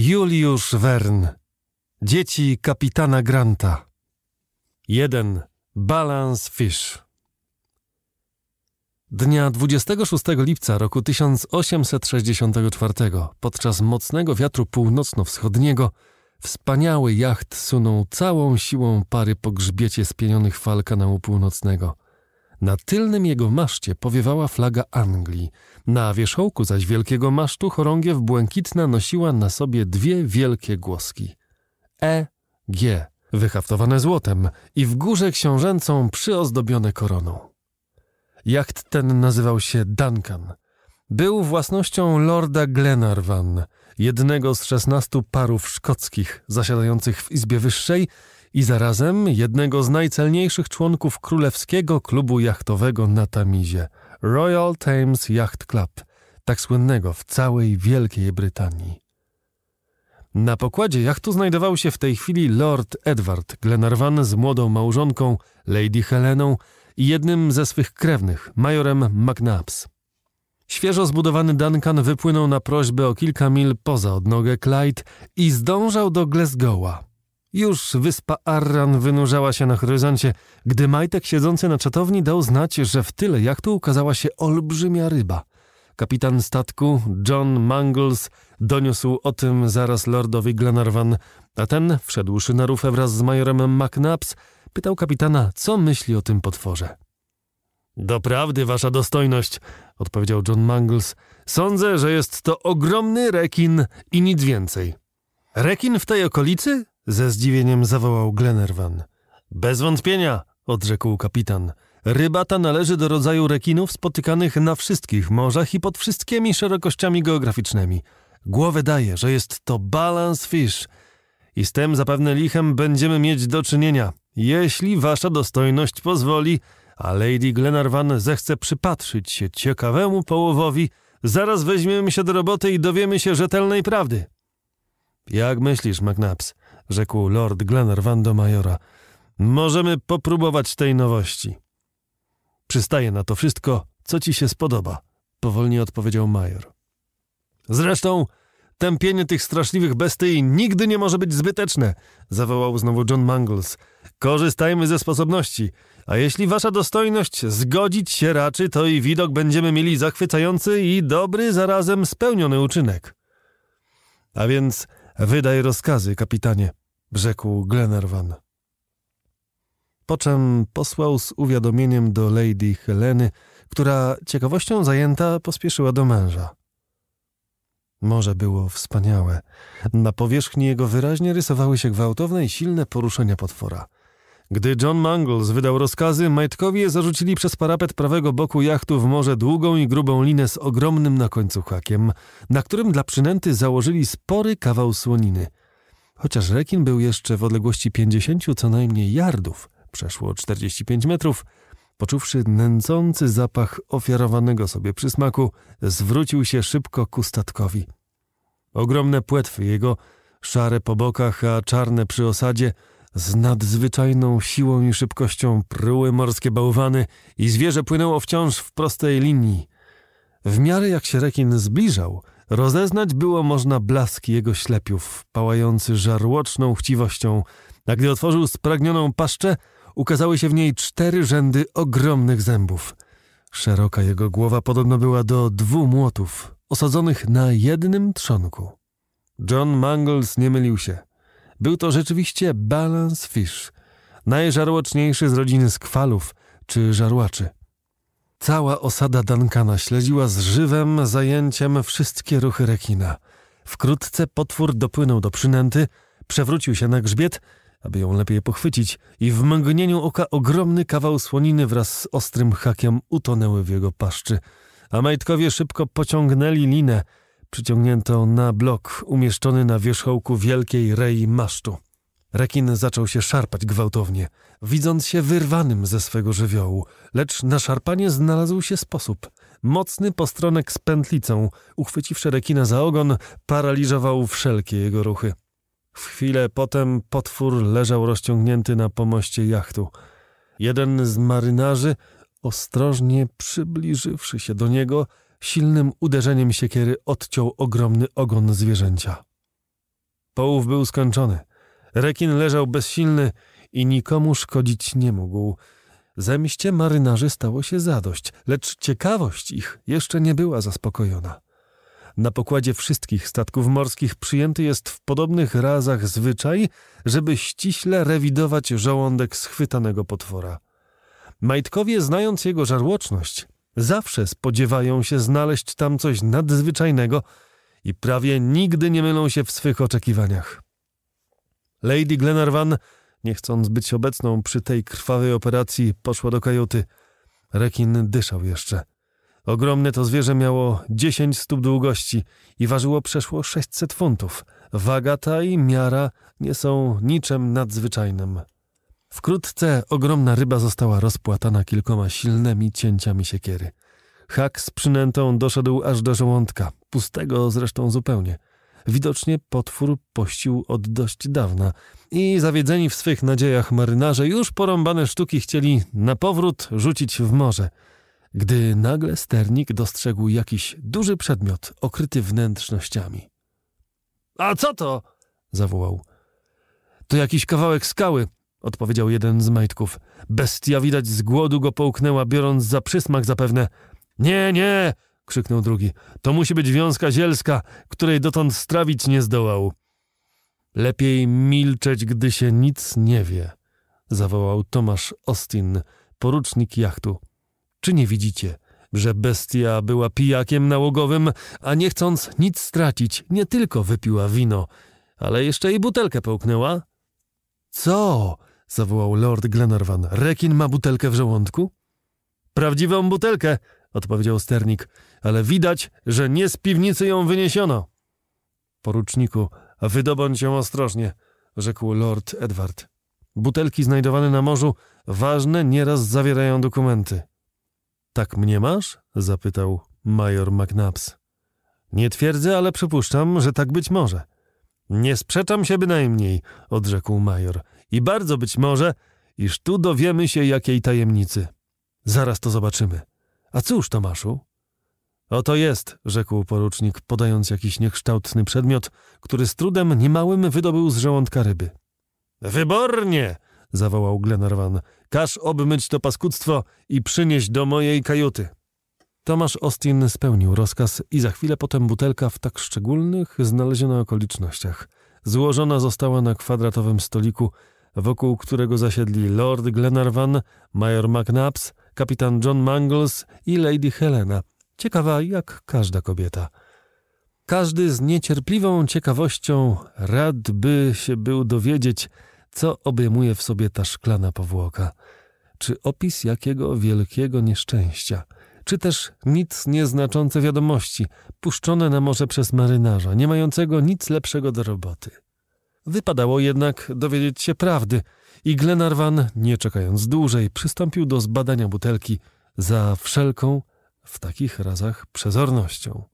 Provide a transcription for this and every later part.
Juliusz Wern. Dzieci kapitana Granta. 1. Balance Fish. Dnia 26 lipca roku 1864 podczas mocnego wiatru północno-wschodniego wspaniały jacht sunął całą siłą pary po grzbiecie spienionych fal kanału północnego – na tylnym jego maszcie powiewała flaga Anglii, na wierzchołku zaś wielkiego masztu chorągiew błękitna nosiła na sobie dwie wielkie głoski. E, G, wyhaftowane złotem i w górze książęcą przyozdobione koroną. Jacht ten nazywał się Duncan. Był własnością lorda Glenarvan, jednego z szesnastu parów szkockich zasiadających w Izbie Wyższej i zarazem jednego z najcelniejszych członków królewskiego klubu jachtowego na Tamizie Royal Thames Yacht Club, tak słynnego w całej Wielkiej Brytanii. Na pokładzie jachtu znajdował się w tej chwili Lord Edward Glenarvan z młodą małżonką, Lady Heleną i jednym ze swych krewnych, majorem McNabbs. Świeżo zbudowany Duncan wypłynął na prośbę o kilka mil poza odnogę Clyde i zdążał do Glasgowa, już wyspa Arran wynurzała się na horyzoncie, gdy Majtek siedzący na czatowni dał znać, że w tyle jachtu ukazała się olbrzymia ryba. Kapitan statku John Mangles doniósł o tym zaraz lordowi Glenarvan, a ten, wszedłszy na rufę wraz z majorem McNabs, pytał kapitana, co myśli o tym potworze. Doprawdy, wasza dostojność, odpowiedział John Mangles. Sądzę, że jest to ogromny rekin i nic więcej. Rekin w tej okolicy? Ze zdziwieniem zawołał Glenarvan. Bez wątpienia, odrzekł kapitan. Ryba ta należy do rodzaju rekinów spotykanych na wszystkich morzach i pod wszystkimi szerokościami geograficznymi. Głowę daje, że jest to balance fish. I z tym zapewne lichem będziemy mieć do czynienia, jeśli wasza dostojność pozwoli, a Lady Glenarvan zechce przypatrzyć się ciekawemu połowowi, zaraz weźmiemy się do roboty i dowiemy się rzetelnej prawdy. Jak myślisz, McNabs? rzekł lord Glenarvan do majora. Możemy popróbować tej nowości. Przystaje na to wszystko, co ci się spodoba, powolnie odpowiedział major. Zresztą, tępienie tych straszliwych bestii nigdy nie może być zbyteczne, zawołał znowu John Mangles. Korzystajmy ze sposobności, a jeśli wasza dostojność zgodzić się raczy, to i widok będziemy mieli zachwycający i dobry zarazem spełniony uczynek. A więc Wydaj rozkazy, kapitanie, rzekł Glenarvan. Po posłał z uwiadomieniem do Lady Heleny, która ciekawością zajęta pospieszyła do męża. Morze było wspaniałe. Na powierzchni jego wyraźnie rysowały się gwałtowne i silne poruszenia potwora – gdy John Mangles wydał rozkazy, majtkowie zarzucili przez parapet prawego boku jachtu w morze długą i grubą linę z ogromnym na końcu hakiem, na którym dla przynęty założyli spory kawał słoniny. Chociaż rekin był jeszcze w odległości 50 co najmniej jardów, przeszło 45 metrów, poczuwszy nęcący zapach ofiarowanego sobie przysmaku, zwrócił się szybko ku statkowi. Ogromne płetwy jego, szare po bokach, a czarne przy osadzie – z nadzwyczajną siłą i szybkością pryły morskie bałwany i zwierzę płynęło wciąż w prostej linii. W miarę jak się rekin zbliżał, rozeznać było można blaski jego ślepiów, pałający żarłoczną chciwością, a gdy otworzył spragnioną paszczę, ukazały się w niej cztery rzędy ogromnych zębów. Szeroka jego głowa podobno była do dwóch młotów, osadzonych na jednym trzonku. John Mangles nie mylił się. Był to rzeczywiście balance fish, najżarłoczniejszy z rodziny skwalów czy żarłaczy. Cała osada Duncana śledziła z żywym zajęciem wszystkie ruchy rekina. Wkrótce potwór dopłynął do przynęty, przewrócił się na grzbiet, aby ją lepiej pochwycić i w mgnieniu oka ogromny kawał słoniny wraz z ostrym hakiem utonęły w jego paszczy, a majtkowie szybko pociągnęli linę – przyciągnięto na blok umieszczony na wierzchołku wielkiej rei masztu. Rekin zaczął się szarpać gwałtownie, widząc się wyrwanym ze swego żywiołu, lecz na szarpanie znalazł się sposób. Mocny postronek z pętlicą, uchwyciwszy rekina za ogon, paraliżował wszelkie jego ruchy. W chwilę potem potwór leżał rozciągnięty na pomoście jachtu. Jeden z marynarzy, ostrożnie przybliżywszy się do niego, silnym uderzeniem siekiery odciął ogromny ogon zwierzęcia. Połów był skończony. Rekin leżał bezsilny i nikomu szkodzić nie mógł. Zemście marynarzy stało się zadość, lecz ciekawość ich jeszcze nie była zaspokojona. Na pokładzie wszystkich statków morskich przyjęty jest w podobnych razach zwyczaj, żeby ściśle rewidować żołądek schwytanego potwora. Majtkowie, znając jego żarłoczność, zawsze spodziewają się znaleźć tam coś nadzwyczajnego i prawie nigdy nie mylą się w swych oczekiwaniach. Lady Glenarvan, nie chcąc być obecną przy tej krwawej operacji, poszła do kajuty. Rekin dyszał jeszcze. Ogromne to zwierzę miało 10 stóp długości i ważyło przeszło 600 funtów. Waga ta i miara nie są niczym nadzwyczajnym. Wkrótce ogromna ryba została rozpłatana kilkoma silnymi cięciami siekiery. Hak z przynętą doszedł aż do żołądka, pustego zresztą zupełnie. Widocznie potwór pościł od dość dawna i zawiedzeni w swych nadziejach marynarze już porąbane sztuki chcieli na powrót rzucić w morze, gdy nagle sternik dostrzegł jakiś duży przedmiot okryty wnętrznościami. A co to? zawołał. To jakiś kawałek skały, odpowiedział jeden z majtków. Bestia widać z głodu go połknęła, biorąc za przysmak zapewne. Nie, nie! krzyknął drugi. To musi być wiązka zielska, której dotąd strawić nie zdołał. Lepiej milczeć, gdy się nic nie wie, zawołał Tomasz Austin, porucznik jachtu. Czy nie widzicie, że bestia była pijakiem nałogowym, a nie chcąc nic stracić, nie tylko wypiła wino, ale jeszcze i butelkę połknęła? Co? zawołał Lord Glenarvan. Rekin ma butelkę w żołądku? Prawdziwą butelkę, odpowiedział sternik, ale widać, że nie z piwnicy ją wyniesiono. Poruczniku, wydobądź ją ostrożnie, rzekł Lord Edward. Butelki znajdowane na morzu ważne nieraz zawierają dokumenty. Tak mnie masz? zapytał major McNabs. Nie twierdzę, ale przypuszczam, że tak być może. Nie sprzeczam się bynajmniej, odrzekł major i bardzo być może, iż tu dowiemy się jakiej tajemnicy. Zaraz to zobaczymy. A cóż, Tomaszu? Oto jest, rzekł porucznik, podając jakiś niekształtny przedmiot, który z trudem niemałym wydobył z żołądka ryby. Wybornie! zawołał Glenarvan. Każ obmyć to paskudztwo i przynieść do mojej kajuty. Tomasz Ostin spełnił rozkaz i za chwilę potem butelka w tak szczególnych znalezionych okolicznościach. Złożona została na kwadratowym stoliku, wokół którego zasiedli Lord Glenarvan, major McNabbs, kapitan John Mangles i Lady Helena, ciekawa jak każda kobieta. Każdy z niecierpliwą ciekawością rad by się był dowiedzieć, co obejmuje w sobie ta szklana powłoka. Czy opis jakiego wielkiego nieszczęścia, czy też nic nieznaczące wiadomości, puszczone na morze przez marynarza, nie mającego nic lepszego do roboty. Wypadało jednak dowiedzieć się prawdy i Glenarvan, nie czekając dłużej, przystąpił do zbadania butelki za wszelką w takich razach przezornością.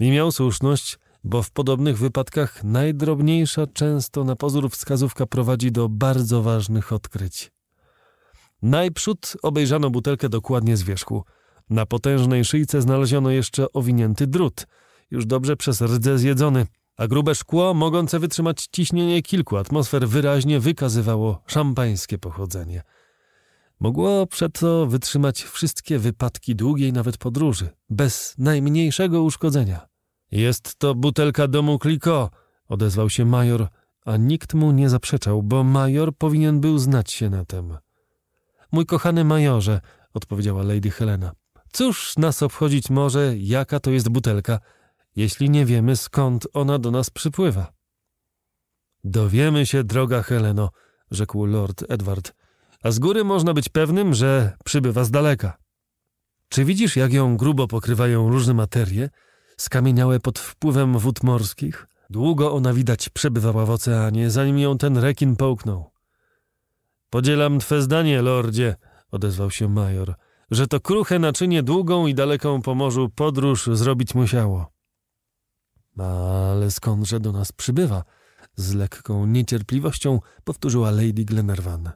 I miał słuszność, bo w podobnych wypadkach najdrobniejsza często na pozór wskazówka prowadzi do bardzo ważnych odkryć. Najprzód obejrzano butelkę dokładnie z wierzchu. Na potężnej szyjce znaleziono jeszcze owinięty drut, już dobrze przez rdze zjedzony – a grube szkło, mogące wytrzymać ciśnienie kilku atmosfer, wyraźnie wykazywało szampańskie pochodzenie. Mogło przeto wytrzymać wszystkie wypadki długiej nawet podróży, bez najmniejszego uszkodzenia. Jest to butelka domu Kliko, odezwał się major, a nikt mu nie zaprzeczał, bo major powinien był znać się na tem. Mój kochany majorze, odpowiedziała Lady Helena. Cóż nas obchodzić może, jaka to jest butelka? jeśli nie wiemy skąd ona do nas przypływa. Dowiemy się, droga Heleno, rzekł lord Edward, a z góry można być pewnym, że przybywa z daleka. Czy widzisz, jak ją grubo pokrywają różne materie, skamieniałe pod wpływem wód morskich? Długo ona widać przebywała w oceanie, zanim ją ten rekin połknął. Podzielam twe zdanie, lordzie, odezwał się major, że to kruche naczynie długą i daleką po morzu podróż zrobić musiało. No, ale skądże do nas przybywa? Z lekką niecierpliwością powtórzyła Lady Glenarvan.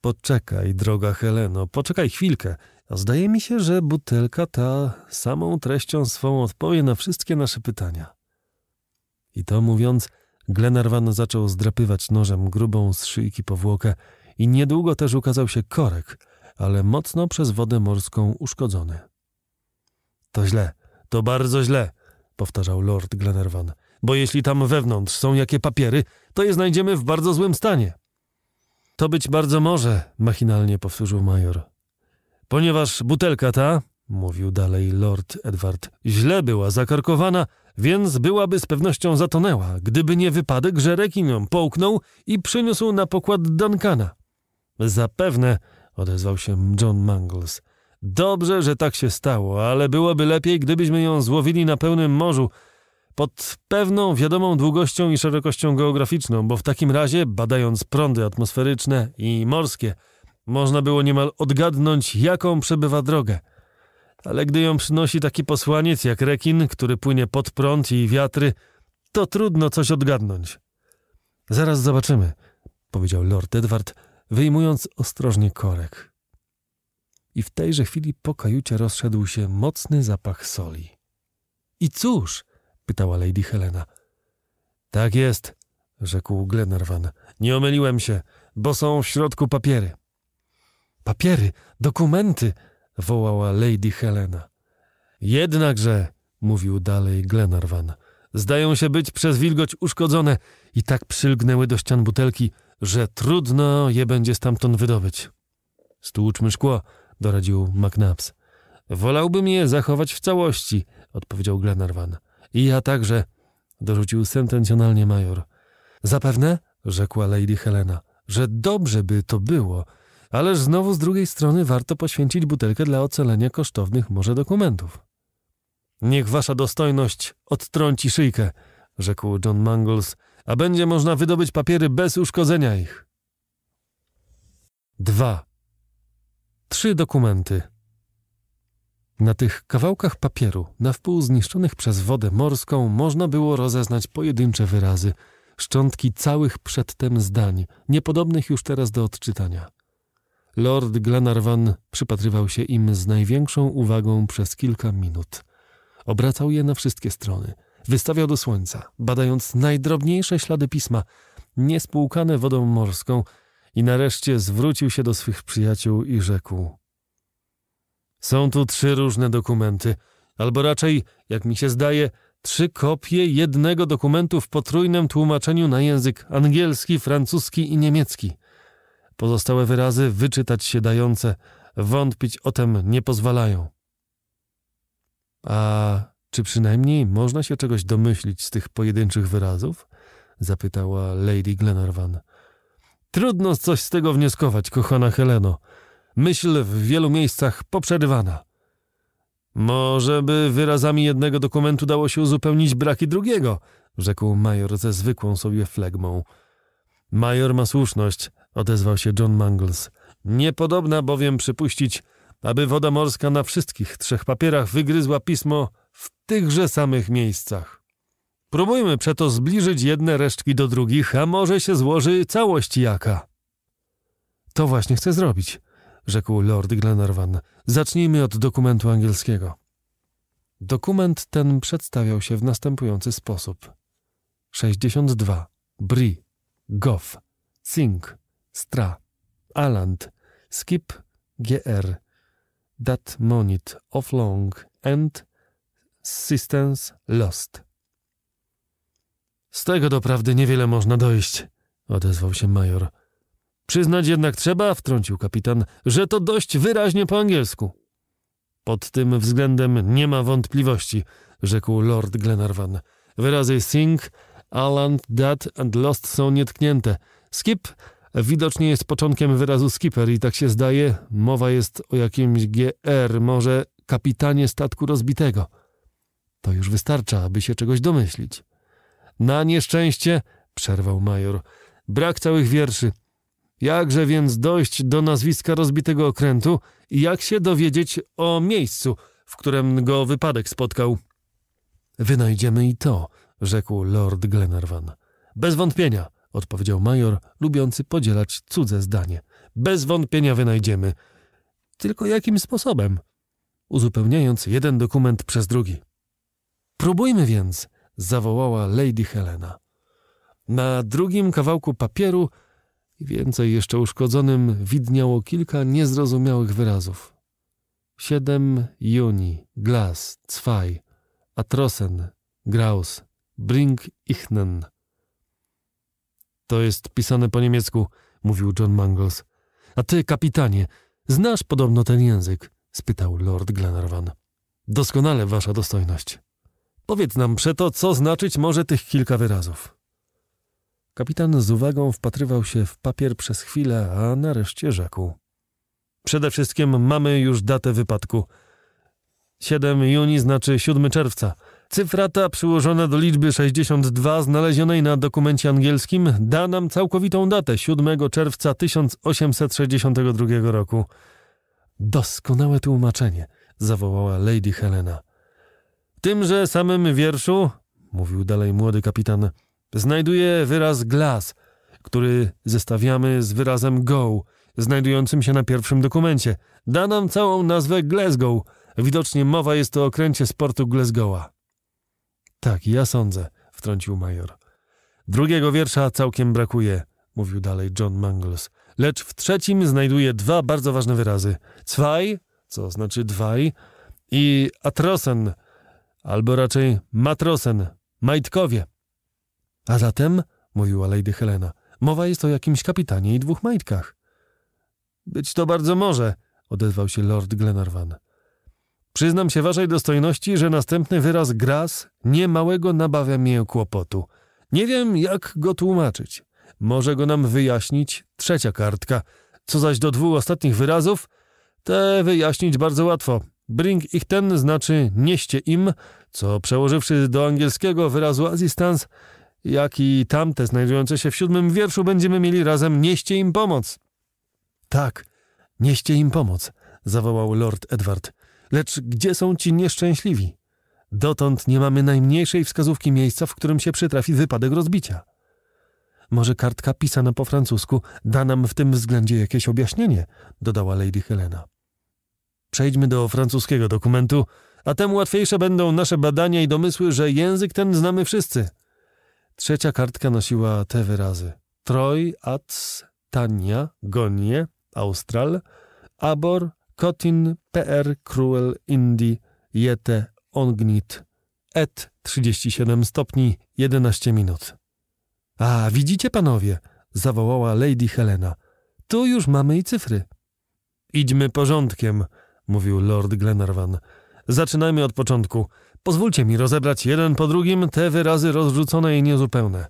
Poczekaj, droga Heleno, poczekaj chwilkę. Zdaje mi się, że butelka ta samą treścią swą odpowie na wszystkie nasze pytania. I to mówiąc, Glenarvan zaczął zdrapywać nożem grubą z szyjki powłokę i niedługo też ukazał się korek, ale mocno przez wodę morską uszkodzony. To źle, to bardzo źle, powtarzał lord Glenarvan, bo jeśli tam wewnątrz są jakie papiery, to je znajdziemy w bardzo złym stanie. To być bardzo może, machinalnie powtórzył major. Ponieważ butelka ta, mówił dalej lord Edward, źle była zakarkowana, więc byłaby z pewnością zatonęła, gdyby nie wypadek, że rekin ją połknął i przyniósł na pokład Duncana. Zapewne, odezwał się John Mangles. Dobrze, że tak się stało, ale byłoby lepiej, gdybyśmy ją złowili na pełnym morzu, pod pewną wiadomą długością i szerokością geograficzną, bo w takim razie, badając prądy atmosferyczne i morskie, można było niemal odgadnąć, jaką przebywa drogę. Ale gdy ją przynosi taki posłaniec jak rekin, który płynie pod prąd i wiatry, to trudno coś odgadnąć. Zaraz zobaczymy, powiedział lord Edward, wyjmując ostrożnie korek i w tejże chwili po kajucie rozszedł się mocny zapach soli. I cóż? pytała Lady Helena. Tak jest, rzekł Glenarvan. Nie omyliłem się, bo są w środku papiery. Papiery, dokumenty, wołała Lady Helena. Jednakże, mówił dalej Glenarvan, zdają się być przez wilgoć uszkodzone i tak przylgnęły do ścian butelki, że trudno je będzie stamtąd wydobyć. Stłuczmy szkło, doradził McNabs. Wolałbym je zachować w całości, odpowiedział Glenarvan. I ja także, dorzucił sentencjonalnie major. Zapewne, rzekła Lady Helena, że dobrze by to było, ależ znowu z drugiej strony warto poświęcić butelkę dla ocalenia kosztownych może dokumentów. Niech wasza dostojność odtrąci szyjkę, rzekł John Mangles, a będzie można wydobyć papiery bez uszkodzenia ich. 2. Trzy dokumenty. Na tych kawałkach papieru, na wpół zniszczonych przez wodę morską, można było rozeznać pojedyncze wyrazy, szczątki całych przedtem zdań, niepodobnych już teraz do odczytania. Lord Glenarvan przypatrywał się im z największą uwagą przez kilka minut. Obracał je na wszystkie strony, wystawiał do słońca, badając najdrobniejsze ślady pisma, niespłukane wodą morską – i nareszcie zwrócił się do swych przyjaciół i rzekł: Są tu trzy różne dokumenty, albo raczej, jak mi się zdaje, trzy kopie jednego dokumentu w potrójnym tłumaczeniu na język angielski, francuski i niemiecki. Pozostałe wyrazy wyczytać się dające, wątpić o tem nie pozwalają. A czy przynajmniej można się czegoś domyślić z tych pojedynczych wyrazów? zapytała Lady Glenarvan. Trudno coś z tego wnioskować, kochana Heleno. Myśl w wielu miejscach poprzerywana. Może by wyrazami jednego dokumentu dało się uzupełnić braki drugiego, rzekł major ze zwykłą sobie flegmą. Major ma słuszność, odezwał się John Mangles. Niepodobna bowiem przypuścić, aby woda morska na wszystkich trzech papierach wygryzła pismo w tychże samych miejscach. Próbujmy przeto zbliżyć jedne resztki do drugich, a może się złoży całość jaka. To właśnie chcę zrobić, rzekł Lord Glenarvan. Zacznijmy od dokumentu angielskiego. Dokument ten przedstawiał się w następujący sposób. 62. Bri, Goff, Sing. Stra, Aland, Skip, GR, Dat Monit, long and Systems Lost. Z tego doprawdy niewiele można dojść, odezwał się major. Przyznać jednak trzeba, wtrącił kapitan, że to dość wyraźnie po angielsku. Pod tym względem nie ma wątpliwości, rzekł lord Glenarvan. Wyrazy sink, aland, dat and lost są nietknięte. Skip widocznie jest początkiem wyrazu skipper i tak się zdaje, mowa jest o jakimś GR, może kapitanie statku rozbitego. To już wystarcza, aby się czegoś domyślić. Na nieszczęście, przerwał major, brak całych wierszy. Jakże więc dojść do nazwiska rozbitego okrętu i jak się dowiedzieć o miejscu, w którym go wypadek spotkał? Wynajdziemy i to, rzekł lord Glenarvan. Bez wątpienia, odpowiedział major, lubiący podzielać cudze zdanie. Bez wątpienia wynajdziemy. Tylko jakim sposobem? Uzupełniając jeden dokument przez drugi. Próbujmy więc zawołała Lady Helena. Na drugim kawałku papieru, więcej jeszcze uszkodzonym, widniało kilka niezrozumiałych wyrazów. 7 Juni, Glas, Zwaj, Atrosen, Graus, Bring Ichnen. To jest pisane po niemiecku, mówił John Mangles. A ty, kapitanie, znasz podobno ten język? spytał Lord Glenarvan. Doskonale, wasza dostojność. Powiedz nam przeto, co znaczyć może tych kilka wyrazów. Kapitan z uwagą wpatrywał się w papier przez chwilę, a nareszcie rzekł. Przede wszystkim mamy już datę wypadku. 7 juni znaczy 7 czerwca. Cyfra ta przyłożona do liczby 62 znalezionej na dokumencie angielskim da nam całkowitą datę 7 czerwca 1862 roku. Doskonałe tłumaczenie, zawołała Lady Helena tymże samym wierszu, mówił dalej młody kapitan, znajduje wyraz glas, który zestawiamy z wyrazem go, znajdującym się na pierwszym dokumencie. Da nam całą nazwę Glasgow. Widocznie mowa jest o okręcie sportu Glasgowa. Tak, ja sądzę, wtrącił major. Drugiego wiersza całkiem brakuje, mówił dalej John Mangles. Lecz w trzecim znajduje dwa bardzo ważne wyrazy. Cwaj, co znaczy dwaj, i atrosen, albo raczej matrosen, majtkowie. A zatem, mówiła Lady Helena, mowa jest o jakimś kapitanie i dwóch majtkach. Być to bardzo może, odezwał się Lord Glenarvan. Przyznam się waszej dostojności, że następny wyraz gras niemałego nabawia mi kłopotu. Nie wiem, jak go tłumaczyć. Może go nam wyjaśnić trzecia kartka. Co zaś do dwóch ostatnich wyrazów, te wyjaśnić bardzo łatwo. Bring ich ten znaczy nieście im, co przełożywszy do angielskiego wyrazu assistance, jak i tamte znajdujące się w siódmym wierszu będziemy mieli razem nieście im pomoc. Tak, nieście im pomoc, zawołał Lord Edward. Lecz gdzie są ci nieszczęśliwi? Dotąd nie mamy najmniejszej wskazówki miejsca, w którym się przytrafi wypadek rozbicia. Może kartka pisana po francusku da nam w tym względzie jakieś objaśnienie, dodała Lady Helena. Przejdźmy do francuskiego dokumentu, a temu łatwiejsze będą nasze badania i domysły, że język ten znamy wszyscy. Trzecia kartka nosiła te wyrazy. Troj, Ats, Tania, Gonie, Austral, Abor, Cotin, PR, Cruel, Indi, Jete, Ongnit, Et 37 stopni 11 minut. A widzicie panowie, zawołała Lady Helena. Tu już mamy i cyfry. Idźmy porządkiem, mówił Lord Glenarvan. Zaczynajmy od początku. Pozwólcie mi rozebrać jeden po drugim te wyrazy rozrzucone i niezupełne.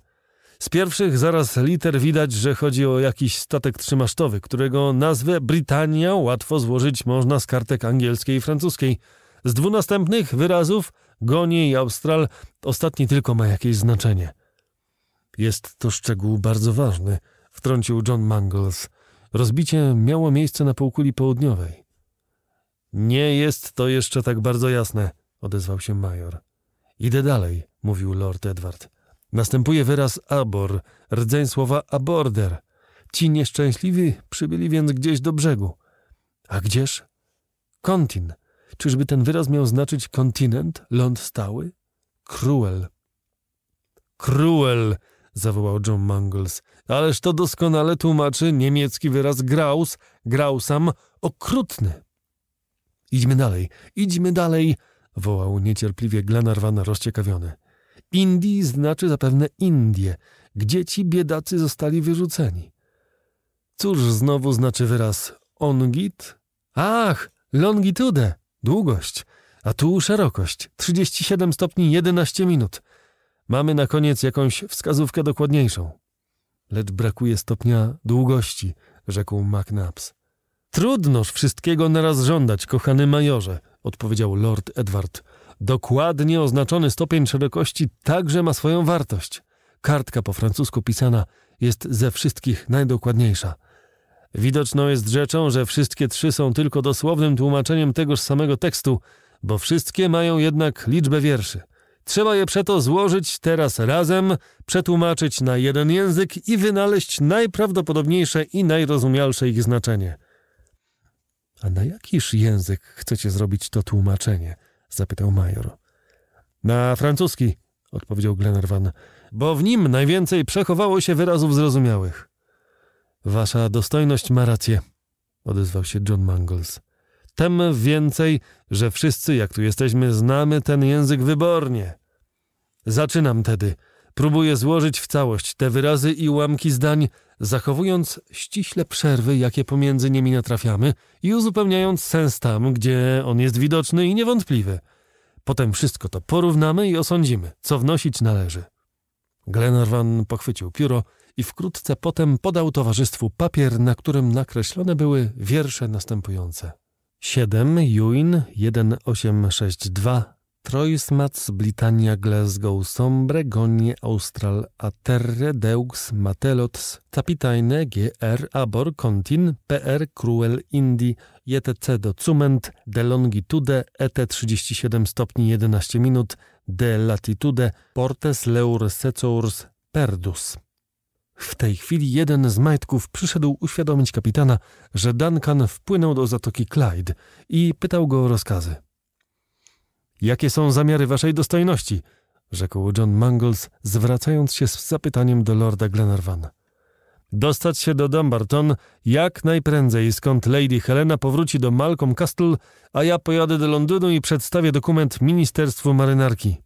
Z pierwszych zaraz liter widać, że chodzi o jakiś statek trzymasztowy, którego nazwę "Brytania" łatwo złożyć można z kartek angielskiej i francuskiej. Z dwunastępnych wyrazów Gonie i Austral ostatni tylko ma jakieś znaczenie. Jest to szczegół bardzo ważny, wtrącił John Mangles. Rozbicie miało miejsce na półkuli południowej. Nie jest to jeszcze tak bardzo jasne, odezwał się major. Idę dalej, mówił lord Edward. Następuje wyraz abor, rdzeń słowa aborder. Ci nieszczęśliwi przybyli więc gdzieś do brzegu. A gdzież? Kontin. Czyżby ten wyraz miał znaczyć kontynent, ląd stały? Cruel. Cruel, zawołał John Mangles. Ależ to doskonale tłumaczy niemiecki wyraz graus, grausam, okrutny. Idźmy dalej, idźmy dalej, wołał niecierpliwie Glenarvan rozciekawiony. Indii znaczy zapewne Indie, gdzie ci biedacy zostali wyrzuceni. Cóż znowu znaczy wyraz ongit? Ach, longitude, długość, a tu szerokość, 37 stopni 11 minut. Mamy na koniec jakąś wskazówkę dokładniejszą. Lecz brakuje stopnia długości, rzekł McNabbs. Trudnoż wszystkiego naraz żądać, kochany majorze, odpowiedział lord Edward. Dokładnie oznaczony stopień szerokości także ma swoją wartość. Kartka po francusku pisana jest ze wszystkich najdokładniejsza. Widoczną jest rzeczą, że wszystkie trzy są tylko dosłownym tłumaczeniem tegoż samego tekstu, bo wszystkie mają jednak liczbę wierszy. Trzeba je przeto złożyć teraz razem, przetłumaczyć na jeden język i wynaleźć najprawdopodobniejsze i najrozumialsze ich znaczenie. A na jakiż język chcecie zrobić to tłumaczenie? zapytał major. Na francuski, odpowiedział Glenarvan, bo w nim najwięcej przechowało się wyrazów zrozumiałych. Wasza dostojność ma rację, odezwał się John Mangles. Tem więcej, że wszyscy, jak tu jesteśmy, znamy ten język wybornie. Zaczynam tedy. Próbuję złożyć w całość te wyrazy i ułamki zdań, zachowując ściśle przerwy, jakie pomiędzy nimi natrafiamy i uzupełniając sens tam, gdzie on jest widoczny i niewątpliwy. Potem wszystko to porównamy i osądzimy, co wnosić należy. Glenarvan pochwycił pióro i wkrótce potem podał towarzystwu papier, na którym nakreślone były wiersze następujące. 7 Juin 1862 mats Britannia Glasgow Sombre Gonie Austral Terre Deux Matelots Capitaine GR Abor Contin PR Cruel Indi JTC Document De Longitude ET 37 stopni 11 minut De Latitude Portes Leur Secours Perdus w tej chwili jeden z majtków przyszedł uświadomić kapitana, że Duncan wpłynął do zatoki Clyde i pytał go o rozkazy. Jakie są zamiary waszej dostojności? rzekł John Mangles, zwracając się z zapytaniem do lorda Glenarvana. Dostać się do Dumbarton jak najprędzej, skąd Lady Helena powróci do Malcolm Castle, a ja pojadę do Londynu i przedstawię dokument Ministerstwu Marynarki.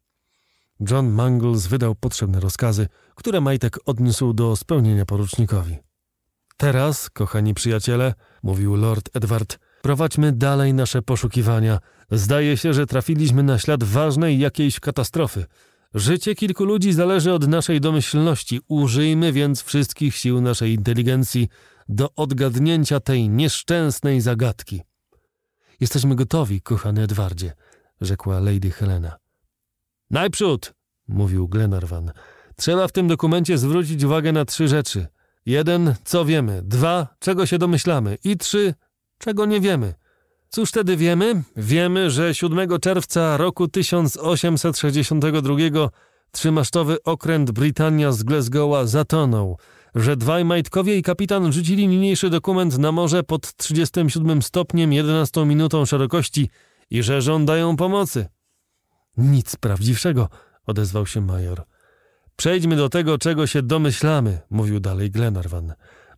John Mangles wydał potrzebne rozkazy, które Majtek odniósł do spełnienia porucznikowi. Teraz, kochani przyjaciele, mówił Lord Edward, Prowadźmy dalej nasze poszukiwania. Zdaje się, że trafiliśmy na ślad ważnej jakiejś katastrofy. Życie kilku ludzi zależy od naszej domyślności. Użyjmy więc wszystkich sił naszej inteligencji do odgadnięcia tej nieszczęsnej zagadki. Jesteśmy gotowi, kochany Edwardzie, rzekła Lady Helena. Najprzód, mówił Glenarvan. Trzeba w tym dokumencie zwrócić uwagę na trzy rzeczy. Jeden, co wiemy. Dwa, czego się domyślamy. I trzy, Czego nie wiemy? Cóż wtedy wiemy? Wiemy, że 7 czerwca roku 1862 trzymasztowy okręt Britannia z Glasgowa zatonął, że dwaj majtkowie i kapitan rzucili niniejszy dokument na morze pod 37 stopniem 11 minutą szerokości i że żądają pomocy. Nic prawdziwszego, odezwał się major. Przejdźmy do tego, czego się domyślamy, mówił dalej Glenarvan.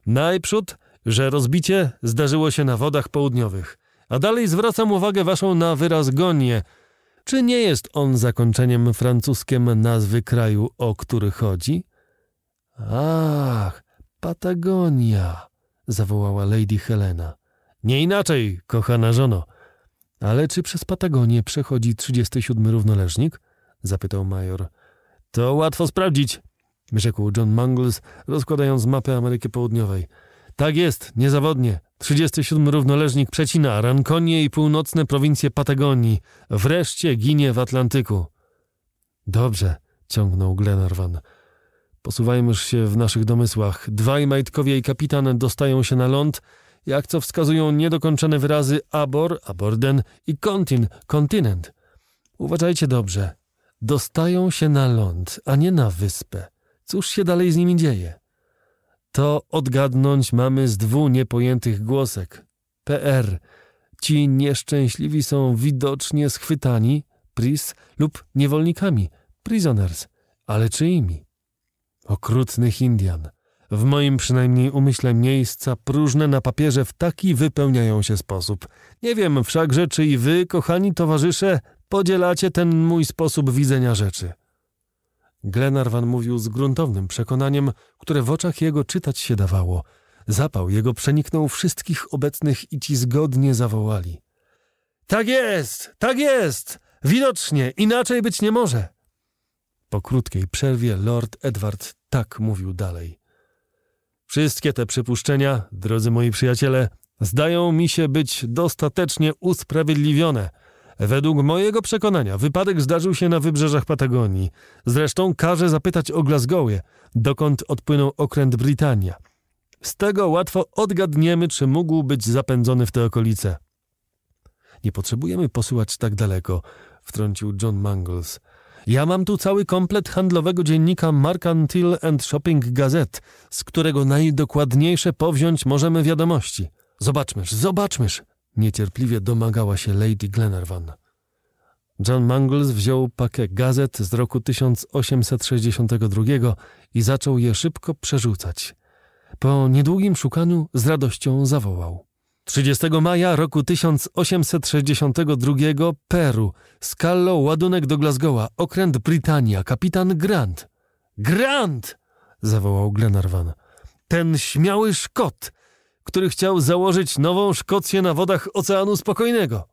Najprzód że rozbicie zdarzyło się na wodach południowych, a dalej zwracam uwagę waszą na wyraz gonie. Czy nie jest on zakończeniem francuskiem nazwy kraju, o który chodzi? Ach, Patagonia, zawołała Lady Helena. Nie inaczej, kochana żono. Ale czy przez Patagonię przechodzi 37 równoleżnik? zapytał major. To łatwo sprawdzić, rzekł John Mangles, rozkładając mapę Ameryki Południowej. Tak jest, niezawodnie. 37 równoleżnik przecina Rankonie i północne prowincje Patagonii. Wreszcie ginie w Atlantyku. Dobrze, ciągnął Glenarvan. Posuwajmy już się w naszych domysłach. Dwaj majtkowie i kapitan dostają się na ląd, jak co wskazują niedokończone wyrazy abor, aborden i kontin, kontynent. Uważajcie dobrze. Dostają się na ląd, a nie na wyspę. Cóż się dalej z nimi dzieje? To odgadnąć mamy z dwu niepojętych głosek. PR. Ci nieszczęśliwi są widocznie schwytani, pris, lub niewolnikami, prisoners, ale czyimi? Okrutnych Indian. W moim przynajmniej umyśle miejsca próżne na papierze w taki wypełniają się sposób. Nie wiem wszakże, czy i wy, kochani towarzysze, podzielacie ten mój sposób widzenia rzeczy. Glenarvan mówił z gruntownym przekonaniem, które w oczach jego czytać się dawało. Zapał jego przeniknął wszystkich obecnych i ci zgodnie zawołali. Tak jest, tak jest! Widocznie, inaczej być nie może! Po krótkiej przerwie Lord Edward tak mówił dalej. Wszystkie te przypuszczenia, drodzy moi przyjaciele, zdają mi się być dostatecznie usprawiedliwione – Według mojego przekonania wypadek zdarzył się na wybrzeżach Patagonii. Zresztą każę zapytać o Glasgowie, dokąd odpłynął okręt Britannia. Z tego łatwo odgadniemy, czy mógł być zapędzony w te okolice. Nie potrzebujemy posyłać tak daleko, wtrącił John Mangles. Ja mam tu cały komplet handlowego dziennika Mercantile and Shopping Gazette, z którego najdokładniejsze powziąć możemy wiadomości. Zobaczmyż, zobaczmyż, Niecierpliwie domagała się Lady Glenarvan. John Mangles wziął pakę gazet z roku 1862 i zaczął je szybko przerzucać. Po niedługim szukaniu z radością zawołał. 30 maja roku 1862 Peru. Scallo ładunek do Glasgowa. Okręt Brytania, Kapitan Grant. Grant! zawołał Glenarvan. Ten śmiały Szkot! który chciał założyć nową Szkocję na wodach Oceanu Spokojnego.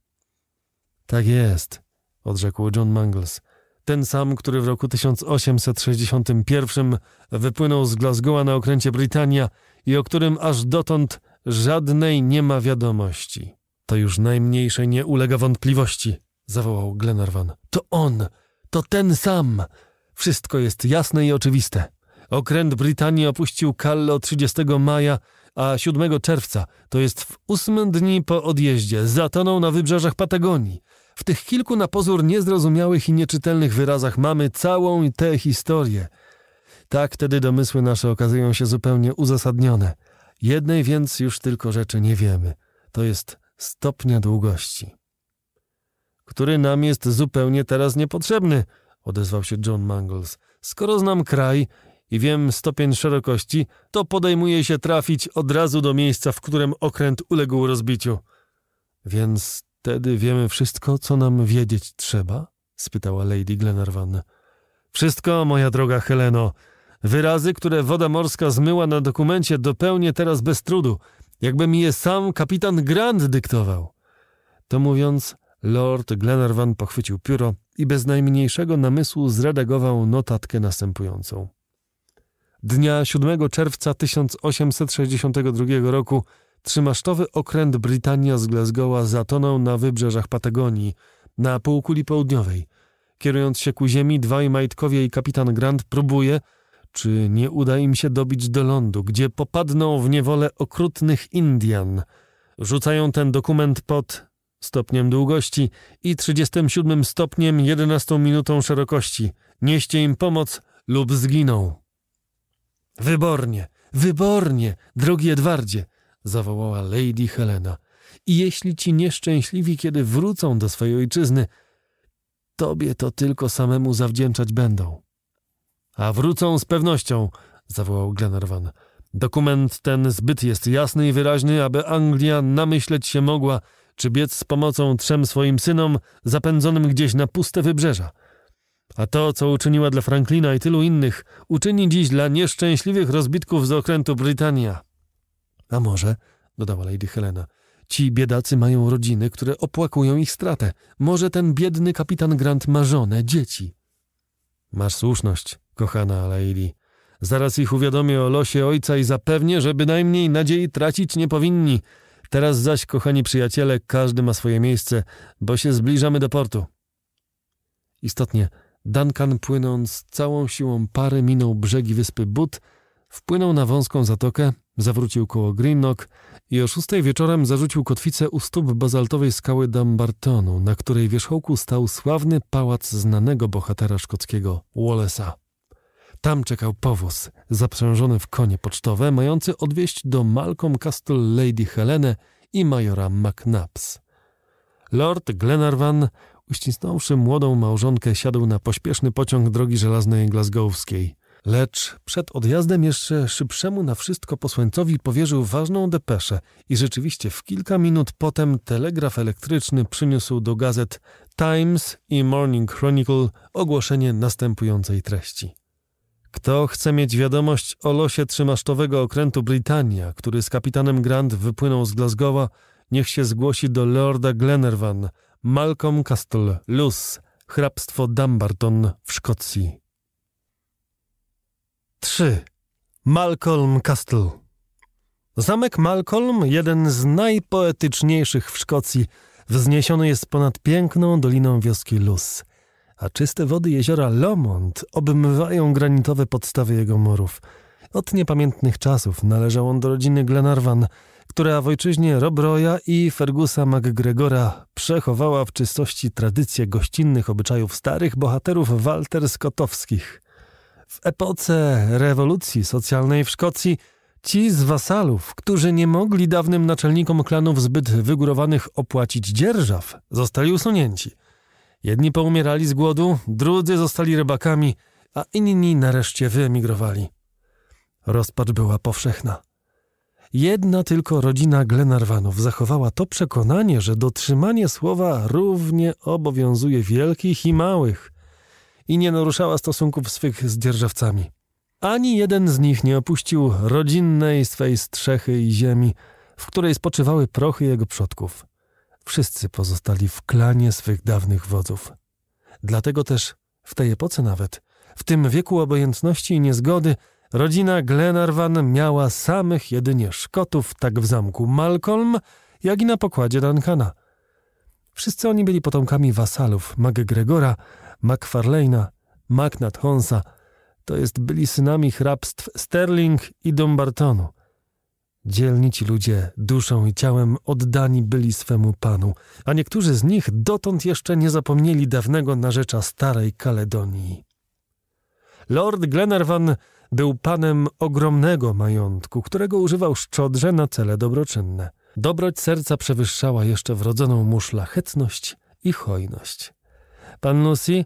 Tak jest, odrzekł John Mangles. Ten sam, który w roku 1861 wypłynął z Glasgowa na okręcie Brytania i o którym aż dotąd żadnej nie ma wiadomości. To już najmniejszej nie ulega wątpliwości, zawołał Glenarvan. To on, to ten sam. Wszystko jest jasne i oczywiste. Okręt Brytanii opuścił Kallo 30 maja a 7 czerwca, to jest w ósmym dni po odjeździe, zatonął na wybrzeżach Patagonii. W tych kilku na pozór niezrozumiałych i nieczytelnych wyrazach mamy całą tę historię. Tak wtedy domysły nasze okazują się zupełnie uzasadnione. Jednej więc już tylko rzeczy nie wiemy. To jest stopnia długości. Który nam jest zupełnie teraz niepotrzebny, odezwał się John Mangles. Skoro znam kraj i wiem stopień szerokości, to podejmuje się trafić od razu do miejsca, w którym okręt uległ rozbiciu. Więc wtedy wiemy wszystko, co nam wiedzieć trzeba? spytała Lady Glenarvan. Wszystko, moja droga Heleno. Wyrazy, które woda morska zmyła na dokumencie, dopełnię teraz bez trudu, jakby mi je sam kapitan Grant dyktował. To mówiąc, Lord Glenarvan pochwycił pióro i bez najmniejszego namysłu zredagował notatkę następującą. Dnia 7 czerwca 1862 roku trzymasztowy okręt Brytania z Glasgowa zatonął na wybrzeżach Patagonii, na półkuli południowej. Kierując się ku ziemi, dwaj majtkowie i kapitan Grant próbuje, czy nie uda im się dobić do lądu, gdzie popadną w niewolę okrutnych Indian. Rzucają ten dokument pod stopniem długości i 37 stopniem 11 minutą szerokości. Nieście im pomoc lub zginą. Wybornie, wybornie, drogi Edwardzie, zawołała Lady Helena. I jeśli ci nieszczęśliwi kiedy wrócą do swojej ojczyzny, tobie to tylko samemu zawdzięczać będą. A wrócą z pewnością, zawołał Glenarvan. Dokument ten zbyt jest jasny i wyraźny, aby Anglia namyśleć się mogła, czy biec z pomocą trzem swoim synom zapędzonym gdzieś na puste wybrzeża. A to, co uczyniła dla Franklina i tylu innych, uczyni dziś dla nieszczęśliwych rozbitków z okrętu Brytania. A może, dodała Lady Helena, ci biedacy mają rodziny, które opłakują ich stratę. Może ten biedny kapitan Grant ma żonę, dzieci. Masz słuszność, kochana Lady. Zaraz ich uwiadomię o losie ojca i zapewnię, że bynajmniej nadziei tracić nie powinni. Teraz zaś, kochani przyjaciele, każdy ma swoje miejsce, bo się zbliżamy do portu. Istotnie, Duncan płynąc całą siłą pary minął brzegi wyspy But, wpłynął na wąską zatokę, zawrócił koło Greenock i o szóstej wieczorem zarzucił kotwicę u stóp bazaltowej skały Dumbartonu, na której wierzchołku stał sławny pałac znanego bohatera szkockiego Wallace'a. Tam czekał powóz, zaprzężony w konie pocztowe, mający odwieźć do Malcolm Castle Lady Helenę i majora McNabs. Lord Glenarvan Uścisnąwszy młodą małżonkę, siadł na pośpieszny pociąg drogi żelaznej glasgowskiej. Lecz przed odjazdem jeszcze szybszemu na wszystko posłańcowi powierzył ważną depeszę i rzeczywiście w kilka minut potem telegraf elektryczny przyniósł do gazet Times i Morning Chronicle ogłoszenie następującej treści. Kto chce mieć wiadomość o losie trzymasztowego okrętu Britannia, który z kapitanem Grant wypłynął z Glasgowa, niech się zgłosi do Lorda Glenervan. Malcolm Castle, Luz, hrabstwo Dumbarton w Szkocji. 3. Malcolm Castle Zamek Malcolm, jeden z najpoetyczniejszych w Szkocji, wzniesiony jest ponad piękną doliną wioski Luz, a czyste wody jeziora Lomond obmywają granitowe podstawy jego murów. Od niepamiętnych czasów należał on do rodziny Glenarvan – która w ojczyźnie Robroja i Fergusa MacGregora przechowała w czystości tradycje gościnnych obyczajów starych bohaterów Walter Scottowskich. W epoce rewolucji socjalnej w Szkocji ci z wasalów, którzy nie mogli dawnym naczelnikom klanów zbyt wygórowanych opłacić dzierżaw, zostali usunięci. Jedni poumierali z głodu, drudzy zostali rybakami, a inni nareszcie wyemigrowali. Rozpacz była powszechna. Jedna tylko rodzina Glenarvanów zachowała to przekonanie, że dotrzymanie słowa równie obowiązuje wielkich i małych i nie naruszała stosunków swych z dzierżawcami. Ani jeden z nich nie opuścił rodzinnej swej strzechy i ziemi, w której spoczywały prochy jego przodków. Wszyscy pozostali w klanie swych dawnych wodzów. Dlatego też w tej epoce nawet, w tym wieku obojętności i niezgody, Rodzina Glenarvan miała samych jedynie Szkotów, tak w zamku Malcolm, jak i na pokładzie Duncana. Wszyscy oni byli potomkami wasalów MacGregora, MacFarlane'a, MacNathonsa, to jest byli synami hrabstw Sterling i Dumbartonu. Dzielni ci ludzie duszą i ciałem oddani byli swemu panu, a niektórzy z nich dotąd jeszcze nie zapomnieli dawnego narzecza starej Kaledonii. Lord Glenarvan był panem ogromnego majątku, którego używał szczodrze na cele dobroczynne. Dobroć serca przewyższała jeszcze wrodzoną mu szlachetność i hojność. Pan Nusi,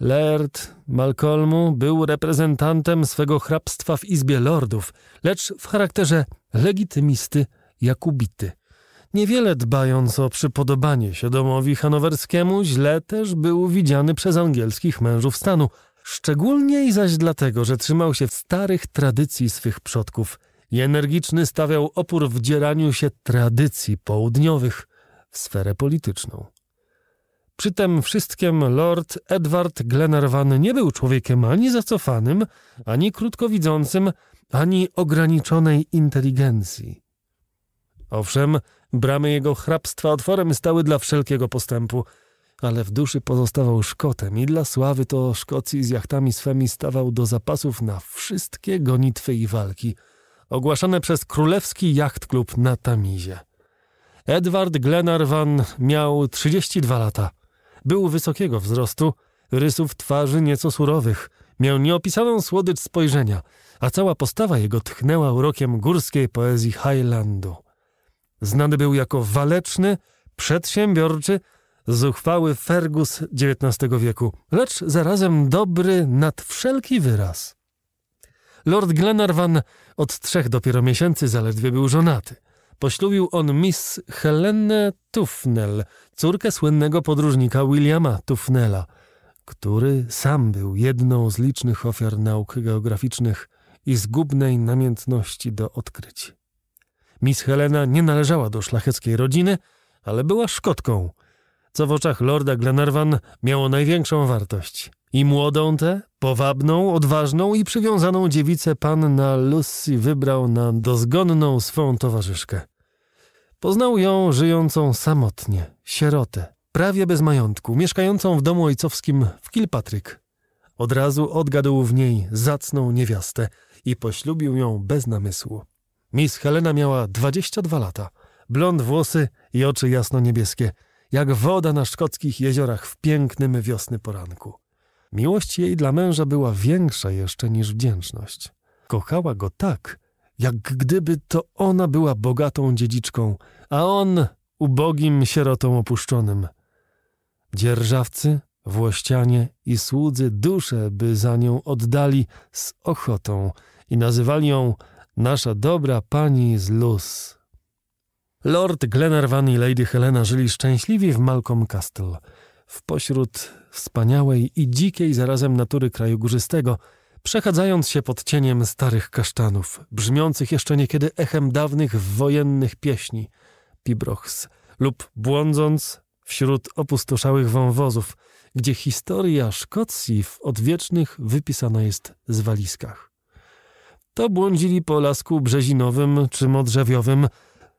Laird Malcolmu, był reprezentantem swego hrabstwa w Izbie Lordów, lecz w charakterze legitymisty Jakubity. Niewiele dbając o przypodobanie się domowi hanowerskiemu, źle też był widziany przez angielskich mężów stanu – Szczególniej zaś dlatego, że trzymał się starych tradycji swych przodków i energiczny stawiał opór wdzieraniu się tradycji południowych w sferę polityczną. Przy tym wszystkim lord Edward Glenarvan nie był człowiekiem ani zacofanym, ani krótkowidzącym, ani ograniczonej inteligencji. Owszem, bramy jego hrabstwa otworem stały dla wszelkiego postępu – ale w duszy pozostawał Szkotem i dla sławy to Szkocji z jachtami swemi stawał do zapasów na wszystkie gonitwy i walki, ogłaszane przez Królewski Jacht Klub na Tamizie. Edward Glenarvan miał 32 lata. Był wysokiego wzrostu, rysów twarzy nieco surowych, miał nieopisaną słodycz spojrzenia, a cała postawa jego tchnęła urokiem górskiej poezji Highlandu. Znany był jako waleczny, przedsiębiorczy, zuchwały Fergus XIX wieku, lecz zarazem dobry nad wszelki wyraz. Lord Glenarvan od trzech dopiero miesięcy zaledwie był żonaty. Poślubił on Miss Helenę Tufnell, córkę słynnego podróżnika Williama Tufnela, który sam był jedną z licznych ofiar nauk geograficznych i zgubnej namiętności do odkryć. Miss Helena nie należała do szlacheckiej rodziny, ale była Szkotką, co w oczach lorda Glenarvan miało największą wartość. I młodą tę, powabną, odważną i przywiązaną dziewicę panna Lucy wybrał na dozgonną swą towarzyszkę. Poznał ją żyjącą samotnie, sierotę, prawie bez majątku, mieszkającą w domu ojcowskim w Kilpatryk. Od razu odgadł w niej zacną niewiastę i poślubił ją bez namysłu. Miss Helena miała 22 lata, blond włosy i oczy jasno niebieskie – jak woda na szkockich jeziorach w pięknym wiosny poranku. Miłość jej dla męża była większa jeszcze niż wdzięczność. Kochała go tak, jak gdyby to ona była bogatą dziedziczką, a on ubogim sierotą opuszczonym. Dzierżawcy, włościanie i słudzy dusze by za nią oddali z ochotą i nazywali ją nasza dobra pani z luz. Lord Glenarvan i Lady Helena żyli szczęśliwie w Malcolm Castle, w pośród wspaniałej i dzikiej zarazem natury kraju górzystego, przechadzając się pod cieniem starych kasztanów, brzmiących jeszcze niekiedy echem dawnych wojennych pieśni, pibrochs, lub błądząc wśród opustoszałych wąwozów, gdzie historia Szkocji w odwiecznych wypisana jest z walizkach. To błądzili po lasku brzezinowym czy modrzewiowym,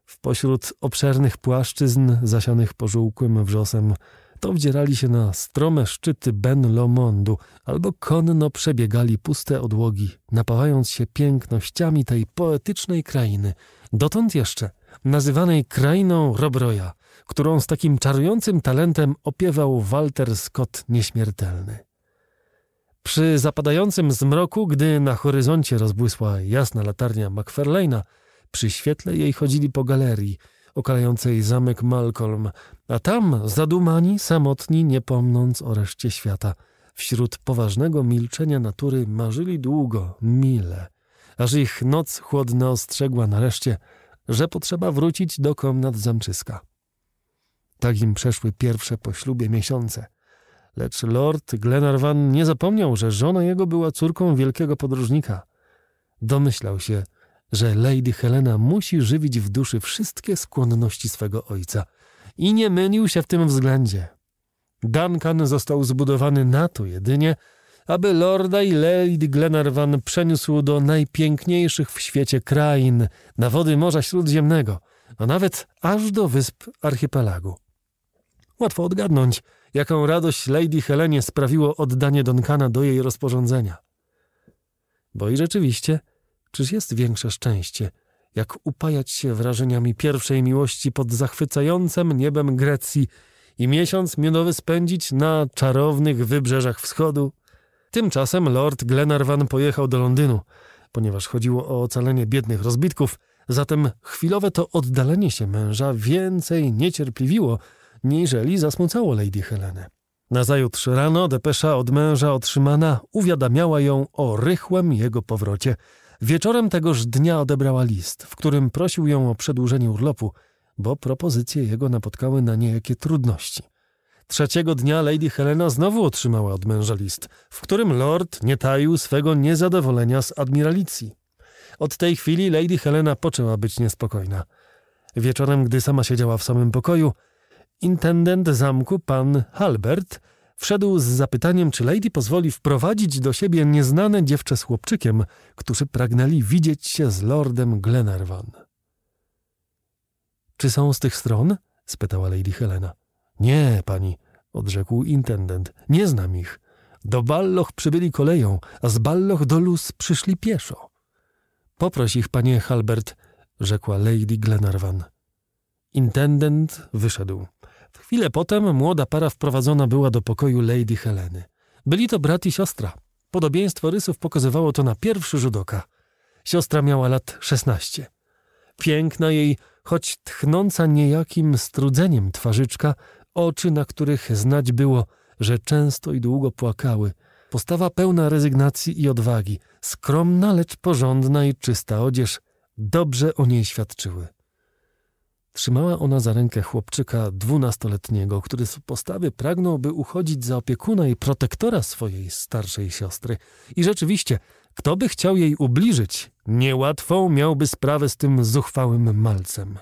w pośród obszernych płaszczyzn zasianych pożółkłym wrzosem, to wdzierali się na strome szczyty Ben Lomondu albo konno przebiegali puste odłogi, napawając się pięknościami tej poetycznej krainy, dotąd jeszcze nazywanej krainą Robroja, którą z takim czarującym talentem opiewał Walter Scott Nieśmiertelny. Przy zapadającym zmroku, gdy na horyzoncie rozbłysła jasna latarnia McFarlane'a, przy świetle jej chodzili po galerii, okalającej zamek Malcolm, a tam zadumani, samotni, nie pomnąc o reszcie świata. Wśród poważnego milczenia natury marzyli długo, mile, aż ich noc chłodna ostrzegła nareszcie, że potrzeba wrócić do komnat zamczyska. Tak im przeszły pierwsze po ślubie miesiące. Lecz lord Glenarvan nie zapomniał, że żona jego była córką wielkiego podróżnika. Domyślał się, że Lady Helena musi żywić w duszy wszystkie skłonności swego ojca i nie mylił się w tym względzie. Duncan został zbudowany na to jedynie, aby lorda i Lady Glenarvan przeniósł do najpiękniejszych w świecie krain, na wody Morza Śródziemnego, a nawet aż do wysp archipelagu. Łatwo odgadnąć, jaką radość Lady Helenie sprawiło oddanie Duncana do jej rozporządzenia. Bo i rzeczywiście – Czyż jest większe szczęście, jak upajać się wrażeniami pierwszej miłości pod zachwycającym niebem Grecji i miesiąc miodowy spędzić na czarownych wybrzeżach wschodu? Tymczasem lord Glenarvan pojechał do Londynu, ponieważ chodziło o ocalenie biednych rozbitków, zatem chwilowe to oddalenie się męża więcej niecierpliwiło, niżeli zasmucało Lady Helenę. Nazajutrz rano depesza od męża otrzymana uwiadamiała ją o rychłym jego powrocie – Wieczorem tegoż dnia odebrała list, w którym prosił ją o przedłużenie urlopu, bo propozycje jego napotkały na niejakie trudności. Trzeciego dnia Lady Helena znowu otrzymała od męża list, w którym lord nie taił swego niezadowolenia z admiralicji. Od tej chwili Lady Helena poczęła być niespokojna. Wieczorem, gdy sama siedziała w samym pokoju, intendent zamku, pan Halbert, Wszedł z zapytaniem, czy Lady pozwoli wprowadzić do siebie nieznane dziewczę z chłopczykiem, którzy pragnęli widzieć się z lordem Glenarvan. Czy są z tych stron? spytała Lady Helena. Nie, pani, odrzekł intendent. Nie znam ich. Do Balloch przybyli koleją, a z Balloch do Luz przyszli pieszo. Poproś ich, panie Halbert, rzekła Lady Glenarvan. Intendent wyszedł. Chwilę potem młoda para wprowadzona była do pokoju Lady Heleny. Byli to brat i siostra. Podobieństwo rysów pokazywało to na pierwszy rzut oka. Siostra miała lat szesnaście. Piękna jej, choć tchnąca niejakim strudzeniem twarzyczka, oczy, na których znać było, że często i długo płakały, postawa pełna rezygnacji i odwagi, skromna, lecz porządna i czysta odzież dobrze o niej świadczyły. Trzymała ona za rękę chłopczyka dwunastoletniego, który z postawy pragnął, by uchodzić za opiekuna i protektora swojej starszej siostry. I rzeczywiście, kto by chciał jej ubliżyć, niełatwą miałby sprawę z tym zuchwałym malcem.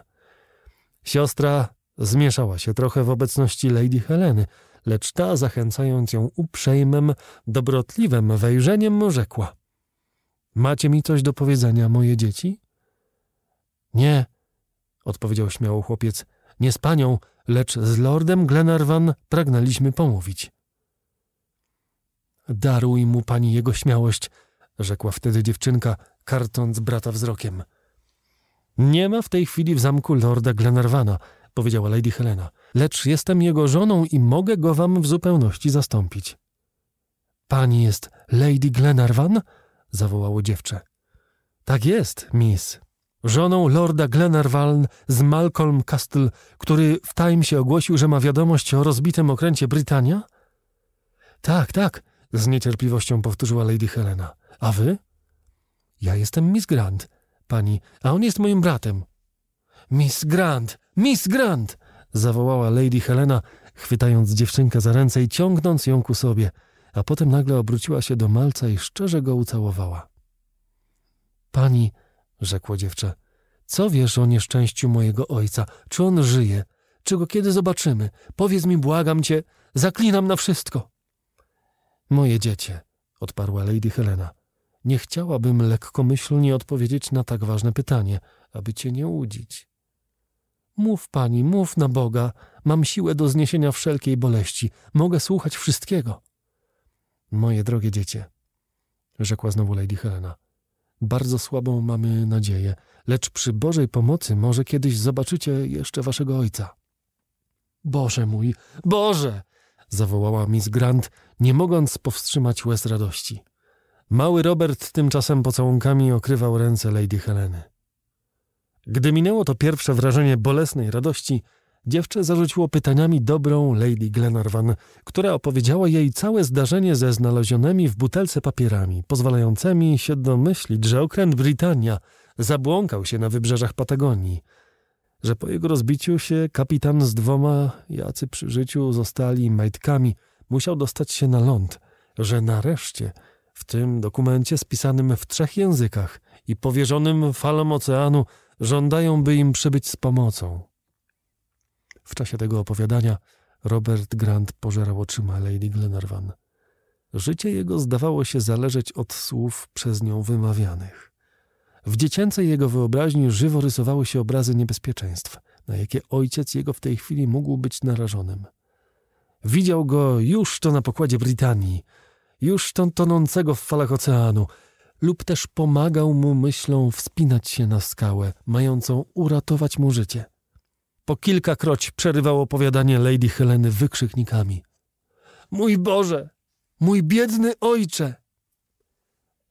Siostra zmieszała się trochę w obecności Lady Heleny, lecz ta, zachęcając ją uprzejmym, dobrotliwym wejrzeniem, rzekła: Macie mi coś do powiedzenia, moje dzieci? Nie, odpowiedział śmiało chłopiec. Nie z panią, lecz z lordem Glenarvan pragnęliśmy pomówić. Daruj mu pani jego śmiałość, rzekła wtedy dziewczynka, kartąc brata wzrokiem. Nie ma w tej chwili w zamku lorda Glenarvana, powiedziała Lady Helena, lecz jestem jego żoną i mogę go wam w zupełności zastąpić. Pani jest Lady Glenarvan? zawołało dziewczę. Tak jest, miss, żoną lorda Glenarvan z Malcolm Castle, który w Timesie ogłosił, że ma wiadomość o rozbitym okręcie Brytania? Tak, tak, z niecierpliwością powtórzyła Lady Helena. A wy? Ja jestem Miss Grant, pani, a on jest moim bratem. Miss Grant, Miss Grant! zawołała Lady Helena, chwytając dziewczynkę za ręce i ciągnąc ją ku sobie, a potem nagle obróciła się do malca i szczerze go ucałowała. Pani, rzekło dziewczę. Co wiesz o nieszczęściu mojego ojca? Czy on żyje? Czy go kiedy zobaczymy? Powiedz mi, błagam cię, zaklinam na wszystko. Moje dziecię, odparła Lady Helena. Nie chciałabym lekkomyślnie odpowiedzieć na tak ważne pytanie, aby cię nie łudzić. Mów pani, mów na Boga, mam siłę do zniesienia wszelkiej boleści, mogę słuchać wszystkiego. Moje drogie dziecię, rzekła znowu Lady Helena, bardzo słabą mamy nadzieję, lecz przy Bożej pomocy może kiedyś zobaczycie jeszcze waszego ojca. Boże mój, Boże! zawołała Miss Grant, nie mogąc powstrzymać łez radości. Mały Robert tymczasem pocałunkami okrywał ręce Lady Heleny. Gdy minęło to pierwsze wrażenie bolesnej radości, Dziewczę zarzuciło pytaniami dobrą Lady Glenarvan, która opowiedziała jej całe zdarzenie ze znalezionymi w butelce papierami, pozwalającymi się domyślić, że okręt Brytania zabłąkał się na wybrzeżach Patagonii, że po jego rozbiciu się kapitan z dwoma, jacy przy życiu zostali majtkami, musiał dostać się na ląd, że nareszcie w tym dokumencie spisanym w trzech językach i powierzonym falom oceanu żądają, by im przybyć z pomocą. W czasie tego opowiadania Robert Grant pożerał oczyma Lady Glenarvan. Życie jego zdawało się zależeć od słów przez nią wymawianych. W dziecięcej jego wyobraźni żywo rysowały się obrazy niebezpieczeństw, na jakie ojciec jego w tej chwili mógł być narażonym. Widział go już to na pokładzie Brytanii, już to tonącego w falach oceanu, lub też pomagał mu myślą wspinać się na skałę, mającą uratować mu życie. Po kilkakroć przerywał opowiadanie Lady Heleny wykrzyknikami. Mój Boże! Mój biedny ojcze!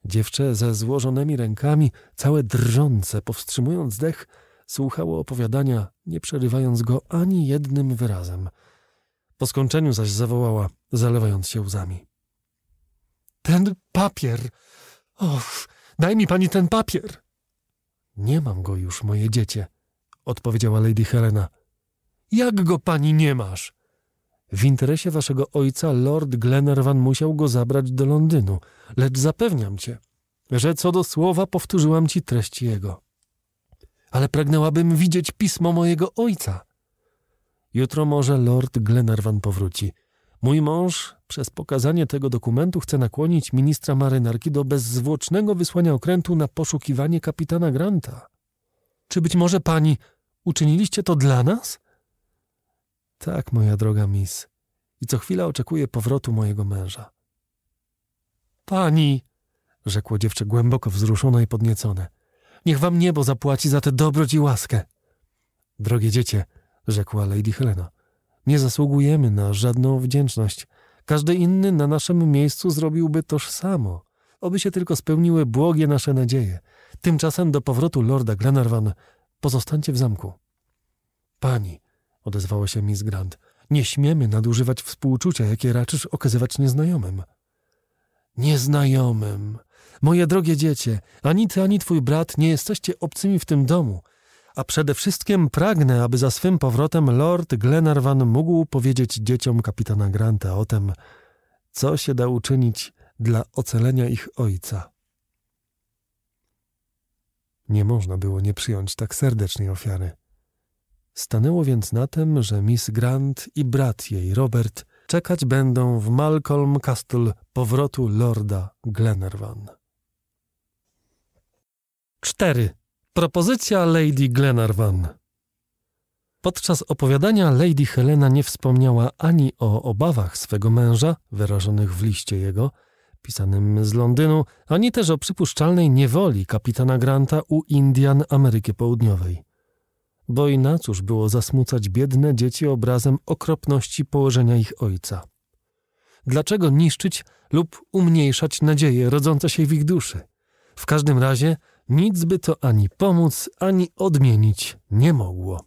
Dziewczę ze złożonymi rękami, całe drżące, powstrzymując dech, słuchało opowiadania, nie przerywając go ani jednym wyrazem. Po skończeniu zaś zawołała, zalewając się łzami. Ten papier! Och, daj mi pani ten papier! Nie mam go już, moje dziecię, odpowiedziała Lady Helena. Jak go pani nie masz? W interesie waszego ojca lord Glenarvan musiał go zabrać do Londynu, lecz zapewniam cię, że co do słowa powtórzyłam ci treść jego. Ale pragnęłabym widzieć pismo mojego ojca. Jutro może lord Glenarvan powróci. Mój mąż przez pokazanie tego dokumentu chce nakłonić ministra marynarki do bezzwłocznego wysłania okrętu na poszukiwanie kapitana Granta. Czy być może pani Uczyniliście to dla nas? Tak, moja droga Miss. I co chwila oczekuję powrotu mojego męża. Pani, rzekło dziewczę głęboko wzruszone i podniecone, niech wam niebo zapłaci za tę dobroć i łaskę. Drogie dziecię, rzekła Lady Helena, nie zasługujemy na żadną wdzięczność. Każdy inny na naszym miejscu zrobiłby toż samo. Oby się tylko spełniły błogie nasze nadzieje. Tymczasem do powrotu lorda Glenarvan Pozostańcie w zamku. Pani, odezwała się Miss Grant, nie śmiemy nadużywać współczucia, jakie raczysz okazywać nieznajomym. Nieznajomym. Moje drogie dziecię, ani ty, ani twój brat nie jesteście obcymi w tym domu, a przede wszystkim pragnę, aby za swym powrotem Lord Glenarvan mógł powiedzieć dzieciom kapitana Granta o tym, co się da uczynić dla ocalenia ich ojca. Nie można było nie przyjąć tak serdecznej ofiary. Stanęło więc na tym, że Miss Grant i brat jej, Robert, czekać będą w Malcolm Castle powrotu lorda Glenarvan. 4. Propozycja Lady Glenarvan. Podczas opowiadania Lady Helena nie wspomniała ani o obawach swego męża, wyrażonych w liście jego, pisanym z Londynu, ani też o przypuszczalnej niewoli kapitana Granta u Indian Ameryki Południowej. Bo i na cóż było zasmucać biedne dzieci obrazem okropności położenia ich ojca? Dlaczego niszczyć lub umniejszać nadzieje rodzące się w ich duszy? W każdym razie nic by to ani pomóc, ani odmienić nie mogło.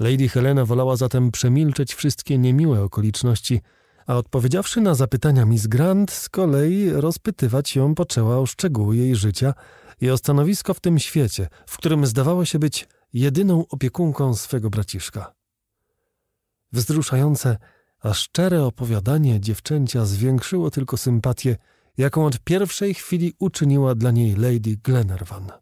Lady Helena wolała zatem przemilczeć wszystkie niemiłe okoliczności – a odpowiedziawszy na zapytania Miss Grant, z kolei rozpytywać ją poczęła o szczegóły jej życia i o stanowisko w tym świecie, w którym zdawała się być jedyną opiekunką swego braciszka. Wzruszające, a szczere opowiadanie dziewczęcia zwiększyło tylko sympatię, jaką od pierwszej chwili uczyniła dla niej Lady Glenarvan.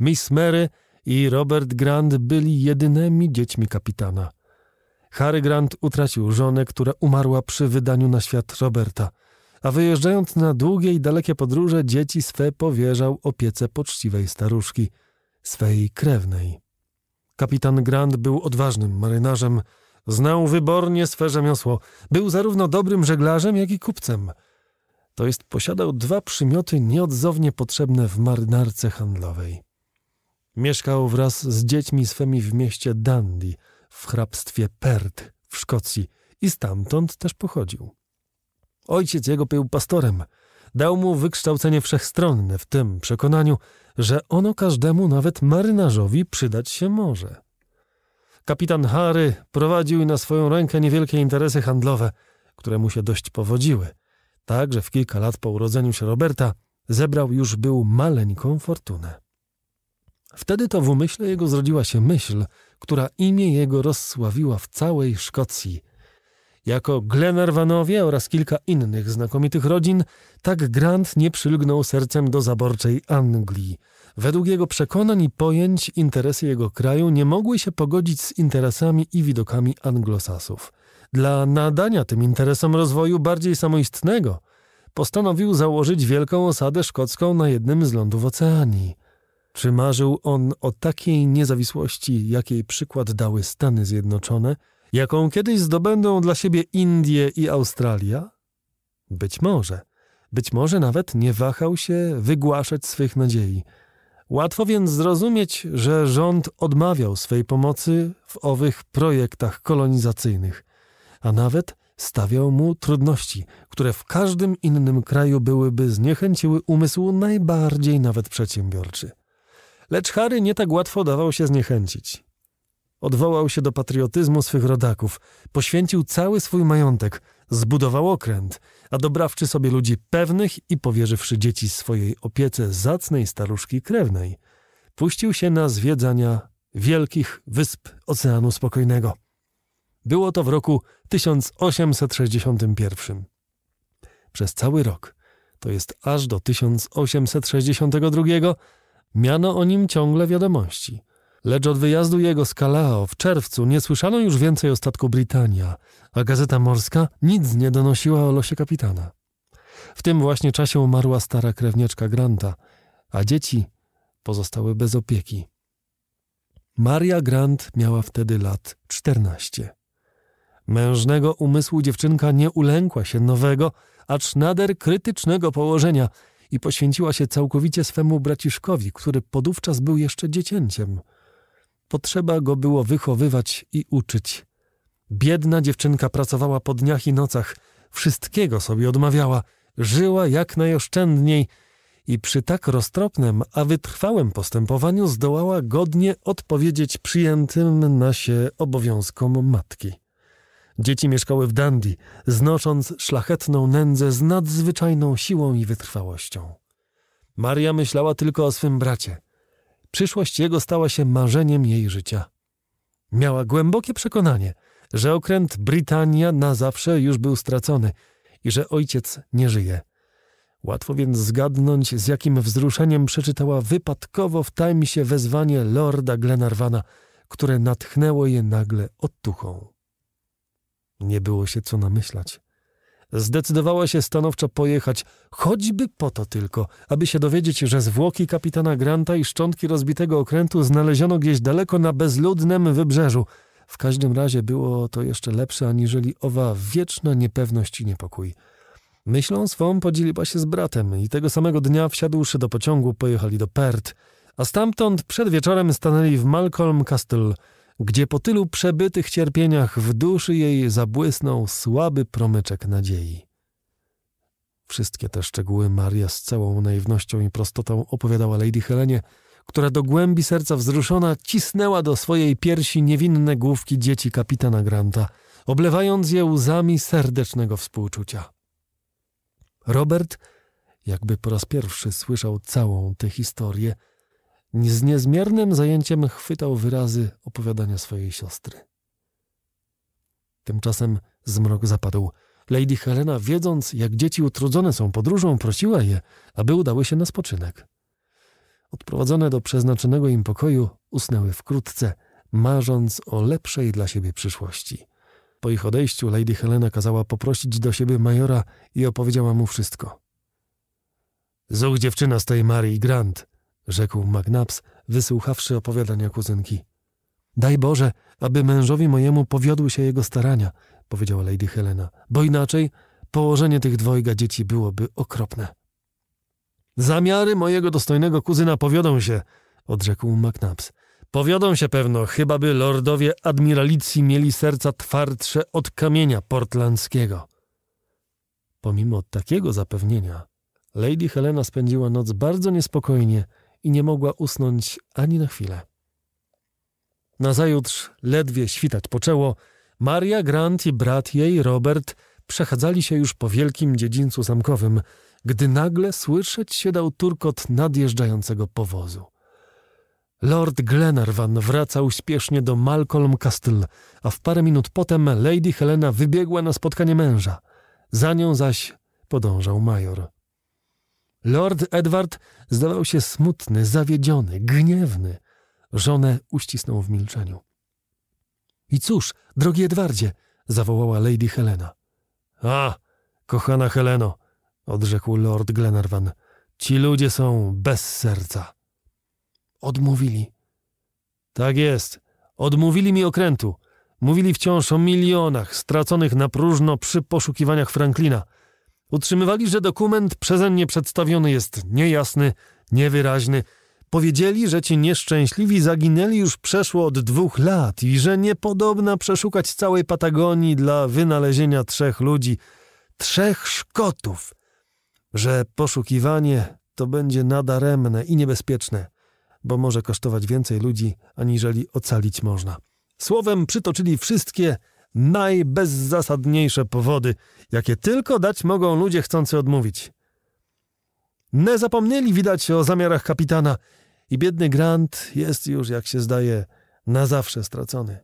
Miss Mary i Robert Grant byli jedynymi dziećmi kapitana. Harry Grant utracił żonę, która umarła przy wydaniu na świat Roberta, a wyjeżdżając na długie i dalekie podróże, dzieci swe powierzał opiece poczciwej staruszki, swej krewnej. Kapitan Grant był odważnym marynarzem, znał wybornie swe rzemiosło, był zarówno dobrym żeglarzem, jak i kupcem. To jest posiadał dwa przymioty nieodzownie potrzebne w marynarce handlowej. Mieszkał wraz z dziećmi swymi w mieście Dundee, w hrabstwie Perth w Szkocji i stamtąd też pochodził. Ojciec jego był pastorem. Dał mu wykształcenie wszechstronne w tym przekonaniu, że ono każdemu, nawet marynarzowi, przydać się może. Kapitan Harry prowadził na swoją rękę niewielkie interesy handlowe, które mu się dość powodziły. Tak, że w kilka lat po urodzeniu się Roberta zebrał już był maleńką fortunę. Wtedy to w umyśle jego zrodziła się myśl, która imię jego rozsławiła w całej Szkocji. Jako Glenarvanowie oraz kilka innych znakomitych rodzin, tak Grant nie przylgnął sercem do zaborczej Anglii. Według jego przekonań i pojęć interesy jego kraju nie mogły się pogodzić z interesami i widokami anglosasów. Dla nadania tym interesom rozwoju bardziej samoistnego, postanowił założyć wielką osadę szkocką na jednym z lądów Oceanii. Czy marzył on o takiej niezawisłości, jakiej przykład dały Stany Zjednoczone, jaką kiedyś zdobędą dla siebie Indie i Australia? Być może. Być może nawet nie wahał się wygłaszać swych nadziei. Łatwo więc zrozumieć, że rząd odmawiał swej pomocy w owych projektach kolonizacyjnych, a nawet stawiał mu trudności, które w każdym innym kraju byłyby zniechęciły umysł najbardziej nawet przedsiębiorczy. Lecz Harry nie tak łatwo dawał się zniechęcić. Odwołał się do patriotyzmu swych rodaków, poświęcił cały swój majątek, zbudował okręt, a dobrawczy sobie ludzi pewnych i powierzywszy dzieci swojej opiece zacnej staruszki krewnej, puścił się na zwiedzania wielkich wysp Oceanu Spokojnego. Było to w roku 1861. Przez cały rok, to jest aż do 1862, Miano o nim ciągle wiadomości. Lecz od wyjazdu jego z Kalao w czerwcu nie słyszano już więcej o statku Brytania, a Gazeta Morska nic nie donosiła o losie kapitana. W tym właśnie czasie umarła stara krewnieczka Granta, a dzieci pozostały bez opieki. Maria Grant miała wtedy lat czternaście. Mężnego umysłu dziewczynka nie ulękła się nowego, acz nader krytycznego położenia – i poświęciła się całkowicie swemu braciszkowi, który podówczas był jeszcze dziecięciem. Potrzeba go było wychowywać i uczyć. Biedna dziewczynka pracowała po dniach i nocach, wszystkiego sobie odmawiała, żyła jak najoszczędniej i przy tak roztropnym, a wytrwałym postępowaniu zdołała godnie odpowiedzieć przyjętym na się obowiązkom matki. Dzieci mieszkały w Dandi, znosząc szlachetną nędzę z nadzwyczajną siłą i wytrwałością. Maria myślała tylko o swym bracie. Przyszłość jego stała się marzeniem jej życia. Miała głębokie przekonanie, że okręt Brytania na zawsze już był stracony i że ojciec nie żyje. Łatwo więc zgadnąć, z jakim wzruszeniem przeczytała wypadkowo w Timesie wezwanie lorda Glenarvana, które natchnęło je nagle odtuchą. Nie było się co namyślać. Zdecydowała się stanowczo pojechać, choćby po to tylko, aby się dowiedzieć, że zwłoki kapitana Granta i szczątki rozbitego okrętu znaleziono gdzieś daleko na bezludnym wybrzeżu. W każdym razie było to jeszcze lepsze aniżeli owa wieczna niepewność i niepokój. Myślą swą podzieliła się z bratem i tego samego dnia wsiadłszy do pociągu pojechali do Perth, a stamtąd przed wieczorem stanęli w Malcolm Castle – gdzie po tylu przebytych cierpieniach w duszy jej zabłysnął słaby promyczek nadziei. Wszystkie te szczegóły Maria z całą naiwnością i prostotą opowiadała Lady Helenie, która do głębi serca wzruszona cisnęła do swojej piersi niewinne główki dzieci kapitana Granta, oblewając je łzami serdecznego współczucia. Robert, jakby po raz pierwszy słyszał całą tę historię, z niezmiernym zajęciem chwytał wyrazy opowiadania swojej siostry. Tymczasem zmrok zapadł. Lady Helena, wiedząc, jak dzieci utrudzone są podróżą, prosiła je, aby udały się na spoczynek. Odprowadzone do przeznaczonego im pokoju, usnęły wkrótce, marząc o lepszej dla siebie przyszłości. Po ich odejściu Lady Helena kazała poprosić do siebie majora i opowiedziała mu wszystko. Zuch dziewczyna z tej Marii Grant, rzekł Magnaps, wysłuchawszy opowiadania kuzynki. Daj Boże, aby mężowi mojemu powiodły się jego starania, powiedziała Lady Helena, bo inaczej położenie tych dwojga dzieci byłoby okropne. Zamiary mojego dostojnego kuzyna powiodą się, odrzekł magnaps Powiodą się pewno, chyba by lordowie admiralicji mieli serca twardsze od kamienia portlandzkiego. Pomimo takiego zapewnienia, Lady Helena spędziła noc bardzo niespokojnie i nie mogła usnąć ani na chwilę. Nazajutrz ledwie świtać poczęło, Maria Grant i brat jej, Robert, przechadzali się już po wielkim dziedzińcu zamkowym, gdy nagle słyszeć się dał turkot nadjeżdżającego powozu. Lord Glenarvan wracał śpiesznie do Malcolm Castle, a w parę minut potem Lady Helena wybiegła na spotkanie męża. Za nią zaś podążał major. Lord Edward zdawał się smutny, zawiedziony, gniewny. Żonę uścisnął w milczeniu. I cóż, drogi Edwardzie, zawołała Lady Helena. A, kochana Heleno, odrzekł Lord Glenarvan. Ci ludzie są bez serca. Odmówili. Tak jest. Odmówili mi okrętu. Mówili wciąż o milionach straconych na próżno przy poszukiwaniach Franklina – Utrzymywali, że dokument przeze mnie przedstawiony jest niejasny, niewyraźny. Powiedzieli, że ci nieszczęśliwi zaginęli już przeszło od dwóch lat i że niepodobna przeszukać całej Patagonii dla wynalezienia trzech ludzi, trzech Szkotów, że poszukiwanie to będzie nadaremne i niebezpieczne, bo może kosztować więcej ludzi, aniżeli ocalić można. Słowem przytoczyli wszystkie najbezzasadniejsze powody, jakie tylko dać mogą ludzie chcący odmówić. Ne zapomnieli widać o zamiarach kapitana i biedny Grant jest już, jak się zdaje, na zawsze stracony.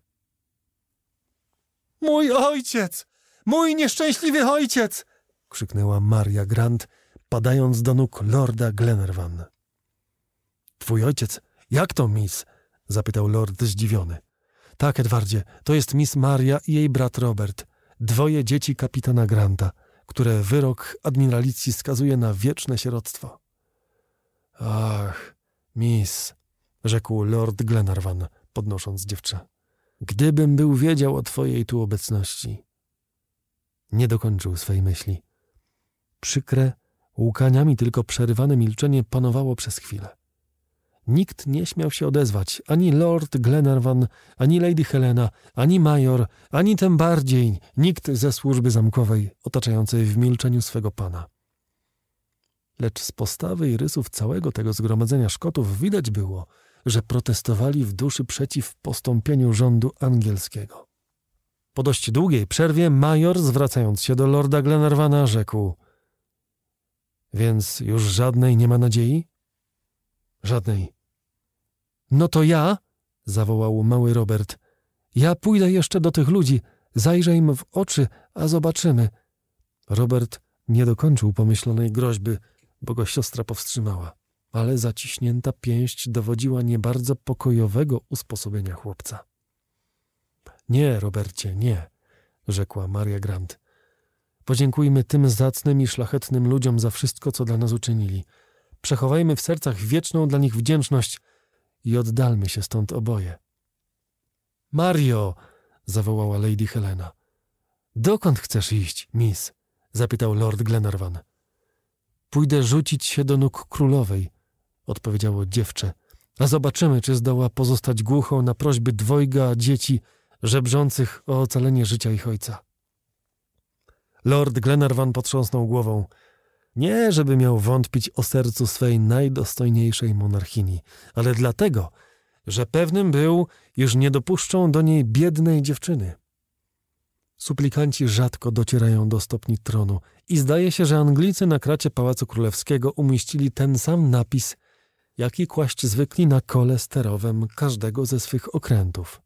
Mój ojciec! Mój nieszczęśliwy ojciec! krzyknęła Maria Grant, padając do nóg lorda Glenarvan. Twój ojciec? Jak to, miss? zapytał lord zdziwiony. Tak, Edwardzie, to jest Miss Maria i jej brat Robert, dwoje dzieci kapitana Granta, które wyrok admiralicji skazuje na wieczne sieroctwo. Ach, Miss, rzekł Lord Glenarvan, podnosząc dziewczę. Gdybym był wiedział o twojej tu obecności. Nie dokończył swej myśli. Przykre, łkaniami tylko przerywane milczenie panowało przez chwilę. Nikt nie śmiał się odezwać, ani Lord Glenarvan, ani Lady Helena, ani major, ani tym bardziej nikt ze służby zamkowej otaczającej w milczeniu swego pana. Lecz z postawy i rysów całego tego zgromadzenia Szkotów widać było, że protestowali w duszy przeciw postąpieniu rządu angielskiego. Po dość długiej przerwie major, zwracając się do Lorda Glenarvana, rzekł: Więc już żadnej nie ma nadziei? Żadnej. No to ja, zawołał mały Robert. Ja pójdę jeszcze do tych ludzi, zajrzę im w oczy, a zobaczymy. Robert nie dokończył pomyślonej groźby, bo go siostra powstrzymała, ale zaciśnięta pięść dowodziła nie bardzo pokojowego usposobienia chłopca. Nie, Robercie, nie, rzekła Maria Grant. Podziękujmy tym zacnym i szlachetnym ludziom za wszystko, co dla nas uczynili. Przechowajmy w sercach wieczną dla nich wdzięczność i oddalmy się stąd oboje. Mario! zawołała Lady Helena. Dokąd chcesz iść, miss? zapytał Lord Glenarvan. Pójdę rzucić się do nóg królowej, odpowiedziało dziewczę, a zobaczymy, czy zdoła pozostać głuchą na prośby dwojga dzieci żebrzących o ocalenie życia ich ojca. Lord Glenarvan potrząsnął głową – nie, żeby miał wątpić o sercu swej najdostojniejszej monarchini, ale dlatego, że pewnym był, iż nie dopuszczą do niej biednej dziewczyny. Suplikanci rzadko docierają do stopni tronu i zdaje się, że Anglicy na kracie Pałacu Królewskiego umieścili ten sam napis, jaki kłaść zwykli na kole sterowym każdego ze swych okrętów.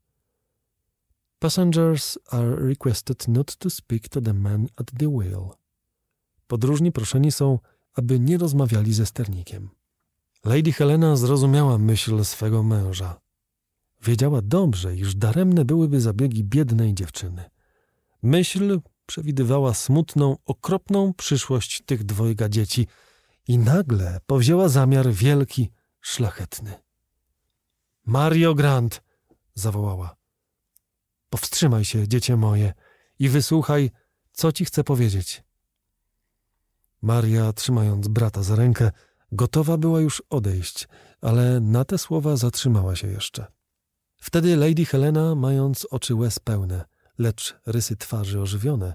Passengers are requested not to speak to the man at the wheel. Podróżni proszeni są, aby nie rozmawiali ze sternikiem. Lady Helena zrozumiała myśl swego męża. Wiedziała dobrze, iż daremne byłyby zabiegi biednej dziewczyny. Myśl przewidywała smutną, okropną przyszłość tych dwojga dzieci i nagle powzięła zamiar wielki, szlachetny. Mario Grant! zawołała. Powstrzymaj się, dziecię moje, i wysłuchaj, co ci chcę powiedzieć. Maria, trzymając brata za rękę, gotowa była już odejść, ale na te słowa zatrzymała się jeszcze. Wtedy Lady Helena, mając oczy łez pełne, lecz rysy twarzy ożywione,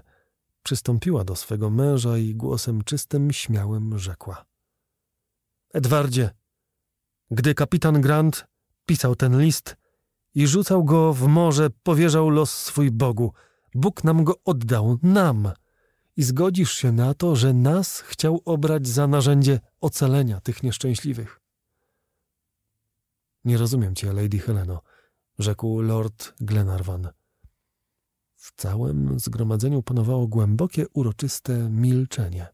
przystąpiła do swego męża i głosem czystym, śmiałym rzekła. Edwardzie, gdy kapitan Grant pisał ten list i rzucał go w morze, powierzał los swój Bogu. Bóg nam go oddał, nam, i zgodzisz się na to, że nas chciał obrać za narzędzie ocalenia tych nieszczęśliwych. Nie rozumiem cię, Lady Heleno, rzekł Lord Glenarvan. W całym zgromadzeniu panowało głębokie, uroczyste milczenie.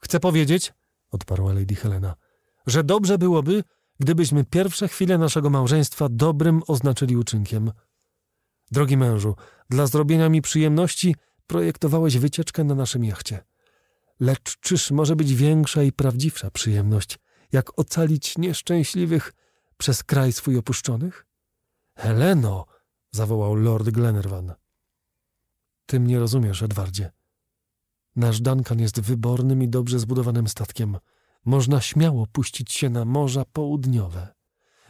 Chcę powiedzieć, odparła Lady Helena, że dobrze byłoby, gdybyśmy pierwsze chwile naszego małżeństwa dobrym oznaczyli uczynkiem. Drogi mężu, dla zrobienia mi przyjemności projektowałeś wycieczkę na naszym jachcie. Lecz czyż może być większa i prawdziwsza przyjemność, jak ocalić nieszczęśliwych przez kraj swój opuszczonych? Heleno! zawołał lord Glenarvan. Ty mnie rozumiesz, Edwardzie. Nasz Duncan jest wybornym i dobrze zbudowanym statkiem. Można śmiało puścić się na morza południowe.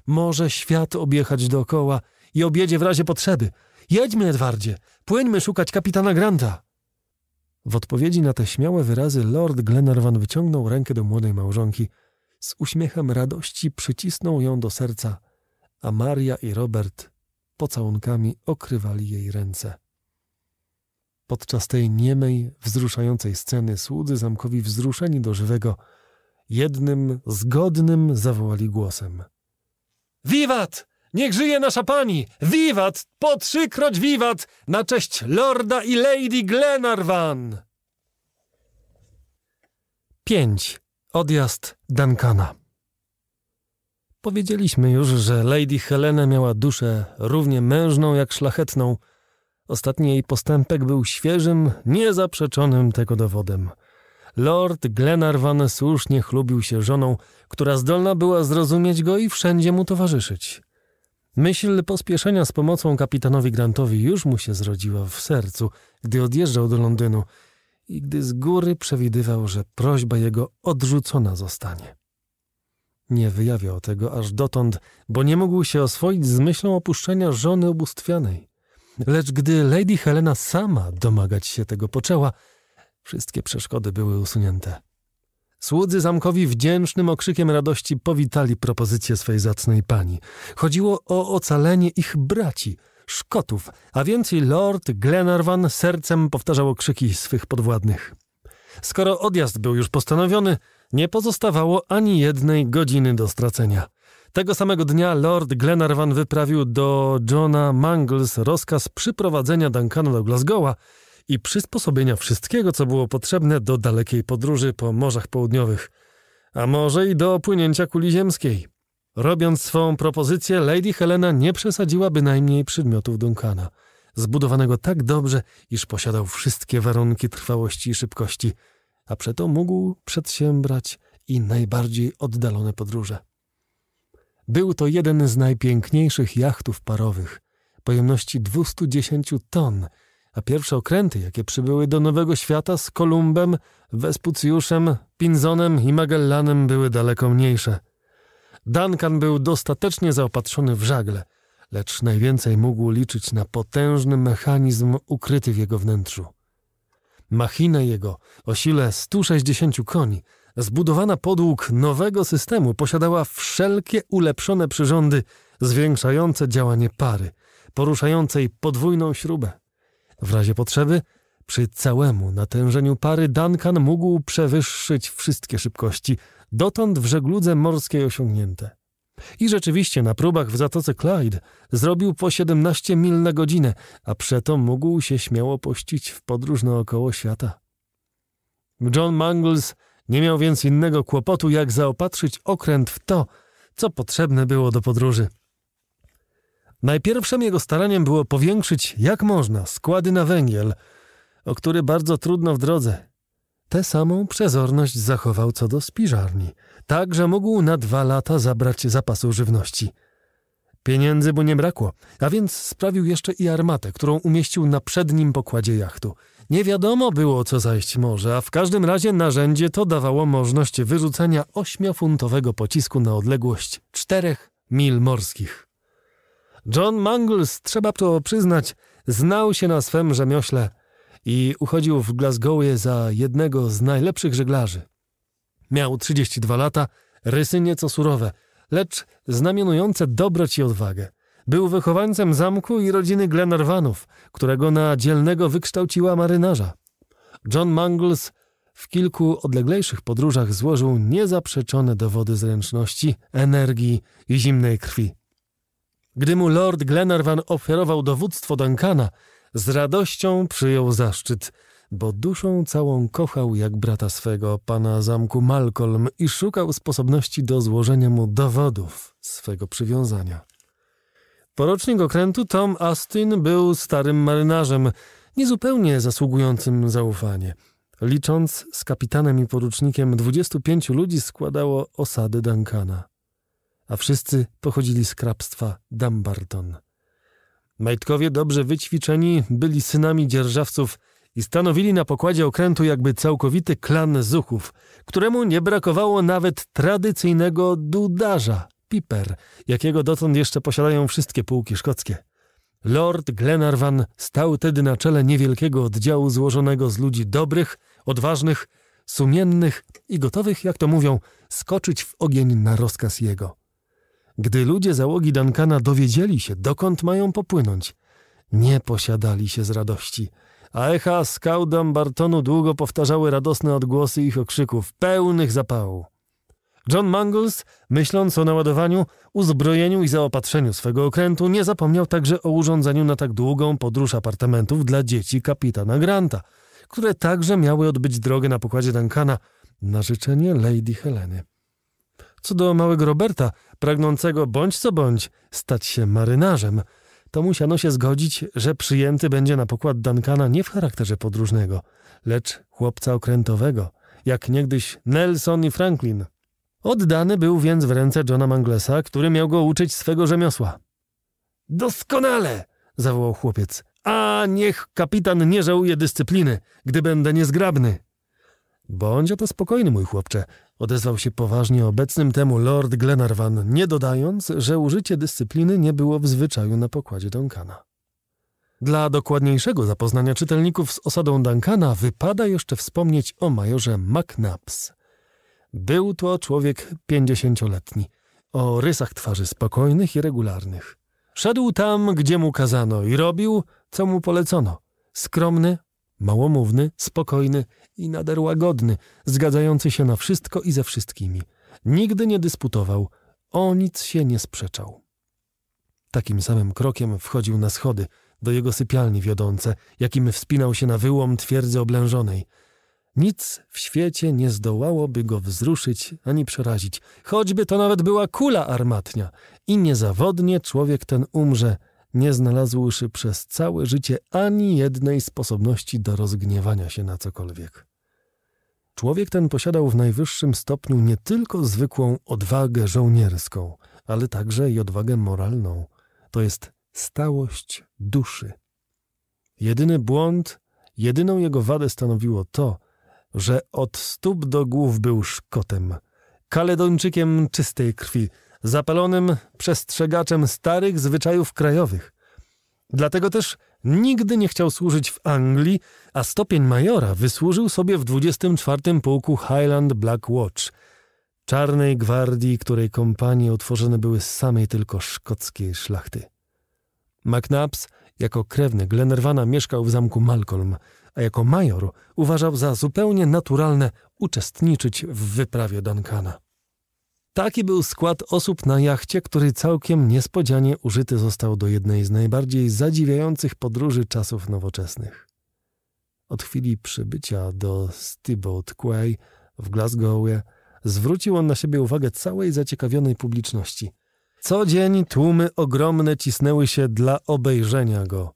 Może świat objechać dookoła i objedzie w razie potrzeby, Jedźmy, Edwardzie! Płyńmy szukać kapitana Granta! W odpowiedzi na te śmiałe wyrazy Lord Glenarvan wyciągnął rękę do młodej małżonki. Z uśmiechem radości przycisnął ją do serca, a Maria i Robert pocałunkami okrywali jej ręce. Podczas tej niemej, wzruszającej sceny słudzy zamkowi wzruszeni do żywego, jednym, zgodnym zawołali głosem. Wiwat! Niech żyje nasza pani! Wiwat! Po trzykroć wiwat! Na cześć lorda i lady Glenarvan! 5. Odjazd Duncana Powiedzieliśmy już, że Lady Helena miała duszę równie mężną jak szlachetną. Ostatni jej postępek był świeżym, niezaprzeczonym tego dowodem. Lord Glenarvan słusznie chlubił się żoną, która zdolna była zrozumieć go i wszędzie mu towarzyszyć. Myśl pospieszenia z pomocą kapitanowi Grantowi już mu się zrodziła w sercu, gdy odjeżdżał do Londynu i gdy z góry przewidywał, że prośba jego odrzucona zostanie. Nie wyjawiał tego aż dotąd, bo nie mógł się oswoić z myślą opuszczenia żony ubóstwianej. Lecz gdy Lady Helena sama domagać się tego poczęła, wszystkie przeszkody były usunięte. Słudzy zamkowi wdzięcznym okrzykiem radości powitali propozycję swej zacnej pani. Chodziło o ocalenie ich braci, Szkotów, a więc lord Glenarvan sercem powtarzał okrzyki swych podwładnych. Skoro odjazd był już postanowiony, nie pozostawało ani jednej godziny do stracenia. Tego samego dnia Lord Glenarvan wyprawił do Johna Mangles rozkaz przyprowadzenia Duncana do Glasgowa i przysposobienia wszystkiego, co było potrzebne do dalekiej podróży po morzach południowych, a może i do opłynięcia kuli ziemskiej. Robiąc swą propozycję, Lady Helena nie przesadziła bynajmniej przedmiotów Duncana, zbudowanego tak dobrze, iż posiadał wszystkie warunki trwałości i szybkości, a przeto mógł przedsiębrać i najbardziej oddalone podróże. Był to jeden z najpiękniejszych jachtów parowych, pojemności 210 ton – a pierwsze okręty, jakie przybyły do Nowego Świata z Kolumbem, Vespucjuszem, Pinzonem i Magellanem były daleko mniejsze. Duncan był dostatecznie zaopatrzony w żagle, lecz najwięcej mógł liczyć na potężny mechanizm ukryty w jego wnętrzu. Machina jego, o sile 160 koni, zbudowana podług nowego systemu, posiadała wszelkie ulepszone przyrządy zwiększające działanie pary, poruszającej podwójną śrubę. W razie potrzeby, przy całemu natężeniu pary, Duncan mógł przewyższyć wszystkie szybkości dotąd w żegludze morskiej osiągnięte. I rzeczywiście na próbach w Zatoce Clyde zrobił po 17 mil na godzinę, a przeto mógł się śmiało pościć w podróż naokoło świata. John Mangles nie miał więc innego kłopotu, jak zaopatrzyć okręt w to, co potrzebne było do podróży. Najpierwszym jego staraniem było powiększyć jak można składy na węgiel, o który bardzo trudno w drodze. Tę samą przezorność zachował co do spiżarni, tak że mógł na dwa lata zabrać zapasu żywności. Pieniędzy mu nie brakło, a więc sprawił jeszcze i armatę, którą umieścił na przednim pokładzie jachtu. Nie wiadomo było, co zajść może, a w każdym razie narzędzie to dawało możliwość wyrzucania ośmiofuntowego pocisku na odległość czterech mil morskich. John Mangles, trzeba to przyznać, znał się na swym rzemiośle i uchodził w Glasgowie za jednego z najlepszych żeglarzy. Miał 32 lata, rysy nieco surowe, lecz znamionujące dobroć i odwagę. Był wychowańcem zamku i rodziny Glenarvanów, którego na dzielnego wykształciła marynarza. John Mangles w kilku odleglejszych podróżach złożył niezaprzeczone dowody zręczności, energii i zimnej krwi. Gdy mu Lord Glenarvan oferował dowództwo Duncana, z radością przyjął zaszczyt, bo duszą całą kochał jak brata swego, pana zamku Malcolm i szukał sposobności do złożenia mu dowodów swego przywiązania. Porocznik okrętu Tom Astin był starym marynarzem, niezupełnie zasługującym zaufanie. Licząc z kapitanem i porucznikiem, 25 ludzi składało osady Duncana a wszyscy pochodzili z Krabstwa Dumbarton. Majtkowie dobrze wyćwiczeni byli synami dzierżawców i stanowili na pokładzie okrętu jakby całkowity klan zuchów, któremu nie brakowało nawet tradycyjnego dudarza, piper, jakiego dotąd jeszcze posiadają wszystkie pułki szkockie. Lord Glenarvan stał tedy na czele niewielkiego oddziału złożonego z ludzi dobrych, odważnych, sumiennych i gotowych, jak to mówią, skoczyć w ogień na rozkaz jego. Gdy ludzie załogi Duncana dowiedzieli się, dokąd mają popłynąć, nie posiadali się z radości, a echa skał Bartonu długo powtarzały radosne odgłosy ich okrzyków, pełnych zapału. John Mangles, myśląc o naładowaniu, uzbrojeniu i zaopatrzeniu swego okrętu, nie zapomniał także o urządzeniu na tak długą podróż apartamentów dla dzieci kapitana Granta, które także miały odbyć drogę na pokładzie Duncana na życzenie Lady Heleny. Co do małego Roberta, pragnącego bądź co bądź stać się marynarzem, to musiano się zgodzić, że przyjęty będzie na pokład Duncana nie w charakterze podróżnego, lecz chłopca okrętowego, jak niegdyś Nelson i Franklin. Oddany był więc w ręce Johna Manglesa, który miał go uczyć swego rzemiosła. Doskonale! zawołał chłopiec. A niech kapitan nie żałuje dyscypliny, gdy będę niezgrabny. Bądź o to spokojny, mój chłopcze. Odezwał się poważnie obecnym temu Lord Glenarvan, nie dodając, że użycie dyscypliny nie było w zwyczaju na pokładzie Duncana. Dla dokładniejszego zapoznania czytelników z osadą Duncana wypada jeszcze wspomnieć o majorze McNabbs. Był to człowiek pięćdziesięcioletni, o rysach twarzy spokojnych i regularnych. Szedł tam, gdzie mu kazano i robił, co mu polecono. Skromny, małomówny, spokojny i nader łagodny, zgadzający się na wszystko i ze wszystkimi. Nigdy nie dysputował, o nic się nie sprzeczał. Takim samym krokiem wchodził na schody, do jego sypialni wiodące, jakim wspinał się na wyłom twierdzy oblężonej. Nic w świecie nie zdołałoby go wzruszyć ani przerazić, choćby to nawet była kula armatnia. I niezawodnie człowiek ten umrze, nie znalazłszy przez całe życie ani jednej sposobności do rozgniewania się na cokolwiek. Człowiek ten posiadał w najwyższym stopniu nie tylko zwykłą odwagę żołnierską, ale także i odwagę moralną, to jest stałość duszy. Jedyny błąd, jedyną jego wadę stanowiło to, że od stóp do głów był Szkotem, Kaledończykiem czystej krwi, zapalonym przestrzegaczem starych zwyczajów krajowych. Dlatego też Nigdy nie chciał służyć w Anglii, a stopień majora wysłużył sobie w 24. Pułku Highland Black Watch, czarnej gwardii, której kompanie utworzone były z samej tylko szkockiej szlachty. McNabs jako krewny Glennerwana mieszkał w zamku Malcolm, a jako major uważał za zupełnie naturalne uczestniczyć w wyprawie Duncana. Taki był skład osób na jachcie, który całkiem niespodzianie użyty został do jednej z najbardziej zadziwiających podróży czasów nowoczesnych. Od chwili przybycia do Stibold Quay w Glasgowie zwrócił on na siebie uwagę całej zaciekawionej publiczności. Co dzień tłumy ogromne cisnęły się dla obejrzenia go.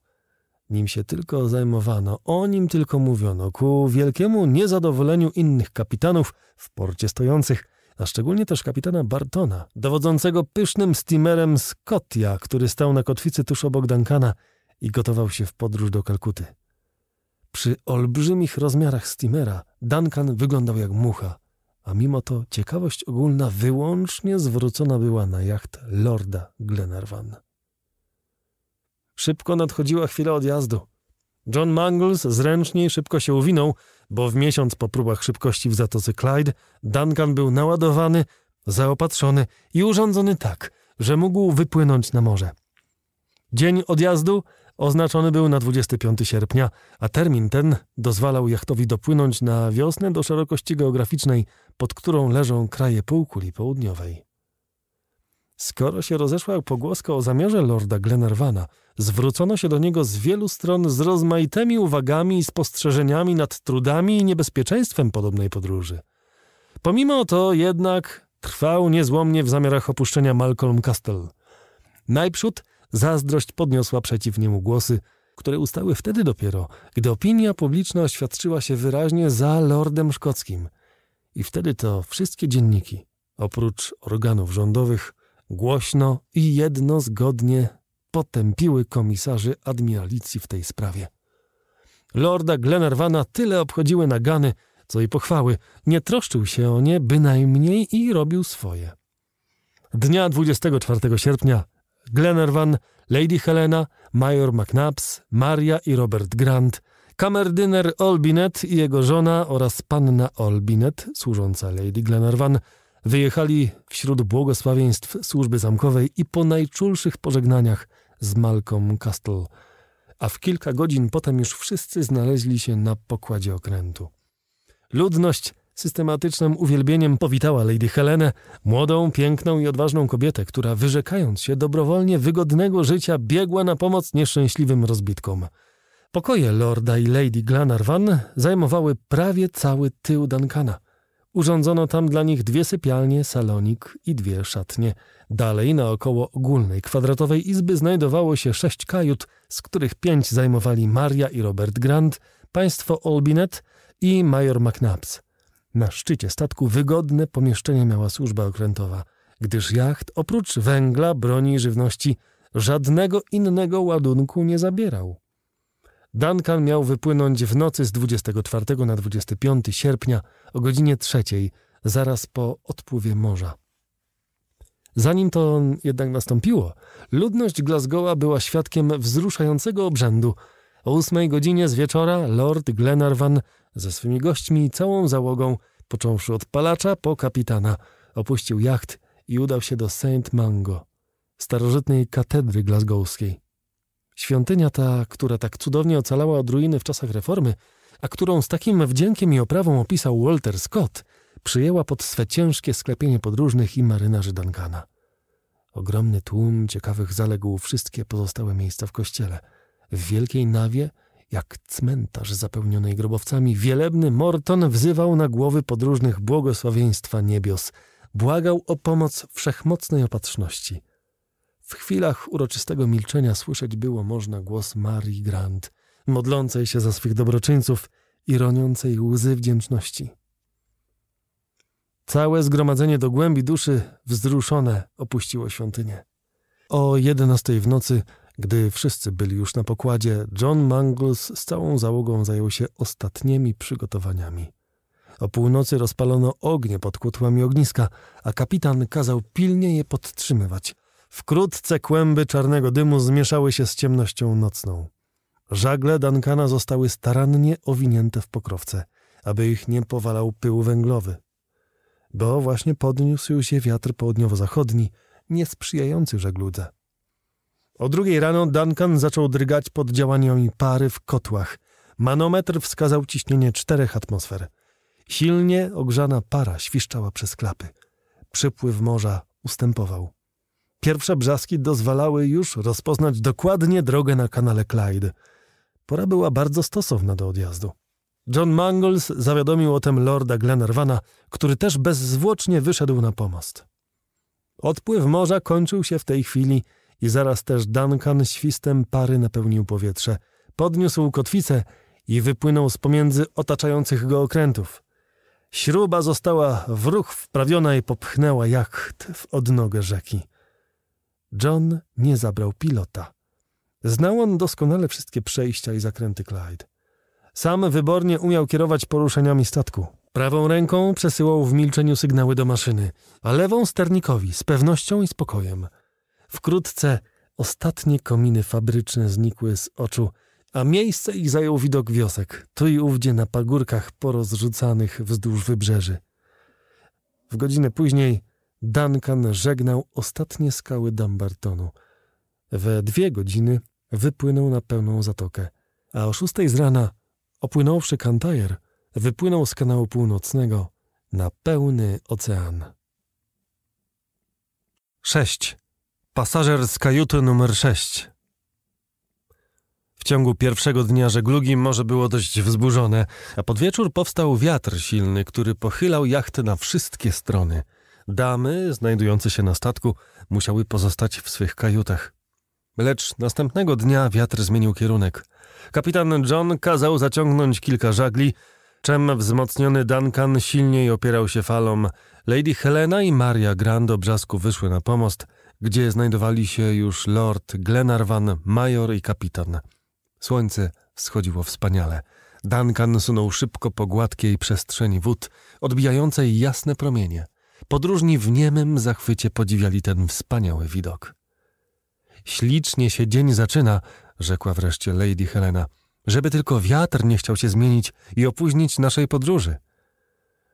Nim się tylko zajmowano, o nim tylko mówiono, ku wielkiemu niezadowoleniu innych kapitanów w porcie stojących – a szczególnie też kapitana Bartona, dowodzącego pysznym steamerem Scotia, który stał na kotwicy tuż obok Duncana i gotował się w podróż do Kalkuty. Przy olbrzymich rozmiarach steamera Duncan wyglądał jak mucha, a mimo to ciekawość ogólna wyłącznie zwrócona była na jacht Lorda Glenarvan. Szybko nadchodziła chwila odjazdu. John Mangles zręcznie i szybko się uwinął, bo w miesiąc po próbach szybkości w Zatoce Clyde Duncan był naładowany, zaopatrzony i urządzony tak, że mógł wypłynąć na morze. Dzień odjazdu oznaczony był na 25 sierpnia, a termin ten dozwalał jachtowi dopłynąć na wiosnę do szerokości geograficznej, pod którą leżą kraje półkuli południowej. Skoro się rozeszła pogłoska o zamiarze lorda Glenarvana, zwrócono się do niego z wielu stron z rozmaitymi uwagami i spostrzeżeniami nad trudami i niebezpieczeństwem podobnej podróży. Pomimo to jednak trwał niezłomnie w zamiarach opuszczenia Malcolm Castle. Najprzód zazdrość podniosła przeciw niemu głosy, które ustały wtedy dopiero, gdy opinia publiczna oświadczyła się wyraźnie za lordem szkockim. I wtedy to wszystkie dzienniki, oprócz organów rządowych, Głośno i jednozgodnie potępiły komisarzy admiralicji w tej sprawie. Lorda Glenarvana tyle obchodziły nagany, co i pochwały. Nie troszczył się o nie bynajmniej i robił swoje. Dnia 24 sierpnia Glenarvan, Lady Helena, Major McNabs, Maria i Robert Grant, kamerdyner Olbinet i jego żona oraz panna Olbinet, służąca Lady Glenarvan, Wyjechali wśród błogosławieństw służby zamkowej i po najczulszych pożegnaniach z Malcolm Castle, a w kilka godzin potem już wszyscy znaleźli się na pokładzie okrętu. Ludność systematycznym uwielbieniem powitała Lady Helenę, młodą, piękną i odważną kobietę, która wyrzekając się dobrowolnie wygodnego życia biegła na pomoc nieszczęśliwym rozbitkom. Pokoje lorda i lady Glenarvan zajmowały prawie cały tył Duncana – Urządzono tam dla nich dwie sypialnie, salonik i dwie szatnie. Dalej naokoło ogólnej kwadratowej izby znajdowało się sześć kajut, z których pięć zajmowali Maria i Robert Grant, państwo Olbinet i major McNabs. Na szczycie statku wygodne pomieszczenie miała służba okrętowa, gdyż jacht oprócz węgla, broni i żywności żadnego innego ładunku nie zabierał. Duncan miał wypłynąć w nocy z 24 na 25 sierpnia o godzinie 3, zaraz po odpływie morza. Zanim to jednak nastąpiło, ludność Glasgowa była świadkiem wzruszającego obrzędu. O ósmej godzinie z wieczora Lord Glenarvan ze swymi gośćmi i całą załogą, począwszy od palacza po kapitana, opuścił jacht i udał się do St. Mango, starożytnej katedry glasgowskiej. Świątynia ta, która tak cudownie ocalała od ruiny w czasach reformy, a którą z takim wdziękiem i oprawą opisał Walter Scott, przyjęła pod swe ciężkie sklepienie podróżnych i marynarzy Duncana. Ogromny tłum ciekawych zaległ wszystkie pozostałe miejsca w kościele. W wielkiej nawie, jak cmentarz zapełnionej grobowcami, wielebny Morton wzywał na głowy podróżnych błogosławieństwa niebios, błagał o pomoc wszechmocnej opatrzności – w chwilach uroczystego milczenia słyszeć było można głos Marii Grant, modlącej się za swych dobroczyńców i roniącej łzy wdzięczności. Całe zgromadzenie do głębi duszy wzruszone opuściło świątynię. O jedenastej w nocy, gdy wszyscy byli już na pokładzie, John Mangles z całą załogą zajął się ostatnimi przygotowaniami. O północy rozpalono ognie pod kłotłami ogniska, a kapitan kazał pilnie je podtrzymywać, Wkrótce kłęby czarnego dymu zmieszały się z ciemnością nocną. Żagle Duncana zostały starannie owinięte w pokrowce, aby ich nie powalał pył węglowy. Bo właśnie podniósł się wiatr południowo-zachodni, niesprzyjający żegludze. O drugiej rano Duncan zaczął drgać pod działaniami pary w kotłach. Manometr wskazał ciśnienie czterech atmosfer. Silnie ogrzana para świszczała przez klapy. Przypływ morza ustępował. Pierwsze brzaski dozwalały już rozpoznać dokładnie drogę na kanale Clyde. Pora była bardzo stosowna do odjazdu. John Mangles zawiadomił o tym lorda Glenarvana, który też bezzwłocznie wyszedł na pomost. Odpływ morza kończył się w tej chwili i zaraz też Duncan świstem pary napełnił powietrze. Podniósł kotwicę i wypłynął z pomiędzy otaczających go okrętów. Śruba została w ruch wprawiona i popchnęła jacht w odnogę rzeki. John nie zabrał pilota. Znał on doskonale wszystkie przejścia i zakręty Clyde. Sam wybornie umiał kierować poruszeniami statku. Prawą ręką przesyłał w milczeniu sygnały do maszyny, a lewą sternikowi z pewnością i spokojem. Wkrótce ostatnie kominy fabryczne znikły z oczu, a miejsce ich zajął widok wiosek, tu i ówdzie na pagórkach porozrzucanych wzdłuż wybrzeży. W godzinę później Duncan żegnał ostatnie skały Dumbartonu. We dwie godziny wypłynął na pełną zatokę, a o szóstej z rana, opłynąwszy Kantajer, wypłynął z kanału północnego na pełny ocean. 6. Pasażer z kajuty numer 6 w ciągu pierwszego dnia żeglugi morze było dość wzburzone, a pod wieczór powstał wiatr silny, który pochylał jacht na wszystkie strony – Damy, znajdujące się na statku, musiały pozostać w swych kajutach. Lecz następnego dnia wiatr zmienił kierunek. Kapitan John kazał zaciągnąć kilka żagli, czem wzmocniony Duncan silniej opierał się falom. Lady Helena i Maria Grand do brzasku wyszły na pomost, gdzie znajdowali się już lord Glenarvan, major i kapitan. Słońce wschodziło wspaniale. Duncan sunął szybko po gładkiej przestrzeni wód, odbijającej jasne promienie. Podróżni w niemym zachwycie podziwiali ten wspaniały widok. Ślicznie się dzień zaczyna, rzekła wreszcie Lady Helena, żeby tylko wiatr nie chciał się zmienić i opóźnić naszej podróży.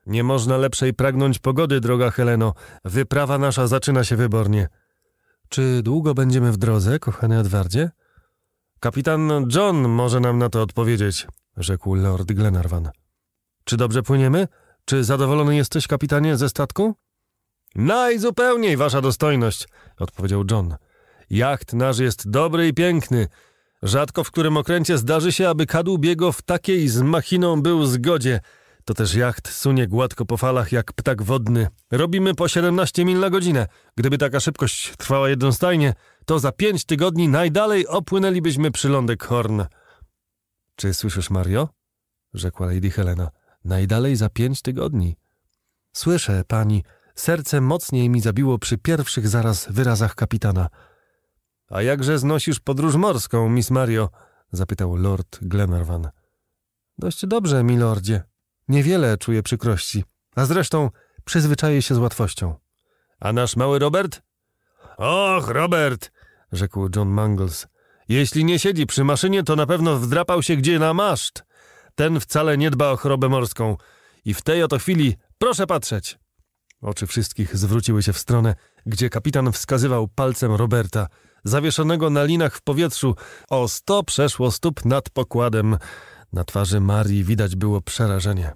Nie można lepszej pragnąć pogody, droga Heleno. Wyprawa nasza zaczyna się wybornie. Czy długo będziemy w drodze, kochany Edwardzie? Kapitan John może nam na to odpowiedzieć, rzekł Lord Glenarvan. Czy dobrze płyniemy? Czy zadowolony jesteś, kapitanie, ze statku? Najzupełniej, wasza dostojność, odpowiedział John. Jacht nasz jest dobry i piękny. Rzadko w którym okręcie zdarzy się, aby kadłubiego w takiej z machiną był zgodzie. To też jacht sunie gładko po falach jak ptak wodny. Robimy po 17 mil na godzinę. Gdyby taka szybkość trwała jednostajnie, to za pięć tygodni najdalej opłynęlibyśmy przylądek Horn. Czy słyszysz, Mario? rzekła Lady Helena. Najdalej za pięć tygodni. Słyszę, pani, Serce mocniej mi zabiło przy pierwszych zaraz wyrazach kapitana. A jakże znosisz podróż morską, Miss Mario? zapytał lord Glenarvan. Dość dobrze, milordzie. Niewiele czuję przykrości, a zresztą przyzwyczaję się z łatwością. A nasz mały Robert? Och, Robert! rzekł John Mangles. Jeśli nie siedzi przy maszynie, to na pewno wdrapał się gdzie na maszt. Ten wcale nie dba o chorobę morską. I w tej oto chwili proszę patrzeć. Oczy wszystkich zwróciły się w stronę, gdzie kapitan wskazywał palcem Roberta, zawieszonego na linach w powietrzu o sto przeszło stóp nad pokładem. Na twarzy Marii widać było przerażenie.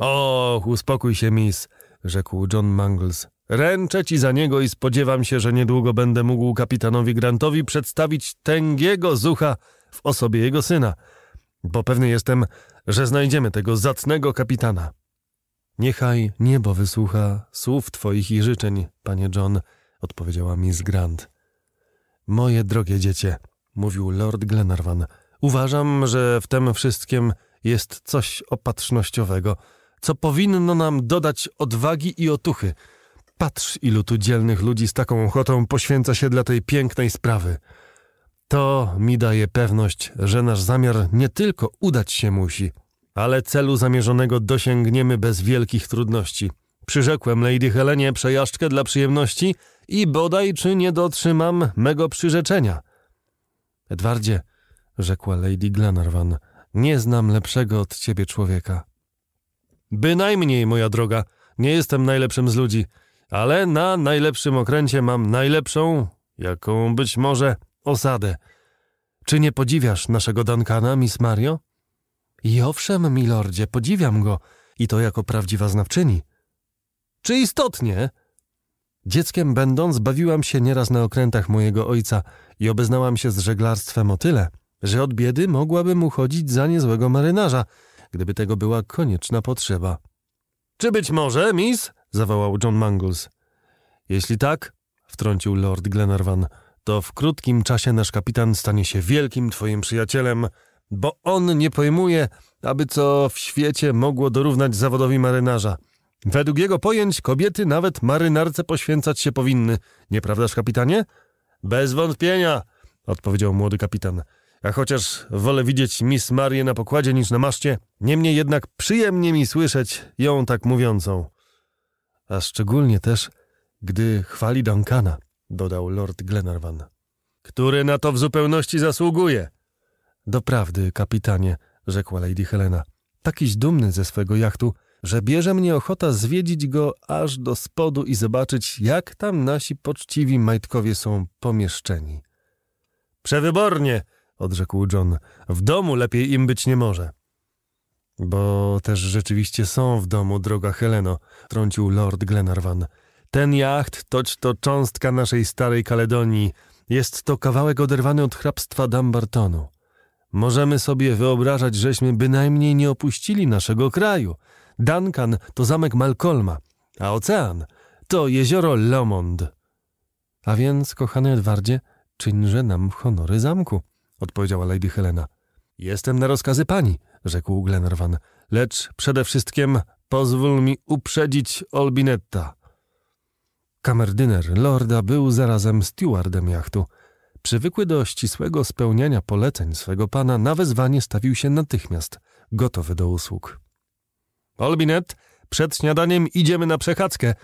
Och, uspokój się, miss, rzekł John Mangles. Ręczę ci za niego i spodziewam się, że niedługo będę mógł kapitanowi Grantowi przedstawić tęgiego zucha w osobie jego syna, bo pewny jestem, że znajdziemy tego zacnego kapitana. Niechaj niebo wysłucha słów Twoich i życzeń, panie John, odpowiedziała Miss Grant. Moje drogie dziecię, mówił Lord Glenarvan, uważam, że w tem wszystkim jest coś opatrznościowego, co powinno nam dodać odwagi i otuchy. Patrz, ilu tu dzielnych ludzi z taką ochotą poświęca się dla tej pięknej sprawy. To mi daje pewność, że nasz zamiar nie tylko udać się musi, ale celu zamierzonego dosięgniemy bez wielkich trudności. Przyrzekłem Lady Helenie przejażdżkę dla przyjemności i bodaj czy nie dotrzymam mego przyrzeczenia. Edwardzie, rzekła Lady Glenarvan, nie znam lepszego od ciebie człowieka. Bynajmniej, moja droga, nie jestem najlepszym z ludzi, ale na najlepszym okręcie mam najlepszą, jaką być może, osadę. Czy nie podziwiasz naszego Duncana, Miss Mario? I owszem, milordzie, podziwiam go, i to jako prawdziwa znawczyni. Czy istotnie? Dzieckiem będąc, bawiłam się nieraz na okrętach mojego ojca i obeznałam się z żeglarstwem o tyle, że od biedy mogłabym uchodzić za niezłego marynarza, gdyby tego była konieczna potrzeba. Czy być może, miss? zawołał John Mangles. Jeśli tak, wtrącił lord Glenarvan, to w krótkim czasie nasz kapitan stanie się wielkim twoim przyjacielem bo on nie pojmuje, aby co w świecie mogło dorównać zawodowi marynarza. Według jego pojęć kobiety nawet marynarce poświęcać się powinny, nieprawdaż kapitanie? Bez wątpienia, odpowiedział młody kapitan. A chociaż wolę widzieć Miss Marię na pokładzie niż na maszcie, niemniej jednak przyjemnie mi słyszeć ją tak mówiącą. A szczególnie też, gdy chwali Duncana, dodał lord Glenarvan. Który na to w zupełności zasługuje, Doprawdy, kapitanie, rzekła Lady Helena. Takiś dumny ze swego jachtu, że bierze mnie ochota zwiedzić go aż do spodu i zobaczyć, jak tam nasi poczciwi majtkowie są pomieszczeni. Przewybornie, odrzekł John. W domu lepiej im być nie może. Bo też rzeczywiście są w domu, droga Heleno, trącił lord Glenarvan. Ten jacht toć to cząstka naszej starej Kaledonii. Jest to kawałek oderwany od hrabstwa Dumbartonu. Możemy sobie wyobrażać, żeśmy bynajmniej nie opuścili naszego kraju. Duncan to zamek Malcolma, a ocean to jezioro Lomond. A więc, kochany Edwardzie, czyńże nam honory zamku, odpowiedziała Lady Helena. Jestem na rozkazy pani, rzekł Glenarvan, lecz przede wszystkim pozwól mi uprzedzić Olbinetta. Kamerdyner lorda był zarazem stewardem jachtu. Przywykły do ścisłego spełniania poleceń swego pana, na wezwanie stawił się natychmiast, gotowy do usług. Olbinet, przed śniadaniem idziemy na przechadzkę,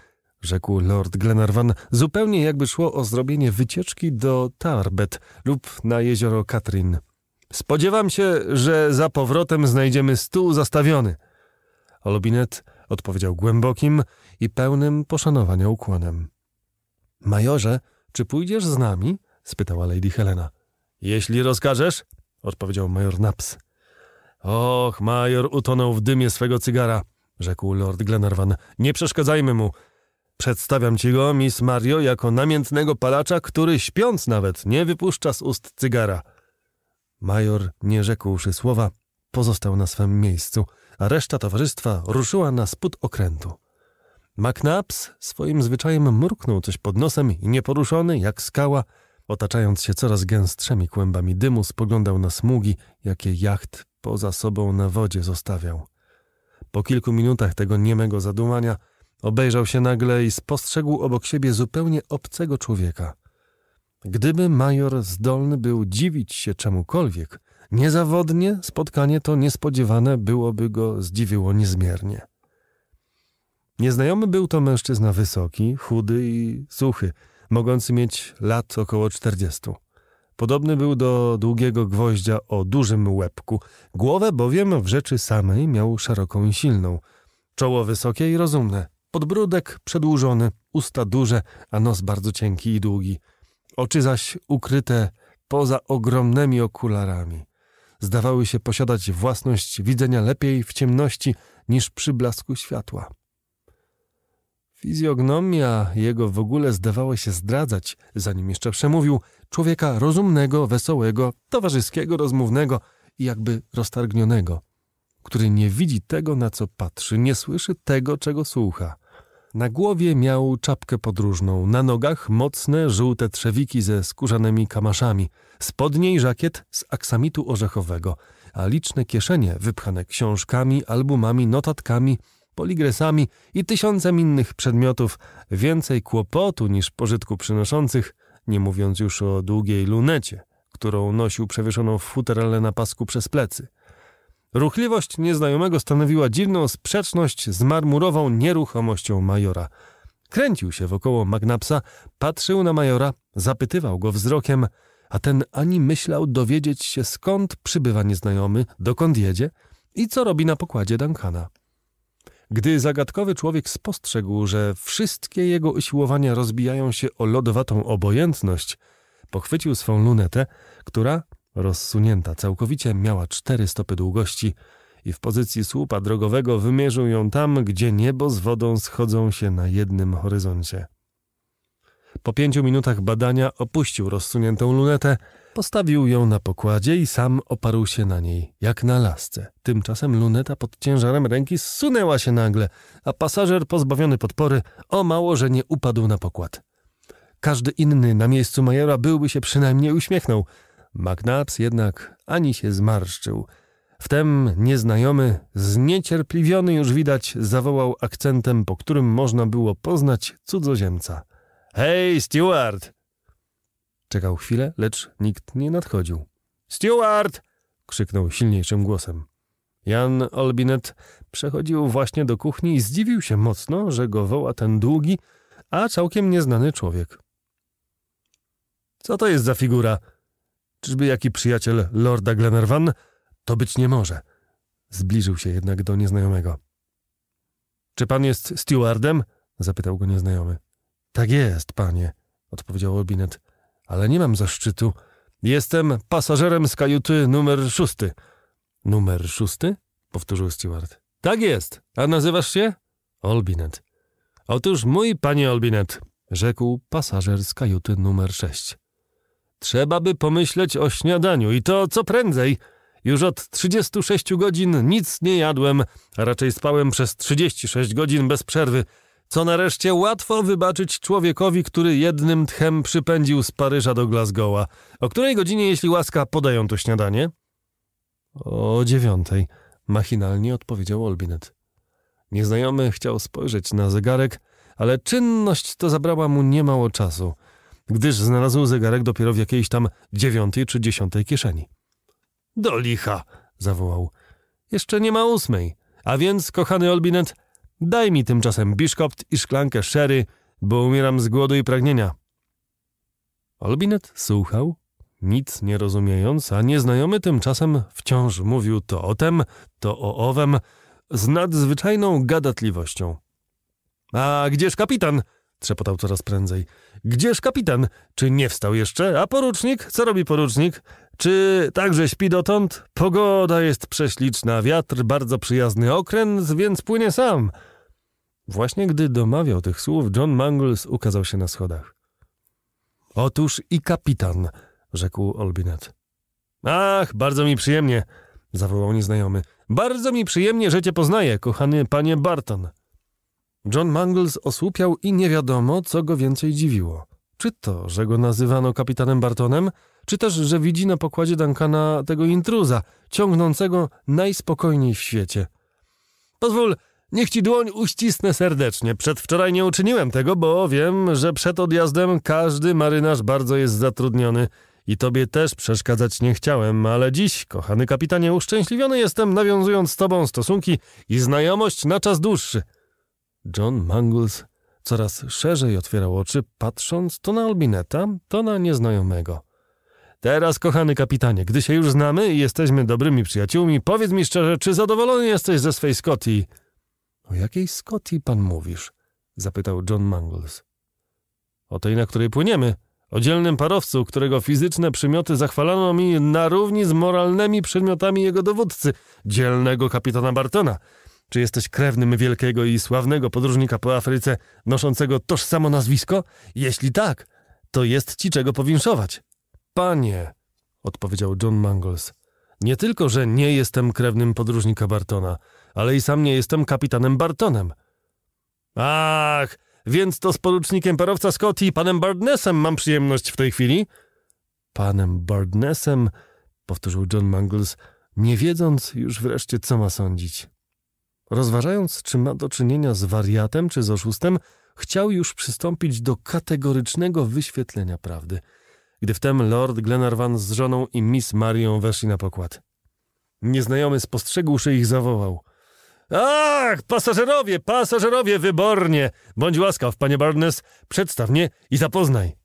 rzekł lord Glenarvan, zupełnie jakby szło o zrobienie wycieczki do Tarbet lub na jezioro Katrin. Spodziewam się, że za powrotem znajdziemy stół zastawiony. Olbinet odpowiedział głębokim i pełnym poszanowania ukłonem. Majorze, czy pójdziesz z nami? spytała Lady Helena. Jeśli rozkażesz, odpowiedział major Naps. Och, major utonął w dymie swego cygara, rzekł lord Glenarvan. Nie przeszkadzajmy mu. Przedstawiam ci go, Miss Mario, jako namiętnego palacza, który śpiąc nawet nie wypuszcza z ust cygara. Major, nie rzekłszy słowa, pozostał na swym miejscu, a reszta towarzystwa ruszyła na spód okrętu. McNabbs swoim zwyczajem mruknął coś pod nosem i nieporuszony, jak skała, Otaczając się coraz gęstszymi kłębami dymu, spoglądał na smugi, jakie jacht poza sobą na wodzie zostawiał. Po kilku minutach tego niemego zadumania obejrzał się nagle i spostrzegł obok siebie zupełnie obcego człowieka. Gdyby major zdolny był dziwić się czemukolwiek, niezawodnie spotkanie to niespodziewane byłoby go zdziwiło niezmiernie. Nieznajomy był to mężczyzna wysoki, chudy i suchy – mogący mieć lat około czterdziestu. Podobny był do długiego gwoździa o dużym łebku. Głowę bowiem w rzeczy samej miał szeroką i silną. Czoło wysokie i rozumne, podbródek przedłużony, usta duże, a nos bardzo cienki i długi. Oczy zaś ukryte poza ogromnymi okularami. Zdawały się posiadać własność widzenia lepiej w ciemności niż przy blasku światła. Fizjognomia jego w ogóle zdawała się zdradzać, zanim jeszcze przemówił, człowieka rozumnego, wesołego, towarzyskiego, rozmównego i jakby roztargnionego, który nie widzi tego, na co patrzy, nie słyszy tego, czego słucha. Na głowie miał czapkę podróżną, na nogach mocne, żółte trzewiki ze skórzanymi kamaszami, spodnie i żakiet z aksamitu orzechowego, a liczne kieszenie wypchane książkami, albumami, notatkami – poligresami i tysiącem innych przedmiotów, więcej kłopotu niż pożytku przynoszących, nie mówiąc już o długiej lunecie, którą nosił przewieszoną w futerale na pasku przez plecy. Ruchliwość nieznajomego stanowiła dziwną sprzeczność z marmurową nieruchomością majora. Kręcił się wokoło Magnapsa, patrzył na majora, zapytywał go wzrokiem, a ten ani myślał dowiedzieć się skąd przybywa nieznajomy, dokąd jedzie i co robi na pokładzie Duncana. Gdy zagadkowy człowiek spostrzegł, że wszystkie jego usiłowania rozbijają się o lodowatą obojętność, pochwycił swą lunetę, która, rozsunięta całkowicie, miała cztery stopy długości i w pozycji słupa drogowego wymierzył ją tam, gdzie niebo z wodą schodzą się na jednym horyzoncie. Po pięciu minutach badania opuścił rozsuniętą lunetę Postawił ją na pokładzie i sam oparł się na niej, jak na lasce. Tymczasem luneta pod ciężarem ręki zsunęła się nagle, a pasażer pozbawiony podpory o mało, że nie upadł na pokład. Każdy inny na miejscu majora byłby się przynajmniej uśmiechnął. McNabs jednak ani się zmarszczył. Wtem nieznajomy, zniecierpliwiony już widać, zawołał akcentem, po którym można było poznać cudzoziemca. Hej, Stewart! Czekał chwilę, lecz nikt nie nadchodził. Steward! krzyknął silniejszym głosem. Jan Olbinet przechodził właśnie do kuchni i zdziwił się mocno, że go woła ten długi, a całkiem nieznany człowiek. Co to jest za figura? Czyżby jaki przyjaciel lorda Glenarvan? To być nie może. Zbliżył się jednak do nieznajomego. Czy pan jest stewardem? zapytał go nieznajomy. Tak jest, panie, odpowiedział Olbinet ale nie mam zaszczytu. Jestem pasażerem z kajuty numer szósty. Numer szósty? Powtórzył steward. Tak jest. A nazywasz się? Olbinet. Otóż mój panie Olbinet, rzekł pasażer z kajuty numer sześć. Trzeba by pomyśleć o śniadaniu i to co prędzej. Już od 36 godzin nic nie jadłem, a raczej spałem przez 36 godzin bez przerwy co nareszcie łatwo wybaczyć człowiekowi, który jednym tchem przypędził z Paryża do Glasgowa. O której godzinie, jeśli łaska, podają to śniadanie? O dziewiątej, machinalnie odpowiedział Olbinet. Nieznajomy chciał spojrzeć na zegarek, ale czynność to zabrała mu niemało czasu, gdyż znalazł zegarek dopiero w jakiejś tam dziewiątej czy dziesiątej kieszeni. Do licha! zawołał. Jeszcze nie ma ósmej, a więc, kochany Olbinet, Daj mi tymczasem biszkopt i szklankę sherry, bo umieram z głodu i pragnienia. Olbinet słuchał, nic nie rozumiejąc, a nieznajomy tymczasem wciąż mówił to o tem, to o owem, z nadzwyczajną gadatliwością. A gdzież kapitan? trzepotał coraz prędzej. Gdzież kapitan? Czy nie wstał jeszcze? A porucznik? Co robi porucznik? Czy także śpi dotąd? Pogoda jest prześliczna, wiatr bardzo przyjazny, okręt więc płynie sam. Właśnie gdy domawiał tych słów, John Mangles ukazał się na schodach. Otóż i kapitan, rzekł Olbinet. Ach, bardzo mi przyjemnie, zawołał nieznajomy. Bardzo mi przyjemnie, że cię poznaję, kochany panie Barton. John Mangles osłupiał i nie wiadomo, co go więcej dziwiło. Czy to, że go nazywano kapitanem Bartonem, czy też, że widzi na pokładzie Duncana tego intruza, ciągnącego najspokojniej w świecie. Pozwól, Niech ci dłoń uścisnę serdecznie. Przedwczoraj nie uczyniłem tego, bo wiem, że przed odjazdem każdy marynarz bardzo jest zatrudniony. I tobie też przeszkadzać nie chciałem, ale dziś, kochany kapitanie, uszczęśliwiony jestem, nawiązując z tobą stosunki i znajomość na czas dłuższy. John Mangles coraz szerzej otwierał oczy, patrząc to na Albineta, to na nieznajomego. Teraz, kochany kapitanie, gdy się już znamy i jesteśmy dobrymi przyjaciółmi, powiedz mi szczerze, czy zadowolony jesteś ze swej Scottii? O jakiej Scotty pan mówisz? zapytał John Mangles. O tej, na której płyniemy. O dzielnym parowcu, którego fizyczne przymioty zachwalano mi na równi z moralnymi przymiotami jego dowódcy, dzielnego kapitana Bartona. Czy jesteś krewnym wielkiego i sławnego podróżnika po Afryce, noszącego tożsamo nazwisko? Jeśli tak, to jest ci czego powinszować. Panie, odpowiedział John Mangles, nie tylko, że nie jestem krewnym podróżnika Bartona, ale i sam nie jestem kapitanem Bartonem. Ach, więc to z porucznikiem parowca Scotty i panem Bardnesem mam przyjemność w tej chwili. Panem Bardnesem, powtórzył John Mangles, nie wiedząc już wreszcie, co ma sądzić. Rozważając, czy ma do czynienia z wariatem czy z oszustem, chciał już przystąpić do kategorycznego wyświetlenia prawdy, gdy wtem Lord Glenarvan z żoną i Miss Marią weszli na pokład. Nieznajomy spostrzegłszy ich zawołał – Ach, pasażerowie, pasażerowie, wybornie! Bądź łaskaw, panie Barnes, przedstaw mnie i zapoznaj.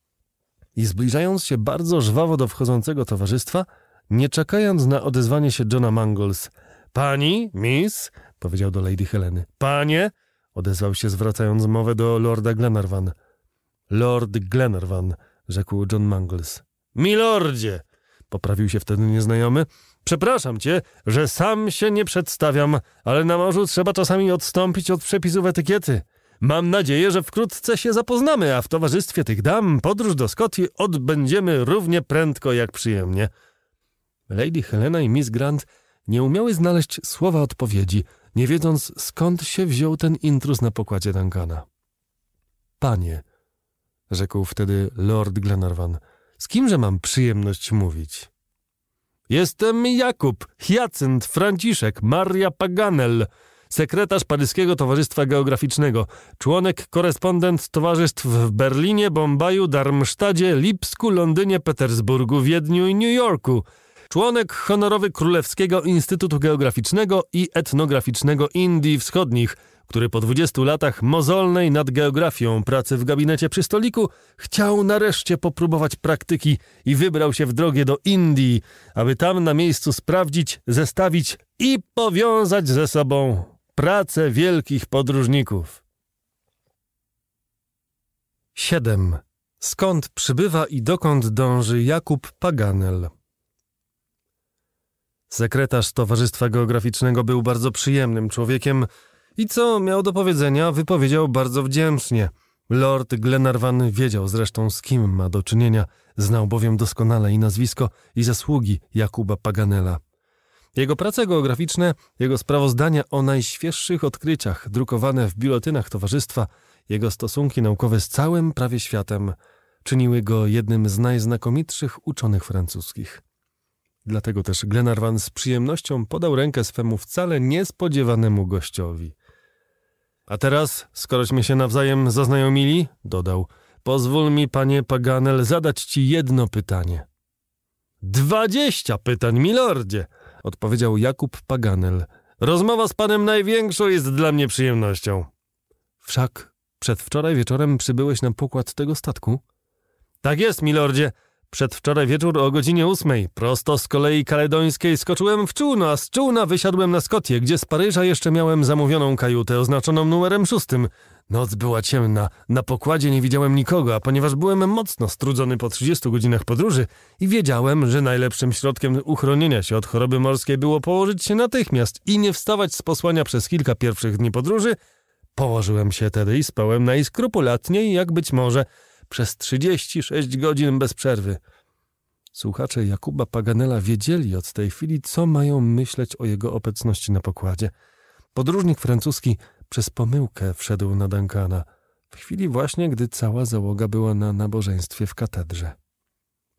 I zbliżając się bardzo żwawo do wchodzącego towarzystwa, nie czekając na odezwanie się Johna Mangles. Pani, miss, powiedział do Lady Heleny. Panie, odezwał się zwracając mowę do Lorda Glenarvan. Lord Glenarvan, rzekł John Mangles. Milordzie, poprawił się wtedy nieznajomy, Przepraszam cię, że sam się nie przedstawiam, ale na morzu trzeba czasami odstąpić od przepisów etykiety. Mam nadzieję, że wkrótce się zapoznamy, a w towarzystwie tych dam podróż do Skotii odbędziemy równie prędko jak przyjemnie. Lady Helena i Miss Grant nie umiały znaleźć słowa odpowiedzi, nie wiedząc skąd się wziął ten intruz na pokładzie Duncana. Panie, rzekł wtedy Lord Glenarvan, z kimże mam przyjemność mówić? Jestem Jakub, Hiacynt, Franciszek, Maria Paganel, sekretarz Paryskiego Towarzystwa Geograficznego, członek korespondent towarzystw w Berlinie, Bombaju, Darmsztadzie, Lipsku, Londynie, Petersburgu, Wiedniu i New Yorku członek honorowy Królewskiego Instytutu Geograficznego i Etnograficznego Indii Wschodnich, który po 20 latach mozolnej nad geografią pracy w gabinecie przy stoliku chciał nareszcie popróbować praktyki i wybrał się w drogę do Indii, aby tam na miejscu sprawdzić, zestawić i powiązać ze sobą pracę wielkich podróżników. 7. Skąd przybywa i dokąd dąży Jakub Paganel? Sekretarz Towarzystwa Geograficznego był bardzo przyjemnym człowiekiem, i co miał do powiedzenia, wypowiedział bardzo wdzięcznie. Lord Glenarvan wiedział zresztą z kim ma do czynienia, znał bowiem doskonale i nazwisko, i zasługi Jakuba Paganela. Jego prace geograficzne, jego sprawozdania o najświeższych odkryciach drukowane w biuletynach towarzystwa, jego stosunki naukowe z całym prawie światem czyniły go jednym z najznakomitszych uczonych francuskich. Dlatego też Glenarvan z przyjemnością podał rękę swemu wcale niespodziewanemu gościowi – a teraz, skorośmy się nawzajem zaznajomili, dodał, pozwól mi, panie Paganel, zadać ci jedno pytanie. Dwadzieścia pytań, milordzie, odpowiedział Jakub Paganel. Rozmowa z panem największą jest dla mnie przyjemnością. Wszak przedwczoraj wieczorem przybyłeś na pokład tego statku? Tak jest, milordzie. Przedwczoraj wieczór o godzinie ósmej, prosto z kolei kaledońskiej, skoczyłem w czółno, a z czółna wysiadłem na Skotję, gdzie z Paryża jeszcze miałem zamówioną kajutę oznaczoną numerem szóstym. Noc była ciemna, na pokładzie nie widziałem nikogo, a ponieważ byłem mocno strudzony po 30 godzinach podróży i wiedziałem, że najlepszym środkiem uchronienia się od choroby morskiej było położyć się natychmiast i nie wstawać z posłania przez kilka pierwszych dni podróży, położyłem się tedy i spałem najskrupulatniej, jak być może – przez 36 godzin bez przerwy. Słuchacze Jakuba Paganela wiedzieli od tej chwili, co mają myśleć o jego obecności na pokładzie. Podróżnik francuski przez pomyłkę wszedł na Duncana, w chwili właśnie, gdy cała załoga była na nabożeństwie w katedrze.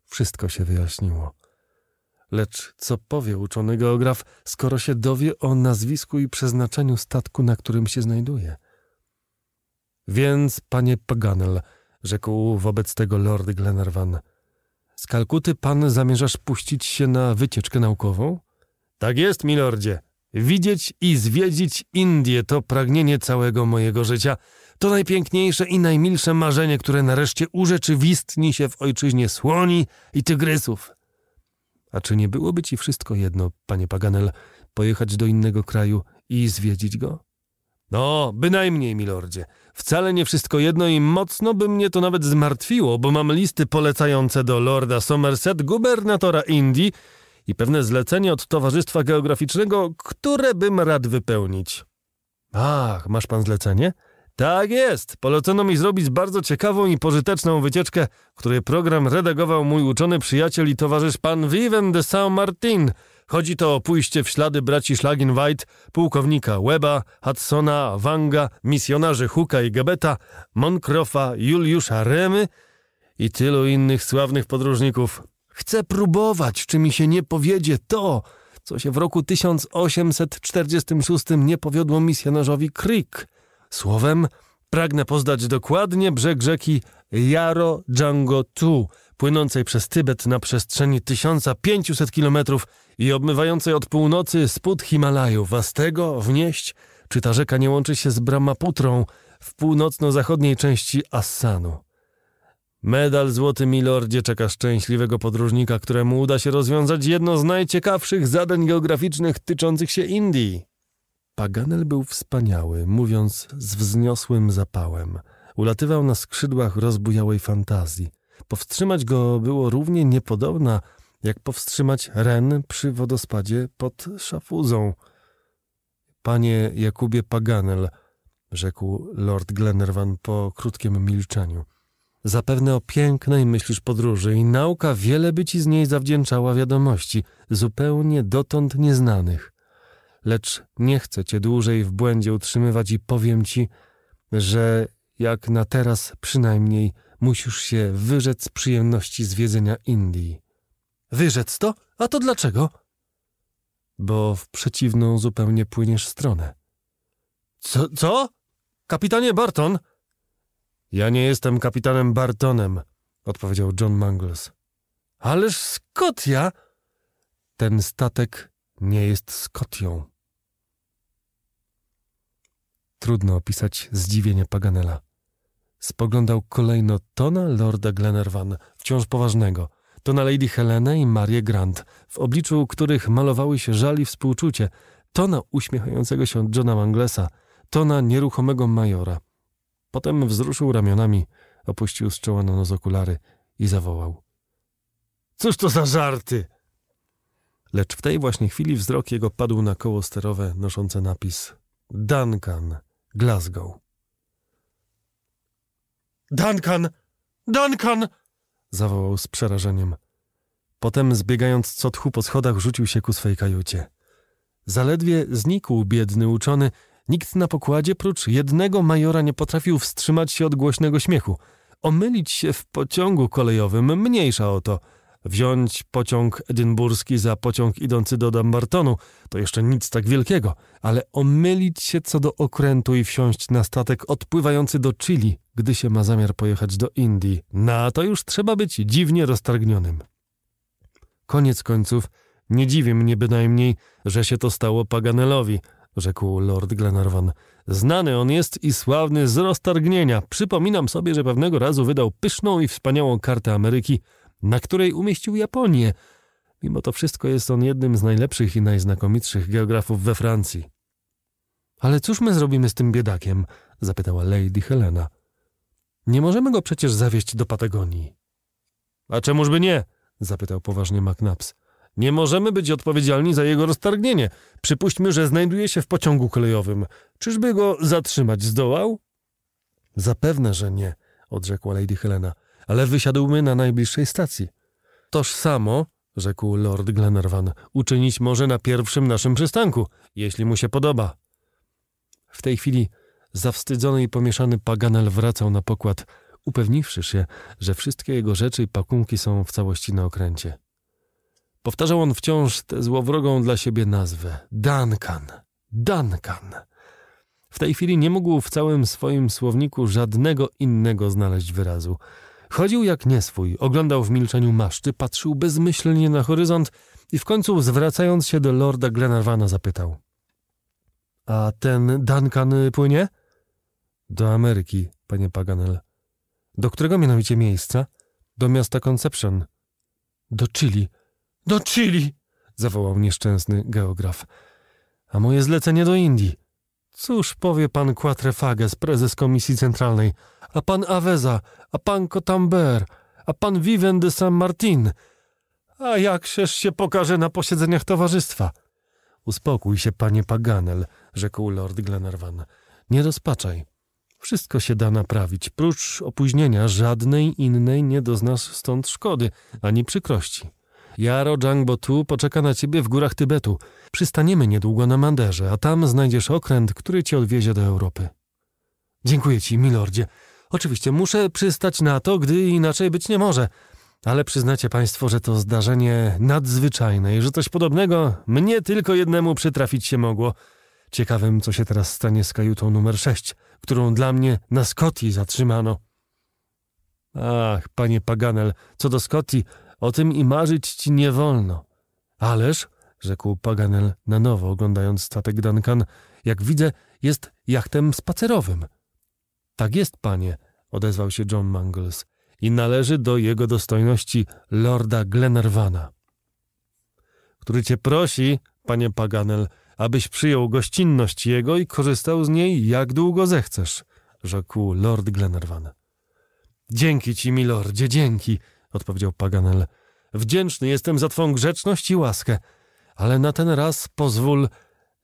Wszystko się wyjaśniło. Lecz co powie uczony geograf, skoro się dowie o nazwisku i przeznaczeniu statku, na którym się znajduje? Więc, panie Paganel, rzekł wobec tego Lord Glenarvan. Z Kalkuty pan zamierzasz puścić się na wycieczkę naukową? Tak jest, milordzie. Widzieć i zwiedzić Indię to pragnienie całego mojego życia. To najpiękniejsze i najmilsze marzenie, które nareszcie urzeczywistni się w ojczyźnie słoni i tygrysów. A czy nie byłoby ci wszystko jedno, panie Paganel, pojechać do innego kraju i zwiedzić go? No, bynajmniej, milordzie. Wcale nie wszystko jedno i mocno by mnie to nawet zmartwiło, bo mam listy polecające do lorda Somerset, gubernatora Indii i pewne zlecenie od Towarzystwa Geograficznego, które bym rad wypełnić. Ach, masz pan zlecenie? Tak jest. Polecono mi zrobić bardzo ciekawą i pożyteczną wycieczkę, której program redagował mój uczony przyjaciel i towarzysz pan Viven de Saint-Martin – Chodzi to o pójście w ślady braci schlagin pułkownika Weba, Hudsona, Wanga, misjonarzy Hooka i Gebeta, Moncrofa, Juliusza Remy i tylu innych sławnych podróżników. Chcę próbować, czy mi się nie powiedzie to, co się w roku 1846 nie powiodło misjonarzowi Creek. Słowem, pragnę poznać dokładnie brzeg rzeki Jaro Django Tu, płynącej przez Tybet na przestrzeni 1500 kilometrów i obmywającej od północy spód Himalajów, Was tego wnieść, czy ta rzeka nie łączy się z Brahmaputrą w północno-zachodniej części Assanu. Medal Złoty Milordzie czeka szczęśliwego podróżnika, któremu uda się rozwiązać jedno z najciekawszych zadań geograficznych tyczących się Indii. Paganel był wspaniały, mówiąc z wzniosłym zapałem. Ulatywał na skrzydłach rozbujałej fantazji. Powstrzymać go było równie niepodobna, jak powstrzymać ren przy wodospadzie pod szafuzą. Panie Jakubie Paganel, rzekł lord Glenarvan po krótkim milczeniu. Zapewne o pięknej myślisz podróży i nauka wiele by ci z niej zawdzięczała wiadomości, zupełnie dotąd nieznanych. Lecz nie chcę cię dłużej w błędzie utrzymywać i powiem ci, że jak na teraz przynajmniej Musisz się wyrzec przyjemności zwiedzenia Indii. Wyrzec to? A to dlaczego? Bo w przeciwną zupełnie płyniesz stronę. Co? co? Kapitanie Barton? Ja nie jestem kapitanem Bartonem, odpowiedział John Mangles. Ależ Skotia! Ten statek nie jest Skotią. Trudno opisać zdziwienie Paganela. Spoglądał kolejno to na lorda Glenarvan, wciąż poważnego, to na Lady Helenę i Marię Grant, w obliczu których malowały się żali współczucie, to na uśmiechającego się Johna Manglesa, to na nieruchomego majora. Potem wzruszył ramionami, opuścił z czoła na nos okulary i zawołał. Cóż to za żarty! Lecz w tej właśnie chwili wzrok jego padł na koło sterowe noszące napis Duncan, Glasgow. Duncan! Duncan! zawołał z przerażeniem. Potem, zbiegając co tchu po schodach, rzucił się ku swej kajucie. Zaledwie znikł biedny uczony. Nikt na pokładzie, prócz jednego majora, nie potrafił wstrzymać się od głośnego śmiechu. Omylić się w pociągu kolejowym, mniejsza o to – Wziąć pociąg edynburski za pociąg idący do Dumbartonu to jeszcze nic tak wielkiego, ale omylić się co do okrętu i wsiąść na statek odpływający do Chili, gdy się ma zamiar pojechać do Indii, na no to już trzeba być dziwnie roztargnionym. Koniec końców, nie dziwi mnie bynajmniej, że się to stało Paganelowi, rzekł Lord Glenarvan. Znany on jest i sławny z roztargnienia. Przypominam sobie, że pewnego razu wydał pyszną i wspaniałą kartę Ameryki – na której umieścił Japonię. Mimo to wszystko jest on jednym z najlepszych i najznakomitszych geografów we Francji. Ale cóż my zrobimy z tym biedakiem? zapytała Lady Helena. Nie możemy go przecież zawieźć do Patagonii. A czemużby nie? zapytał poważnie McNabbs. Nie możemy być odpowiedzialni za jego roztargnienie. Przypuśćmy, że znajduje się w pociągu kolejowym. Czyżby go zatrzymać zdołał? Zapewne, że nie, odrzekła Lady Helena ale wysiadłmy na najbliższej stacji. Toż samo, rzekł lord Glenarvan, uczynić może na pierwszym naszym przystanku, jeśli mu się podoba. W tej chwili zawstydzony i pomieszany Paganel wracał na pokład, upewniwszy się, że wszystkie jego rzeczy i pakunki są w całości na okręcie. Powtarzał on wciąż tę złowrogą dla siebie nazwę: Duncan, Duncan. W tej chwili nie mógł w całym swoim słowniku żadnego innego znaleźć wyrazu. Chodził jak nieswój, oglądał w milczeniu maszty, patrzył bezmyślnie na horyzont i w końcu zwracając się do lorda Glenarvana zapytał. A ten Duncan płynie? Do Ameryki, panie Paganel. Do którego mianowicie miejsca? Do miasta Conception. Do Chili. Do Chili! zawołał nieszczęsny geograf. A moje zlecenie do Indii. Cóż powie pan Quatrefages, prezes Komisji Centralnej? a pan Aveza, a pan Cotamber, a pan Viven de Saint-Martin. A jakżeż się pokaże na posiedzeniach towarzystwa? Uspokój się, panie Paganel, rzekł lord Glenarvan. Nie rozpaczaj. Wszystko się da naprawić, prócz opóźnienia żadnej innej nie doznasz stąd szkody ani przykrości. Jaro tu poczeka na ciebie w górach Tybetu. Przystaniemy niedługo na Manderze, a tam znajdziesz okręt, który cię odwiezie do Europy. Dziękuję ci, milordzie. Oczywiście muszę przystać na to, gdy inaczej być nie może. Ale przyznacie Państwo, że to zdarzenie nadzwyczajne i że coś podobnego mnie tylko jednemu przytrafić się mogło. Ciekawym, co się teraz stanie z kajutą numer 6, którą dla mnie na Scotti zatrzymano. Ach, panie Paganel, co do Scotti, o tym i marzyć ci nie wolno. Ależ, rzekł Paganel na nowo, oglądając statek Duncan, jak widzę, jest jachtem spacerowym. Tak jest, panie, odezwał się John Mangles i należy do jego dostojności lorda Glenarvana, który cię prosi, panie Paganel, abyś przyjął gościnność jego i korzystał z niej jak długo zechcesz, rzekł lord Glenarvan. Dzięki ci, milordzie, dzięki, odpowiedział Paganel. Wdzięczny jestem za twą grzeczność i łaskę, ale na ten raz pozwól,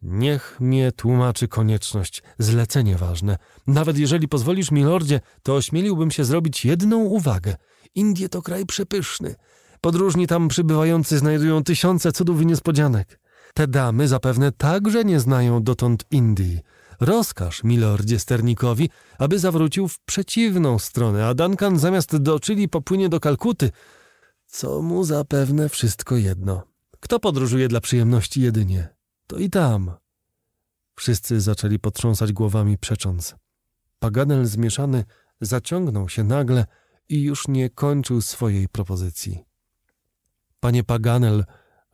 Niech mnie tłumaczy konieczność, zlecenie ważne. Nawet jeżeli pozwolisz mi, lordzie, to ośmieliłbym się zrobić jedną uwagę. Indie to kraj przepyszny. Podróżni tam przybywający znajdują tysiące cudów i niespodzianek. Te damy zapewne także nie znają dotąd Indii. Rozkaż milordzie Sternikowi, aby zawrócił w przeciwną stronę, a Duncan zamiast do Chili popłynie do Kalkuty, co mu zapewne wszystko jedno. Kto podróżuje dla przyjemności jedynie? to i tam. Wszyscy zaczęli potrząsać głowami, przecząc. Paganel zmieszany zaciągnął się nagle i już nie kończył swojej propozycji. Panie Paganel,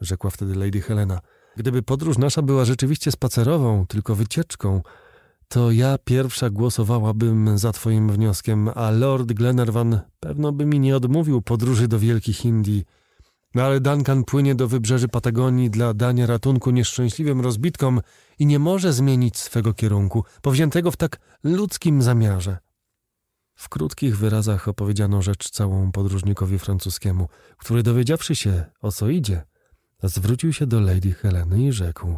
rzekła wtedy Lady Helena, gdyby podróż nasza była rzeczywiście spacerową, tylko wycieczką, to ja pierwsza głosowałabym za twoim wnioskiem, a Lord Glenarvan pewno by mi nie odmówił podróży do Wielkich Indii – no ale Duncan płynie do wybrzeży Patagonii dla dania ratunku nieszczęśliwym rozbitkom i nie może zmienić swego kierunku, powziętego w tak ludzkim zamiarze. W krótkich wyrazach opowiedziano rzecz całą podróżnikowi francuskiemu, który dowiedziawszy się, o co idzie, zwrócił się do Lady Heleny i rzekł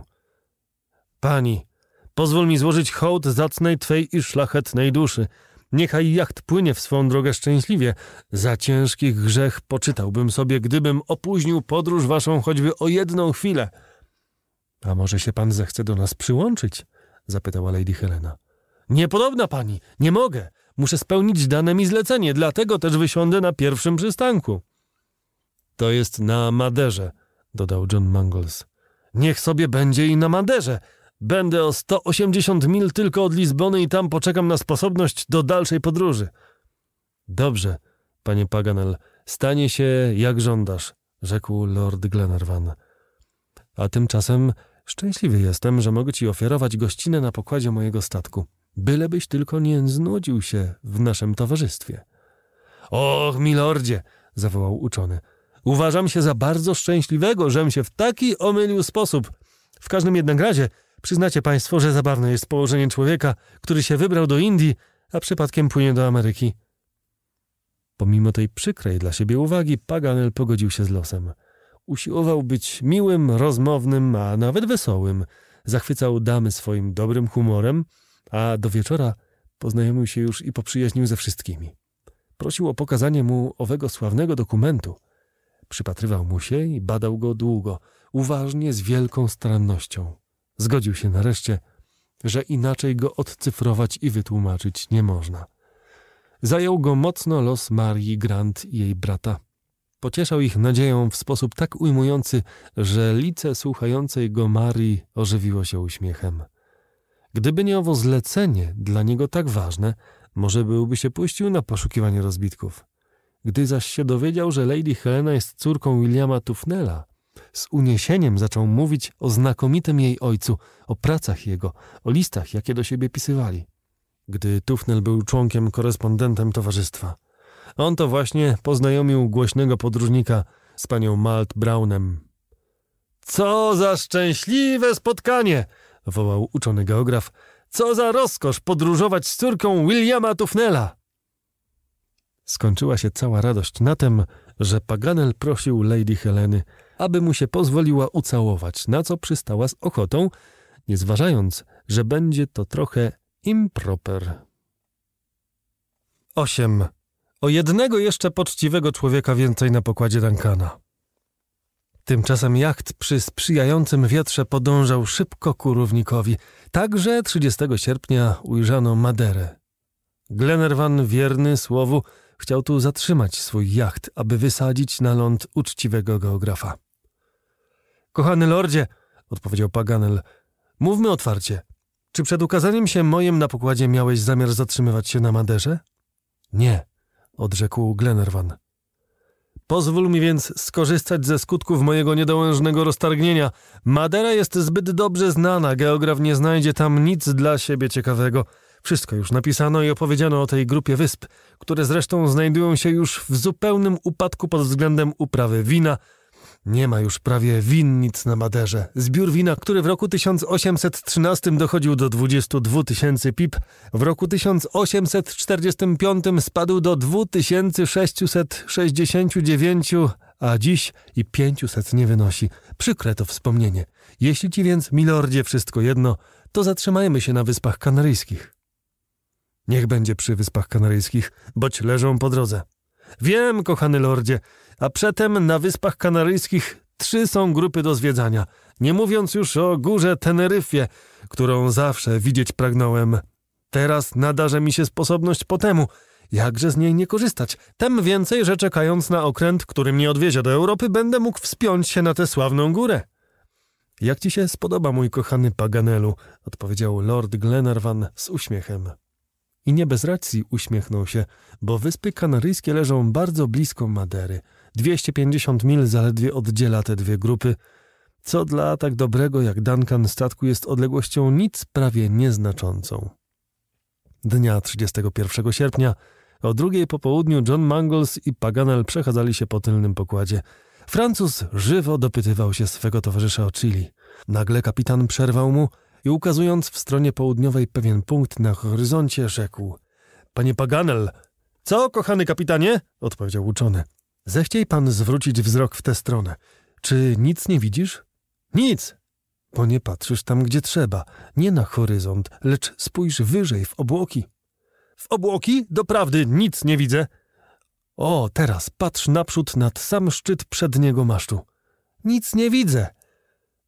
— Pani, pozwól mi złożyć hołd zacnej Twej i szlachetnej duszy — Niechaj jacht płynie w swą drogę szczęśliwie. Za ciężkich grzech poczytałbym sobie, gdybym opóźnił podróż waszą choćby o jedną chwilę. A może się pan zechce do nas przyłączyć? zapytała Lady Helena. Niepodobna pani, nie mogę. Muszę spełnić dane mi zlecenie, dlatego też wysiądę na pierwszym przystanku. To jest na Maderze, dodał John Mangles. Niech sobie będzie i na Maderze, Będę o 180 mil tylko od Lizbony i tam poczekam na sposobność do dalszej podróży. Dobrze, panie Paganel, stanie się jak żądasz, rzekł lord Glenarvan. A tymczasem szczęśliwy jestem, że mogę ci ofiarować gościnę na pokładzie mojego statku. Bylebyś tylko nie znudził się w naszym towarzystwie. Och, milordzie, zawołał uczony. Uważam się za bardzo szczęśliwego, żem się w taki omylił sposób. W każdym jednak razie Przyznacie Państwo, że zabawne jest położenie człowieka, który się wybrał do Indii, a przypadkiem płynie do Ameryki. Pomimo tej przykrej dla siebie uwagi, Paganel pogodził się z losem. Usiłował być miłym, rozmownym, a nawet wesołym. Zachwycał damy swoim dobrym humorem, a do wieczora poznajomił się już i poprzyjaźnił ze wszystkimi. Prosił o pokazanie mu owego sławnego dokumentu. Przypatrywał mu się i badał go długo, uważnie, z wielką starannością. Zgodził się nareszcie, że inaczej go odcyfrować i wytłumaczyć nie można. Zajął go mocno los Marii Grant i jej brata. Pocieszał ich nadzieją w sposób tak ujmujący, że lice słuchającej go Marii ożywiło się uśmiechem. Gdyby nie owo zlecenie, dla niego tak ważne, może byłby się puścił na poszukiwanie rozbitków. Gdy zaś się dowiedział, że Lady Helena jest córką Williama Tufnela, z uniesieniem zaczął mówić o znakomitym jej ojcu, o pracach jego, o listach, jakie do siebie pisywali. Gdy Tufnel był członkiem korespondentem towarzystwa. On to właśnie poznajomił głośnego podróżnika z panią Malt Brownem. Co za szczęśliwe spotkanie! wołał uczony geograf. Co za rozkosz podróżować z córką Williama Tufnela! Skończyła się cała radość na tym, że Paganel prosił Lady Heleny, aby mu się pozwoliła ucałować, na co przystała z ochotą, nie zważając, że będzie to trochę improper. 8. O jednego jeszcze poczciwego człowieka więcej na pokładzie Duncana. Tymczasem jacht przy sprzyjającym wietrze podążał szybko ku równikowi. Także 30 sierpnia ujrzano Maderę. Glenarvan, wierny słowu, chciał tu zatrzymać swój jacht, aby wysadzić na ląd uczciwego geografa. Kochany lordzie, odpowiedział Paganel, mówmy otwarcie. Czy przed ukazaniem się mojem na pokładzie miałeś zamiar zatrzymywać się na Maderze? Nie, odrzekł Glenarvan. Pozwól mi więc skorzystać ze skutków mojego niedołężnego roztargnienia. Madera jest zbyt dobrze znana, geograf nie znajdzie tam nic dla siebie ciekawego. Wszystko już napisano i opowiedziano o tej grupie wysp, które zresztą znajdują się już w zupełnym upadku pod względem uprawy wina, nie ma już prawie winnic na Maderze. Zbiór wina, który w roku 1813 dochodził do 22 tysięcy pip, w roku 1845 spadł do 2669, a dziś i 500 nie wynosi. Przykre to wspomnienie. Jeśli ci więc, milordzie, wszystko jedno, to zatrzymajmy się na Wyspach Kanaryjskich. Niech będzie przy Wyspach Kanaryjskich, boć leżą po drodze. Wiem, kochany lordzie, a przedtem na Wyspach Kanaryjskich trzy są grupy do zwiedzania, nie mówiąc już o górze Teneryfie, którą zawsze widzieć pragnąłem. Teraz nadarze mi się sposobność po temu. Jakże z niej nie korzystać? Tem więcej, że czekając na okręt, który mnie odwiezie do Europy, będę mógł wspiąć się na tę sławną górę. Jak ci się spodoba, mój kochany Paganelu? odpowiedział lord Glenarvan z uśmiechem. I nie bez racji uśmiechnął się, bo Wyspy Kanaryjskie leżą bardzo blisko Madery. 250 mil zaledwie oddziela te dwie grupy, co dla tak dobrego jak Duncan statku jest odległością nic prawie nieznaczącą. Dnia 31 sierpnia o drugiej po południu John Mangles i Paganel przechadzali się po tylnym pokładzie. Francuz żywo dopytywał się swego towarzysza o Chili. Nagle kapitan przerwał mu – i ukazując w stronie południowej pewien punkt na horyzoncie, rzekł: Panie Paganel! Co, kochany kapitanie? odpowiedział uczony. Zechciej pan zwrócić wzrok w tę stronę. Czy nic nie widzisz? Nic! Bo nie patrzysz tam, gdzie trzeba, nie na horyzont, lecz spójrz wyżej w obłoki. W obłoki? Doprawdy nic nie widzę. O, teraz patrz naprzód nad sam szczyt przedniego masztu. Nic nie widzę.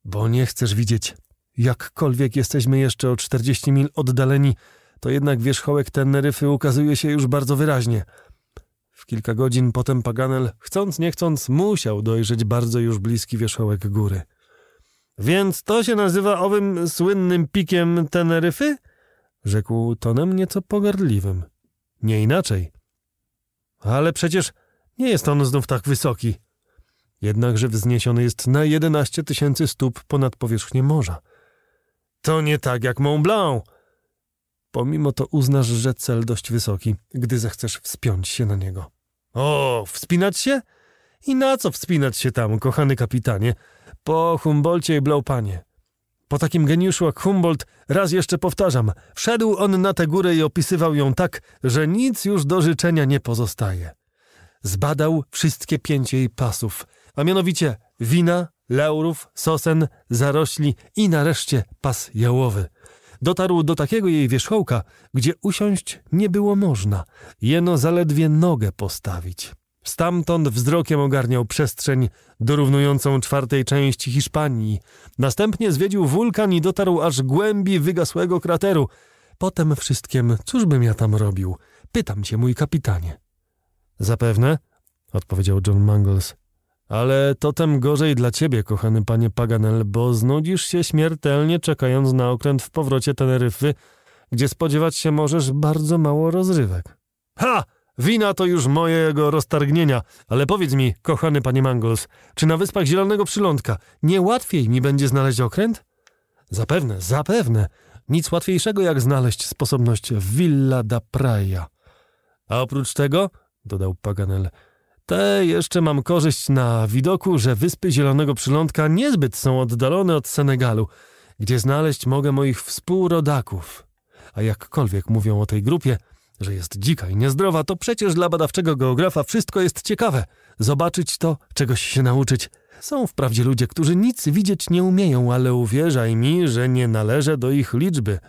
Bo nie chcesz widzieć. Jakkolwiek jesteśmy jeszcze o 40 mil oddaleni, to jednak wierzchołek Teneryfy ukazuje się już bardzo wyraźnie. W kilka godzin potem Paganel, chcąc nie chcąc, musiał dojrzeć bardzo już bliski wierzchołek góry. Więc to się nazywa owym słynnym pikiem Teneryfy? rzekł tonem nieco pogardliwym. Nie inaczej. Ale przecież nie jest on znów tak wysoki. Jednakże wzniesiony jest na 11 tysięcy stóp ponad powierzchnię morza. To nie tak jak Mont Blanc. Pomimo to uznasz, że cel dość wysoki, gdy zechcesz wspiąć się na niego. O, wspinać się? I na co wspinać się tam, kochany kapitanie? Po Humboldcie i Blaupanie. Po takim geniuszu jak Humboldt, raz jeszcze powtarzam, wszedł on na tę górę i opisywał ją tak, że nic już do życzenia nie pozostaje. Zbadał wszystkie pięć jej pasów, a mianowicie wina, leurów, sosen, zarośli i nareszcie pas jałowy. Dotarł do takiego jej wierzchołka, gdzie usiąść nie było można, jeno zaledwie nogę postawić. Stamtąd wzrokiem ogarniał przestrzeń dorównującą czwartej części Hiszpanii. Następnie zwiedził wulkan i dotarł aż głębi wygasłego krateru. Potem wszystkiem, bym ja tam robił? Pytam cię, mój kapitanie. Zapewne, odpowiedział John Mangles. Ale to tem gorzej dla ciebie, kochany panie Paganel, bo znudzisz się śmiertelnie czekając na okręt w powrocie Teneryfy, gdzie spodziewać się możesz bardzo mało rozrywek. Ha! Wina to już mojego roztargnienia, ale powiedz mi, kochany panie Mangles, czy na wyspach Zielonego Przylądka nie łatwiej mi będzie znaleźć okręt? Zapewne, zapewne. Nic łatwiejszego jak znaleźć sposobność Villa da Praia. A oprócz tego, dodał Paganel, te jeszcze mam korzyść na widoku, że wyspy Zielonego Przylądka niezbyt są oddalone od Senegalu, gdzie znaleźć mogę moich współrodaków. A jakkolwiek mówią o tej grupie, że jest dzika i niezdrowa, to przecież dla badawczego geografa wszystko jest ciekawe. Zobaczyć to, czegoś się nauczyć. Są wprawdzie ludzie, którzy nic widzieć nie umieją, ale uwierzaj mi, że nie należę do ich liczby.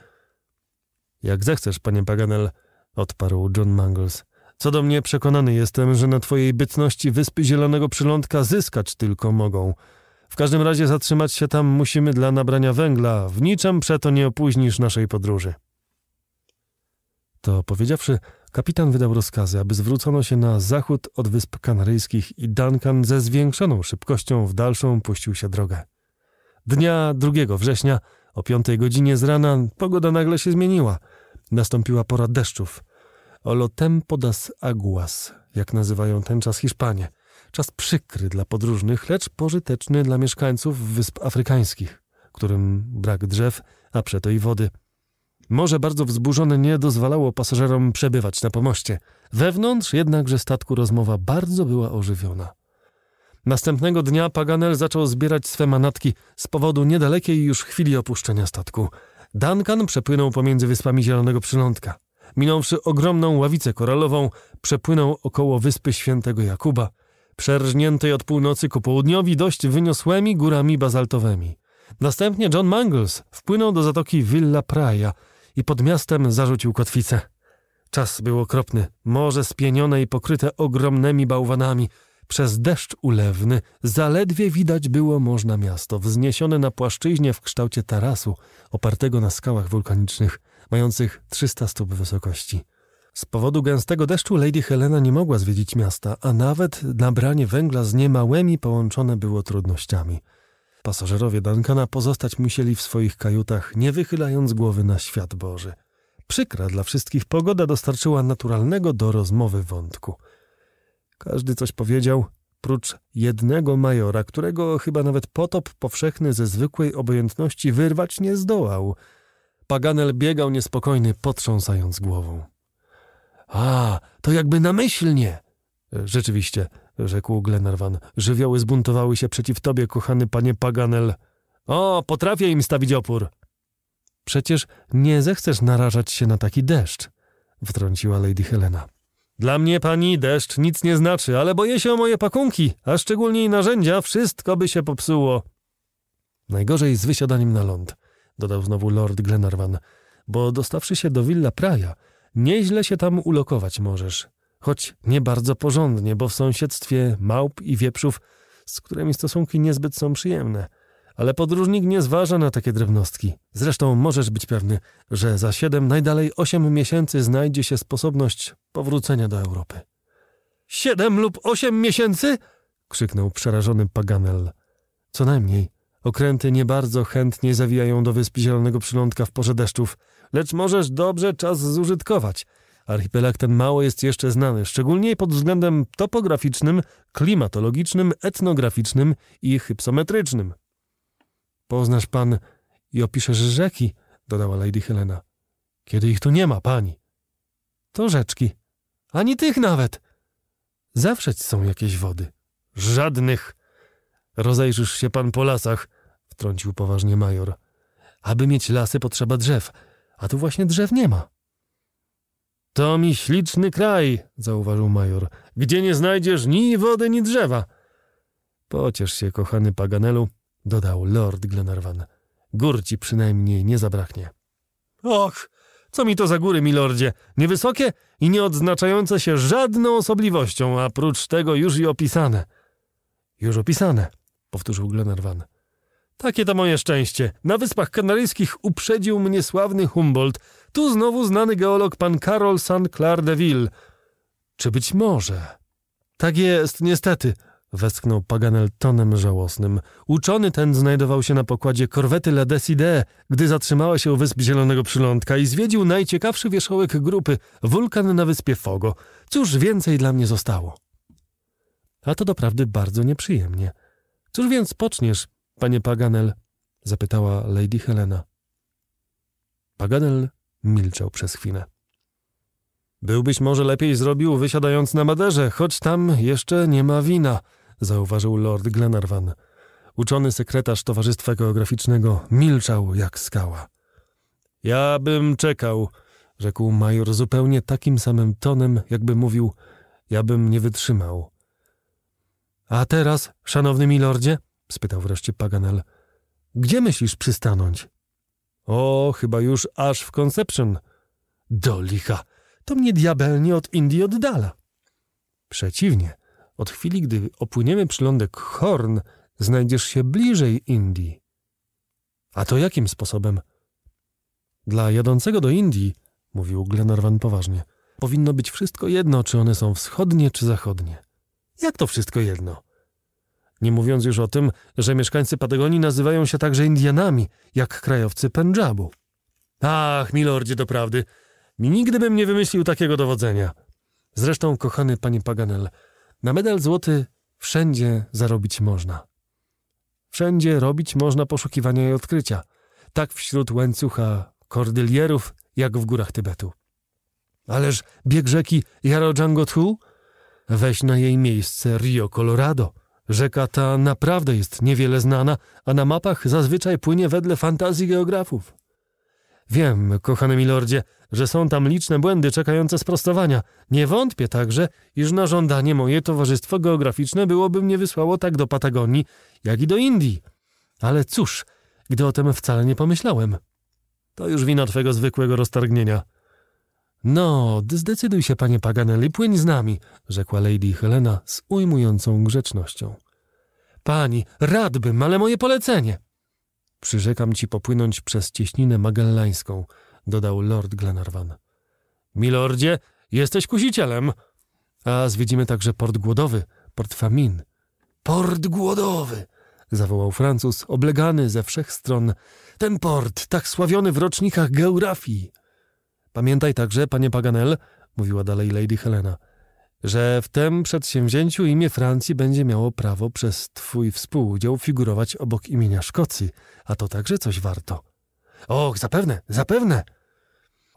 Jak zechcesz, panie Paganel, odparł John Mangles. Co do mnie przekonany jestem, że na twojej bytności wyspy Zielonego Przylądka zyskać tylko mogą. W każdym razie zatrzymać się tam musimy dla nabrania węgla. W niczym przeto nie opóźnisz naszej podróży. To powiedziawszy, kapitan wydał rozkazy, aby zwrócono się na zachód od Wysp Kanaryjskich i Duncan ze zwiększoną szybkością w dalszą puścił się drogę. Dnia 2 września o 5 godzinie z rana pogoda nagle się zmieniła. Nastąpiła pora deszczów o lo tempo das aguas, jak nazywają ten czas Hiszpanie. Czas przykry dla podróżnych, lecz pożyteczny dla mieszkańców wysp afrykańskich, którym brak drzew, a przeto i wody. Morze bardzo wzburzone nie dozwalało pasażerom przebywać na pomoście. Wewnątrz jednakże statku rozmowa bardzo była ożywiona. Następnego dnia Paganel zaczął zbierać swe manatki z powodu niedalekiej już chwili opuszczenia statku. Duncan przepłynął pomiędzy wyspami Zielonego Przylądka. Minąwszy ogromną ławicę koralową, przepłynął około wyspy Świętego Jakuba, przerżniętej od północy ku południowi dość wyniosłymi górami bazaltowymi. Następnie John Mangles wpłynął do zatoki Villa Praia i pod miastem zarzucił kotwicę. Czas był okropny, morze spienione i pokryte ogromnymi bałwanami. Przez deszcz ulewny zaledwie widać było można miasto, wzniesione na płaszczyźnie w kształcie tarasu, opartego na skałach wulkanicznych mających 300 stóp wysokości. Z powodu gęstego deszczu Lady Helena nie mogła zwiedzić miasta, a nawet nabranie węgla z niemałymi połączone było trudnościami. Pasażerowie Duncana pozostać musieli w swoich kajutach, nie wychylając głowy na świat Boży. Przykra dla wszystkich pogoda dostarczyła naturalnego do rozmowy wątku. Każdy coś powiedział, prócz jednego majora, którego chyba nawet potop powszechny ze zwykłej obojętności wyrwać nie zdołał – Paganel biegał niespokojny, potrząsając głową. A, to jakby namyślnie. Rzeczywiście, rzekł Glenarvan, żywioły zbuntowały się przeciw tobie, kochany panie Paganel. O, potrafię im stawić opór. Przecież nie zechcesz narażać się na taki deszcz, wtrąciła Lady Helena. Dla mnie, pani, deszcz nic nie znaczy, ale boję się o moje pakunki, a szczególnie narzędzia, wszystko by się popsuło. Najgorzej z wysiadaniem na ląd dodał znowu lord Glenarvan, bo dostawszy się do Villa Praja, nieźle się tam ulokować możesz, choć nie bardzo porządnie, bo w sąsiedztwie małp i wieprzów, z którymi stosunki niezbyt są przyjemne. Ale podróżnik nie zważa na takie drewnostki. Zresztą możesz być pewny, że za siedem, najdalej osiem miesięcy znajdzie się sposobność powrócenia do Europy. Siedem lub osiem miesięcy? krzyknął przerażony Paganel. Co najmniej, Okręty nie bardzo chętnie zawijają do wysp Zielonego Przylądka w porze deszczów, lecz możesz dobrze czas zużytkować. Archipelag ten mało jest jeszcze znany, szczególnie pod względem topograficznym, klimatologicznym, etnograficznym i hypsometrycznym. Poznasz pan i opiszesz rzeki, dodała Lady Helena. Kiedy ich tu nie ma, pani. To rzeczki. Ani tych nawet. Zawsze są jakieś wody. Żadnych. Rozejrzysz się pan po lasach wtrącił poważnie major. Aby mieć lasy, potrzeba drzew, a tu właśnie drzew nie ma. To mi śliczny kraj, zauważył major, gdzie nie znajdziesz ni wody, ni drzewa. Pociesz się, kochany Paganelu, dodał lord Glenarvan. Gór ci przynajmniej nie zabraknie. Och, co mi to za góry, milordzie? Niewysokie i nieodznaczające się żadną osobliwością, a prócz tego już i opisane. Już opisane, powtórzył Glenarvan. Takie to moje szczęście. Na Wyspach Kanaryjskich uprzedził mnie sławny Humboldt. Tu znowu znany geolog pan Karol St. Clair Ville. Czy być może? Tak jest, niestety, westchnął Paganel tonem żałosnym. Uczony ten znajdował się na pokładzie korwety La Deside, gdy zatrzymała się u wysp Zielonego Przylądka i zwiedził najciekawszy wierzchołek grupy, wulkan na wyspie Fogo. Cóż więcej dla mnie zostało? A to doprawdy bardzo nieprzyjemnie. Cóż więc poczniesz, Panie Paganel, zapytała Lady Helena. Paganel milczał przez chwilę. Byłbyś może lepiej zrobił, wysiadając na Maderze, choć tam jeszcze nie ma wina, zauważył lord Glenarvan. Uczony sekretarz Towarzystwa Geograficznego milczał jak skała. Ja bym czekał, rzekł major zupełnie takim samym tonem, jakby mówił: Ja bym nie wytrzymał. A teraz, szanowny milordzie, spytał wreszcie Paganel. Gdzie myślisz przystanąć? O, chyba już aż w Conception. Do licha, to mnie diabelnie od Indii oddala. Przeciwnie, od chwili, gdy opłyniemy przylądek Horn, znajdziesz się bliżej Indii. A to jakim sposobem? Dla jadącego do Indii, mówił Glenarvan poważnie, powinno być wszystko jedno, czy one są wschodnie czy zachodnie. Jak to wszystko jedno? Nie mówiąc już o tym, że mieszkańcy Patagonii nazywają się także Indianami, jak krajowcy Pendżabu. Ach, milordzie, doprawdy, nigdy bym nie wymyślił takiego dowodzenia. Zresztą, kochany panie Paganel, na medal złoty wszędzie zarobić można. Wszędzie robić można poszukiwania i odkrycia, tak wśród łańcucha kordylierów, jak w górach Tybetu. Ależ bieg rzeki Thu? Weź na jej miejsce Rio Colorado – Rzeka ta naprawdę jest niewiele znana, a na mapach zazwyczaj płynie wedle fantazji geografów. Wiem, kochany milordzie, że są tam liczne błędy czekające sprostowania. Nie wątpię także, iż na żądanie moje towarzystwo geograficzne byłoby mnie wysłało tak do Patagonii, jak i do Indii. Ale cóż, gdy o tym wcale nie pomyślałem. To już wina twego zwykłego roztargnienia. No, zdecyduj się, panie Paganelli, płyń z nami, rzekła Lady Helena z ujmującą grzecznością. Pani, radbym, ale moje polecenie. Przyrzekam ci popłynąć przez cieśninę magellańską, dodał lord Glenarvan. Milordzie, jesteś kusicielem. A zwiedzimy także port głodowy, port Famin. Port głodowy! zawołał Francuz, oblegany ze wszech stron. Ten port, tak sławiony w rocznikach geografii. Pamiętaj także, panie Paganel, mówiła dalej Lady Helena, że w tym przedsięwzięciu imię Francji będzie miało prawo przez twój współudział figurować obok imienia Szkocji, a to także coś warto. Och, zapewne, zapewne!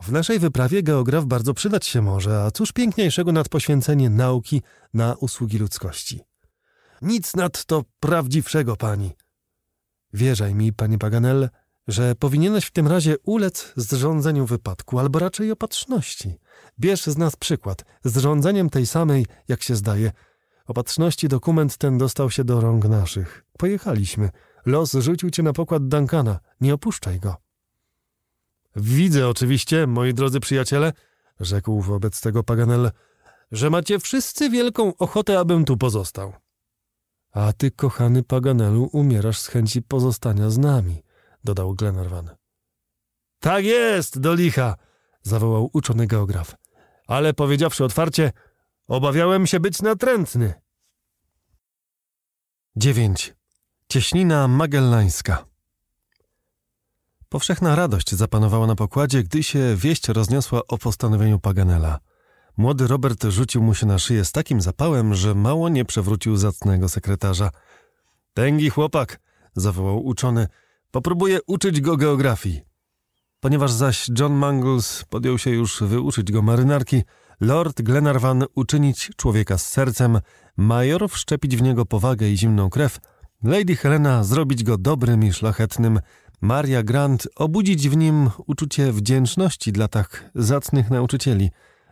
W naszej wyprawie geograf bardzo przydać się może, a cóż piękniejszego nad poświęcenie nauki na usługi ludzkości. Nic nad to prawdziwszego, pani. Wierzaj mi, panie Paganel, że powinieneś w tym razie ulec zrządzeniu wypadku, albo raczej opatrzności. Bierz z nas przykład. Zrządzeniem tej samej, jak się zdaje. Opatrzności dokument ten dostał się do rąk naszych. Pojechaliśmy. Los rzucił cię na pokład Duncana. Nie opuszczaj go. Widzę oczywiście, moi drodzy przyjaciele, rzekł wobec tego Paganel, że macie wszyscy wielką ochotę, abym tu pozostał. A ty, kochany Paganelu, umierasz z chęci pozostania z nami dodał Glenarvan. Tak jest, do licha! zawołał uczony geograf. Ale powiedziawszy otwarcie, obawiałem się być natrętny. 9. Cieśnina Magellańska Powszechna radość zapanowała na pokładzie, gdy się wieść rozniosła o postanowieniu Paganela. Młody Robert rzucił mu się na szyję z takim zapałem, że mało nie przewrócił zacnego sekretarza. Tęgi chłopak, zawołał uczony – Popróbuję uczyć go geografii. Ponieważ zaś John Mangles podjął się już wyuczyć go marynarki, Lord Glenarvan uczynić człowieka z sercem, major wszczepić w niego powagę i zimną krew, Lady Helena zrobić go dobrym i szlachetnym, Maria Grant obudzić w nim uczucie wdzięczności dla tak zacnych nauczycieli.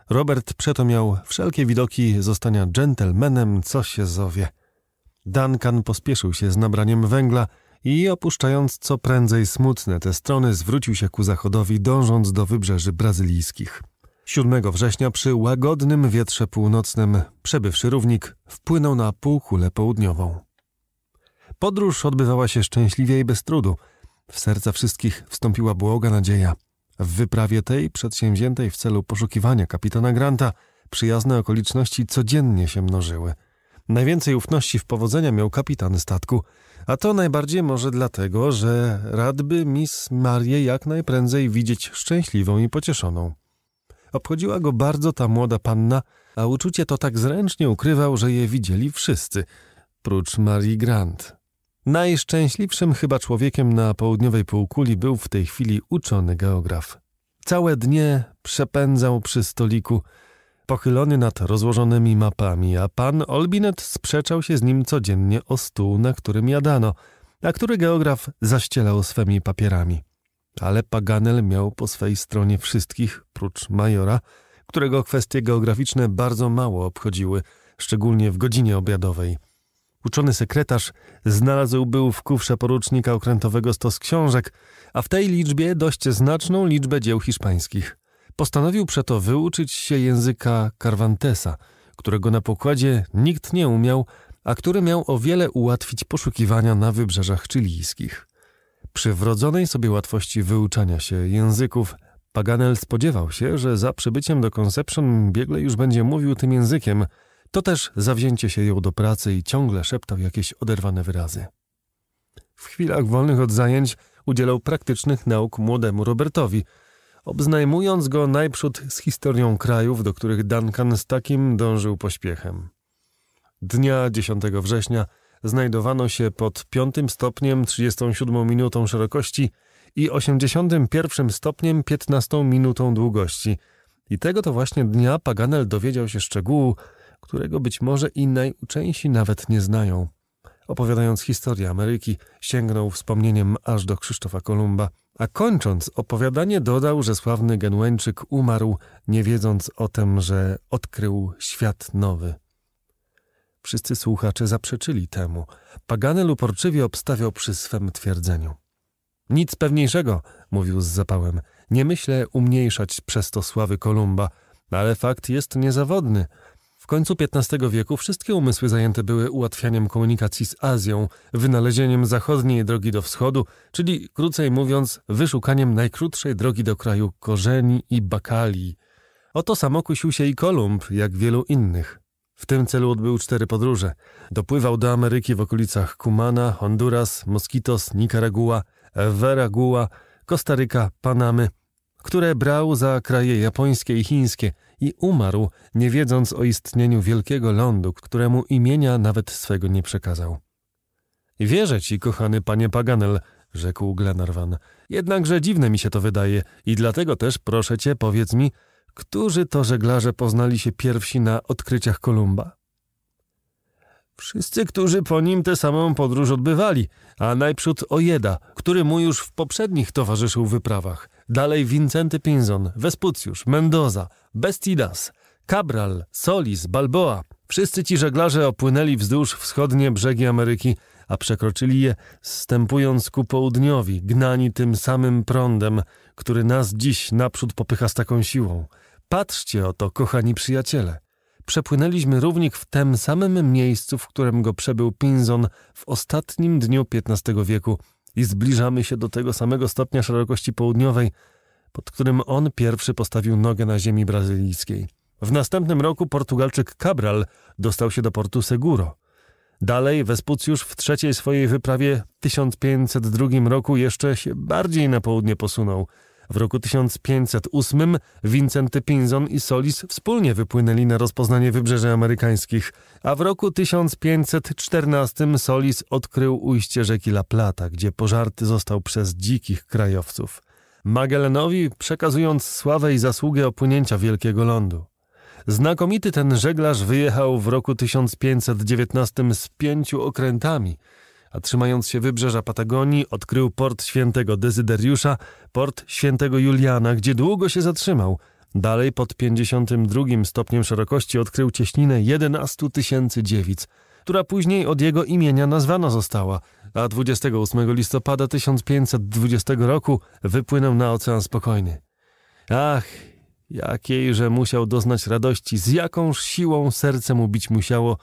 Robert przeto miał wszelkie widoki zostania gentlemanem, co się zowie. Duncan pospieszył się z nabraniem węgla – i opuszczając co prędzej smutne te strony, zwrócił się ku zachodowi, dążąc do wybrzeży brazylijskich. 7 września przy łagodnym wietrze północnym przebywszy równik wpłynął na półkulę południową. Podróż odbywała się szczęśliwie i bez trudu. W serca wszystkich wstąpiła błoga nadzieja. W wyprawie tej, przedsięwziętej w celu poszukiwania kapitana Granta, przyjazne okoliczności codziennie się mnożyły. Najwięcej ufności w powodzenia miał kapitan statku – a to najbardziej może dlatego, że radby Miss Marię jak najprędzej widzieć szczęśliwą i pocieszoną. Obchodziła go bardzo ta młoda panna, a uczucie to tak zręcznie ukrywał, że je widzieli wszyscy, prócz Marii Grant. Najszczęśliwszym chyba człowiekiem na południowej półkuli był w tej chwili uczony geograf. Całe dnie przepędzał przy stoliku, pochylony nad rozłożonymi mapami, a pan Olbinet sprzeczał się z nim codziennie o stół, na którym jadano, a który geograf zaścielał swymi papierami. Ale Paganel miał po swej stronie wszystkich, prócz majora, którego kwestie geograficzne bardzo mało obchodziły, szczególnie w godzinie obiadowej. Uczony sekretarz znalazł był w kufrze porucznika okrętowego stos książek, a w tej liczbie dość znaczną liczbę dzieł hiszpańskich – Postanowił przeto wyuczyć się języka Carvantesa, którego na pokładzie nikt nie umiał, a który miał o wiele ułatwić poszukiwania na wybrzeżach chilijskich. Przy wrodzonej sobie łatwości wyuczania się języków Paganel spodziewał się, że za przybyciem do Conception biegle już będzie mówił tym językiem, to też zawzięcie się jął do pracy i ciągle szeptał jakieś oderwane wyrazy. W chwilach wolnych od zajęć udzielał praktycznych nauk młodemu Robertowi – obznajmując go najprzód z historią krajów, do których Duncan z takim dążył pośpiechem. Dnia 10 września znajdowano się pod 5 stopniem 37 minutą szerokości i 81 stopniem 15 minutą długości. I tego to właśnie dnia Paganel dowiedział się szczegółu, którego być może i najuczęsi nawet nie znają opowiadając historię Ameryki, sięgnął wspomnieniem aż do Krzysztofa Kolumba, a kończąc opowiadanie dodał, że sławny Genueńczyk umarł, nie wiedząc o tym, że odkrył świat nowy. Wszyscy słuchacze zaprzeczyli temu. Paganel uporczywie obstawiał przy swem twierdzeniu. Nic pewniejszego, mówił z zapałem. Nie myślę umniejszać przez to sławy Kolumba, ale fakt jest niezawodny – w końcu XV wieku wszystkie umysły zajęte były ułatwianiem komunikacji z Azją, wynalezieniem zachodniej drogi do wschodu, czyli krócej mówiąc, wyszukaniem najkrótszej drogi do kraju korzeni i bakali. O to samo kusił się i Kolumb, jak wielu innych. W tym celu odbył cztery podróże. Dopływał do Ameryki w okolicach Kumana, Honduras, Moskitos, Nicaragua, Veragua, Kostaryka, Panamy, które brał za kraje japońskie i chińskie – i umarł, nie wiedząc o istnieniu wielkiego lądu, któremu imienia nawet swego nie przekazał. Wierzę ci, kochany panie Paganel, rzekł Glenarvan, jednakże dziwne mi się to wydaje i dlatego też proszę cię, powiedz mi, którzy to żeglarze poznali się pierwsi na odkryciach Kolumba? Wszyscy, którzy po nim tę samą podróż odbywali, a najprzód Ojeda, który mu już w poprzednich towarzyszył wyprawach – Dalej Vincenty Pinzon, Vespucjusz, Mendoza, Bestidas, Cabral, Solis, Balboa. Wszyscy ci żeglarze opłynęli wzdłuż wschodnie brzegi Ameryki, a przekroczyli je, stępując ku południowi, gnani tym samym prądem, który nas dziś naprzód popycha z taką siłą. Patrzcie oto, kochani przyjaciele. Przepłynęliśmy równik w tym samym miejscu, w którym go przebył Pinzon w ostatnim dniu XV wieku – i zbliżamy się do tego samego stopnia szerokości południowej, pod którym on pierwszy postawił nogę na ziemi brazylijskiej. W następnym roku Portugalczyk Cabral dostał się do portu Seguro. Dalej już w trzeciej swojej wyprawie w 1502 roku jeszcze się bardziej na południe posunął – w roku 1508 Vincenty Pinzon i Solis wspólnie wypłynęli na rozpoznanie wybrzeży amerykańskich, a w roku 1514 Solis odkrył ujście rzeki La Plata, gdzie pożarty został przez dzikich krajowców. Magellanowi przekazując sławę i zasługę opłynięcia Wielkiego Lądu. Znakomity ten żeglarz wyjechał w roku 1519 z pięciu okrętami – a trzymając się wybrzeża Patagonii, odkrył port świętego Dezyderiusza, port świętego Juliana, gdzie długo się zatrzymał. Dalej pod 52 stopniem szerokości odkrył cieśninę 11 tysięcy dziewic, która później od jego imienia nazwana została, a 28 listopada 1520 roku wypłynął na Ocean Spokojny. Ach, jakiejże musiał doznać radości, z jakąż siłą serce mu bić musiało,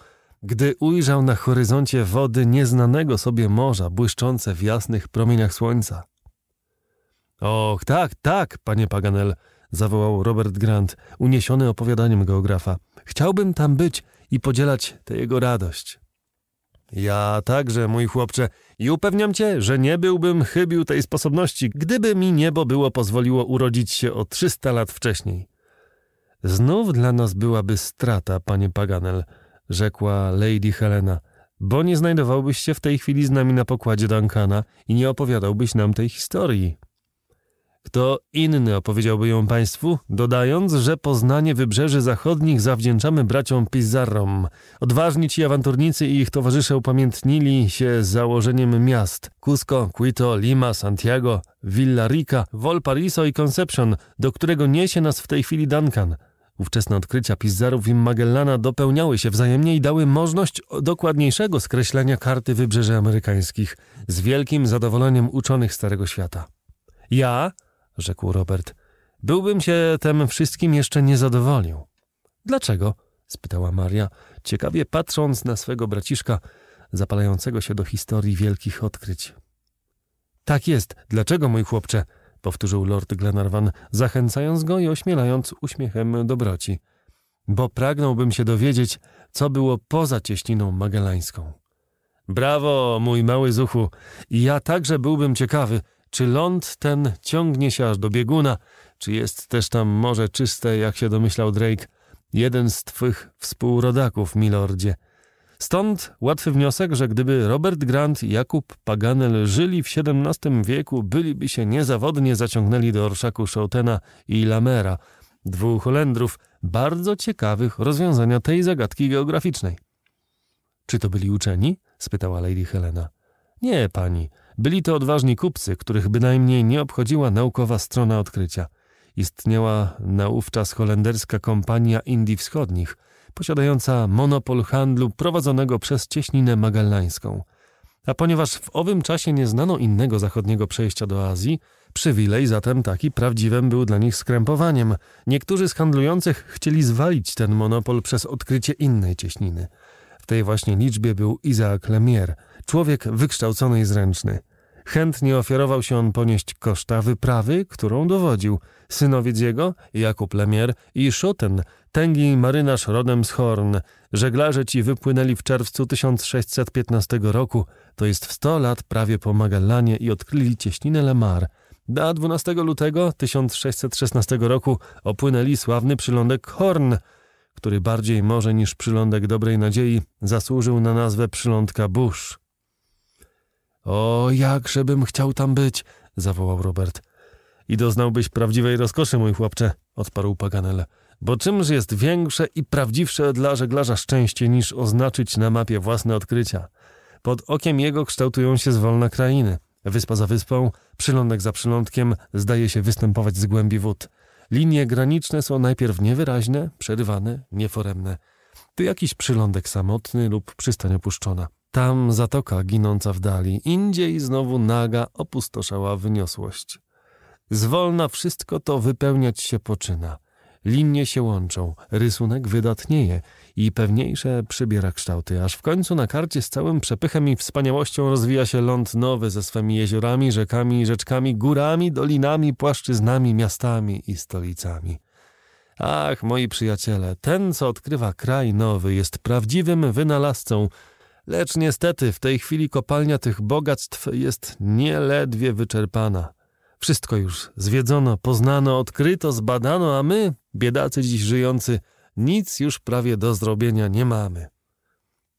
gdy ujrzał na horyzoncie wody nieznanego sobie morza błyszczące w jasnych promieniach słońca. Och, tak, tak, panie Paganel, zawołał Robert Grant, uniesiony opowiadaniem geografa. Chciałbym tam być i podzielać tę jego radość. Ja także, mój chłopcze, i upewniam cię, że nie byłbym chybił tej sposobności, gdyby mi niebo było pozwoliło urodzić się o trzysta lat wcześniej. Znów dla nas byłaby strata, panie Paganel, rzekła Lady Helena, bo nie znajdowałbyś się w tej chwili z nami na pokładzie Duncana i nie opowiadałbyś nam tej historii. Kto inny opowiedziałby ją Państwu, dodając, że poznanie wybrzeży zachodnich zawdzięczamy braciom Pizarrom. Odważni ci awanturnicy i ich towarzysze upamiętnili się z założeniem miast Cusco, Quito, Lima, Santiago, Villa Rica, Valparaiso i Concepcion, do którego niesie nas w tej chwili Duncan – Ówczesne odkrycia Pizzarów i Magellana dopełniały się wzajemnie i dały możliwość dokładniejszego skreślenia karty wybrzeży amerykańskich z wielkim zadowoleniem uczonych Starego Świata. Ja, rzekł Robert, byłbym się tem wszystkim jeszcze nie zadowolił. Dlaczego? spytała Maria, ciekawie patrząc na swego braciszka, zapalającego się do historii wielkich odkryć. Tak jest, dlaczego, mój chłopcze? powtórzył lord Glenarvan, zachęcając go i ośmielając uśmiechem dobroci. Bo pragnąłbym się dowiedzieć, co było poza cieśniną magallańską. Brawo, mój mały zuchu! I ja także byłbym ciekawy, czy ląd ten ciągnie się aż do bieguna, czy jest też tam morze czyste, jak się domyślał Drake, jeden z twych współrodaków, milordzie – Stąd łatwy wniosek, że gdyby Robert Grant i Jakub Paganel żyli w XVII wieku, byliby się niezawodnie zaciągnęli do orszaku Schoutena i Lamera, dwóch Holendrów bardzo ciekawych rozwiązania tej zagadki geograficznej. Czy to byli uczeni? spytała Lady Helena. Nie, pani. Byli to odważni kupcy, których bynajmniej nie obchodziła naukowa strona odkrycia. Istniała naówczas holenderska kompania Indii Wschodnich – posiadająca monopol handlu prowadzonego przez cieśninę magallańską. A ponieważ w owym czasie nie znano innego zachodniego przejścia do Azji, przywilej zatem taki prawdziwym był dla nich skrępowaniem. Niektórzy z handlujących chcieli zwalić ten monopol przez odkrycie innej cieśniny. W tej właśnie liczbie był Izaak Lemier, człowiek wykształcony i zręczny. Chętnie ofiarował się on ponieść koszta wyprawy, którą dowodził. Synowiec jego, Jakub Lemier i Schoten, Tęgi marynarz rodem z Horn. Żeglarze ci wypłynęli w czerwcu 1615 roku, to jest w 100 lat prawie po Magellanie i odkryli cieśninę Lemar. A 12 lutego 1616 roku opłynęli sławny przylądek Horn, który bardziej może niż przylądek Dobrej Nadziei zasłużył na nazwę przylądka Bush. O, jakże bym chciał tam być, zawołał Robert. I doznałbyś prawdziwej rozkoszy, mój chłopcze, odparł Paganel. Bo czymż jest większe i prawdziwsze dla żeglarza szczęście niż oznaczyć na mapie własne odkrycia? Pod okiem jego kształtują się zwolna krainy. Wyspa za wyspą, przylądek za przylądkiem zdaje się występować z głębi wód. Linie graniczne są najpierw niewyraźne, przerywane, nieforemne. Ty jakiś przylądek samotny lub przystań opuszczona. Tam zatoka ginąca w dali, indziej znowu naga, opustoszała wyniosłość. Zwolna wszystko to wypełniać się poczyna. Linie się łączą, rysunek wydatnieje i pewniejsze przybiera kształty, aż w końcu na karcie z całym przepychem i wspaniałością rozwija się ląd nowy ze swymi jeziorami, rzekami, rzeczkami, górami, dolinami, płaszczyznami, miastami i stolicami. Ach, moi przyjaciele, ten, co odkrywa kraj nowy, jest prawdziwym wynalazcą, lecz niestety w tej chwili kopalnia tych bogactw jest nieledwie wyczerpana. Wszystko już zwiedzono, poznano, odkryto, zbadano, a my Biedacy dziś żyjący, nic już prawie do zrobienia nie mamy.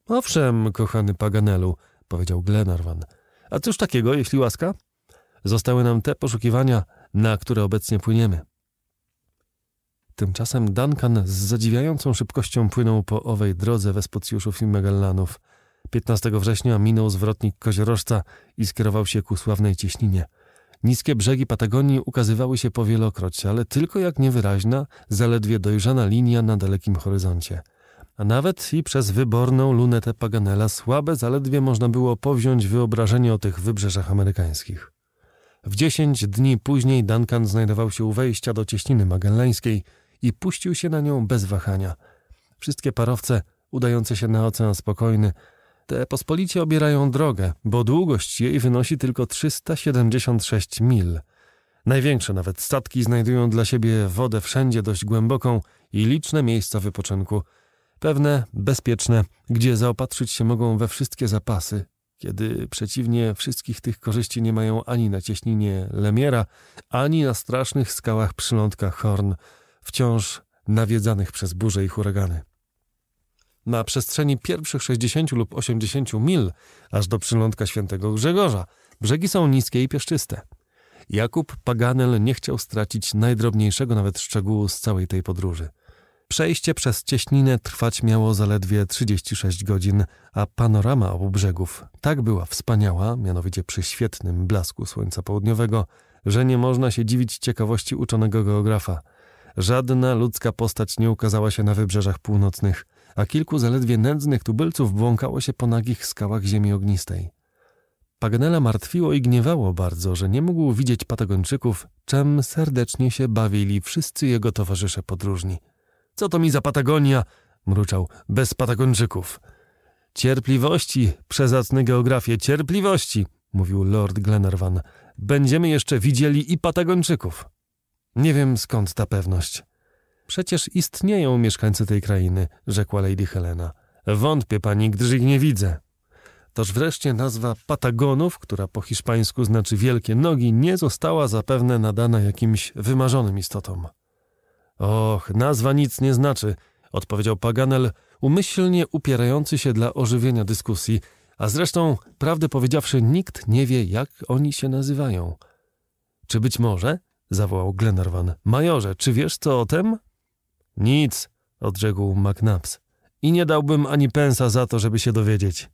Owszem, kochany Paganelu, powiedział Glenarvan. A cóż takiego, jeśli łaska? Zostały nam te poszukiwania, na które obecnie płyniemy. Tymczasem Duncan z zadziwiającą szybkością płynął po owej drodze Wespocjuszów i Magellanów. 15 września minął zwrotnik Koziorożca i skierował się ku sławnej cieśninie – Niskie brzegi Patagonii ukazywały się powielokroć, ale tylko jak niewyraźna, zaledwie dojrzana linia na dalekim horyzoncie. A nawet i przez wyborną lunetę Paganela słabe zaledwie można było powziąć wyobrażenie o tych wybrzeżach amerykańskich. W dziesięć dni później Duncan znajdował się u wejścia do cieśniny magellańskiej i puścił się na nią bez wahania. Wszystkie parowce udające się na ocean spokojny te pospolicie obierają drogę, bo długość jej wynosi tylko 376 mil. Największe nawet statki znajdują dla siebie wodę wszędzie dość głęboką i liczne miejsca wypoczynku. Pewne, bezpieczne, gdzie zaopatrzyć się mogą we wszystkie zapasy, kiedy przeciwnie wszystkich tych korzyści nie mają ani na cieśninie Lemiera, ani na strasznych skałach przylądka Horn, wciąż nawiedzanych przez burze i huragany na przestrzeni pierwszych 60 lub 80 mil, aż do przylądka świętego Grzegorza. Brzegi są niskie i pieszczyste. Jakub Paganel nie chciał stracić najdrobniejszego nawet szczegółu z całej tej podróży. Przejście przez cieśninę trwać miało zaledwie 36 godzin, a panorama obu brzegów tak była wspaniała, mianowicie przy świetnym blasku słońca południowego, że nie można się dziwić ciekawości uczonego geografa. Żadna ludzka postać nie ukazała się na wybrzeżach północnych – a kilku zaledwie nędznych tubylców błąkało się po nagich skałach ziemi ognistej. Paganela martwiło i gniewało bardzo, że nie mógł widzieć Patagończyków, czem serdecznie się bawili wszyscy jego towarzysze podróżni. Co to mi za Patagonia? mruczał. Bez Patagończyków. Cierpliwości, przezacny geografie, cierpliwości, mówił Lord Glenarvan. Będziemy jeszcze widzieli i Patagończyków. Nie wiem skąd ta pewność. Przecież istnieją mieszkańcy tej krainy, rzekła Lady Helena. Wątpię pani, gdyż ich nie widzę. Toż wreszcie nazwa Patagonów, która po hiszpańsku znaczy wielkie nogi, nie została zapewne nadana jakimś wymarzonym istotom. Och, nazwa nic nie znaczy, odpowiedział Paganel, umyślnie upierający się dla ożywienia dyskusji, a zresztą, prawdę powiedziawszy, nikt nie wie, jak oni się nazywają. Czy być może? zawołał Glenarvan. Majorze, czy wiesz co o tem? Nic, odrzekł McNabs. I nie dałbym ani pensa za to, żeby się dowiedzieć.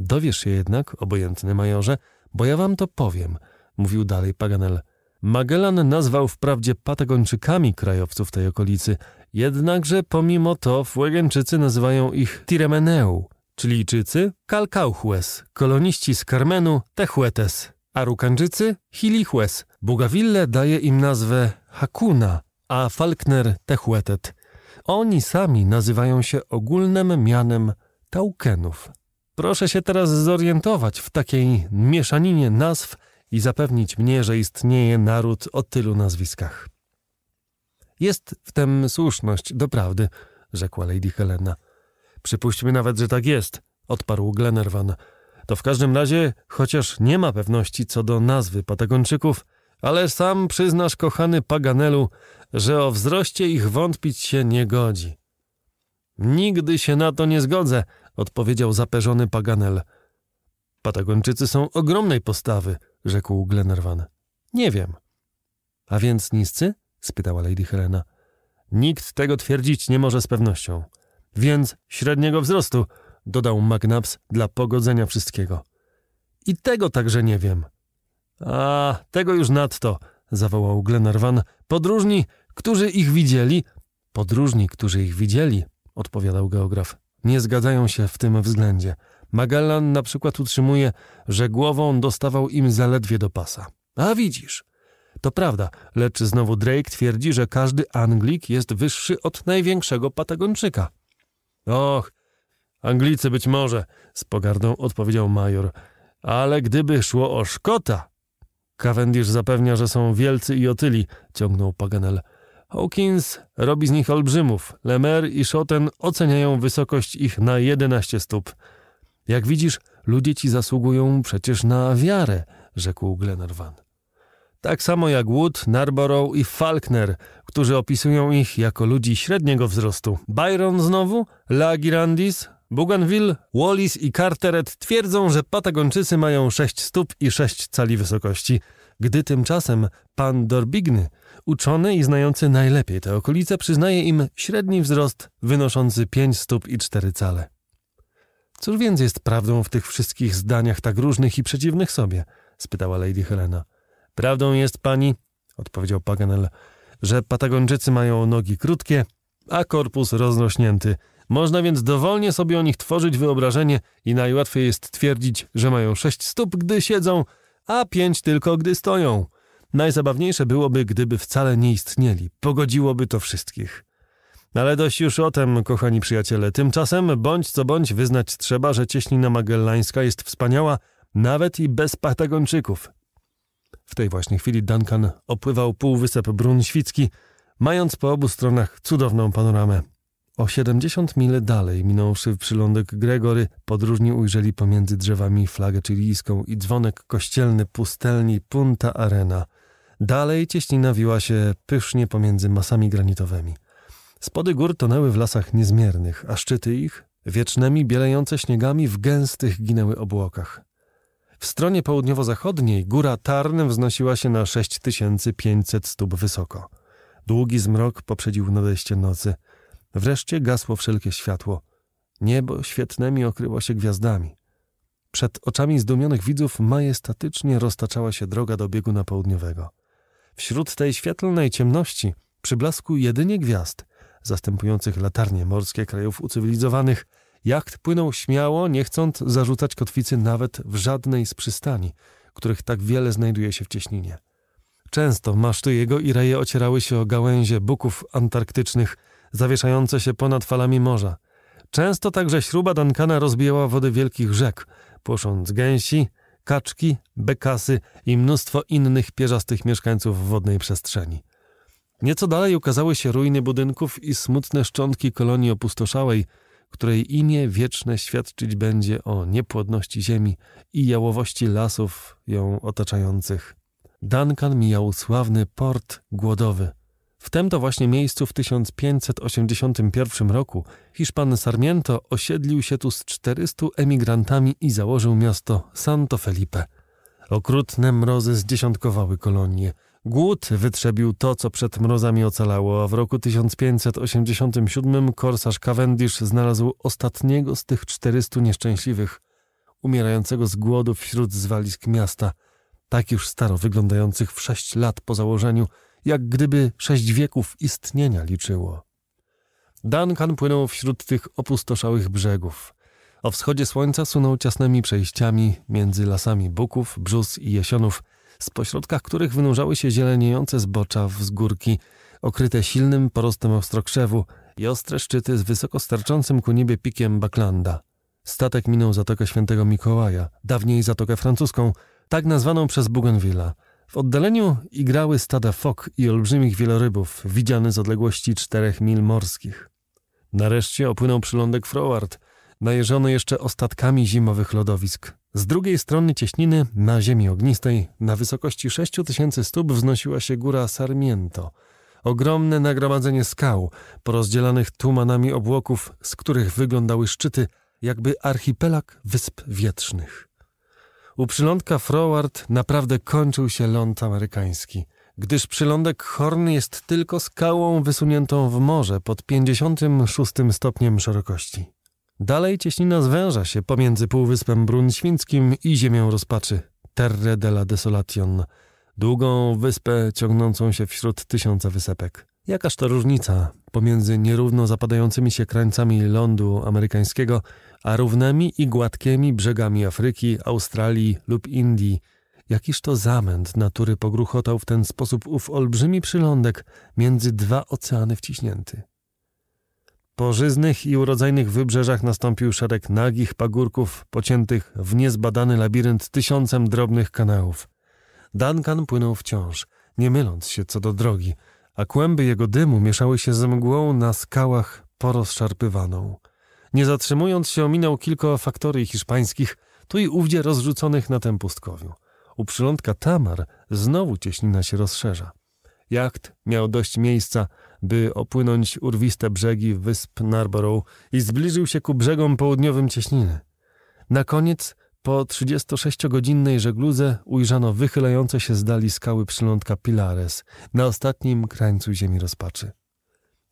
Dowiesz się jednak, obojętny majorze, bo ja wam to powiem, mówił dalej Paganel. Magellan nazwał wprawdzie Patagończykami krajowców tej okolicy, jednakże pomimo to Fuegenczycy nazywają ich Tiremeneu, Chilijczycy Kalkauhues, koloniści z Carmenu Tehuetes, Arukanczycy Chilihues. Bugaville daje im nazwę Hakuna, a Falkner Tehuetet. Oni sami nazywają się ogólnym mianem Taukenów. Proszę się teraz zorientować w takiej mieszaninie nazw i zapewnić mnie, że istnieje naród o tylu nazwiskach. Jest w tym słuszność do prawdy, rzekła Lady Helena. Przypuśćmy nawet, że tak jest, odparł Glenarvan. To w każdym razie, chociaż nie ma pewności co do nazwy Patagonczyków, ale sam przyznasz, kochany Paganelu, że o wzroście ich wątpić się nie godzi. Nigdy się na to nie zgodzę, odpowiedział zaperzony Paganel. Patagończycy są ogromnej postawy, rzekł Glenarvan. Nie wiem. A więc niscy? spytała Lady Helena. Nikt tego twierdzić nie może z pewnością. Więc średniego wzrostu, dodał Magnaps dla pogodzenia wszystkiego. I tego także nie wiem. A, tego już nadto, zawołał Glenarvan. Podróżni którzy ich widzieli, podróżni, którzy ich widzieli, odpowiadał geograf, nie zgadzają się w tym względzie. Magellan na przykład utrzymuje, że głową dostawał im zaledwie do pasa. A widzisz. To prawda, lecz znowu Drake twierdzi, że każdy Anglik jest wyższy od największego Patagonczyka. Och, Anglicy być może, z pogardą odpowiedział major, ale gdyby szło o Szkota. Cavendish zapewnia, że są wielcy i otyli, ciągnął Paganel. Hawkins robi z nich olbrzymów. Lemer i Schotten oceniają wysokość ich na 11 stóp. Jak widzisz, ludzie ci zasługują przecież na wiarę, rzekł Glenarvan. Tak samo jak Wood, Narborough i Falkner, którzy opisują ich jako ludzi średniego wzrostu. Byron znowu, Lagirandis, Girandis, Bougainville, Wallis i Carteret twierdzą, że Patagończycy mają 6 stóp i 6 cali wysokości, gdy tymczasem pan Dorbigny Uczony i znający najlepiej te okolice przyznaje im średni wzrost wynoszący 5 stóp i 4 cale. Cóż więc jest prawdą w tych wszystkich zdaniach tak różnych i przeciwnych sobie? spytała Lady Helena. Prawdą jest pani, odpowiedział Paganel, że Patagończycy mają nogi krótkie, a korpus rozrośnięty. Można więc dowolnie sobie o nich tworzyć wyobrażenie i najłatwiej jest twierdzić, że mają sześć stóp, gdy siedzą, a pięć tylko, gdy stoją. Najzabawniejsze byłoby, gdyby wcale nie istnieli. Pogodziłoby to wszystkich. Ale dość już o tem, kochani przyjaciele. Tymczasem, bądź co bądź, wyznać trzeba, że cieśnina magellańska jest wspaniała, nawet i bez Patagończyków. W tej właśnie chwili Duncan opływał półwysep Świcki, mając po obu stronach cudowną panoramę. O 70 mil dalej, minąwszy przylądek Gregory, podróżni ujrzeli pomiędzy drzewami flagę chilijską i dzwonek kościelny pustelni Punta Arena – Dalej cieśnina wiła się pysznie pomiędzy masami granitowymi. Spody gór tonęły w lasach niezmiernych, a szczyty ich, wiecznymi bielejące śniegami, w gęstych ginęły obłokach. W stronie południowo-zachodniej góra Tarn wznosiła się na 6500 stóp wysoko. Długi zmrok poprzedził nadejście nocy. Wreszcie gasło wszelkie światło. Niebo świetnemi okryło się gwiazdami. Przed oczami zdumionych widzów majestatycznie roztaczała się droga do na południowego. Wśród tej świetlnej ciemności, przy blasku jedynie gwiazd, zastępujących latarnie morskie krajów ucywilizowanych, jacht płynął śmiało, nie chcąc zarzucać kotwicy nawet w żadnej z przystani, których tak wiele znajduje się w cieśninie. Często maszty jego i reje ocierały się o gałęzie buków antarktycznych, zawieszające się ponad falami morza. Często także śruba Duncana rozbijała wody wielkich rzek, płosząc gęsi, kaczki, bekasy i mnóstwo innych pierzastych mieszkańców wodnej przestrzeni. Nieco dalej ukazały się ruiny budynków i smutne szczątki kolonii opustoszałej, której imię wieczne świadczyć będzie o niepłodności ziemi i jałowości lasów ją otaczających. Duncan mijał sławny port głodowy – w tym to właśnie miejscu w 1581 roku Hiszpan Sarmiento osiedlił się tu z 400 emigrantami i założył miasto Santo Felipe. Okrutne mrozy zdziesiątkowały kolonie. Głód wytrzebił to, co przed mrozami ocalało, a w roku 1587 korsarz Cavendish znalazł ostatniego z tych 400 nieszczęśliwych, umierającego z głodu wśród zwalisk miasta, tak już staro wyglądających w sześć lat po założeniu – jak gdyby sześć wieków istnienia liczyło. Duncan płynął wśród tych opustoszałych brzegów. O wschodzie słońca sunął ciasnymi przejściami między lasami buków, brzus i jesionów, z pośrodkach których wynurzały się zieleniejące zbocza wzgórki, okryte silnym porostem ostrokrzewu i ostre szczyty z wysoko starczącym ku niebie pikiem Baklanda. Statek minął Zatokę Świętego Mikołaja, dawniej Zatokę Francuską, tak nazwaną przez Bougainville'a. W oddaleniu igrały stada fok i olbrzymich wielorybów, widziane z odległości czterech mil morskich. Nareszcie opłynął przylądek Froward, najeżony jeszcze ostatkami zimowych lodowisk. Z drugiej strony cieśniny, na ziemi ognistej, na wysokości tysięcy stóp wznosiła się góra Sarmiento. Ogromne nagromadzenie skał, porozdzielanych tumanami obłoków, z których wyglądały szczyty, jakby archipelag wysp wietrznych. U przylądka Froward naprawdę kończył się ląd amerykański, gdyż przylądek Horn jest tylko skałą wysuniętą w morze pod 56 stopniem szerokości. Dalej cieśnina zwęża się pomiędzy Półwyspem Brunświńskim i ziemią rozpaczy, Terre de la Desolation, długą wyspę ciągnącą się wśród tysiąca wysepek. Jakaż to różnica pomiędzy nierówno zapadającymi się krańcami lądu amerykańskiego a równymi i gładkimi brzegami Afryki, Australii lub Indii. Jakiż to zamęt natury pogruchotał w ten sposób ów olbrzymi przylądek między dwa oceany wciśnięty. Po żyznych i urodzajnych wybrzeżach nastąpił szereg nagich pagórków pociętych w niezbadany labirynt tysiącem drobnych kanałów. Duncan płynął wciąż, nie myląc się co do drogi, a kłęby jego dymu mieszały się z mgłą na skałach porozszarpywaną. Nie zatrzymując się, ominął kilka faktorii hiszpańskich, tu i ówdzie rozrzuconych na tym pustkowiu. U przylądka Tamar znowu cieśnina się rozszerza. Jacht miał dość miejsca, by opłynąć urwiste brzegi wysp Narborough i zbliżył się ku brzegom południowym cieśniny. Na koniec, po 36-godzinnej żegludze, ujrzano wychylające się z dali skały przylądka Pilares na ostatnim krańcu ziemi rozpaczy.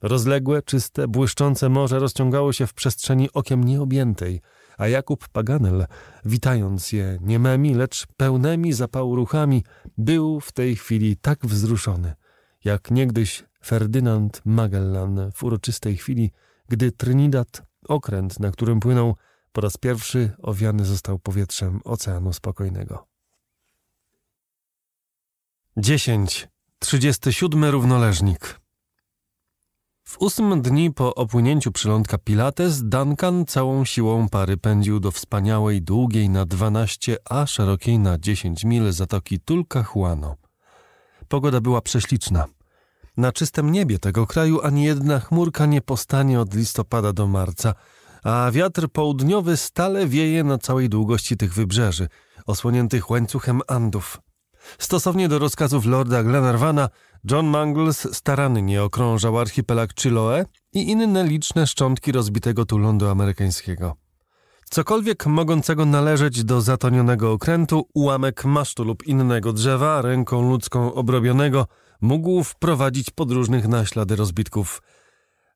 Rozległe, czyste, błyszczące morze rozciągało się w przestrzeni okiem nieobjętej, a Jakub Paganel, witając je niememi, lecz pełnymi zapału ruchami, był w tej chwili tak wzruszony, jak niegdyś Ferdynand Magellan w uroczystej chwili, gdy Trinidad, okręt, na którym płynął, po raz pierwszy owiany został powietrzem Oceanu Spokojnego. 10. 37 równoleżnik w ósmym dni po opłynięciu przylądka Pilates, Duncan całą siłą pary pędził do wspaniałej, długiej na 12, a szerokiej na 10 mil zatoki Tulcahuano. Pogoda była prześliczna. Na czystym niebie tego kraju ani jedna chmurka nie postanie od listopada do marca, a wiatr południowy stale wieje na całej długości tych wybrzeży, osłoniętych łańcuchem Andów. Stosownie do rozkazów lorda Glenarvana, John Mangles starannie okrążał archipelag Chiloe i inne liczne szczątki rozbitego tu lądu amerykańskiego. Cokolwiek mogącego należeć do zatonionego okrętu, ułamek masztu lub innego drzewa, ręką ludzką obrobionego, mógł wprowadzić podróżnych na ślady rozbitków.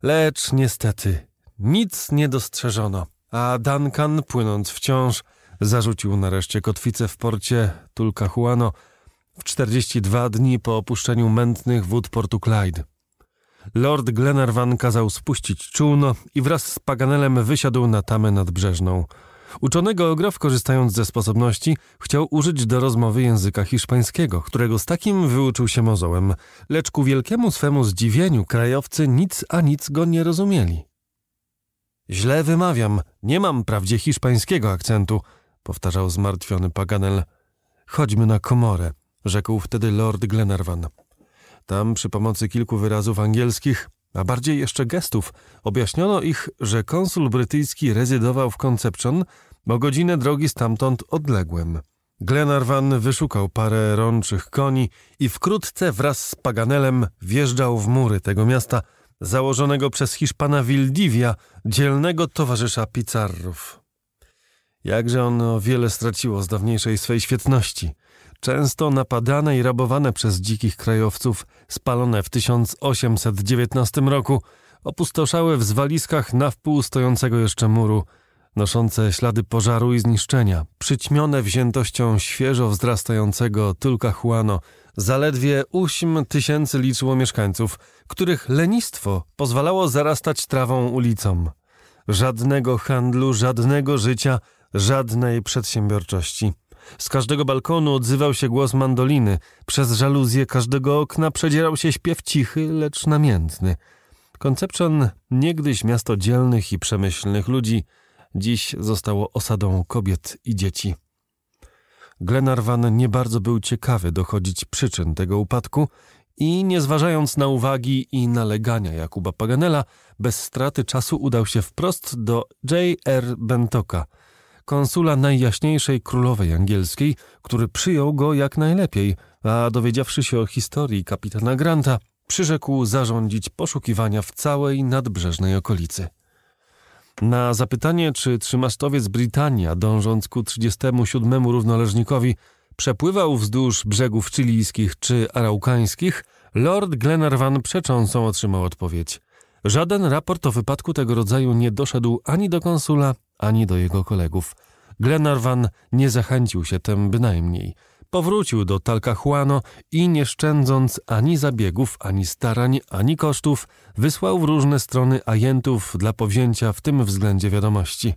Lecz niestety nic nie dostrzeżono, a Duncan, płynąc wciąż, zarzucił nareszcie kotwicę w porcie Tulcahuano – w 42 dni po opuszczeniu mętnych wód portu Clyde. Lord Glenarvan kazał spuścić czółno i wraz z Paganelem wysiadł na tamę nadbrzeżną. Uczonego geograf, korzystając ze sposobności, chciał użyć do rozmowy języka hiszpańskiego, którego z takim wyuczył się mozołem, lecz ku wielkiemu swemu zdziwieniu krajowcy nic a nic go nie rozumieli. Źle wymawiam, nie mam prawdzie hiszpańskiego akcentu, powtarzał zmartwiony Paganel. Chodźmy na komorę rzekł wtedy lord Glenarvan. Tam przy pomocy kilku wyrazów angielskich, a bardziej jeszcze gestów, objaśniono ich, że konsul brytyjski rezydował w Conception o godzinę drogi stamtąd odległym. Glenarvan wyszukał parę rączych koni i wkrótce wraz z Paganelem wjeżdżał w mury tego miasta, założonego przez Hiszpana Wildivia, dzielnego towarzysza Pizarrów. Jakże ono wiele straciło z dawniejszej swej świetności – często napadane i rabowane przez dzikich krajowców, spalone w 1819 roku, opustoszały w zwaliskach na wpół stojącego jeszcze muru, noszące ślady pożaru i zniszczenia, przyćmione wziętością świeżo wzrastającego Tulcahuano, zaledwie 8 tysięcy liczyło mieszkańców, których lenistwo pozwalało zarastać trawą ulicom. Żadnego handlu, żadnego życia, żadnej przedsiębiorczości. Z każdego balkonu odzywał się głos mandoliny, przez żaluzję każdego okna przedzierał się śpiew cichy, lecz namiętny. Koncepcjon, niegdyś miasto dzielnych i przemyślnych ludzi, dziś zostało osadą kobiet i dzieci. Glenarvan nie bardzo był ciekawy dochodzić przyczyn tego upadku i nie zważając na uwagi i nalegania Jakuba Paganela, bez straty czasu udał się wprost do J.R. Bentoka – konsula najjaśniejszej królowej angielskiej, który przyjął go jak najlepiej, a dowiedziawszy się o historii kapitana Granta, przyrzekł zarządzić poszukiwania w całej nadbrzeżnej okolicy. Na zapytanie, czy trzymastowiec Brytania, dążąc ku 37 równoleżnikowi, przepływał wzdłuż brzegów chilijskich czy araukańskich, Lord Glenarvan przecząsą otrzymał odpowiedź. Żaden raport o wypadku tego rodzaju nie doszedł ani do konsula, ani do jego kolegów. Glenarvan nie zachęcił się tym bynajmniej. Powrócił do Talcahuano i nie szczędząc ani zabiegów, ani starań, ani kosztów, wysłał w różne strony ajentów dla powzięcia w tym względzie wiadomości.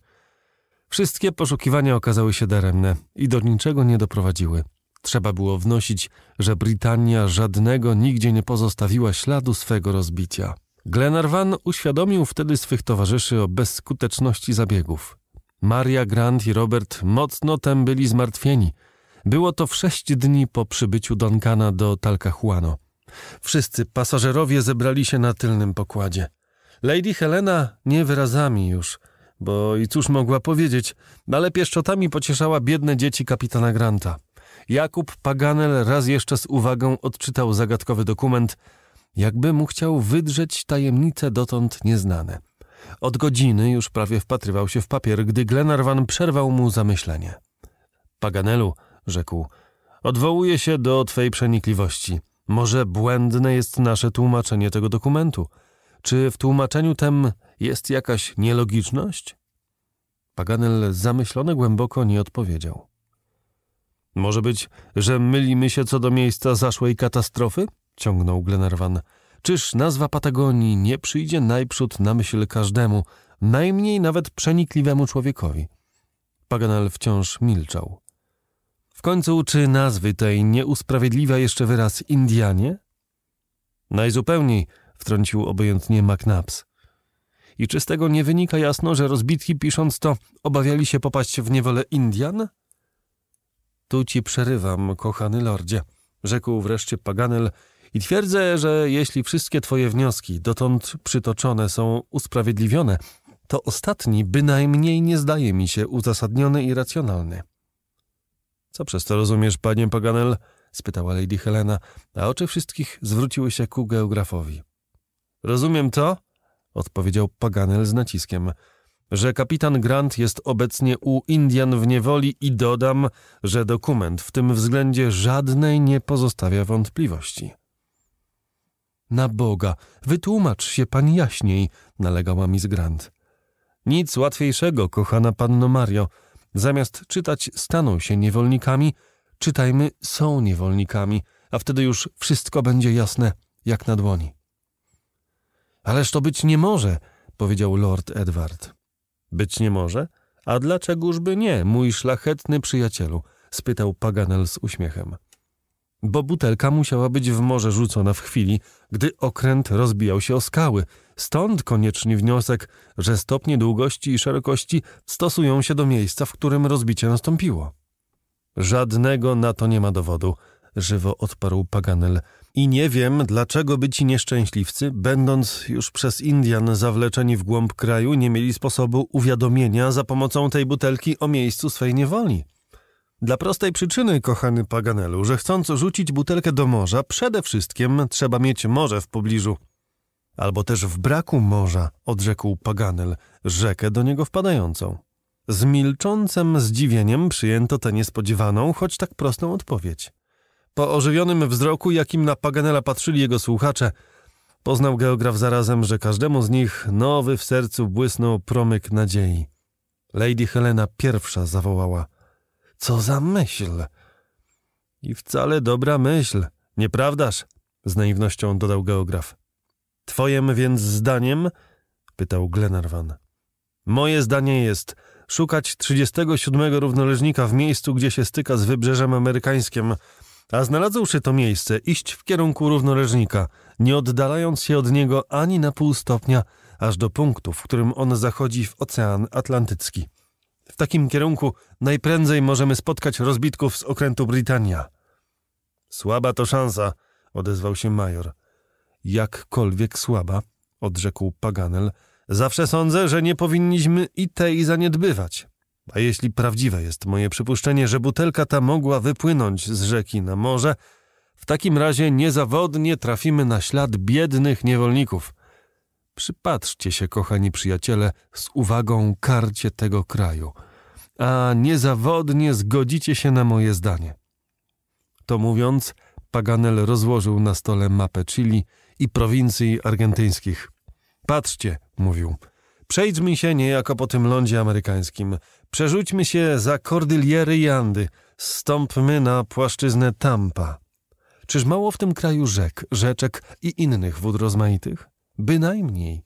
Wszystkie poszukiwania okazały się daremne i do niczego nie doprowadziły. Trzeba było wnosić, że Brytania żadnego nigdzie nie pozostawiła śladu swego rozbicia. Glenarvan uświadomił wtedy swych towarzyszy o bezskuteczności zabiegów. Maria Grant i Robert mocno tem byli zmartwieni. Było to w sześć dni po przybyciu Duncana do Talcahuano. Wszyscy pasażerowie zebrali się na tylnym pokładzie. Lady Helena nie wyrazami już, bo i cóż mogła powiedzieć, ale pieszczotami pocieszała biedne dzieci kapitana Granta. Jakub Paganel raz jeszcze z uwagą odczytał zagadkowy dokument – jakby mu chciał wydrzeć tajemnice dotąd nieznane. Od godziny już prawie wpatrywał się w papier, gdy Glenarvan przerwał mu zamyślenie. Paganelu, rzekł, odwołuję się do twej przenikliwości. Może błędne jest nasze tłumaczenie tego dokumentu. Czy w tłumaczeniu tem jest jakaś nielogiczność? Paganel zamyślony głęboko nie odpowiedział. Może być, że mylimy się co do miejsca zaszłej katastrofy? ciągnął Glenarvan. Czyż nazwa Patagonii nie przyjdzie najprzód na myśl każdemu, najmniej nawet przenikliwemu człowiekowi? Paganel wciąż milczał. W końcu, czy nazwy tej nie usprawiedliwia jeszcze wyraz Indianie? Najzupełniej, wtrącił obojętnie McNabs. I czy z tego nie wynika jasno, że rozbitki pisząc to obawiali się popaść w niewolę Indian? Tu ci przerywam, kochany lordzie, rzekł wreszcie Paganel, i twierdzę, że jeśli wszystkie Twoje wnioski dotąd przytoczone są usprawiedliwione, to ostatni bynajmniej nie zdaje mi się uzasadniony i racjonalny. Co przez to rozumiesz, panie Paganel? spytała Lady Helena, a oczy wszystkich zwróciły się ku geografowi. Rozumiem to, odpowiedział Paganel z naciskiem, że kapitan Grant jest obecnie u Indian w niewoli i dodam, że dokument w tym względzie żadnej nie pozostawia wątpliwości. Na Boga, wytłumacz się pan jaśniej, nalegała mi Grant. Nic łatwiejszego, kochana panno Mario. Zamiast czytać staną się niewolnikami, czytajmy są niewolnikami, a wtedy już wszystko będzie jasne, jak na dłoni. Ależ to być nie może, powiedział lord Edward. Być nie może? A dlaczegożby nie, mój szlachetny przyjacielu? spytał Paganel z uśmiechem bo butelka musiała być w morze rzucona w chwili, gdy okręt rozbijał się o skały. Stąd konieczny wniosek, że stopnie długości i szerokości stosują się do miejsca, w którym rozbicie nastąpiło. Żadnego na to nie ma dowodu, żywo odparł Paganel. I nie wiem, dlaczego by ci nieszczęśliwcy, będąc już przez Indian zawleczeni w głąb kraju, nie mieli sposobu uwiadomienia za pomocą tej butelki o miejscu swej niewoli. Dla prostej przyczyny, kochany Paganelu, że chcąc rzucić butelkę do morza, przede wszystkim trzeba mieć morze w pobliżu. Albo też w braku morza, odrzekł Paganel, rzekę do niego wpadającą. Z milczącym zdziwieniem przyjęto tę niespodziewaną, choć tak prostą odpowiedź. Po ożywionym wzroku, jakim na Paganela patrzyli jego słuchacze, poznał geograf zarazem, że każdemu z nich nowy w sercu błysnął promyk nadziei. Lady Helena pierwsza zawołała – co za myśl! I wcale dobra myśl, nieprawdaż? Z naiwnością dodał geograf. Twojem więc zdaniem? pytał Glenarvan. Moje zdanie jest szukać 37 równoleżnika w miejscu, gdzie się styka z wybrzeżem amerykańskim, a znalazłszy to miejsce, iść w kierunku równoleżnika, nie oddalając się od niego ani na pół stopnia, aż do punktu, w którym on zachodzi w Ocean Atlantycki. W takim kierunku najprędzej możemy spotkać rozbitków z okrętu Britania. Słaba to szansa, odezwał się major. Jakkolwiek słaba, odrzekł Paganel, zawsze sądzę, że nie powinniśmy i tej zaniedbywać. A jeśli prawdziwe jest moje przypuszczenie, że butelka ta mogła wypłynąć z rzeki na morze, w takim razie niezawodnie trafimy na ślad biednych niewolników – Przypatrzcie się, kochani przyjaciele, z uwagą karcie tego kraju, a niezawodnie zgodzicie się na moje zdanie. To mówiąc, Paganel rozłożył na stole mapę Chili i prowincji argentyńskich. Patrzcie, mówił, przejdźmy się niejako po tym lądzie amerykańskim. Przerzućmy się za Kordyliery i Andy. Stąpmy na płaszczyznę Tampa. Czyż mało w tym kraju rzek, rzeczek i innych wód rozmaitych? Bynajmniej.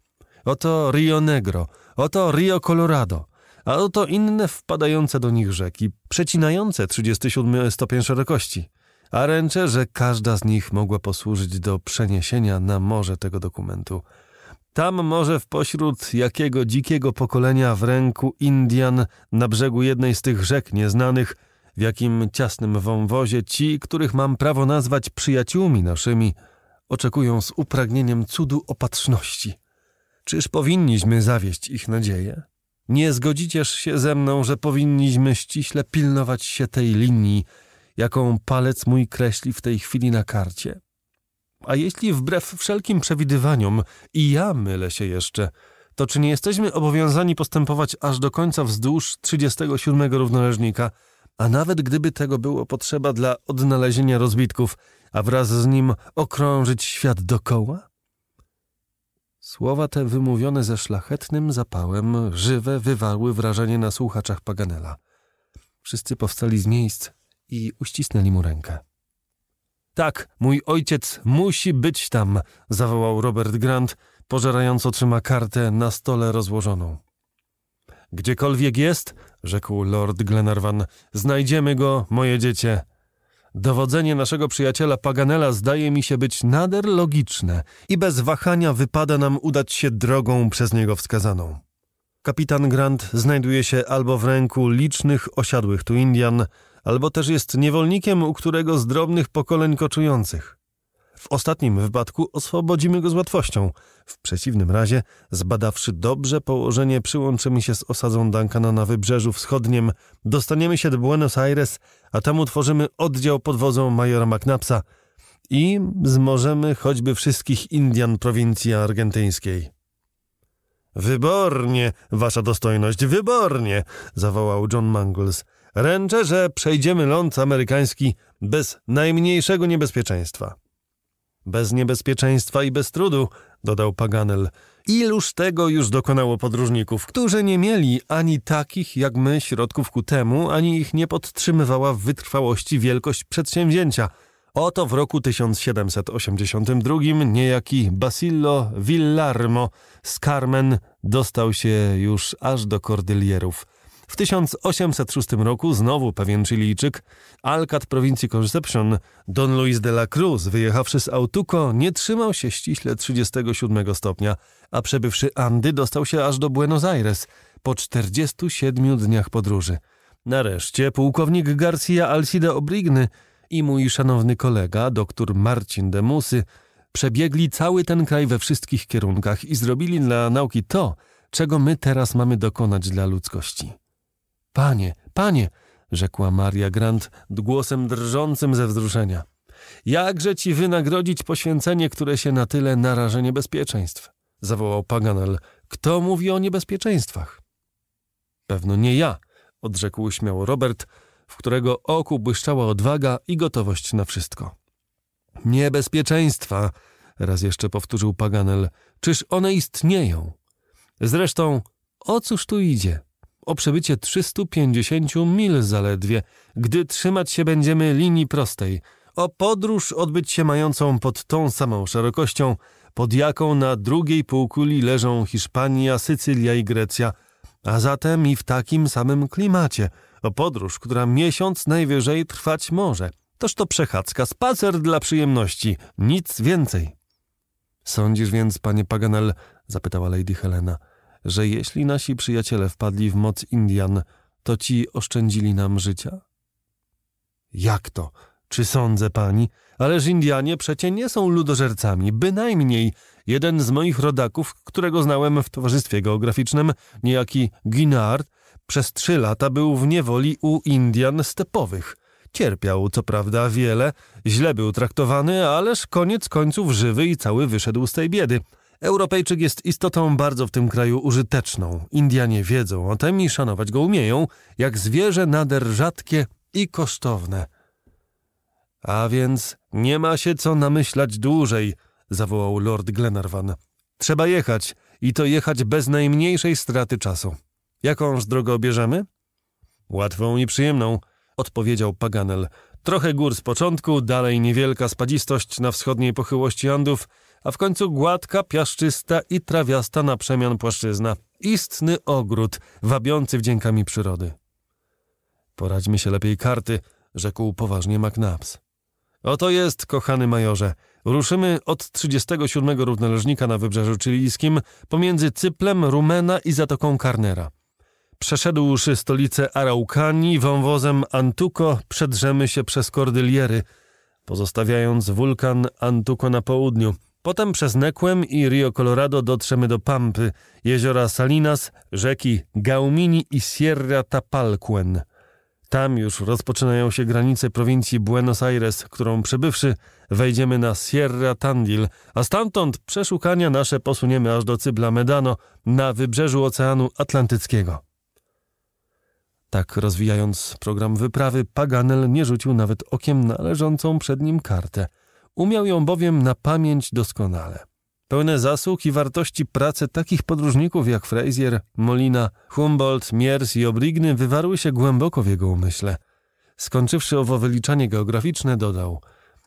Oto Rio Negro, oto Rio Colorado, a oto inne wpadające do nich rzeki, przecinające 37 stopień szerokości. A ręczę, że każda z nich mogła posłużyć do przeniesienia na morze tego dokumentu. Tam może w pośród jakiego dzikiego pokolenia w ręku Indian na brzegu jednej z tych rzek nieznanych, w jakim ciasnym wąwozie ci, których mam prawo nazwać przyjaciółmi naszymi, oczekują z upragnieniem cudu opatrzności. Czyż powinniśmy zawieść ich nadzieję? Nie zgodzicież się ze mną, że powinniśmy ściśle pilnować się tej linii, jaką palec mój kreśli w tej chwili na karcie? A jeśli wbrew wszelkim przewidywaniom i ja mylę się jeszcze, to czy nie jesteśmy obowiązani postępować aż do końca wzdłuż 37 równoleżnika, a nawet gdyby tego było potrzeba dla odnalezienia rozbitków a wraz z nim okrążyć świat dokoła? Słowa te wymówione ze szlachetnym zapałem żywe wywarły wrażenie na słuchaczach Paganela. Wszyscy powstali z miejsc i uścisnęli mu rękę. Tak, mój ojciec musi być tam, zawołał Robert Grant, pożerając trzyma kartę na stole rozłożoną. Gdziekolwiek jest, rzekł Lord Glenarvan, znajdziemy go, moje dziecię. Dowodzenie naszego przyjaciela Paganela zdaje mi się być nader logiczne i bez wahania wypada nam udać się drogą przez niego wskazaną. Kapitan Grant znajduje się albo w ręku licznych osiadłych tu Indian, albo też jest niewolnikiem u którego z drobnych pokoleń koczujących. W ostatnim wypadku oswobodzimy go z łatwością – w przeciwnym razie, zbadawszy dobrze położenie, przyłączymy się z osadzą Duncana na wybrzeżu wschodnim, dostaniemy się do Buenos Aires, a tam utworzymy oddział pod wodzą majora McNapsa i zmożemy choćby wszystkich Indian prowincji argentyńskiej. Wybornie, wasza dostojność, wybornie! zawołał John Mangles. Ręczę, że przejdziemy ląd amerykański bez najmniejszego niebezpieczeństwa. Bez niebezpieczeństwa i bez trudu, dodał Paganel. Iluż tego już dokonało podróżników, którzy nie mieli ani takich jak my środków ku temu, ani ich nie podtrzymywała w wytrwałości wielkość przedsięwzięcia. Oto w roku 1782 niejaki Basillo Villarmo z Carmen dostał się już aż do Kordylierów. W 1806 roku znowu pewien Chilijczyk, alkat prowincji Concepcion, Don Luis de la Cruz, wyjechawszy z Autuco, nie trzymał się ściśle 37 stopnia, a przebywszy Andy dostał się aż do Buenos Aires po 47 dniach podróży. Nareszcie pułkownik Garcia Alcide Obrigny i mój szanowny kolega, doktor Marcin de Musy, przebiegli cały ten kraj we wszystkich kierunkach i zrobili dla nauki to, czego my teraz mamy dokonać dla ludzkości. Panie, panie, rzekła Maria Grant głosem drżącym ze wzruszenia. Jakże ci wynagrodzić poświęcenie, które się na tyle naraża niebezpieczeństw? zawołał Paganel. Kto mówi o niebezpieczeństwach? Pewno nie ja, odrzekł śmiało Robert, w którego oku błyszczała odwaga i gotowość na wszystko. Niebezpieczeństwa, raz jeszcze powtórzył Paganel, czyż one istnieją? Zresztą, o cóż tu idzie? o przebycie 350 mil zaledwie, gdy trzymać się będziemy linii prostej, o podróż odbyć się mającą pod tą samą szerokością, pod jaką na drugiej półkuli leżą Hiszpania, Sycylia i Grecja, a zatem i w takim samym klimacie, o podróż, która miesiąc najwyżej trwać może. Toż to przechadzka, spacer dla przyjemności, nic więcej. Sądzisz więc, panie Paganel, zapytała lady Helena – że jeśli nasi przyjaciele wpadli w moc Indian, to ci oszczędzili nam życia? Jak to? Czy sądzę pani? Ależ Indianie przecie nie są ludożercami, bynajmniej. Jeden z moich rodaków, którego znałem w towarzystwie geograficznym, niejaki Guinard, przez trzy lata był w niewoli u Indian stepowych. Cierpiał, co prawda, wiele, źle był traktowany, ależ koniec końców żywy i cały wyszedł z tej biedy. Europejczyk jest istotą bardzo w tym kraju użyteczną. Indianie wiedzą o tym i szanować go umieją, jak zwierzę nader rzadkie i kosztowne. A więc nie ma się co namyślać dłużej, zawołał lord Glenarvan. Trzeba jechać i to jechać bez najmniejszej straty czasu. Jakąż drogę obierzemy? Łatwą i przyjemną, odpowiedział Paganel. Trochę gór z początku, dalej niewielka spadzistość na wschodniej pochyłości Andów, a w końcu gładka, piaszczysta i trawiasta na przemian płaszczyzna. Istny ogród, wabiący wdziękami przyrody. Poradźmy się lepiej karty, rzekł poważnie McNabs. Oto jest, kochany majorze. Ruszymy od 37 równoleżnika na wybrzeżu chilijskim, pomiędzy Cyplem, Rumena i Zatoką Karnera. Przeszedłszy stolicę Araukanii, wąwozem Antuco przedrzemy się przez Kordyliery, pozostawiając wulkan Antuco na południu, Potem przez Nequem i Rio Colorado dotrzemy do Pampy, jeziora Salinas, rzeki Gaumini i Sierra Tapalquen. Tam już rozpoczynają się granice prowincji Buenos Aires, którą przebywszy wejdziemy na Sierra Tandil, a stamtąd przeszukania nasze posuniemy aż do Cybla Medano na wybrzeżu Oceanu Atlantyckiego. Tak rozwijając program wyprawy, Paganel nie rzucił nawet okiem na leżącą przed nim kartę – Umiał ją bowiem na pamięć doskonale. Pełne zasług i wartości pracy takich podróżników jak Frazier, Molina, Humboldt, Miers i Obrigny wywarły się głęboko w jego umyśle. Skończywszy owo wyliczanie geograficzne, dodał –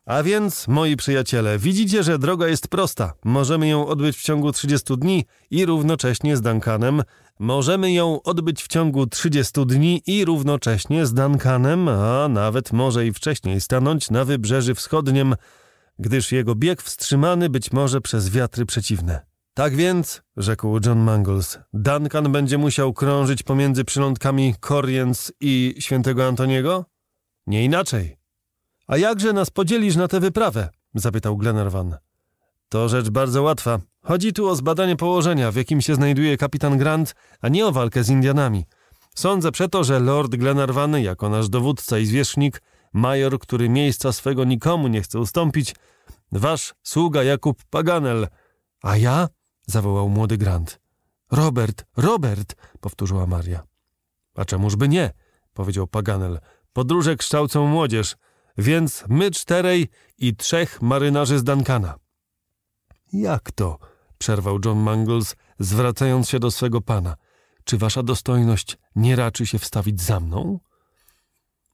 a więc, moi przyjaciele, widzicie, że droga jest prosta. Możemy ją odbyć w ciągu 30 dni i równocześnie z Duncanem. Możemy ją odbyć w ciągu 30 dni i równocześnie z Duncanem, a nawet może i wcześniej stanąć na wybrzeży wschodnim gdyż jego bieg wstrzymany być może przez wiatry przeciwne. Tak więc, rzekł John Mangles, Duncan będzie musiał krążyć pomiędzy przylądkami Coriens i świętego Antoniego? Nie inaczej. A jakże nas podzielisz na tę wyprawę? zapytał Glenarvan. To rzecz bardzo łatwa. Chodzi tu o zbadanie położenia, w jakim się znajduje kapitan Grant, a nie o walkę z Indianami. Sądzę przeto, że Lord Glenarvan, jako nasz dowódca i zwierzchnik, major, który miejsca swego nikomu nie chce ustąpić, wasz sługa Jakub Paganel. A ja? zawołał młody Grant. Robert, Robert, powtórzyła Maria. A czemużby nie? powiedział Paganel. Podróże kształcą młodzież, więc my czterej i trzech marynarzy z Duncana. Jak to? przerwał John Mangles, zwracając się do swego pana. Czy wasza dostojność nie raczy się wstawić za mną?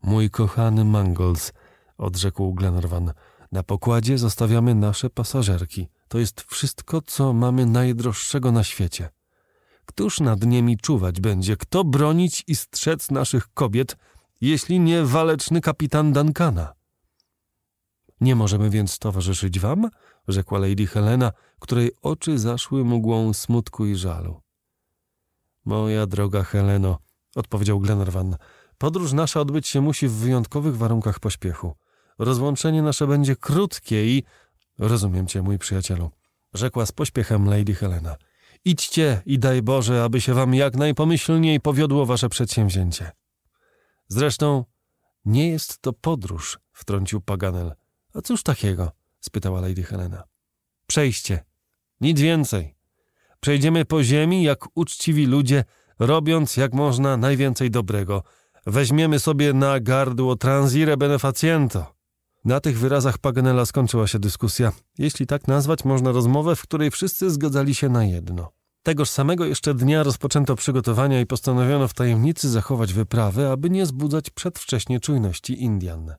Mój kochany Mangles, odrzekł Glenarvan, na pokładzie zostawiamy nasze pasażerki. To jest wszystko, co mamy najdroższego na świecie. Któż nad nimi czuwać będzie? Kto bronić i strzec naszych kobiet, jeśli nie waleczny kapitan Duncana? Nie możemy więc towarzyszyć wam? rzekła Lady Helena, której oczy zaszły mgłą smutku i żalu. Moja droga Heleno, odpowiedział Glenarvan, Podróż nasza odbyć się musi w wyjątkowych warunkach pośpiechu. Rozłączenie nasze będzie krótkie i... Rozumiem cię, mój przyjacielu, rzekła z pośpiechem Lady Helena. Idźcie i daj Boże, aby się wam jak najpomyślniej powiodło wasze przedsięwzięcie. Zresztą nie jest to podróż, wtrącił Paganel. A cóż takiego? spytała Lady Helena. Przejście. Nic więcej. Przejdziemy po ziemi jak uczciwi ludzie, robiąc jak można najwięcej dobrego – Weźmiemy sobie na gardło transire benefaciento. Na tych wyrazach Paganela skończyła się dyskusja, jeśli tak nazwać można rozmowę, w której wszyscy zgadzali się na jedno. Tegoż samego jeszcze dnia rozpoczęto przygotowania i postanowiono w tajemnicy zachować wyprawę, aby nie zbudzać przedwcześnie czujności Indian.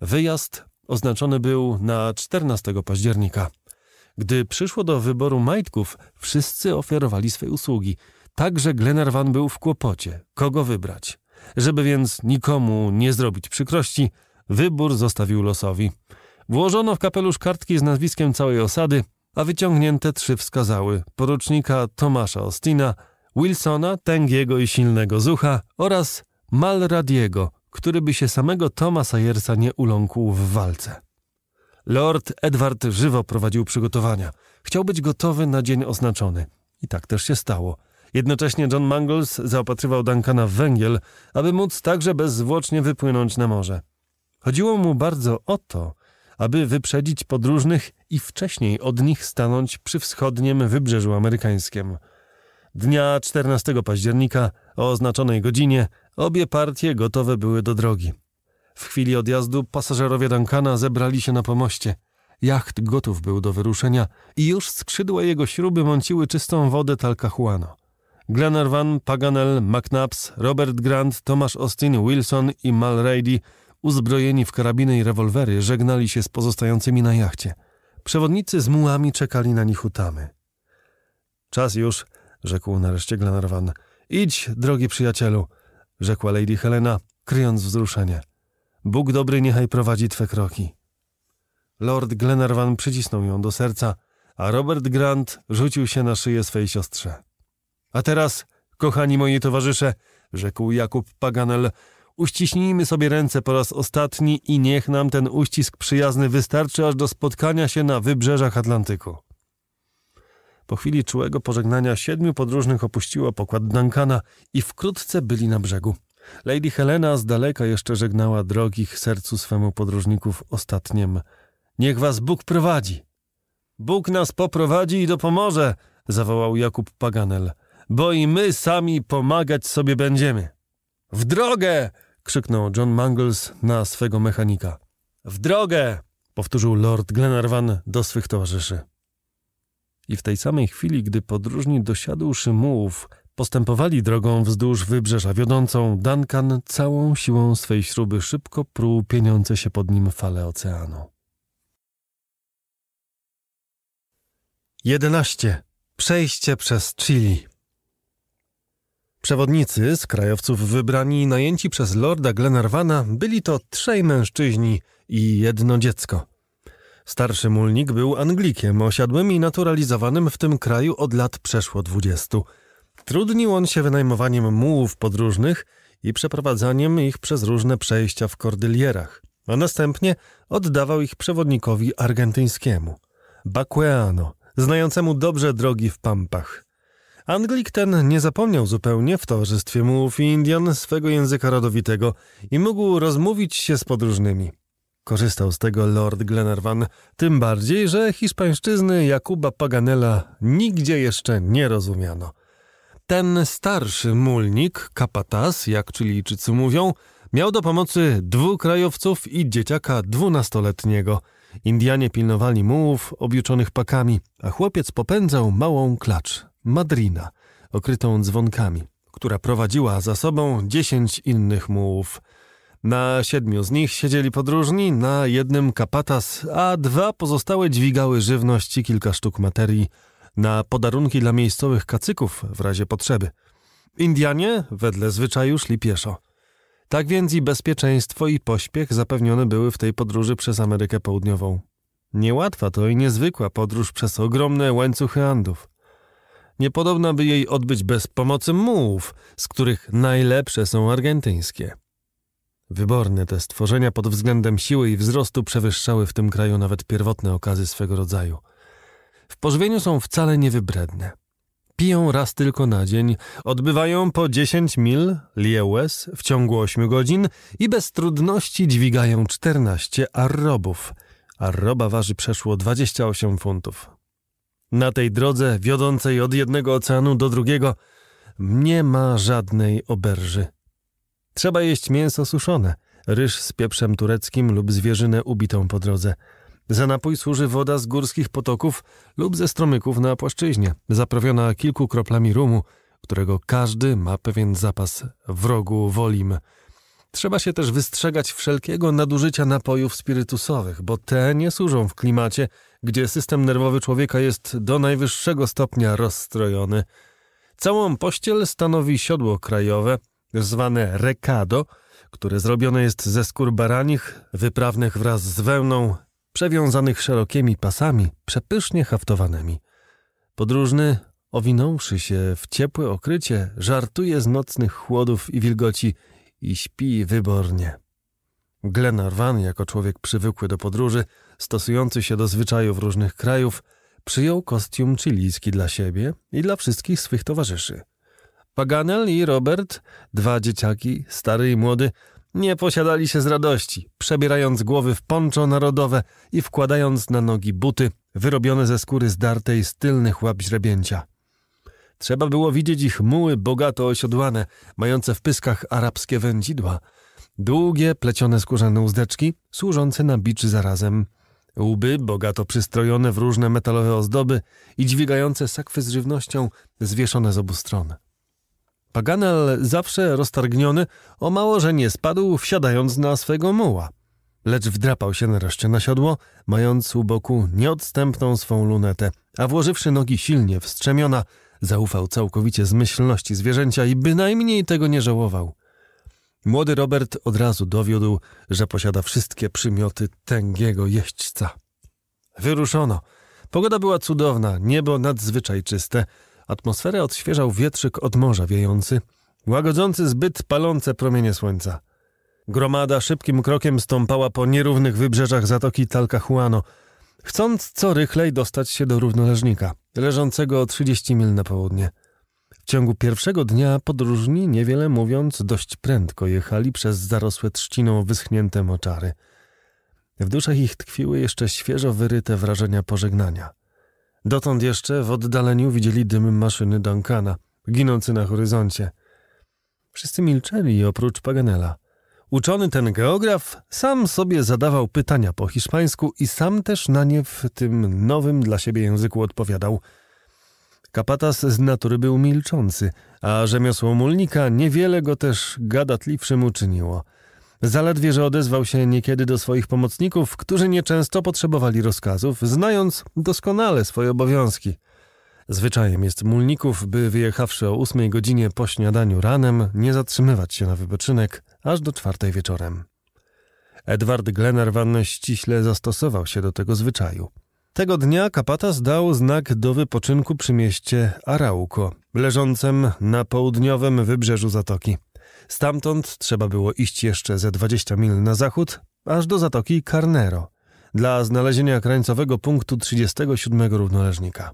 Wyjazd oznaczony był na 14 października. Gdy przyszło do wyboru majtków, wszyscy ofiarowali swoje usługi. Także Glenarvan był w kłopocie, kogo wybrać. Żeby więc nikomu nie zrobić przykrości, wybór zostawił losowi. Włożono w kapelusz kartki z nazwiskiem całej osady, a wyciągnięte trzy wskazały porucznika Tomasza Ostina, Wilsona, Tęgiego i Silnego Zucha oraz Malradiego, który by się samego Toma Sayersa nie uląkł w walce. Lord Edward żywo prowadził przygotowania. Chciał być gotowy na dzień oznaczony. I tak też się stało – Jednocześnie John Mangles zaopatrywał Duncana w węgiel, aby móc także bezzwłocznie wypłynąć na morze. Chodziło mu bardzo o to, aby wyprzedzić podróżnych i wcześniej od nich stanąć przy wschodnim wybrzeżu amerykańskim. Dnia 14 października o oznaczonej godzinie obie partie gotowe były do drogi. W chwili odjazdu pasażerowie Duncana zebrali się na pomoście. Jacht gotów był do wyruszenia i już skrzydła jego śruby mąciły czystą wodę Talcahuano. Glenarvan, Paganel, McNabs, Robert Grant, Tomasz Austin, Wilson i Reidy, uzbrojeni w karabiny i rewolwery, żegnali się z pozostającymi na jachcie. Przewodnicy z mułami czekali na nich u tamy. Czas już, rzekł nareszcie Glenarvan. Idź, drogi przyjacielu, rzekła Lady Helena, kryjąc wzruszenie. Bóg dobry niechaj prowadzi twe kroki. Lord Glenarvan przycisnął ją do serca, a Robert Grant rzucił się na szyję swej siostrze. A teraz, kochani moi towarzysze, rzekł Jakub Paganel, uściśnijmy sobie ręce po raz ostatni i niech nam ten uścisk przyjazny wystarczy aż do spotkania się na wybrzeżach Atlantyku. Po chwili czułego pożegnania siedmiu podróżnych opuściło pokład Duncana i wkrótce byli na brzegu. Lady Helena z daleka jeszcze żegnała drogich sercu swemu podróżników ostatniem. Niech was Bóg prowadzi! Bóg nas poprowadzi i dopomoże! zawołał Jakub Paganel bo i my sami pomagać sobie będziemy. W drogę! krzyknął John Mangles na swego mechanika. W drogę! powtórzył Lord Glenarvan do swych towarzyszy. I w tej samej chwili, gdy podróżni dosiadłszy mułów, postępowali drogą wzdłuż wybrzeża wiodącą, Duncan całą siłą swej śruby szybko pruł pieniące się pod nim fale oceanu. 11. Przejście przez Chili Przewodnicy z krajowców wybrani i najęci przez lorda Glenarvana byli to trzej mężczyźni i jedno dziecko. Starszy mulnik był Anglikiem, osiadłym i naturalizowanym w tym kraju od lat przeszło dwudziestu. Trudnił on się wynajmowaniem mułów podróżnych i przeprowadzaniem ich przez różne przejścia w kordylierach, a następnie oddawał ich przewodnikowi argentyńskiemu, Baqueano, znającemu dobrze drogi w Pampach – Anglik ten nie zapomniał zupełnie w towarzystwie mułów i Indian swego języka rodowitego i mógł rozmówić się z podróżnymi. Korzystał z tego Lord Glenarvan, tym bardziej, że hiszpańszczyzny Jakuba Paganela nigdzie jeszcze nie rozumiano. Ten starszy mulnik, kapatas, jak Chilijczycy mówią, miał do pomocy dwóch krajowców i dzieciaka dwunastoletniego. Indianie pilnowali mułów objuczonych pakami, a chłopiec popędzał małą klacz Madrina, okrytą dzwonkami, która prowadziła za sobą dziesięć innych mułów. Na siedmiu z nich siedzieli podróżni, na jednym kapatas, a dwa pozostałe dźwigały żywność i kilka sztuk materii na podarunki dla miejscowych kacyków w razie potrzeby. Indianie wedle zwyczaju szli pieszo. Tak więc i bezpieczeństwo i pośpiech zapewnione były w tej podróży przez Amerykę Południową. Niełatwa to i niezwykła podróż przez ogromne łańcuchy Andów niepodobna by jej odbyć bez pomocy mułów, z których najlepsze są argentyńskie. Wyborne te stworzenia pod względem siły i wzrostu przewyższały w tym kraju nawet pierwotne okazy swego rodzaju. W pożywieniu są wcale niewybredne. Piją raz tylko na dzień, odbywają po 10 mil lieues w ciągu 8 godzin i bez trudności dźwigają 14 arrobów. Arroba waży przeszło 28 funtów. Na tej drodze wiodącej od jednego oceanu do drugiego nie ma żadnej oberży. Trzeba jeść mięso suszone, ryż z pieprzem tureckim lub zwierzynę ubitą po drodze. Za napój służy woda z górskich potoków lub ze stromyków na płaszczyźnie, zaprawiona kilku kroplami rumu, którego każdy ma pewien zapas wrogu wolim. Trzeba się też wystrzegać wszelkiego nadużycia napojów spirytusowych, bo te nie służą w klimacie, gdzie system nerwowy człowieka jest do najwyższego stopnia rozstrojony. Całą pościel stanowi siodło krajowe, zwane rekado, które zrobione jest ze skór baranich, wyprawnych wraz z wełną, przewiązanych szerokimi pasami, przepysznie haftowanymi. Podróżny, owinąwszy się w ciepłe okrycie, żartuje z nocnych chłodów i wilgoci i śpi wybornie. Glenarvan, jako człowiek przywykły do podróży, stosujący się do zwyczajów różnych krajów, przyjął kostium chilijski dla siebie i dla wszystkich swych towarzyszy. Paganel i Robert, dwa dzieciaki, stary i młody, nie posiadali się z radości, przebierając głowy w poncho narodowe i wkładając na nogi buty wyrobione ze skóry zdartej z tylnych łap źrebięcia. Trzeba było widzieć ich muły bogato osiodłane, mające w pyskach arabskie wędzidła, długie, plecione skórzane uzdeczki, służące na bicz zarazem – Łby, bogato przystrojone w różne metalowe ozdoby i dźwigające sakwy z żywnością zwieszone z obu stron. Paganel, zawsze roztargniony, o mało że nie spadł, wsiadając na swego muła. Lecz wdrapał się nareszcie na siodło, mając u boku nieodstępną swą lunetę, a włożywszy nogi silnie w strzemiona, zaufał całkowicie zmyślności zwierzęcia i bynajmniej tego nie żałował. Młody Robert od razu dowiódł, że posiada wszystkie przymioty tęgiego jeźdźca. Wyruszono. Pogoda była cudowna, niebo nadzwyczaj czyste. Atmosferę odświeżał wietrzyk od morza wiejący, łagodzący zbyt palące promienie słońca. Gromada szybkim krokiem stąpała po nierównych wybrzeżach zatoki Talcahuano, chcąc co rychlej dostać się do równoleżnika, leżącego o 30 mil na południe. W ciągu pierwszego dnia podróżni, niewiele mówiąc, dość prędko jechali przez zarosłe trzciną wyschnięte moczary. W duszach ich tkwiły jeszcze świeżo wyryte wrażenia pożegnania. Dotąd jeszcze w oddaleniu widzieli dym maszyny Duncana, ginący na horyzoncie. Wszyscy milczeli oprócz Paganela. Uczony ten geograf sam sobie zadawał pytania po hiszpańsku i sam też na nie w tym nowym dla siebie języku odpowiadał – Kapatas z natury był milczący, a rzemiosło mulnika niewiele go też gadatliwszym uczyniło. Zaledwie, że odezwał się niekiedy do swoich pomocników, którzy nieczęsto potrzebowali rozkazów, znając doskonale swoje obowiązki. Zwyczajem jest mulników, by wyjechawszy o ósmej godzinie po śniadaniu ranem, nie zatrzymywać się na wypoczynek aż do czwartej wieczorem. Edward Glenarvan ściśle zastosował się do tego zwyczaju. Tego dnia Kapata zdał znak do wypoczynku przy mieście Arauco, leżącym na południowym wybrzeżu zatoki. Stamtąd trzeba było iść jeszcze ze 20 mil na zachód, aż do zatoki Carnero, dla znalezienia krańcowego punktu 37 równoleżnika.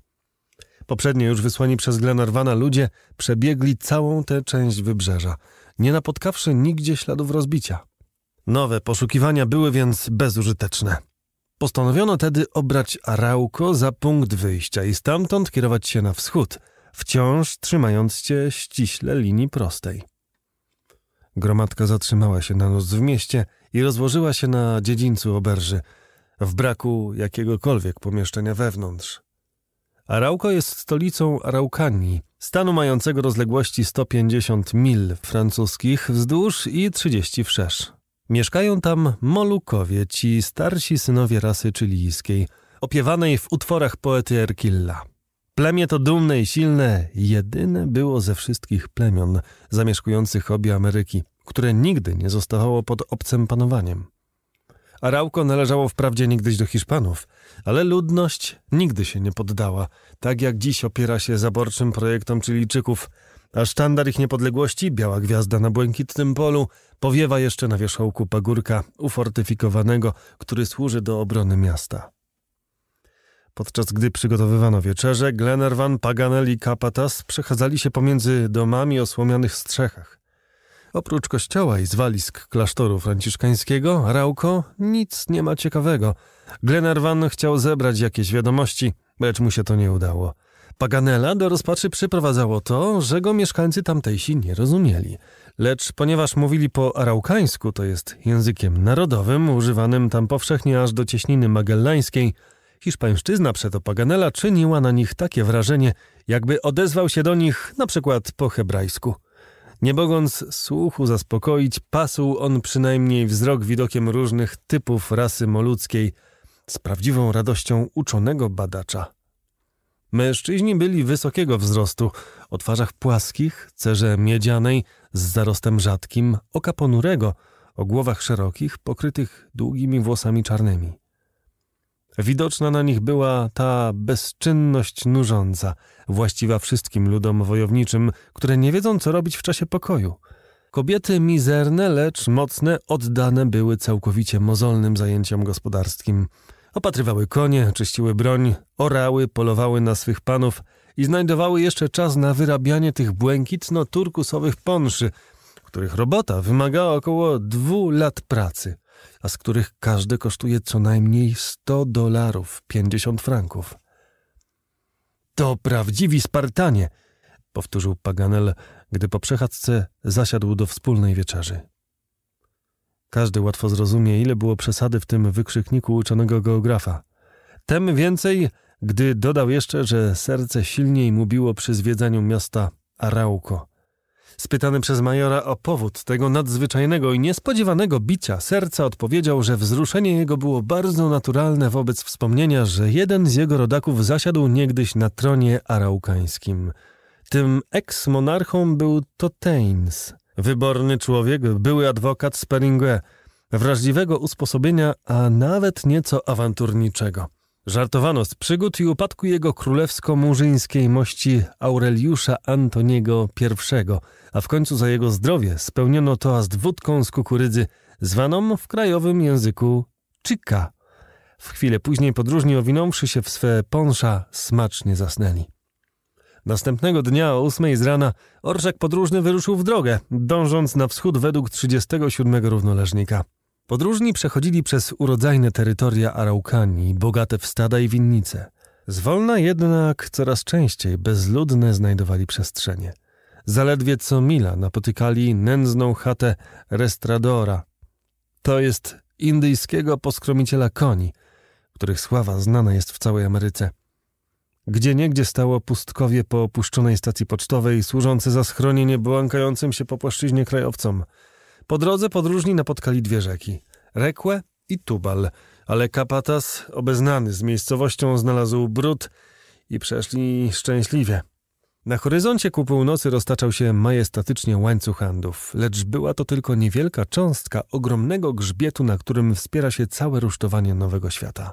Poprzednio już wysłani przez Glenarvana ludzie przebiegli całą tę część wybrzeża, nie napotkawszy nigdzie śladów rozbicia. Nowe poszukiwania były więc bezużyteczne. Postanowiono tedy obrać Arauco za punkt wyjścia i stamtąd kierować się na wschód, wciąż trzymając się ściśle linii prostej. Gromadka zatrzymała się na noc w mieście i rozłożyła się na dziedzińcu oberży, w braku jakiegokolwiek pomieszczenia wewnątrz. Arauco jest stolicą Araukanii, stanu mającego rozległości 150 mil francuskich wzdłuż i 30 wszerz. Mieszkają tam Molukowie, ci starsi synowie rasy czylijskiej, opiewanej w utworach poety Erkilla. Plemię to dumne i silne, jedyne było ze wszystkich plemion zamieszkujących obie Ameryki, które nigdy nie zostawało pod obcym panowaniem. Arauco należało wprawdzie niegdyś do Hiszpanów, ale ludność nigdy się nie poddała, tak jak dziś opiera się zaborczym projektom Chilijczyków – a sztandar ich niepodległości, biała gwiazda na błękitnym polu, powiewa jeszcze na wierzchołku pagórka ufortyfikowanego, który służy do obrony miasta. Podczas gdy przygotowywano wieczerze, Glenarvan, Paganel i Capatas przechadzali się pomiędzy domami o słomianych strzechach. Oprócz kościoła i zwalisk klasztoru franciszkańskiego, Rauko nic nie ma ciekawego. Glenarvan chciał zebrać jakieś wiadomości, lecz mu się to nie udało – Paganela do rozpaczy przyprowadzało to, że go mieszkańcy tamtejsi nie rozumieli. Lecz ponieważ mówili po araukańsku, to jest językiem narodowym, używanym tam powszechnie aż do cieśniny magellańskiej, hiszpańszczyzna przeto Paganela czyniła na nich takie wrażenie, jakby odezwał się do nich na przykład po hebrajsku. Nie mogąc słuchu zaspokoić, pasł on przynajmniej wzrok widokiem różnych typów rasy moludzkiej z prawdziwą radością uczonego badacza. Mężczyźni byli wysokiego wzrostu, o twarzach płaskich, cerze miedzianej, z zarostem rzadkim, oka ponurego, o głowach szerokich, pokrytych długimi włosami czarnymi. Widoczna na nich była ta bezczynność nużąca, właściwa wszystkim ludom wojowniczym, które nie wiedzą, co robić w czasie pokoju. Kobiety mizerne, lecz mocne, oddane były całkowicie mozolnym zajęciom gospodarskim – Opatrywały konie, czyściły broń, orały, polowały na swych panów i znajdowały jeszcze czas na wyrabianie tych błękitno-turkusowych ponszy, których robota wymagała około dwóch lat pracy, a z których każde kosztuje co najmniej 100 dolarów 50 franków. To prawdziwi Spartanie, powtórzył Paganel, gdy po przechadzce zasiadł do wspólnej wieczerzy. Każdy łatwo zrozumie, ile było przesady w tym wykrzykniku uczonego geografa. Tem więcej, gdy dodał jeszcze, że serce silniej mu biło przy zwiedzaniu miasta Arauco. Spytany przez majora o powód tego nadzwyczajnego i niespodziewanego bicia serca, odpowiedział, że wzruszenie jego było bardzo naturalne wobec wspomnienia, że jeden z jego rodaków zasiadł niegdyś na tronie araukańskim. Tym eks-monarchą był Toteins – Wyborny człowiek, były adwokat Speringue, wrażliwego usposobienia, a nawet nieco awanturniczego. Żartowano z przygód i upadku jego królewsko-murzyńskiej mości Aureliusza Antoniego I, a w końcu za jego zdrowie spełniono toast wódką z kukurydzy, zwaną w krajowym języku czyka. W chwilę później podróżni owinąwszy się w swe pąsza smacznie zasnęli. Następnego dnia o ósmej z rana orszak podróżny wyruszył w drogę, dążąc na wschód według 37 równoleżnika. Podróżni przechodzili przez urodzajne terytoria Araukanii, bogate w stada i winnice. Zwolna jednak coraz częściej bezludne znajdowali przestrzenie. Zaledwie co mila napotykali nędzną chatę restradora. To jest indyjskiego poskromiciela koni, których sława znana jest w całej Ameryce – gdzie niegdzie stało pustkowie po opuszczonej stacji pocztowej, służące za schronienie błąkającym się po płaszczyźnie krajowcom. Po drodze podróżni napotkali dwie rzeki Rekłe i Tubal, ale Kapatas, obeznany z miejscowością, znalazł brud i przeszli szczęśliwie. Na horyzoncie ku północy roztaczał się majestatycznie łańcuch handów, lecz była to tylko niewielka cząstka ogromnego grzbietu, na którym wspiera się całe rusztowanie nowego świata.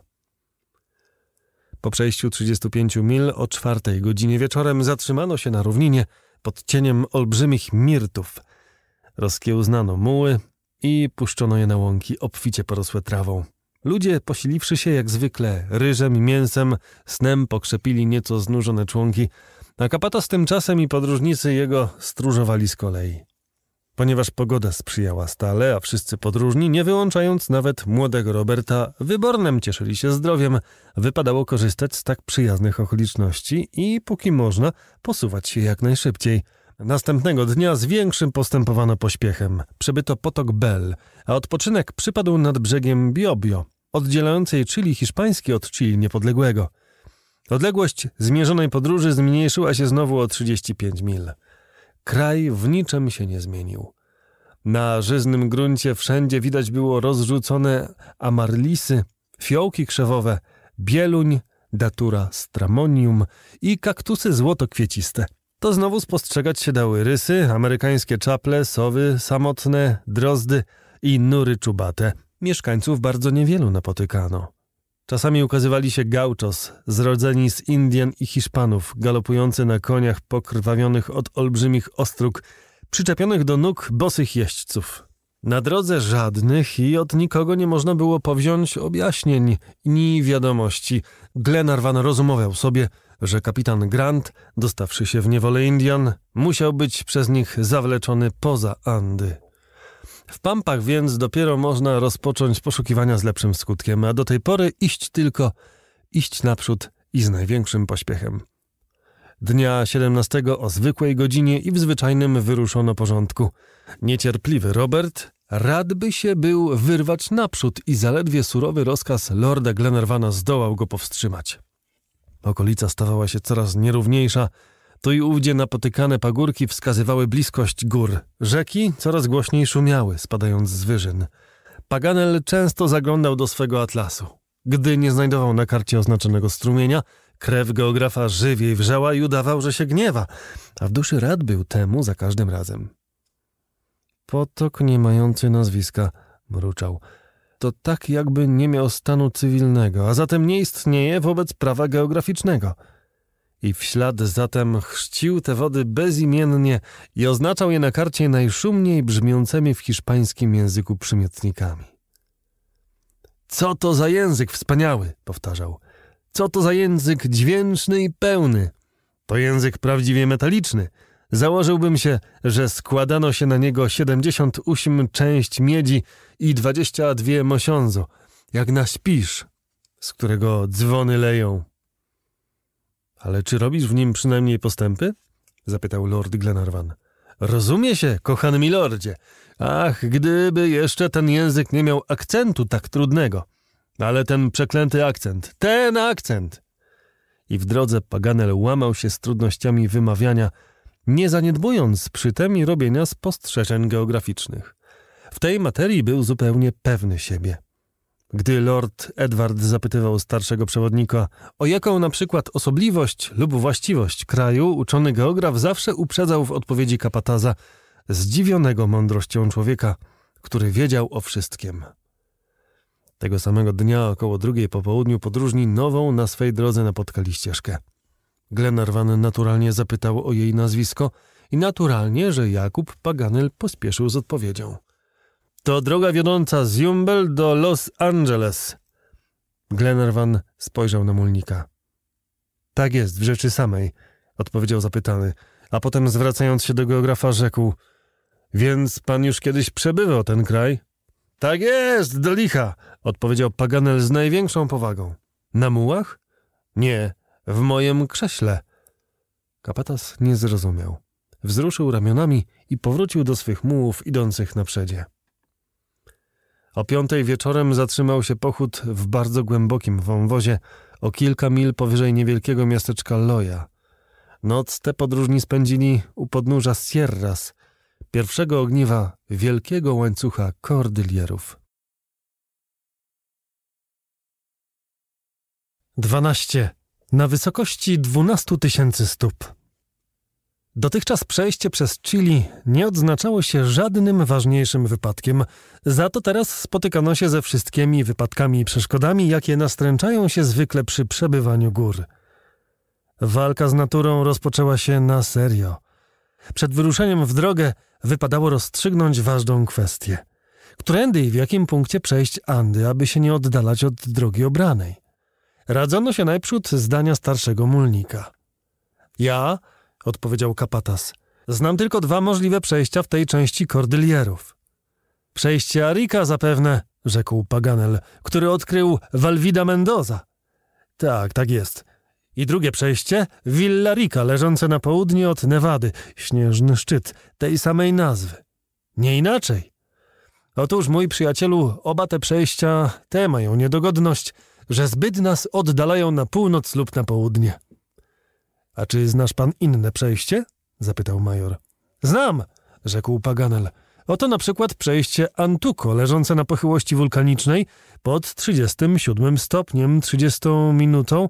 Po przejściu 35 mil o czwartej godzinie wieczorem zatrzymano się na równinie pod cieniem olbrzymich mirtów. Rozkiełznano muły i puszczono je na łąki obficie porosłe trawą. Ludzie, posiliwszy się jak zwykle ryżem i mięsem, snem pokrzepili nieco znużone członki, a kapata z tymczasem i podróżnicy jego stróżowali z kolei. Ponieważ pogoda sprzyjała stale, a wszyscy podróżni, nie wyłączając nawet młodego Roberta, wybornem cieszyli się zdrowiem, wypadało korzystać z tak przyjaznych okoliczności i, póki można, posuwać się jak najszybciej. Następnego dnia z większym postępowano pośpiechem. Przebyto potok Bell, a odpoczynek przypadł nad brzegiem Biobio, oddzielającej Chili hiszpańskie od Chili niepodległego. Odległość zmierzonej podróży zmniejszyła się znowu o 35 mil. Kraj w niczym się nie zmienił. Na żyznym gruncie wszędzie widać było rozrzucone amarlisy, fiołki krzewowe, bieluń, datura stramonium i kaktusy złotokwieciste. To znowu spostrzegać się dały rysy, amerykańskie czaple, sowy samotne, drozdy i nury czubate. Mieszkańców bardzo niewielu napotykano. Czasami ukazywali się gauchos, zrodzeni z Indian i Hiszpanów, galopujący na koniach pokrwawionych od olbrzymich ostróg, przyczepionych do nóg bosych jeźdźców. Na drodze żadnych i od nikogo nie można było powziąć objaśnień ni wiadomości. Glenarvan rozumował sobie, że kapitan Grant, dostawszy się w niewolę Indian, musiał być przez nich zawleczony poza Andy. W pampach więc dopiero można rozpocząć poszukiwania z lepszym skutkiem, a do tej pory iść tylko, iść naprzód i z największym pośpiechem. Dnia 17 o zwykłej godzinie i w zwyczajnym wyruszono porządku. Niecierpliwy Robert radby się był wyrwać naprzód i zaledwie surowy rozkaz lorda Glenarvana zdołał go powstrzymać. Okolica stawała się coraz nierówniejsza, tu i ówdzie napotykane pagórki wskazywały bliskość gór. Rzeki coraz głośniej szumiały, spadając z wyżyn. Paganel często zaglądał do swego atlasu. Gdy nie znajdował na karcie oznaczonego strumienia, krew geografa żywiej wrzała i udawał, że się gniewa, a w duszy rad był temu za każdym razem. Potok nie mający nazwiska, mruczał. To tak, jakby nie miał stanu cywilnego, a zatem nie istnieje wobec prawa geograficznego – i w ślad zatem chrzcił te wody bezimiennie i oznaczał je na karcie najszumniej brzmiącymi w hiszpańskim języku przymiotnikami. Co to za język wspaniały, powtarzał. Co to za język dźwięczny i pełny. To język prawdziwie metaliczny. Założyłbym się, że składano się na niego 78 część miedzi i 22 mosiądzo, jak na śpisz, z którego dzwony leją. Ale czy robisz w nim przynajmniej postępy? zapytał lord Glenarvan. Rozumie się, kochany milordzie. Ach, gdyby jeszcze ten język nie miał akcentu tak trudnego. Ale ten przeklęty akcent, ten akcent! I w drodze Paganel łamał się z trudnościami wymawiania, nie zaniedbując przy tym i robienia spostrzeżeń geograficznych. W tej materii był zupełnie pewny siebie. Gdy lord Edward zapytywał starszego przewodnika, o jaką na przykład osobliwość lub właściwość kraju, uczony geograf zawsze uprzedzał w odpowiedzi kapataza, zdziwionego mądrością człowieka, który wiedział o wszystkim. Tego samego dnia około drugiej po południu podróżni nową na swej drodze napotkali ścieżkę. Glenarvan naturalnie zapytał o jej nazwisko i naturalnie, że Jakub Paganel pospieszył z odpowiedzią. To droga wiodąca z Jumbel do Los Angeles. Glenarvan spojrzał na mulnika. Tak jest, w rzeczy samej, odpowiedział zapytany, a potem zwracając się do geografa rzekł. Więc pan już kiedyś przebywał ten kraj? Tak jest, do licha, odpowiedział Paganel z największą powagą. Na mułach? Nie, w moim krześle. Kapatas nie zrozumiał. Wzruszył ramionami i powrócił do swych mułów idących na przedzie. O piątej wieczorem zatrzymał się pochód w bardzo głębokim wąwozie o kilka mil powyżej niewielkiego miasteczka Loja. Noc te podróżni spędzili u podnóża Sierras, pierwszego ogniwa wielkiego łańcucha kordylierów. 12. Na wysokości 12 tysięcy stóp. Dotychczas przejście przez Chili nie odznaczało się żadnym ważniejszym wypadkiem, za to teraz spotykano się ze wszystkimi wypadkami i przeszkodami, jakie nastręczają się zwykle przy przebywaniu gór. Walka z naturą rozpoczęła się na serio. Przed wyruszeniem w drogę wypadało rozstrzygnąć ważną kwestię. Którędy i w jakim punkcie przejść Andy, aby się nie oddalać od drogi obranej? Radzono się najprzód zdania starszego mulnika. Ja, odpowiedział kapatas. Znam tylko dwa możliwe przejścia w tej części kordylierów. Przejście Arika zapewne, rzekł Paganel, który odkrył Valvida Mendoza. Tak, tak jest. I drugie przejście Villa Rica, leżące na południe od Nevady, śnieżny szczyt tej samej nazwy. Nie inaczej. Otóż, mój przyjacielu, oba te przejścia te mają niedogodność, że zbyt nas oddalają na północ lub na południe. A czy znasz pan inne przejście? zapytał major. Znam, rzekł Paganel. Oto na przykład przejście Antuko, leżące na pochyłości wulkanicznej pod 37 stopniem 30 minutą.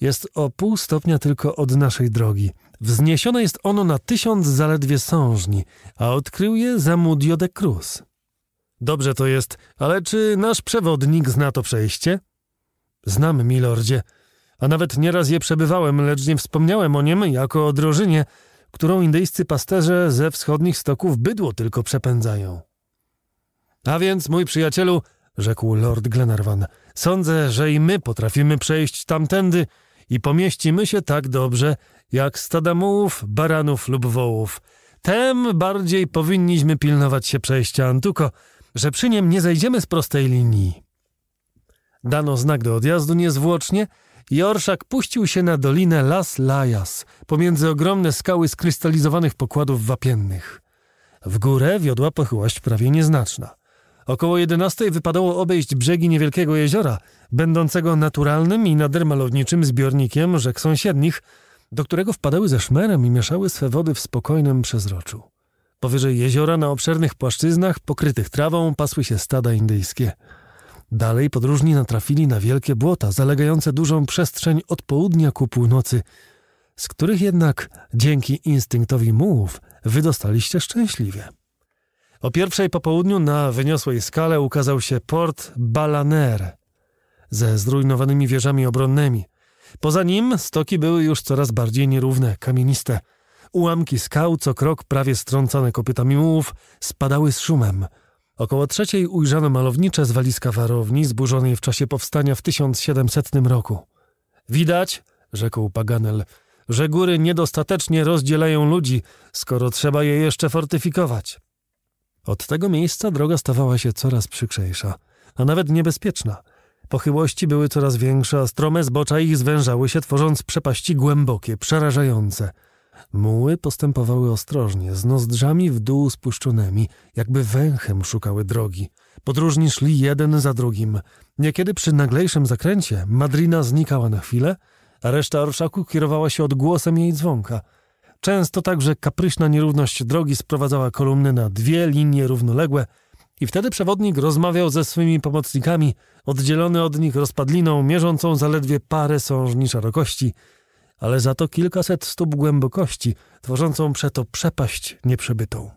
Jest o pół stopnia tylko od naszej drogi. Wzniesione jest ono na tysiąc zaledwie sążni, a odkrył je Zamudio de Cruz. Dobrze to jest, ale czy nasz przewodnik zna to przejście? Znam, milordzie, a nawet nieraz je przebywałem, lecz nie wspomniałem o nim jako o drożynie, którą indyjscy pasterze ze wschodnich stoków bydło tylko przepędzają. A więc, mój przyjacielu, rzekł lord Glenarvan, sądzę, że i my potrafimy przejść tamtędy i pomieścimy się tak dobrze, jak stada mułów, baranów lub wołów. Tem bardziej powinniśmy pilnować się przejścia Antuko, że przy nim nie zejdziemy z prostej linii. Dano znak do odjazdu niezwłocznie Jorszak puścił się na dolinę Las Lajas, pomiędzy ogromne skały skrystalizowanych pokładów wapiennych. W górę wiodła pochyłość prawie nieznaczna. Około 11 wypadało obejść brzegi niewielkiego jeziora, będącego naturalnym i nader malowniczym zbiornikiem rzek sąsiednich, do którego wpadały ze szmerem i mieszały swe wody w spokojnym przezroczu. Powyżej jeziora na obszernych płaszczyznach pokrytych trawą pasły się stada indyjskie – Dalej podróżni natrafili na wielkie błota zalegające dużą przestrzeń od południa ku północy, z których jednak dzięki instynktowi mułów wydostaliście szczęśliwie. O pierwszej po południu na wyniosłej skale ukazał się port Balaner ze zrujnowanymi wieżami obronnymi. Poza nim stoki były już coraz bardziej nierówne, kamieniste. Ułamki skał, co krok prawie strącane kopytami mułów, spadały z szumem – Około trzeciej ujrzano malownicze zwaliska warowni zburzonej w czasie powstania w 1700 roku. Widać, rzekł Paganel, że góry niedostatecznie rozdzielają ludzi, skoro trzeba je jeszcze fortyfikować. Od tego miejsca droga stawała się coraz przykrzejsza, a nawet niebezpieczna. Pochyłości były coraz większe, a strome zbocza ich zwężały się, tworząc przepaści głębokie, przerażające – Muły postępowały ostrożnie, z nozdrzami w dół spuszczonymi, jakby węchem szukały drogi. Podróżni szli jeden za drugim. Niekiedy przy naglejszym zakręcie Madrina znikała na chwilę, a reszta orszaku kierowała się odgłosem jej dzwonka. Często także kapryśna nierówność drogi sprowadzała kolumny na dwie linie równoległe i wtedy przewodnik rozmawiał ze swymi pomocnikami, oddzielony od nich rozpadliną mierzącą zaledwie parę sążni szerokości – ale za to kilkaset stóp głębokości, tworzącą przeto przepaść nieprzebytą.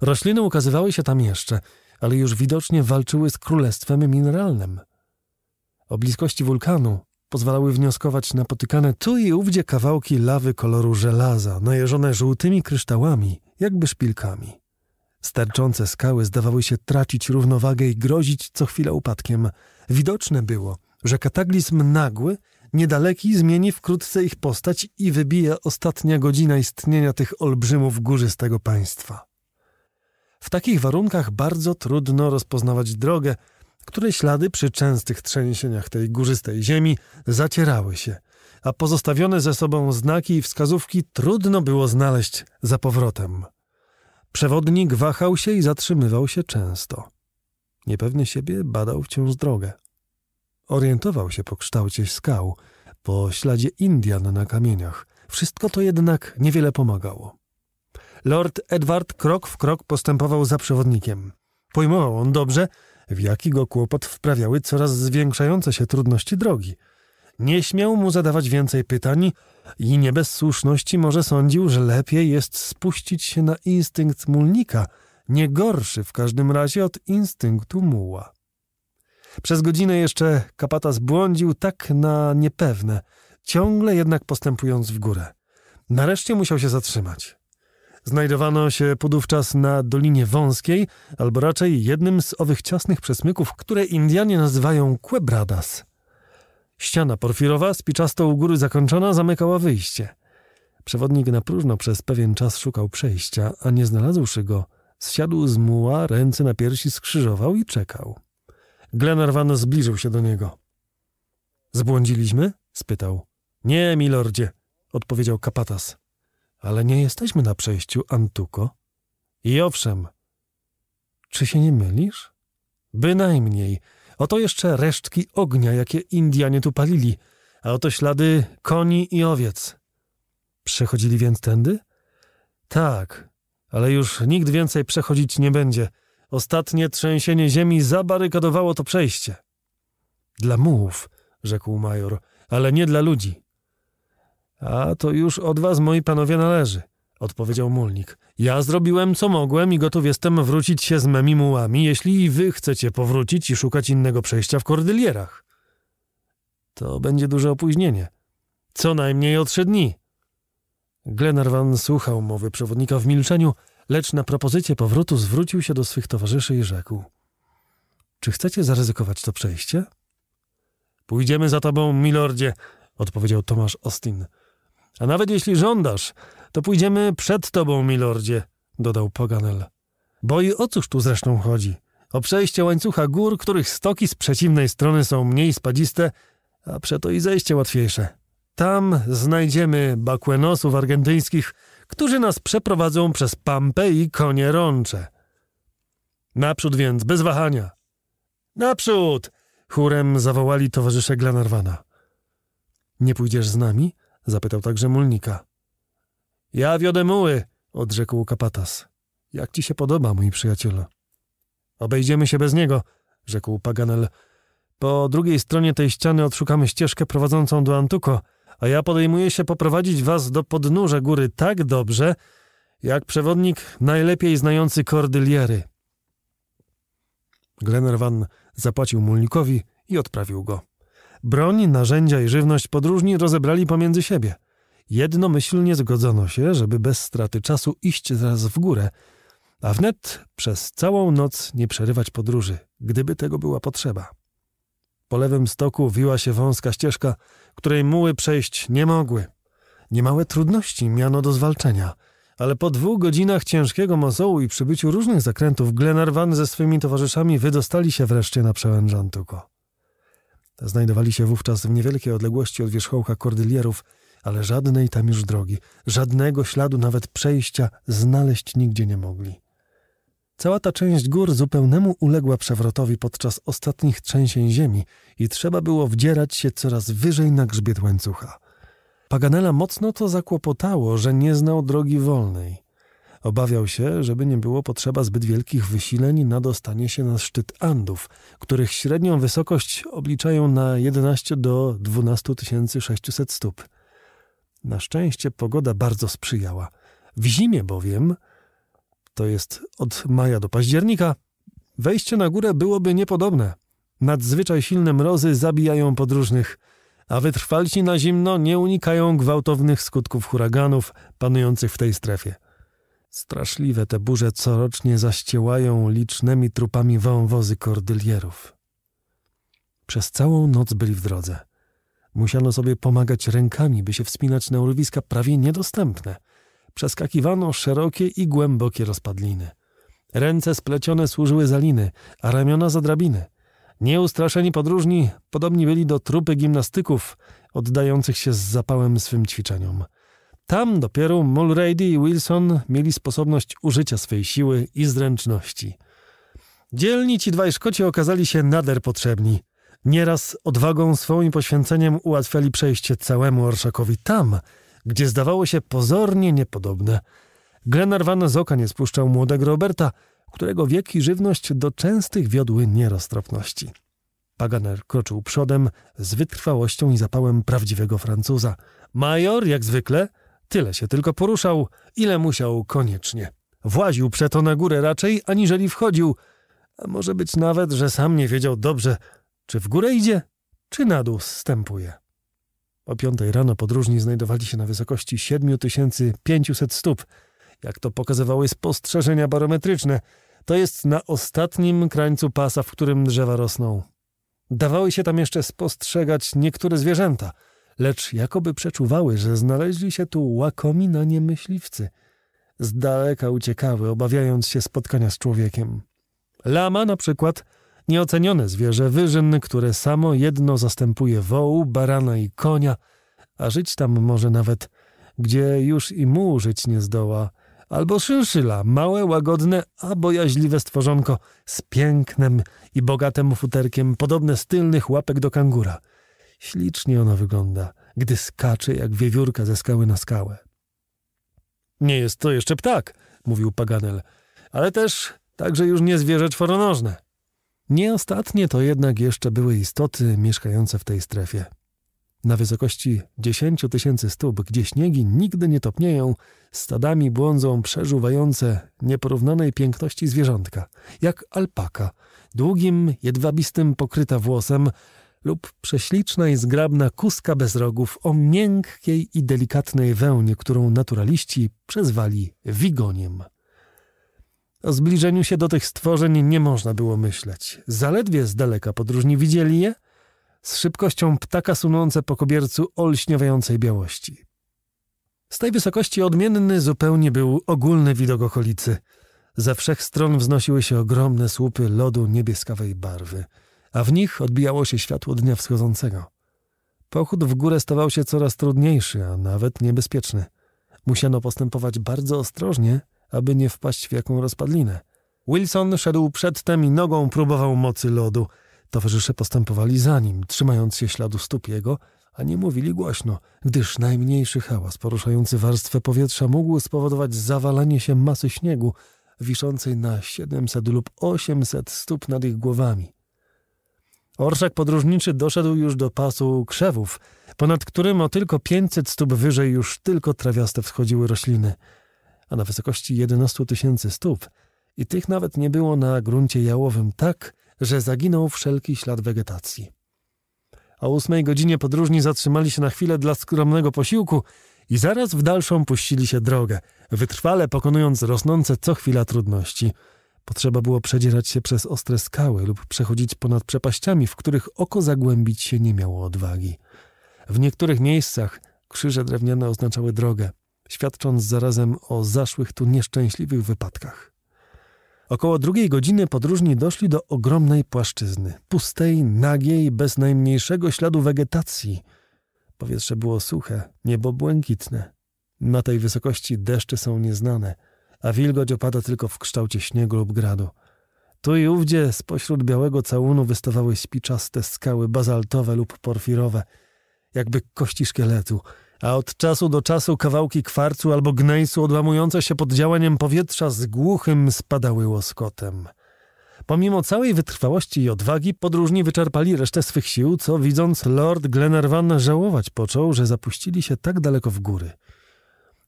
Rośliny ukazywały się tam jeszcze, ale już widocznie walczyły z królestwem mineralnym. O bliskości wulkanu pozwalały wnioskować napotykane tu i ówdzie kawałki lawy koloru żelaza, najeżone żółtymi kryształami, jakby szpilkami. Sterczące skały zdawały się tracić równowagę i grozić co chwila upadkiem. Widoczne było, że kataklizm nagły Niedaleki zmieni wkrótce ich postać i wybije ostatnia godzina istnienia tych olbrzymów górzystego państwa. W takich warunkach bardzo trudno rozpoznawać drogę, której ślady przy częstych trzęsieniach tej górzystej ziemi zacierały się, a pozostawione ze sobą znaki i wskazówki trudno było znaleźć za powrotem. Przewodnik wahał się i zatrzymywał się często. Niepewny siebie badał wciąż drogę. Orientował się po kształcie skał, po śladzie Indian na kamieniach. Wszystko to jednak niewiele pomagało. Lord Edward krok w krok postępował za przewodnikiem. Pojmował on dobrze, w jaki go kłopot wprawiały coraz zwiększające się trudności drogi. Nie śmiał mu zadawać więcej pytań i nie bez słuszności może sądził, że lepiej jest spuścić się na instynkt mulnika, nie gorszy w każdym razie od instynktu muła. Przez godzinę jeszcze Kapatas błądził tak na niepewne, ciągle jednak postępując w górę. Nareszcie musiał się zatrzymać. Znajdowano się podówczas na Dolinie Wąskiej, albo raczej jednym z owych ciasnych przesmyków, które Indianie nazywają Quebradas. Ściana porfirowa, spiczasto u góry zakończona, zamykała wyjście. Przewodnik na próżno przez pewien czas szukał przejścia, a nie znalazłszy go, zsiadł z muła, ręce na piersi skrzyżował i czekał. Glenarvan zbliżył się do niego. Zbłądziliśmy? spytał. Nie, milordzie, odpowiedział kapatas. Ale nie jesteśmy na przejściu Antuko. I owszem. Czy się nie mylisz? Bynajmniej. Oto jeszcze resztki ognia, jakie Indianie tu palili, a oto ślady koni i owiec. Przechodzili więc tędy? Tak, ale już nikt więcej przechodzić nie będzie – Ostatnie trzęsienie ziemi zabarykadowało to przejście. Dla mułów, rzekł major, ale nie dla ludzi. A to już od was, moi panowie, należy, odpowiedział mulnik. Ja zrobiłem co mogłem i gotów jestem wrócić się z memi mułami, jeśli i wy chcecie powrócić i szukać innego przejścia w kordylierach. To będzie duże opóźnienie. Co najmniej o trzy dni. Glenarvan słuchał mowy przewodnika w milczeniu, lecz na propozycję powrotu zwrócił się do swych towarzyszy i rzekł: Czy chcecie zaryzykować to przejście? Pójdziemy za tobą, milordzie, odpowiedział Tomasz Austin. A nawet jeśli żądasz, to pójdziemy przed tobą, milordzie, dodał Poganel. Bo i o cóż tu zresztą chodzi? O przejście łańcucha gór, których stoki z przeciwnej strony są mniej spadziste, a przeto i zejście łatwiejsze. Tam znajdziemy bakłenosów argentyńskich, którzy nas przeprowadzą przez pampę i konie rącze. Naprzód więc, bez wahania. Naprzód! Chórem zawołali towarzysze Glenarwana. Nie pójdziesz z nami? zapytał także mulnika. Ja wiodę muły, odrzekł kapatas. Jak ci się podoba, mój przyjacielu? Obejdziemy się bez niego, rzekł Paganel. Po drugiej stronie tej ściany odszukamy ścieżkę prowadzącą do Antuko, a ja podejmuję się poprowadzić was do podnóża góry tak dobrze, jak przewodnik najlepiej znający kordyliery. Glenarvan zapłacił mulnikowi i odprawił go. Broń, narzędzia i żywność podróżni rozebrali pomiędzy siebie. Jednomyślnie zgodzono się, żeby bez straty czasu iść zaraz w górę, a wnet przez całą noc nie przerywać podróży, gdyby tego była potrzeba. Po lewym stoku wiła się wąska ścieżka, której muły przejść nie mogły. Niemałe trudności miano do zwalczenia, ale po dwóch godzinach ciężkiego mozołu i przybyciu różnych zakrętów Glenarvan ze swymi towarzyszami wydostali się wreszcie na przełęcz Antuko. Znajdowali się wówczas w niewielkiej odległości od wierzchołka kordylierów, ale żadnej tam już drogi, żadnego śladu nawet przejścia znaleźć nigdzie nie mogli. Cała ta część gór zupełnemu uległa przewrotowi podczas ostatnich trzęsień ziemi i trzeba było wdzierać się coraz wyżej na grzbiet łańcucha. Paganela mocno to zakłopotało, że nie znał drogi wolnej. Obawiał się, żeby nie było potrzeba zbyt wielkich wysileń na dostanie się na szczyt Andów, których średnią wysokość obliczają na 11 do 12 600 stóp. Na szczęście pogoda bardzo sprzyjała. W zimie bowiem to jest od maja do października, wejście na górę byłoby niepodobne. Nadzwyczaj silne mrozy zabijają podróżnych, a wytrwalci na zimno nie unikają gwałtownych skutków huraganów panujących w tej strefie. Straszliwe te burze corocznie zaściełają licznymi trupami wąwozy kordylierów. Przez całą noc byli w drodze. Musiano sobie pomagać rękami, by się wspinać na urwiska prawie niedostępne – przeskakiwano szerokie i głębokie rozpadliny. Ręce splecione służyły za liny, a ramiona za drabiny. Nieustraszeni podróżni podobni byli do trupy gimnastyków, oddających się z zapałem swym ćwiczeniom. Tam dopiero Mulrady i Wilson mieli sposobność użycia swej siły i zręczności. Dzielni ci dwaj Szkoci okazali się nader potrzebni. Nieraz odwagą swoim i poświęceniem ułatwiali przejście całemu orszakowi tam – gdzie zdawało się pozornie niepodobne. Glenarvan z oka nie spuszczał młodego Roberta, którego wiek i żywność do częstych wiodły nieroztropności. Paganer kroczył przodem z wytrwałością i zapałem prawdziwego Francuza. Major, jak zwykle, tyle się tylko poruszał, ile musiał koniecznie. Właził przeto na górę raczej, aniżeli wchodził, a może być nawet, że sam nie wiedział dobrze, czy w górę idzie, czy na dół stępuje. O piątej rano podróżni znajdowali się na wysokości 7500 stóp. Jak to pokazywały spostrzeżenia barometryczne, to jest na ostatnim krańcu pasa, w którym drzewa rosną. Dawały się tam jeszcze spostrzegać niektóre zwierzęta, lecz jakoby przeczuwały, że znaleźli się tu łakomi na nie Z daleka uciekały, obawiając się spotkania z człowiekiem. Lama na przykład Nieocenione zwierzę wyżyn, które samo jedno zastępuje wołu, barana i konia, a żyć tam może nawet, gdzie już i mu żyć nie zdoła. Albo szynszyla, małe, łagodne, a bojaźliwe stworzonko z pięknem i bogatym futerkiem, podobne z tylnych łapek do kangura. Ślicznie ono wygląda, gdy skacze jak wiewiórka ze skały na skałę. Nie jest to jeszcze ptak, mówił Paganel, ale też także już nie zwierzę czworonożne. Nie ostatnie to jednak jeszcze były istoty mieszkające w tej strefie. Na wysokości 10 tysięcy stóp, gdzie śniegi nigdy nie topnieją, stadami błądzą przeżuwające nieporównanej piękności zwierzątka, jak alpaka, długim, jedwabistym pokryta włosem lub prześliczna i zgrabna kuska bez rogów o miękkiej i delikatnej wełnie, którą naturaliści przezwali wigoniem. O zbliżeniu się do tych stworzeń nie można było myśleć. Zaledwie z daleka podróżni widzieli je, z szybkością ptaka sunące po kobiercu olśniewającej białości. Z tej wysokości odmienny zupełnie był ogólny widok okolicy. Ze wszech stron wznosiły się ogromne słupy lodu niebieskawej barwy, a w nich odbijało się światło dnia wschodzącego. Pochód w górę stawał się coraz trudniejszy, a nawet niebezpieczny. Musiano postępować bardzo ostrożnie, aby nie wpaść w jaką rozpadlinę. Wilson szedł przedtem i nogą próbował mocy lodu. Towarzysze postępowali za nim, trzymając się śladu stóp jego, a nie mówili głośno, gdyż najmniejszy hałas poruszający warstwę powietrza mógł spowodować zawalanie się masy śniegu wiszącej na 700 lub 800 stóp nad ich głowami. Orszak podróżniczy doszedł już do pasu krzewów, ponad którym o tylko 500 stóp wyżej już tylko trawiaste wschodziły rośliny – a na wysokości 11 tysięcy stóp, i tych nawet nie było na gruncie jałowym tak, że zaginął wszelki ślad wegetacji. O ósmej godzinie podróżni zatrzymali się na chwilę dla skromnego posiłku i zaraz w dalszą puścili się drogę, wytrwale pokonując rosnące co chwila trudności. Potrzeba było przedzierać się przez ostre skały lub przechodzić ponad przepaściami, w których oko zagłębić się nie miało odwagi. W niektórych miejscach krzyże drewniane oznaczały drogę, świadcząc zarazem o zaszłych tu nieszczęśliwych wypadkach. Około drugiej godziny podróżni doszli do ogromnej płaszczyzny, pustej, nagiej, bez najmniejszego śladu wegetacji. Powietrze było suche, niebo błękitne. Na tej wysokości deszcze są nieznane, a wilgoć opada tylko w kształcie śniegu lub gradu. Tu i ówdzie spośród białego całunu wystawały spiczaste skały bazaltowe lub porfirowe, jakby kości szkieletu – a od czasu do czasu kawałki kwarcu albo gnejsu odłamujące się pod działaniem powietrza z głuchym spadały łoskotem. Pomimo całej wytrwałości i odwagi, podróżni wyczerpali resztę swych sił, co widząc Lord Glenarvan żałować począł, że zapuścili się tak daleko w góry.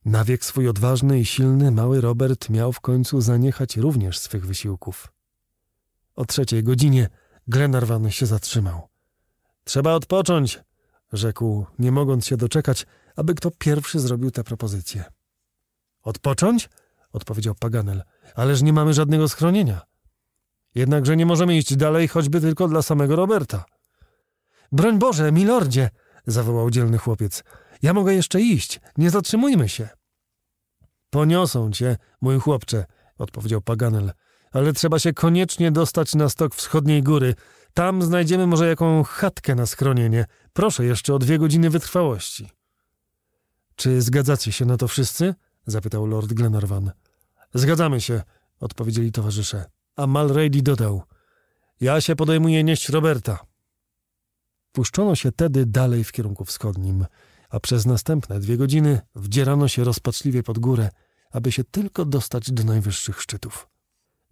Na wiek swój odważny i silny mały Robert miał w końcu zaniechać również swych wysiłków. O trzeciej godzinie Glenarvan się zatrzymał. Trzeba odpocząć, rzekł, nie mogąc się doczekać, aby kto pierwszy zrobił tę propozycję. Odpocząć? odpowiedział Paganel. Ależ nie mamy żadnego schronienia. Jednakże nie możemy iść dalej, choćby tylko dla samego Roberta. Broń Boże, milordzie! zawołał dzielny chłopiec. Ja mogę jeszcze iść, nie zatrzymujmy się. Poniosą cię, mój chłopcze, odpowiedział Paganel, ale trzeba się koniecznie dostać na stok wschodniej góry. Tam znajdziemy może jaką chatkę na schronienie. Proszę jeszcze o dwie godziny wytrwałości. Czy zgadzacie się na to wszyscy? zapytał lord Glenarvan. Zgadzamy się, odpowiedzieli towarzysze. A Mulrady dodał: Ja się podejmuję nieść Roberta. Puszczono się tedy dalej w kierunku wschodnim, a przez następne dwie godziny wdzierano się rozpaczliwie pod górę, aby się tylko dostać do najwyższych szczytów.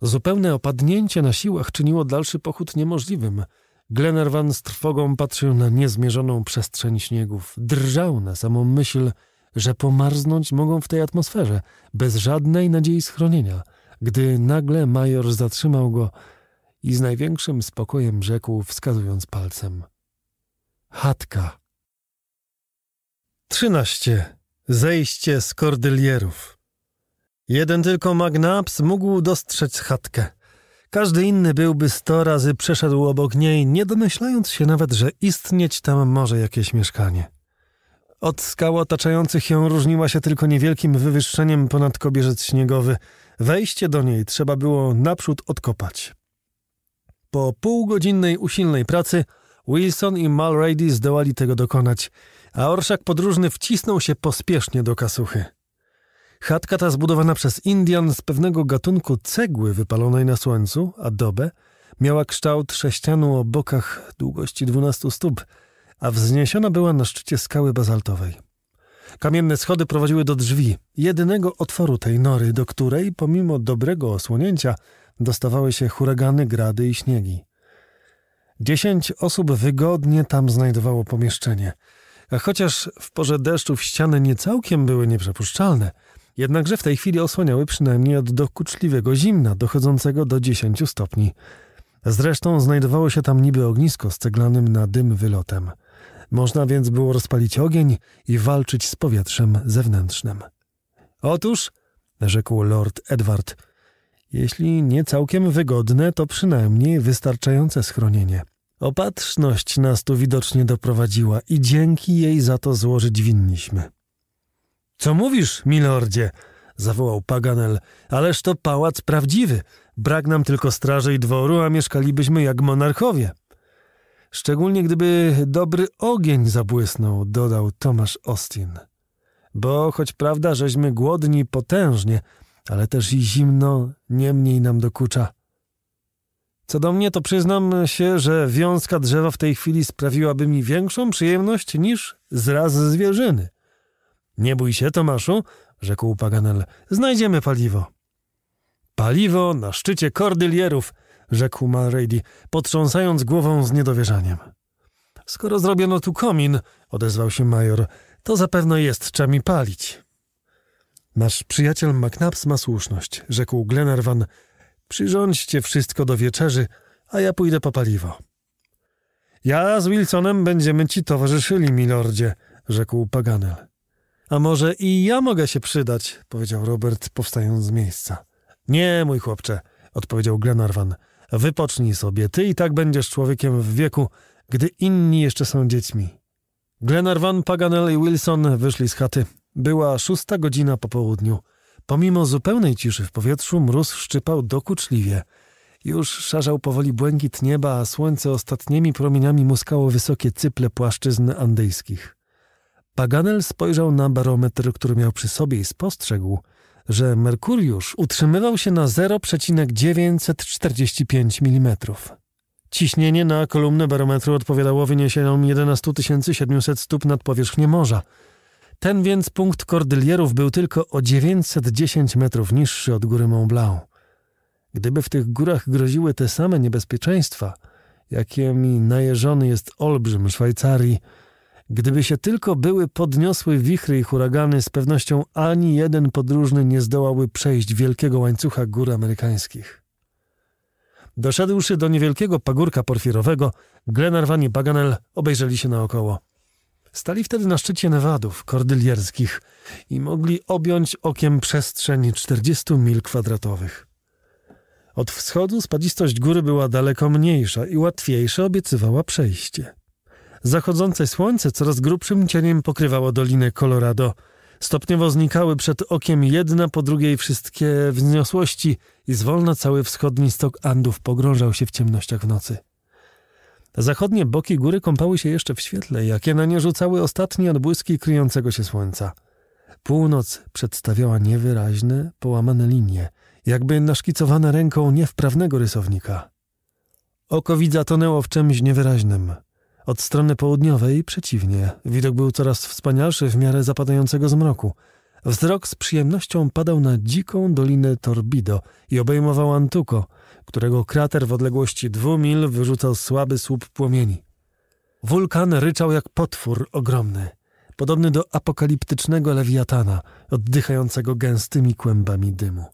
Zupełne opadnięcie na siłach czyniło dalszy pochód niemożliwym. Glenarvan z trwogą patrzył na niezmierzoną przestrzeń śniegów, drżał na samą myśl, że pomarznąć mogą w tej atmosferze, bez żadnej nadziei schronienia, gdy nagle major zatrzymał go i z największym spokojem rzekł, wskazując palcem. Chatka. 13. Zejście z kordylierów. Jeden tylko Magnaps mógł dostrzec chatkę. Każdy inny byłby sto razy przeszedł obok niej, nie domyślając się nawet, że istnieć tam może jakieś mieszkanie. Od skał otaczających ją różniła się tylko niewielkim wywyższeniem ponad kobierzec śniegowy. Wejście do niej trzeba było naprzód odkopać. Po półgodzinnej usilnej pracy Wilson i Mulrady zdołali tego dokonać, a orszak podróżny wcisnął się pospiesznie do kasuchy. Chatka ta zbudowana przez Indian z pewnego gatunku cegły wypalonej na słońcu, a dobę, miała kształt sześcianu o bokach długości 12 stóp – a wzniesiona była na szczycie skały bazaltowej. Kamienne schody prowadziły do drzwi, jedynego otworu tej nory, do której, pomimo dobrego osłonięcia, dostawały się huragany, grady i śniegi. Dziesięć osób wygodnie tam znajdowało pomieszczenie. A chociaż w porze deszczów ściany nie całkiem były nieprzepuszczalne, jednakże w tej chwili osłaniały przynajmniej od dokuczliwego zimna dochodzącego do dziesięciu stopni. Zresztą znajdowało się tam niby ognisko z ceglanym na dym wylotem – można więc było rozpalić ogień i walczyć z powietrzem zewnętrznym. Otóż, rzekł lord Edward, jeśli nie całkiem wygodne, to przynajmniej wystarczające schronienie. Opatrzność nas tu widocznie doprowadziła i dzięki jej za to złożyć winniśmy. Co mówisz, milordzie? zawołał Paganel. Ależ to pałac prawdziwy. Brak nam tylko straży i dworu, a mieszkalibyśmy jak monarchowie. Szczególnie gdyby dobry ogień zabłysnął, dodał Tomasz Austin. Bo choć prawda, żeśmy głodni potężnie, ale też i zimno niemniej nam dokucza. Co do mnie, to przyznam się, że wiązka drzewa w tej chwili sprawiłaby mi większą przyjemność niż zraz zwierzyny. Nie bój się, Tomaszu, rzekł Paganel, znajdziemy paliwo. Paliwo na szczycie kordylierów, rzekł Mulrady, potrząsając głową z niedowierzaniem. Skoro zrobiono tu komin, odezwał się major, to zapewne jest czym i palić. Nasz przyjaciel McNabs ma słuszność, rzekł Glenarvan. Przyrządźcie wszystko do wieczerzy, a ja pójdę po paliwo. Ja z Wilsonem będziemy ci towarzyszyli, milordzie, rzekł Paganel. A może i ja mogę się przydać, powiedział Robert, powstając z miejsca. Nie, mój chłopcze, odpowiedział Glenarvan. Wypocznij sobie, ty i tak będziesz człowiekiem w wieku, gdy inni jeszcze są dziećmi. Glenarvan, Paganel i Wilson wyszli z chaty. Była szósta godzina po południu. Pomimo zupełnej ciszy w powietrzu mróz szczypał dokuczliwie. Już szarzał powoli błękit nieba, a słońce ostatnimi promieniami muskało wysokie cyple płaszczyzn andyjskich. Paganel spojrzał na barometr, który miał przy sobie i spostrzegł, że Merkuriusz utrzymywał się na 0,945 mm. Ciśnienie na kolumnę barometru odpowiadało wyniesieniom 11 700 stóp nad powierzchnię morza. Ten więc punkt Kordylierów był tylko o 910 metrów niższy od góry Mont Blanc. Gdyby w tych górach groziły te same niebezpieczeństwa, jakie mi najeżony jest olbrzym Szwajcarii, Gdyby się tylko były podniosły wichry i huragany, z pewnością ani jeden podróżny nie zdołałby przejść wielkiego łańcucha gór amerykańskich. Doszedłszy do niewielkiego pagórka porfirowego, Glenarvan i Paganel obejrzeli się naokoło. Stali wtedy na szczycie Newadów kordylierskich i mogli objąć okiem przestrzeń 40 mil kwadratowych. Od wschodu spadzistość góry była daleko mniejsza i łatwiejsze obiecywała przejście. Zachodzące słońce coraz grubszym cieniem pokrywało dolinę Colorado. Stopniowo znikały przed okiem jedna po drugiej wszystkie wzniosłości i zwolna cały wschodni stok Andów pogrążał się w ciemnościach w nocy. Zachodnie boki góry kąpały się jeszcze w świetle, jakie na nie rzucały ostatnie odbłyski kryjącego się słońca. Północ przedstawiała niewyraźne, połamane linie, jakby naszkicowane ręką niewprawnego rysownika. Oko widza tonęło w czymś niewyraźnym – od strony południowej przeciwnie, widok był coraz wspanialszy w miarę zapadającego zmroku. Wzrok z przyjemnością padał na dziką dolinę Torbido i obejmował Antuko, którego krater w odległości dwóch mil wyrzucał słaby słup płomieni. Wulkan ryczał jak potwór ogromny, podobny do apokaliptycznego lewiatana, oddychającego gęstymi kłębami dymu.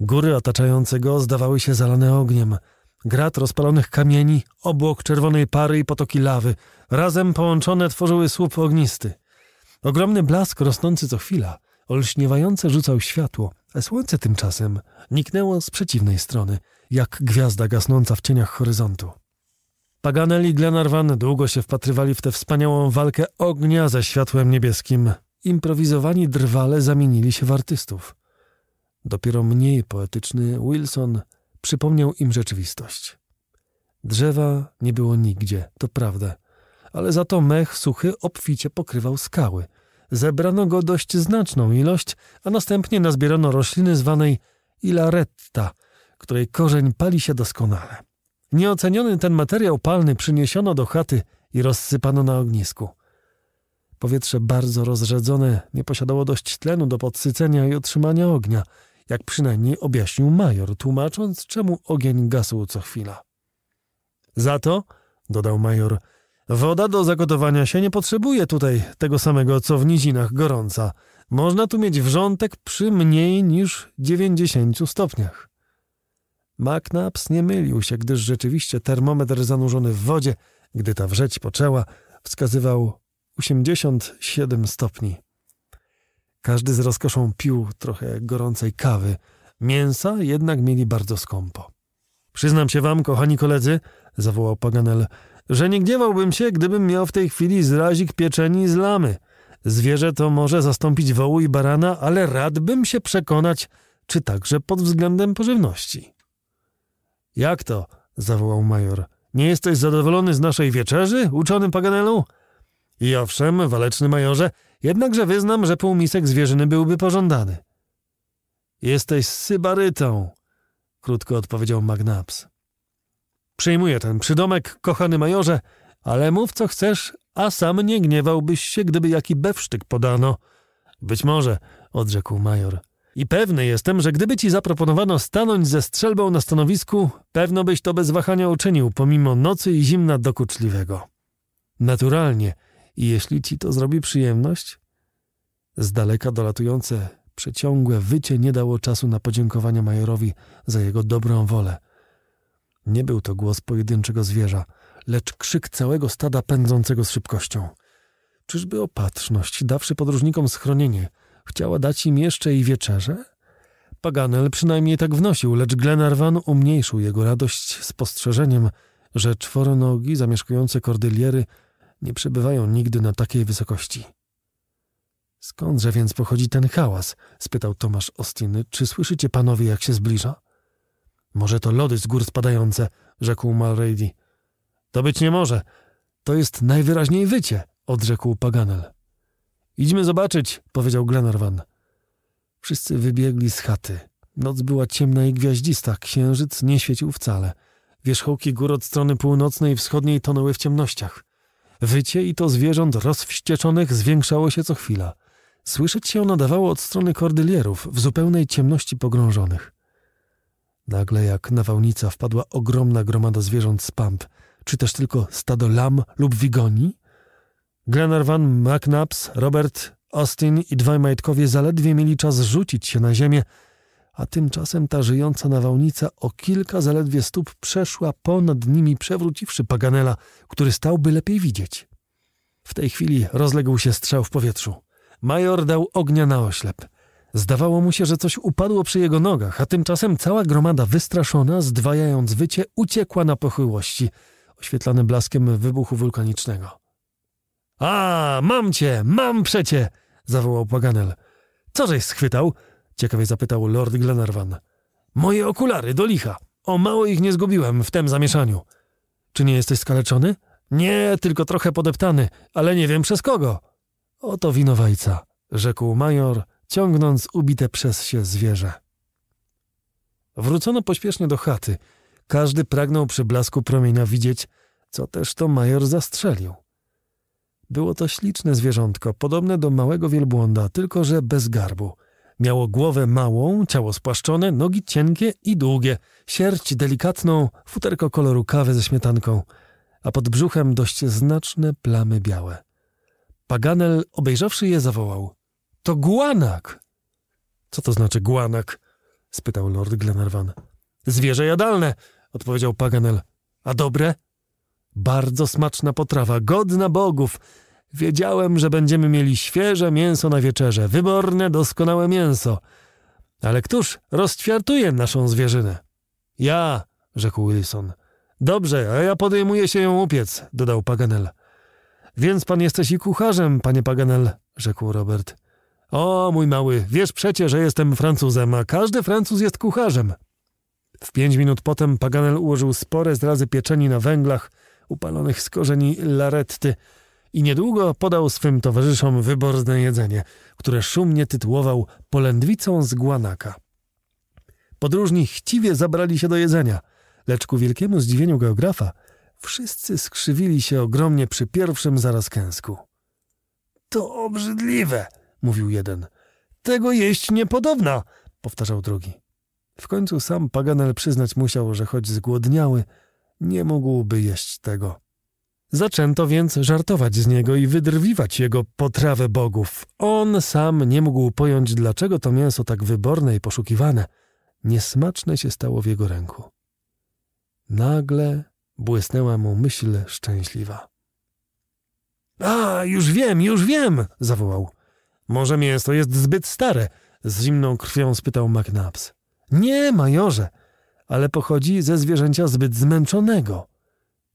Góry otaczające go zdawały się zalane ogniem – Grat rozpalonych kamieni, obłok czerwonej pary i potoki lawy, razem połączone tworzyły słup ognisty. Ogromny blask rosnący co chwila, olśniewające rzucał światło, a słońce tymczasem niknęło z przeciwnej strony, jak gwiazda gasnąca w cieniach horyzontu. Paganel i Glenarvan długo się wpatrywali w tę wspaniałą walkę ognia ze światłem niebieskim. Improwizowani drwale zamienili się w artystów. Dopiero mniej poetyczny Wilson – Przypomniał im rzeczywistość. Drzewa nie było nigdzie, to prawda, ale za to mech suchy obficie pokrywał skały. Zebrano go dość znaczną ilość, a następnie nazbierano rośliny zwanej ilaretta, której korzeń pali się doskonale. Nieoceniony ten materiał palny przyniesiono do chaty i rozsypano na ognisku. Powietrze bardzo rozrzedzone nie posiadało dość tlenu do podsycenia i otrzymania ognia – jak przynajmniej objaśnił major, tłumacząc, czemu ogień gasł co chwila. Za to, dodał major, woda do zagotowania się nie potrzebuje tutaj tego samego, co w nizinach gorąca. Można tu mieć wrzątek przy mniej niż 90 stopniach. McNabbs nie mylił się, gdyż rzeczywiście termometr zanurzony w wodzie, gdy ta wrzeć poczęła, wskazywał 87 stopni. Każdy z rozkoszą pił trochę gorącej kawy. Mięsa jednak mieli bardzo skąpo. Przyznam się wam, kochani koledzy, zawołał Paganel, że nie gniewałbym się, gdybym miał w tej chwili zrazik pieczeni z lamy. Zwierzę to może zastąpić wołu i barana, ale radbym się przekonać, czy także pod względem pożywności. Jak to? zawołał major. Nie jesteś zadowolony z naszej wieczerzy, uczonym Paganelu? I owszem, waleczny majorze, Jednakże wyznam, że półmisek zwierzyny byłby pożądany. Jesteś sybarytą, krótko odpowiedział Magnaps. Przyjmuję ten przydomek, kochany majorze, ale mów co chcesz, a sam nie gniewałbyś się, gdyby jaki bewsztyk podano. Być może, odrzekł major. I pewny jestem, że gdyby ci zaproponowano stanąć ze strzelbą na stanowisku, pewno byś to bez wahania uczynił, pomimo nocy i zimna dokuczliwego. Naturalnie – i jeśli ci to zrobi przyjemność? Z daleka dolatujące, przeciągłe wycie nie dało czasu na podziękowania majorowi za jego dobrą wolę. Nie był to głos pojedynczego zwierza, lecz krzyk całego stada pędzącego z szybkością. Czyżby opatrzność, dawszy podróżnikom schronienie, chciała dać im jeszcze i wieczerze? Paganel przynajmniej tak wnosił, lecz Glenarvan umniejszył jego radość spostrzeżeniem, że czworonogi zamieszkujące kordyliery nie przebywają nigdy na takiej wysokości. Skądże więc pochodzi ten hałas? spytał Tomasz Ostiny. Czy słyszycie panowie, jak się zbliża? Może to lody z gór spadające, rzekł Malready. – To być nie może. To jest najwyraźniej wycie, odrzekł Paganel. Idźmy zobaczyć, powiedział Glenarvan. Wszyscy wybiegli z chaty. Noc była ciemna i gwiaździsta, księżyc nie świecił wcale. Wierzchołki gór od strony północnej i wschodniej tonęły w ciemnościach. Wycie i to zwierząt rozwścieczonych zwiększało się co chwila. Słyszeć się nadawało dawało od strony kordylierów, w zupełnej ciemności pogrążonych. Nagle jak nawałnica wpadła ogromna gromada zwierząt z pamp, czy też tylko stado lam lub wigoni? Glenarvan, McNabbs, Robert, Austin i dwaj majtkowie zaledwie mieli czas rzucić się na ziemię, a tymczasem ta żyjąca nawałnica o kilka zaledwie stóp przeszła ponad nimi, przewróciwszy Paganela, który stał by lepiej widzieć. W tej chwili rozległ się strzał w powietrzu. Major dał ognia na oślep. Zdawało mu się, że coś upadło przy jego nogach, a tymczasem cała gromada wystraszona, zdwajając wycie, uciekła na pochyłości, oświetlane blaskiem wybuchu wulkanicznego. — A, mam cię, mam przecie! — zawołał Paganel. — Co żeś schwytał? Ciekawie zapytał Lord Glenarvan. Moje okulary, do licha. O mało ich nie zgubiłem w tem zamieszaniu. Czy nie jesteś skaleczony? Nie, tylko trochę podeptany, ale nie wiem przez kogo. Oto winowajca, rzekł major, ciągnąc ubite przez się zwierzę. Wrócono pośpiesznie do chaty. Każdy pragnął przy blasku promienia widzieć, co też to major zastrzelił. Było to śliczne zwierzątko, podobne do małego wielbłąda, tylko że bez garbu – Miało głowę małą, ciało spłaszczone, nogi cienkie i długie, sierść delikatną, futerko koloru kawy ze śmietanką, a pod brzuchem dość znaczne plamy białe. Paganel, obejrzawszy je, zawołał. To guanak! Co to znaczy guanak? spytał lord Glenarvan. Zwierzę jadalne, odpowiedział Paganel. A dobre? Bardzo smaczna potrawa, godna bogów, Wiedziałem, że będziemy mieli świeże mięso na wieczerze, wyborne, doskonałe mięso. Ale któż rozćwiartuje naszą zwierzynę? Ja, rzekł Wilson. Dobrze, a ja podejmuję się ją upiec, dodał Paganel. Więc pan jesteś i kucharzem, panie Paganel, rzekł Robert. O, mój mały, wiesz przecie, że jestem Francuzem, a każdy Francuz jest kucharzem. W pięć minut potem Paganel ułożył spore zrazy pieczeni na węglach, upalonych z korzeni laretty, i niedługo podał swym towarzyszom wyborne jedzenie, które szumnie tytułował polędwicą z guanaka. Podróżni chciwie zabrali się do jedzenia, lecz ku wielkiemu zdziwieniu geografa wszyscy skrzywili się ogromnie przy pierwszym zaraz kęsku. To obrzydliwe, mówił jeden. Tego jeść niepodobna, powtarzał drugi. W końcu sam Paganel przyznać musiał, że choć zgłodniały, nie mógłby jeść tego. Zaczęto więc żartować z niego i wydrwiwać jego potrawę bogów. On sam nie mógł pojąć, dlaczego to mięso tak wyborne i poszukiwane niesmaczne się stało w jego ręku. Nagle błysnęła mu myśl szczęśliwa. A, już wiem, już wiem! zawołał. Może mięso jest zbyt stare? z zimną krwią spytał McNabs. Nie, majorze, ale pochodzi ze zwierzęcia zbyt zmęczonego.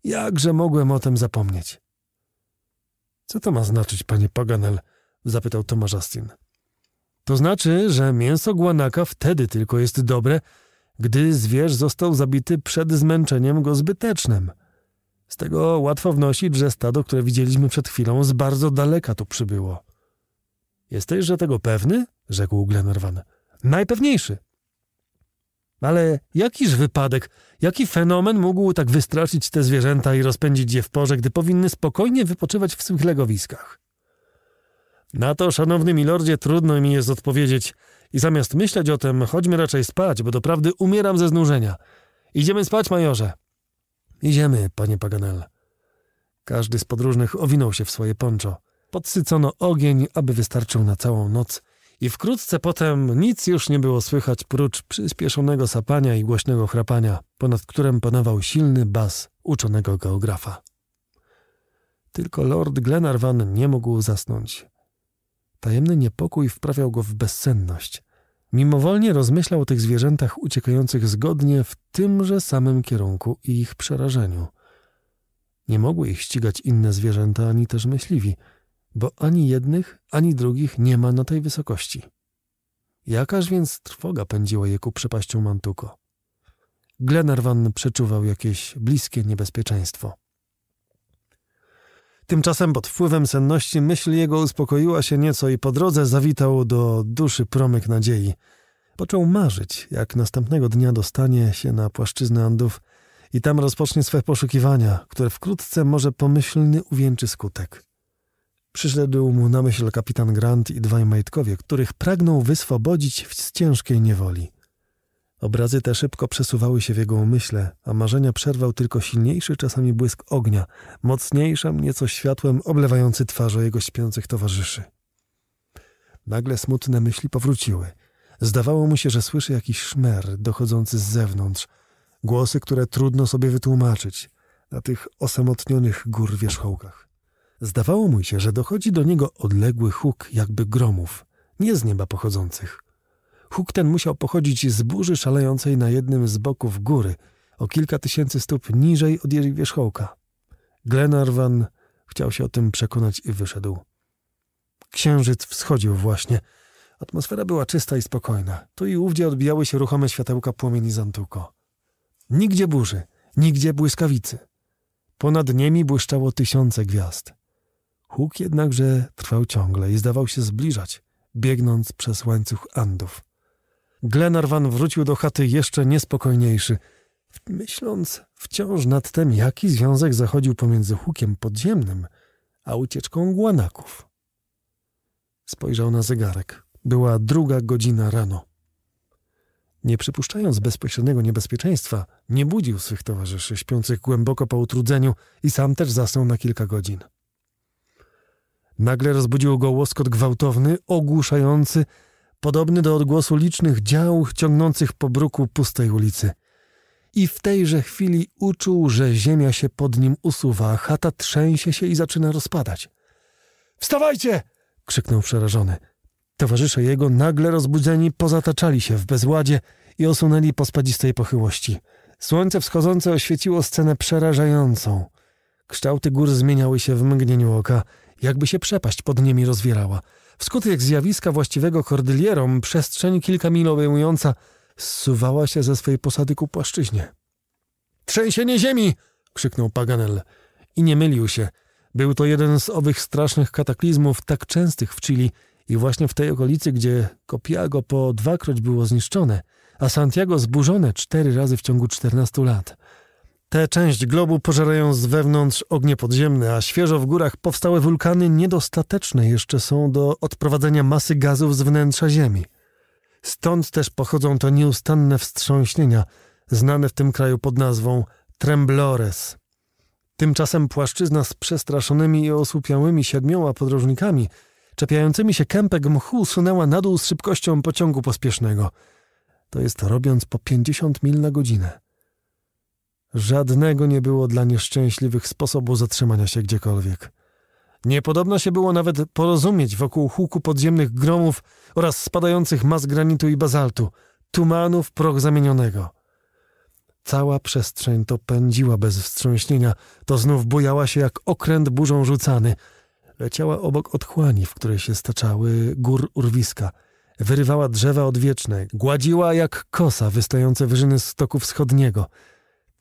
Jakże mogłem o tym zapomnieć? Co to ma znaczyć, panie Paganel? zapytał Tomasz Astin. To znaczy, że mięso guanaka wtedy tylko jest dobre, gdy zwierz został zabity przed zmęczeniem go zbytecznym. Z tego łatwo wnosić, że stado, które widzieliśmy przed chwilą, z bardzo daleka tu przybyło. Jesteś że tego pewny? rzekł Glenarvan. Najpewniejszy. No ale jakiż wypadek, jaki fenomen mógł tak wystraszyć te zwierzęta i rozpędzić je w porze, gdy powinny spokojnie wypoczywać w swych legowiskach? Na to, szanowny milordzie, trudno mi jest odpowiedzieć i zamiast myśleć o tym, chodźmy raczej spać, bo doprawdy umieram ze znużenia. Idziemy spać, majorze. Idziemy, panie Paganel. Każdy z podróżnych owinął się w swoje poncho. Podsycono ogień, aby wystarczył na całą noc – i wkrótce potem nic już nie było słychać prócz przyspieszonego sapania i głośnego chrapania, ponad którym panował silny bas uczonego geografa. Tylko lord Glenarvan nie mógł zasnąć. Tajemny niepokój wprawiał go w bezsenność. Mimowolnie rozmyślał o tych zwierzętach uciekających zgodnie w tymże samym kierunku i ich przerażeniu. Nie mogły ich ścigać inne zwierzęta ani też myśliwi – bo ani jednych, ani drugich nie ma na tej wysokości. Jakaż więc trwoga pędziła je ku przepaściu Mantuko. Glenarvan przeczuwał jakieś bliskie niebezpieczeństwo. Tymczasem pod wpływem senności myśl jego uspokoiła się nieco i po drodze zawitał do duszy promyk nadziei. Począł marzyć, jak następnego dnia dostanie się na płaszczyznę Andów i tam rozpocznie swe poszukiwania, które wkrótce może pomyślny uwieńczy skutek. Przyszedł mu na myśl kapitan Grant i dwaj majtkowie, których pragnął wyswobodzić z ciężkiej niewoli. Obrazy te szybko przesuwały się w jego umyśle, a marzenia przerwał tylko silniejszy czasami błysk ognia, mocniejszym nieco światłem oblewający twarze jego śpiących towarzyszy. Nagle smutne myśli powróciły. Zdawało mu się, że słyszy jakiś szmer dochodzący z zewnątrz, głosy, które trudno sobie wytłumaczyć na tych osamotnionych gór wierzchołkach. Zdawało mu się, że dochodzi do niego odległy huk jakby gromów, nie z nieba pochodzących. Huk ten musiał pochodzić z burzy szalejącej na jednym z boków góry, o kilka tysięcy stóp niżej od jej wierzchołka. Glenarvan chciał się o tym przekonać i wyszedł. Księżyc wschodził właśnie. Atmosfera była czysta i spokojna. Tu i ówdzie odbijały się ruchome światełka płomieni Zantuko. Nigdzie burzy, nigdzie błyskawicy. Ponad niemi błyszczało tysiące gwiazd. Huk jednakże trwał ciągle i zdawał się zbliżać, biegnąc przez łańcuch Andów. Glenarvan wrócił do chaty jeszcze niespokojniejszy, myśląc wciąż nad tym, jaki związek zachodził pomiędzy hukiem podziemnym a ucieczką głanaków. Spojrzał na zegarek. Była druga godzina rano. Nie przypuszczając bezpośredniego niebezpieczeństwa, nie budził swych towarzyszy śpiących głęboko po utrudzeniu i sam też zasnął na kilka godzin. Nagle rozbudził go łoskot gwałtowny, ogłuszający, podobny do odgłosu licznych dział ciągnących po bruku pustej ulicy. I w tejże chwili uczuł, że ziemia się pod nim usuwa, chata trzęsie się i zaczyna rozpadać. Wstawajcie! krzyknął przerażony. Towarzysze jego, nagle rozbudzeni, pozataczali się w bezładzie i osunęli po spadzistej pochyłości. Słońce wschodzące oświeciło scenę przerażającą. Kształty gór zmieniały się w mgnieniu oka – jakby się przepaść pod nimi rozwierała. Wskutek zjawiska właściwego kordylierom przestrzeń kilka mil obejmująca zsuwała się ze swej posady ku płaszczyźnie. Trzęsienie ziemi! krzyknął Paganel. I nie mylił się. Był to jeden z owych strasznych kataklizmów, tak częstych w Chili i właśnie w tej okolicy, gdzie Copiago po dwakroć było zniszczone, a Santiago zburzone cztery razy w ciągu czternastu lat. Tę część globu pożerają z wewnątrz ognie podziemne, a świeżo w górach powstałe wulkany niedostateczne jeszcze są do odprowadzenia masy gazów z wnętrza Ziemi. Stąd też pochodzą to nieustanne wstrząśnienia, znane w tym kraju pod nazwą tremblores. Tymczasem płaszczyzna z przestraszonymi i osłupiałymi siedmioma podróżnikami, czepiającymi się kępek mchu, sunęła na dół z szybkością pociągu pospiesznego. To jest robiąc po 50 mil na godzinę. Żadnego nie było dla nieszczęśliwych sposobu zatrzymania się gdziekolwiek. Niepodobno się było nawet porozumieć wokół huku podziemnych gromów oraz spadających mas granitu i bazaltu, tumanów proch zamienionego. Cała przestrzeń to pędziła bez wstrząśnienia, to znów bujała się jak okręt burzą rzucany. Leciała obok otchłani, w której się staczały gór urwiska. Wyrywała drzewa odwieczne, gładziła jak kosa wystające wyżyny stoku wschodniego –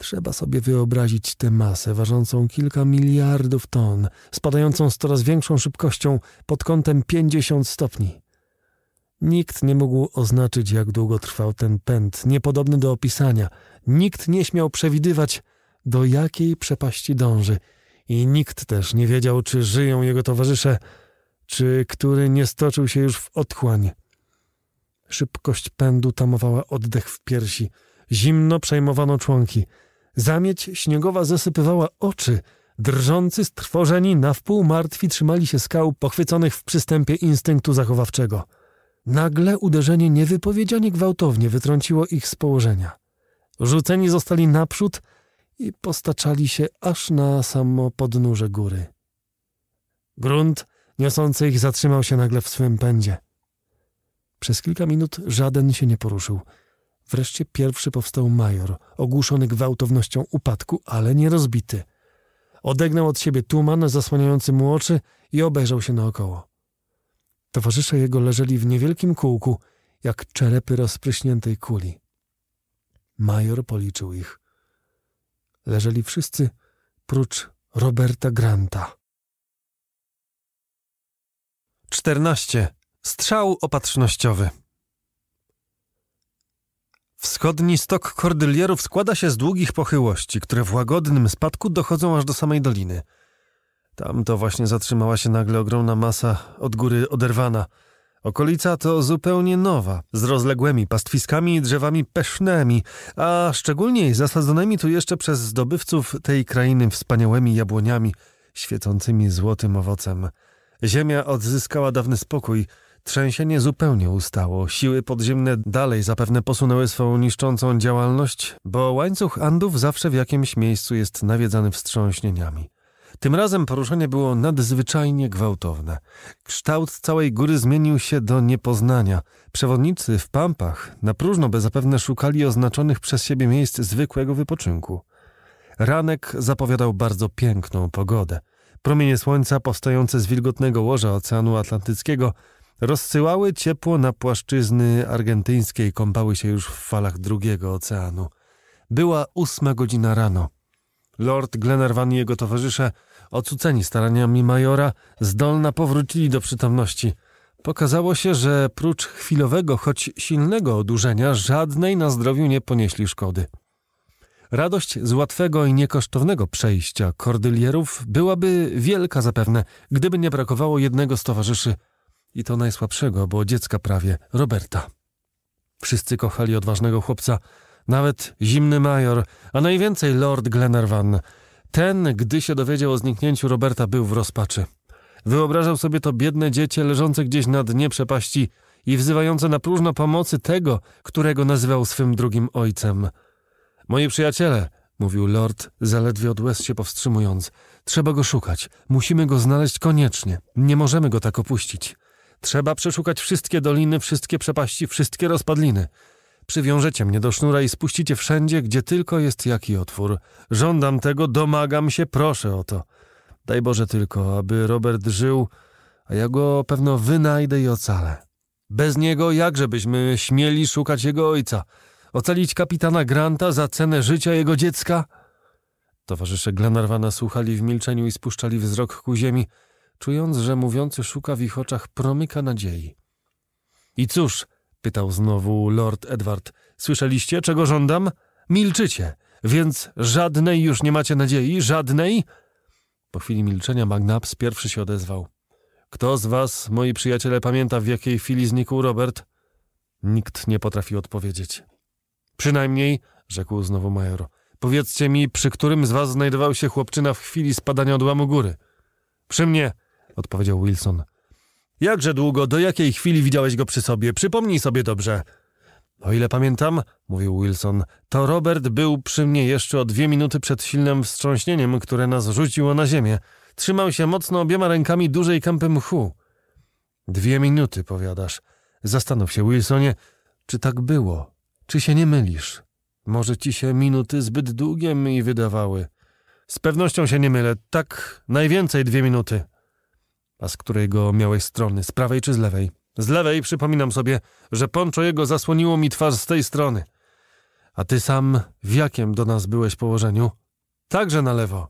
Trzeba sobie wyobrazić tę masę ważącą kilka miliardów ton, spadającą z coraz większą szybkością pod kątem 50 stopni. Nikt nie mógł oznaczyć, jak długo trwał ten pęd, niepodobny do opisania. Nikt nie śmiał przewidywać, do jakiej przepaści dąży. I nikt też nie wiedział, czy żyją jego towarzysze, czy który nie stoczył się już w otchłań. Szybkość pędu tamowała oddech w piersi. Zimno przejmowano członki. Zamieć śniegowa zasypywała oczy. Drżący, strwożeni, na wpół martwi trzymali się skał pochwyconych w przystępie instynktu zachowawczego. Nagle uderzenie niewypowiedzianie gwałtownie wytrąciło ich z położenia. Rzuceni zostali naprzód i postaczali się aż na samo podnóże góry. Grunt niosący ich zatrzymał się nagle w swym pędzie. Przez kilka minut żaden się nie poruszył – Wreszcie pierwszy powstał major, ogłuszony gwałtownością upadku, ale nie rozbity. Odegnał od siebie tuman zasłaniający mu oczy i obejrzał się naokoło. Towarzysze jego leżeli w niewielkim kółku, jak czerepy rozpryśniętej kuli. Major policzył ich. Leżeli wszyscy prócz Roberta Granta. 14. Strzał opatrznościowy. Wschodni stok kordylierów składa się z długich pochyłości, które w łagodnym spadku dochodzą aż do samej doliny. Tam to właśnie zatrzymała się nagle ogromna masa od góry oderwana. Okolica to zupełnie nowa, z rozległymi pastwiskami i drzewami pesznymi, a szczególnie zasadzonymi tu jeszcze przez zdobywców tej krainy wspaniałymi jabłoniami, świecącymi złotym owocem. Ziemia odzyskała dawny spokój – Trzęsienie zupełnie ustało. Siły podziemne dalej zapewne posunęły swą niszczącą działalność, bo łańcuch Andów zawsze w jakimś miejscu jest nawiedzany wstrząśnieniami. Tym razem poruszenie było nadzwyczajnie gwałtowne. Kształt całej góry zmienił się do niepoznania. Przewodnicy w pampach na próżno by zapewne szukali oznaczonych przez siebie miejsc zwykłego wypoczynku. Ranek zapowiadał bardzo piękną pogodę. Promienie słońca powstające z wilgotnego łoża Oceanu Atlantyckiego Rozsyłały ciepło na płaszczyzny argentyńskiej, kąpały się już w falach drugiego oceanu. Była ósma godzina rano. Lord Glenarvan i jego towarzysze, ocuceni staraniami majora, zdolna powrócili do przytomności. Pokazało się, że prócz chwilowego, choć silnego odurzenia, żadnej na zdrowiu nie ponieśli szkody. Radość z łatwego i niekosztownego przejścia kordylierów byłaby wielka zapewne, gdyby nie brakowało jednego z towarzyszy – i to najsłabszego, bo dziecka prawie, Roberta. Wszyscy kochali odważnego chłopca, nawet zimny major, a najwięcej Lord Glenarvan. Ten, gdy się dowiedział o zniknięciu Roberta, był w rozpaczy. Wyobrażał sobie to biedne dziecię leżące gdzieś na dnie przepaści i wzywające na próżno pomocy tego, którego nazywał swym drugim ojcem. Moi przyjaciele, mówił Lord, zaledwie od łez się powstrzymując, trzeba go szukać. Musimy go znaleźć koniecznie. Nie możemy go tak opuścić. Trzeba przeszukać wszystkie doliny, wszystkie przepaści, wszystkie rozpadliny. Przywiążecie mnie do sznura i spuścicie wszędzie, gdzie tylko jest jaki otwór. Żądam tego, domagam się, proszę o to. Daj Boże tylko, aby Robert żył, a ja go pewno wynajdę i ocalę. Bez niego jakżebyśmy śmieli szukać jego ojca? Ocalić kapitana Granta za cenę życia jego dziecka? Towarzysze Glenarwana słuchali w milczeniu i spuszczali wzrok ku ziemi – czując, że mówiący szuka w ich oczach promyka nadziei. I cóż, pytał znowu lord Edward, słyszeliście, czego żądam? Milczycie, więc żadnej już nie macie nadziei, żadnej? Po chwili milczenia Magnaps pierwszy się odezwał. Kto z was, moi przyjaciele, pamięta w jakiej chwili znikł Robert? Nikt nie potrafił odpowiedzieć. Przynajmniej, rzekł znowu major, powiedzcie mi, przy którym z was znajdował się chłopczyna w chwili spadania odłamu góry? Przy mnie, odpowiedział Wilson. Jakże długo, do jakiej chwili widziałeś go przy sobie? Przypomnij sobie dobrze. O ile pamiętam, mówił Wilson, to Robert był przy mnie jeszcze o dwie minuty przed silnym wstrząśnieniem, które nas rzuciło na ziemię. Trzymał się mocno obiema rękami dużej kępy mchu. Dwie minuty, powiadasz. Zastanów się, Wilsonie, czy tak było? Czy się nie mylisz? Może ci się minuty zbyt długie mi wydawały. Z pewnością się nie mylę. Tak, najwięcej dwie minuty. A z którego miałeś strony? Z prawej czy z lewej? Z lewej przypominam sobie, że ponczo jego zasłoniło mi twarz z tej strony. A ty sam w jakiem do nas byłeś położeniu? Także na lewo.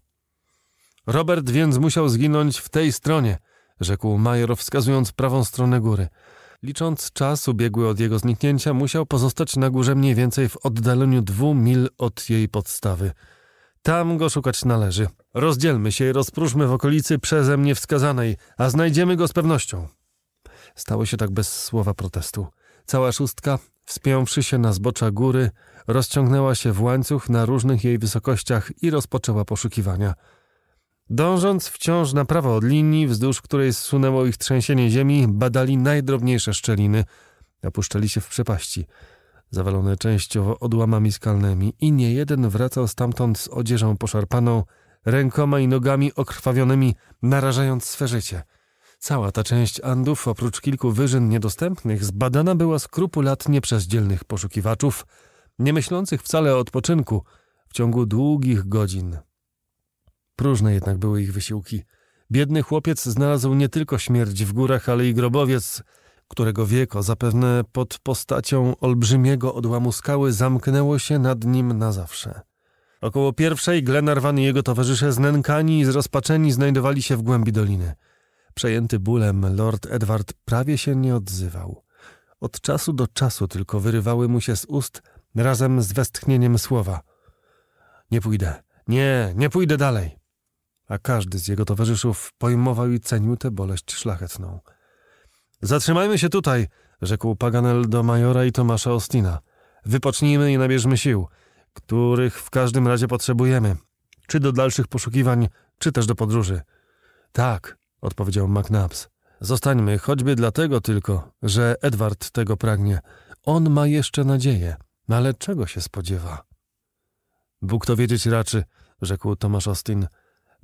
Robert więc musiał zginąć w tej stronie, rzekł Major, wskazując prawą stronę góry. Licząc czas ubiegły od jego zniknięcia, musiał pozostać na górze mniej więcej w oddaleniu dwóch mil od jej podstawy. Tam go szukać należy, Rozdzielmy się i rozpróżmy w okolicy przeze mnie wskazanej, a znajdziemy go z pewnością. Stało się tak bez słowa protestu. Cała szóstka, wspiąwszy się na zbocza góry, rozciągnęła się w łańcuch na różnych jej wysokościach i rozpoczęła poszukiwania. Dążąc wciąż na prawo od linii, wzdłuż której zsunęło ich trzęsienie ziemi, badali najdrobniejsze szczeliny. Opuszczali się w przepaści, zawalone częściowo odłamami skalnymi i niejeden wracał stamtąd z odzieżą poszarpaną, rękoma i nogami okrwawionymi, narażając swe życie. Cała ta część Andów, oprócz kilku wyżyn niedostępnych, zbadana była skrupulatnie przez dzielnych poszukiwaczów, nie myślących wcale o odpoczynku w ciągu długich godzin. Próżne jednak były ich wysiłki. Biedny chłopiec znalazł nie tylko śmierć w górach, ale i grobowiec, którego wieko zapewne pod postacią olbrzymiego odłamu skały zamknęło się nad nim na zawsze. Około pierwszej Glenarvan i jego towarzysze znękani i zrozpaczeni znajdowali się w głębi doliny. Przejęty bólem, lord Edward prawie się nie odzywał. Od czasu do czasu tylko wyrywały mu się z ust razem z westchnieniem słowa. Nie pójdę, nie, nie pójdę dalej. A każdy z jego towarzyszów pojmował i cenił tę boleść szlachetną. Zatrzymajmy się tutaj, rzekł Paganel do majora i Tomasza Ostina. Wypocznijmy i nabierzmy sił których w każdym razie potrzebujemy. Czy do dalszych poszukiwań, czy też do podróży. Tak, odpowiedział McNabs. Zostańmy, choćby dlatego tylko, że Edward tego pragnie. On ma jeszcze nadzieję, no ale czego się spodziewa? Bóg to wiedzieć raczy, rzekł Tomasz Austin.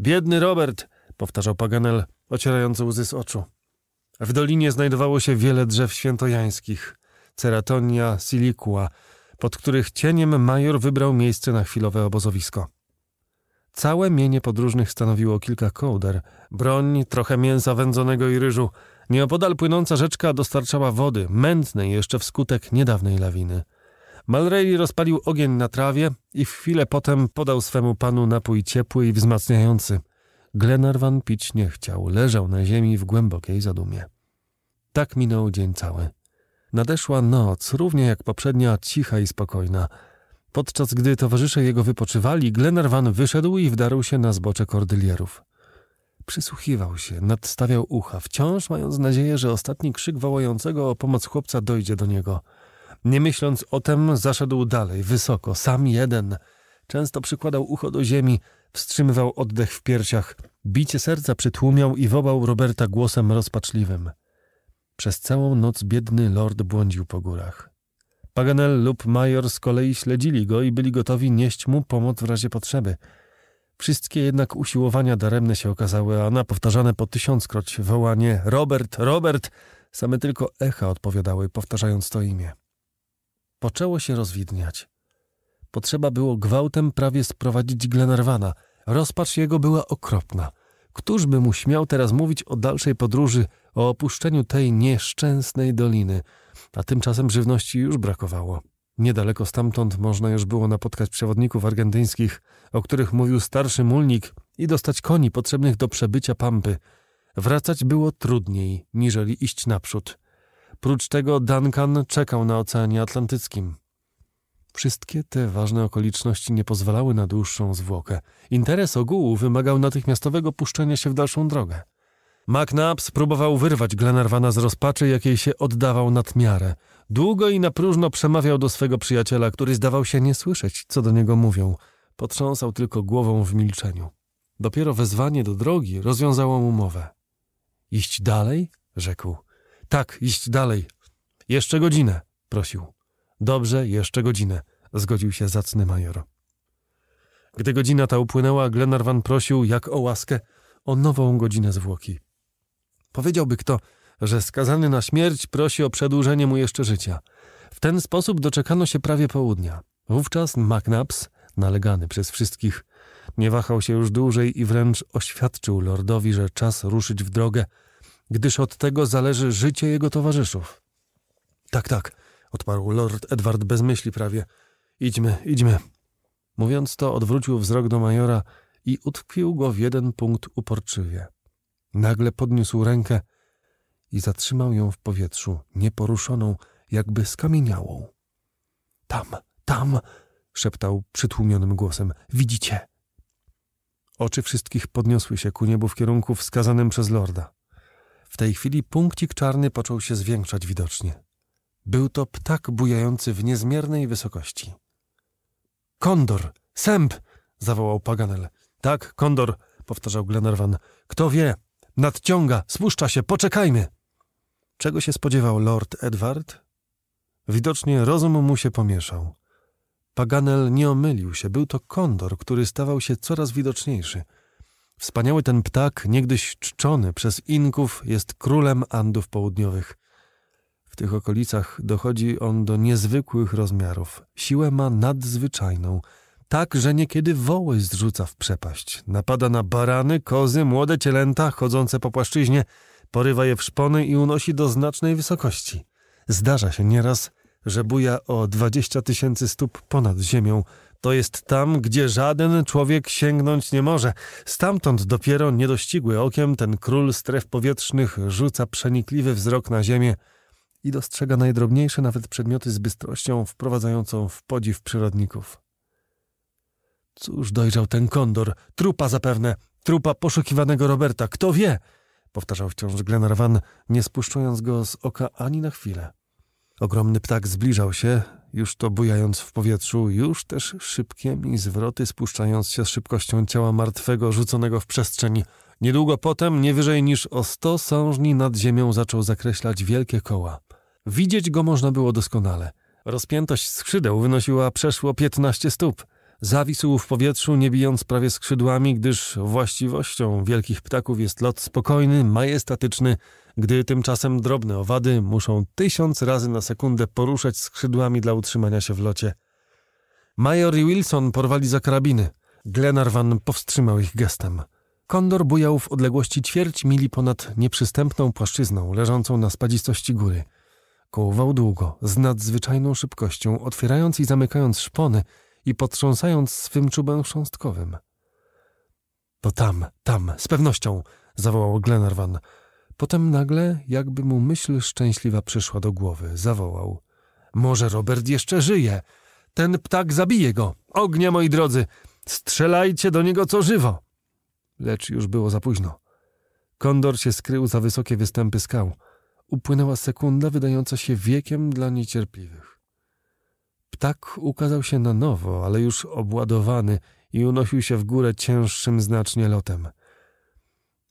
Biedny Robert, powtarzał Paganel, ocierając łzy z oczu. W dolinie znajdowało się wiele drzew świętojańskich. Ceratonia silikua pod których cieniem major wybrał miejsce na chwilowe obozowisko. Całe mienie podróżnych stanowiło kilka kołder, broń, trochę mięsa wędzonego i ryżu. Nieopodal płynąca rzeczka dostarczała wody, mętnej jeszcze wskutek niedawnej lawiny. Malrey rozpalił ogień na trawie i w chwilę potem podał swemu panu napój ciepły i wzmacniający. Glenarvan pić nie chciał, leżał na ziemi w głębokiej zadumie. Tak minął dzień cały. Nadeszła noc, równie jak poprzednia, cicha i spokojna. Podczas gdy towarzysze jego wypoczywali, Glenarvan wyszedł i wdarł się na zbocze kordylierów. Przysłuchiwał się, nadstawiał ucha, wciąż mając nadzieję, że ostatni krzyk wołającego o pomoc chłopca dojdzie do niego. Nie myśląc o tym, zaszedł dalej, wysoko, sam jeden. Często przykładał ucho do ziemi, wstrzymywał oddech w piersiach. Bicie serca przytłumiał i wołał Roberta głosem rozpaczliwym. Przez całą noc biedny lord błądził po górach. Paganel lub major z kolei śledzili go i byli gotowi nieść mu pomoc w razie potrzeby. Wszystkie jednak usiłowania daremne się okazały, a na powtarzane po tysiąckroć wołanie Robert, Robert, same tylko echa odpowiadały, powtarzając to imię. Poczęło się rozwidniać. Potrzeba było gwałtem prawie sprowadzić Glenarwana. Rozpacz jego była okropna. Któż by mu śmiał teraz mówić o dalszej podróży, o opuszczeniu tej nieszczęsnej doliny? A tymczasem żywności już brakowało. Niedaleko stamtąd można już było napotkać przewodników argentyńskich, o których mówił starszy mulnik, i dostać koni potrzebnych do przebycia pampy. Wracać było trudniej, niżeli iść naprzód. Prócz tego Duncan czekał na Oceanie Atlantyckim. Wszystkie te ważne okoliczności nie pozwalały na dłuższą zwłokę. Interes ogółu wymagał natychmiastowego puszczenia się w dalszą drogę. McNabbs próbował wyrwać Glenarvana z rozpaczy, jakiej się oddawał nad miarę. Długo i na próżno przemawiał do swego przyjaciela, który zdawał się nie słyszeć, co do niego mówią. Potrząsał tylko głową w milczeniu. Dopiero wezwanie do drogi rozwiązało mu mowę. Iść dalej? rzekł. Tak, iść dalej. Jeszcze godzinę, prosił. Dobrze, jeszcze godzinę, zgodził się zacny major. Gdy godzina ta upłynęła, Glenarvan prosił, jak o łaskę, o nową godzinę zwłoki. Powiedziałby kto, że skazany na śmierć prosi o przedłużenie mu jeszcze życia. W ten sposób doczekano się prawie południa. Wówczas McNabbs, nalegany przez wszystkich, nie wahał się już dłużej i wręcz oświadczył lordowi, że czas ruszyć w drogę, gdyż od tego zależy życie jego towarzyszów. Tak, tak, odparł lord Edward bez myśli prawie. Idźmy, idźmy. Mówiąc to, odwrócił wzrok do majora i utkwił go w jeden punkt uporczywie. Nagle podniósł rękę i zatrzymał ją w powietrzu, nieporuszoną, jakby skamieniałą. Tam, tam, szeptał przytłumionym głosem. Widzicie? Oczy wszystkich podniosły się ku niebu w kierunku wskazanym przez lorda. W tej chwili punkcik czarny począł się zwiększać widocznie. Był to ptak bujający w niezmiernej wysokości. Kondor! Sęp! zawołał Paganel. Tak, kondor, powtarzał Glenarvan. Kto wie? Nadciąga, spuszcza się, poczekajmy! Czego się spodziewał lord Edward? Widocznie rozum mu się pomieszał. Paganel nie omylił się, był to kondor, który stawał się coraz widoczniejszy. Wspaniały ten ptak, niegdyś czczony przez Inków, jest królem Andów Południowych tych okolicach dochodzi on do niezwykłych rozmiarów. Siłę ma nadzwyczajną, tak, że niekiedy woły zrzuca w przepaść. Napada na barany, kozy, młode cielęta chodzące po płaszczyźnie, porywa je w szpony i unosi do znacznej wysokości. Zdarza się nieraz, że buja o 20 tysięcy stóp ponad ziemią. To jest tam, gdzie żaden człowiek sięgnąć nie może. Stamtąd dopiero niedościgły okiem ten król stref powietrznych rzuca przenikliwy wzrok na ziemię – i dostrzega najdrobniejsze nawet przedmioty z bystrością wprowadzającą w podziw przyrodników. Cóż dojrzał ten kondor? Trupa zapewne! Trupa poszukiwanego Roberta! Kto wie? Powtarzał wciąż Glenarvan, nie spuszczając go z oka ani na chwilę. Ogromny ptak zbliżał się, już to bujając w powietrzu, już też szybkie mi zwroty spuszczając się z szybkością ciała martwego rzuconego w przestrzeń. Niedługo potem, nie wyżej niż o sto sążni nad ziemią, zaczął zakreślać wielkie koła. Widzieć go można było doskonale. Rozpiętość skrzydeł wynosiła przeszło 15 stóp. Zawisł w powietrzu, nie bijąc prawie skrzydłami, gdyż właściwością wielkich ptaków jest lot spokojny, majestatyczny, gdy tymczasem drobne owady muszą tysiąc razy na sekundę poruszać skrzydłami dla utrzymania się w locie. Major i Wilson porwali za karabiny. Glenarvan powstrzymał ich gestem. Kondor bujał w odległości ćwierć mili ponad nieprzystępną płaszczyzną leżącą na spadzistości góry – Kołował długo, z nadzwyczajną szybkością, otwierając i zamykając szpony i potrząsając swym czubem chrząstkowym. To tam, tam, z pewnością! zawołał Glenarvan. Potem nagle, jakby mu myśl szczęśliwa przyszła do głowy, zawołał. Może Robert jeszcze żyje! Ten ptak zabije go! Ognie, moi drodzy! Strzelajcie do niego co żywo! Lecz już było za późno. Kondor się skrył za wysokie występy skał upłynęła sekunda wydająca się wiekiem dla niecierpliwych. Ptak ukazał się na nowo, ale już obładowany i unosił się w górę cięższym znacznie lotem.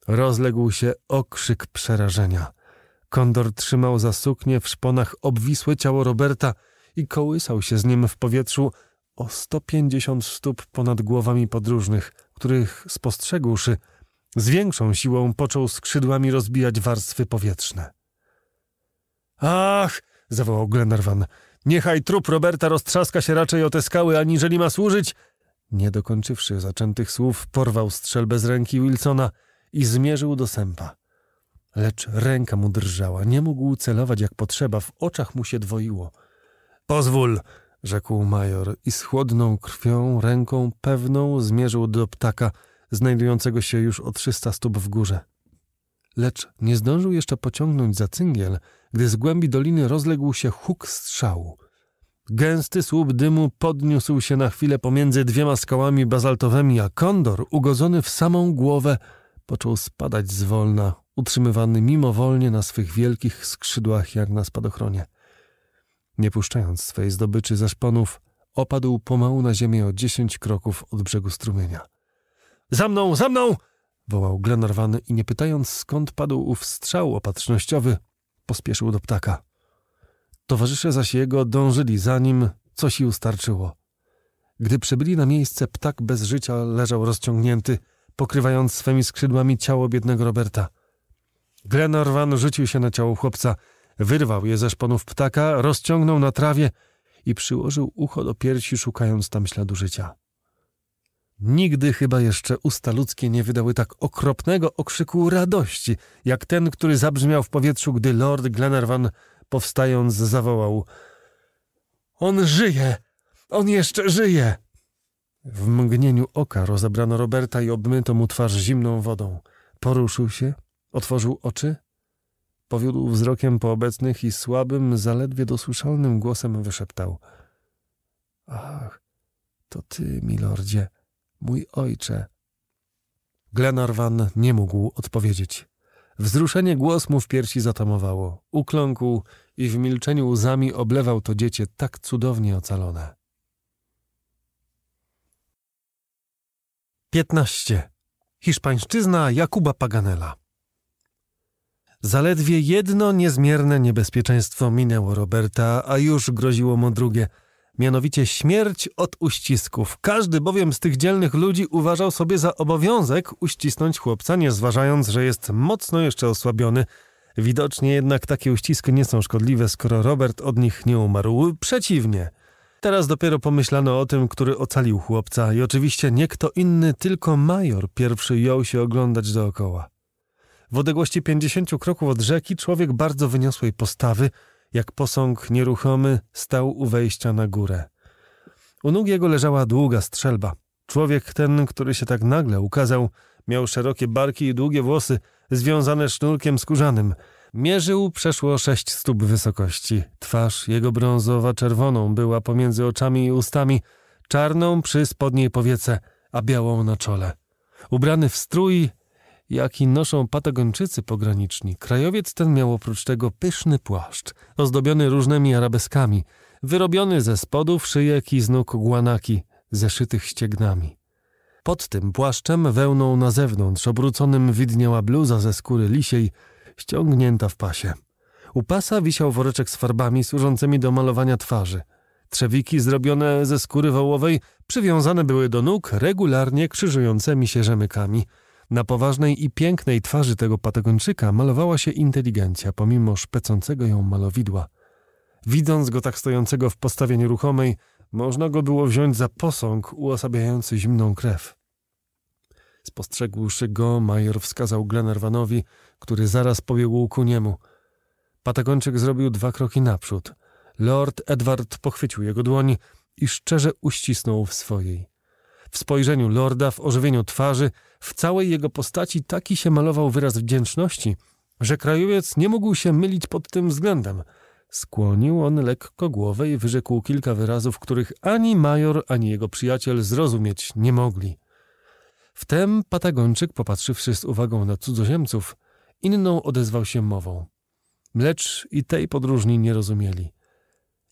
Rozległ się okrzyk przerażenia. Kondor trzymał za suknię w szponach obwisłe ciało Roberta i kołysał się z nim w powietrzu o 150 stóp ponad głowami podróżnych, których spostrzegłszy, z większą siłą począł skrzydłami rozbijać warstwy powietrzne. Ach! zawołał Glenarvan. Niechaj trup Roberta roztrzaska się raczej o te skały, aniżeli ma służyć. Nie dokończywszy zaczętych słów, porwał strzelbę z ręki Wilsona i zmierzył do sępa. Lecz ręka mu drżała, nie mógł celować jak potrzeba, w oczach mu się dwoiło. Pozwól! rzekł major i z chłodną krwią, ręką pewną zmierzył do ptaka, znajdującego się już o trzysta stóp w górze. Lecz nie zdążył jeszcze pociągnąć za cyngiel – gdy z głębi doliny rozległ się huk strzału. Gęsty słup dymu podniósł się na chwilę pomiędzy dwiema skałami bazaltowymi, a kondor, ugodzony w samą głowę, począł spadać zwolna, utrzymywany mimowolnie na swych wielkich skrzydłach jak na spadochronie. Nie puszczając swej zdobyczy ze szponów, opadł pomału na ziemię o dziesięć kroków od brzegu strumienia. Za mną, za mną! wołał Glenarwany i nie pytając skąd padł ów strzał opatrznościowy, pospieszył do ptaka. Towarzysze zaś jego dążyli za nim, co sił starczyło. Gdy przybyli na miejsce, ptak bez życia leżał rozciągnięty, pokrywając swymi skrzydłami ciało biednego Roberta. Glenarvan rzucił się na ciało chłopca, wyrwał je ze szponów ptaka, rozciągnął na trawie i przyłożył ucho do piersi, szukając tam śladu życia. Nigdy chyba jeszcze usta ludzkie nie wydały tak okropnego okrzyku radości, jak ten, który zabrzmiał w powietrzu, gdy Lord Glenarvan, powstając, zawołał On żyje! On jeszcze żyje! W mgnieniu oka rozebrano Roberta i obmyto mu twarz zimną wodą. Poruszył się, otworzył oczy, powiódł wzrokiem po obecnych i słabym, zaledwie dosłyszalnym głosem wyszeptał. Ach, to ty, milordzie. Mój ojcze. Glenarvan nie mógł odpowiedzieć. Wzruszenie głos mu w piersi zatamowało. Ukląkł i w milczeniu łzami oblewał to dziecię tak cudownie ocalone. 15. Hiszpańszczyzna Jakuba Paganela Zaledwie jedno niezmierne niebezpieczeństwo minęło Roberta, a już groziło mu drugie – mianowicie śmierć od uścisków. Każdy bowiem z tych dzielnych ludzi uważał sobie za obowiązek uścisnąć chłopca, nie zważając, że jest mocno jeszcze osłabiony. Widocznie jednak takie uściski nie są szkodliwe, skoro Robert od nich nie umarł. Przeciwnie. Teraz dopiero pomyślano o tym, który ocalił chłopca i oczywiście nie kto inny, tylko major pierwszy jął się oglądać dookoła. W odległości pięćdziesięciu kroków od rzeki człowiek bardzo wyniosłej postawy – jak posąg nieruchomy, stał u wejścia na górę. U nóg jego leżała długa strzelba. Człowiek ten, który się tak nagle ukazał, miał szerokie barki i długie włosy, związane sznurkiem skórzanym. Mierzył przeszło sześć stóp wysokości. Twarz jego brązowa czerwoną była pomiędzy oczami i ustami, czarną przy spodniej powiece, a białą na czole. Ubrany w strój jaki noszą patagończycy pograniczni, krajowiec ten miał oprócz tego pyszny płaszcz, ozdobiony różnymi arabeskami, wyrobiony ze spodów, szyjek i z nóg guanaki, zeszytych ściegnami. Pod tym płaszczem wełną na zewnątrz obróconym widniała bluza ze skóry lisiej, ściągnięta w pasie. U pasa wisiał woreczek z farbami służącymi do malowania twarzy. Trzewiki zrobione ze skóry wołowej przywiązane były do nóg regularnie krzyżującymi się rzemykami – na poważnej i pięknej twarzy tego patagończyka malowała się inteligencja, pomimo szpecącego ją malowidła. Widząc go tak stojącego w postawie nieruchomej, można go było wziąć za posąg uosabiający zimną krew. Spostrzegłszy go, major wskazał Glenarvanowi, który zaraz pobiegł ku niemu. Patagończyk zrobił dwa kroki naprzód. Lord Edward pochwycił jego dłoń i szczerze uścisnął w swojej. W spojrzeniu lorda, w ożywieniu twarzy, w całej jego postaci taki się malował wyraz wdzięczności, że krajowiec nie mógł się mylić pod tym względem. Skłonił on lekko głowę i wyrzekł kilka wyrazów, których ani major, ani jego przyjaciel zrozumieć nie mogli. Wtem Patagończyk, popatrzywszy z uwagą na cudzoziemców, inną odezwał się mową. Lecz i tej podróżni nie rozumieli.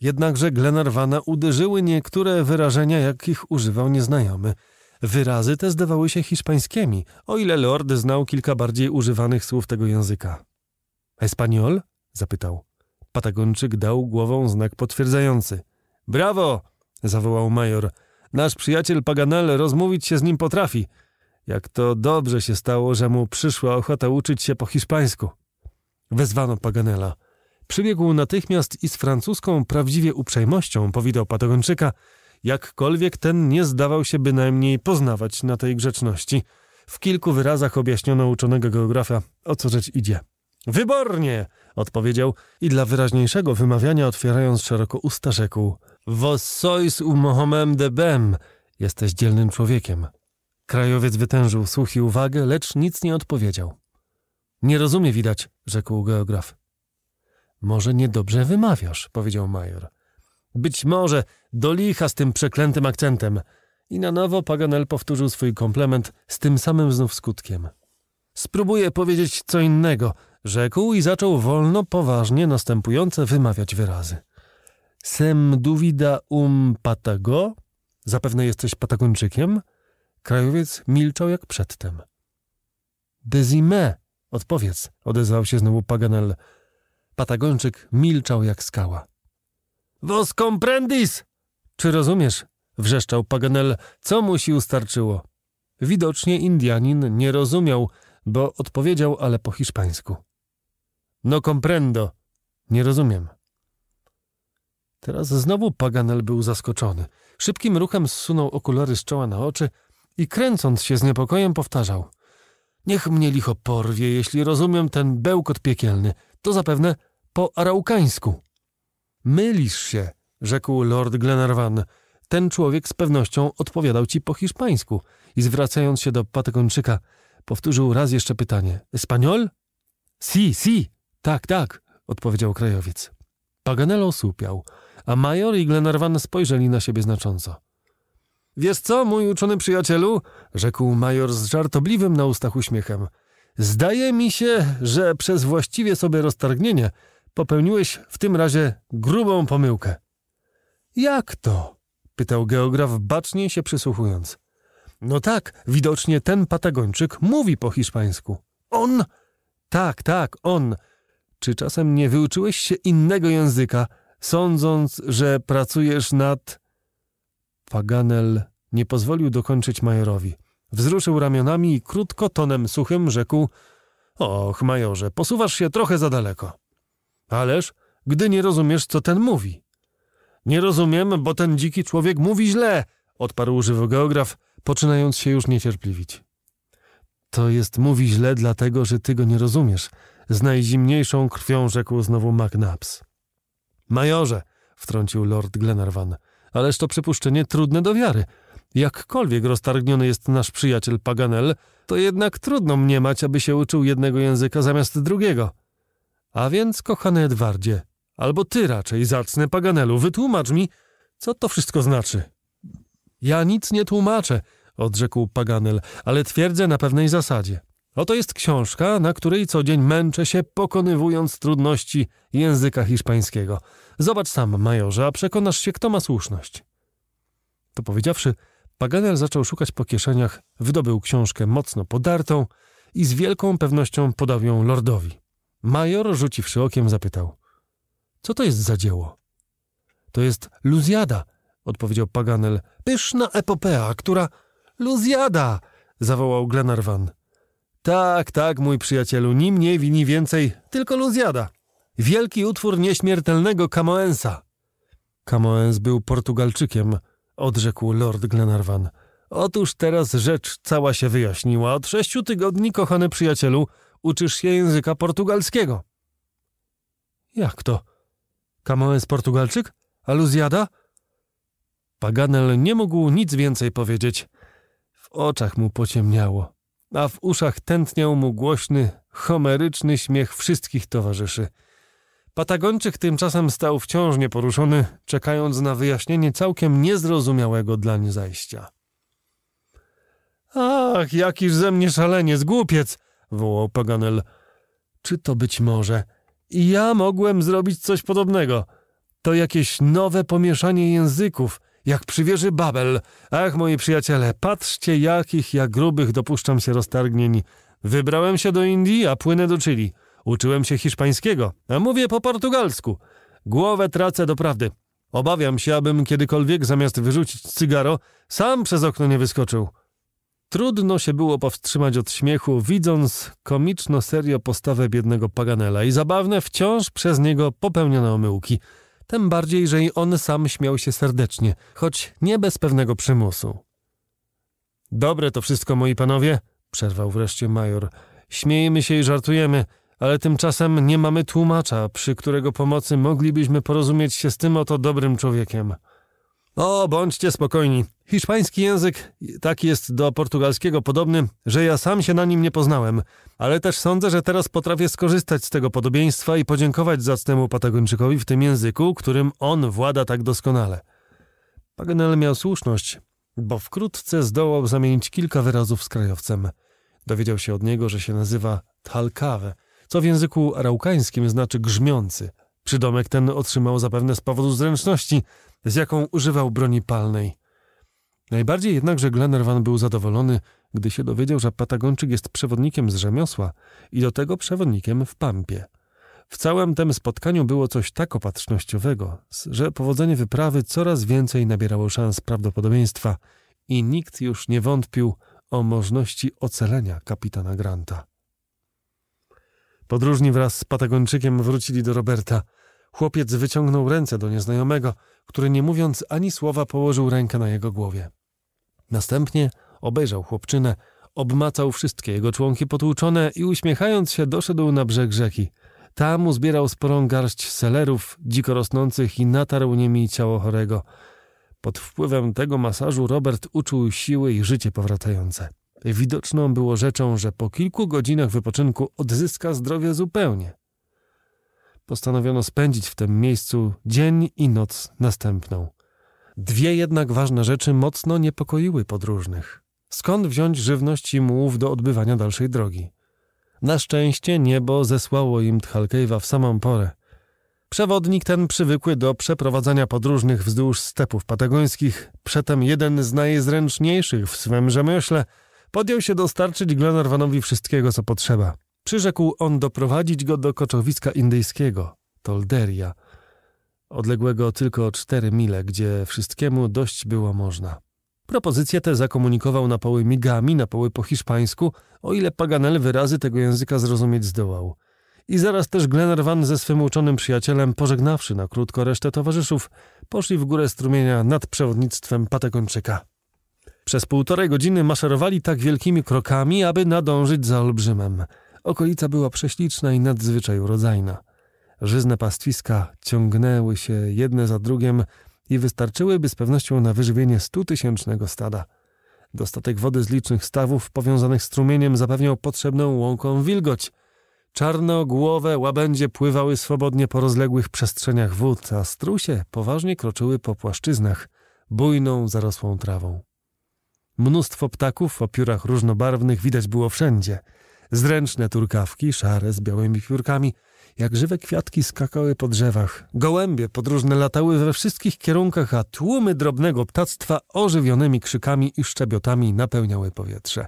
Jednakże Glenarvana uderzyły niektóre wyrażenia, jakich używał nieznajomy. Wyrazy te zdawały się hiszpańskimi, o ile lord znał kilka bardziej używanych słów tego języka. Espaniol? zapytał. Patagończyk dał głową znak potwierdzający. Brawo! zawołał major. Nasz przyjaciel Paganel rozmówić się z nim potrafi. Jak to dobrze się stało, że mu przyszła ochota uczyć się po hiszpańsku. Wezwano Paganela. Przybiegł natychmiast i z francuską prawdziwie uprzejmością powitał Patagończyka, jakkolwiek ten nie zdawał się bynajmniej poznawać na tej grzeczności. W kilku wyrazach objaśniono uczonego geografa, o co rzecz idzie. Wybornie! odpowiedział i dla wyraźniejszego wymawiania otwierając szeroko usta rzekł. Vos sois un de bem. Jesteś dzielnym człowiekiem. Krajowiec wytężył słuch i uwagę, lecz nic nie odpowiedział. Nie rozumie widać, rzekł geograf. Może niedobrze wymawiasz, powiedział major. Być może do licha z tym przeklętym akcentem. I na nowo Paganel powtórzył swój komplement z tym samym znów skutkiem. Spróbuję powiedzieć co innego, rzekł i zaczął wolno, poważnie następujące wymawiać wyrazy. Sem duvida um patago? Zapewne jesteś Patagończykiem? Krajowiec milczał jak przedtem. Dezime, odpowiedz, odezwał się znowu Paganel. Patagończyk milczał jak skała. Vos comprendis! Czy rozumiesz? Wrzeszczał Paganel, co mu się starczyło. Widocznie Indianin nie rozumiał, bo odpowiedział, ale po hiszpańsku. No comprendo. Nie rozumiem. Teraz znowu Paganel był zaskoczony. Szybkim ruchem zsunął okulary z czoła na oczy i kręcąc się z niepokojem powtarzał. Niech mnie licho porwie, jeśli rozumiem ten bełkot piekielny. To zapewne po araukańsku. Mylisz się, rzekł lord Glenarvan. Ten człowiek z pewnością odpowiadał ci po hiszpańsku. I zwracając się do patykończyka, powtórzył raz jeszcze pytanie. Espanol? Si, si, tak, tak, odpowiedział krajowiec. Paganel osłupiał, a major i Glenarvan spojrzeli na siebie znacząco. Wiesz co, mój uczony przyjacielu? rzekł major z żartobliwym na ustach uśmiechem. Zdaje mi się, że przez właściwie sobie roztargnienie popełniłeś w tym razie grubą pomyłkę. Jak to? pytał geograf, bacznie się przysłuchując. No tak, widocznie ten Patagończyk mówi po hiszpańsku. On? Tak, tak, on. Czy czasem nie wyuczyłeś się innego języka, sądząc, że pracujesz nad. Paganel nie pozwolił dokończyć Majorowi. Wzruszył ramionami i krótko, tonem suchym rzekł Och, majorze, posuwasz się trochę za daleko. Ależ, gdy nie rozumiesz, co ten mówi. Nie rozumiem, bo ten dziki człowiek mówi źle, odparł żywy geograf, poczynając się już niecierpliwić. To jest mówi źle, dlatego że ty go nie rozumiesz. Z najzimniejszą krwią rzekł znowu McNabs. Majorze, wtrącił lord Glenarvan, ależ to przypuszczenie trudne do wiary. Jakkolwiek roztargniony jest nasz przyjaciel Paganel, to jednak trudno mniemać, aby się uczył jednego języka zamiast drugiego. A więc, kochany Edwardzie, albo ty raczej, zacny Paganelu, wytłumacz mi, co to wszystko znaczy. Ja nic nie tłumaczę, odrzekł Paganel, ale twierdzę na pewnej zasadzie. Oto jest książka, na której co dzień męczę się, pokonywując trudności języka hiszpańskiego. Zobacz sam, majorze, a przekonasz się, kto ma słuszność. To powiedziawszy, Paganel zaczął szukać po kieszeniach, wydobył książkę mocno podartą i z wielką pewnością podał ją lordowi. Major, rzuciwszy okiem, zapytał: Co to jest za dzieło? To jest Luzjada, odpowiedział Paganel. Pyszna epopea, która. Luzjada! zawołał Glenarvan. Tak, tak, mój przyjacielu, ni mniej wini więcej, tylko Luzjada. Wielki utwór nieśmiertelnego Kamoensa. Kamoens był Portugalczykiem odrzekł lord Glenarvan. Otóż teraz rzecz cała się wyjaśniła. Od sześciu tygodni, kochany przyjacielu, uczysz się języka portugalskiego. Jak to? Camoens Portugalczyk? Aluzjada? Paganel nie mógł nic więcej powiedzieć. W oczach mu pociemniało, a w uszach tętniał mu głośny, homeryczny śmiech wszystkich towarzyszy. Patagończyk tymczasem stał wciąż nieporuszony, czekając na wyjaśnienie całkiem niezrozumiałego dlań zajścia. Ach, jakiż ze mnie szaleniec, głupiec! wołał Paganel. Czy to być może? Ja mogłem zrobić coś podobnego. To jakieś nowe pomieszanie języków, jak przywierzy Babel. Ach, moi przyjaciele, patrzcie, jakich ja grubych dopuszczam się roztargnień. Wybrałem się do Indii, a płynę do Chili. Uczyłem się hiszpańskiego, a mówię po portugalsku. Głowę tracę do prawdy. Obawiam się, abym kiedykolwiek zamiast wyrzucić cygaro, sam przez okno nie wyskoczył. Trudno się było powstrzymać od śmiechu, widząc komiczno-serio postawę biednego Paganela i zabawne wciąż przez niego popełnione omyłki. Tym bardziej, że i on sam śmiał się serdecznie, choć nie bez pewnego przymusu. Dobre to wszystko, moi panowie, przerwał wreszcie major. Śmiejemy się i żartujemy ale tymczasem nie mamy tłumacza, przy którego pomocy moglibyśmy porozumieć się z tym oto dobrym człowiekiem. O, bądźcie spokojni. Hiszpański język tak jest do portugalskiego podobny, że ja sam się na nim nie poznałem, ale też sądzę, że teraz potrafię skorzystać z tego podobieństwa i podziękować zacnemu Patagończykowi w tym języku, którym on włada tak doskonale. Paganel miał słuszność, bo wkrótce zdołał zamienić kilka wyrazów z krajowcem. Dowiedział się od niego, że się nazywa Talcave – co w języku araukańskim znaczy grzmiący. Przydomek ten otrzymał zapewne z powodu zręczności, z jaką używał broni palnej. Najbardziej jednakże Glenarvan był zadowolony, gdy się dowiedział, że Patagonczyk jest przewodnikiem z rzemiosła i do tego przewodnikiem w pampie. W całym tym spotkaniu było coś tak opatrznościowego, że powodzenie wyprawy coraz więcej nabierało szans prawdopodobieństwa i nikt już nie wątpił o możliwości ocalenia kapitana Granta. Podróżni wraz z Patagończykiem wrócili do Roberta. Chłopiec wyciągnął ręce do nieznajomego, który nie mówiąc ani słowa położył rękę na jego głowie. Następnie obejrzał chłopczynę, obmacał wszystkie jego członki potłuczone i uśmiechając się doszedł na brzeg rzeki. Tam uzbierał sporą garść selerów dziko rosnących i natarł nimi ciało chorego. Pod wpływem tego masażu Robert uczuł siły i życie powracające. Widoczną było rzeczą, że po kilku godzinach wypoczynku odzyska zdrowie zupełnie. Postanowiono spędzić w tym miejscu dzień i noc następną. Dwie jednak ważne rzeczy mocno niepokoiły podróżnych. Skąd wziąć żywność i mułów do odbywania dalszej drogi? Na szczęście niebo zesłało im Tchalkejwa w samą porę. Przewodnik ten przywykły do przeprowadzania podróżnych wzdłuż stepów patagońskich, przetem jeden z najzręczniejszych w swym rzemiośle – Podjął się dostarczyć Glenarvanowi wszystkiego, co potrzeba. Przyrzekł on doprowadzić go do koczowiska indyjskiego, Tolderia, odległego tylko o cztery mile, gdzie wszystkiemu dość było można. Propozycję tę zakomunikował na poły migami, na poły po hiszpańsku, o ile Paganel wyrazy tego języka zrozumieć zdołał. I zaraz też Glenarvan ze swym uczonym przyjacielem, pożegnawszy na krótko resztę towarzyszów, poszli w górę strumienia nad przewodnictwem Patagończyka. Przez półtorej godziny maszerowali tak wielkimi krokami, aby nadążyć za olbrzymem. Okolica była prześliczna i nadzwyczaj urodzajna. Żyzne pastwiska ciągnęły się jedne za drugiem i wystarczyłyby z pewnością na wyżywienie stutysięcznego stada. Dostatek wody z licznych stawów powiązanych strumieniem zapewniał potrzebną łąką wilgoć. Czarnogłowe łabędzie pływały swobodnie po rozległych przestrzeniach wód, a strusie poważnie kroczyły po płaszczyznach, bujną, zarosłą trawą. Mnóstwo ptaków o piórach różnobarwnych widać było wszędzie. Zręczne turkawki, szare z białymi piórkami, jak żywe kwiatki skakały po drzewach. Gołębie podróżne latały we wszystkich kierunkach, a tłumy drobnego ptactwa ożywionymi krzykami i szczebiotami napełniały powietrze.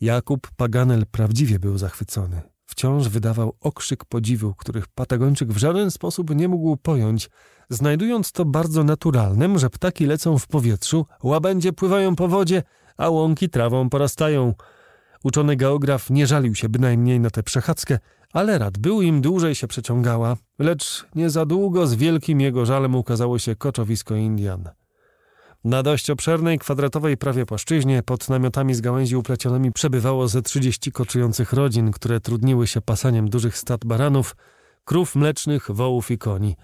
Jakub Paganel prawdziwie był zachwycony. Wciąż wydawał okrzyk podziwu, których Patagończyk w żaden sposób nie mógł pojąć, znajdując to bardzo naturalnym, że ptaki lecą w powietrzu, łabędzie pływają po wodzie, a łąki trawą porastają. Uczony geograf nie żalił się bynajmniej na tę przechadzkę, ale rad był im dłużej się przeciągała, lecz nie za długo z wielkim jego żalem ukazało się koczowisko Indian – na dość obszernej, kwadratowej prawie płaszczyźnie pod namiotami z gałęzi uplecionymi przebywało ze 30 koczujących rodzin, które trudniły się pasaniem dużych stad baranów, krów mlecznych, wołów i koni.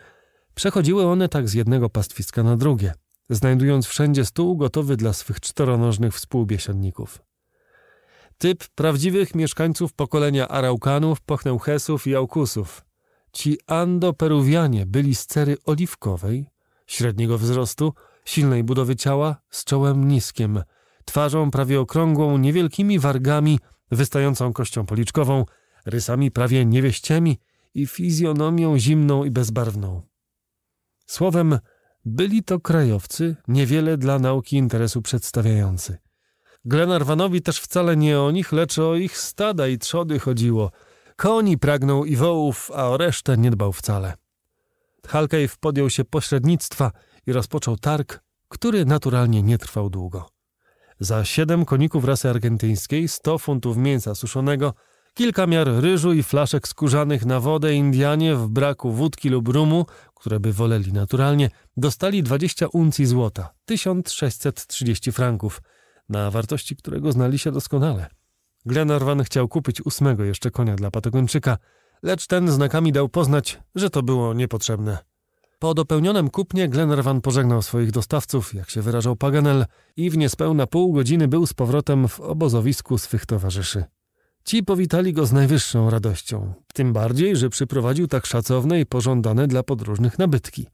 Przechodziły one tak z jednego pastwiska na drugie, znajdując wszędzie stół gotowy dla swych czteronożnych współbiesiadników. Typ prawdziwych mieszkańców pokolenia Araukanów, Pochneuchesów i Aukusów. Ci Ando-Peruwianie byli z cery oliwkowej, średniego wzrostu, silnej budowy ciała, z czołem niskim, twarzą prawie okrągłą, niewielkimi wargami, wystającą kością policzkową, rysami prawie niewieściemi i fizjonomią zimną i bezbarwną. Słowem, byli to krajowcy, niewiele dla nauki interesu przedstawiający. Glenarvanowi też wcale nie o nich, lecz o ich stada i trzody chodziło. Koni pragnął i wołów, a o resztę nie dbał wcale. Halkej podjął się pośrednictwa – rozpoczął targ, który naturalnie nie trwał długo. Za siedem koników rasy argentyńskiej, sto funtów mięsa suszonego, kilka miar ryżu i flaszek skórzanych na wodę Indianie w braku wódki lub rumu, które by woleli naturalnie, dostali 20 uncji złota, 1630 franków, na wartości którego znali się doskonale. Glenarvan chciał kupić ósmego jeszcze konia dla Patagończyka, lecz ten znakami dał poznać, że to było niepotrzebne. Po dopełnionym kupnie Glenarvan pożegnał swoich dostawców, jak się wyrażał Paganel, i w niespełna pół godziny był z powrotem w obozowisku swych towarzyszy. Ci powitali go z najwyższą radością, tym bardziej, że przyprowadził tak szacowne i pożądane dla podróżnych nabytki.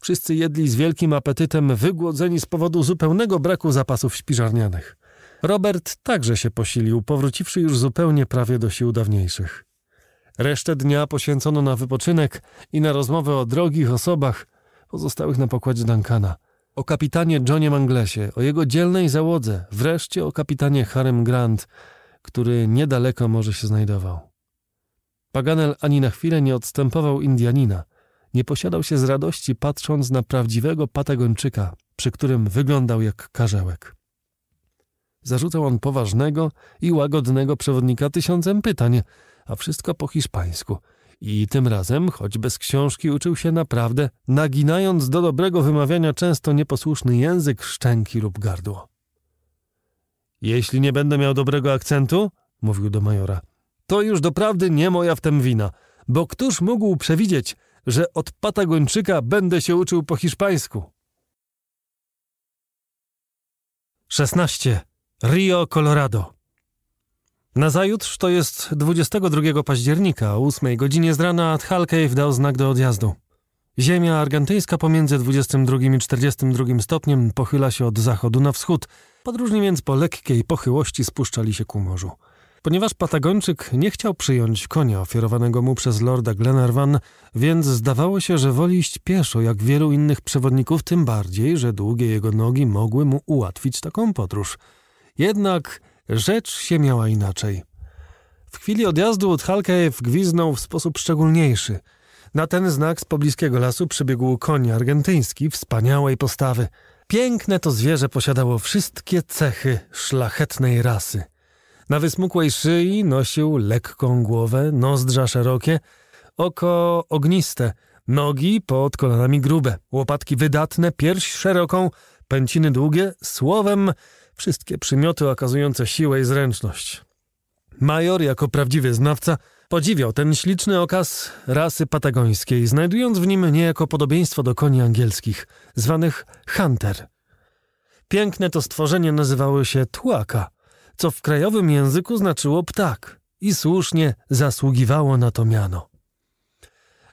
Wszyscy jedli z wielkim apetytem, wygłodzeni z powodu zupełnego braku zapasów śpiżarnianych. Robert także się posilił, powróciwszy już zupełnie prawie do sił dawniejszych. Resztę dnia poświęcono na wypoczynek i na rozmowę o drogich osobach pozostałych na pokładzie Duncana. O kapitanie Johnie Manglesie, o jego dzielnej załodze, wreszcie o kapitanie Harem Grant, który niedaleko może się znajdował. Paganel ani na chwilę nie odstępował Indianina. Nie posiadał się z radości, patrząc na prawdziwego Patagończyka, przy którym wyglądał jak karzełek. Zarzucał on poważnego i łagodnego przewodnika tysiącem pytań – a wszystko po hiszpańsku. I tym razem, choć bez książki, uczył się naprawdę, naginając do dobrego wymawiania często nieposłuszny język, szczęki lub gardło. Jeśli nie będę miał dobrego akcentu, mówił do majora, to już doprawdy nie moja w tym wina, bo któż mógł przewidzieć, że od Patagończyka będę się uczył po hiszpańsku? 16. Rio, Colorado. Nazajutrz to jest 22 października, o 8 godzinie z rana Adhal Cave dał znak do odjazdu. Ziemia argentyńska pomiędzy 22 i 42 stopniem pochyla się od zachodu na wschód, podróżni więc po lekkiej pochyłości spuszczali się ku morzu. Ponieważ Patagończyk nie chciał przyjąć konia ofiarowanego mu przez lorda Glenarvan, więc zdawało się, że woli iść pieszo, jak wielu innych przewodników, tym bardziej, że długie jego nogi mogły mu ułatwić taką podróż. Jednak Rzecz się miała inaczej. W chwili odjazdu od Halkejew gwiznął w sposób szczególniejszy. Na ten znak z pobliskiego lasu przybiegł koń argentyński wspaniałej postawy. Piękne to zwierzę posiadało wszystkie cechy szlachetnej rasy. Na wysmukłej szyi nosił lekką głowę, nozdrza szerokie, oko ogniste, nogi pod kolanami grube, łopatki wydatne, pierś szeroką, pęciny długie, słowem wszystkie przymioty okazujące siłę i zręczność. Major, jako prawdziwy znawca, podziwiał ten śliczny okaz rasy patagońskiej, znajdując w nim niejako podobieństwo do koni angielskich, zwanych hunter. Piękne to stworzenie nazywały się tłaka, co w krajowym języku znaczyło ptak i słusznie zasługiwało na to miano.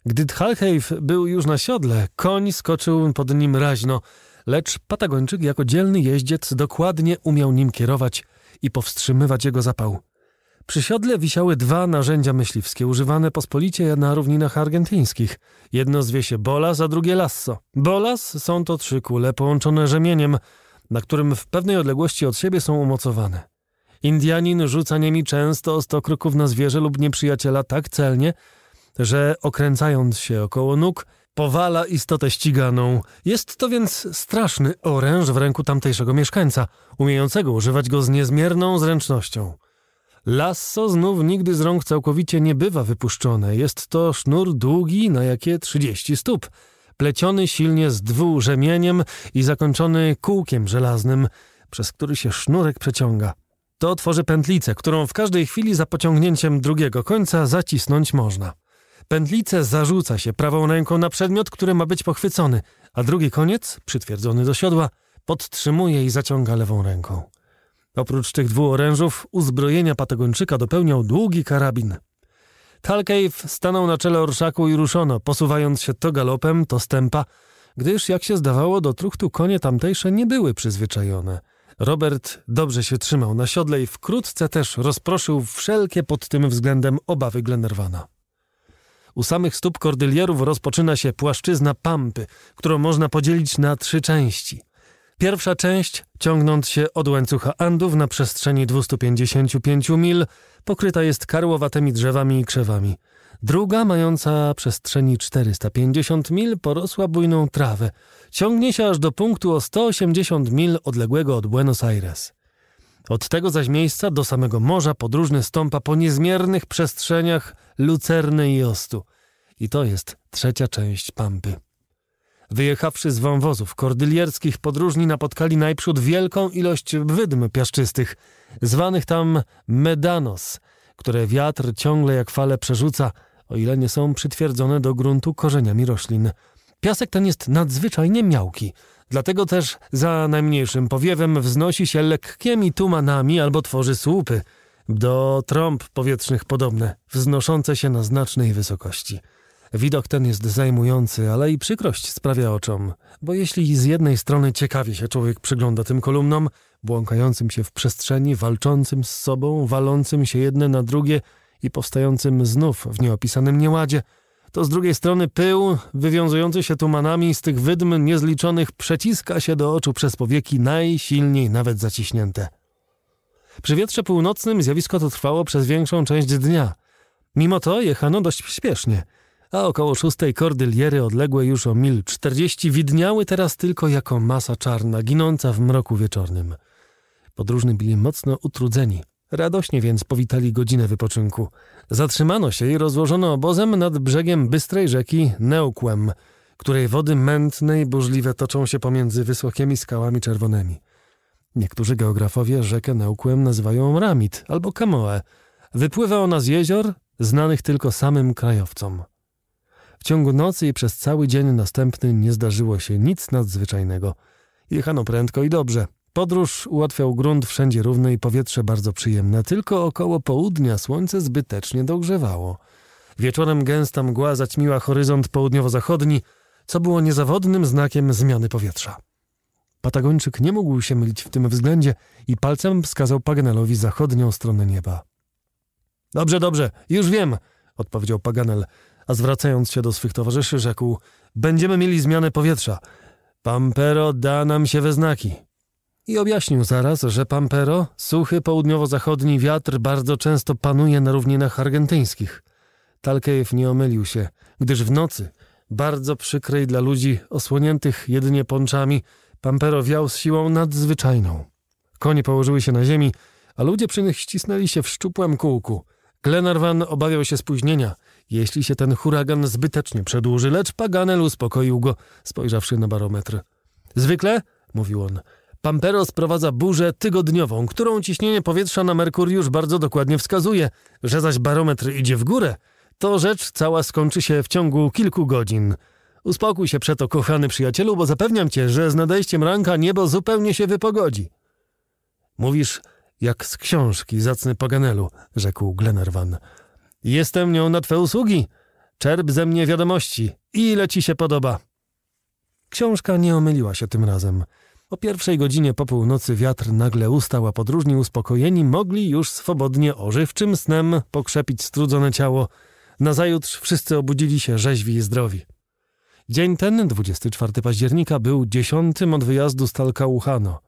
Gdy Tchalheif był już na siodle, koń skoczył pod nim raźno, lecz Patagończyk jako dzielny jeździec dokładnie umiał nim kierować i powstrzymywać jego zapał. Przy siodle wisiały dwa narzędzia myśliwskie, używane pospolicie na równinach argentyńskich. Jedno zwie się bolas, a drugie lasso. Bolas są to trzy kule połączone rzemieniem, na którym w pewnej odległości od siebie są umocowane. Indianin rzuca nimi często o sto kroków na zwierzę lub nieprzyjaciela tak celnie, że okręcając się około nóg – powala istotę ściganą. Jest to więc straszny oręż w ręku tamtejszego mieszkańca, umiejącego używać go z niezmierną zręcznością. Lasso znów nigdy z rąk całkowicie nie bywa wypuszczone. Jest to sznur długi na jakie 30 stóp, pleciony silnie z dwu rzemieniem i zakończony kółkiem żelaznym, przez który się sznurek przeciąga. To tworzy pętlicę, którą w każdej chwili za pociągnięciem drugiego końca zacisnąć można. Pętlicę zarzuca się prawą ręką na przedmiot, który ma być pochwycony, a drugi koniec, przytwierdzony do siodła, podtrzymuje i zaciąga lewą ręką. Oprócz tych dwóch orężów, uzbrojenia Patagończyka dopełniał długi karabin. Talcave stanął na czele orszaku i ruszono, posuwając się to galopem, to stępa, gdyż, jak się zdawało, do truchtu konie tamtejsze nie były przyzwyczajone. Robert dobrze się trzymał na siodle i wkrótce też rozproszył wszelkie pod tym względem obawy Glennerwana. U samych stóp kordylierów rozpoczyna się płaszczyzna Pampy, którą można podzielić na trzy części. Pierwsza część, ciągnąc się od łańcucha Andów na przestrzeni 255 mil, pokryta jest karłowatymi drzewami i krzewami. Druga, mająca przestrzeni 450 mil, porosła bujną trawę. Ciągnie się aż do punktu o 180 mil odległego od Buenos Aires. Od tego zaś miejsca do samego morza podróżny stąpa po niezmiernych przestrzeniach Lucerny i Ostu. I to jest trzecia część Pampy. Wyjechawszy z wąwozów kordylierskich, podróżni napotkali najprzód wielką ilość wydm piaszczystych, zwanych tam medanos, które wiatr ciągle jak fale przerzuca, o ile nie są przytwierdzone do gruntu korzeniami roślin. Piasek ten jest nadzwyczajnie miałki – Dlatego też za najmniejszym powiewem wznosi się lekkimi tumanami albo tworzy słupy, do trąb powietrznych podobne, wznoszące się na znacznej wysokości. Widok ten jest zajmujący, ale i przykrość sprawia oczom, bo jeśli z jednej strony ciekawie się człowiek przygląda tym kolumnom, błąkającym się w przestrzeni, walczącym z sobą, walącym się jedne na drugie i powstającym znów w nieopisanym nieładzie – to z drugiej strony pył wywiązujący się tumanami z tych wydm niezliczonych przeciska się do oczu przez powieki najsilniej nawet zaciśnięte. Przy wietrze północnym zjawisko to trwało przez większą część dnia. Mimo to jechano dość śpiesznie, a około szóstej kordyliery odległe już o mil czterdzieści widniały teraz tylko jako masa czarna, ginąca w mroku wieczornym. Podróżni byli mocno utrudzeni. Radośnie więc powitali godzinę wypoczynku. Zatrzymano się i rozłożono obozem nad brzegiem bystrej rzeki Neukłem, której wody mętne i burzliwe toczą się pomiędzy wysokimi skałami czerwonymi. Niektórzy geografowie rzekę Neukłem nazywają Ramit albo Kamoe. Wypływa ona z jezior znanych tylko samym krajowcom. W ciągu nocy i przez cały dzień następny nie zdarzyło się nic nadzwyczajnego. Jechano prędko i dobrze – Podróż ułatwiał grunt wszędzie równy i powietrze bardzo przyjemne, tylko około południa słońce zbytecznie dogrzewało. Wieczorem gęsta mgła zaćmiła horyzont południowo-zachodni, co było niezawodnym znakiem zmiany powietrza. Patagończyk nie mógł się mylić w tym względzie i palcem wskazał Paganelowi zachodnią stronę nieba. Dobrze, dobrze, już wiem, odpowiedział Paganel, a zwracając się do swych towarzyszy, rzekł: Będziemy mieli zmianę powietrza. Pampero da nam się we znaki i objaśnił zaraz, że Pampero, suchy południowo-zachodni wiatr bardzo często panuje na równinach argentyńskich. Talkejew nie omylił się, gdyż w nocy, bardzo przykrej dla ludzi osłoniętych jedynie ponczami, Pampero wiał z siłą nadzwyczajną. Konie położyły się na ziemi, a ludzie przy nich ścisnęli się w szczupłym kółku. Glenarvan obawiał się spóźnienia, jeśli się ten huragan zbytecznie przedłuży, lecz Paganel uspokoił go, spojrzawszy na barometr. Zwykle, mówił on, Pampero sprowadza burzę tygodniową, którą ciśnienie powietrza na Merkuriusz bardzo dokładnie wskazuje, że zaś barometr idzie w górę, to rzecz cała skończy się w ciągu kilku godzin. Uspokój się przeto, kochany przyjacielu, bo zapewniam cię, że z nadejściem ranka niebo zupełnie się wypogodzi. Mówisz jak z książki, zacny Paganelu, rzekł Glenarvan. Jestem nią na twe usługi. Czerp ze mnie wiadomości. Ile ci się podoba? Książka nie omyliła się tym razem. O pierwszej godzinie po północy wiatr nagle ustał, a podróżni uspokojeni mogli już swobodnie ożywczym snem pokrzepić strudzone ciało. Nazajutrz wszyscy obudzili się rzeźwi i zdrowi. Dzień ten, 24 października, był dziesiątym od wyjazdu z Talcauchano.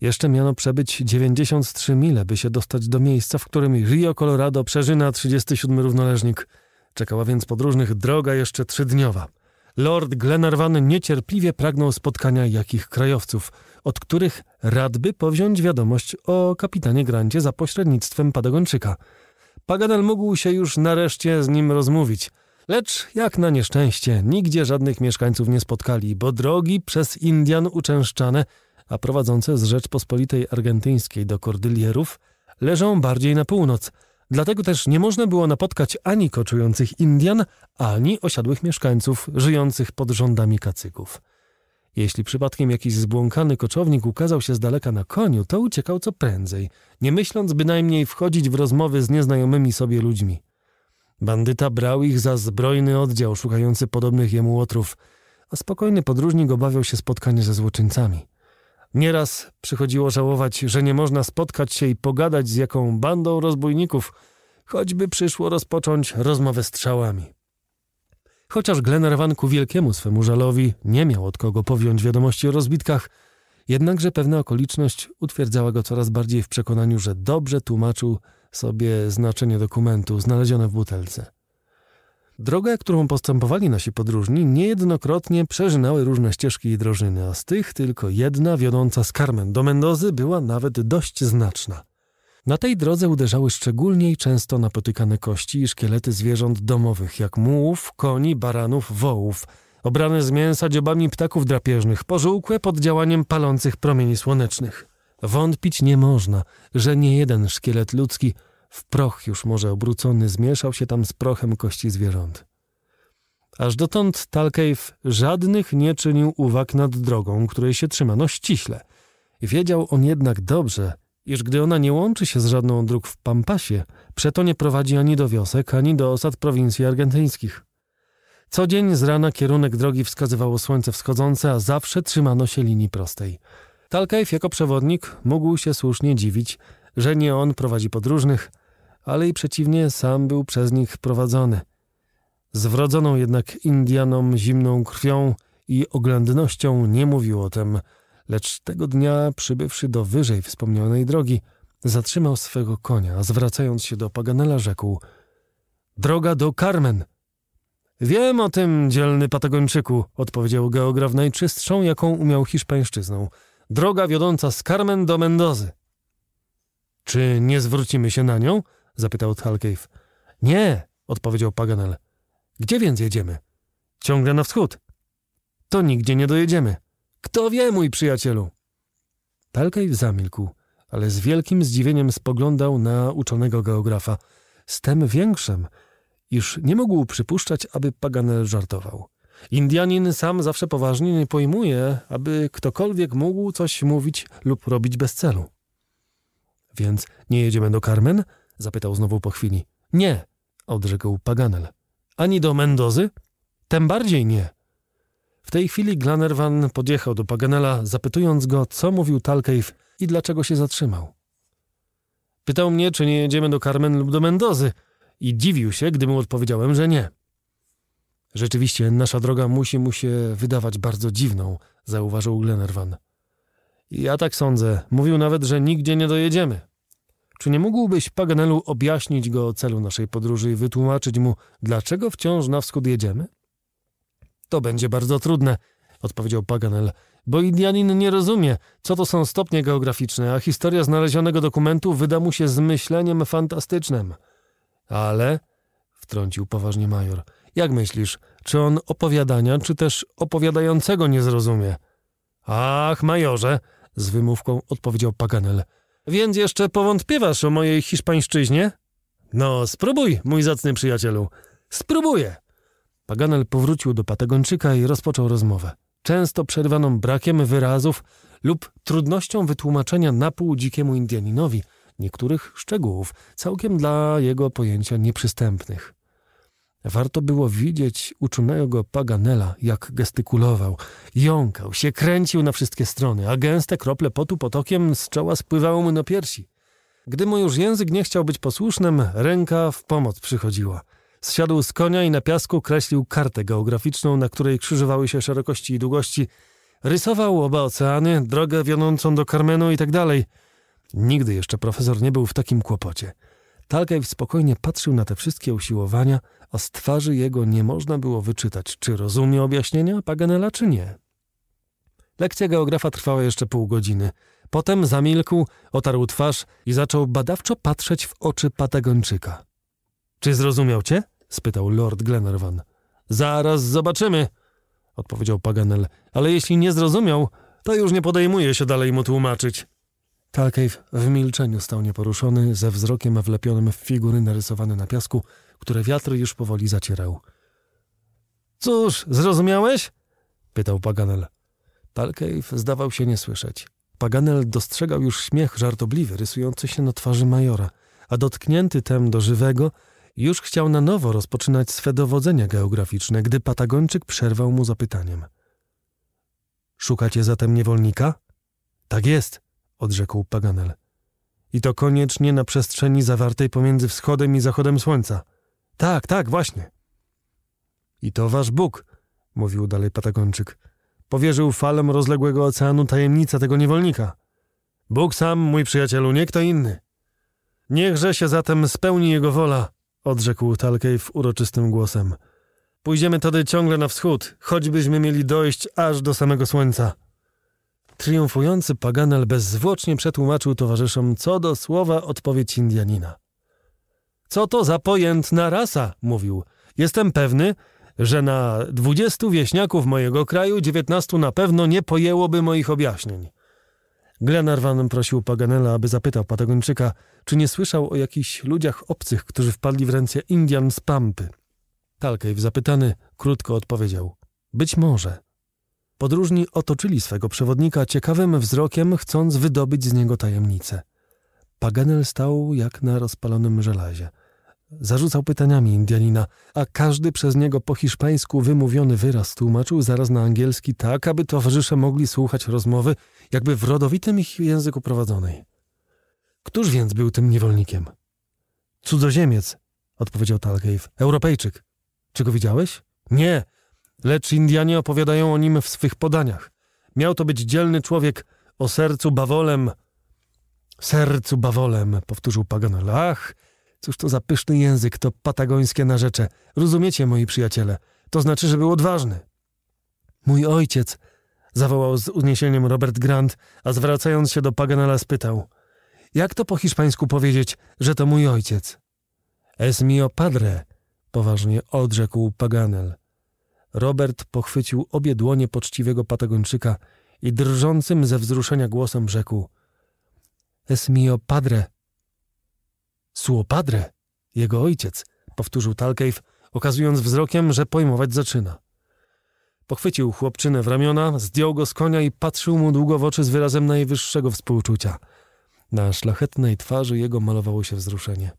Jeszcze miano przebyć 93 mile, by się dostać do miejsca, w którym Rio Colorado przeżyna 37 równoleżnik. Czekała więc podróżnych droga jeszcze trzydniowa. Lord Glenarvan niecierpliwie pragnął spotkania jakich krajowców, od których radby powziąć wiadomość o kapitanie Grandzie za pośrednictwem Padagończyka. Paganel mógł się już nareszcie z nim rozmówić. Lecz jak na nieszczęście, nigdzie żadnych mieszkańców nie spotkali, bo drogi przez Indian uczęszczane, a prowadzące z Rzeczpospolitej Argentyńskiej do Kordylierów, leżą bardziej na północ – Dlatego też nie można było napotkać ani koczujących Indian, ani osiadłych mieszkańców żyjących pod rządami kacyków. Jeśli przypadkiem jakiś zbłąkany koczownik ukazał się z daleka na koniu, to uciekał co prędzej, nie myśląc bynajmniej wchodzić w rozmowy z nieznajomymi sobie ludźmi. Bandyta brał ich za zbrojny oddział szukający podobnych jemu łotrów, a spokojny podróżnik obawiał się spotkania ze złoczyńcami. Nieraz przychodziło żałować, że nie można spotkać się i pogadać z jaką bandą rozbójników, choćby przyszło rozpocząć rozmowę strzałami. Chociaż Glenarvan ku wielkiemu swemu żalowi nie miał od kogo powiąć wiadomości o rozbitkach, jednakże pewna okoliczność utwierdzała go coraz bardziej w przekonaniu, że dobrze tłumaczył sobie znaczenie dokumentu znalezione w butelce. Droga, którą postępowali nasi podróżni, niejednokrotnie przeżynały różne ścieżki i drożyny, a z tych tylko jedna wiodąca z Carmen do Mendozy była nawet dość znaczna. Na tej drodze uderzały szczególnie i często napotykane kości i szkielety zwierząt domowych, jak mułów, koni, baranów, wołów, obrane z mięsa dziobami ptaków drapieżnych, pożółkłe pod działaniem palących promieni słonecznych. Wątpić nie można, że nie jeden szkielet ludzki – w proch już może obrócony zmieszał się tam z prochem kości zwierząt. Aż dotąd Talcave żadnych nie czynił uwag nad drogą, której się trzymano ściśle. Wiedział on jednak dobrze, iż gdy ona nie łączy się z żadną dróg w Pampasie, przeto nie prowadzi ani do wiosek, ani do osad prowincji argentyńskich. Co dzień z rana kierunek drogi wskazywało słońce wschodzące, a zawsze trzymano się linii prostej. Talcave jako przewodnik mógł się słusznie dziwić, że nie on prowadzi podróżnych – ale i przeciwnie, sam był przez nich prowadzony. Z wrodzoną jednak Indianom zimną krwią i oględnością nie mówił o tem, lecz tego dnia, przybywszy do wyżej wspomnianej drogi, zatrzymał swego konia, zwracając się do Paganela rzekł — Droga do Carmen! — Wiem o tym, dzielny Patagończyku — odpowiedział geograf najczystszą, jaką umiał hiszpańszczyzną. — Droga wiodąca z Carmen do Mendozy. — Czy nie zwrócimy się na nią? zapytał Thalcave. Nie, odpowiedział Paganel. Gdzie więc jedziemy? Ciągle na wschód. To nigdzie nie dojedziemy. Kto wie, mój przyjacielu? Thalcave zamilkł, ale z wielkim zdziwieniem spoglądał na uczonego geografa, z tym większym, iż nie mógł przypuszczać, aby Paganel żartował. Indianin sam zawsze poważnie nie pojmuje, aby ktokolwiek mógł coś mówić lub robić bez celu. Więc nie jedziemy do Carmen? Zapytał znowu po chwili. Nie, odrzekł Paganel. Ani do Mendozy? Tem bardziej nie. W tej chwili Glanervan podjechał do Paganela, zapytując go, co mówił Talcave i dlaczego się zatrzymał. Pytał mnie, czy nie jedziemy do Carmen lub do Mendozy i dziwił się, gdy mu odpowiedziałem, że nie. Rzeczywiście, nasza droga musi mu się wydawać bardzo dziwną, zauważył Glenerwan. Ja tak sądzę. Mówił nawet, że nigdzie nie dojedziemy. Czy nie mógłbyś Paganelu objaśnić go celu naszej podróży i wytłumaczyć mu, dlaczego wciąż na wschód jedziemy? To będzie bardzo trudne, odpowiedział Paganel, bo Indianin nie rozumie, co to są stopnie geograficzne, a historia znalezionego dokumentu wyda mu się zmyśleniem fantastycznym. Ale, wtrącił poważnie major, jak myślisz, czy on opowiadania, czy też opowiadającego nie zrozumie? Ach, majorze, z wymówką odpowiedział Paganel. Więc jeszcze powątpiewasz o mojej hiszpańszczyźnie? No, spróbuj, mój zacny przyjacielu. Spróbuję. Paganel powrócił do Patagończyka i rozpoczął rozmowę, często przerwaną brakiem wyrazów lub trudnością wytłumaczenia napół dzikiemu Indianinowi niektórych szczegółów, całkiem dla jego pojęcia nieprzystępnych. Warto było widzieć uczonego Paganela, jak gestykulował. Jąkał się, kręcił na wszystkie strony, a gęste krople potu potokiem z czoła spływały mu na piersi. Gdy mu już język nie chciał być posłusznym, ręka w pomoc przychodziła. Zsiadł z konia i na piasku kreślił kartę geograficzną, na której krzyżowały się szerokości i długości. Rysował oba oceany, drogę wiodącą do Karmenu i tak dalej. Nigdy jeszcze profesor nie był w takim kłopocie. Talkew spokojnie patrzył na te wszystkie usiłowania, a z twarzy jego nie można było wyczytać, czy rozumie objaśnienia Paganela, czy nie. Lekcja geografa trwała jeszcze pół godziny. Potem zamilkł, otarł twarz i zaczął badawczo patrzeć w oczy Patagończyka. Czy zrozumiał cię? spytał Lord Glenarvan. Zaraz zobaczymy, odpowiedział Paganel, ale jeśli nie zrozumiał, to już nie podejmuje się dalej mu tłumaczyć. Talcave w milczeniu stał nieporuszony, ze wzrokiem wlepionym w figury narysowane na piasku, które wiatr już powoli zacierał. Cóż, zrozumiałeś? pytał Paganel. Talcave zdawał się nie słyszeć. Paganel dostrzegał już śmiech żartobliwy rysujący się na twarzy majora, a dotknięty tem do żywego już chciał na nowo rozpoczynać swe dowodzenia geograficzne, gdy Patagończyk przerwał mu zapytaniem. Szukacie zatem niewolnika? Tak jest, odrzekł Paganel. I to koniecznie na przestrzeni zawartej pomiędzy wschodem i zachodem słońca. Tak, tak, właśnie. I to wasz Bóg, mówił dalej Patagończyk. Powierzył falom rozległego oceanu tajemnica tego niewolnika. Bóg sam, mój przyjacielu, nie kto inny. Niechże się zatem spełni jego wola, odrzekł w uroczystym głosem. Pójdziemy tedy ciągle na wschód, choćbyśmy mieli dojść aż do samego słońca. Triumfujący Paganel bezzwłocznie przetłumaczył towarzyszom co do słowa odpowiedź Indianina. Co to za pojętna rasa? mówił. Jestem pewny, że na dwudziestu wieśniaków mojego kraju dziewiętnastu na pewno nie pojęłoby moich objaśnień. Glenarvan prosił Paganela, aby zapytał Patagończyka, czy nie słyszał o jakichś ludziach obcych, którzy wpadli w ręce Indian z Pampy. Talcave zapytany krótko odpowiedział. Być może. Podróżni otoczyli swego przewodnika ciekawym wzrokiem, chcąc wydobyć z niego tajemnicę. Paganel stał jak na rozpalonym żelazie. Zarzucał pytaniami Indianina, a każdy przez niego po hiszpańsku wymówiony wyraz tłumaczył zaraz na angielski tak, aby towarzysze mogli słuchać rozmowy jakby w rodowitym ich języku prowadzonej. Któż więc był tym niewolnikiem? Cudzoziemiec, odpowiedział Talgave. Europejczyk. Czy go widziałeś? Nie, lecz Indianie opowiadają o nim w swych podaniach. Miał to być dzielny człowiek o sercu bawolem. Sercu bawolem, powtórzył Paganel. Ach, cóż to za pyszny język, to patagońskie narzecze. Rozumiecie, moi przyjaciele, to znaczy, że był odważny. Mój ojciec, zawołał z uniesieniem Robert Grant, a zwracając się do Paganela spytał. Jak to po hiszpańsku powiedzieć, że to mój ojciec? Es mio padre, poważnie odrzekł Paganel. Robert pochwycił obie dłonie poczciwego Patagończyka i drżącym ze wzruszenia głosem rzekł Es mio padre. Suo padre, jego ojciec, powtórzył Talcave, okazując wzrokiem, że pojmować zaczyna. Pochwycił chłopczynę w ramiona, zdjął go z konia i patrzył mu długo w oczy z wyrazem najwyższego współczucia. Na szlachetnej twarzy jego malowało się wzruszenie.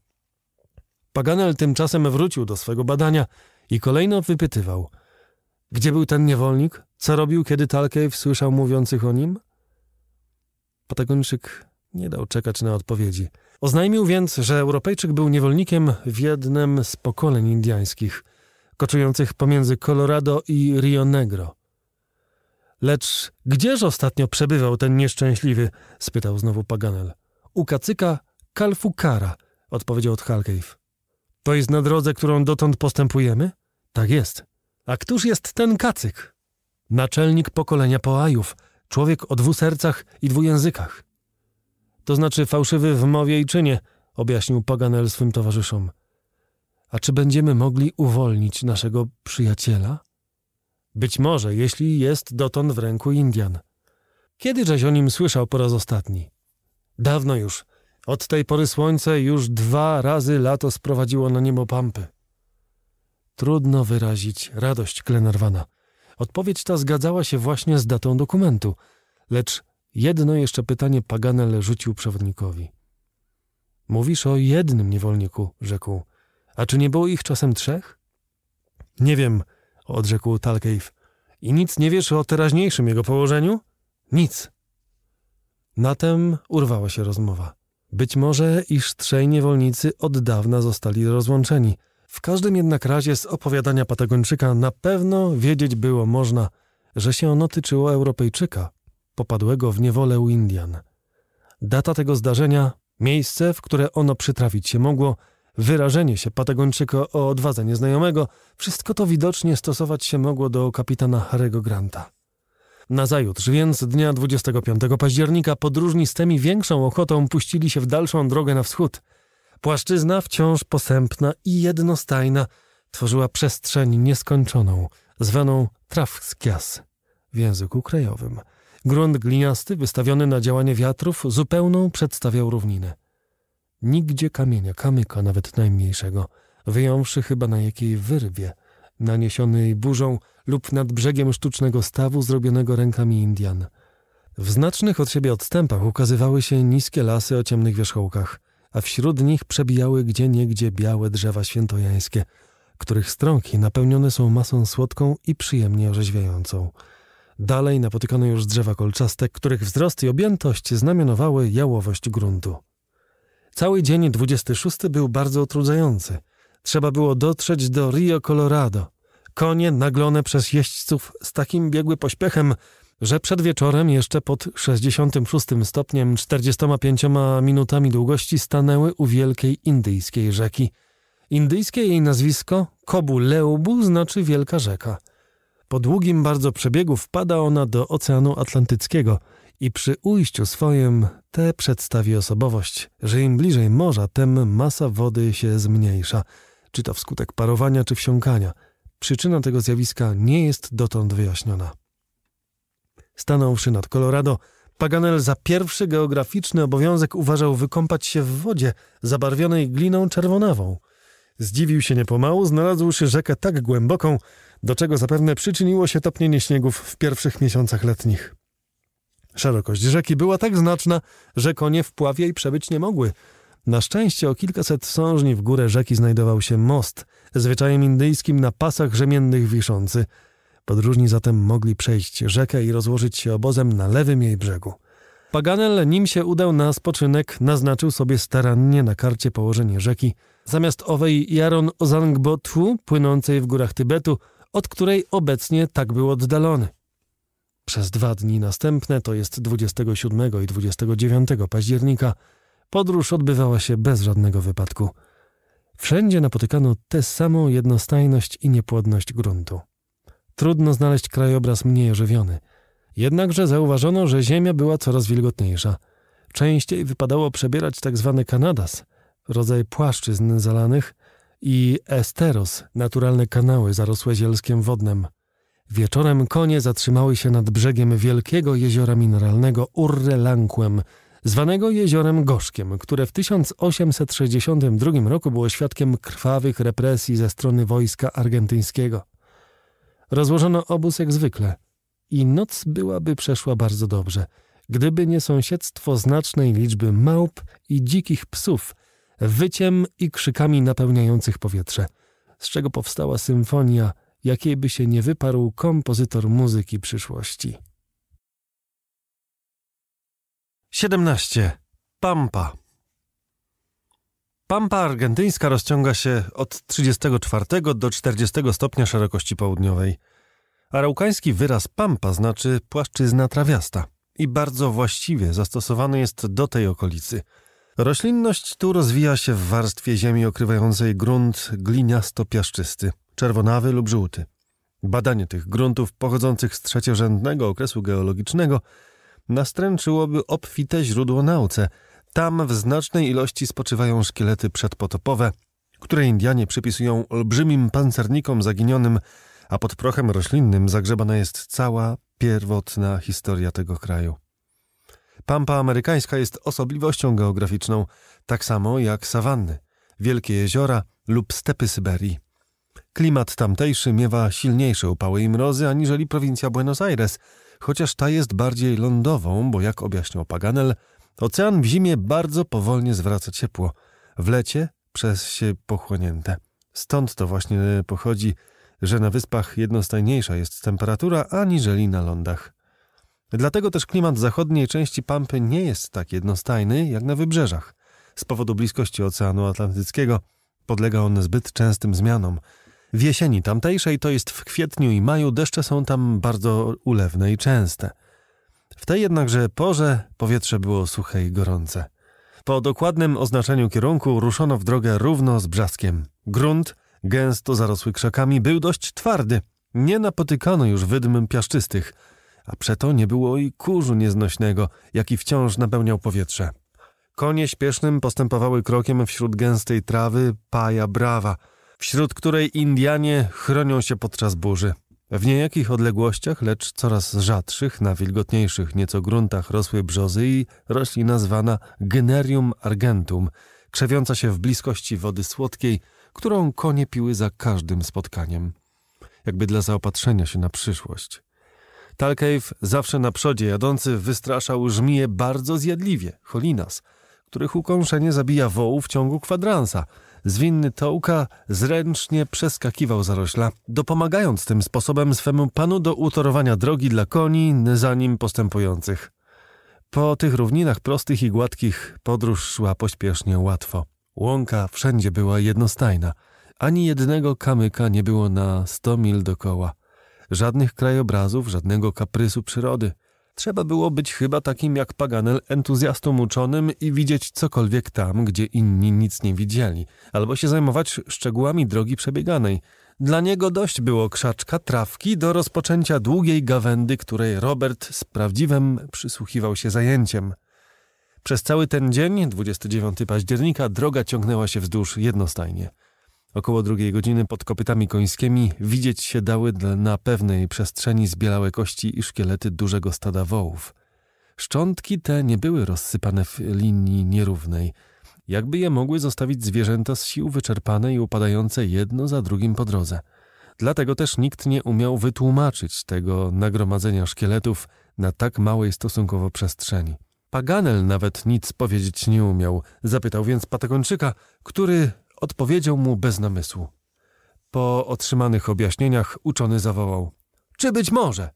Paganel tymczasem wrócił do swego badania i kolejno wypytywał – gdzie był ten niewolnik? Co robił, kiedy Talkew słyszał mówiących o nim? Patagończyk nie dał czekać na odpowiedzi. Oznajmił więc, że Europejczyk był niewolnikiem w jednym z pokoleń indiańskich, koczujących pomiędzy Colorado i Rio Negro. Lecz gdzież ostatnio przebywał ten nieszczęśliwy? spytał znowu Paganel. U kacyka Kalfukara, odpowiedział Thalcave. To jest na drodze, którą dotąd postępujemy? Tak jest. A któż jest ten kacyk? Naczelnik pokolenia Poajów, człowiek o dwu sercach i językach? To znaczy fałszywy w mowie i czynie, objaśnił Paganel swym towarzyszom. A czy będziemy mogli uwolnić naszego przyjaciela? Być może, jeśli jest dotąd w ręku Indian. Kiedyżeś o nim słyszał po raz ostatni? Dawno już. Od tej pory słońce już dwa razy lato sprowadziło na niebo pampy. Trudno wyrazić radość Klenarwana. Odpowiedź ta zgadzała się właśnie z datą dokumentu, lecz jedno jeszcze pytanie Paganel rzucił przewodnikowi. Mówisz o jednym niewolniku, rzekł. A czy nie było ich czasem trzech? Nie wiem, odrzekł Talcave. I nic nie wiesz o teraźniejszym jego położeniu? Nic. Na tem urwała się rozmowa. Być może iż trzej niewolnicy od dawna zostali rozłączeni – w każdym jednak razie z opowiadania Patagończyka na pewno wiedzieć było można, że się ono tyczyło Europejczyka, popadłego w niewolę u Indian. Data tego zdarzenia, miejsce, w które ono przytrafić się mogło, wyrażenie się Patagończyka o odwadze nieznajomego, wszystko to widocznie stosować się mogło do kapitana Harego Granta. Nazajutrz więc dnia 25 października podróżni z tymi większą ochotą puścili się w dalszą drogę na wschód – Płaszczyzna wciąż posępna i jednostajna tworzyła przestrzeń nieskończoną, zwaną trawskias w języku krajowym. Grunt gliniasty, wystawiony na działanie wiatrów, zupełną przedstawiał równinę. Nigdzie kamienia, kamyka nawet najmniejszego, wyjąwszy chyba na jakiej wyrwie, naniesionej burzą lub nad brzegiem sztucznego stawu zrobionego rękami Indian. W znacznych od siebie odstępach ukazywały się niskie lasy o ciemnych wierzchołkach a wśród nich przebijały gdzieniegdzie białe drzewa świętojańskie, których stronki napełnione są masą słodką i przyjemnie orzeźwiającą. Dalej napotykano już drzewa kolczaste, których wzrost i objętość znamionowały jałowość gruntu. Cały dzień 26 był bardzo utrudzający. Trzeba było dotrzeć do Rio Colorado. Konie naglone przez jeźdźców z takim biegły pośpiechem, że przed wieczorem jeszcze pod 66 stopniem 45 minutami długości stanęły u wielkiej indyjskiej rzeki. Indyjskie jej nazwisko Kobu Leubu znaczy Wielka Rzeka. Po długim bardzo przebiegu wpada ona do Oceanu Atlantyckiego i przy ujściu swoim te przedstawi osobowość, że im bliżej morza, tym masa wody się zmniejsza, czy to wskutek parowania, czy wsiąkania. Przyczyna tego zjawiska nie jest dotąd wyjaśniona. Stanąwszy nad Colorado, Paganel za pierwszy geograficzny obowiązek uważał wykąpać się w wodzie zabarwionej gliną czerwonawą. Zdziwił się niepomału, znalazłszy rzekę tak głęboką, do czego zapewne przyczyniło się topnienie śniegów w pierwszych miesiącach letnich. Szerokość rzeki była tak znaczna, że konie w pławie i przebyć nie mogły. Na szczęście o kilkaset sążni w górę rzeki znajdował się most, zwyczajem indyjskim na pasach rzemiennych wiszący – Podróżni zatem mogli przejść rzekę i rozłożyć się obozem na lewym jej brzegu. Paganel, nim się udał na spoczynek, naznaczył sobie starannie na karcie położenie rzeki, zamiast owej Jaron Ozangbotwu, płynącej w górach Tybetu, od której obecnie tak był oddalony. Przez dwa dni następne, to jest 27 i 29 października, podróż odbywała się bez żadnego wypadku. Wszędzie napotykano tę samą jednostajność i niepłodność gruntu. Trudno znaleźć krajobraz mniej ożywiony. Jednakże zauważono, że ziemia była coraz wilgotniejsza. Częściej wypadało przebierać tak zwany kanadas, rodzaj płaszczyzn zalanych, i esteros, naturalne kanały zarosłe zielskiem wodnem. Wieczorem konie zatrzymały się nad brzegiem wielkiego jeziora mineralnego Urrelanquem, zwanego jeziorem Gorzkiem, które w 1862 roku było świadkiem krwawych represji ze strony wojska argentyńskiego. Rozłożono obóz jak zwykle. I noc byłaby przeszła bardzo dobrze, gdyby nie sąsiedztwo znacznej liczby małp i dzikich psów, wyciem i krzykami napełniających powietrze, z czego powstała symfonia, jakiej by się nie wyparł kompozytor muzyki przyszłości. 17. Pampa Pampa argentyńska rozciąga się od 34 do 40 stopnia szerokości południowej. Araukański wyraz pampa znaczy płaszczyzna trawiasta i bardzo właściwie zastosowany jest do tej okolicy. Roślinność tu rozwija się w warstwie ziemi okrywającej grunt gliniasto-piaszczysty, czerwonawy lub żółty. Badanie tych gruntów pochodzących z trzeciorzędnego okresu geologicznego nastręczyłoby obfite źródło nauce – tam w znacznej ilości spoczywają szkielety przedpotopowe, które Indianie przypisują olbrzymim pancernikom zaginionym, a pod prochem roślinnym zagrzebana jest cała pierwotna historia tego kraju. Pampa amerykańska jest osobliwością geograficzną, tak samo jak sawanny, wielkie jeziora lub stepy Syberii. Klimat tamtejszy miewa silniejsze upały i mrozy aniżeli prowincja Buenos Aires, chociaż ta jest bardziej lądową, bo jak objaśniał Paganel – Ocean w zimie bardzo powolnie zwraca ciepło, w lecie przez się pochłonięte. Stąd to właśnie pochodzi, że na wyspach jednostajniejsza jest temperatura aniżeli na lądach. Dlatego też klimat zachodniej części Pampy nie jest tak jednostajny jak na wybrzeżach. Z powodu bliskości Oceanu Atlantyckiego podlega on zbyt częstym zmianom. W jesieni tamtejszej, to jest w kwietniu i maju, deszcze są tam bardzo ulewne i częste – w tej jednakże porze powietrze było suche i gorące. Po dokładnym oznaczeniu kierunku ruszono w drogę równo z brzaskiem. Grunt, gęsto zarosły krzakami, był dość twardy. Nie napotykano już wydm piaszczystych, a przeto nie było i kurzu nieznośnego, jaki wciąż napełniał powietrze. Konie śpiesznym postępowały krokiem wśród gęstej trawy paja brawa, wśród której Indianie chronią się podczas burzy. W niejakich odległościach, lecz coraz rzadszych, na wilgotniejszych nieco gruntach rosły brzozy i roślina zwana Generium argentum, krzewiąca się w bliskości wody słodkiej, którą konie piły za każdym spotkaniem, jakby dla zaopatrzenia się na przyszłość. Talcave, zawsze na przodzie jadący, wystraszał żmije bardzo zjadliwie, cholinas, których ukąszenie zabija wołu w ciągu kwadransa – Zwinny tołka zręcznie przeskakiwał zarośla, dopomagając tym sposobem swemu panu do utorowania drogi dla koni za nim postępujących. Po tych równinach prostych i gładkich podróż szła pośpiesznie łatwo. Łąka wszędzie była jednostajna. Ani jednego kamyka nie było na sto mil dokoła. Żadnych krajobrazów, żadnego kaprysu przyrody – Trzeba było być chyba takim jak Paganel entuzjastą uczonym i widzieć cokolwiek tam, gdzie inni nic nie widzieli, albo się zajmować szczegółami drogi przebieganej. Dla niego dość było krzaczka trawki do rozpoczęcia długiej gawędy, której Robert z prawdziwym przysłuchiwał się zajęciem. Przez cały ten dzień, 29 października, droga ciągnęła się wzdłuż jednostajnie – Około drugiej godziny pod kopytami końskimi widzieć się dały na pewnej przestrzeni zbielałe kości i szkielety dużego stada wołów. Szczątki te nie były rozsypane w linii nierównej, jakby je mogły zostawić zwierzęta z sił wyczerpane i upadające jedno za drugim po drodze. Dlatego też nikt nie umiał wytłumaczyć tego nagromadzenia szkieletów na tak małej stosunkowo przestrzeni. Paganel nawet nic powiedzieć nie umiał. Zapytał więc Patagończyka, który Odpowiedział mu bez namysłu. Po otrzymanych objaśnieniach uczony zawołał. Czy być może?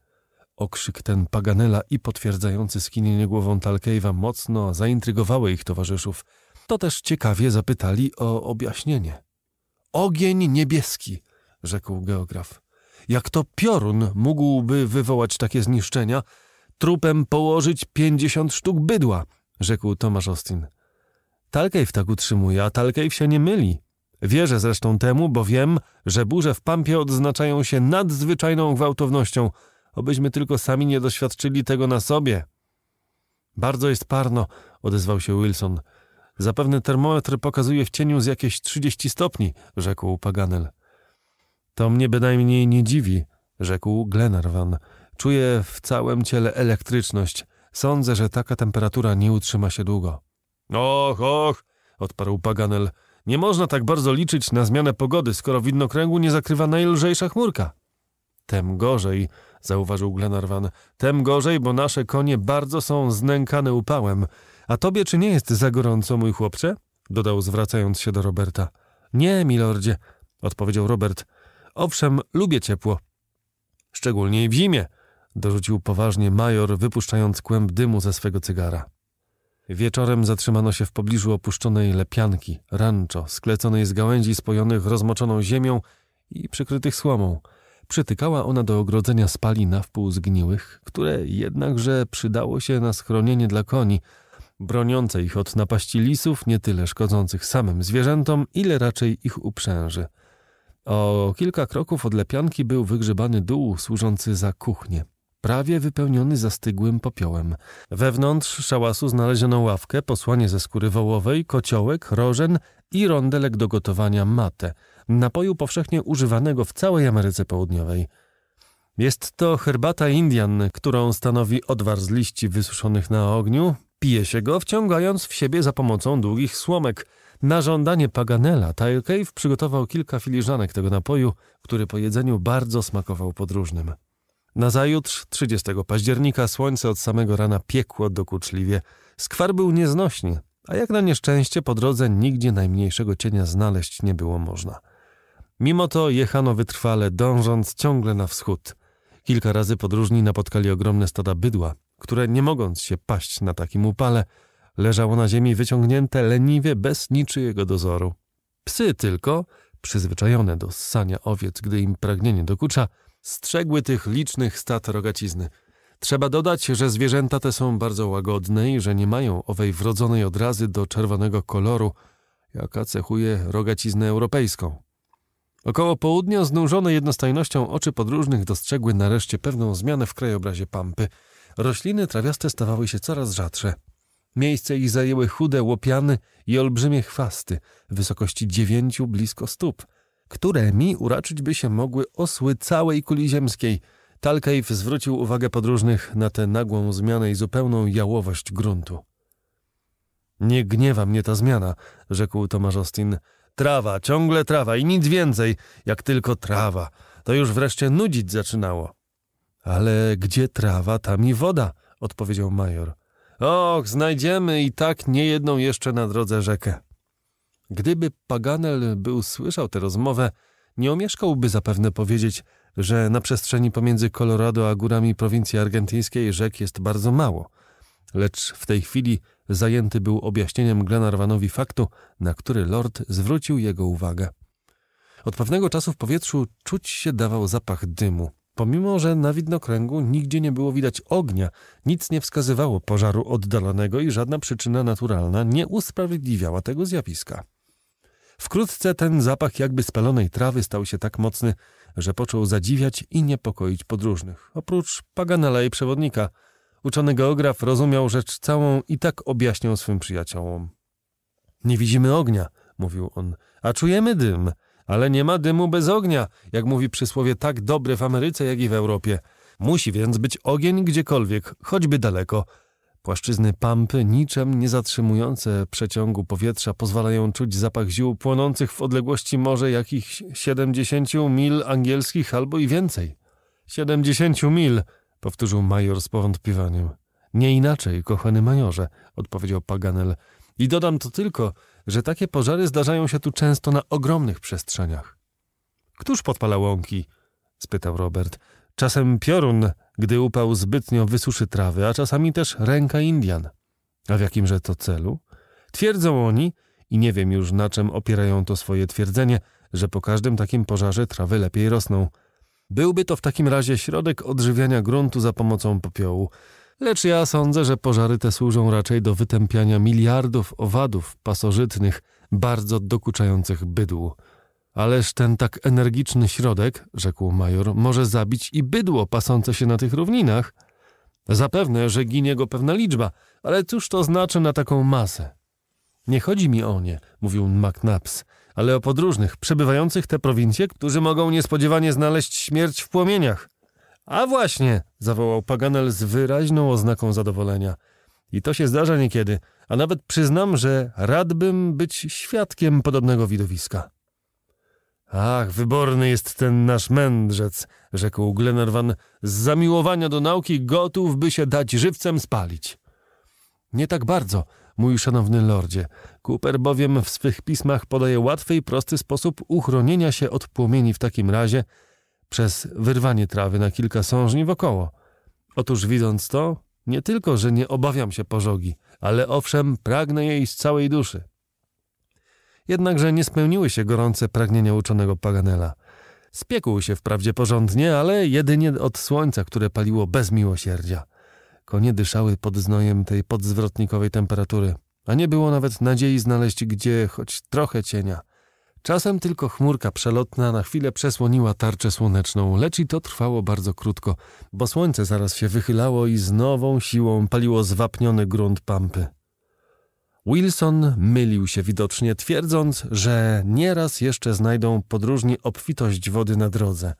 Okrzyk ten Paganela i potwierdzający skinienie głową Talkejwa mocno zaintrygowały ich towarzyszów. To też ciekawie zapytali o objaśnienie. Ogień niebieski, rzekł geograf. Jak to piorun mógłby wywołać takie zniszczenia, trupem położyć pięćdziesiąt sztuk bydła, rzekł Tomasz Austin w tak utrzymuje, a Talkejw się nie myli. Wierzę zresztą temu, bo wiem, że burze w Pampie odznaczają się nadzwyczajną gwałtownością, obyśmy tylko sami nie doświadczyli tego na sobie. Bardzo jest parno, odezwał się Wilson. Zapewne termometr pokazuje w cieniu z jakieś trzydzieści stopni, rzekł Paganel. To mnie bynajmniej nie dziwi, rzekł Glenarvan. Czuję w całym ciele elektryczność. Sądzę, że taka temperatura nie utrzyma się długo. Och, och, odparł Paganel. Nie można tak bardzo liczyć na zmianę pogody, skoro widnokręgu nie zakrywa najlżejsza chmurka. Tem gorzej, zauważył Glenarvan. Tem gorzej, bo nasze konie bardzo są znękane upałem. A tobie czy nie jest za gorąco, mój chłopcze? dodał, zwracając się do Roberta. Nie, milordzie, odpowiedział Robert. Owszem, lubię ciepło. Szczególnie w zimie, dorzucił poważnie major, wypuszczając kłęb dymu ze swego cygara. Wieczorem zatrzymano się w pobliżu opuszczonej lepianki, rancho, skleconej z gałęzi spojonych rozmoczoną ziemią i przykrytych słomą. Przytykała ona do ogrodzenia spalina wpół zgniłych, które jednakże przydało się na schronienie dla koni, broniące ich od napaści lisów, nie tyle szkodzących samym zwierzętom, ile raczej ich uprzęży. O kilka kroków od lepianki był wygrzebany dół służący za kuchnię prawie wypełniony zastygłym popiołem. Wewnątrz szałasu znaleziono ławkę, posłanie ze skóry wołowej, kociołek, rożen i rondelek do gotowania mate, napoju powszechnie używanego w całej Ameryce Południowej. Jest to herbata Indian, którą stanowi odwar z liści wysuszonych na ogniu. Pije się go, wciągając w siebie za pomocą długich słomek. Na żądanie Paganela Cave przygotował kilka filiżanek tego napoju, który po jedzeniu bardzo smakował podróżnym. Nazajutrz, 30 października, słońce od samego rana piekło dokuczliwie. Skwar był nieznośny, a jak na nieszczęście po drodze nigdzie najmniejszego cienia znaleźć nie było można. Mimo to jechano wytrwale, dążąc ciągle na wschód. Kilka razy podróżni napotkali ogromne stada bydła, które nie mogąc się paść na takim upale, leżało na ziemi wyciągnięte leniwie bez niczyjego dozoru. Psy tylko, przyzwyczajone do ssania owiec, gdy im pragnienie dokucza, strzegły tych licznych stad rogacizny. Trzeba dodać, że zwierzęta te są bardzo łagodne i że nie mają owej wrodzonej odrazy do czerwonego koloru, jaka cechuje rogaciznę europejską. Około południa, znużone jednostajnością oczy podróżnych, dostrzegły nareszcie pewną zmianę w krajobrazie Pampy. Rośliny trawiaste stawały się coraz rzadsze. Miejsce ich zajęły chude łopiany i olbrzymie chwasty, wysokości dziewięciu blisko stóp – mi uraczyć by się mogły osły całej kuli ziemskiej. Talkeif zwrócił uwagę podróżnych na tę nagłą zmianę i zupełną jałowość gruntu. Nie gniewa mnie ta zmiana, rzekł Tomasz Trawa, ciągle trawa i nic więcej, jak tylko trawa. To już wreszcie nudzić zaczynało. Ale gdzie trawa, tam i woda, odpowiedział major. Och, znajdziemy i tak niejedną jeszcze na drodze rzekę. Gdyby Paganel był słyszał tę rozmowę, nie omieszkałby zapewne powiedzieć, że na przestrzeni pomiędzy Colorado a górami prowincji argentyńskiej rzek jest bardzo mało. Lecz w tej chwili zajęty był objaśnieniem Glenarvanowi faktu, na który lord zwrócił jego uwagę. Od pewnego czasu w powietrzu czuć się dawał zapach dymu. Pomimo, że na widnokręgu nigdzie nie było widać ognia, nic nie wskazywało pożaru oddalonego i żadna przyczyna naturalna nie usprawiedliwiała tego zjawiska. Wkrótce ten zapach jakby spalonej trawy stał się tak mocny, że począł zadziwiać i niepokoić podróżnych. Oprócz Paganela i przewodnika, uczony geograf rozumiał rzecz całą i tak objaśniał swym przyjaciołom. Nie widzimy ognia, mówił on, a czujemy dym, ale nie ma dymu bez ognia, jak mówi przysłowie tak dobre w Ameryce, jak i w Europie. Musi więc być ogień gdziekolwiek, choćby daleko, Płaszczyzny pampy, niczym nie zatrzymujące przeciągu powietrza, pozwalają czuć zapach ziół płonących w odległości może jakichś 70 mil angielskich albo i więcej. 70 mil, powtórzył major z powątpiewaniem. Nie inaczej, kochany majorze, odpowiedział Paganel. I dodam to tylko, że takie pożary zdarzają się tu często na ogromnych przestrzeniach. Któż podpala łąki? spytał Robert. Czasem piorun, gdy upał zbytnio wysuszy trawy, a czasami też ręka Indian. A w jakimże to celu? Twierdzą oni, i nie wiem już na czym opierają to swoje twierdzenie, że po każdym takim pożarze trawy lepiej rosną. Byłby to w takim razie środek odżywiania gruntu za pomocą popiołu. Lecz ja sądzę, że pożary te służą raczej do wytępiania miliardów owadów pasożytnych, bardzo dokuczających bydłu. Ależ ten tak energiczny środek, rzekł major, może zabić i bydło pasące się na tych równinach. Zapewne, że ginie go pewna liczba, ale cóż to znaczy na taką masę? Nie chodzi mi o nie, mówił McNabbs, ale o podróżnych przebywających te prowincje, którzy mogą niespodziewanie znaleźć śmierć w płomieniach. A właśnie, zawołał Paganel z wyraźną oznaką zadowolenia. I to się zdarza niekiedy, a nawet przyznam, że radbym być świadkiem podobnego widowiska. Ach, wyborny jest ten nasz mędrzec, rzekł Glenarvan. Z zamiłowania do nauki gotów by się dać żywcem spalić. Nie tak bardzo, mój szanowny lordzie. Cooper bowiem w swych pismach podaje łatwy i prosty sposób uchronienia się od płomieni w takim razie przez wyrwanie trawy na kilka sążni wokoło. Otóż widząc to, nie tylko, że nie obawiam się pożogi, ale owszem, pragnę jej z całej duszy. Jednakże nie spełniły się gorące pragnienia uczonego Paganela. Spiekł się wprawdzie porządnie, ale jedynie od słońca, które paliło bez miłosierdzia. Konie dyszały pod znojem tej podzwrotnikowej temperatury, a nie było nawet nadziei znaleźć gdzie choć trochę cienia. Czasem tylko chmurka przelotna na chwilę przesłoniła tarczę słoneczną, lecz i to trwało bardzo krótko, bo słońce zaraz się wychylało i z nową siłą paliło zwapniony grunt pampy. Wilson mylił się widocznie, twierdząc, że nieraz jeszcze znajdą podróżni obfitość wody na drodze.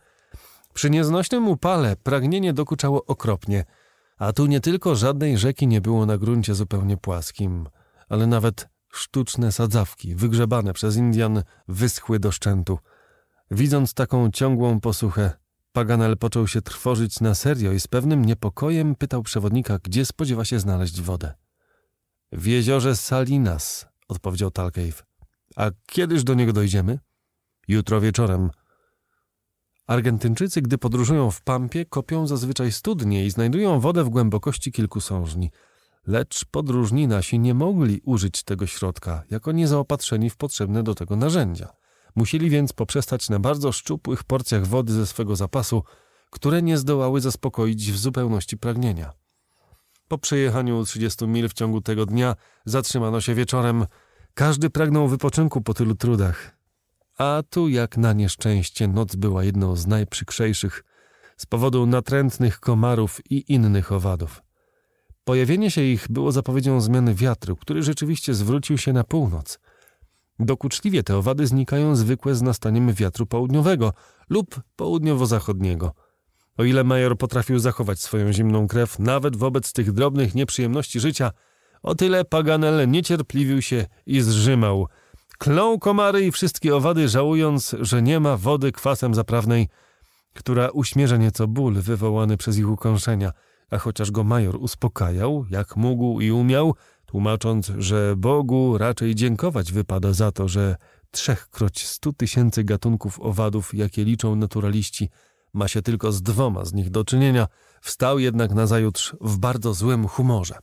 Przy nieznośnym upale pragnienie dokuczało okropnie, a tu nie tylko żadnej rzeki nie było na gruncie zupełnie płaskim, ale nawet sztuczne sadzawki, wygrzebane przez Indian, wyschły do szczętu. Widząc taką ciągłą posuchę, Paganel począł się trwożyć na serio i z pewnym niepokojem pytał przewodnika, gdzie spodziewa się znaleźć wodę. W jeziorze Salinas, odpowiedział Talcave. A kiedyż do niego dojdziemy? Jutro wieczorem. Argentyńczycy, gdy podróżują w pampie, kopią zazwyczaj studnie i znajdują wodę w głębokości kilku sążni. Lecz podróżni nasi nie mogli użyć tego środka, jako niezaopatrzeni w potrzebne do tego narzędzia. Musieli więc poprzestać na bardzo szczupłych porcjach wody ze swego zapasu, które nie zdołały zaspokoić w zupełności pragnienia. Po przejechaniu 30 mil w ciągu tego dnia zatrzymano się wieczorem. Każdy pragnął wypoczynku po tylu trudach. A tu, jak na nieszczęście, noc była jedną z najprzykrzejszych z powodu natrętnych komarów i innych owadów. Pojawienie się ich było zapowiedzią zmiany wiatru, który rzeczywiście zwrócił się na północ. Dokuczliwie te owady znikają zwykłe z nastaniem wiatru południowego lub południowo-zachodniego – o ile major potrafił zachować swoją zimną krew nawet wobec tych drobnych nieprzyjemności życia, o tyle Paganel niecierpliwił się i zrzymał. Klął komary i wszystkie owady, żałując, że nie ma wody kwasem zaprawnej, która uśmierza nieco ból wywołany przez ich ukąszenia. A chociaż go major uspokajał, jak mógł i umiał, tłumacząc, że Bogu raczej dziękować wypada za to, że trzechkroć stu tysięcy gatunków owadów, jakie liczą naturaliści – ma się tylko z dwoma z nich do czynienia, wstał jednak nazajutrz w bardzo złym humorze.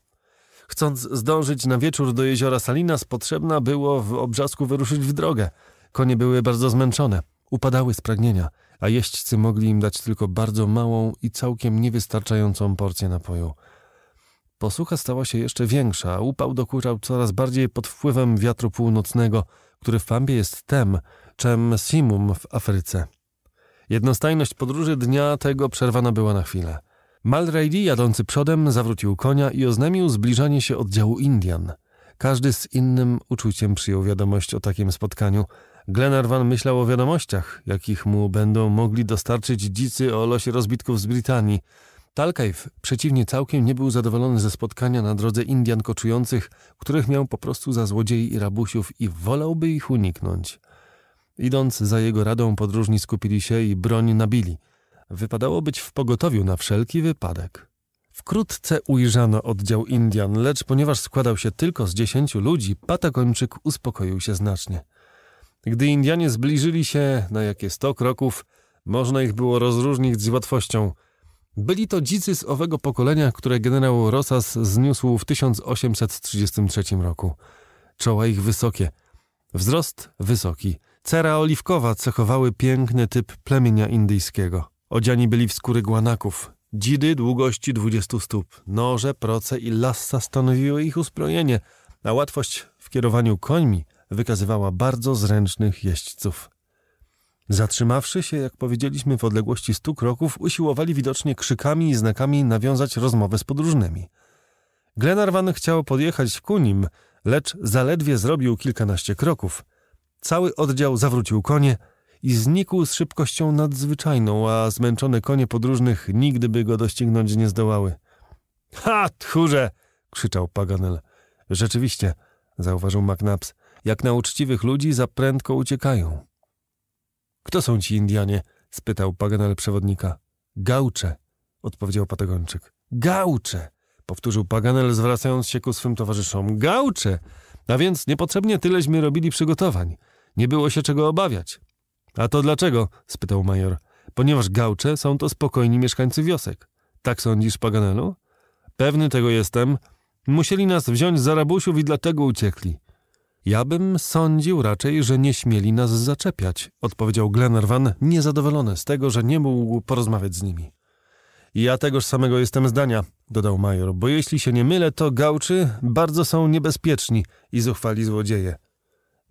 Chcąc zdążyć na wieczór do jeziora Salinas, potrzebna było w obrzasku wyruszyć w drogę. Konie były bardzo zmęczone, upadały z pragnienia, a jeźdźcy mogli im dać tylko bardzo małą i całkiem niewystarczającą porcję napoju. Posłucha stała się jeszcze większa, a upał dokuczał coraz bardziej pod wpływem wiatru północnego, który w Fambie jest tem, czem simum w Afryce. Jednostajność podróży dnia tego przerwana była na chwilę. Mulready, jadący przodem, zawrócił konia i oznajmił zbliżanie się oddziału Indian. Każdy z innym uczuciem przyjął wiadomość o takim spotkaniu. Glenarvan myślał o wiadomościach, jakich mu będą mogli dostarczyć dzicy o losie rozbitków z Brytanii. Talkaif przeciwnie całkiem nie był zadowolony ze spotkania na drodze Indian koczujących, których miał po prostu za złodziei i rabusiów i wolałby ich uniknąć. Idąc za jego radą, podróżni skupili się i broń nabili. Wypadało być w pogotowiu na wszelki wypadek. Wkrótce ujrzano oddział Indian, lecz ponieważ składał się tylko z dziesięciu ludzi, Patagończyk uspokoił się znacznie. Gdy Indianie zbliżyli się na jakie sto kroków, można ich było rozróżnić z łatwością. Byli to dzicy z owego pokolenia, które generał Rosas zniósł w 1833 roku. Czoła ich wysokie, wzrost wysoki, Cera oliwkowa cechowały piękny typ plemienia indyjskiego. Odziani byli w skóry guanaków. Dzidy długości 20 stóp, noże, proce i lassa stanowiły ich uzbrojenie, a łatwość w kierowaniu końmi wykazywała bardzo zręcznych jeźdźców. Zatrzymawszy się, jak powiedzieliśmy, w odległości stu kroków, usiłowali widocznie krzykami i znakami nawiązać rozmowę z podróżnymi. Glenarvan chciał podjechać ku nim, lecz zaledwie zrobił kilkanaście kroków – Cały oddział zawrócił konie i znikł z szybkością nadzwyczajną, a zmęczone konie podróżnych nigdy by go doścignąć nie zdołały. Ha, tchórze! krzyczał Paganel. Rzeczywiście, zauważył McNabs, jak na uczciwych ludzi za prędko uciekają. Kto są ci Indianie? spytał Paganel przewodnika. Gaucze, odpowiedział Patagończyk. Gaucze, powtórzył Paganel, zwracając się ku swym towarzyszom. Gaucze! A więc niepotrzebnie tyleśmy robili przygotowań. Nie było się czego obawiać. A to dlaczego? spytał major. Ponieważ gałcze są to spokojni mieszkańcy wiosek. Tak sądzisz, Paganelu? Pewny tego jestem. Musieli nas wziąć za rabusiów i dlatego uciekli. Ja bym sądził raczej, że nie śmieli nas zaczepiać, odpowiedział Glenarvan, niezadowolony z tego, że nie mógł porozmawiać z nimi. Ja tegoż samego jestem zdania, dodał major, bo jeśli się nie mylę, to gałczy bardzo są niebezpieczni i zuchwali złodzieje.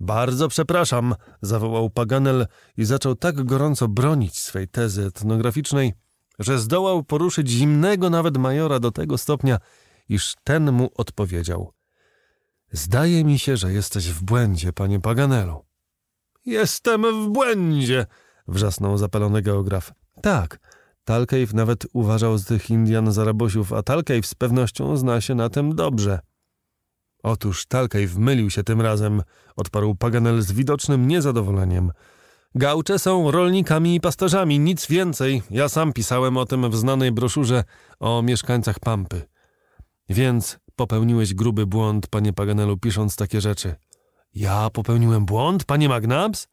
Bardzo przepraszam, zawołał Paganel i zaczął tak gorąco bronić swej tezy etnograficznej, że zdołał poruszyć zimnego nawet majora do tego stopnia, iż ten mu odpowiedział. Zdaje mi się, że jesteś w błędzie, panie Paganelu. Jestem w błędzie, wrzasnął zapalony geograf. Tak, Talkeif nawet uważał z tych Indian za rabosiów, a Talkeif z pewnością zna się na tym dobrze. Otóż Talkaj wmylił się tym razem, odparł Paganel z widocznym niezadowoleniem. Gałcze są rolnikami i pasterzami, nic więcej. Ja sam pisałem o tym w znanej broszurze o mieszkańcach Pampy. Więc popełniłeś gruby błąd, panie Paganelu, pisząc takie rzeczy. Ja popełniłem błąd, panie Magnabs?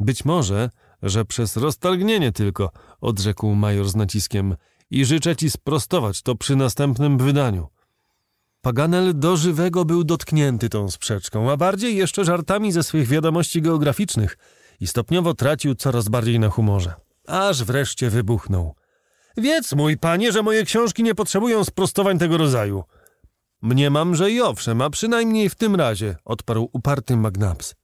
Być może, że przez roztargnienie tylko, odrzekł major z naciskiem i życzę ci sprostować to przy następnym wydaniu. Paganel do żywego był dotknięty tą sprzeczką, a bardziej jeszcze żartami ze swych wiadomości geograficznych i stopniowo tracił coraz bardziej na humorze. Aż wreszcie wybuchnął. Wiedz, mój panie, że moje książki nie potrzebują sprostowań tego rodzaju. Mniemam, że i owszem, a przynajmniej w tym razie, odparł uparty Magnaps.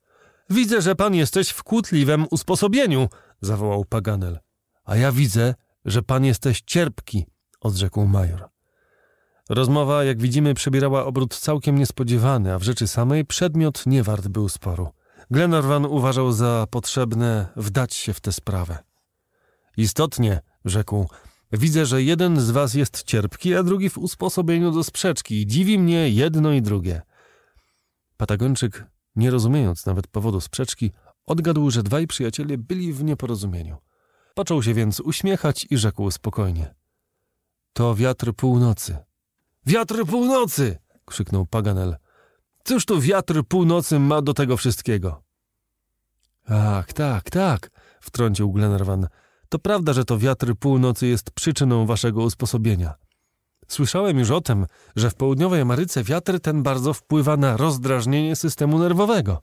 Widzę, że pan jesteś w kłótliwym usposobieniu, zawołał Paganel. A ja widzę, że pan jesteś cierpki, odrzekł major. Rozmowa, jak widzimy, przebierała obrót całkiem niespodziewany, a w rzeczy samej przedmiot nie wart był sporu. Glenarvan uważał za potrzebne wdać się w tę sprawę. Istotnie, rzekł, widzę, że jeden z was jest cierpki, a drugi w usposobieniu do sprzeczki. Dziwi mnie jedno i drugie. Patagończyk, nie rozumiejąc nawet powodu sprzeczki, odgadł, że dwaj przyjaciele byli w nieporozumieniu. Począł się więc uśmiechać i rzekł spokojnie. To wiatr północy. Wiatr północy! krzyknął Paganel. Cóż tu wiatr północy ma do tego wszystkiego? Ach, tak, tak, tak, wtrącił Glenarvan. To prawda, że to wiatr północy jest przyczyną waszego usposobienia. Słyszałem już o tym, że w południowej Ameryce wiatr ten bardzo wpływa na rozdrażnienie systemu nerwowego.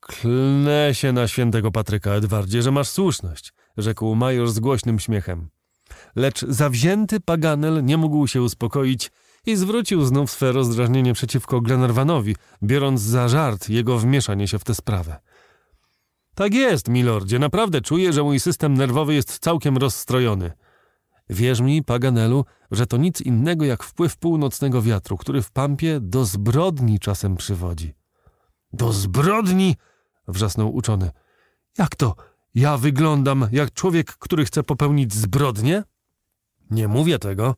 Klnę się na świętego Patryka, Edwardzie, że masz słuszność, rzekł major z głośnym śmiechem lecz zawzięty Paganel nie mógł się uspokoić i zwrócił znów swe rozdrażnienie przeciwko Glenarvanowi, biorąc za żart jego wmieszanie się w tę sprawę. Tak jest, milordzie, naprawdę czuję, że mój system nerwowy jest całkiem rozstrojony. Wierz mi, Paganelu, że to nic innego jak wpływ północnego wiatru, który w pampie do zbrodni czasem przywodzi. Do zbrodni! wrzasnął uczony. Jak to? Ja wyglądam jak człowiek, który chce popełnić zbrodnię? Nie mówię tego.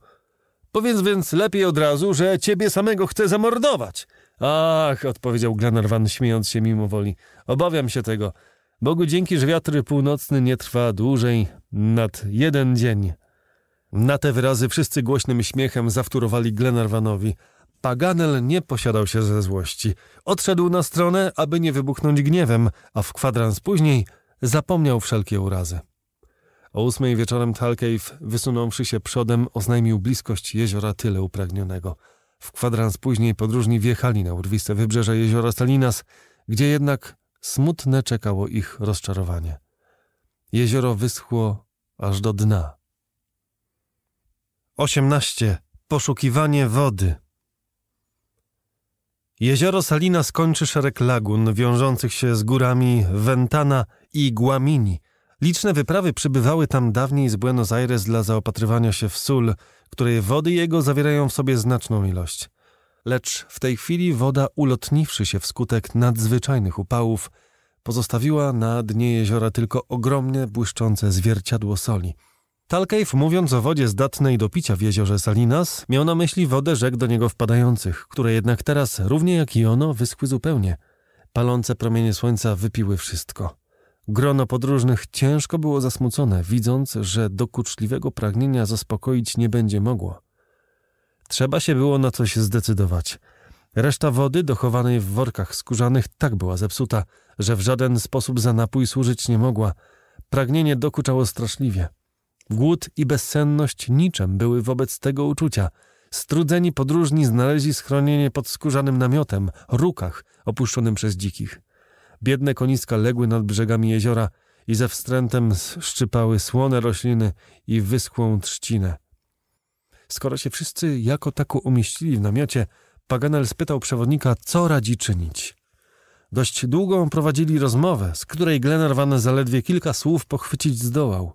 Powiedz więc lepiej od razu, że ciebie samego chcę zamordować. Ach, odpowiedział Glenarvan, śmiejąc się mimowoli. Obawiam się tego. Bogu dzięki, że wiatry północny nie trwa dłużej nad jeden dzień. Na te wyrazy wszyscy głośnym śmiechem zawtórowali Glenarvanowi. Paganel nie posiadał się ze złości. Odszedł na stronę, aby nie wybuchnąć gniewem, a w kwadrans później zapomniał wszelkie urazy. O ósmej wieczorem Talcave, wysunąwszy się przodem, oznajmił bliskość jeziora tyle upragnionego. W kwadrans później podróżni wjechali na urwiste wybrzeże jeziora Salinas, gdzie jednak smutne czekało ich rozczarowanie. Jezioro wyschło aż do dna. 18. Poszukiwanie wody. Jezioro Salinas kończy szereg lagun wiążących się z górami Ventana i Guamini, Liczne wyprawy przybywały tam dawniej z Buenos Aires dla zaopatrywania się w sól, której wody jego zawierają w sobie znaczną ilość. Lecz w tej chwili woda, ulotniwszy się wskutek nadzwyczajnych upałów, pozostawiła na dnie jeziora tylko ogromne, błyszczące zwierciadło soli. Talkeif, mówiąc o wodzie zdatnej do picia w jeziorze Salinas, miał na myśli wodę rzek do niego wpadających, które jednak teraz, równie jak i ono, wyschły zupełnie. Palące promienie słońca wypiły wszystko. Grono podróżnych ciężko było zasmucone, widząc, że dokuczliwego pragnienia zaspokoić nie będzie mogło. Trzeba się było na coś zdecydować. Reszta wody dochowanej w workach skórzanych tak była zepsuta, że w żaden sposób za napój służyć nie mogła. Pragnienie dokuczało straszliwie. Głód i bezsenność niczym były wobec tego uczucia. Strudzeni podróżni znaleźli schronienie pod skórzanym namiotem, rukach opuszczonym przez dzikich. Biedne koniska legły nad brzegami jeziora i ze wstrętem szczypały słone rośliny i wyschłą trzcinę. Skoro się wszyscy jako tako umieścili w namiocie, Paganel spytał przewodnika, co radzi czynić. Dość długo prowadzili rozmowę, z której Glenarvan zaledwie kilka słów pochwycić zdołał.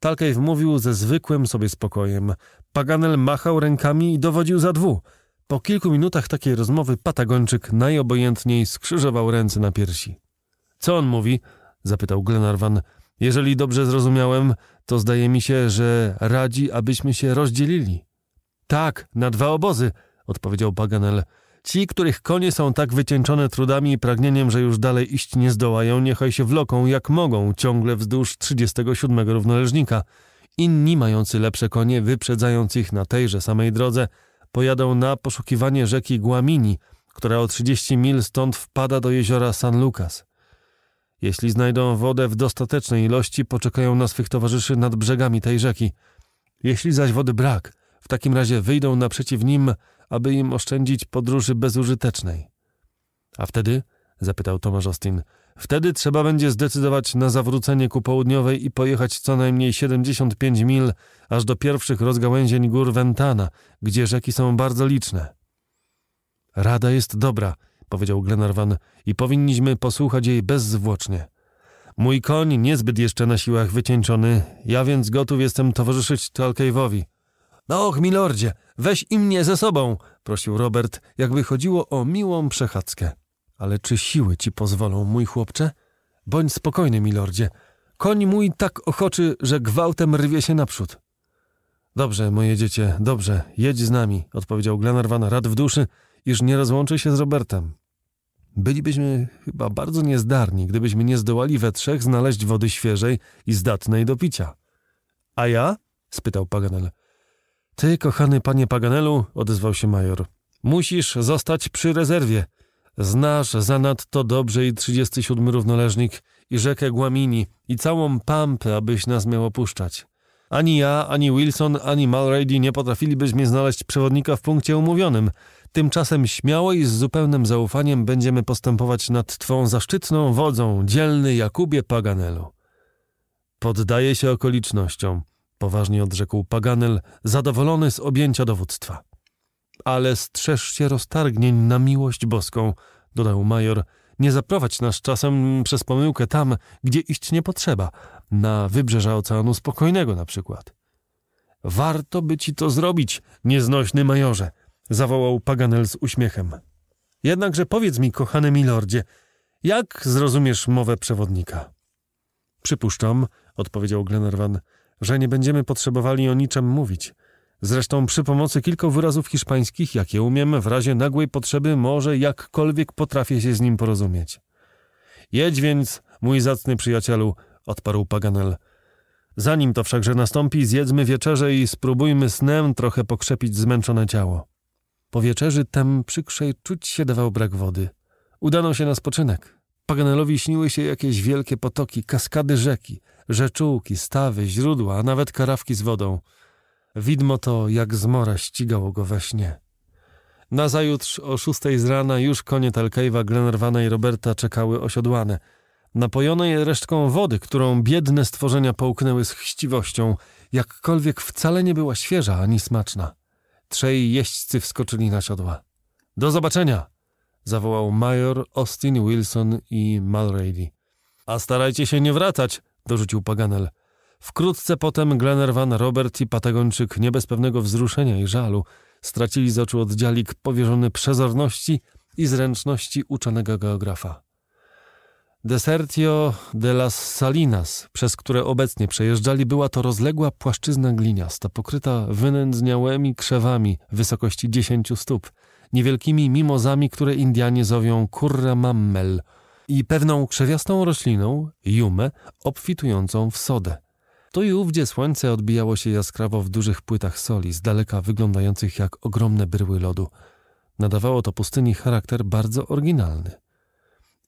Talcave mówił ze zwykłym sobie spokojem. Paganel machał rękami i dowodził za dwu – po kilku minutach takiej rozmowy Patagończyk najobojętniej skrzyżował ręce na piersi. Co on mówi? zapytał Glenarvan. Jeżeli dobrze zrozumiałem, to zdaje mi się, że radzi, abyśmy się rozdzielili. Tak, na dwa obozy, odpowiedział Paganel. Ci, których konie są tak wycieńczone trudami i pragnieniem, że już dalej iść nie zdołają, niechaj się wloką jak mogą, ciągle wzdłuż 37 równoleżnika. Inni mający lepsze konie, wyprzedzając ich na tejże samej drodze, pojadą na poszukiwanie rzeki Guamini, która o 30 mil stąd wpada do jeziora San Lucas. Jeśli znajdą wodę w dostatecznej ilości, poczekają na swych towarzyszy nad brzegami tej rzeki. Jeśli zaś wody brak, w takim razie wyjdą naprzeciw nim, aby im oszczędzić podróży bezużytecznej. A wtedy? zapytał Tomasz Austin. Wtedy trzeba będzie zdecydować na zawrócenie ku południowej i pojechać co najmniej 75 mil aż do pierwszych rozgałęzień gór Ventana, gdzie rzeki są bardzo liczne. Rada jest dobra, powiedział Glenarvan, i powinniśmy posłuchać jej bezzwłocznie. Mój koń niezbyt jeszcze na siłach wycieńczony, ja więc gotów jestem towarzyszyć Thalcave'owi. No och, milordzie, weź i mnie ze sobą, prosił Robert, jakby chodziło o miłą przechadzkę. Ale czy siły ci pozwolą, mój chłopcze? Bądź spokojny, milordzie. Koń mój tak ochoczy, że gwałtem rwie się naprzód. Dobrze, moje dziecię, dobrze, jedź z nami, odpowiedział Glenarvan rad w duszy, iż nie rozłączy się z Robertem. Bylibyśmy chyba bardzo niezdarni, gdybyśmy nie zdołali we trzech znaleźć wody świeżej i zdatnej do picia. A ja? spytał Paganel. Ty, kochany panie Paganelu, odezwał się major. Musisz zostać przy rezerwie. Znasz zanadto dobrze i 37 równoleżnik, i rzekę Głamini, i całą pampę, abyś nas miał opuszczać. Ani ja, ani Wilson, ani Mulrady nie potrafilibyśmy znaleźć przewodnika w punkcie umówionym. Tymczasem śmiało i z zupełnym zaufaniem będziemy postępować nad Twą zaszczytną wodzą, dzielny Jakubie Paganelu. Poddaję się okolicznościom, poważnie odrzekł Paganel, zadowolony z objęcia dowództwa ale strzeż się roztargnień na miłość boską, dodał major. Nie zaprowadź nas czasem przez pomyłkę tam, gdzie iść nie potrzeba, na wybrzeża Oceanu Spokojnego na przykład. Warto by ci to zrobić, nieznośny majorze, zawołał Paganel z uśmiechem. Jednakże powiedz mi, kochany milordzie, jak zrozumiesz mowę przewodnika? Przypuszczam, odpowiedział Glenarvan, że nie będziemy potrzebowali o niczym mówić – Zresztą przy pomocy kilku wyrazów hiszpańskich, jakie umiem, w razie nagłej potrzeby może jakkolwiek potrafię się z nim porozumieć. Jedź więc, mój zacny przyjacielu, odparł Paganel. Zanim to wszakże nastąpi, zjedzmy wieczerze i spróbujmy snem trochę pokrzepić zmęczone ciało. Po wieczerzy tem przykrzej czuć się dawał brak wody. Udano się na spoczynek. Paganelowi śniły się jakieś wielkie potoki, kaskady rzeki, rzeczułki, stawy, źródła, a nawet karawki z wodą – Widmo to jak zmora ścigało go we śnie. Nazajutrz o szóstej z rana już konie Talkejwa, Glenarwana i Roberta czekały osiodłane. Napojone je resztką wody, którą biedne stworzenia połknęły z chciwością, jakkolwiek wcale nie była świeża ani smaczna. Trzej jeźdźcy wskoczyli na siodła. Do zobaczenia! zawołał major, Austin, Wilson i malready A starajcie się nie wracać, dorzucił Paganel. Wkrótce potem Glenarvan, Robert i Patagończyk, nie bez pewnego wzruszenia i żalu, stracili z oczu oddziałik powierzony przezorności i zręczności uczonego geografa. Desertio de las Salinas, przez które obecnie przejeżdżali, była to rozległa płaszczyzna gliniasta, pokryta wynędzniałymi krzewami wysokości 10 stóp, niewielkimi mimozami, które Indianie zowią Curra mammel i pewną krzewiastą rośliną, jumę, obfitującą w sodę. Tu i ówdzie słońce odbijało się jaskrawo w dużych płytach soli, z daleka wyglądających jak ogromne bryły lodu. Nadawało to pustyni charakter bardzo oryginalny.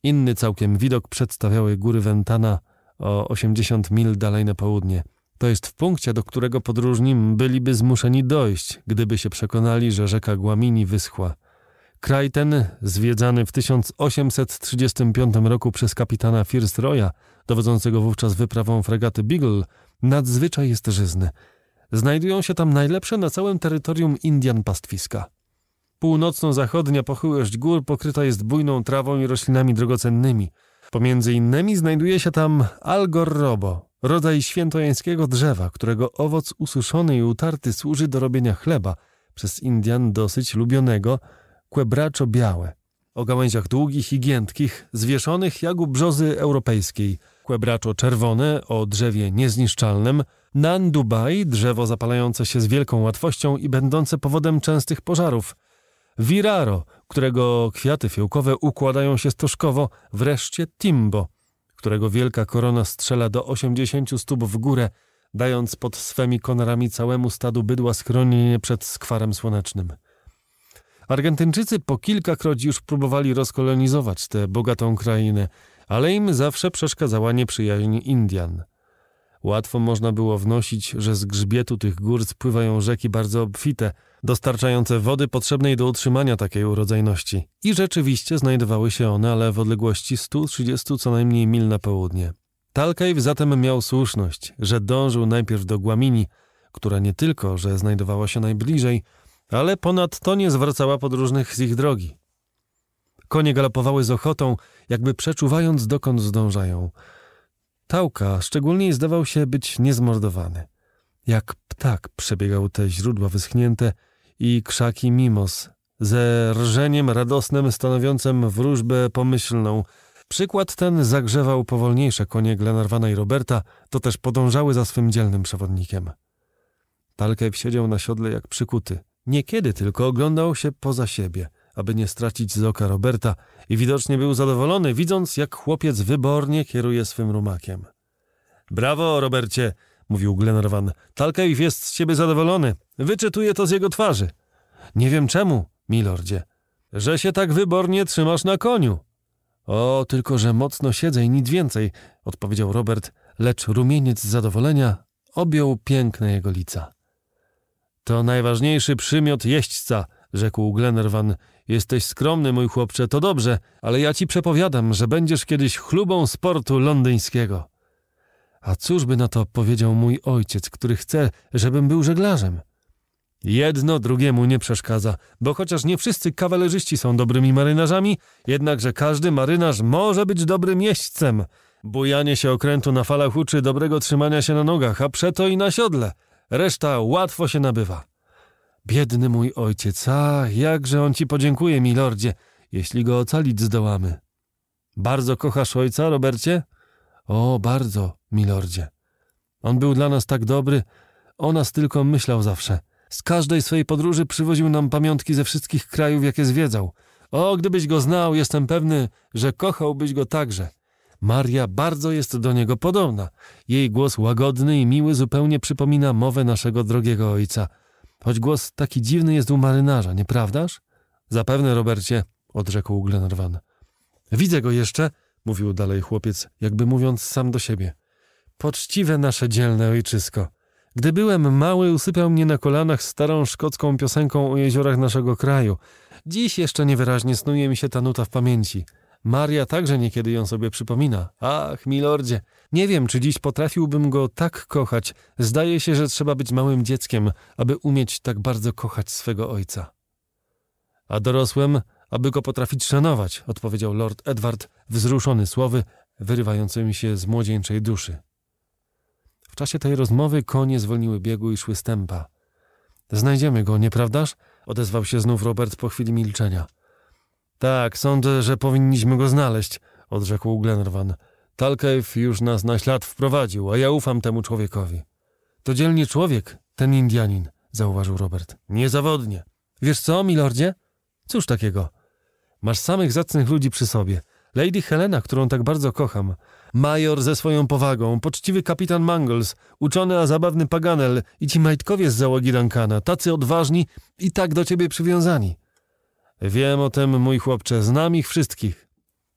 Inny całkiem widok przedstawiały góry Ventana o 80 mil dalej na południe. To jest w punkcie, do którego podróżni byliby zmuszeni dojść, gdyby się przekonali, że rzeka Głamini wyschła – Kraj ten, zwiedzany w 1835 roku przez kapitana Firstroya, dowodzącego wówczas wyprawą fregaty Beagle, nadzwyczaj jest żyzny. Znajdują się tam najlepsze na całym terytorium Indian pastwiska. Północno-zachodnia pochyłość gór pokryta jest bujną trawą i roślinami drogocennymi. Pomiędzy innymi znajduje się tam algorrobo, rodzaj świętojańskiego drzewa, którego owoc ususzony i utarty służy do robienia chleba, przez Indian dosyć lubionego – kłebraczo białe, o gałęziach długich i giętkich, zwieszonych jak u brzozy europejskiej, kłebraczo czerwone o drzewie niezniszczalnym, nan Dubai, drzewo zapalające się z wielką łatwością i będące powodem częstych pożarów, Viraro, którego kwiaty fiołkowe układają się stożkowo, wreszcie Timbo, którego wielka korona strzela do 80 stóp w górę, dając pod swemi konarami całemu stadu bydła schronienie przed skwarem słonecznym. Argentyńczycy po kilkakroć już próbowali rozkolonizować tę bogatą krainę, ale im zawsze przeszkadzała nieprzyjaźń Indian. Łatwo można było wnosić, że z grzbietu tych gór spływają rzeki bardzo obfite, dostarczające wody potrzebnej do utrzymania takiej urodzajności. I rzeczywiście znajdowały się one, ale w odległości 130 co najmniej mil na południe. Talcave zatem miał słuszność, że dążył najpierw do Guamini, która nie tylko, że znajdowała się najbliżej, ale ponadto nie zwracała podróżnych z ich drogi. Konie galopowały z ochotą, jakby przeczuwając, dokąd zdążają. Tałka szczególnie zdawał się być niezmordowany. Jak ptak przebiegał te źródła wyschnięte i krzaki mimos, ze rżeniem radosnym stanowiącym wróżbę pomyślną. Przykład ten zagrzewał powolniejsze konie Glenarwana i Roberta, to też podążały za swym dzielnym przewodnikiem. Talkew siedział na siodle jak przykuty – Niekiedy tylko oglądał się poza siebie, aby nie stracić z oka Roberta i widocznie był zadowolony, widząc, jak chłopiec wybornie kieruje swym rumakiem. Brawo, Robercie! mówił Glenarvan. Talcave jest z ciebie zadowolony. Wyczytuję to z jego twarzy. Nie wiem czemu, milordzie. Że się tak wybornie trzymasz na koniu. O, tylko że mocno siedzę i nic więcej, odpowiedział Robert, lecz rumieniec zadowolenia objął piękne jego lica. To najważniejszy przymiot jeźdźca, rzekł Glenarvan. Jesteś skromny, mój chłopcze, to dobrze, ale ja ci przepowiadam, że będziesz kiedyś chlubą sportu londyńskiego. A cóż by na to powiedział mój ojciec, który chce, żebym był żeglarzem? Jedno drugiemu nie przeszkadza, bo chociaż nie wszyscy kawalerzyści są dobrymi marynarzami, jednakże każdy marynarz może być dobrym jeźdźcem. Bujanie się okrętu na falach uczy dobrego trzymania się na nogach, a przeto i na siodle – Reszta łatwo się nabywa. Biedny mój ojciec, a jakże on ci podziękuje, milordzie, jeśli go ocalić zdołamy. Bardzo kochasz ojca, Robercie? O, bardzo, milordzie. On był dla nas tak dobry, o nas tylko myślał zawsze. Z każdej swojej podróży przywoził nam pamiątki ze wszystkich krajów, jakie zwiedzał. O, gdybyś go znał, jestem pewny, że kochałbyś go także. Maria bardzo jest do niego podobna. Jej głos łagodny i miły zupełnie przypomina mowę naszego drogiego ojca. Choć głos taki dziwny jest u marynarza, nieprawdaż? Zapewne, Robercie, odrzekł Glenarvan. Widzę go jeszcze, mówił dalej chłopiec, jakby mówiąc sam do siebie. Poczciwe nasze dzielne ojczysko. Gdy byłem mały, usypiał mnie na kolanach starą szkocką piosenką o jeziorach naszego kraju. Dziś jeszcze niewyraźnie snuje mi się ta nuta w pamięci – Maria także niekiedy ją sobie przypomina. Ach, milordzie, nie wiem, czy dziś potrafiłbym go tak kochać. Zdaje się, że trzeba być małym dzieckiem, aby umieć tak bardzo kochać swego ojca. A dorosłem, aby go potrafić szanować, odpowiedział lord Edward, wzruszony słowy wyrywającymi się z młodzieńczej duszy. W czasie tej rozmowy konie zwolniły biegu i szły stępa. Znajdziemy go, nieprawdaż? odezwał się znów Robert po chwili milczenia. Tak, sądzę, że powinniśmy go znaleźć, odrzekł Glenarvan. Talkew już nas na ślad wprowadził, a ja ufam temu człowiekowi. To dzielny człowiek, ten Indianin, zauważył Robert. Niezawodnie. Wiesz co, milordzie? Cóż takiego? Masz samych zacnych ludzi przy sobie. Lady Helena, którą tak bardzo kocham. Major ze swoją powagą, poczciwy kapitan Mangles, uczony a zabawny Paganel i ci majtkowie z załogi Duncana, tacy odważni i tak do ciebie przywiązani. Wiem o tym, mój chłopcze, znam ich wszystkich.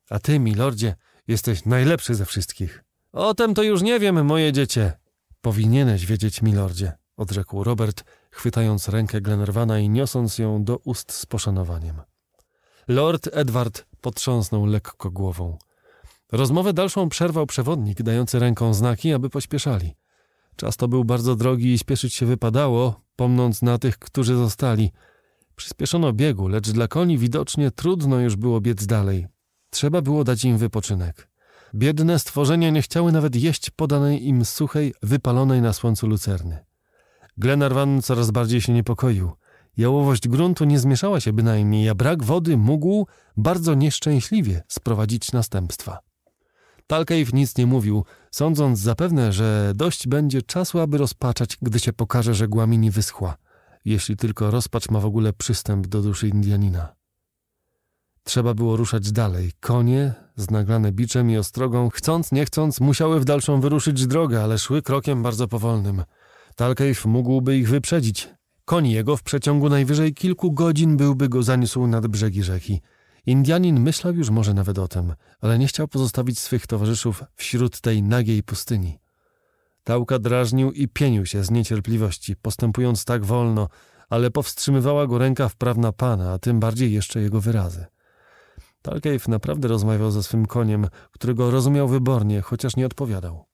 A ty, milordzie, jesteś najlepszy ze wszystkich. O tem to już nie wiem, moje dziecię. Powinieneś wiedzieć, milordzie, odrzekł Robert, chwytając rękę Glenarwana i niosąc ją do ust z poszanowaniem. Lord Edward potrząsnął lekko głową. Rozmowę dalszą przerwał przewodnik, dający ręką znaki, aby pośpieszali. Czas to był bardzo drogi i śpieszyć się wypadało, pomnąc na tych, którzy zostali – Przyspieszono biegu, lecz dla koni widocznie trudno już było biec dalej. Trzeba było dać im wypoczynek. Biedne stworzenia nie chciały nawet jeść podanej im suchej, wypalonej na słońcu lucerny. Glenarvan coraz bardziej się niepokoił. Jałowość gruntu nie zmieszała się bynajmniej, a brak wody mógł bardzo nieszczęśliwie sprowadzić następstwa. Talcave nic nie mówił, sądząc zapewne, że dość będzie czasu, aby rozpaczać, gdy się pokaże, że głamini wyschła jeśli tylko rozpacz ma w ogóle przystęp do duszy Indianina. Trzeba było ruszać dalej. Konie, znaglane biczem i ostrogą, chcąc nie chcąc, musiały w dalszą wyruszyć drogę, ale szły krokiem bardzo powolnym. Talkeif mógłby ich wyprzedzić. Koń jego w przeciągu najwyżej kilku godzin byłby go zaniósł nad brzegi rzeki. Indianin myślał już może nawet o tym, ale nie chciał pozostawić swych towarzyszów wśród tej nagiej pustyni. Tałka drażnił i pienił się z niecierpliwości, postępując tak wolno, ale powstrzymywała go ręka wprawna pana, a tym bardziej jeszcze jego wyrazy. Talkeif naprawdę rozmawiał ze swym koniem, którego rozumiał wybornie, chociaż nie odpowiadał.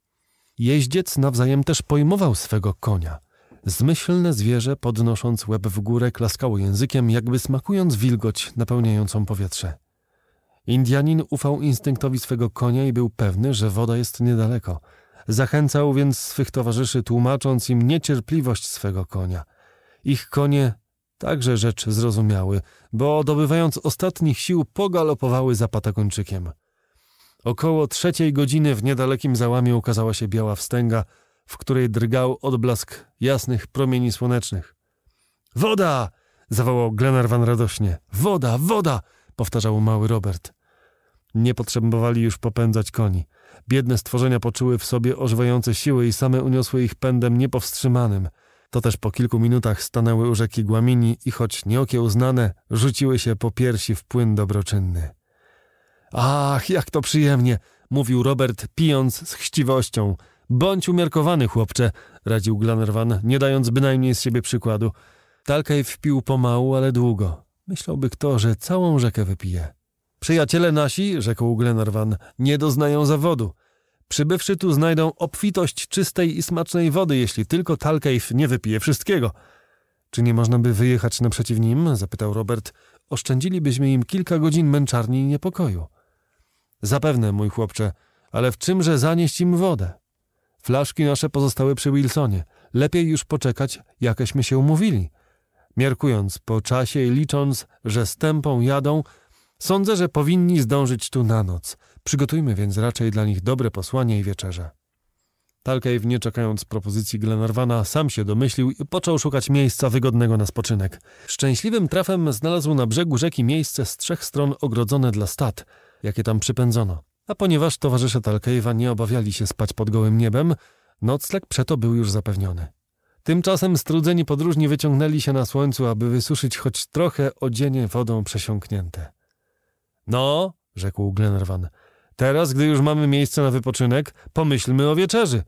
Jeździec nawzajem też pojmował swego konia. Zmyślne zwierzę, podnosząc łeb w górę, klaskało językiem, jakby smakując wilgoć napełniającą powietrze. Indianin ufał instynktowi swego konia i był pewny, że woda jest niedaleko – Zachęcał więc swych towarzyszy, tłumacząc im niecierpliwość swego konia. Ich konie także rzecz zrozumiały, bo dobywając ostatnich sił pogalopowały za Patagończykiem. Około trzeciej godziny w niedalekim załamie ukazała się biała wstęga, w której drgał odblask jasnych promieni słonecznych. Woda! zawołał Glenarvan radośnie. Woda, woda! powtarzał mały Robert. Nie potrzebowali już popędzać koni. Biedne stworzenia poczuły w sobie ożywające siły i same uniosły ich pędem niepowstrzymanym. To też po kilku minutach stanęły u rzeki Głamini i choć nieokiełznane, rzuciły się po piersi w płyn dobroczynny. Ach, jak to przyjemnie! mówił Robert, pijąc z chciwością. Bądź umiarkowany, chłopcze, radził Glenarvan, nie dając bynajmniej z siebie przykładu. Talkaj wpił pomału, ale długo. Myślałby kto, że całą rzekę wypije. Przyjaciele nasi, rzekł Glenarvan, nie doznają zawodu. Przybywszy tu znajdą obfitość czystej i smacznej wody, jeśli tylko Talkeif nie wypije wszystkiego. Czy nie można by wyjechać naprzeciw nim? zapytał Robert. Oszczędzilibyśmy im kilka godzin męczarni i niepokoju. Zapewne, mój chłopcze, ale w czymże zanieść im wodę? Flaszki nasze pozostały przy Wilsonie. Lepiej już poczekać, jakeśmy się umówili. Miarkując po czasie i licząc, że z tępą jadą, Sądzę, że powinni zdążyć tu na noc. Przygotujmy więc raczej dla nich dobre posłanie i wieczerze. Talcave, nie czekając propozycji Glenarvana, sam się domyślił i począł szukać miejsca wygodnego na spoczynek. Szczęśliwym trafem znalazł na brzegu rzeki miejsce z trzech stron ogrodzone dla stad, jakie tam przypędzono. A ponieważ towarzysze Talkejwa nie obawiali się spać pod gołym niebem, nocleg przeto był już zapewniony. Tymczasem strudzeni podróżni wyciągnęli się na słońcu, aby wysuszyć choć trochę odzienie wodą przesiąknięte. No, rzekł Glenarvan. Teraz, gdy już mamy miejsce na wypoczynek, pomyślmy o wieczerzy.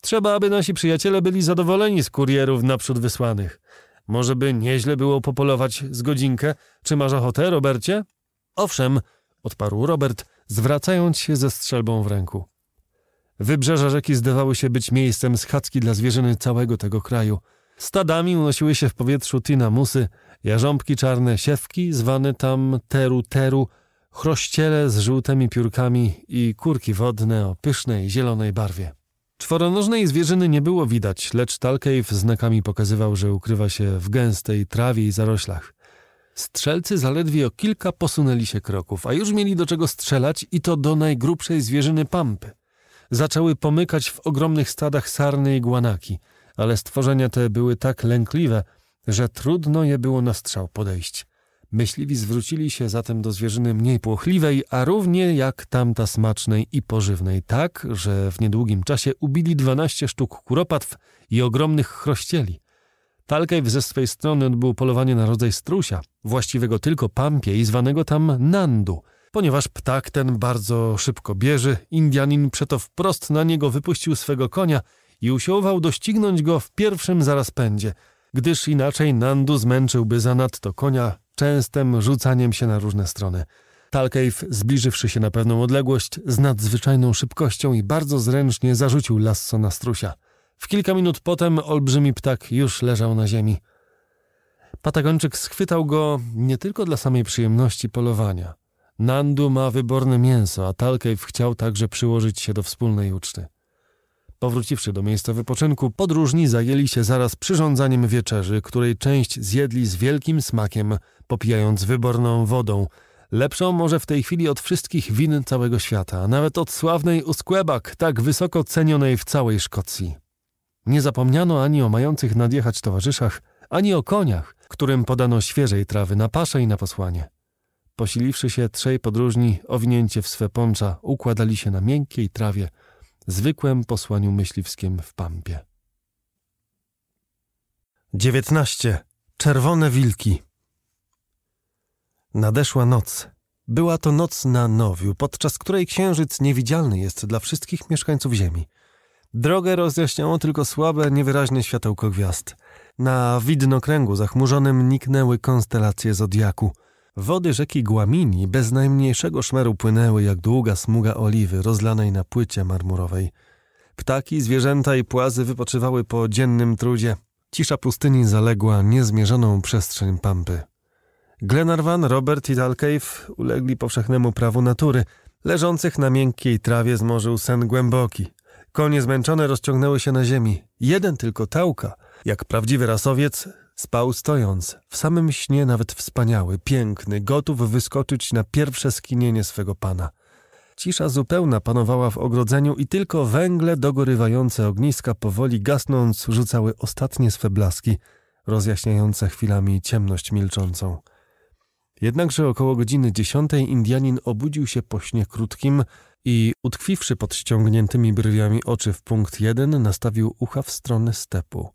Trzeba, aby nasi przyjaciele byli zadowoleni z kurierów naprzód wysłanych. Może by nieźle było popolować z godzinkę? Czy masz ochotę, Robercie? Owszem, odparł Robert, zwracając się ze strzelbą w ręku. Wybrzeża rzeki zdawały się być miejscem schadzki dla zwierzyny całego tego kraju. Stadami unosiły się w powietrzu tinamusy, jarząbki czarne siewki, zwane tam teru-teru, chrościele z żółtymi piórkami i kurki wodne o pysznej, zielonej barwie. Czworonożnej zwierzyny nie było widać, lecz Talcave znakami pokazywał, że ukrywa się w gęstej trawie i zaroślach. Strzelcy zaledwie o kilka posunęli się kroków, a już mieli do czego strzelać i to do najgrubszej zwierzyny pampy. Zaczęły pomykać w ogromnych stadach sarny i guanaki, ale stworzenia te były tak lękliwe, że trudno je było na strzał podejść. Myśliwi zwrócili się zatem do zwierzyny mniej płochliwej, a równie jak tamta smacznej i pożywnej, tak, że w niedługim czasie ubili 12 sztuk kuropatw i ogromnych chrościeli. Talkajw ze swej strony odbył polowanie na rodzaj strusia, właściwego tylko pampie i zwanego tam nandu. Ponieważ ptak ten bardzo szybko bierze, Indianin przeto wprost na niego wypuścił swego konia i usiłował doścignąć go w pierwszym zaraz pędzie, gdyż inaczej nandu zmęczyłby zanadto konia częstym rzucaniem się na różne strony. Talcave, zbliżywszy się na pewną odległość, z nadzwyczajną szybkością i bardzo zręcznie zarzucił lasso na strusia. W kilka minut potem olbrzymi ptak już leżał na ziemi. Patagończyk schwytał go nie tylko dla samej przyjemności polowania. Nandu ma wyborne mięso, a Talcave chciał także przyłożyć się do wspólnej uczty. Powróciwszy do miejsca wypoczynku, podróżni zajęli się zaraz przyrządzaniem wieczerzy, której część zjedli z wielkim smakiem, popijając wyborną wodą, lepszą może w tej chwili od wszystkich win całego świata, nawet od sławnej Usquebak, tak wysoko cenionej w całej Szkocji. Nie zapomniano ani o mających nadjechać towarzyszach, ani o koniach, którym podano świeżej trawy na pasze i na posłanie. Posiliwszy się, trzej podróżni, owinięci w swe poncza, układali się na miękkiej trawie – zwykłym posłaniu myśliwskim w pampie. 19. Czerwone wilki. Nadeszła noc. Była to noc na nowiu, podczas której księżyc niewidzialny jest dla wszystkich mieszkańców Ziemi. Drogę rozjaśniało tylko słabe, niewyraźne światełko gwiazd. Na widnokręgu zachmurzonym niknęły konstelacje Zodiaku. Wody rzeki Głamini bez najmniejszego szmeru płynęły jak długa smuga oliwy rozlanej na płycie marmurowej. Ptaki, zwierzęta i płazy wypoczywały po dziennym trudzie. Cisza pustyni zaległa niezmierzoną przestrzeń pampy. Glenarvan, Robert i Dalcave ulegli powszechnemu prawu natury. Leżących na miękkiej trawie zmorzył sen głęboki. Konie zmęczone rozciągnęły się na ziemi. Jeden tylko tałka, jak prawdziwy rasowiec, Spał stojąc, w samym śnie nawet wspaniały, piękny, gotów wyskoczyć na pierwsze skinienie swego pana. Cisza zupełna panowała w ogrodzeniu i tylko węgle dogorywające ogniska powoli gasnąc rzucały ostatnie swe blaski, rozjaśniające chwilami ciemność milczącą. Jednakże około godziny dziesiątej Indianin obudził się po śnie krótkim i utkwiwszy pod ściągniętymi brwiami oczy w punkt jeden, nastawił ucha w stronę stepu.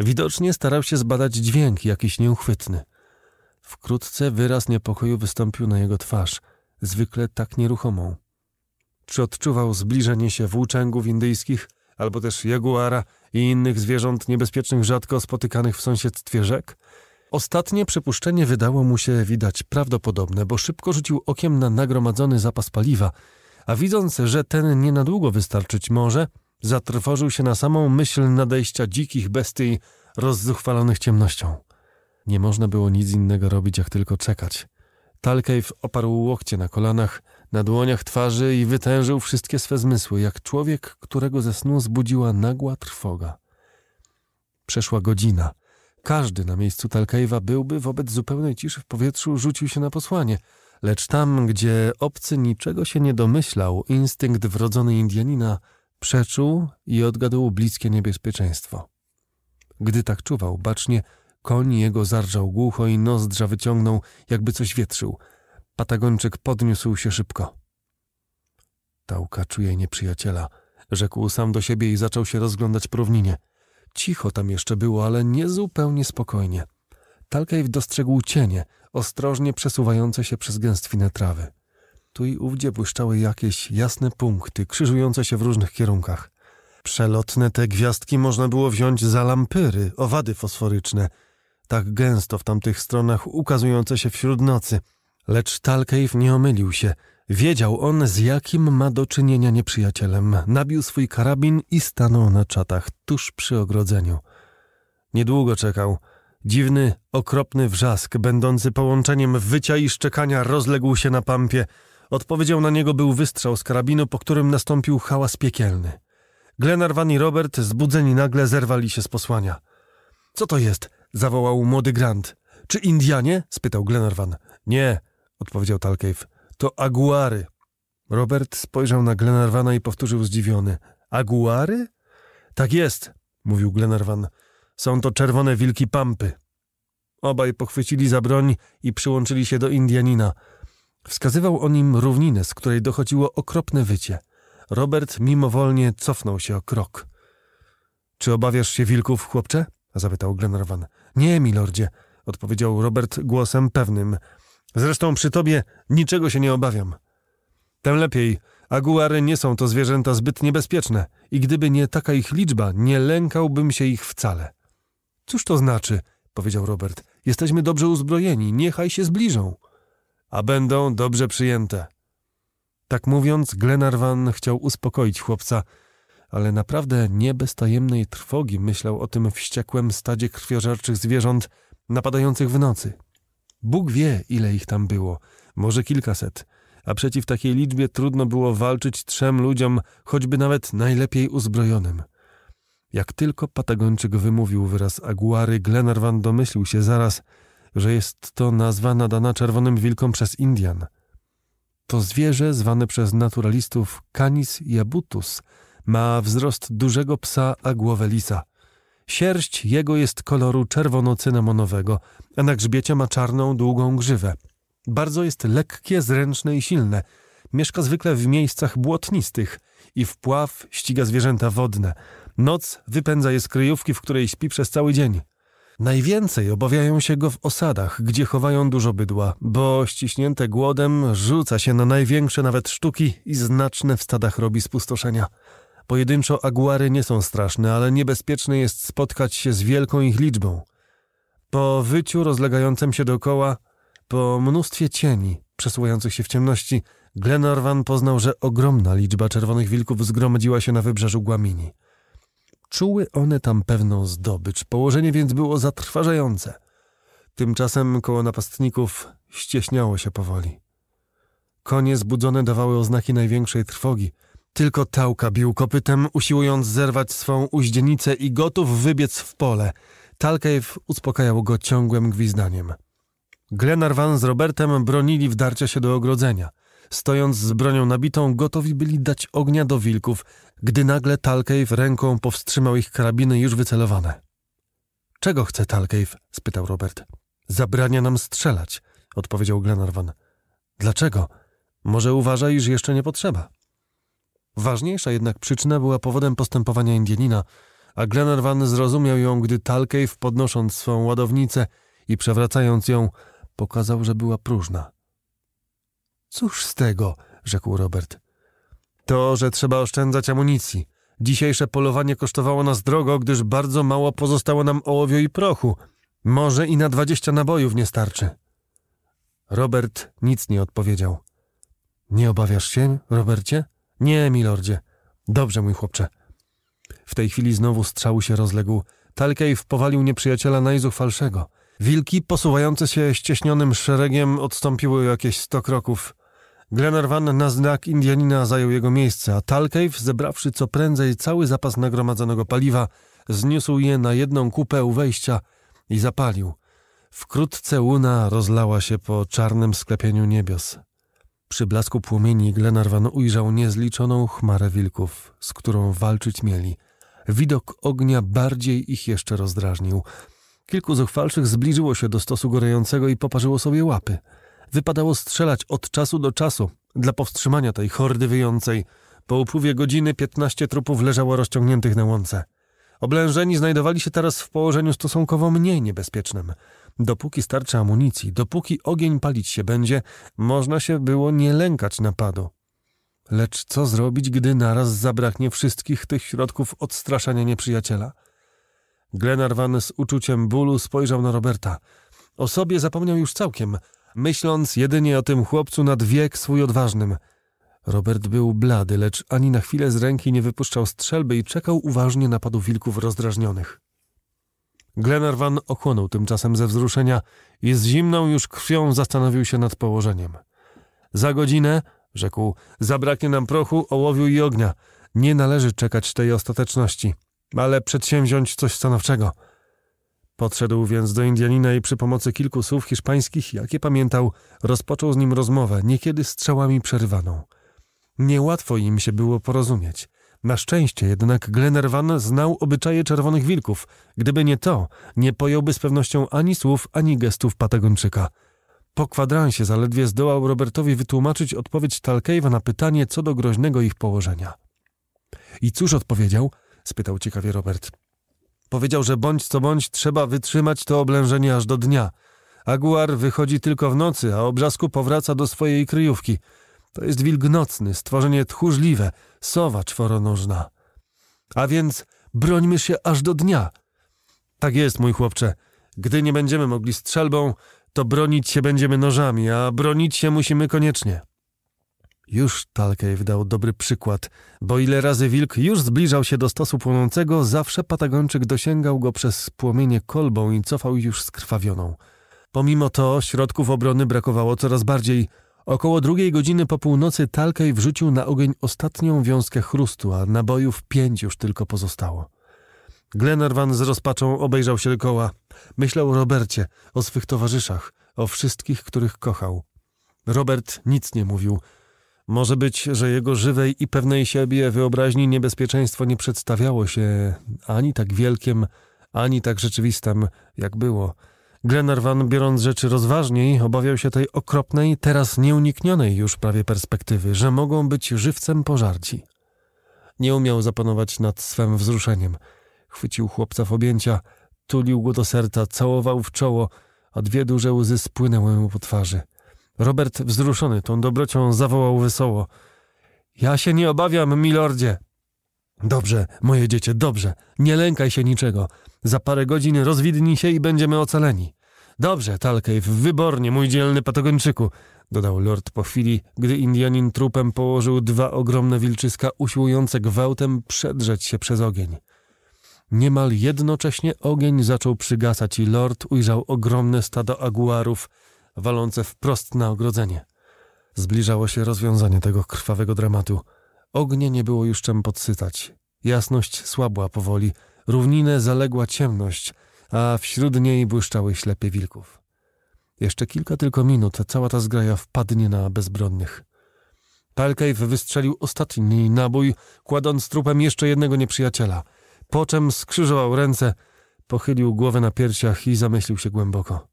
Widocznie starał się zbadać dźwięk jakiś nieuchwytny. Wkrótce wyraz niepokoju wystąpił na jego twarz, zwykle tak nieruchomą. Czy odczuwał zbliżenie się włóczęgów indyjskich, albo też jaguara i innych zwierząt niebezpiecznych rzadko spotykanych w sąsiedztwie rzek? Ostatnie przypuszczenie wydało mu się widać prawdopodobne, bo szybko rzucił okiem na nagromadzony zapas paliwa, a widząc, że ten nie na długo wystarczyć może, Zatrwożył się na samą myśl nadejścia dzikich bestii rozzuchwalonych ciemnością. Nie można było nic innego robić, jak tylko czekać. Talkejw oparł łokcie na kolanach, na dłoniach twarzy i wytężył wszystkie swe zmysły, jak człowiek, którego ze snu zbudziła nagła trwoga. Przeszła godzina. Każdy na miejscu Talkejwa byłby wobec zupełnej ciszy w powietrzu rzucił się na posłanie, lecz tam, gdzie obcy niczego się nie domyślał, instynkt wrodzony Indianina – Przeczuł i odgadł bliskie niebezpieczeństwo. Gdy tak czuwał bacznie, koń jego zarżał głucho i nozdrza wyciągnął, jakby coś wietrzył. Patagończyk podniósł się szybko. Tałka czuje nieprzyjaciela, rzekł sam do siebie i zaczął się rozglądać po równinie. Cicho tam jeszcze było, ale nie zupełnie spokojnie. Talkajw dostrzegł cienie, ostrożnie przesuwające się przez gęstwinę trawy. Tu i ówdzie błyszczały jakieś jasne punkty, krzyżujące się w różnych kierunkach. Przelotne te gwiazdki można było wziąć za lampyry, owady fosforyczne, tak gęsto w tamtych stronach ukazujące się wśród nocy. Lecz Talkeif nie omylił się. Wiedział on, z jakim ma do czynienia nieprzyjacielem. Nabił swój karabin i stanął na czatach, tuż przy ogrodzeniu. Niedługo czekał. Dziwny, okropny wrzask, będący połączeniem wycia i szczekania, rozległ się na pampie – Odpowiedzią na niego był wystrzał z karabinu, po którym nastąpił hałas piekielny. Glenarvan i Robert, zbudzeni nagle, zerwali się z posłania. Co to jest? zawołał młody Grant. Czy Indianie? spytał Glenarvan. Nie, odpowiedział Talcave. To aguary. Robert spojrzał na Glenarvana i powtórzył zdziwiony. Aguary? Tak jest, mówił Glenarvan. Są to czerwone wilki pampy. Obaj pochwycili za broń i przyłączyli się do Indianina – Wskazywał on im równinę, z której dochodziło okropne wycie. Robert mimowolnie cofnął się o krok. Czy obawiasz się wilków, chłopcze? zapytał Glenarvan. Nie, milordzie, odpowiedział Robert głosem pewnym. Zresztą przy tobie niczego się nie obawiam. Tem lepiej. Aguary nie są to zwierzęta zbyt niebezpieczne i gdyby nie taka ich liczba, nie lękałbym się ich wcale. Cóż to znaczy? powiedział Robert. Jesteśmy dobrze uzbrojeni, niechaj się zbliżą a będą dobrze przyjęte. Tak mówiąc, Glenarvan chciał uspokoić chłopca, ale naprawdę nie bez tajemnej trwogi myślał o tym wściekłym stadzie krwiożerczych zwierząt napadających w nocy. Bóg wie, ile ich tam było, może kilkaset, a przeciw takiej liczbie trudno było walczyć trzem ludziom, choćby nawet najlepiej uzbrojonym. Jak tylko Patagończyk wymówił wyraz Aguary, Glenarvan domyślił się zaraz, że jest to nazwa nadana czerwonym wilkom przez Indian. To zwierzę, zwane przez naturalistów canis jabutus, ma wzrost dużego psa, a głowę lisa. Sierść jego jest koloru czerwono-cynamonowego, a na grzbiecie ma czarną, długą grzywę. Bardzo jest lekkie, zręczne i silne. Mieszka zwykle w miejscach błotnistych i w pław ściga zwierzęta wodne. Noc wypędza je z kryjówki, w której śpi przez cały dzień. Najwięcej obawiają się go w osadach, gdzie chowają dużo bydła, bo ściśnięte głodem rzuca się na największe nawet sztuki i znaczne w stadach robi spustoszenia. Pojedynczo aguary nie są straszne, ale niebezpieczne jest spotkać się z wielką ich liczbą. Po wyciu rozlegającym się dookoła, po mnóstwie cieni przesuwających się w ciemności, Glenarvan poznał, że ogromna liczba czerwonych wilków zgromadziła się na wybrzeżu Głamini – Czuły one tam pewną zdobycz, położenie więc było zatrważające. Tymczasem koło napastników ścieśniało się powoli. Konie zbudzone dawały oznaki największej trwogi. Tylko tałka bił kopytem, usiłując zerwać swą uździenicę i gotów wybiec w pole. Talkejew uspokajał go ciągłym gwizdaniem. Glenarvan z Robertem bronili wdarcia się do ogrodzenia. Stojąc z bronią nabitą, gotowi byli dać ognia do wilków, gdy nagle Talcave ręką powstrzymał ich karabiny już wycelowane. Czego chce Talcave? spytał Robert. Zabrania nam strzelać, odpowiedział Glenarvan. Dlaczego? Może uważa, iż jeszcze nie potrzeba. Ważniejsza jednak przyczyna była powodem postępowania Indianina, a Glenarvan zrozumiał ją, gdy Talcave, podnosząc swą ładownicę i przewracając ją, pokazał, że była próżna. Cóż z tego, rzekł Robert. To, że trzeba oszczędzać amunicji. Dzisiejsze polowanie kosztowało nas drogo, gdyż bardzo mało pozostało nam ołowiu i prochu. Może i na dwadzieścia nabojów nie starczy. Robert nic nie odpowiedział. Nie obawiasz się, Robercie? Nie, milordzie. Dobrze, mój chłopcze. W tej chwili znowu strzał się rozległ. Talkejw wpowalił nieprzyjaciela na falszego. Wilki, posuwające się ścieśnionym szeregiem, odstąpiły jakieś sto kroków. Glenarvan na znak Indianina zajął jego miejsce, a Talcave, zebrawszy co prędzej cały zapas nagromadzonego paliwa, zniósł je na jedną kupę u wejścia i zapalił. Wkrótce łuna rozlała się po czarnym sklepieniu niebios. Przy blasku płomieni Glenarvan ujrzał niezliczoną chmarę wilków, z którą walczyć mieli. Widok ognia bardziej ich jeszcze rozdrażnił. Kilku zuchwalszych zbliżyło się do stosu gorejącego i poparzyło sobie łapy – wypadało strzelać od czasu do czasu dla powstrzymania tej hordy wyjącej. Po upływie godziny piętnaście trupów leżało rozciągniętych na łące. Oblężeni znajdowali się teraz w położeniu stosunkowo mniej niebezpiecznym. Dopóki starczy amunicji, dopóki ogień palić się będzie, można się było nie lękać napadu. Lecz co zrobić, gdy naraz zabraknie wszystkich tych środków odstraszania nieprzyjaciela? Glenarvan z uczuciem bólu spojrzał na Roberta. O sobie zapomniał już całkiem, myśląc jedynie o tym chłopcu nad wiek swój odważnym. Robert był blady, lecz ani na chwilę z ręki nie wypuszczał strzelby i czekał uważnie napadu wilków rozdrażnionych. Glenarvan ochłonął tymczasem ze wzruszenia i z zimną już krwią zastanowił się nad położeniem. Za godzinę, rzekł, zabraknie nam prochu, ołowiu i ognia. Nie należy czekać tej ostateczności, ale przedsięwziąć coś stanowczego – Podszedł więc do Indianina i przy pomocy kilku słów hiszpańskich, jakie pamiętał, rozpoczął z nim rozmowę, niekiedy strzałami przerwaną. Niełatwo im się było porozumieć. Na szczęście jednak Glenarvan znał obyczaje czerwonych wilków. Gdyby nie to, nie pojąłby z pewnością ani słów, ani gestów Patagończyka. Po kwadransie zaledwie zdołał Robertowi wytłumaczyć odpowiedź Talkejwa na pytanie co do groźnego ich położenia. I cóż odpowiedział? spytał ciekawie Robert. Powiedział, że bądź co bądź trzeba wytrzymać to oblężenie aż do dnia. Aguar wychodzi tylko w nocy, a obrzasku powraca do swojej kryjówki. To jest wilgnocny, stworzenie tchórzliwe, sowa czworonożna. A więc brońmy się aż do dnia. Tak jest, mój chłopcze. Gdy nie będziemy mogli strzelbą, to bronić się będziemy nożami, a bronić się musimy koniecznie. Już Talkej dał dobry przykład, bo ile razy wilk już zbliżał się do stosu płonącego, zawsze Patagończyk dosięgał go przez płomienie kolbą i cofał już skrwawioną. Pomimo to środków obrony brakowało coraz bardziej. Około drugiej godziny po północy Talkej wrzucił na ogień ostatnią wiązkę chrustu, a nabojów pięć już tylko pozostało. Glenarvan z rozpaczą obejrzał się dokoła. Myślał o Robercie, o swych towarzyszach, o wszystkich, których kochał. Robert nic nie mówił – może być, że jego żywej i pewnej siebie wyobraźni niebezpieczeństwo nie przedstawiało się ani tak wielkim, ani tak rzeczywistym, jak było. Glenarvan, biorąc rzeczy rozważniej, obawiał się tej okropnej, teraz nieuniknionej już prawie perspektywy, że mogą być żywcem pożarci. Nie umiał zapanować nad swym wzruszeniem. Chwycił chłopca w objęcia, tulił go do serca, całował w czoło, a dwie duże łzy spłynęły mu po twarzy – Robert wzruszony tą dobrocią zawołał wesoło. Ja się nie obawiam, milordzie. Dobrze, moje dziecię, dobrze. Nie lękaj się niczego. Za parę godzin rozwidnij się i będziemy ocaleni. Dobrze, Talcave, wybornie, mój dzielny patogończyku, dodał lord po chwili, gdy Indianin trupem położył dwa ogromne wilczyska usiłujące gwałtem przedrzeć się przez ogień. Niemal jednocześnie ogień zaczął przygasać i lord ujrzał ogromne stado aguarów – walące wprost na ogrodzenie. Zbliżało się rozwiązanie tego krwawego dramatu. Ognie nie było już czym podsytać. Jasność słabła powoli, równinę zaległa ciemność, a wśród niej błyszczały ślepie wilków. Jeszcze kilka tylko minut, cała ta zgraja wpadnie na bezbronnych. Palkejw wystrzelił ostatni nabój, kładąc trupem jeszcze jednego nieprzyjaciela, po czym skrzyżował ręce, pochylił głowę na piersiach i zamyślił się głęboko.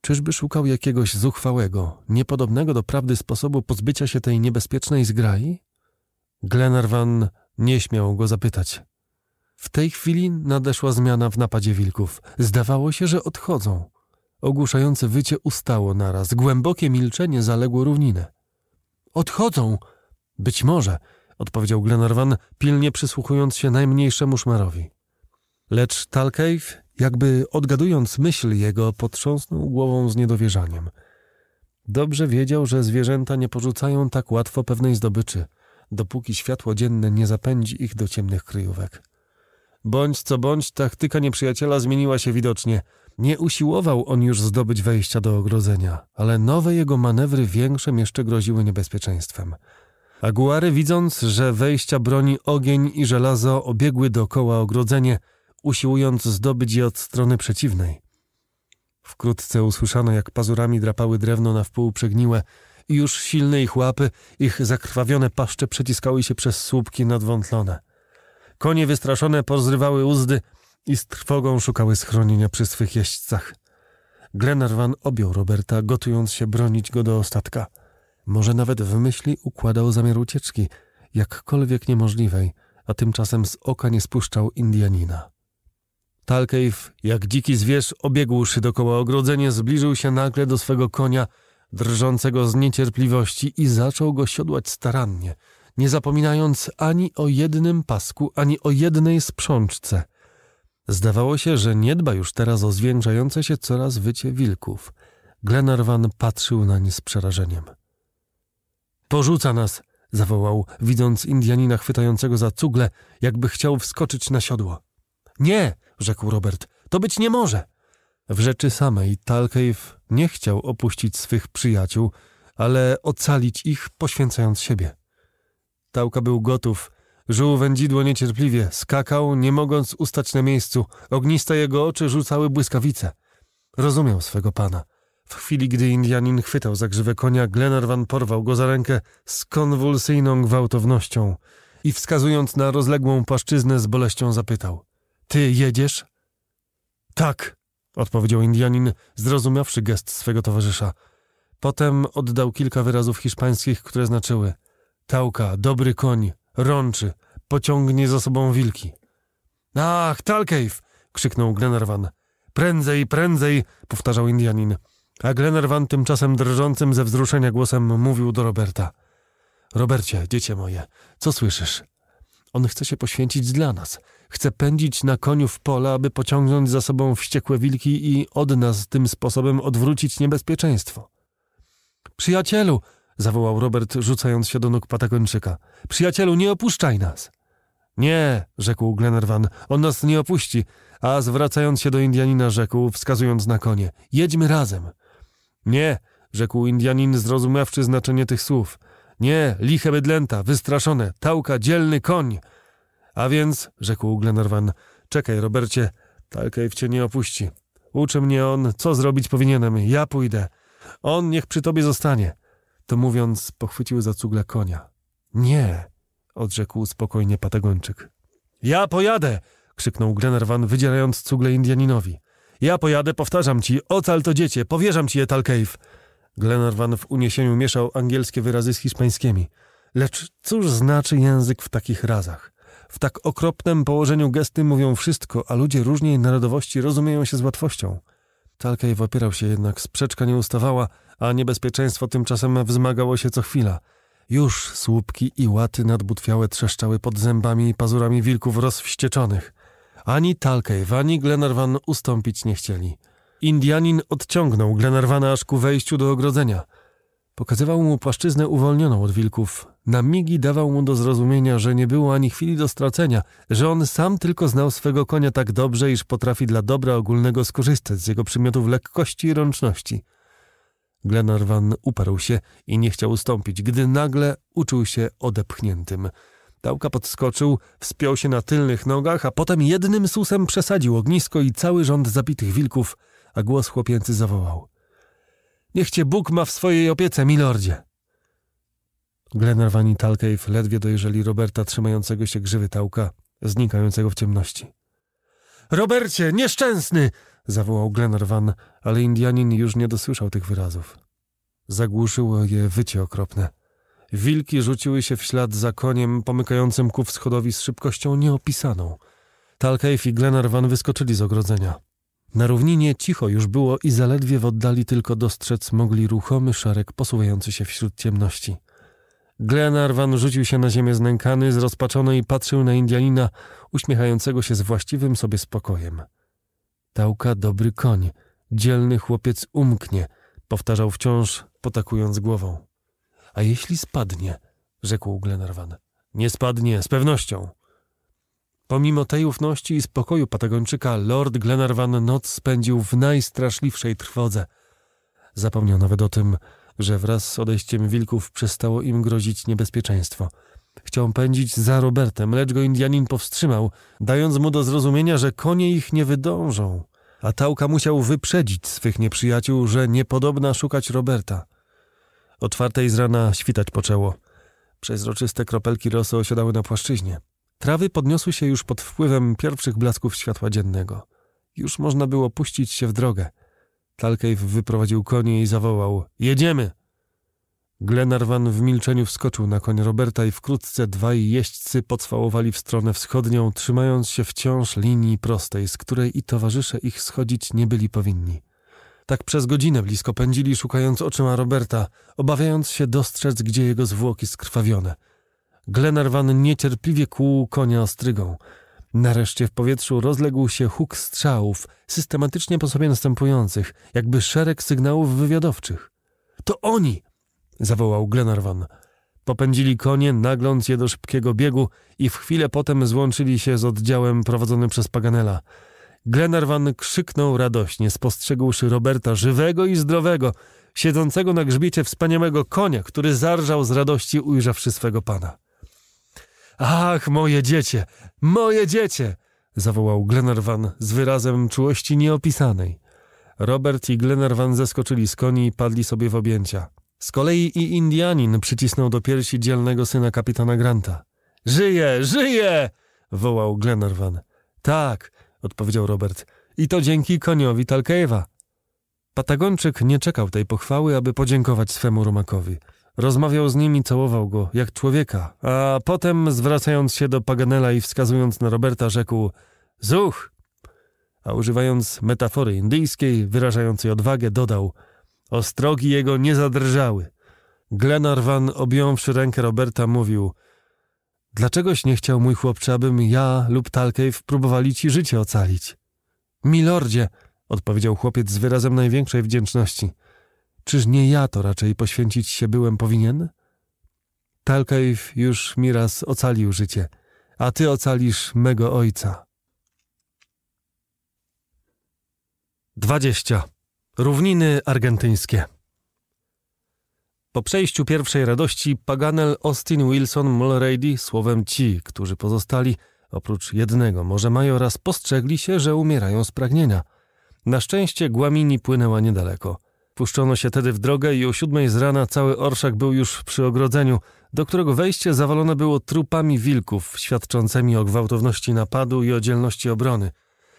Czyżby szukał jakiegoś zuchwałego, niepodobnego do prawdy sposobu pozbycia się tej niebezpiecznej zgrai? Glenarvan nie śmiał go zapytać. W tej chwili nadeszła zmiana w napadzie wilków. Zdawało się, że odchodzą. Ogłuszające wycie ustało naraz. Głębokie milczenie zaległo równinę. Odchodzą! Być może, odpowiedział Glenarvan, pilnie przysłuchując się najmniejszemu szmerowi. Lecz Talcave jakby odgadując myśl jego, potrząsnął głową z niedowierzaniem. Dobrze wiedział, że zwierzęta nie porzucają tak łatwo pewnej zdobyczy, dopóki światło dzienne nie zapędzi ich do ciemnych kryjówek. Bądź co bądź, taktyka nieprzyjaciela zmieniła się widocznie. Nie usiłował on już zdobyć wejścia do ogrodzenia, ale nowe jego manewry większym jeszcze groziły niebezpieczeństwem. Aguary, widząc, że wejścia broni ogień i żelazo, obiegły dookoła ogrodzenie – usiłując zdobyć je od strony przeciwnej. Wkrótce usłyszano, jak pazurami drapały drewno na wpół przegniłe, i już silne ich łapy, ich zakrwawione paszcze przeciskały się przez słupki nadwątlone. Konie wystraszone pozrywały uzdy i z trwogą szukały schronienia przy swych jeźdźcach. Glenarvan objął Roberta, gotując się bronić go do ostatka. Może nawet w myśli układał zamiar ucieczki, jakkolwiek niemożliwej, a tymczasem z oka nie spuszczał Indianina. Talkeif, jak dziki zwierz, obiegłszy dokoła ogrodzenie, zbliżył się nagle do swego konia, drżącego z niecierpliwości i zaczął go siodłać starannie, nie zapominając ani o jednym pasku, ani o jednej sprzączce. Zdawało się, że nie dba już teraz o zwiększające się coraz wycie wilków. Glenarvan patrzył na nie z przerażeniem. Porzuca nas! zawołał, widząc Indianina chwytającego za cugle, jakby chciał wskoczyć na siodło. Nie! rzekł Robert. To być nie może. W rzeczy samej Talcave nie chciał opuścić swych przyjaciół, ale ocalić ich poświęcając siebie. Tałka był gotów. Żył wędzidło niecierpliwie, skakał, nie mogąc ustać na miejscu. Ogniste jego oczy rzucały błyskawice. Rozumiał swego pana. W chwili, gdy Indianin chwytał za grzywę konia, Glenarvan porwał go za rękę z konwulsyjną gwałtownością i wskazując na rozległą płaszczyznę z boleścią zapytał. Ty jedziesz? Tak, odpowiedział Indianin, zrozumiawszy gest swego towarzysza. Potem oddał kilka wyrazów hiszpańskich, które znaczyły tałka, dobry koń, rączy, pociągnie za sobą wilki. Ach, Talcave! krzyknął Glenarvan. Prędzej, prędzej! powtarzał Indianin. A Glenarvan tymczasem drżącym ze wzruszenia głosem mówił do Roberta. Robercie, dziecię moje, co słyszysz? On chce się poświęcić dla nas. Chce pędzić na koniu w pole, aby pociągnąć za sobą wściekłe wilki i od nas tym sposobem odwrócić niebezpieczeństwo. Przyjacielu! zawołał Robert, rzucając się do nóg patagończyka. Przyjacielu, nie opuszczaj nas! Nie, rzekł Glenarvan, on nas nie opuści, a zwracając się do Indianina rzekł, wskazując na konie. Jedźmy razem. Nie, rzekł Indianin, zrozumiawszy znaczenie tych słów. Nie, liche bydlęta, wystraszone, tałka, dzielny koń. A więc, rzekł Glenarvan, czekaj, Robercie, Talkejw cię nie opuści. Uczy mnie on, co zrobić powinienem. Ja pójdę. On niech przy tobie zostanie. To mówiąc, pochwycił za cugle konia. Nie, odrzekł spokojnie Patagończyk. Ja pojadę! krzyknął Glenarvan, wydzierając cugle Indianinowi. Ja pojadę, powtarzam ci, ocal to dziecię, powierzam ci je, Talcave. Glenarvan w uniesieniu mieszał angielskie wyrazy z hiszpańskimi. Lecz cóż znaczy język w takich razach? W tak okropnym położeniu gesty mówią wszystko, a ludzie różnej narodowości rozumieją się z łatwością. Talkej opierał się jednak, sprzeczka nie ustawała, a niebezpieczeństwo tymczasem wzmagało się co chwila. Już słupki i łaty nadbutwiałe trzeszczały pod zębami i pazurami wilków rozwścieczonych. Ani Talkej, ani Glenarvan ustąpić nie chcieli. Indianin odciągnął Glenarvana aż ku wejściu do ogrodzenia. Pokazywał mu płaszczyznę uwolnioną od wilków, na migi dawał mu do zrozumienia, że nie było ani chwili do stracenia, że on sam tylko znał swego konia tak dobrze, iż potrafi dla dobra ogólnego skorzystać z jego przymiotów lekkości i ręczności. Glenarvan uparł się i nie chciał ustąpić, gdy nagle uczuł się odepchniętym. Dałka podskoczył, wspiął się na tylnych nogach, a potem jednym susem przesadził ognisko i cały rząd zabitych wilków, a głos chłopięcy zawołał. Niech cię Bóg ma w swojej opiece, milordzie! Glenarvan i Talcave ledwie dojrzeli Roberta trzymającego się grzywy tałka, znikającego w ciemności. Robercie, nieszczęsny! zawołał Glenarvan, ale Indianin już nie dosłyszał tych wyrazów. Zagłuszyło je wycie okropne. Wilki rzuciły się w ślad za koniem pomykającym ku wschodowi z szybkością nieopisaną. Talcave i Glenarvan wyskoczyli z ogrodzenia. Na równinie cicho już było i zaledwie w oddali tylko dostrzec mogli ruchomy szereg posuwający się wśród ciemności. Glenarvan rzucił się na ziemię znękany, zrozpaczony i patrzył na Indianina, uśmiechającego się z właściwym sobie spokojem. Tałka dobry koń, dzielny chłopiec umknie, powtarzał wciąż, potakując głową. A jeśli spadnie? rzekł Glenarvan. Nie spadnie, z pewnością. Pomimo tej ufności i spokoju Patagończyka, Lord Glenarvan noc spędził w najstraszliwszej trwodze. Zapomniał nawet o tym, że wraz z odejściem wilków przestało im grozić niebezpieczeństwo. Chciał pędzić za Robertem, lecz go Indianin powstrzymał, dając mu do zrozumienia, że konie ich nie wydążą. A Tałka musiał wyprzedzić swych nieprzyjaciół, że niepodobna szukać Roberta. O czwartej z rana świtać poczęło. Przezroczyste kropelki rosy osiadały na płaszczyźnie. Trawy podniosły się już pod wpływem pierwszych blasków światła dziennego. Już można było puścić się w drogę – Talcave wyprowadził konie i zawołał – jedziemy! Glenarvan w milczeniu wskoczył na koń Roberta i wkrótce dwaj jeźdźcy pocwałowali w stronę wschodnią, trzymając się wciąż linii prostej, z której i towarzysze ich schodzić nie byli powinni. Tak przez godzinę blisko pędzili, szukając oczyma Roberta, obawiając się dostrzec, gdzie jego zwłoki skrwawione. Glenarvan niecierpliwie kłuł konia ostrygą – Nareszcie w powietrzu rozległ się huk strzałów, systematycznie po sobie następujących, jakby szereg sygnałów wywiadowczych. To oni! zawołał Glenarvan. Popędzili konie, nagląc je do szybkiego biegu i w chwilę potem złączyli się z oddziałem prowadzonym przez Paganela. Glenarvan krzyknął radośnie, spostrzegłszy Roberta żywego i zdrowego, siedzącego na grzbiecie wspaniałego konia, który zarżał z radości ujrzawszy swego pana. Ach, moje dziecię! Moje dziecię! zawołał Glenarvan z wyrazem czułości nieopisanej. Robert i Glenarvan zeskoczyli z koni i padli sobie w objęcia. Z kolei i Indianin przycisnął do piersi dzielnego syna kapitana Granta. Żyje, żyje! wołał Glenarvan. Tak, odpowiedział Robert. I to dzięki koniowi Talkeewa. Patagonczyk nie czekał tej pochwały, aby podziękować swemu rumakowi. Rozmawiał z nim i całował go, jak człowieka, a potem, zwracając się do Paganela i wskazując na Roberta, rzekł: Zuch! A używając metafory indyjskiej, wyrażającej odwagę, dodał: Ostrogi jego nie zadrżały. Glenarvan, objąwszy rękę Roberta, mówił: Dlaczegoś nie chciał mój chłopcze, abym ja lub Talkew próbowali ci życie ocalić? Milordzie, odpowiedział chłopiec z wyrazem największej wdzięczności – Czyż nie ja to raczej poświęcić się byłem powinien? Talkaif już mi raz ocalił życie, a ty ocalisz mego ojca. 20. Równiny argentyńskie Po przejściu pierwszej radości Paganel Austin Wilson Mulrady słowem ci, którzy pozostali, oprócz jednego może majora, spostrzegli się, że umierają z pragnienia. Na szczęście Głamini płynęła niedaleko – Puszczono się tedy w drogę i o siódmej z rana cały orszak był już przy ogrodzeniu, do którego wejście zawalone było trupami wilków, świadczącymi o gwałtowności napadu i o dzielności obrony.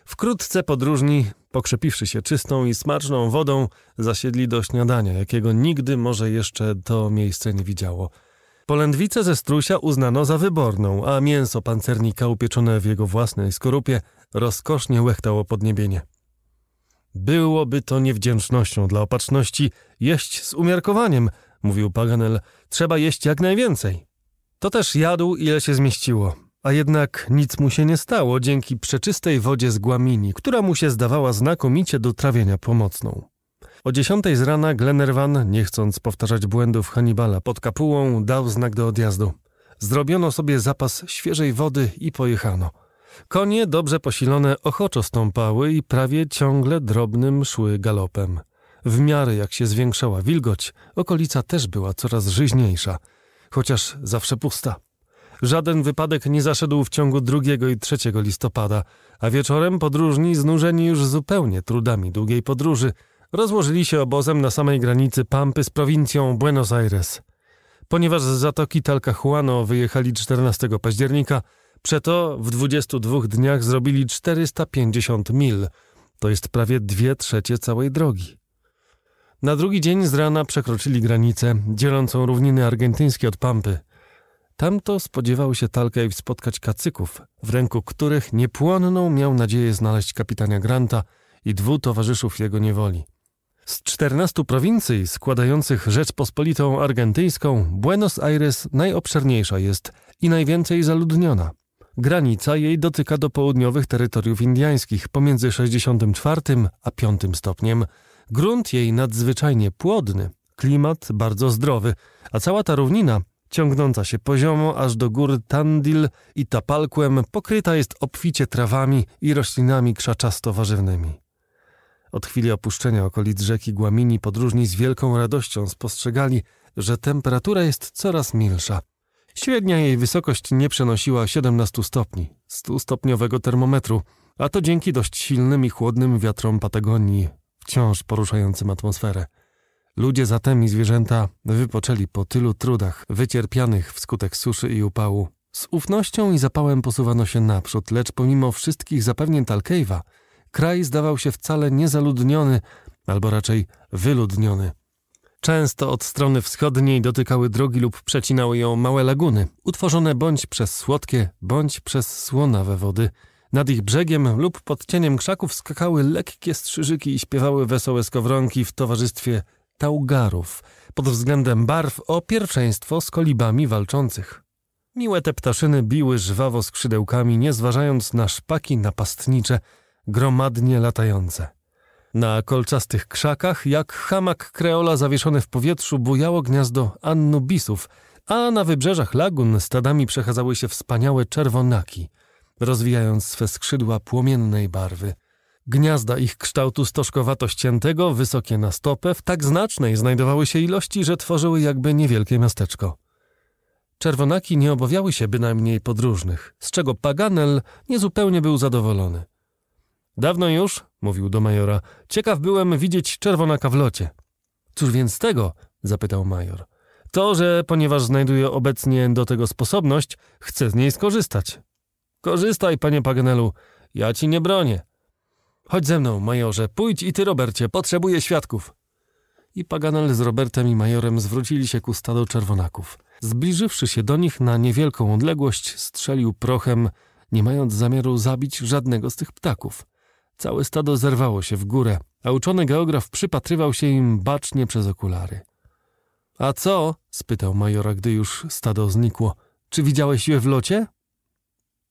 Wkrótce podróżni, pokrzepiwszy się czystą i smaczną wodą, zasiedli do śniadania, jakiego nigdy może jeszcze to miejsce nie widziało. Polędwicę ze strusia uznano za wyborną, a mięso pancernika upieczone w jego własnej skorupie rozkosznie łechtało podniebienie. Byłoby to niewdzięcznością dla opatrzności jeść z umiarkowaniem, mówił Paganel. Trzeba jeść jak najwięcej. To też jadł, ile się zmieściło, a jednak nic mu się nie stało dzięki przeczystej wodzie z głamini, która mu się zdawała znakomicie do trawienia pomocną. O dziesiątej z rana Glennerwan, nie chcąc powtarzać błędów Hannibala pod kapułą, dał znak do odjazdu. Zrobiono sobie zapas świeżej wody i pojechano. Konie, dobrze posilone, ochoczo stąpały i prawie ciągle drobnym szły galopem. W miarę jak się zwiększała wilgoć, okolica też była coraz żyźniejsza, chociaż zawsze pusta. Żaden wypadek nie zaszedł w ciągu 2 i 3 listopada, a wieczorem podróżni, znużeni już zupełnie trudami długiej podróży, rozłożyli się obozem na samej granicy Pampy z prowincją Buenos Aires. Ponieważ z zatoki Talcahuano wyjechali 14 października, Przeto w 22 dniach zrobili 450 mil, to jest prawie dwie trzecie całej drogi. Na drugi dzień z rana przekroczyli granicę dzielącą równiny argentyńskie od Pampy. Tamto spodziewał się Talkew spotkać kacyków, w ręku których niepłonną miał nadzieję znaleźć kapitania Granta i dwóch towarzyszów jego niewoli. Z czternastu prowincji składających Rzeczpospolitą Argentyńską Buenos Aires najobszerniejsza jest i najwięcej zaludniona. Granica jej dotyka do południowych terytoriów indiańskich pomiędzy 64 a 5 stopniem. Grunt jej nadzwyczajnie płodny, klimat bardzo zdrowy, a cała ta równina ciągnąca się poziomo aż do gór Tandil i Tapalquem, pokryta jest obficie trawami i roślinami krzaczasto-warzywnymi. Od chwili opuszczenia okolic rzeki Głamini podróżni z wielką radością spostrzegali, że temperatura jest coraz milsza – Średnia jej wysokość nie przenosiła 17 stopni, 100-stopniowego termometru, a to dzięki dość silnym i chłodnym wiatrom Patagonii, wciąż poruszającym atmosferę. Ludzie zatem i zwierzęta wypoczęli po tylu trudach wycierpianych wskutek suszy i upału. Z ufnością i zapałem posuwano się naprzód, lecz pomimo wszystkich zapewnień Talkeiva, kraj zdawał się wcale niezaludniony, albo raczej wyludniony. Często od strony wschodniej dotykały drogi lub przecinały ją małe laguny, utworzone bądź przez słodkie, bądź przez słonawe wody. Nad ich brzegiem lub pod cieniem krzaków skakały lekkie strzyżyki i śpiewały wesołe skowronki w towarzystwie taugarów, pod względem barw o pierwszeństwo z kolibami walczących. Miłe te ptaszyny biły żwawo skrzydełkami, nie zważając na szpaki napastnicze, gromadnie latające. Na kolczastych krzakach, jak hamak kreola zawieszony w powietrzu, bujało gniazdo annubisów, a na wybrzeżach lagun stadami przechadzały się wspaniałe czerwonaki, rozwijając swe skrzydła płomiennej barwy. Gniazda ich kształtu stożkowato ściętego, wysokie na stopę, w tak znacznej znajdowały się ilości, że tworzyły jakby niewielkie miasteczko. Czerwonaki nie obawiały się bynajmniej podróżnych, z czego Paganel niezupełnie był zadowolony – Dawno już, mówił do majora, ciekaw byłem widzieć czerwonaka w locie. Cóż więc z tego? zapytał major. To, że ponieważ znajduję obecnie do tego sposobność, chcę z niej skorzystać. Korzystaj, panie Paganelu, ja ci nie bronię. Chodź ze mną, majorze, pójdź i ty, Robercie, potrzebuję świadków. I Paganel z Robertem i majorem zwrócili się ku stadu czerwonaków. Zbliżywszy się do nich na niewielką odległość, strzelił prochem, nie mając zamiaru zabić żadnego z tych ptaków. Całe stado zerwało się w górę, a uczony geograf przypatrywał się im bacznie przez okulary. A co? spytał majora, gdy już stado znikło. Czy widziałeś je w locie?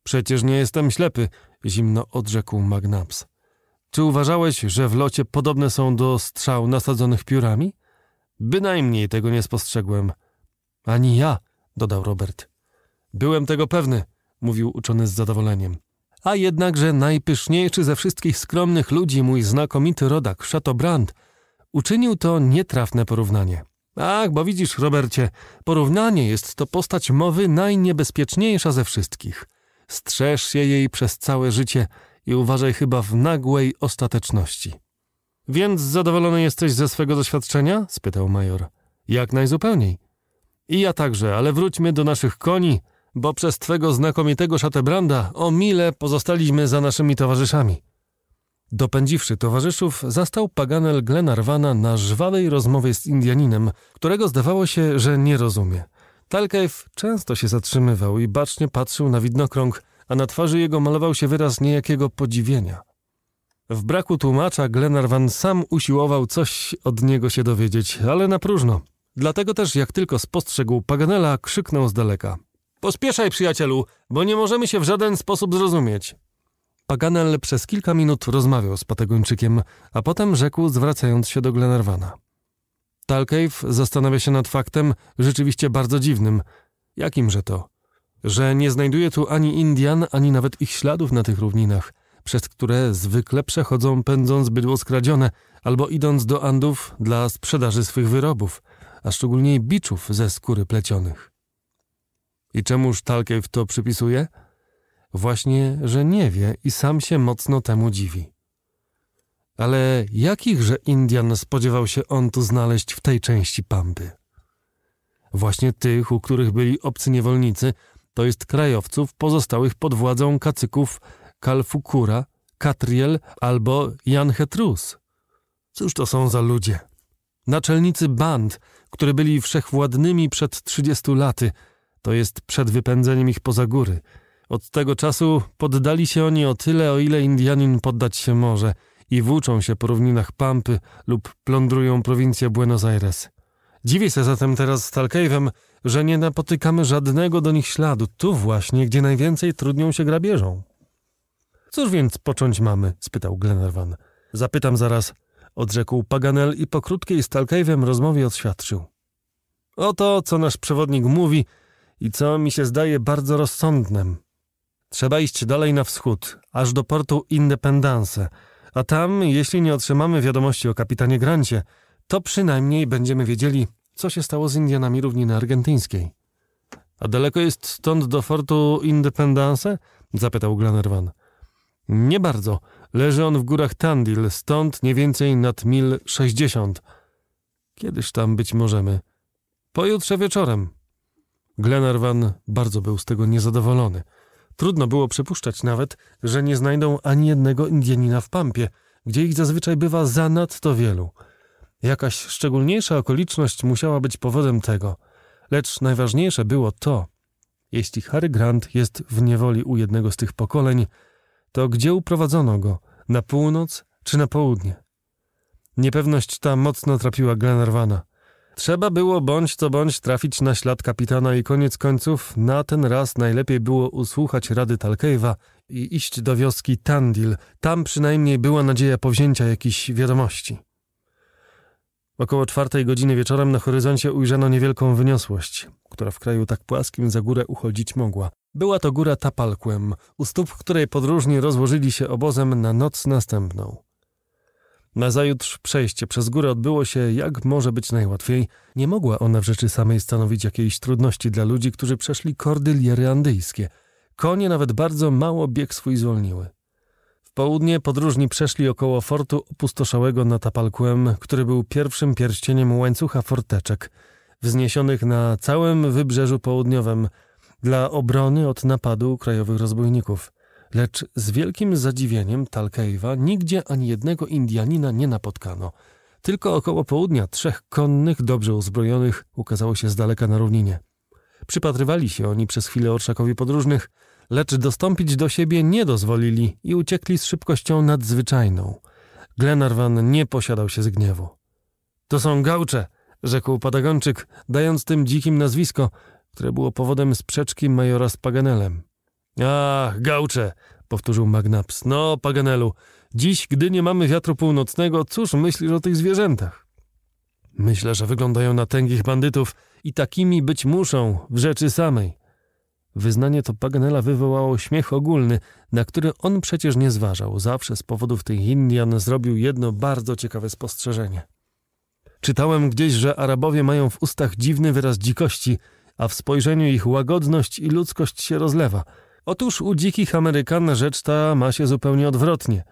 Przecież nie jestem ślepy, zimno odrzekł Magnaps. Czy uważałeś, że w locie podobne są do strzał nasadzonych piórami? Bynajmniej tego nie spostrzegłem. Ani ja, dodał Robert. Byłem tego pewny, mówił uczony z zadowoleniem. A jednakże najpyszniejszy ze wszystkich skromnych ludzi, mój znakomity rodak Chateaubrand, uczynił to nietrafne porównanie. Ach, bo widzisz, Robercie, porównanie jest to postać mowy najniebezpieczniejsza ze wszystkich. Strzeż się jej przez całe życie i uważaj chyba w nagłej ostateczności. Więc zadowolony jesteś ze swego doświadczenia? spytał major. Jak najzupełniej. I ja także, ale wróćmy do naszych koni bo przez Twego znakomitego Szatebranda o mile pozostaliśmy za naszymi towarzyszami. Dopędziwszy towarzyszów, zastał Paganel Glenarvana na żwawej rozmowie z Indianinem, którego zdawało się, że nie rozumie. Talkew często się zatrzymywał i bacznie patrzył na widnokrąg, a na twarzy jego malował się wyraz niejakiego podziwienia. W braku tłumacza Glenarvan sam usiłował coś od niego się dowiedzieć, ale na próżno. Dlatego też, jak tylko spostrzegł Paganela, krzyknął z daleka. Pospieszaj, przyjacielu, bo nie możemy się w żaden sposób zrozumieć. Paganel przez kilka minut rozmawiał z Patagończykiem, a potem rzekł, zwracając się do Glenarvana. Talcave zastanawia się nad faktem, rzeczywiście bardzo dziwnym. Jakimże to? Że nie znajduje tu ani Indian, ani nawet ich śladów na tych równinach, przez które zwykle przechodzą pędząc bydło skradzione albo idąc do Andów dla sprzedaży swych wyrobów, a szczególnie biczów ze skóry plecionych. I czemuż Talkiew to przypisuje? Właśnie, że nie wie i sam się mocno temu dziwi. Ale jakichże Indian spodziewał się on tu znaleźć w tej części Pampy? Właśnie tych, u których byli obcy niewolnicy, to jest krajowców pozostałych pod władzą kacyków Kalfukura, Katriel albo Jan Hetrus. Cóż to są za ludzie? Naczelnicy band, które byli wszechwładnymi przed trzydziestu laty – to jest przed wypędzeniem ich poza góry. Od tego czasu poddali się oni o tyle, o ile Indianin poddać się może i włóczą się po równinach Pampy lub plądrują prowincję Buenos Aires. Dziwię się zatem teraz z Talcave'em, że nie napotykamy żadnego do nich śladu, tu właśnie, gdzie najwięcej trudnią się grabieżą. Cóż więc począć mamy? spytał Glenarvan. Zapytam zaraz, odrzekł Paganel i po krótkiej z Talcave'em rozmowie oświadczył. Oto, co nasz przewodnik mówi – i co mi się zdaje bardzo rozsądnym. Trzeba iść dalej na wschód, aż do portu Independence, a tam, jeśli nie otrzymamy wiadomości o kapitanie Grancie, to przynajmniej będziemy wiedzieli, co się stało z Indianami równiny argentyńskiej. A daleko jest stąd do fortu Independence? zapytał Glenarvan. Nie bardzo. Leży on w górach Tandil, stąd nie więcej nad mil sześćdziesiąt. Kiedyż tam być możemy? Pojutrze wieczorem, Glenarvan bardzo był z tego niezadowolony. Trudno było przypuszczać nawet, że nie znajdą ani jednego Indianina w pampie, gdzie ich zazwyczaj bywa zanadto wielu. Jakaś szczególniejsza okoliczność musiała być powodem tego, lecz najważniejsze było to, jeśli Harry Grant jest w niewoli u jednego z tych pokoleń, to gdzie uprowadzono go? Na północ czy na południe? Niepewność ta mocno trapiła Glenarvana – Trzeba było bądź co bądź trafić na ślad kapitana i koniec końców na ten raz najlepiej było usłuchać rady Talkejwa i iść do wioski Tandil. Tam przynajmniej była nadzieja powzięcia jakichś wiadomości. Około czwartej godziny wieczorem na horyzoncie ujrzano niewielką wyniosłość, która w kraju tak płaskim za górę uchodzić mogła. Była to góra Tapalkłem, u stóp której podróżni rozłożyli się obozem na noc następną. Nazajutrz przejście przez górę odbyło się jak może być najłatwiej. Nie mogła ona w rzeczy samej stanowić jakiejś trudności dla ludzi, którzy przeszli kordyliery andyjskie. Konie nawet bardzo mało bieg swój zwolniły. W południe podróżni przeszli około fortu opustoszałego nad Apalkuem, który był pierwszym pierścieniem łańcucha forteczek, wzniesionych na całym wybrzeżu południowym dla obrony od napadu krajowych rozbójników. Lecz z wielkim zadziwieniem Talkejewa nigdzie ani jednego Indianina nie napotkano. Tylko około południa trzech konnych, dobrze uzbrojonych, ukazało się z daleka na równinie. Przypatrywali się oni przez chwilę orszakowi podróżnych, lecz dostąpić do siebie nie dozwolili i uciekli z szybkością nadzwyczajną. Glenarvan nie posiadał się z gniewu. To są gałcze, rzekł Patagonczyk, dając tym dzikim nazwisko, które było powodem sprzeczki majora z Paganelem. Ach, gałcze, powtórzył Magnaps. No, Paganelu, dziś, gdy nie mamy wiatru północnego, cóż myślisz o tych zwierzętach? Myślę, że wyglądają na tęgich bandytów i takimi być muszą w rzeczy samej. Wyznanie to Paganela wywołało śmiech ogólny, na który on przecież nie zważał. Zawsze z powodów tych Indian zrobił jedno bardzo ciekawe spostrzeżenie. Czytałem gdzieś, że Arabowie mają w ustach dziwny wyraz dzikości, a w spojrzeniu ich łagodność i ludzkość się rozlewa – Otóż u dzikich Amerykan rzecz ta ma się zupełnie odwrotnie.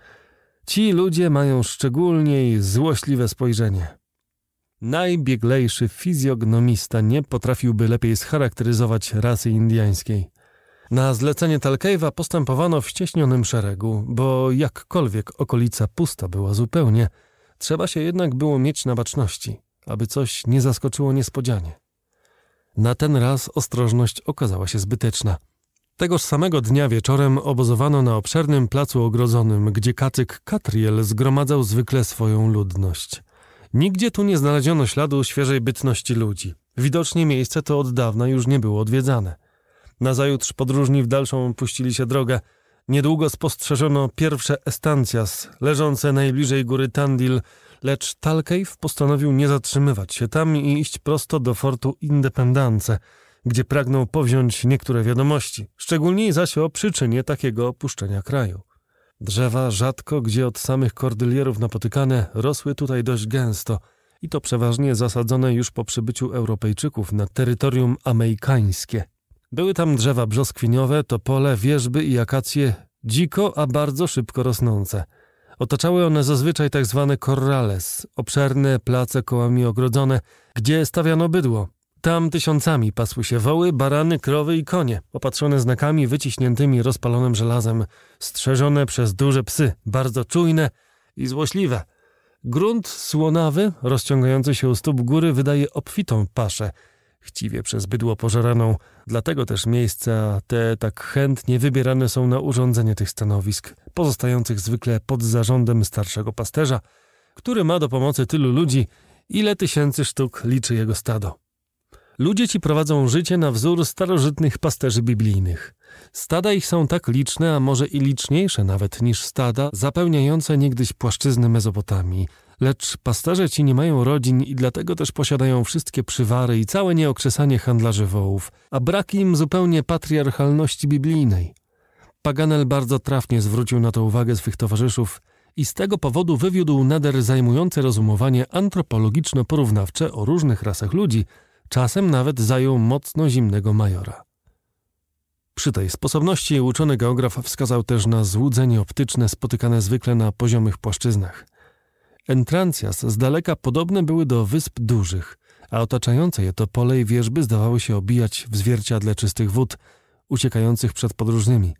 Ci ludzie mają szczególnie złośliwe spojrzenie. Najbieglejszy fizjognomista nie potrafiłby lepiej scharakteryzować rasy indiańskiej. Na zlecenie Talkejewa postępowano w ścieśnionym szeregu, bo jakkolwiek okolica pusta była zupełnie, trzeba się jednak było mieć na baczności, aby coś nie zaskoczyło niespodzianie. Na ten raz ostrożność okazała się zbyteczna – Tegoż samego dnia wieczorem obozowano na obszernym placu ogrodzonym, gdzie Kacyk Katriel zgromadzał zwykle swoją ludność. Nigdzie tu nie znaleziono śladu świeżej bytności ludzi. Widocznie miejsce to od dawna już nie było odwiedzane. Nazajutrz podróżni w dalszą puścili się drogę. Niedługo spostrzeżono pierwsze estancjas, leżące najbliżej góry Tandil, lecz Talkeif postanowił nie zatrzymywać się tam i iść prosto do fortu Independance – gdzie pragnął powziąć niektóre wiadomości, szczególnie zaś o przyczynie takiego opuszczenia kraju. Drzewa rzadko gdzie od samych kordylierów napotykane rosły tutaj dość gęsto i to przeważnie zasadzone już po przybyciu Europejczyków na terytorium amerykańskie. Były tam drzewa brzoskwiniowe, topole, wierzby i akacje, dziko, a bardzo szybko rosnące. Otaczały one zazwyczaj tak zwane korrales, obszerne place kołami ogrodzone, gdzie stawiano bydło, tam tysiącami pasły się woły, barany, krowy i konie, opatrzone znakami wyciśniętymi rozpalonym żelazem, strzeżone przez duże psy, bardzo czujne i złośliwe. Grunt słonawy, rozciągający się u stóp góry, wydaje obfitą paszę, chciwie przez bydło pożeraną, dlatego też miejsca te tak chętnie wybierane są na urządzenie tych stanowisk, pozostających zwykle pod zarządem starszego pasterza, który ma do pomocy tylu ludzi, ile tysięcy sztuk liczy jego stado. Ludzie ci prowadzą życie na wzór starożytnych pasterzy biblijnych. Stada ich są tak liczne, a może i liczniejsze nawet niż stada zapełniające niegdyś płaszczyzny Mezopotamii. Lecz pasterze ci nie mają rodzin i dlatego też posiadają wszystkie przywary i całe nieokrzesanie handlarzy wołów, a brak im zupełnie patriarchalności biblijnej. Paganel bardzo trafnie zwrócił na to uwagę swych towarzyszów i z tego powodu wywiódł nader zajmujące rozumowanie antropologiczno-porównawcze o różnych rasach ludzi – Czasem nawet zajął mocno zimnego majora. Przy tej sposobności uczony geograf wskazał też na złudzenie optyczne spotykane zwykle na poziomych płaszczyznach. Entrancjas z daleka podobne były do wysp dużych, a otaczające je to pole i wierzby zdawały się obijać w zwierciadle czystych wód, uciekających przed podróżnymi.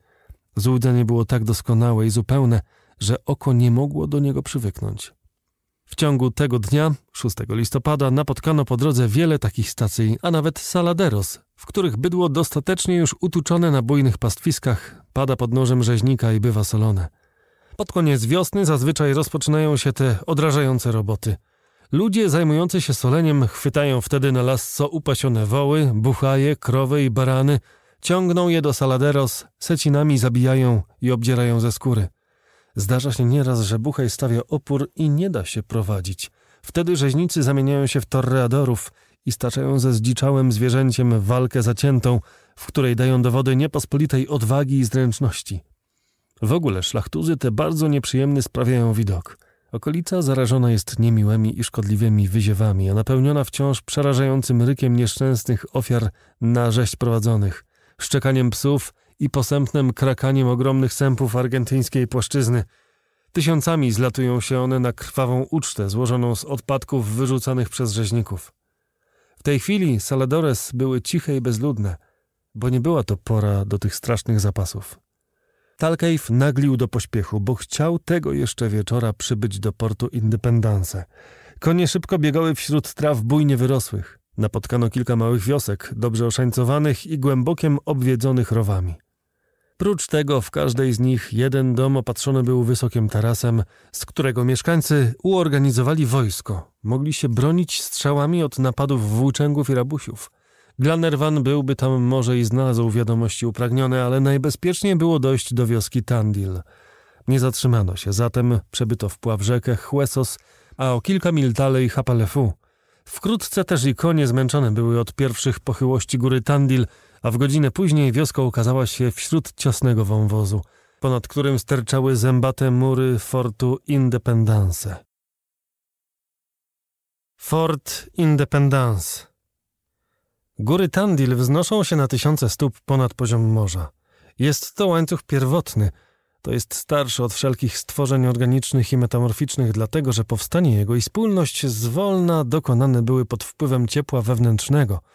Złudzenie było tak doskonałe i zupełne, że oko nie mogło do niego przywyknąć. W ciągu tego dnia, 6 listopada, napotkano po drodze wiele takich stacji, a nawet saladeros, w których bydło dostatecznie już utuczone na bujnych pastwiskach pada pod nożem rzeźnika i bywa solone. Pod koniec wiosny zazwyczaj rozpoczynają się te odrażające roboty. Ludzie zajmujący się soleniem chwytają wtedy na lasco upasione woły, buchaje, krowy i barany, ciągną je do saladeros, secinami zabijają i obdzierają ze skóry. Zdarza się nieraz, że Buchaj stawia opór i nie da się prowadzić. Wtedy rzeźnicy zamieniają się w torreadorów i staczają ze zdziczałym zwierzęciem walkę zaciętą, w której dają dowody niepospolitej odwagi i zręczności. W ogóle szlachtuzy te bardzo nieprzyjemny sprawiają widok. Okolica zarażona jest niemiłymi i szkodliwymi wyziewami, a napełniona wciąż przerażającym rykiem nieszczęsnych ofiar na rzeź prowadzonych, szczekaniem psów i posępnym krakaniem ogromnych sępów argentyńskiej płaszczyzny. Tysiącami zlatują się one na krwawą ucztę złożoną z odpadków wyrzucanych przez rzeźników. W tej chwili Saladores były ciche i bezludne, bo nie była to pora do tych strasznych zapasów. Talcave naglił do pośpiechu, bo chciał tego jeszcze wieczora przybyć do portu Independence. Konie szybko biegały wśród traw bujnie wyrosłych. Napotkano kilka małych wiosek, dobrze oszańcowanych i głębokiem obwiedzonych rowami. Prócz tego w każdej z nich jeden dom opatrzony był wysokim tarasem, z którego mieszkańcy uorganizowali wojsko. Mogli się bronić strzałami od napadów włóczęgów i rabusiów. Glanerwan byłby tam może i znalazł wiadomości upragnione, ale najbezpieczniej było dojść do wioski Tandil. Nie zatrzymano się, zatem przebyto w pław rzekę Huesos, a o kilka mil dalej Hapalefu. Wkrótce też i konie zmęczone były od pierwszych pochyłości góry Tandil, a w godzinę później wioska ukazała się wśród ciasnego wąwozu, ponad którym sterczały zębate mury fortu Independence. Fort Independence Góry Tandil wznoszą się na tysiące stóp ponad poziom morza. Jest to łańcuch pierwotny. To jest starszy od wszelkich stworzeń organicznych i metamorficznych, dlatego że powstanie jego i spójność zwolna dokonane były pod wpływem ciepła wewnętrznego –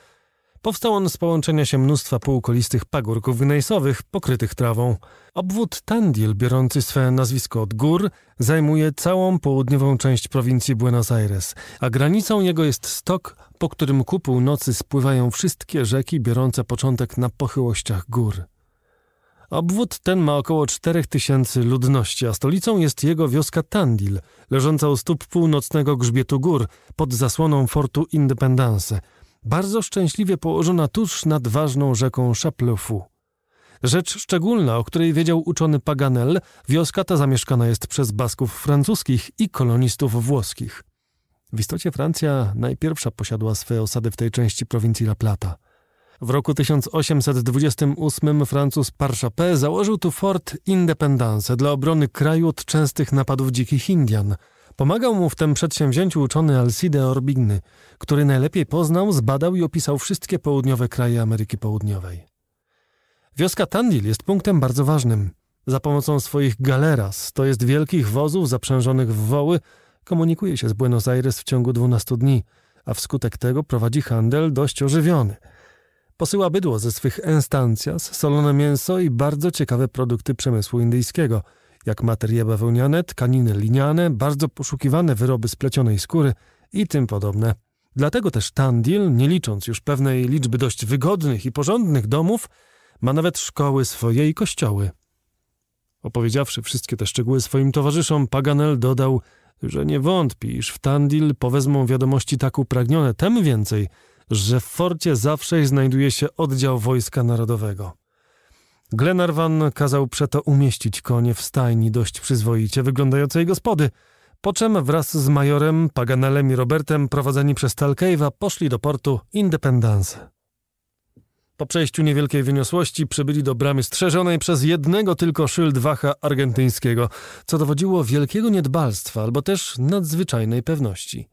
Powstał on z połączenia się mnóstwa półkolistych pagórków gnejsowych pokrytych trawą. Obwód Tandil, biorący swe nazwisko od gór, zajmuje całą południową część prowincji Buenos Aires, a granicą jego jest stok, po którym ku północy spływają wszystkie rzeki biorące początek na pochyłościach gór. Obwód ten ma około 4000 ludności, a stolicą jest jego wioska Tandil, leżąca u stóp północnego grzbietu gór pod zasłoną fortu Independence – bardzo szczęśliwie położona tuż nad ważną rzeką Chaplefu. Rzecz szczególna, o której wiedział uczony Paganel, wioska ta zamieszkana jest przez Basków francuskich i kolonistów włoskich. W istocie Francja najpierwsza posiadła swe osady w tej części prowincji La Plata. W roku 1828 Francuz Parchapé założył tu fort Independence dla obrony kraju od częstych napadów dzikich Indian – Pomagał mu w tym przedsięwzięciu uczony Alcide Orbigny, który najlepiej poznał, zbadał i opisał wszystkie południowe kraje Ameryki Południowej. Wioska Tandil jest punktem bardzo ważnym. Za pomocą swoich galeras, to jest wielkich wozów zaprzężonych w woły, komunikuje się z Buenos Aires w ciągu 12 dni, a wskutek tego prowadzi handel dość ożywiony. Posyła bydło ze swych instancjas, solone mięso i bardzo ciekawe produkty przemysłu indyjskiego – jak materie bawełniane, tkaniny liniane, bardzo poszukiwane wyroby z plecionej skóry i tym podobne. Dlatego też Tandil, nie licząc już pewnej liczby dość wygodnych i porządnych domów, ma nawet szkoły swoje i kościoły. Opowiedziawszy wszystkie te szczegóły swoim towarzyszom, Paganel dodał, że nie wątpi, iż w Tandil powezmą wiadomości tak upragnione, tem więcej, że w forcie zawsze znajduje się oddział Wojska Narodowego. Glenarvan kazał przeto umieścić konie w stajni dość przyzwoicie wyglądającej gospody, po czym wraz z majorem, Paganelem i Robertem prowadzeni przez Talcave'a poszli do portu Independence. Po przejściu niewielkiej wyniosłości przybyli do bramy strzeżonej przez jednego tylko szyldwacha argentyńskiego, co dowodziło wielkiego niedbalstwa albo też nadzwyczajnej pewności.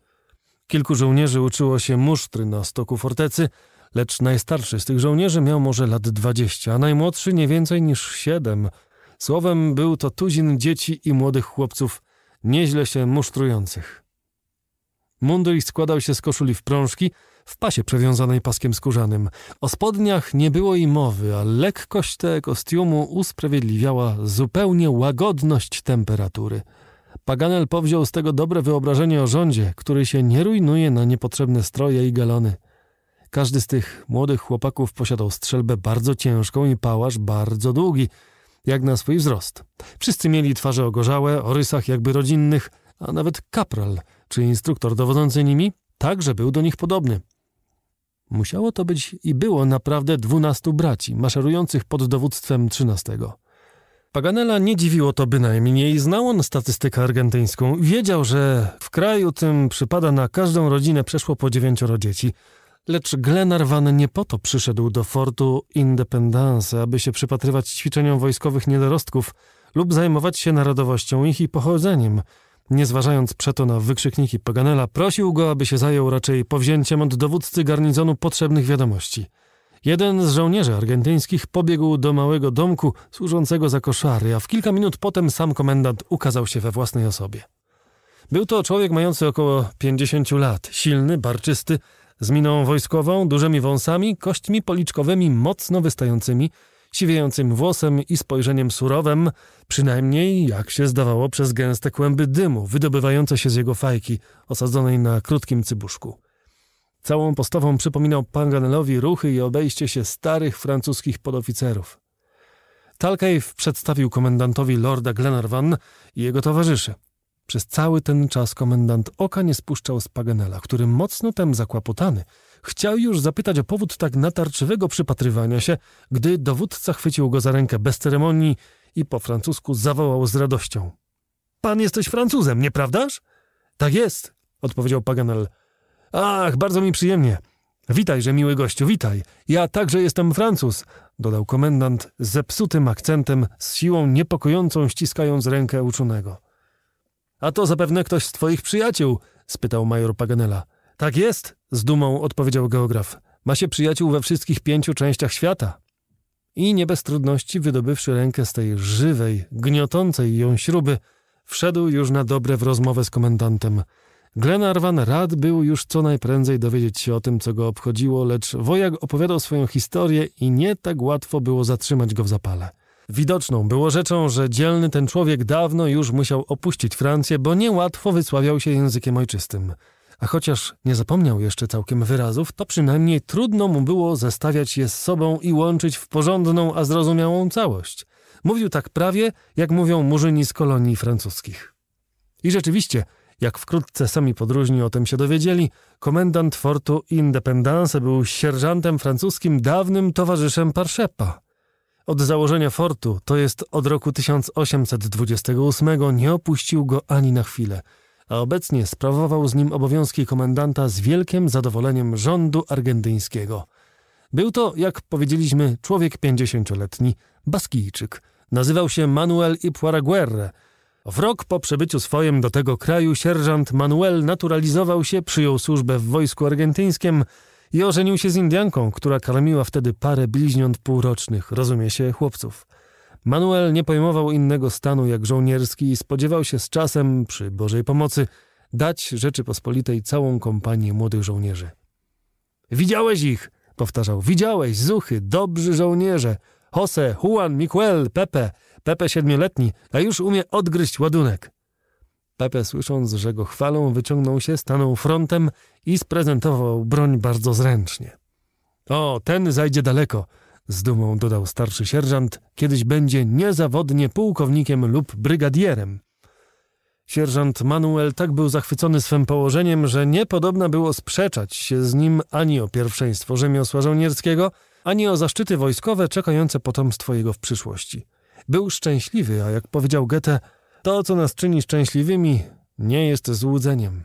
Kilku żołnierzy uczyło się musztry na stoku fortecy – lecz najstarszy z tych żołnierzy miał może lat dwadzieścia, a najmłodszy nie więcej niż siedem. Słowem był to tuzin dzieci i młodych chłopców, nieźle się musztrujących. Mundur składał się z koszuli w prążki, w pasie przewiązanej paskiem skórzanym. O spodniach nie było i mowy, a lekkość tego kostiumu usprawiedliwiała zupełnie łagodność temperatury. Paganel powziął z tego dobre wyobrażenie o rządzie, który się nie rujnuje na niepotrzebne stroje i galony. Każdy z tych młodych chłopaków posiadał strzelbę bardzo ciężką i pałasz bardzo długi, jak na swój wzrost. Wszyscy mieli twarze ogorzałe, o rysach jakby rodzinnych, a nawet kapral czy instruktor dowodzący nimi także był do nich podobny. Musiało to być i było naprawdę dwunastu braci, maszerujących pod dowództwem trzynastego. Paganela nie dziwiło to bynajmniej, znał on statystykę argentyńską. Wiedział, że w kraju tym przypada na każdą rodzinę przeszło po dziewięcioro dzieci. Lecz Glenarvan nie po to przyszedł do fortu Independence, aby się przypatrywać ćwiczeniom wojskowych niedorostków lub zajmować się narodowością ich i pochodzeniem. Nie zważając przeto na wykrzykniki Paganela, prosił go, aby się zajął raczej powzięciem od dowódcy garnizonu potrzebnych wiadomości. Jeden z żołnierzy argentyńskich pobiegł do małego domku służącego za koszary, a w kilka minut potem sam komendant ukazał się we własnej osobie. Był to człowiek mający około 50 lat, silny, barczysty, z miną wojskową, dużymi wąsami, kośćmi policzkowymi mocno wystającymi, siwiejącym włosem i spojrzeniem surowym, przynajmniej jak się zdawało przez gęste kłęby dymu wydobywające się z jego fajki, osadzonej na krótkim cybuszku. Całą postawą przypominał Panganelowi ruchy i obejście się starych francuskich podoficerów. Talcave przedstawił komendantowi lorda Glenarvan i jego towarzyszy – przez cały ten czas komendant oka nie spuszczał z Paganela, który mocno tem zakłopotany chciał już zapytać o powód tak natarczywego przypatrywania się, gdy dowódca chwycił go za rękę bez ceremonii i po francusku zawołał z radością. Pan jesteś Francuzem, nieprawdaż? Tak jest, odpowiedział Paganel. Ach, bardzo mi przyjemnie. Witajże, miły gościu, witaj. Ja także jestem Francuz, dodał komendant zepsutym akcentem, z siłą niepokojącą ściskając rękę uczonego. A to zapewne ktoś z twoich przyjaciół, spytał major Paganela. Tak jest, z dumą odpowiedział geograf. Ma się przyjaciół we wszystkich pięciu częściach świata. I nie bez trudności, wydobywszy rękę z tej żywej, gniotącej ją śruby, wszedł już na dobre w rozmowę z komendantem. Glenarvan rad był już co najprędzej dowiedzieć się o tym, co go obchodziło, lecz wojak opowiadał swoją historię i nie tak łatwo było zatrzymać go w zapale widoczną. Było rzeczą, że dzielny ten człowiek dawno już musiał opuścić Francję, bo niełatwo wysławiał się językiem ojczystym. A chociaż nie zapomniał jeszcze całkiem wyrazów, to przynajmniej trudno mu było zestawiać je z sobą i łączyć w porządną, a zrozumiałą całość. Mówił tak prawie, jak mówią murzyni z kolonii francuskich. I rzeczywiście, jak wkrótce sami podróżni o tym się dowiedzieli, komendant fortu Independence był sierżantem francuskim, dawnym towarzyszem Parszepa. Od założenia fortu, to jest od roku 1828, nie opuścił go ani na chwilę, a obecnie sprawował z nim obowiązki komendanta z wielkim zadowoleniem rządu argentyńskiego. Był to, jak powiedzieliśmy, człowiek pięćdziesięcioletni, Baskijczyk. Nazywał się Manuel I Puaraguerre. W rok po przebyciu swoim do tego kraju sierżant Manuel naturalizował się, przyjął służbę w wojsku argentyńskim – i ożenił się z Indianką, która karmiła wtedy parę bliźniąt półrocznych, rozumie się, chłopców. Manuel nie pojmował innego stanu jak żołnierski i spodziewał się z czasem, przy Bożej pomocy, dać Rzeczypospolitej całą kompanię młodych żołnierzy. Widziałeś ich, powtarzał. Widziałeś, zuchy, dobrzy żołnierze. Jose, Juan, Miguel, Pepe. Pepe siedmioletni, a już umie odgryźć ładunek. Pepe, słysząc, że go chwalą, wyciągnął się, stanął frontem i sprezentował broń bardzo zręcznie. O, ten zajdzie daleko, z dumą dodał starszy sierżant, kiedyś będzie niezawodnie pułkownikiem lub brygadierem. Sierżant Manuel tak był zachwycony swym położeniem, że niepodobna było sprzeczać się z nim ani o pierwszeństwo rzemiosła żołnierskiego, ani o zaszczyty wojskowe czekające potomstwo jego w przyszłości. Był szczęśliwy, a jak powiedział Goethe, to, co nas czyni szczęśliwymi, nie jest złudzeniem.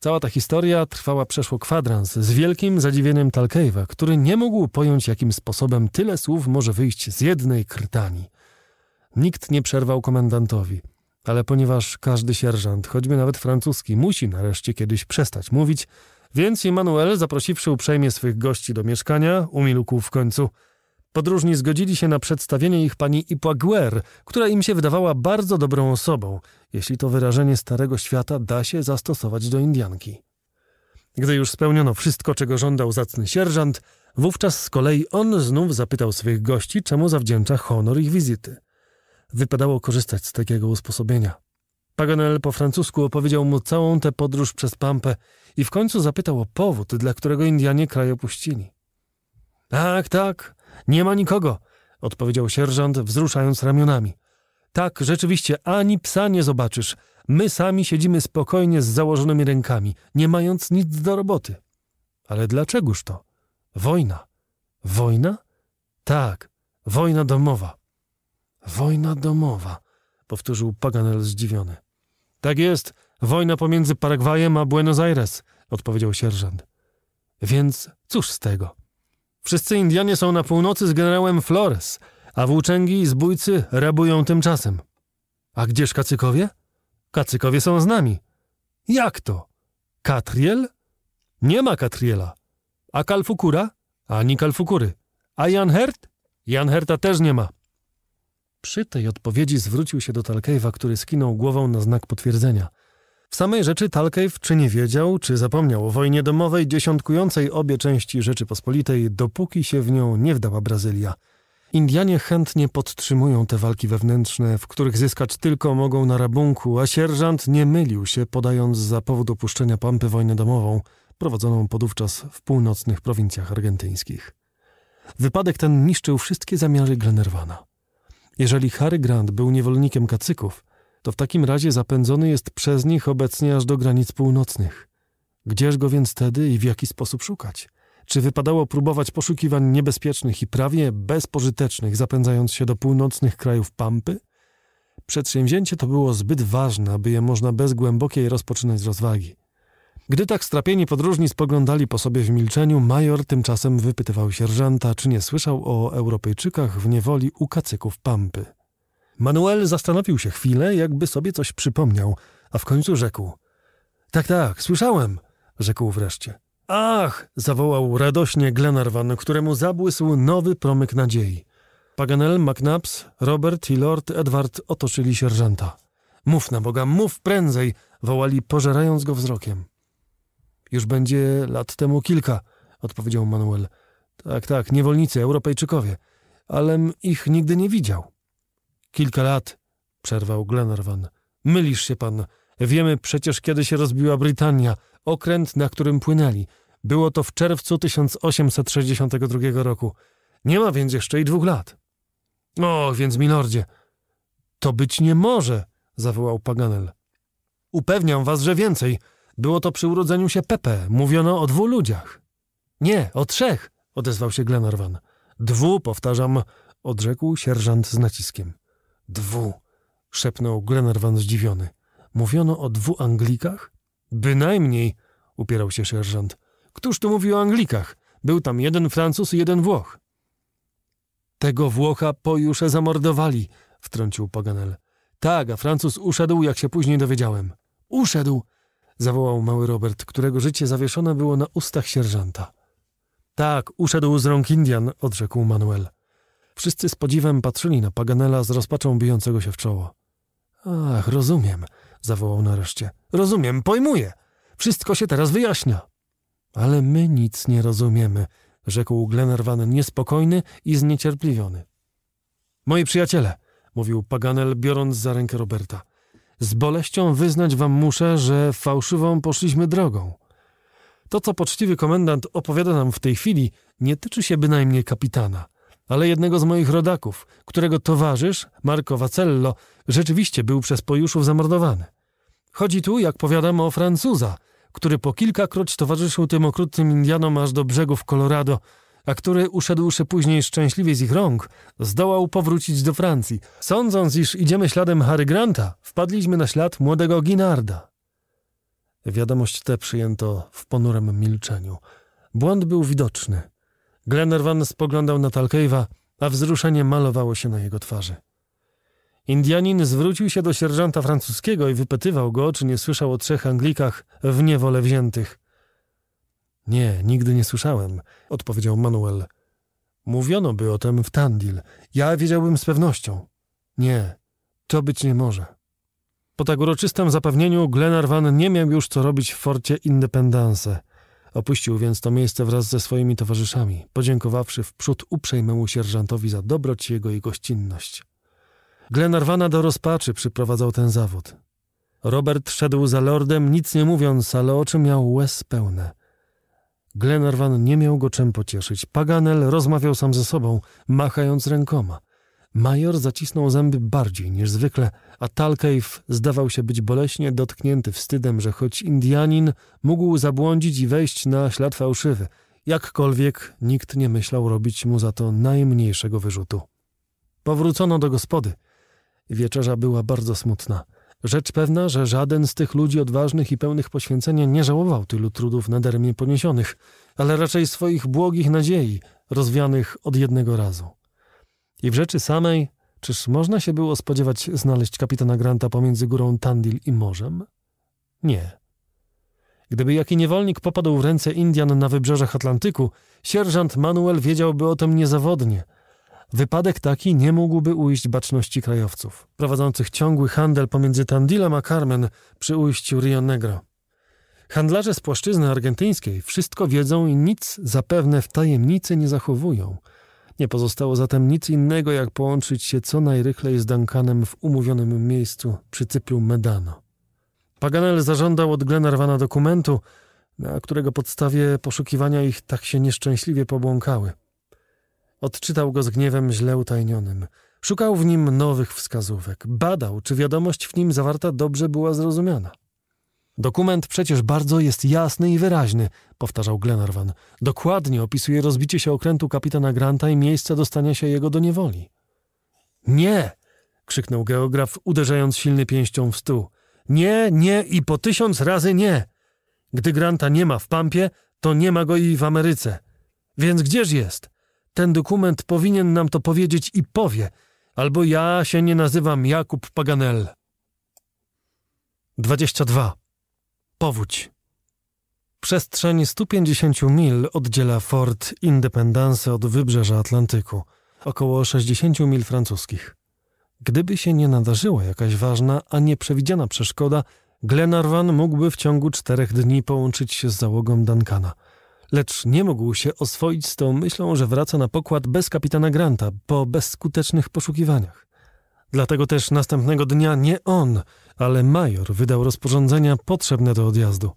Cała ta historia trwała przeszło kwadrans z wielkim zadziwieniem Talkejwa, który nie mógł pojąć, jakim sposobem tyle słów może wyjść z jednej krtani. Nikt nie przerwał komendantowi, ale ponieważ każdy sierżant, choćby nawet francuski, musi nareszcie kiedyś przestać mówić, więc Emanuel, zaprosiwszy uprzejmie swych gości do mieszkania, umilkł w końcu – Podróżni zgodzili się na przedstawienie ich pani Ipaguer, która im się wydawała bardzo dobrą osobą, jeśli to wyrażenie starego świata da się zastosować do Indianki. Gdy już spełniono wszystko, czego żądał zacny sierżant, wówczas z kolei on znów zapytał swych gości, czemu zawdzięcza honor ich wizyty. Wypadało korzystać z takiego usposobienia. Paganel po francusku opowiedział mu całą tę podróż przez Pampę i w końcu zapytał o powód, dla którego Indianie kraj opuścili. Tak, tak, nie ma nikogo, odpowiedział sierżant, wzruszając ramionami. Tak, rzeczywiście, ani psa nie zobaczysz. My sami siedzimy spokojnie z założonymi rękami, nie mając nic do roboty. Ale dlaczegoż to? Wojna. Wojna? Tak, wojna domowa. Wojna domowa, powtórzył Paganel zdziwiony. Tak jest, wojna pomiędzy Paragwajem a Buenos Aires, odpowiedział sierżant. Więc cóż z tego? Wszyscy Indianie są na północy z generałem Flores, a włóczęgi i zbójcy rabują tymczasem. A gdzież kacykowie? Kacykowie są z nami. Jak to? Katriel? Nie ma Katriela. A Kalfukura? Ani Kalfukury. A Jan Hert? Jan Herta też nie ma. Przy tej odpowiedzi zwrócił się do Talkejwa, który skinął głową na znak potwierdzenia. W samej rzeczy Talkew czy nie wiedział, czy zapomniał o wojnie domowej dziesiątkującej obie części Rzeczypospolitej, dopóki się w nią nie wdała Brazylia. Indianie chętnie podtrzymują te walki wewnętrzne, w których zyskać tylko mogą na rabunku, a sierżant nie mylił się, podając za powód opuszczenia pompy wojnę domową, prowadzoną podówczas w północnych prowincjach argentyńskich. Wypadek ten niszczył wszystkie zamiary Glennerwana. Jeżeli Harry Grant był niewolnikiem kacyków, to w takim razie zapędzony jest przez nich obecnie aż do granic północnych. Gdzież go więc tedy i w jaki sposób szukać? Czy wypadało próbować poszukiwań niebezpiecznych i prawie bezpożytecznych, zapędzając się do północnych krajów Pampy? Przedsięwzięcie to było zbyt ważne, aby je można bez głębokiej rozpoczynać z rozwagi. Gdy tak strapieni podróżni spoglądali po sobie w milczeniu, major tymczasem wypytywał sierżanta, czy nie słyszał o Europejczykach w niewoli u kacyków Pampy. Manuel zastanowił się chwilę, jakby sobie coś przypomniał, a w końcu rzekł. Tak, tak, słyszałem, rzekł wreszcie. Ach! zawołał radośnie Glenarvan, któremu zabłysł nowy promyk nadziei. Paganel, McNabbs, Robert i Lord Edward otoczyli sierżanta. Mów na Boga, mów prędzej! wołali, pożerając go wzrokiem. Już będzie lat temu kilka, odpowiedział Manuel. Tak, tak, niewolnicy, Europejczykowie. Alem ich nigdy nie widział. Kilka lat, przerwał Glenarvan. Mylisz się pan. Wiemy przecież, kiedy się rozbiła Brytania, okręt, na którym płynęli. Było to w czerwcu 1862 roku. Nie ma więc jeszcze i dwóch lat. O, więc milordzie. To być nie może, zawołał Paganel. Upewniam was, że więcej. Było to przy urodzeniu się Pepe. Mówiono o dwóch ludziach. Nie, o trzech, odezwał się Glenarvan. Dwu, powtarzam, odrzekł sierżant z naciskiem. Dwu, szepnął Glenarvan zdziwiony. Mówiono o dwu Anglikach? Bynajmniej, upierał się sierżant. Któż tu mówił o Anglikach? Był tam jeden Francuz i jeden Włoch. Tego Włocha pojusze zamordowali, wtrącił Paganel. Tak, a Francuz uszedł, jak się później dowiedziałem. Uszedł! zawołał mały Robert, którego życie zawieszone było na ustach sierżanta. Tak, uszedł z rąk Indian, odrzekł Manuel. Wszyscy z podziwem patrzyli na Paganela z rozpaczą bijącego się w czoło. Ach, rozumiem, zawołał nareszcie. Rozumiem, pojmuję. Wszystko się teraz wyjaśnia. Ale my nic nie rozumiemy, rzekł Glenarvan niespokojny i zniecierpliwiony. Moi przyjaciele, mówił Paganel, biorąc za rękę Roberta, z boleścią wyznać wam muszę, że fałszywą poszliśmy drogą. To, co poczciwy komendant opowiada nam w tej chwili, nie tyczy się bynajmniej kapitana – ale jednego z moich rodaków, którego towarzysz, Marco Vacello, rzeczywiście był przez pojuszów zamordowany. Chodzi tu, jak powiadam, o Francuza, który po kilkakroć towarzyszył tym okrutnym Indianom aż do brzegów Colorado, a który, uszedłszy później szczęśliwie z ich rąk, zdołał powrócić do Francji. Sądząc, iż idziemy śladem Harry Granta, wpadliśmy na ślad młodego Ginarda. Wiadomość tę przyjęto w ponurem milczeniu. Błąd był widoczny. Glenarvan spoglądał na Talkejwa, a wzruszenie malowało się na jego twarzy. Indianin zwrócił się do sierżanta francuskiego i wypytywał go, czy nie słyszał o trzech Anglikach w niewolę wziętych. Nie, nigdy nie słyszałem, odpowiedział Manuel. Mówiono by o tym w Tandil. Ja wiedziałbym z pewnością. Nie, to być nie może. Po tak uroczystym zapewnieniu Glenarvan nie miał już co robić w forcie Independence. Opuścił więc to miejsce wraz ze swoimi towarzyszami, podziękowawszy wprzód uprzejmemu sierżantowi za dobroć jego i gościnność. Glenarwana do rozpaczy przyprowadzał ten zawód. Robert szedł za lordem, nic nie mówiąc, ale oczy miał łez pełne. Glenarvan nie miał go czym pocieszyć. Paganel rozmawiał sam ze sobą, machając rękoma. Major zacisnął zęby bardziej niż zwykle, a Talcave zdawał się być boleśnie dotknięty wstydem, że choć Indianin mógł zabłądzić i wejść na ślad fałszywy, jakkolwiek nikt nie myślał robić mu za to najmniejszego wyrzutu. Powrócono do gospody. Wieczerza była bardzo smutna. Rzecz pewna, że żaden z tych ludzi odważnych i pełnych poświęcenia nie żałował tylu trudów nadaremnie poniesionych, ale raczej swoich błogich nadziei, rozwianych od jednego razu. I w rzeczy samej, czyż można się było spodziewać znaleźć kapitana Granta pomiędzy górą Tandil i morzem? Nie. Gdyby jaki niewolnik popadł w ręce Indian na wybrzeżach Atlantyku, sierżant Manuel wiedziałby o tym niezawodnie. Wypadek taki nie mógłby ujść baczności krajowców, prowadzących ciągły handel pomiędzy Tandilem a Carmen przy ujściu Rio Negro. Handlarze z płaszczyzny argentyńskiej wszystko wiedzą i nic zapewne w tajemnicy nie zachowują – nie pozostało zatem nic innego, jak połączyć się co najrychlej z Duncanem w umówionym miejscu przy Cypiu Medano. Paganel zażądał od Glenarvana dokumentu, na którego podstawie poszukiwania ich tak się nieszczęśliwie pobłąkały. Odczytał go z gniewem źle utajnionym. Szukał w nim nowych wskazówek, badał, czy wiadomość w nim zawarta dobrze była zrozumiana. Dokument przecież bardzo jest jasny i wyraźny, powtarzał Glenarvan. Dokładnie opisuje rozbicie się okrętu kapitana Granta i miejsce dostania się jego do niewoli. Nie! krzyknął geograf, uderzając silny pięścią w stół. Nie, nie i po tysiąc razy nie! Gdy Granta nie ma w Pampie, to nie ma go i w Ameryce. Więc gdzież jest? Ten dokument powinien nam to powiedzieć i powie, albo ja się nie nazywam Jakub Paganel. 22. Powódź. Przestrzeń 150 mil oddziela Fort Independence od wybrzeża Atlantyku, około 60 mil francuskich. Gdyby się nie nadarzyła jakaś ważna, a nieprzewidziana przeszkoda, Glenarvan mógłby w ciągu czterech dni połączyć się z załogą Duncana. Lecz nie mógł się oswoić z tą myślą, że wraca na pokład bez kapitana Granta po bezskutecznych poszukiwaniach. Dlatego też następnego dnia nie on, ale major wydał rozporządzenia potrzebne do odjazdu.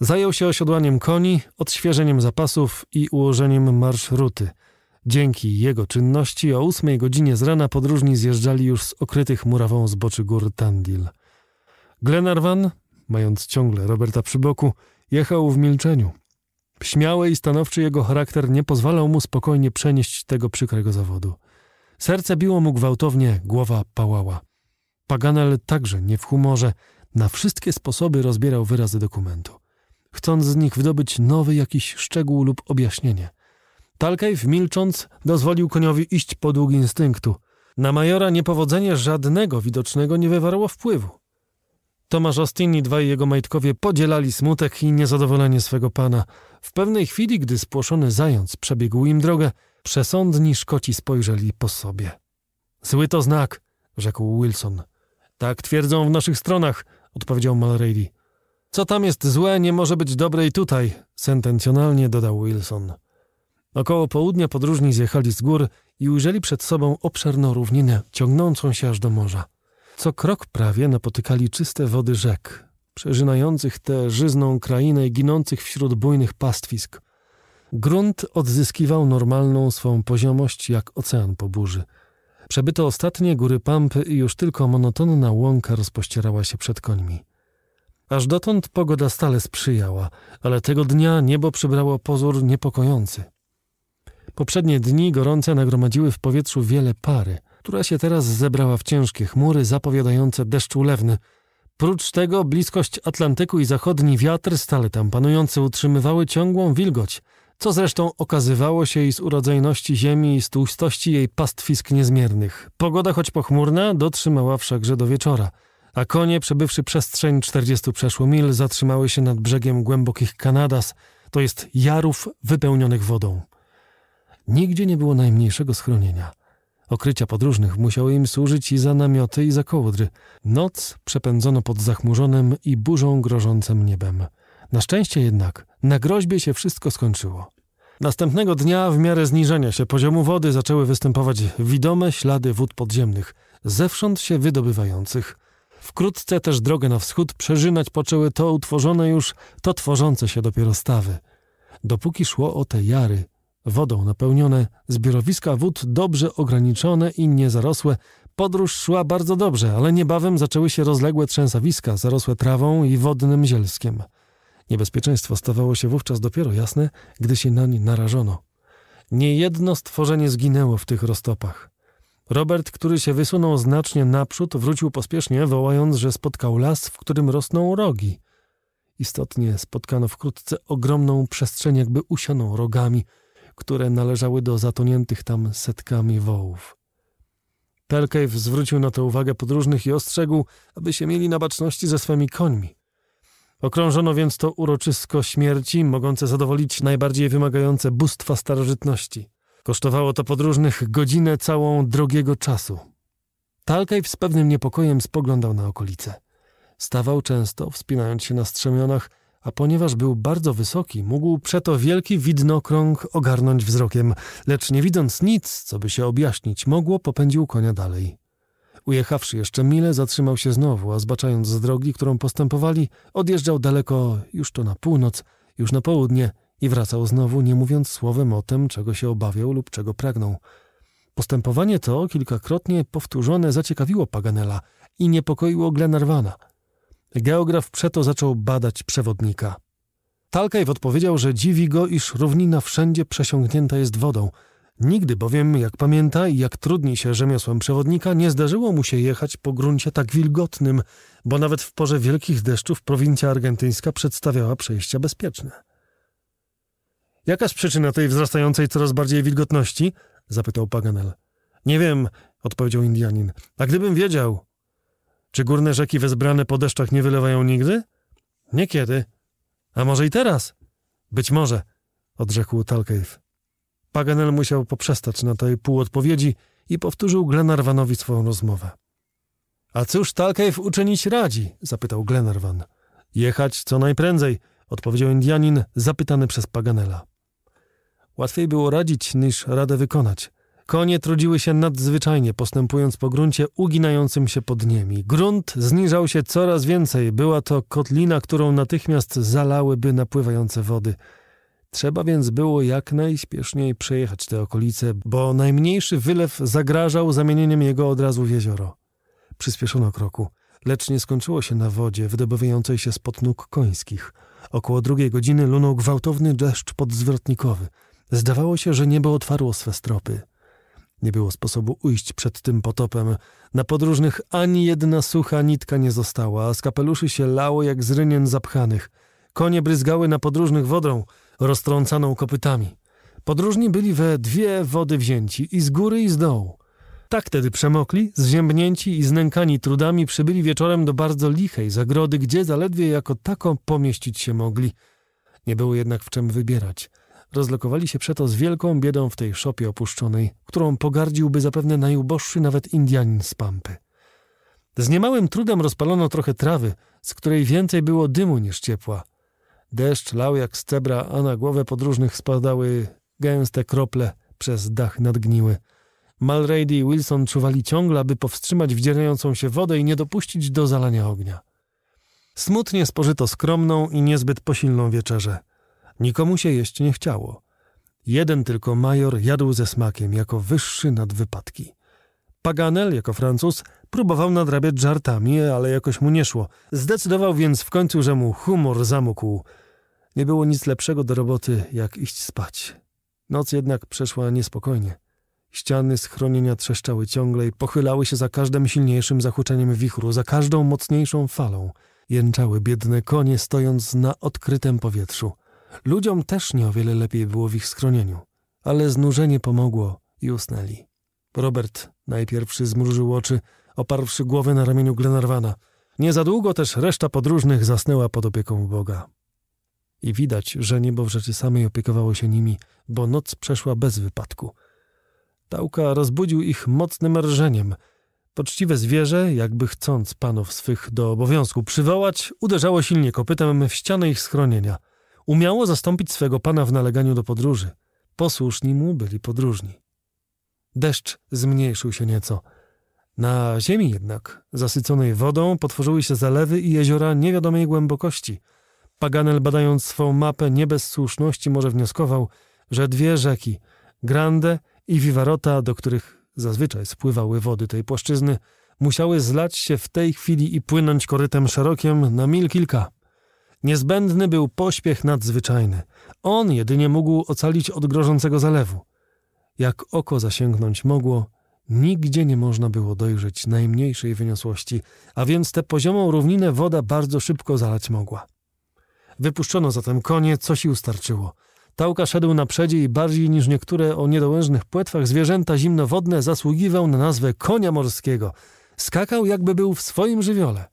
Zajął się osiodłaniem koni, odświeżeniem zapasów i ułożeniem marszruty. Dzięki jego czynności o ósmej godzinie z rana podróżni zjeżdżali już z okrytych murawą zboczy gór Tandil. Glenarvan, mając ciągle Roberta przy boku, jechał w milczeniu. Śmiały i stanowczy jego charakter nie pozwalał mu spokojnie przenieść tego przykrego zawodu. Serce biło mu gwałtownie, głowa pałała. Paganel także nie w humorze na wszystkie sposoby rozbierał wyrazy dokumentu, chcąc z nich wydobyć nowy jakiś szczegół lub objaśnienie. Talcave milcząc dozwolił koniowi iść po dług instynktu. Na majora niepowodzenie żadnego widocznego nie wywarło wpływu. Tomasz Austin i dwaj jego majtkowie podzielali smutek i niezadowolenie swego pana. W pewnej chwili, gdy spłoszony zając przebiegł im drogę, przesądni Szkoci spojrzeli po sobie. Zły to znak, rzekł Wilson. Tak twierdzą w naszych stronach, odpowiedział Mulrady. Co tam jest złe, nie może być dobre i tutaj, sentencjonalnie dodał Wilson. Około południa podróżni zjechali z gór i ujrzeli przed sobą obszerną równinę, ciągnącą się aż do morza. Co krok prawie napotykali czyste wody rzek, przeżynających tę żyzną krainę i ginących wśród bujnych pastwisk. Grunt odzyskiwał normalną swą poziomość jak ocean po burzy – Przebyto ostatnie góry Pamp i już tylko monotonna łąka rozpościerała się przed końmi. Aż dotąd pogoda stale sprzyjała, ale tego dnia niebo przybrało pozór niepokojący. Poprzednie dni gorące nagromadziły w powietrzu wiele pary, która się teraz zebrała w ciężkie chmury zapowiadające deszcz ulewny. Prócz tego bliskość Atlantyku i zachodni wiatr, stale tam panujący, utrzymywały ciągłą wilgoć – co zresztą okazywało się i z urodzejności ziemi i z tłustości jej pastwisk niezmiernych. Pogoda choć pochmurna, dotrzymała wszakże do wieczora, a konie, przebywszy przestrzeń 40 przeszło mil, zatrzymały się nad brzegiem głębokich Kanadas, to jest jarów wypełnionych wodą. Nigdzie nie było najmniejszego schronienia. Okrycia podróżnych musiały im służyć i za namioty, i za kołdry. Noc przepędzono pod zachmurzonym i burzą grożącym niebem. Na szczęście jednak na groźbie się wszystko skończyło. Następnego dnia, w miarę zniżania się poziomu wody, zaczęły występować widome ślady wód podziemnych, zewsząd się wydobywających. Wkrótce też drogę na wschód przeżynać poczęły to utworzone już, to tworzące się dopiero stawy. Dopóki szło o te jary, wodą napełnione, zbiorowiska wód dobrze ograniczone i niezarosłe, podróż szła bardzo dobrze, ale niebawem zaczęły się rozległe trzęsawiska zarosłe trawą i wodnym zielskiem. Niebezpieczeństwo stawało się wówczas dopiero jasne, gdy się nań narażono. Niejedno stworzenie zginęło w tych roztopach. Robert, który się wysunął znacznie naprzód, wrócił pospiesznie, wołając, że spotkał las, w którym rosną rogi. Istotnie spotkano wkrótce ogromną przestrzeń, jakby usianą rogami, które należały do zatoniętych tam setkami wołów. Telcave zwrócił na to uwagę podróżnych i ostrzegł, aby się mieli na baczności ze swymi końmi. Okrążono więc to uroczysko śmierci, mogące zadowolić najbardziej wymagające bóstwa starożytności. Kosztowało to podróżnych godzinę całą drogiego czasu. Talkajw z pewnym niepokojem spoglądał na okolice. Stawał często, wspinając się na strzemionach, a ponieważ był bardzo wysoki, mógł przeto wielki widnokrąg ogarnąć wzrokiem, lecz nie widząc nic, co by się objaśnić mogło, popędził konia dalej. Ujechawszy jeszcze mile, zatrzymał się znowu, a zbaczając z drogi, którą postępowali, odjeżdżał daleko już to na północ, już na południe i wracał znowu, nie mówiąc słowem o tym, czego się obawiał lub czego pragnął. Postępowanie to, kilkakrotnie powtórzone, zaciekawiło Paganela i niepokoiło Glenarvana. Geograf przeto zaczął badać przewodnika. Talkajw odpowiedział, że dziwi go, iż równina wszędzie przesiągnięta jest wodą – Nigdy bowiem, jak pamięta i jak trudni się rzemiosłem przewodnika, nie zdarzyło mu się jechać po gruncie tak wilgotnym, bo nawet w porze wielkich deszczów prowincja argentyńska przedstawiała przejścia bezpieczne. Jaka jest przyczyna tej wzrastającej coraz bardziej wilgotności? zapytał Paganel. Nie wiem, odpowiedział Indianin. A gdybym wiedział. Czy górne rzeki wezbrane po deszczach nie wylewają nigdy? Niekiedy. A może i teraz? Być może, odrzekł Talcave. Paganel musiał poprzestać na tej półodpowiedzi i powtórzył Glenarvanowi swoją rozmowę. A cóż Talcave uczynić radzi? zapytał Glenarvan. Jechać co najprędzej, odpowiedział Indianin, zapytany przez Paganela. Łatwiej było radzić niż radę wykonać. Konie trudziły się nadzwyczajnie, postępując po gruncie uginającym się pod nimi. Grunt zniżał się coraz więcej, była to kotlina, którą natychmiast zalałyby napływające wody. Trzeba więc było jak najśpieszniej przejechać te okolice, bo najmniejszy wylew zagrażał zamienieniem jego od razu w jezioro. Przyspieszono kroku, lecz nie skończyło się na wodzie wydobywającej się spod nóg końskich. Około drugiej godziny lunął gwałtowny deszcz podzwrotnikowy. Zdawało się, że niebo otwarło swe stropy. Nie było sposobu ujść przed tym potopem. Na podróżnych ani jedna sucha nitka nie została, a z kapeluszy się lało jak z rynien zapchanych. Konie bryzgały na podróżnych wodą – roztrącaną kopytami. Podróżni byli we dwie wody wzięci i z góry i z dołu. Tak tedy przemokli, zziębnięci i znękani trudami przybyli wieczorem do bardzo lichej zagrody, gdzie zaledwie jako taką pomieścić się mogli. Nie było jednak w czym wybierać. Rozlokowali się przeto z wielką biedą w tej szopie opuszczonej, którą pogardziłby zapewne najuboższy nawet Indianin z Pampy. Z niemałym trudem rozpalono trochę trawy, z której więcej było dymu niż ciepła – Deszcz lał jak z cebra, a na głowę podróżnych spadały gęste krople przez dach nadgniły. Malready i Wilson czuwali ciągle, aby powstrzymać wdzierającą się wodę i nie dopuścić do zalania ognia. Smutnie spożyto skromną i niezbyt posilną wieczerzę. Nikomu się jeść nie chciało. Jeden tylko major jadł ze smakiem, jako wyższy nad wypadki. Paganel, jako Francuz, próbował nadrabiać żartami, ale jakoś mu nie szło. Zdecydował więc w końcu, że mu humor zamógł. Nie było nic lepszego do roboty, jak iść spać. Noc jednak przeszła niespokojnie. Ściany schronienia trzeszczały ciągle i pochylały się za każdym silniejszym zachuczeniem wichru, za każdą mocniejszą falą. Jęczały biedne konie, stojąc na odkrytym powietrzu. Ludziom też nie o wiele lepiej było w ich schronieniu, ale znużenie pomogło i usnęli. Robert najpierwszy zmrużył oczy, oparłszy głowę na ramieniu Glenarwana. Nie za długo też reszta podróżnych zasnęła pod opieką Boga i widać, że niebo w rzeczy samej opiekowało się nimi, bo noc przeszła bez wypadku. Tałka rozbudził ich mocnym rżeniem. Poczciwe zwierzę, jakby chcąc panów swych do obowiązku przywołać, uderzało silnie kopytem w ścianę ich schronienia. Umiało zastąpić swego pana w naleganiu do podróży. Posłuszni mu byli podróżni. Deszcz zmniejszył się nieco. Na ziemi jednak, zasyconej wodą, potworzyły się zalewy i jeziora niewiadomej głębokości – Paganel, badając swą mapę, nie bez słuszności może wnioskował, że dwie rzeki, Grande i Vivarota, do których zazwyczaj spływały wody tej płaszczyzny, musiały zlać się w tej chwili i płynąć korytem szerokiem na mil kilka. Niezbędny był pośpiech nadzwyczajny. On jedynie mógł ocalić od grożącego zalewu. Jak oko zasięgnąć mogło, nigdzie nie można było dojrzeć najmniejszej wyniosłości, a więc tę poziomą równinę woda bardzo szybko zalać mogła. Wypuszczono zatem konie, co sił starczyło. Tałka szedł naprzedzie i bardziej niż niektóre o niedołężnych płetwach zwierzęta zimnowodne zasługiwał na nazwę konia morskiego. Skakał, jakby był w swoim żywiole.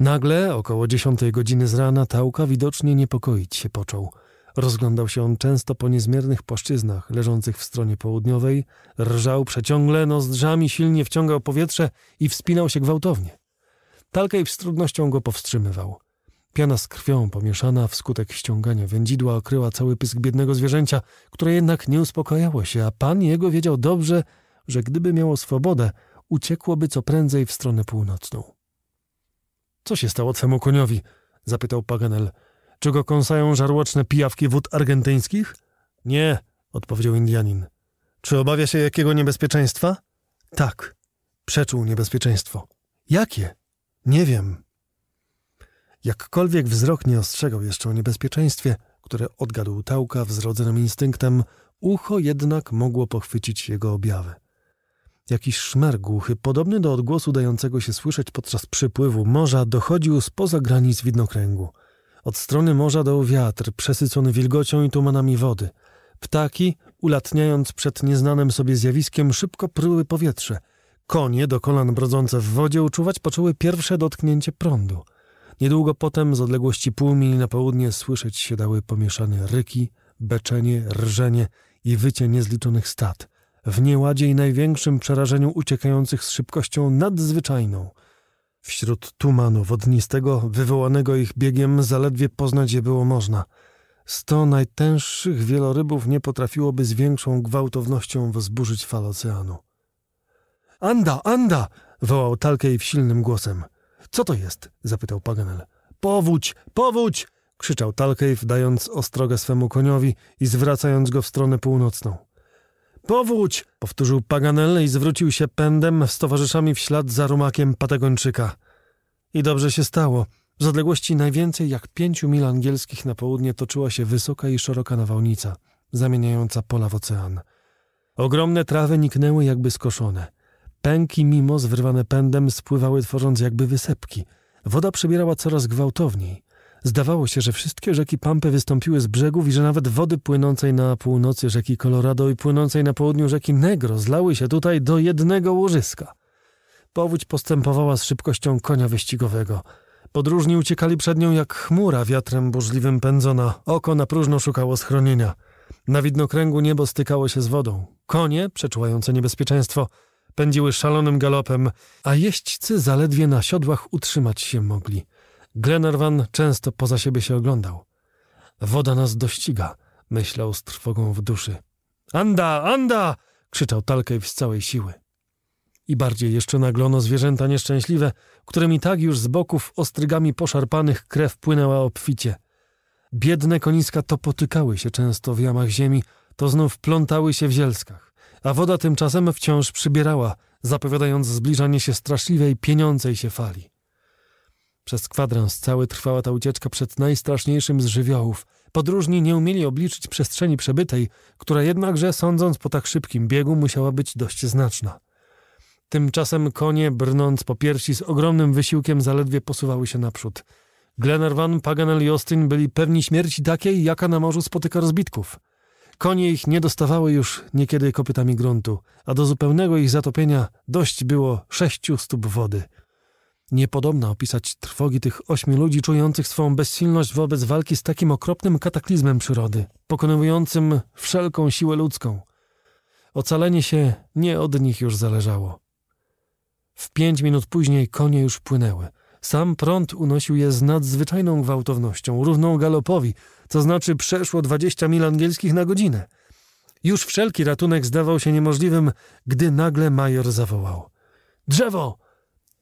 Nagle, około dziesiątej godziny z rana, Tałka widocznie niepokoić się począł. Rozglądał się on często po niezmiernych płaszczyznach leżących w stronie południowej, rżał przeciągle nozdrzami, silnie wciągał powietrze i wspinał się gwałtownie. Talkej z trudnością go powstrzymywał. Piana z krwią pomieszana wskutek ściągania wędzidła okryła cały pysk biednego zwierzęcia, które jednak nie uspokajało się, a pan jego wiedział dobrze, że gdyby miało swobodę, uciekłoby co prędzej w stronę północną. Co się stało twemu koniowi? zapytał Paganel. Czy go kąsają żarłoczne pijawki wód argentyńskich? Nie, odpowiedział Indianin. Czy obawia się jakiego niebezpieczeństwa? Tak, przeczuł niebezpieczeństwo. Jakie? Nie wiem, Jakkolwiek wzrok nie ostrzegał jeszcze o niebezpieczeństwie, które odgadł Tałka wzrodzonym instynktem, ucho jednak mogło pochwycić jego objawy. Jakiś szmer głuchy, podobny do odgłosu dającego się słyszeć podczas przypływu morza, dochodził spoza granic widnokręgu. Od strony morza dał wiatr, przesycony wilgocią i tumanami wody. Ptaki, ulatniając przed nieznanym sobie zjawiskiem, szybko pryły powietrze. Konie, do kolan brodzące w wodzie, uczuwać poczęły pierwsze dotknięcie prądu. Niedługo potem z odległości pół mili na południe słyszeć się dały pomieszane ryki, beczenie, rżenie i wycie niezliczonych stad, w nieładzie i największym przerażeniu uciekających z szybkością nadzwyczajną. Wśród tumanu wodnistego, wywołanego ich biegiem, zaledwie poznać je było można. Sto najtęższych wielorybów nie potrafiłoby z większą gwałtownością wzburzyć fal oceanu. Anda, anda! wołał Talkej w silnym głosem. Co to jest? zapytał Paganel. Powódź! Powódź! krzyczał Talcave, dając ostrogę swemu koniowi i zwracając go w stronę północną. Powódź! powtórzył Paganel i zwrócił się pędem z towarzyszami w ślad za rumakiem Patagończyka. I dobrze się stało. Z odległości najwięcej jak pięciu mil angielskich na południe toczyła się wysoka i szeroka nawałnica, zamieniająca pola w ocean. Ogromne trawy niknęły jakby skoszone – Pęki mimo zwyrwane pędem spływały tworząc jakby wysepki. Woda przebierała coraz gwałtowniej. Zdawało się, że wszystkie rzeki Pampy wystąpiły z brzegów i że nawet wody płynącej na północy rzeki Colorado i płynącej na południu rzeki Negro zlały się tutaj do jednego łożyska. Powódź postępowała z szybkością konia wyścigowego. Podróżni uciekali przed nią jak chmura wiatrem burzliwym pędzona. Oko na próżno szukało schronienia. Na widnokręgu niebo stykało się z wodą. Konie, przeczuwające niebezpieczeństwo, pędziły szalonym galopem, a jeźdźcy zaledwie na siodłach utrzymać się mogli. Glenarvan często poza siebie się oglądał. Woda nas dościga, myślał z trwogą w duszy. Anda, anda! krzyczał Talkew z całej siły. I bardziej jeszcze naglono zwierzęta nieszczęśliwe, którymi tak już z boków ostrygami poszarpanych krew płynęła obficie. Biedne koniska to potykały się często w jamach ziemi, to znów plątały się w zielskach a woda tymczasem wciąż przybierała, zapowiadając zbliżanie się straszliwej, pieniącej się fali. Przez kwadrans cały trwała ta ucieczka przed najstraszniejszym z żywiołów. Podróżni nie umieli obliczyć przestrzeni przebytej, która jednakże, sądząc po tak szybkim biegu, musiała być dość znaczna. Tymczasem konie, brnąc po piersi, z ogromnym wysiłkiem zaledwie posuwały się naprzód. Glenarvan, Paganel i Austin byli pewni śmierci takiej, jaka na morzu spotyka rozbitków – Konie ich nie dostawały już niekiedy kopytami gruntu, a do zupełnego ich zatopienia dość było sześciu stóp wody. Niepodobna opisać trwogi tych ośmiu ludzi czujących swą bezsilność wobec walki z takim okropnym kataklizmem przyrody, pokonującym wszelką siłę ludzką. Ocalenie się nie od nich już zależało. W pięć minut później konie już płynęły. Sam prąd unosił je z nadzwyczajną gwałtownością, równą galopowi, to znaczy przeszło 20 mil angielskich na godzinę. Już wszelki ratunek zdawał się niemożliwym, gdy nagle major zawołał. Drzewo!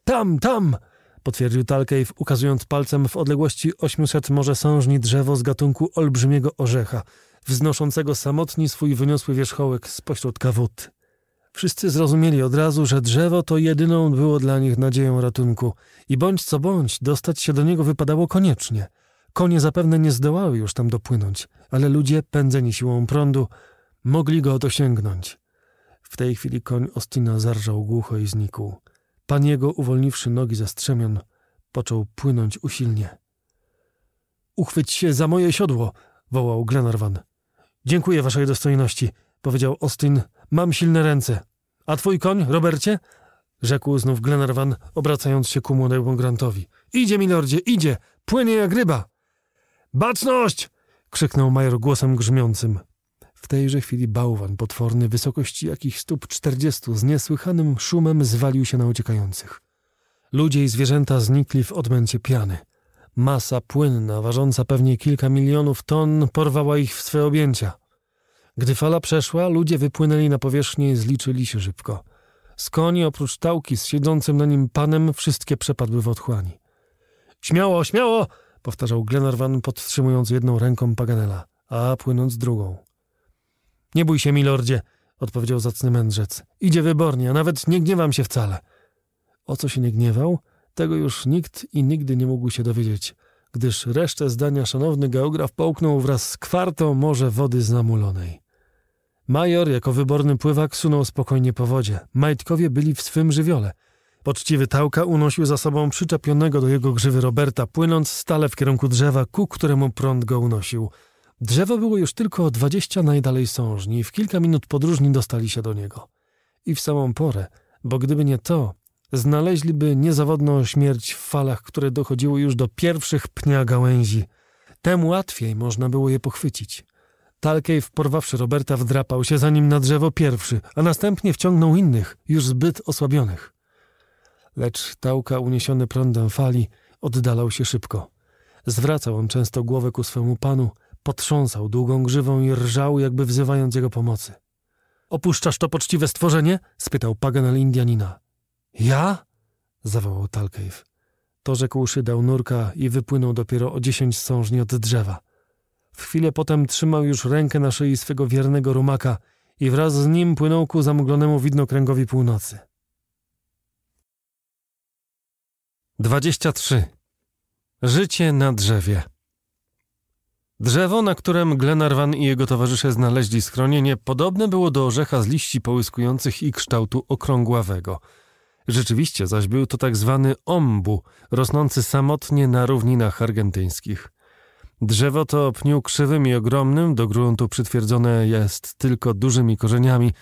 Tam, tam! potwierdził Talkeif, ukazując palcem w odległości 800 może sążni drzewo z gatunku olbrzymiego orzecha, wznoszącego samotni swój wyniosły wierzchołek spośród kawut. Wszyscy zrozumieli od razu, że drzewo to jedyną było dla nich nadzieją ratunku i bądź co bądź dostać się do niego wypadało koniecznie – Konie zapewne nie zdołały już tam dopłynąć, ale ludzie, pędzeni siłą prądu, mogli go dosięgnąć. W tej chwili koń Ostina zarżał głucho i znikł. Pan jego, uwolniwszy nogi ze strzemion, począł płynąć usilnie. Uchwyć się za moje siodło! wołał Glenarvan. Dziękuję waszej dostojności, powiedział Austin. Mam silne ręce. A twój koń, Robercie? rzekł znów Glenarvan, obracając się ku młodemu Grantowi. Idzie, milordzie, idzie! Płynie jak ryba! Baczność! krzyknął major głosem grzmiącym. W tejże chwili bałwan potworny, wysokości jakich stóp czterdziestu, z niesłychanym szumem zwalił się na uciekających. Ludzie i zwierzęta znikli w odmęcie piany. Masa płynna, ważąca pewnie kilka milionów ton, porwała ich w swe objęcia. Gdy fala przeszła, ludzie wypłynęli na powierzchnię i zliczyli się szybko. Z koni, oprócz tałki z siedzącym na nim panem, wszystkie przepadły w otchłani. Śmiało, śmiało! powtarzał Glenarvan, podtrzymując jedną ręką Paganela, a płynąc drugą. Nie bój się, milordzie, odpowiedział zacny mędrzec. Idzie wybornie, a nawet nie gniewam się wcale. O co się nie gniewał, tego już nikt i nigdy nie mógł się dowiedzieć, gdyż resztę zdania szanowny geograf połknął wraz z kwartą morze wody znamulonej. Major, jako wyborny pływak, sunął spokojnie po wodzie. Majtkowie byli w swym żywiole – Poczciwy Tałka unosił za sobą przyczepionego do jego grzywy Roberta, płynąc stale w kierunku drzewa, ku któremu prąd go unosił. Drzewo było już tylko o dwadzieścia najdalej sążni i w kilka minut podróżni dostali się do niego. I w samą porę, bo gdyby nie to, znaleźliby niezawodną śmierć w falach, które dochodziły już do pierwszych pnia gałęzi. Tem łatwiej można było je pochwycić. Talkejw, porwawszy Roberta, wdrapał się za nim na drzewo pierwszy, a następnie wciągnął innych, już zbyt osłabionych lecz tałka uniesiony prądem fali oddalał się szybko. Zwracał on często głowę ku swemu panu, potrząsał długą grzywą i rżał, jakby wzywając jego pomocy. Opuszczasz to poczciwe stworzenie? spytał Paganel Indianina. Ja? zawołał Talcave. To rzekłszy dał nurka i wypłynął dopiero o dziesięć sążni od drzewa. W chwilę potem trzymał już rękę na szyi swego wiernego rumaka i wraz z nim płynął ku zamglonemu widnokręgowi północy. 23. Życie na drzewie. Drzewo, na którym Glenarvan i jego towarzysze znaleźli schronienie, podobne było do orzecha z liści połyskujących i kształtu okrągławego. Rzeczywiście zaś był to tak zwany ombu, rosnący samotnie na równinach argentyńskich. Drzewo to pniu krzywym i ogromnym, do gruntu przytwierdzone jest tylko dużymi korzeniami,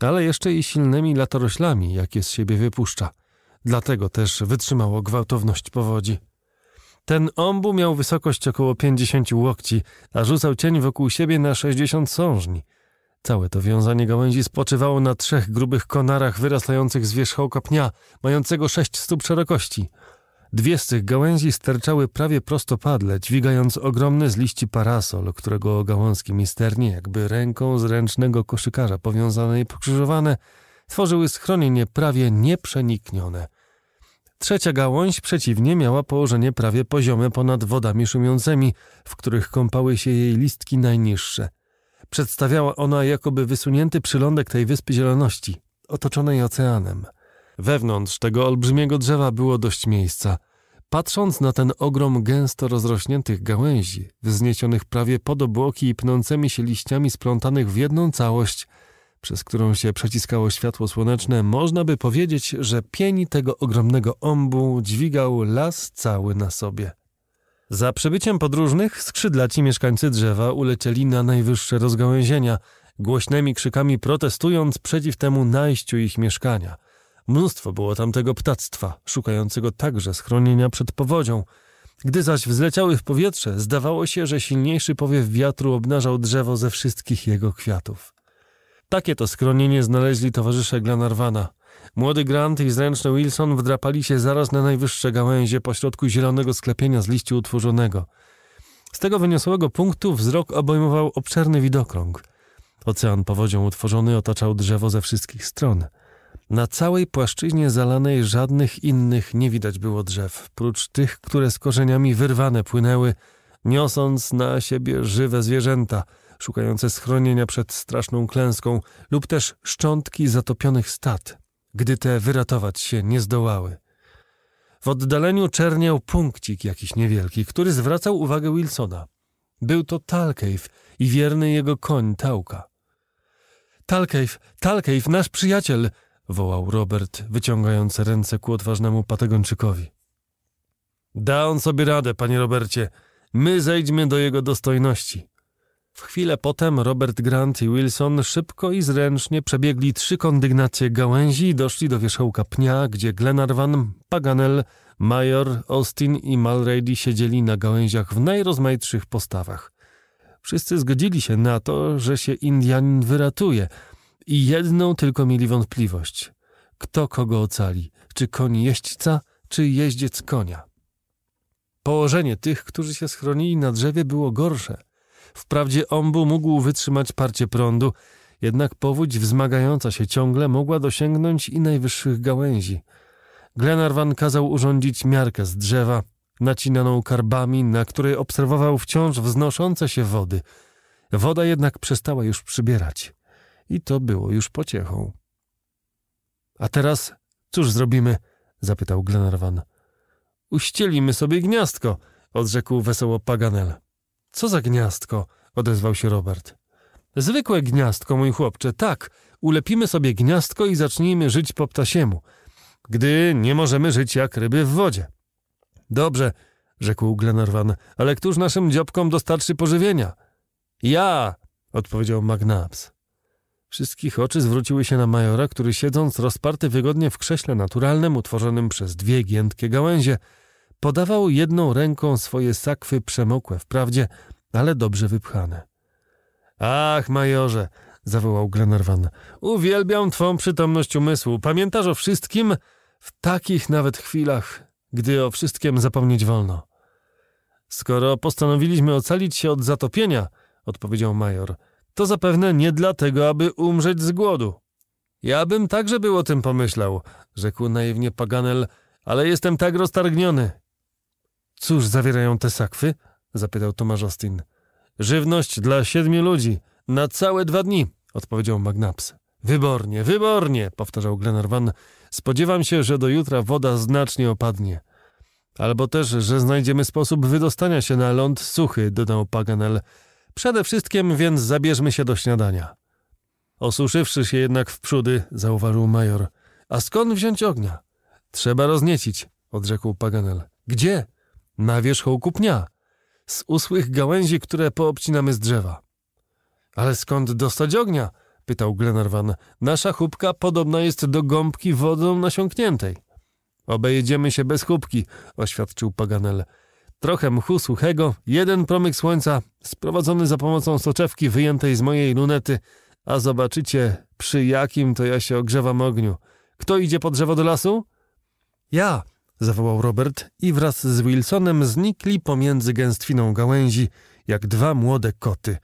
ale jeszcze i silnymi latoroślami, jakie z siebie wypuszcza – Dlatego też wytrzymało gwałtowność powodzi. Ten ombu miał wysokość około pięćdziesięciu łokci, a rzucał cień wokół siebie na sześćdziesiąt sążni. Całe to wiązanie gałęzi spoczywało na trzech grubych konarach wyrastających z wierzchołka pnia, mającego sześć stóp szerokości. Dwie z tych gałęzi sterczały prawie prostopadle, dźwigając ogromny z liści parasol, którego gałązki misternie, jakby ręką zręcznego koszykarza powiązane i pokrzyżowane, tworzyły schronienie prawie nieprzeniknione – Trzecia gałąź przeciwnie miała położenie prawie poziome ponad wodami szumiącymi, w których kąpały się jej listki najniższe. Przedstawiała ona jakoby wysunięty przylądek tej wyspy zieloności, otoczonej oceanem. Wewnątrz tego olbrzymiego drzewa było dość miejsca. Patrząc na ten ogrom gęsto rozrośniętych gałęzi, wzniesionych prawie pod obłoki i pnącymi się liściami splątanych w jedną całość – przez którą się przeciskało światło słoneczne, można by powiedzieć, że pień tego ogromnego ombu dźwigał las cały na sobie. Za przebyciem podróżnych skrzydlaci mieszkańcy drzewa ulecieli na najwyższe rozgałęzienia, głośnymi krzykami protestując przeciw temu najściu ich mieszkania. Mnóstwo było tamtego ptactwa, szukającego także schronienia przed powodzią. Gdy zaś wzleciały w powietrze, zdawało się, że silniejszy powiew wiatru obnażał drzewo ze wszystkich jego kwiatów. Takie to schronienie znaleźli towarzysze Glenarvana. Młody Grant i zręczny Wilson wdrapali się zaraz na najwyższe gałęzie pośrodku zielonego sklepienia z liści utworzonego. Z tego wyniosłego punktu wzrok obejmował obszerny widokrąg. Ocean powodzią utworzony otaczał drzewo ze wszystkich stron. Na całej płaszczyźnie zalanej żadnych innych nie widać było drzew, prócz tych, które z korzeniami wyrwane płynęły, niosąc na siebie żywe zwierzęta – szukające schronienia przed straszną klęską lub też szczątki zatopionych stad, gdy te wyratować się nie zdołały. W oddaleniu czerniał punkcik jakiś niewielki, który zwracał uwagę Wilsona. Był to Talcave i wierny jego koń Tałka. Talcave, Talcave, nasz przyjaciel! wołał Robert, wyciągając ręce ku odważnemu Patagonczykowi. Da on sobie radę, panie Robercie. My zejdźmy do jego dostojności. W chwilę potem Robert Grant i Wilson szybko i zręcznie przebiegli trzy kondygnacje gałęzi i doszli do wierzchołka pnia, gdzie Glenarvan, Paganel, Major, Austin i Mulrady siedzieli na gałęziach w najrozmaitszych postawach. Wszyscy zgodzili się na to, że się Indianin wyratuje i jedną tylko mieli wątpliwość. Kto kogo ocali? Czy koń jeźdźca, czy jeździec konia? Położenie tych, którzy się schronili na drzewie, było gorsze. Wprawdzie ombu mógł wytrzymać parcie prądu, jednak powódź wzmagająca się ciągle mogła dosięgnąć i najwyższych gałęzi. Glenarvan kazał urządzić miarkę z drzewa, nacinaną karbami, na której obserwował wciąż wznoszące się wody. Woda jednak przestała już przybierać. I to było już pociechą. A teraz cóż zrobimy? zapytał Glenarvan. Uścielimy sobie gniazdko, odrzekł wesoło Paganel. Co za gniazdko? odezwał się Robert. Zwykłe gniazdko, mój chłopcze, tak. Ulepimy sobie gniazdko i zacznijmy żyć po ptasiemu, gdy nie możemy żyć jak ryby w wodzie. Dobrze, rzekł Glenarvan, ale któż naszym dziobkom dostarczy pożywienia? Ja, odpowiedział McNabs. Wszystkich oczy zwróciły się na majora, który siedząc rozparty wygodnie w krześle naturalnym utworzonym przez dwie giętkie gałęzie, Podawał jedną ręką swoje sakwy przemokłe, wprawdzie, ale dobrze wypchane. Ach, majorze, zawołał Glenarvan, uwielbiam twą przytomność umysłu. Pamiętasz o wszystkim w takich nawet chwilach, gdy o wszystkim zapomnieć wolno. Skoro postanowiliśmy ocalić się od zatopienia, odpowiedział major, to zapewne nie dlatego, aby umrzeć z głodu. Ja bym także był o tym pomyślał, rzekł naiwnie Paganel, ale jestem tak roztargniony, Cóż zawierają te sakwy? zapytał Tomasz Austin. Żywność dla siedmiu ludzi na całe dwa dni, odpowiedział Magnaps. Wybornie, wybornie, powtarzał Glenarvan. Spodziewam się, że do jutra woda znacznie opadnie. Albo też, że znajdziemy sposób wydostania się na ląd suchy, dodał Paganel. Przede wszystkim więc zabierzmy się do śniadania. Osuszywszy się jednak w przódy, zauważył major. A skąd wziąć ognia? Trzeba rozniecić, odrzekł Paganel. Gdzie? na wierzchołku pnia, z usłych gałęzi, które poobcinamy z drzewa. Ale skąd dostać ognia? pytał Glenarvan. Nasza chubka podobna jest do gąbki wodą nasiąkniętej. Obejedziemy się bez chubki, oświadczył Paganel. Trochę mchu suchego, jeden promyk słońca, sprowadzony za pomocą soczewki wyjętej z mojej lunety, a zobaczycie, przy jakim to ja się ogrzewam ogniu. Kto idzie po drzewo do lasu? Ja, zawołał Robert i wraz z Wilsonem znikli pomiędzy gęstwiną gałęzi, jak dwa młode koty.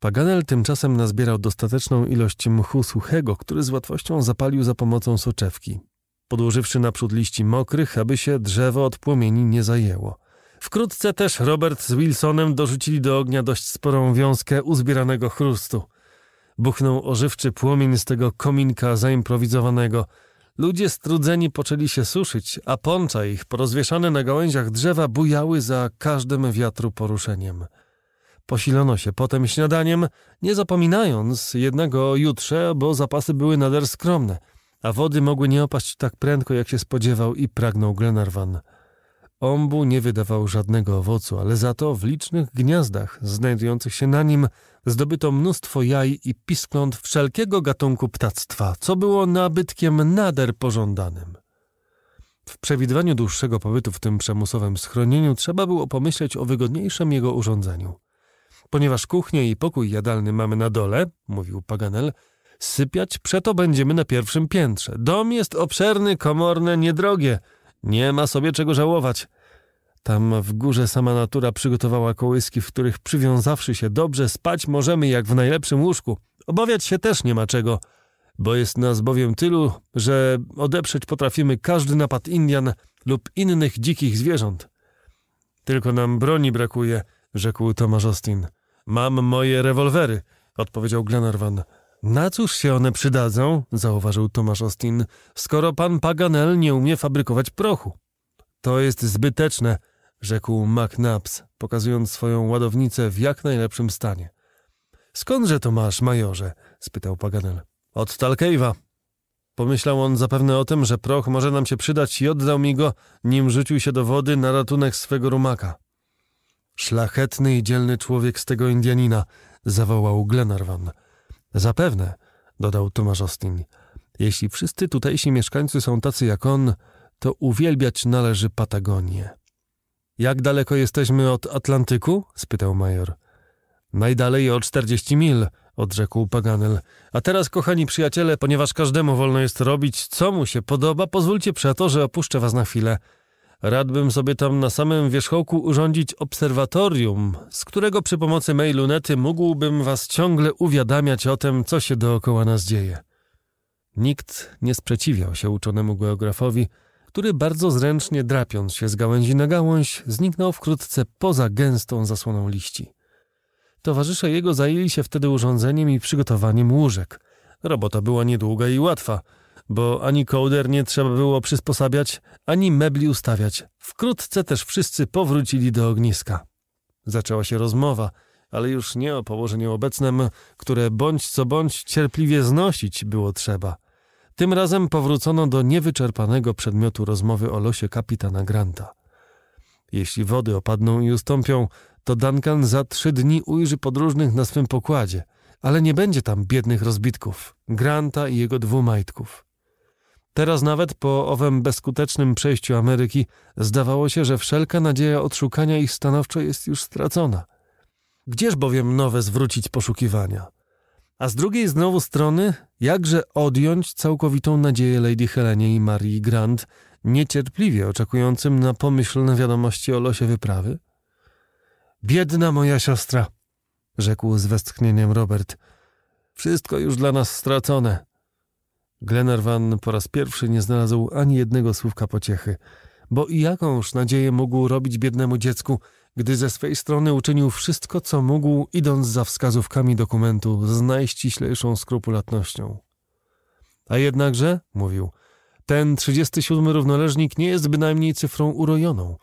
Paganel tymczasem nazbierał dostateczną ilość mchu suchego, który z łatwością zapalił za pomocą soczewki, podłożywszy naprzód liści mokrych, aby się drzewo od płomieni nie zajęło. Wkrótce też Robert z Wilsonem dorzucili do ognia dość sporą wiązkę uzbieranego chrustu. Buchnął ożywczy płomień z tego kominka zaimprowizowanego – Ludzie strudzeni poczęli się suszyć, a poncza ich, porozwieszane na gałęziach drzewa, bujały za każdym wiatru poruszeniem. Posilono się potem śniadaniem, nie zapominając jednego o jutrze, bo zapasy były nader skromne, a wody mogły nie opaść tak prędko, jak się spodziewał i pragnął Glenarvan. Ombu nie wydawał żadnego owocu, ale za to w licznych gniazdach znajdujących się na nim zdobyto mnóstwo jaj i piskląt wszelkiego gatunku ptactwa, co było nabytkiem nader pożądanym. W przewidywaniu dłuższego pobytu w tym przemusowym schronieniu trzeba było pomyśleć o wygodniejszym jego urządzeniu. Ponieważ kuchnię i pokój jadalny mamy na dole, mówił Paganel, sypiać przeto będziemy na pierwszym piętrze. Dom jest obszerny, komorne, niedrogie – nie ma sobie czego żałować. Tam w górze sama natura przygotowała kołyski, w których przywiązawszy się dobrze spać możemy jak w najlepszym łóżku. Obawiać się też nie ma czego, bo jest nas bowiem tylu, że odeprzeć potrafimy każdy napad Indian lub innych dzikich zwierząt. Tylko nam broni brakuje, rzekł Tomasz Austin. Mam moje rewolwery, odpowiedział Glenarvan. Na cóż się one przydadzą, zauważył Tomasz Austin, skoro pan Paganel nie umie fabrykować prochu. To jest zbyteczne, rzekł McNabbs, pokazując swoją ładownicę w jak najlepszym stanie. Skądże to masz, majorze? spytał Paganel. Od Talkejwa. Pomyślał on zapewne o tym, że proch może nam się przydać i oddał mi go, nim rzucił się do wody na ratunek swego rumaka. Szlachetny i dzielny człowiek z tego Indianina, zawołał Glenarvan. Zapewne, dodał Tomasz Austin, jeśli wszyscy tutejsi mieszkańcy są tacy jak on, to uwielbiać należy Patagonię. Jak daleko jesteśmy od Atlantyku? spytał major. Najdalej o czterdzieści mil, odrzekł Paganel. A teraz, kochani przyjaciele, ponieważ każdemu wolno jest robić, co mu się podoba, pozwólcie że opuszczę was na chwilę. Radbym sobie tam na samym wierzchołku urządzić obserwatorium, z którego przy pomocy mej lunety mógłbym was ciągle uwiadamiać o tym, co się dookoła nas dzieje. Nikt nie sprzeciwiał się uczonemu geografowi, który bardzo zręcznie drapiąc się z gałęzi na gałąź, zniknął wkrótce poza gęstą zasłoną liści. Towarzysze jego zajęli się wtedy urządzeniem i przygotowaniem łóżek. Robota była niedługa i łatwa – bo ani kołder nie trzeba było przysposabiać, ani mebli ustawiać. Wkrótce też wszyscy powrócili do ogniska. Zaczęła się rozmowa, ale już nie o położeniu obecnym, które bądź co bądź cierpliwie znosić było trzeba. Tym razem powrócono do niewyczerpanego przedmiotu rozmowy o losie kapitana Granta. Jeśli wody opadną i ustąpią, to Duncan za trzy dni ujrzy podróżnych na swym pokładzie, ale nie będzie tam biednych rozbitków, Granta i jego dwumajtków. Teraz nawet po owym bezskutecznym przejściu Ameryki zdawało się, że wszelka nadzieja odszukania ich stanowczo jest już stracona. Gdzież bowiem nowe zwrócić poszukiwania? A z drugiej znowu strony, jakże odjąć całkowitą nadzieję Lady Helenie i Marii Grant, niecierpliwie oczekującym na pomyślne wiadomości o losie wyprawy? Biedna moja siostra, rzekł z westchnieniem Robert. Wszystko już dla nas stracone. Glenarvan po raz pierwszy nie znalazł ani jednego słówka pociechy, bo i jakąż nadzieję mógł robić biednemu dziecku, gdy ze swej strony uczynił wszystko, co mógł, idąc za wskazówkami dokumentu z najściślejszą skrupulatnością. A jednakże, mówił, ten 37 równoleżnik nie jest bynajmniej cyfrą urojoną.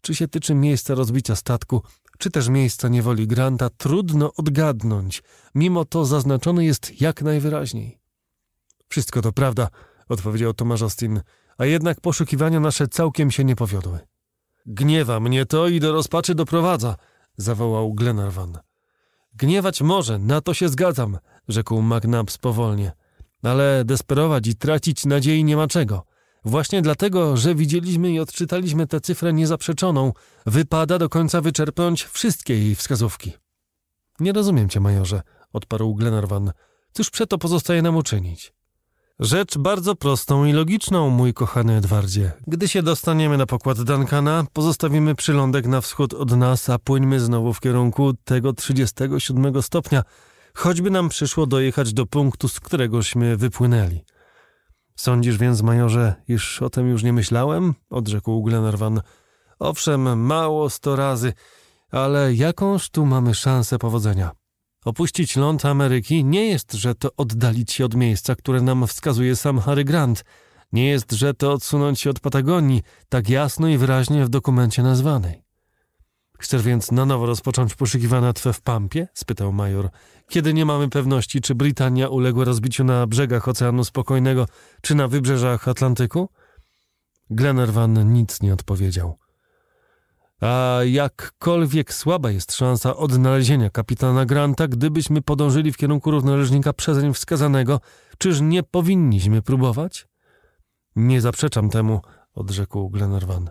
Czy się tyczy miejsca rozbicia statku, czy też miejsca niewoli Granta, trudno odgadnąć, mimo to zaznaczony jest jak najwyraźniej. Wszystko to prawda, odpowiedział Tomasz Austin, a jednak poszukiwania nasze całkiem się nie powiodły. Gniewa mnie to i do rozpaczy doprowadza, zawołał Glenarvan. Gniewać może, na to się zgadzam, rzekł McNabbs powolnie. Ale desperować i tracić nadziei nie ma czego. Właśnie dlatego, że widzieliśmy i odczytaliśmy tę cyfrę niezaprzeczoną, wypada do końca wyczerpnąć wszystkie jej wskazówki. Nie rozumiem cię, majorze, odparł Glenarvan. Cóż przeto pozostaje nam uczynić? Rzecz bardzo prostą i logiczną, mój kochany Edwardzie. Gdy się dostaniemy na pokład Duncana, pozostawimy przylądek na wschód od nas, a płyńmy znowu w kierunku tego 37 stopnia, choćby nam przyszło dojechać do punktu, z któregośmy wypłynęli. Sądzisz więc, majorze, iż o tym już nie myślałem? odrzekł Glenarvan. Owszem, mało sto razy, ale jakąż tu mamy szansę powodzenia? Opuścić ląd Ameryki nie jest, że to oddalić się od miejsca, które nam wskazuje sam Harry Grant. Nie jest, że to odsunąć się od Patagonii, tak jasno i wyraźnie w dokumencie nazwanej. Chcesz więc na nowo rozpocząć poszukiwania twe w Pampie? spytał major. Kiedy nie mamy pewności, czy Brytania uległa rozbiciu na brzegach Oceanu Spokojnego, czy na wybrzeżach Atlantyku? Glenarvan nic nie odpowiedział. A jakkolwiek słaba jest szansa odnalezienia kapitana Granta, gdybyśmy podążyli w kierunku równoleżnika przezeń wskazanego, czyż nie powinniśmy próbować? Nie zaprzeczam temu, odrzekł Glenarvan.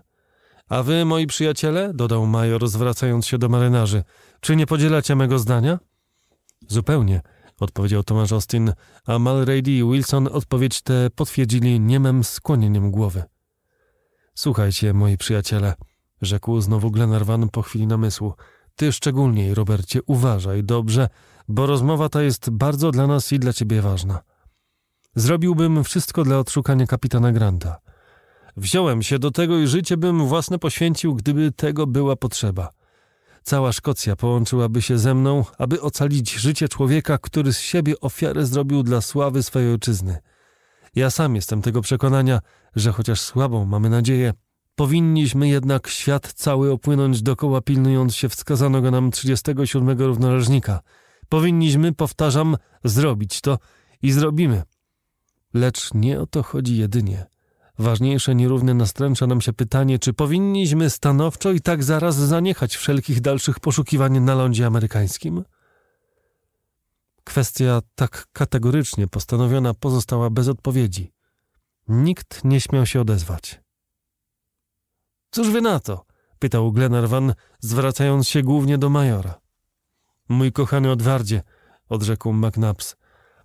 A wy, moi przyjaciele, dodał major, zwracając się do marynarzy, czy nie podzielacie mego zdania? Zupełnie, odpowiedział Tomasz Austin, a Mulrady i Wilson odpowiedź tę potwierdzili niemem skłonieniem głowy. Słuchajcie, moi przyjaciele, rzekł znowu Glenarvan po chwili namysłu. Ty szczególniej, Robercie, uważaj dobrze, bo rozmowa ta jest bardzo dla nas i dla ciebie ważna. Zrobiłbym wszystko dla odszukania kapitana Granta. Wziąłem się do tego i życie bym własne poświęcił, gdyby tego była potrzeba. Cała Szkocja połączyłaby się ze mną, aby ocalić życie człowieka, który z siebie ofiarę zrobił dla sławy swojej ojczyzny. Ja sam jestem tego przekonania, że chociaż słabą mamy nadzieję, Powinniśmy jednak świat cały opłynąć dokoła, pilnując się wskazanego nam 37 równoleżnika. Powinniśmy, powtarzam, zrobić to i zrobimy. Lecz nie o to chodzi jedynie. Ważniejsze nierówne nastręcza nam się pytanie, czy powinniśmy stanowczo i tak zaraz zaniechać wszelkich dalszych poszukiwań na lądzie amerykańskim? Kwestia tak kategorycznie postanowiona pozostała bez odpowiedzi. Nikt nie śmiał się odezwać. Cóż wy na to? pytał Glenarvan, zwracając się głównie do majora. Mój kochany odwardzie, odrzekł McNabs.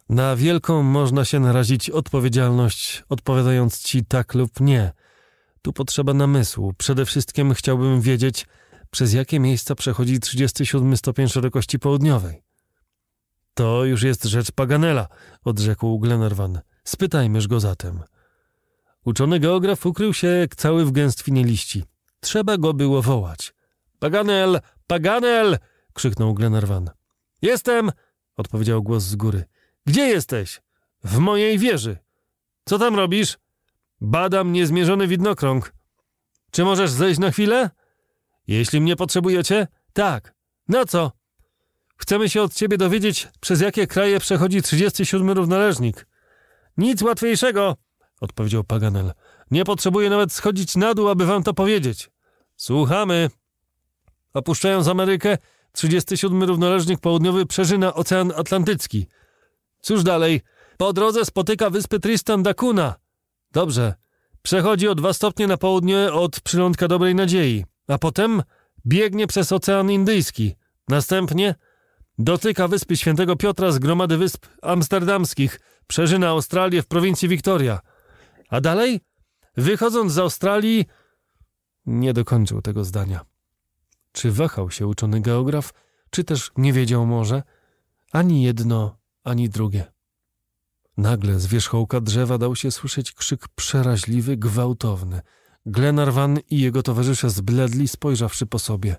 Na wielką można się narazić odpowiedzialność, odpowiadając ci tak lub nie. Tu potrzeba namysłu. Przede wszystkim chciałbym wiedzieć, przez jakie miejsca przechodzi 37 stopień szerokości południowej. To już jest rzecz Paganela, odrzekł Glenarvan. Spytajmyż go zatem. Uczony geograf ukrył się cały w gęstwinie liści. Trzeba go było wołać. Paganel! Paganel! krzyknął Glenarvan. Jestem! odpowiedział głos z góry. Gdzie jesteś? W mojej wieży. Co tam robisz? Badam niezmierzony widnokrąg. Czy możesz zejść na chwilę? Jeśli mnie potrzebujecie? Tak. Na co? Chcemy się od ciebie dowiedzieć, przez jakie kraje przechodzi 37 równależnik. Nic łatwiejszego, odpowiedział Paganel. Nie potrzebuję nawet schodzić na dół, aby wam to powiedzieć. Słuchamy. Opuszczając Amerykę, 37 równoleżnik południowy przeżyna Ocean Atlantycki. Cóż dalej? Po drodze spotyka wyspy Tristan da Cunha. Dobrze. Przechodzi o dwa stopnie na południe od przylądka Dobrej Nadziei, a potem biegnie przez Ocean Indyjski. Następnie dotyka wyspy Świętego Piotra z gromady wysp amsterdamskich, przeżyna Australię w prowincji Wiktoria – a dalej? Wychodząc z Australii... Nie dokończył tego zdania. Czy wahał się uczony geograf, czy też nie wiedział może? Ani jedno, ani drugie. Nagle z wierzchołka drzewa dał się słyszeć krzyk przeraźliwy, gwałtowny. Glenarvan i jego towarzysze zbledli, spojrzawszy po sobie.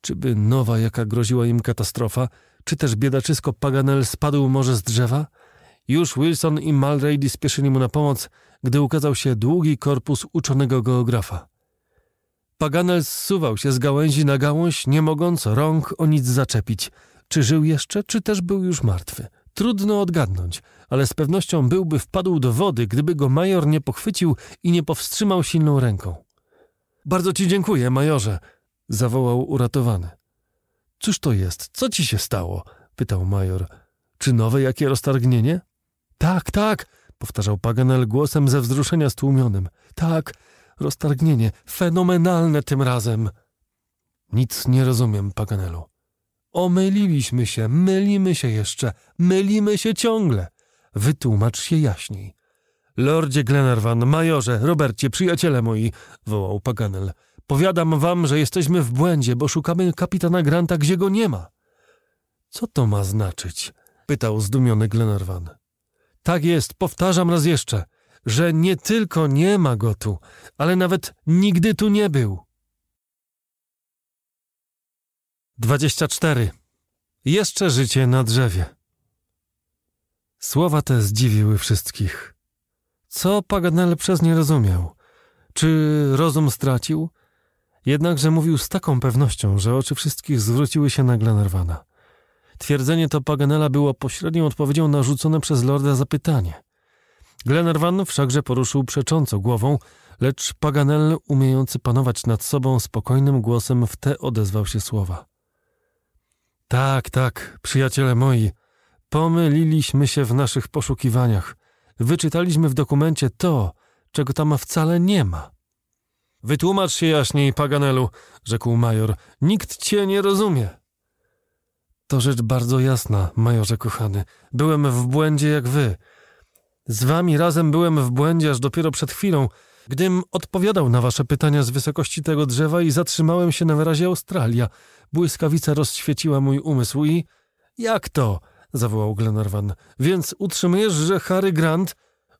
Czyby nowa jaka groziła im katastrofa, czy też biedaczysko Paganel spadł może z drzewa? Już Wilson i Mulrady spieszyli mu na pomoc, gdy ukazał się długi korpus uczonego geografa. Paganel zsuwał się z gałęzi na gałąź, nie mogąc rąk o nic zaczepić. Czy żył jeszcze, czy też był już martwy? Trudno odgadnąć, ale z pewnością byłby wpadł do wody, gdyby go major nie pochwycił i nie powstrzymał silną ręką. Bardzo ci dziękuję, majorze, zawołał uratowany. Cóż to jest? Co ci się stało? pytał major. Czy nowe jakie roztargnienie? Tak, tak, powtarzał Paganel głosem ze wzruszenia stłumionym. Tak, roztargnienie, fenomenalne tym razem. Nic nie rozumiem, Paganelu. Omyliliśmy się, mylimy się jeszcze, mylimy się ciągle. Wytłumacz się jaśniej. Lordzie Glenarvan, majorze, Robercie, przyjaciele moi, wołał Paganel. Powiadam wam, że jesteśmy w błędzie, bo szukamy kapitana Granta, gdzie go nie ma. Co to ma znaczyć? pytał zdumiony Glenarvan. Tak jest, powtarzam raz jeszcze, że nie tylko nie ma go tu, ale nawet nigdy tu nie był. 24. Jeszcze życie na drzewie. Słowa te zdziwiły wszystkich. Co Paganel przez nie rozumiał? Czy rozum stracił? Jednakże mówił z taką pewnością, że oczy wszystkich zwróciły się na Glenarvana. Twierdzenie to Paganela było pośrednią odpowiedzią na rzucone przez lorda zapytanie. Glenarvan wszakże poruszył przecząco głową, lecz Paganel, umiejący panować nad sobą spokojnym głosem, w te odezwał się słowa. Tak, tak, przyjaciele moi, pomyliliśmy się w naszych poszukiwaniach. Wyczytaliśmy w dokumencie to, czego tam wcale nie ma. Wytłumacz się jaśniej, Paganelu, rzekł major. Nikt cię nie rozumie. To rzecz bardzo jasna, majorze kochany. Byłem w błędzie jak wy. Z wami razem byłem w błędzie aż dopiero przed chwilą, gdym odpowiadał na wasze pytania z wysokości tego drzewa i zatrzymałem się na wyrazie Australia. Błyskawica rozświeciła mój umysł i... Jak to? zawołał Glenarvan. Więc utrzymujesz, że Harry Grant...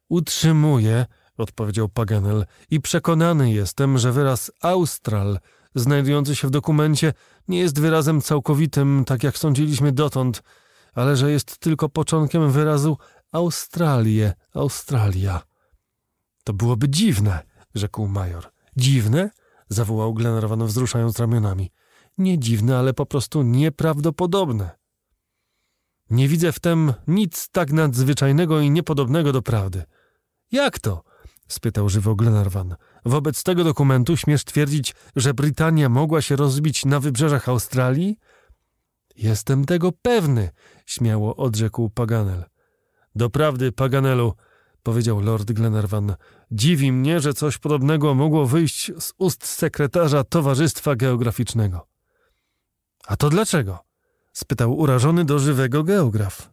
Utrzymuje, odpowiedział Paganel, i przekonany jestem, że wyraz Austral znajdujący się w dokumencie, nie jest wyrazem całkowitym, tak jak sądziliśmy dotąd, ale że jest tylko początkiem wyrazu Australię, Australia. To byłoby dziwne, rzekł major. Dziwne? zawołał Glenarvan wzruszając ramionami. Nie dziwne, ale po prostu nieprawdopodobne. Nie widzę w tem nic tak nadzwyczajnego i niepodobnego do prawdy. Jak to? spytał żywo Glenarvan. Wobec tego dokumentu śmiesz twierdzić, że Brytania mogła się rozbić na wybrzeżach Australii? Jestem tego pewny, śmiało odrzekł Paganel. Doprawdy, Paganelu, powiedział lord Glenarvan. Dziwi mnie, że coś podobnego mogło wyjść z ust sekretarza Towarzystwa Geograficznego. A to dlaczego? spytał urażony do żywego geograf.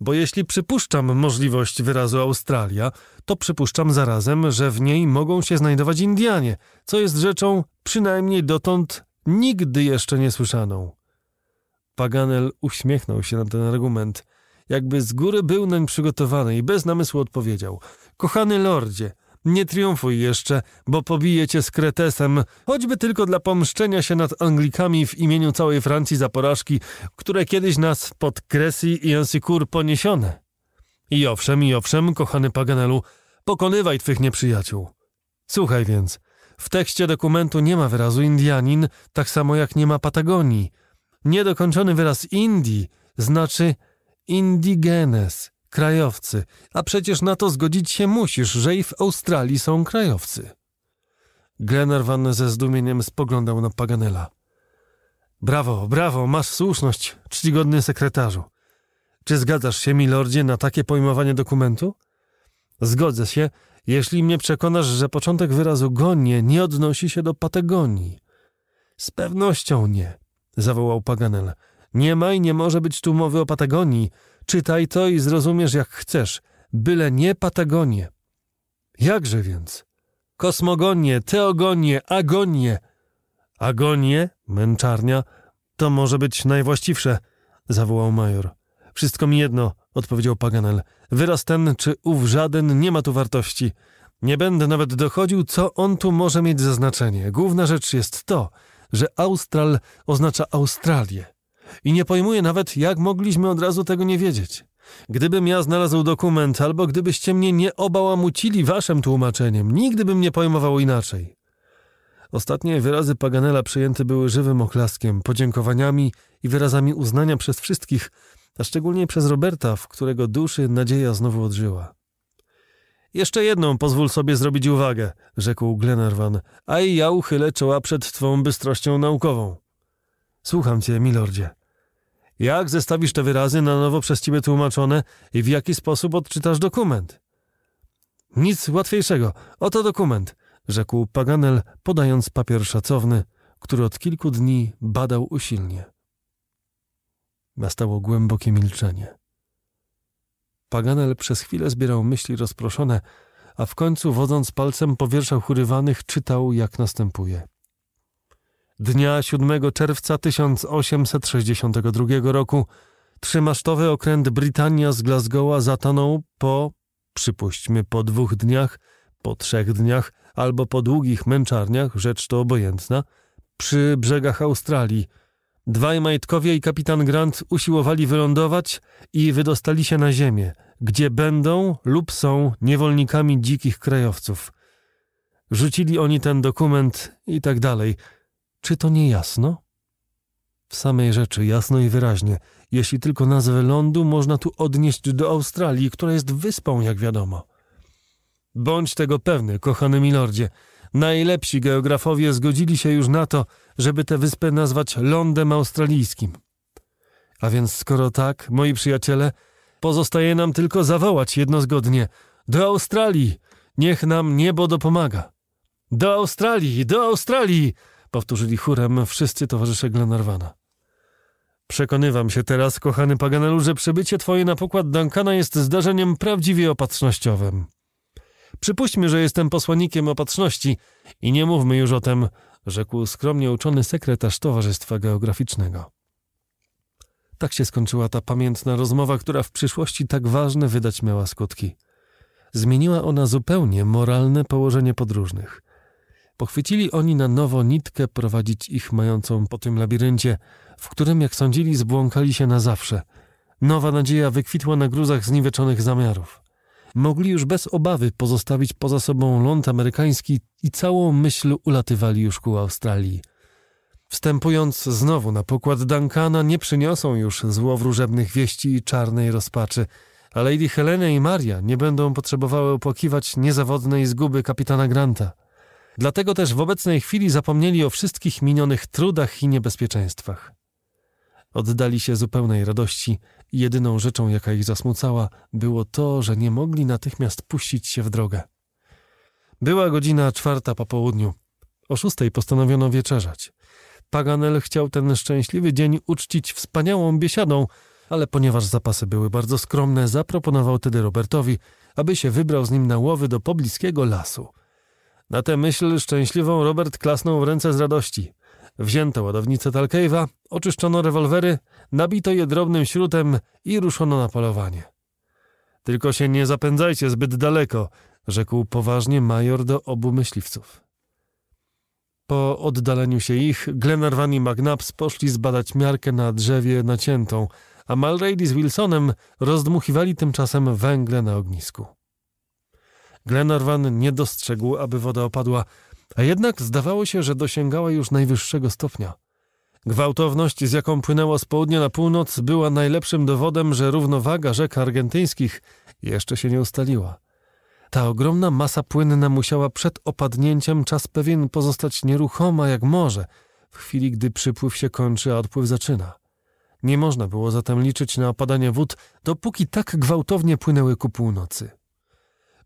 Bo jeśli przypuszczam możliwość wyrazu Australia, to przypuszczam zarazem, że w niej mogą się znajdować Indianie, co jest rzeczą przynajmniej dotąd nigdy jeszcze nie słyszaną. Paganel uśmiechnął się na ten argument, jakby z góry był nań przygotowany i bez namysłu odpowiedział: Kochany lordzie, nie triumfuj jeszcze, bo pobijecie z kretesem, choćby tylko dla pomszczenia się nad Anglikami w imieniu całej Francji za porażki, które kiedyś nas pod Kresji i Ensicur poniesione. I owszem, i owszem, kochany Paganelu, pokonywaj twych nieprzyjaciół. Słuchaj więc, w tekście dokumentu nie ma wyrazu Indianin, tak samo jak nie ma Patagonii. Niedokończony wyraz Indii znaczy indigenes, krajowcy, a przecież na to zgodzić się musisz, że i w Australii są krajowcy. Glenarvan ze zdumieniem spoglądał na Paganela. Brawo, brawo, masz słuszność, czcigodny sekretarzu. Czy zgadzasz się, milordzie, na takie pojmowanie dokumentu? Zgodzę się, jeśli mnie przekonasz, że początek wyrazu gonie nie odnosi się do Patagonii. Z pewnością nie, zawołał Paganel. Nie ma i nie może być tu mowy o Patagonii. Czytaj to i zrozumiesz jak chcesz, byle nie Patagonie. Jakże więc? Kosmogonie, teogonie, agonie. Agonie, męczarnia, to może być najwłaściwsze, zawołał major. Wszystko mi jedno, odpowiedział Paganel. Wyraz ten czy ów żaden nie ma tu wartości. Nie będę nawet dochodził, co on tu może mieć za znaczenie. Główna rzecz jest to, że Austral oznacza Australię. I nie pojmuję nawet, jak mogliśmy od razu tego nie wiedzieć. Gdybym ja znalazł dokument, albo gdybyście mnie nie obałamucili waszym tłumaczeniem, nigdy bym nie pojmował inaczej. Ostatnie wyrazy Paganela przyjęte były żywym oklaskiem, podziękowaniami i wyrazami uznania przez wszystkich, a szczególnie przez Roberta, w którego duszy nadzieja znowu odżyła. Jeszcze jedną pozwól sobie zrobić uwagę, rzekł Glenarvan, a i ja uchylę czoła przed twą bystrością naukową. Słucham cię, milordzie. Jak zestawisz te wyrazy na nowo przez ciebie tłumaczone i w jaki sposób odczytasz dokument? Nic łatwiejszego. Oto dokument, rzekł Paganel, podając papier szacowny, który od kilku dni badał usilnie. Nastało głębokie milczenie. Paganel przez chwilę zbierał myśli rozproszone, a w końcu, wodząc palcem po wierszach urywanych, czytał, jak następuje. Dnia 7 czerwca 1862 roku trzymasztowy okręt Britannia z Glasgowa zatonął po, przypuśćmy, po dwóch dniach, po trzech dniach albo po długich męczarniach, rzecz to obojętna, przy brzegach Australii – Dwaj majtkowie i kapitan Grant usiłowali wylądować i wydostali się na ziemię, gdzie będą lub są niewolnikami dzikich krajowców. Rzucili oni ten dokument i tak dalej. Czy to nie jasno? W samej rzeczy jasno i wyraźnie. Jeśli tylko nazwę lądu można tu odnieść do Australii, która jest wyspą, jak wiadomo. Bądź tego pewny, kochany milordzie – Najlepsi geografowie zgodzili się już na to, żeby tę wyspę nazwać lądem australijskim. A więc skoro tak, moi przyjaciele, pozostaje nam tylko zawołać jednozgodnie do Australii, niech nam niebo dopomaga. Do Australii, do Australii, powtórzyli chórem wszyscy towarzysze Glenarvana. Przekonywam się teraz, kochany Paganelu, że przebycie twoje na pokład Duncana jest zdarzeniem prawdziwie opatrznościowym. Przypuśćmy, że jestem posłannikiem opatrzności i nie mówmy już o tym, rzekł skromnie uczony sekretarz Towarzystwa Geograficznego. Tak się skończyła ta pamiętna rozmowa, która w przyszłości tak ważne wydać miała skutki. Zmieniła ona zupełnie moralne położenie podróżnych. Pochwycili oni na nowo nitkę prowadzić ich mającą po tym labiryncie, w którym, jak sądzili, zbłąkali się na zawsze. Nowa nadzieja wykwitła na gruzach zniweczonych zamiarów mogli już bez obawy pozostawić poza sobą ląd amerykański i całą myśl ulatywali już ku Australii. Wstępując znowu na pokład Duncana, nie przyniosą już złowróżebnych wieści i czarnej rozpaczy, a Lady Helena i Maria nie będą potrzebowały opłakiwać niezawodnej zguby kapitana Granta. Dlatego też w obecnej chwili zapomnieli o wszystkich minionych trudach i niebezpieczeństwach. Oddali się zupełnej radości – Jedyną rzeczą, jaka ich zasmucała, było to, że nie mogli natychmiast puścić się w drogę. Była godzina czwarta po południu. O szóstej postanowiono wieczerzać. Paganel chciał ten szczęśliwy dzień uczcić wspaniałą biesiadą, ale ponieważ zapasy były bardzo skromne, zaproponował tedy Robertowi, aby się wybrał z nim na łowy do pobliskiego lasu. Na tę myśl szczęśliwą Robert klasnął w ręce z radości. Wzięto ładownicę Talkejwa, oczyszczono rewolwery, nabito je drobnym śrutem i ruszono na polowanie. Tylko się nie zapędzajcie zbyt daleko, rzekł poważnie major do obu myśliwców. Po oddaleniu się ich, Glenarvan i McNabbs poszli zbadać miarkę na drzewie naciętą, a Mulrady z Wilsonem rozdmuchiwali tymczasem węgle na ognisku. Glenarvan nie dostrzegł, aby woda opadła, a jednak zdawało się, że dosięgała już najwyższego stopnia – Gwałtowność, z jaką płynęło z południa na północ, była najlepszym dowodem, że równowaga rzek argentyńskich jeszcze się nie ustaliła. Ta ogromna masa płynna musiała przed opadnięciem czas pewien pozostać nieruchoma jak morze, w chwili gdy przypływ się kończy, a odpływ zaczyna. Nie można było zatem liczyć na opadanie wód, dopóki tak gwałtownie płynęły ku północy.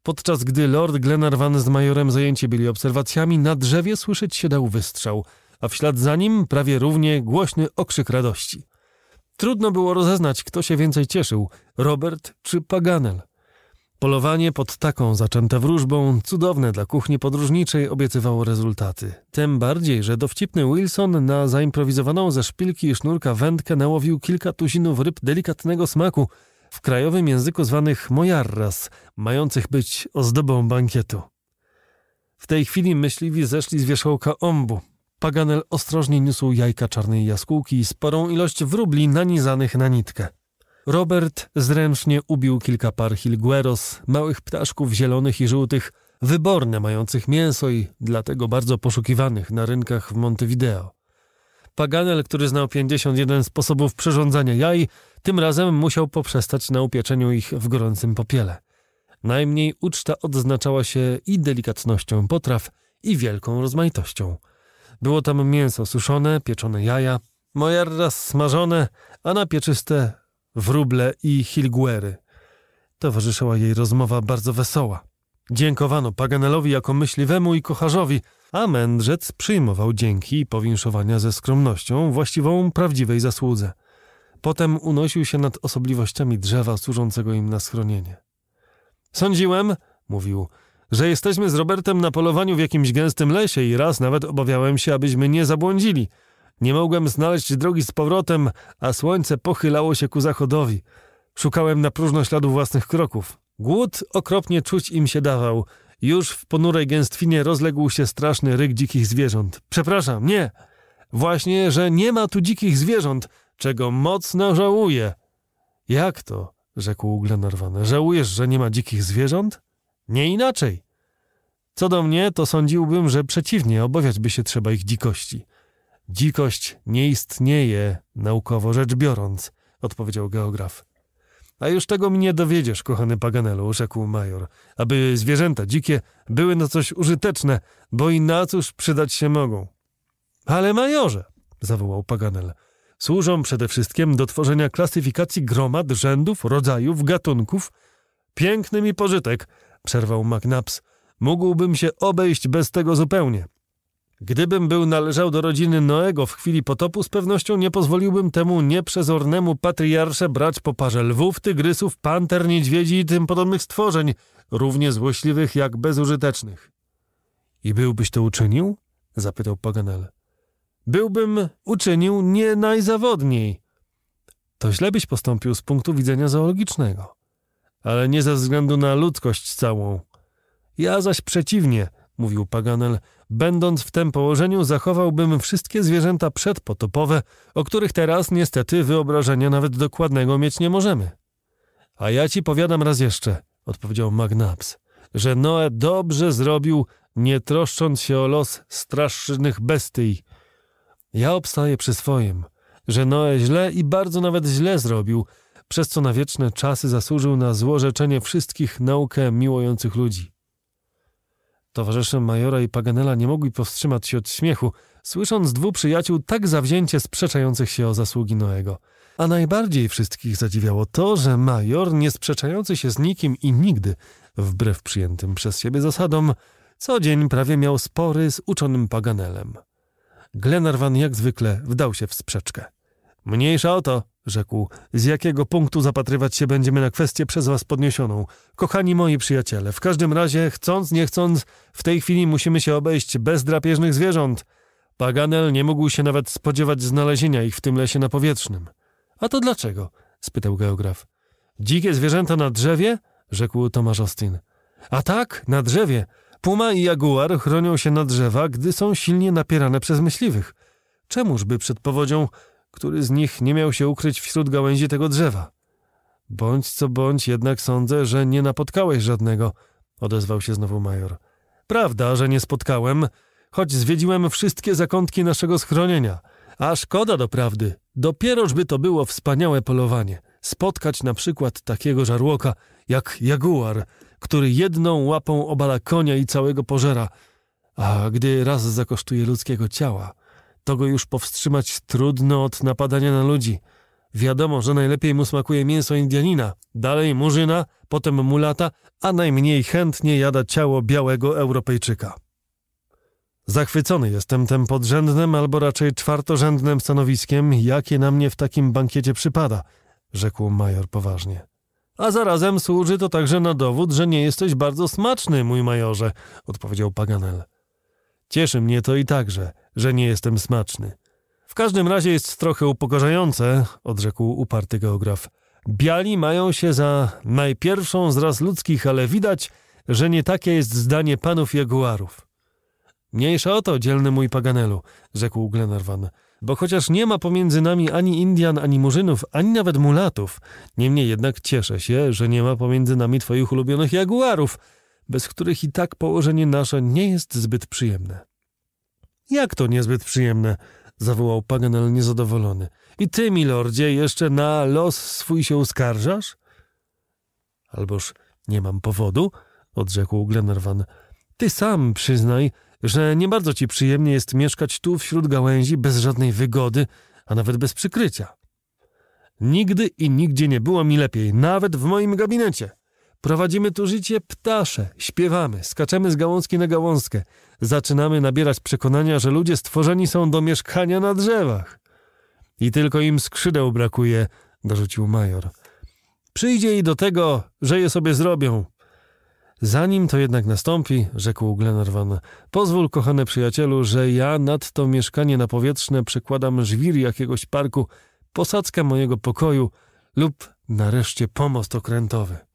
Podczas gdy Lord Glenarvan z majorem zajęci byli obserwacjami, na drzewie słyszeć się dał wystrzał – a w ślad za nim prawie równie głośny okrzyk radości. Trudno było rozeznać, kto się więcej cieszył, Robert czy Paganel. Polowanie pod taką zaczęte wróżbą, cudowne dla kuchni podróżniczej, obiecywało rezultaty. Tym bardziej, że dowcipny Wilson na zaimprowizowaną ze szpilki i sznurka wędkę nałowił kilka tuzinów ryb delikatnego smaku, w krajowym języku zwanych mojarras, mających być ozdobą bankietu. W tej chwili myśliwi zeszli z wierzchołka ombu, Paganel ostrożnie niósł jajka czarnej jaskółki sporą ilość wróbli nanizanych na nitkę. Robert zręcznie ubił kilka par hilgueros, małych ptaszków zielonych i żółtych, wyborne, mających mięso i dlatego bardzo poszukiwanych na rynkach w Montevideo. Paganel, który znał 51 sposobów przyrządzania jaj, tym razem musiał poprzestać na upieczeniu ich w gorącym popiele. Najmniej uczta odznaczała się i delikatnością potraw, i wielką rozmaitością – było tam mięso suszone, pieczone jaja, mojarras smażone, a na pieczyste wróble i hilguery. Towarzyszyła jej rozmowa bardzo wesoła. Dziękowano Paganelowi jako myśliwemu i kocharzowi, a mędrzec przyjmował dzięki i powinszowania ze skromnością właściwą prawdziwej zasłudze. Potem unosił się nad osobliwościami drzewa służącego im na schronienie. Sądziłem, mówił, że jesteśmy z Robertem na polowaniu w jakimś gęstym lesie i raz nawet obawiałem się, abyśmy nie zabłądzili. Nie mogłem znaleźć drogi z powrotem, a słońce pochylało się ku zachodowi. Szukałem na próżno śladu własnych kroków. Głód okropnie czuć im się dawał. Już w ponurej gęstwinie rozległ się straszny ryk dzikich zwierząt. Przepraszam, nie! Właśnie, że nie ma tu dzikich zwierząt, czego mocno żałuję. Jak to? rzekł Glenarvan. Żałujesz, że nie ma dzikich zwierząt? Nie inaczej. Co do mnie, to sądziłbym, że przeciwnie, obawiać by się trzeba ich dzikości. Dzikość nie istnieje, naukowo rzecz biorąc, odpowiedział geograf. A już tego mnie dowiedziesz, kochany Paganelu, rzekł major, aby zwierzęta dzikie były na coś użyteczne, bo i na cóż przydać się mogą. Ale majorze, zawołał Paganel, służą przede wszystkim do tworzenia klasyfikacji gromad, rzędów, rodzajów, gatunków. Piękny mi pożytek, przerwał McNabbs, mógłbym się obejść bez tego zupełnie. Gdybym był należał do rodziny Noego w chwili potopu, z pewnością nie pozwoliłbym temu nieprzezornemu patriarsze brać po parze lwów, tygrysów, panter, niedźwiedzi i tym podobnych stworzeń, równie złośliwych jak bezużytecznych. I byłbyś to uczynił? zapytał Paganel. Byłbym uczynił nie najzawodniej. To źle byś postąpił z punktu widzenia zoologicznego ale nie ze względu na ludzkość całą. Ja zaś przeciwnie, mówił Paganel, będąc w tym położeniu zachowałbym wszystkie zwierzęta przedpotopowe, o których teraz niestety wyobrażenia nawet dokładnego mieć nie możemy. A ja ci powiadam raz jeszcze, odpowiedział Magnaps, że Noe dobrze zrobił, nie troszcząc się o los strasznych bestii. Ja obstaję przy swoim, że Noe źle i bardzo nawet źle zrobił, przez co na wieczne czasy zasłużył na złorzeczenie wszystkich naukę miłujących ludzi. Towarzysze Majora i Paganela nie mogli powstrzymać się od śmiechu, słysząc dwóch przyjaciół tak zawzięcie sprzeczających się o zasługi Noego. A najbardziej wszystkich zadziwiało to, że Major, nie sprzeczający się z nikim i nigdy, wbrew przyjętym przez siebie zasadom, co dzień prawie miał spory z uczonym Paganelem. Glenarvan jak zwykle wdał się w sprzeczkę. Mniejsza o to, rzekł, z jakiego punktu zapatrywać się będziemy na kwestię przez was podniesioną. Kochani moi przyjaciele, w każdym razie, chcąc, nie chcąc, w tej chwili musimy się obejść bez drapieżnych zwierząt. Paganel nie mógł się nawet spodziewać znalezienia ich w tym lesie na powietrznym. A to dlaczego? spytał geograf. Dzikie zwierzęta na drzewie? rzekł Tomasz Austin. A tak, na drzewie. Puma i jaguar chronią się na drzewa, gdy są silnie napierane przez myśliwych. Czemużby przed powodzią który z nich nie miał się ukryć wśród gałęzi tego drzewa. Bądź co bądź, jednak sądzę, że nie napotkałeś żadnego, odezwał się znowu major. Prawda, że nie spotkałem, choć zwiedziłem wszystkie zakątki naszego schronienia. A szkoda doprawdy, by to było wspaniałe polowanie. Spotkać na przykład takiego żarłoka jak jaguar, który jedną łapą obala konia i całego pożera, a gdy raz zakosztuje ludzkiego ciała, to go już powstrzymać trudno od napadania na ludzi. Wiadomo, że najlepiej mu smakuje mięso Indianina, dalej murzyna, potem mulata, a najmniej chętnie jada ciało białego Europejczyka. Zachwycony jestem tym podrzędnym, albo raczej czwartorzędnym stanowiskiem, jakie na mnie w takim bankiecie przypada, rzekł major poważnie. A zarazem służy to także na dowód, że nie jesteś bardzo smaczny, mój majorze, odpowiedział Paganel. Cieszy mnie to i także, że nie jestem smaczny. W każdym razie jest trochę upokorzające, odrzekł uparty geograf. Biali mają się za najpierwszą z ras ludzkich, ale widać, że nie takie jest zdanie panów jaguarów. Mniejsza o to, dzielny mój Paganelu, rzekł Glenarvan, bo chociaż nie ma pomiędzy nami ani Indian, ani Murzynów, ani nawet mulatów, niemniej jednak cieszę się, że nie ma pomiędzy nami twoich ulubionych jaguarów, bez których i tak położenie nasze nie jest zbyt przyjemne. Jak to niezbyt przyjemne? zawołał Paganel niezadowolony. I ty, milordzie, jeszcze na los swój się uskarżasz? Alboż nie mam powodu, odrzekł Glenarvan. Ty sam przyznaj, że nie bardzo ci przyjemnie jest mieszkać tu wśród gałęzi bez żadnej wygody, a nawet bez przykrycia. Nigdy i nigdzie nie było mi lepiej, nawet w moim gabinecie. Prowadzimy tu życie ptasze, śpiewamy, skaczemy z gałązki na gałązkę. Zaczynamy nabierać przekonania, że ludzie stworzeni są do mieszkania na drzewach. I tylko im skrzydeł brakuje, dorzucił major. Przyjdzie i do tego, że je sobie zrobią. Zanim to jednak nastąpi, rzekł Glenarvan, pozwól, kochany przyjacielu, że ja nad to mieszkanie na powietrzne przykładam żwir jakiegoś parku, posadzkę mojego pokoju lub nareszcie pomost okrętowy.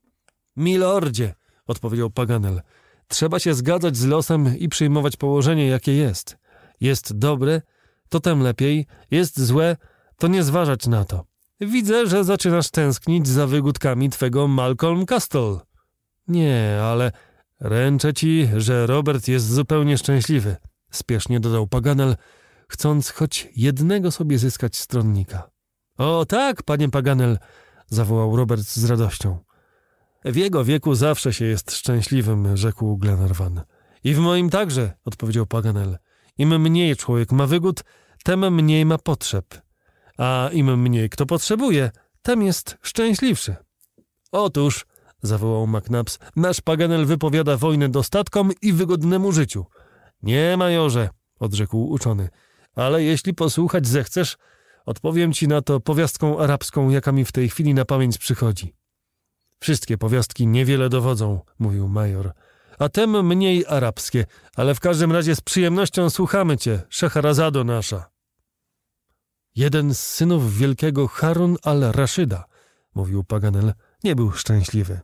Milordzie, odpowiedział Paganel, trzeba się zgadzać z losem i przyjmować położenie, jakie jest. Jest dobre, to tem lepiej, jest złe, to nie zważać na to. Widzę, że zaczynasz tęsknić za wygódkami twego Malcolm Castle. Nie, ale ręczę ci, że Robert jest zupełnie szczęśliwy, spiesznie dodał Paganel, chcąc choć jednego sobie zyskać stronnika. O tak, panie Paganel, zawołał Robert z radością. W jego wieku zawsze się jest szczęśliwym, rzekł Glenarvan. I w moim także, odpowiedział Paganel. Im mniej człowiek ma wygód, tem mniej ma potrzeb. A im mniej kto potrzebuje, tem jest szczęśliwszy. Otóż, zawołał McNabs, nasz Paganel wypowiada wojnę dostatkom i wygodnemu życiu. Nie, majorze, odrzekł uczony, ale jeśli posłuchać zechcesz, odpowiem ci na to powiastką arabską, jaka mi w tej chwili na pamięć przychodzi. Wszystkie powiastki niewiele dowodzą, mówił major. A tem mniej arabskie, ale w każdym razie z przyjemnością słuchamy cię, Szeherazado nasza. Jeden z synów wielkiego Harun al-Raszyda, mówił Paganel, nie był szczęśliwy.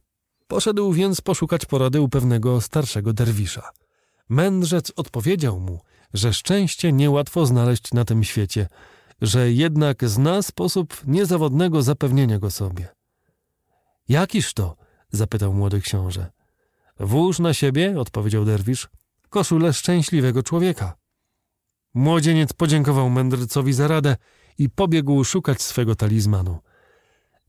Poszedł więc poszukać porady u pewnego starszego derwisza. Mędrzec odpowiedział mu, że szczęście niełatwo znaleźć na tym świecie, że jednak zna sposób niezawodnego zapewnienia go sobie. Jakiż to? zapytał młody książę. Włóż na siebie, odpowiedział derwisz, koszulę szczęśliwego człowieka. Młodzieniec podziękował mędrcowi za radę i pobiegł szukać swego talizmanu.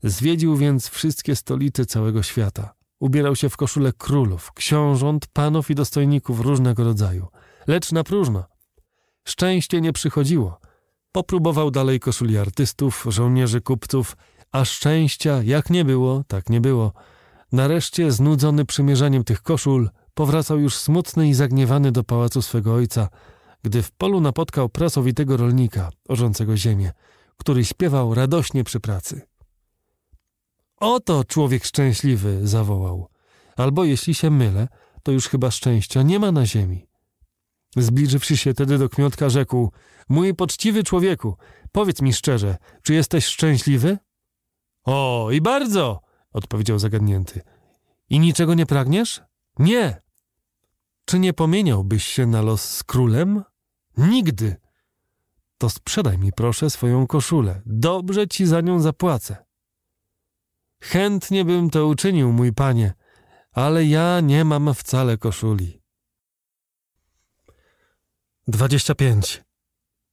Zwiedził więc wszystkie stolice całego świata. Ubierał się w koszule królów, książąt, panów i dostojników różnego rodzaju, lecz na próżno. Szczęście nie przychodziło. Popróbował dalej koszuli artystów, żołnierzy, kupców – a szczęścia jak nie było, tak nie było. Nareszcie, znudzony przymierzaniem tych koszul, powracał już smutny i zagniewany do pałacu swego ojca, gdy w polu napotkał pracowitego rolnika, orzącego ziemię, który śpiewał radośnie przy pracy. Oto człowiek szczęśliwy, zawołał. Albo jeśli się mylę, to już chyba szczęścia nie ma na ziemi. Zbliżywszy się tedy do kmiotka, rzekł: Mój poczciwy człowieku, powiedz mi szczerze, czy jesteś szczęśliwy? O, i bardzo, odpowiedział zagadnięty. I niczego nie pragniesz? Nie. Czy nie pomieniałbyś się na los z królem? Nigdy. To sprzedaj mi proszę swoją koszulę. Dobrze ci za nią zapłacę. Chętnie bym to uczynił, mój panie, ale ja nie mam wcale koszuli. 25.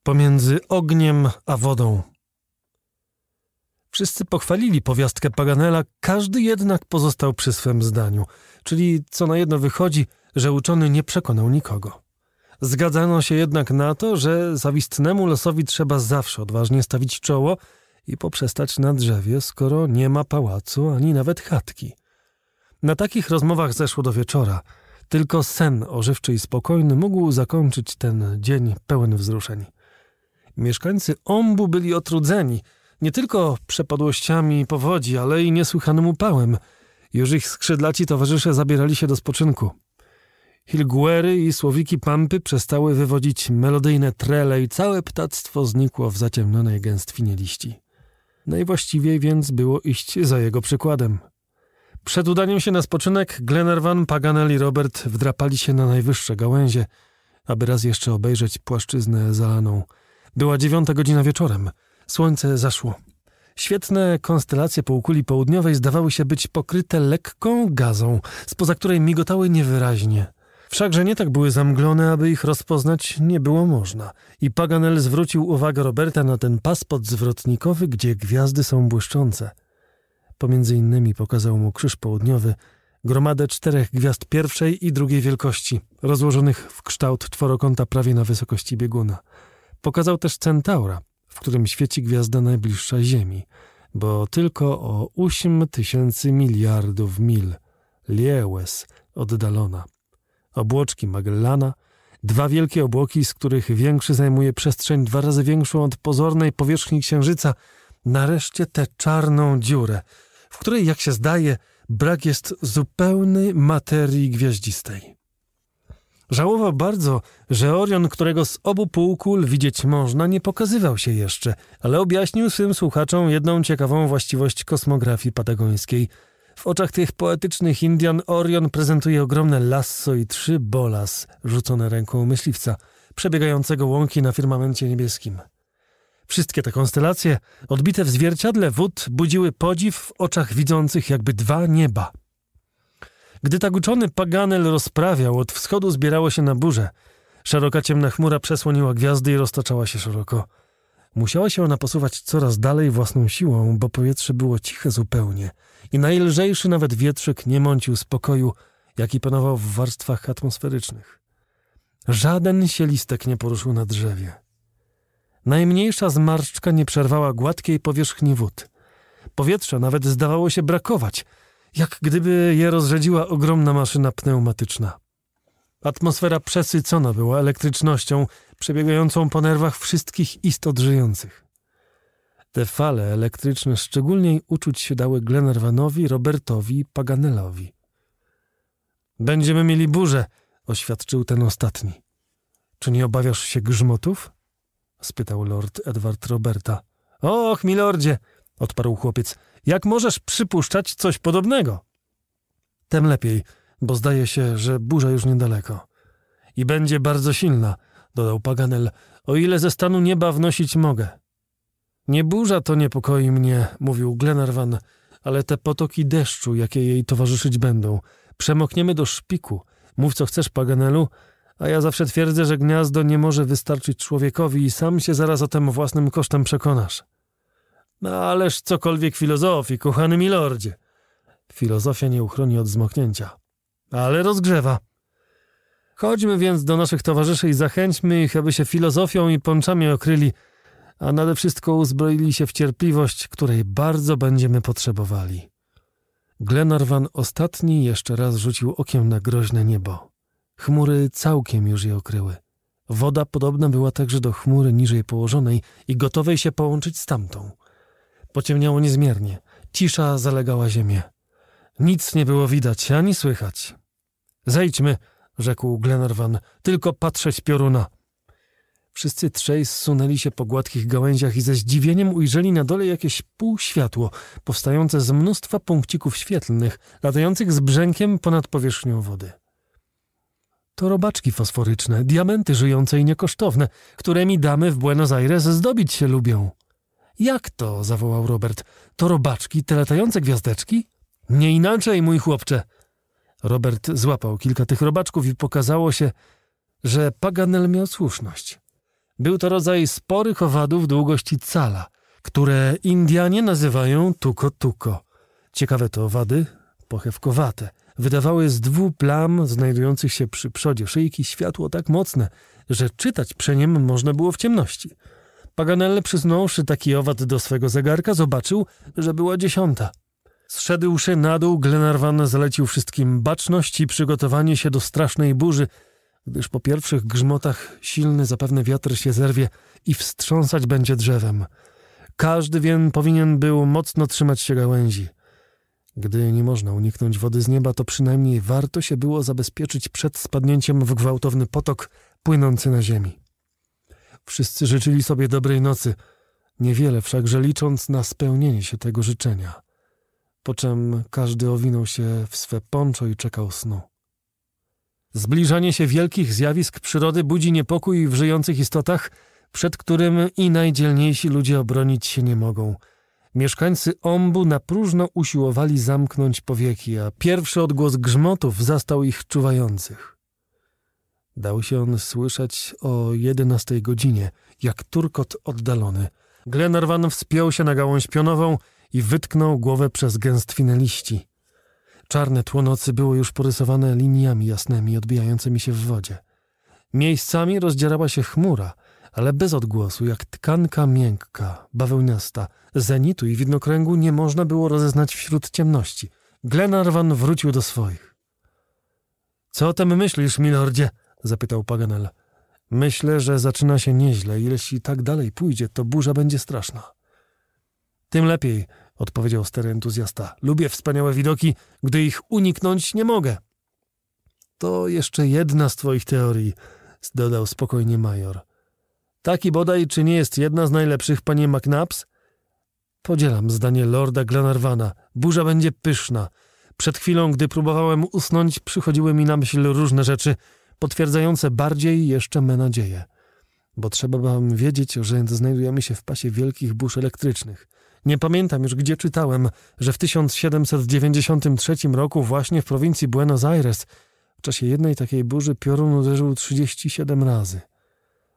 Pomiędzy ogniem a wodą. Wszyscy pochwalili powiastkę Paganela, każdy jednak pozostał przy swym zdaniu, czyli co na jedno wychodzi, że uczony nie przekonał nikogo. Zgadzano się jednak na to, że zawistnemu losowi trzeba zawsze odważnie stawić czoło i poprzestać na drzewie, skoro nie ma pałacu ani nawet chatki. Na takich rozmowach zeszło do wieczora. Tylko sen ożywczy i spokojny mógł zakończyć ten dzień pełen wzruszeń. Mieszkańcy ombu byli otrudzeni – nie tylko przepadłościami powodzi, ale i niesłychanym upałem. Już ich skrzydlaci towarzysze zabierali się do spoczynku. Hilguery i słowiki pampy przestały wywodzić melodyjne trele i całe ptactwo znikło w zaciemnionej gęstwinie liści. Najwłaściwiej więc było iść za jego przykładem. Przed udaniem się na spoczynek Glenarvan, Paganel i Robert wdrapali się na najwyższe gałęzie, aby raz jeszcze obejrzeć płaszczyznę zalaną. Była dziewiąta godzina wieczorem – Słońce zaszło. Świetne konstelacje półkuli południowej zdawały się być pokryte lekką gazą, spoza której migotały niewyraźnie. Wszakże nie tak były zamglone, aby ich rozpoznać nie było można. I Paganel zwrócił uwagę Roberta na ten pas zwrotnikowy, gdzie gwiazdy są błyszczące. Pomiędzy innymi pokazał mu krzyż południowy, gromadę czterech gwiazd pierwszej i drugiej wielkości, rozłożonych w kształt czworokąta prawie na wysokości bieguna. Pokazał też centaura, w którym świeci gwiazda najbliższa Ziemi, bo tylko o 8 tysięcy miliardów mil Liewes oddalona. Obłoczki Magellana, dwa wielkie obłoki, z których większy zajmuje przestrzeń dwa razy większą od pozornej powierzchni Księżyca, nareszcie tę czarną dziurę, w której, jak się zdaje, brak jest zupełny materii gwiaździstej. Żałował bardzo, że Orion, którego z obu półkul widzieć można, nie pokazywał się jeszcze, ale objaśnił swym słuchaczom jedną ciekawą właściwość kosmografii patagońskiej. W oczach tych poetycznych Indian Orion prezentuje ogromne lasso i trzy bolas rzucone ręką myśliwca, przebiegającego łąki na firmamencie niebieskim. Wszystkie te konstelacje, odbite w zwierciadle wód, budziły podziw w oczach widzących jakby dwa nieba. Gdy tak uczony Paganel rozprawiał, od wschodu zbierało się na burzę. Szeroka ciemna chmura przesłoniła gwiazdy i roztaczała się szeroko. Musiała się ona posuwać coraz dalej własną siłą, bo powietrze było ciche zupełnie i najlżejszy nawet wietrzyk nie mącił spokoju, jaki panował w warstwach atmosferycznych. Żaden sielistek nie poruszył na drzewie. Najmniejsza zmarszczka nie przerwała gładkiej powierzchni wód. Powietrza nawet zdawało się brakować – jak gdyby je rozrzedziła ogromna maszyna pneumatyczna. Atmosfera przesycona była elektrycznością, przebiegającą po nerwach wszystkich istot żyjących. Te fale elektryczne szczególnie uczuć się dały Glenarvanowi, Robertowi i Paganelowi. Będziemy mieli burzę, oświadczył ten ostatni. Czy nie obawiasz się grzmotów? spytał lord Edward Roberta. Och, milordzie, odparł chłopiec. Jak możesz przypuszczać coś podobnego? Tem lepiej, bo zdaje się, że burza już niedaleko. I będzie bardzo silna, dodał Paganel, o ile ze stanu nieba wnosić mogę. Nie burza to niepokoi mnie, mówił Glenarvan, ale te potoki deszczu, jakie jej towarzyszyć będą. Przemokniemy do szpiku. Mów co chcesz, Paganelu, a ja zawsze twierdzę, że gniazdo nie może wystarczyć człowiekowi i sam się zaraz o tym własnym kosztem przekonasz. No ależ cokolwiek filozofii, kochany milordzie. Filozofia nie uchroni od zmoknięcia, ale rozgrzewa. Chodźmy więc do naszych towarzyszy i zachęćmy ich, aby się filozofią i pączami okryli, a nade wszystko uzbroili się w cierpliwość, której bardzo będziemy potrzebowali. Glenarvan ostatni jeszcze raz rzucił okiem na groźne niebo. Chmury całkiem już je okryły. Woda podobna była także do chmury niżej położonej i gotowej się połączyć z tamtą. Pociemniało niezmiernie. Cisza zalegała ziemię. Nic nie było widać ani słychać. Zejdźmy, rzekł Glenarvan, tylko patrzeć pioruna. Wszyscy trzej zsunęli się po gładkich gałęziach i ze zdziwieniem ujrzeli na dole jakieś półświatło, powstające z mnóstwa punkcików świetlnych, latających z brzękiem ponad powierzchnią wody. To robaczki fosforyczne, diamenty żyjące i niekosztowne, którymi damy w Buenos Aires zdobić się lubią. Jak to? zawołał Robert. To robaczki, te latające gwiazdeczki? Nie inaczej, mój chłopcze. Robert złapał kilka tych robaczków i pokazało się, że Paganel miał słuszność. Był to rodzaj sporych owadów długości cala, które Indianie nazywają tuko-tuko. Ciekawe to owady, pochewkowate. Wydawały z dwóch plam znajdujących się przy przodzie szyjki światło tak mocne, że czytać przy można było w ciemności – Paganel, przysnąwszy taki owad do swego zegarka, zobaczył, że była dziesiąta. Zszedłszy na dół, Glenarvan zalecił wszystkim baczność i przygotowanie się do strasznej burzy, gdyż po pierwszych grzmotach silny zapewne wiatr się zerwie i wstrząsać będzie drzewem. Każdy więc powinien był mocno trzymać się gałęzi. Gdy nie można uniknąć wody z nieba, to przynajmniej warto się było zabezpieczyć przed spadnięciem w gwałtowny potok płynący na ziemi. Wszyscy życzyli sobie dobrej nocy, niewiele wszakże licząc na spełnienie się tego życzenia. Po czym każdy owinął się w swe poncho i czekał snu. Zbliżanie się wielkich zjawisk przyrody budzi niepokój w żyjących istotach, przed którym i najdzielniejsi ludzie obronić się nie mogą. Mieszkańcy ombu na próżno usiłowali zamknąć powieki, a pierwszy odgłos grzmotów zastał ich czuwających. Dał się on słyszeć o jedenastej godzinie, jak turkot oddalony. Glenarvan wspiął się na gałąź pionową i wytknął głowę przez gęstwinę liści. Czarne tło nocy było już porysowane liniami jasnymi, odbijającymi się w wodzie. Miejscami rozdzierała się chmura, ale bez odgłosu, jak tkanka miękka, bawełniasta. Zenitu i widnokręgu nie można było rozeznać wśród ciemności. Glenarvan wrócił do swoich. — Co o tym myślisz, milordzie? zapytał Paganel. Myślę, że zaczyna się nieźle jeśli tak dalej pójdzie, to burza będzie straszna. Tym lepiej, odpowiedział stary entuzjasta. Lubię wspaniałe widoki, gdy ich uniknąć nie mogę. To jeszcze jedna z twoich teorii, dodał spokojnie major. Taki bodaj, czy nie jest jedna z najlepszych, panie McNabs? Podzielam zdanie lorda Glenarvana. Burza będzie pyszna. Przed chwilą, gdy próbowałem usnąć, przychodziły mi na myśl różne rzeczy – potwierdzające bardziej jeszcze me nadzieję. Bo trzeba wam wiedzieć, że znajdujemy się w pasie wielkich burz elektrycznych. Nie pamiętam już, gdzie czytałem, że w 1793 roku właśnie w prowincji Buenos Aires w czasie jednej takiej burzy piorun uderzył 37 razy.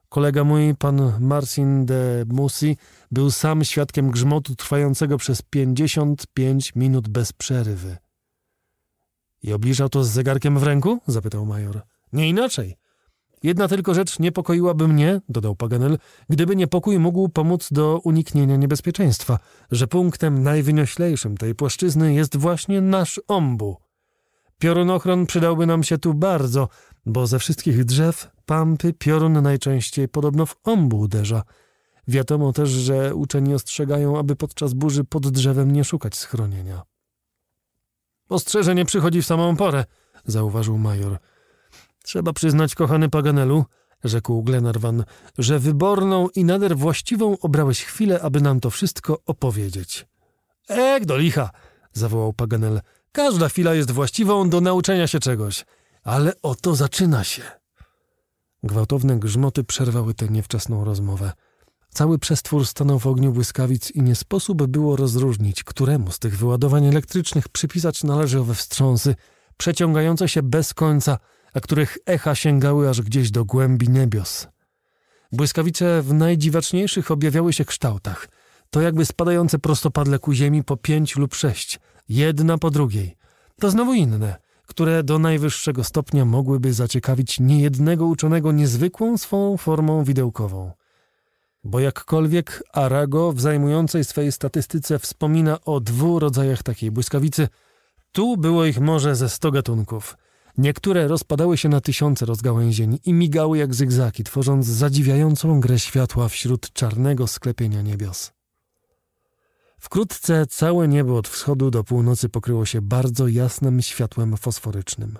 Kolega mój, pan Marcin de Musi, był sam świadkiem grzmotu trwającego przez 55 minut bez przerwy. I obliżał to z zegarkiem w ręku? zapytał major. Nie inaczej. Jedna tylko rzecz niepokoiłaby mnie, dodał Paganel, gdyby niepokój mógł pomóc do uniknienia niebezpieczeństwa, że punktem najwynioślejszym tej płaszczyzny jest właśnie nasz ombu. Piorunochron przydałby nam się tu bardzo, bo ze wszystkich drzew pampy piorun najczęściej podobno w ombu uderza. Wiadomo też, że uczeni ostrzegają, aby podczas burzy pod drzewem nie szukać schronienia. Ostrzeżenie przychodzi w samą porę, zauważył major – Trzeba przyznać, kochany Paganelu, rzekł Glenarvan, że wyborną i nader właściwą obrałeś chwilę, aby nam to wszystko opowiedzieć. Ek do licha, zawołał Paganel. Każda chwila jest właściwą do nauczenia się czegoś. Ale oto zaczyna się. Gwałtowne grzmoty przerwały tę niewczesną rozmowę. Cały przestwór stanął w ogniu błyskawic i nie sposób było rozróżnić, któremu z tych wyładowań elektrycznych przypisać należy owe wstrząsy, przeciągające się bez końca, a których echa sięgały aż gdzieś do głębi niebios. Błyskawice w najdziwaczniejszych objawiały się kształtach. To jakby spadające prostopadle ku ziemi po pięć lub sześć, jedna po drugiej. To znowu inne, które do najwyższego stopnia mogłyby zaciekawić niejednego uczonego niezwykłą swą formą widełkową. Bo jakkolwiek Arago w zajmującej swej statystyce wspomina o dwóch rodzajach takiej błyskawicy, tu było ich może ze sto gatunków – Niektóre rozpadały się na tysiące rozgałęzień i migały jak zygzaki, tworząc zadziwiającą grę światła wśród czarnego sklepienia niebios. Wkrótce całe niebo od wschodu do północy pokryło się bardzo jasnym światłem fosforycznym.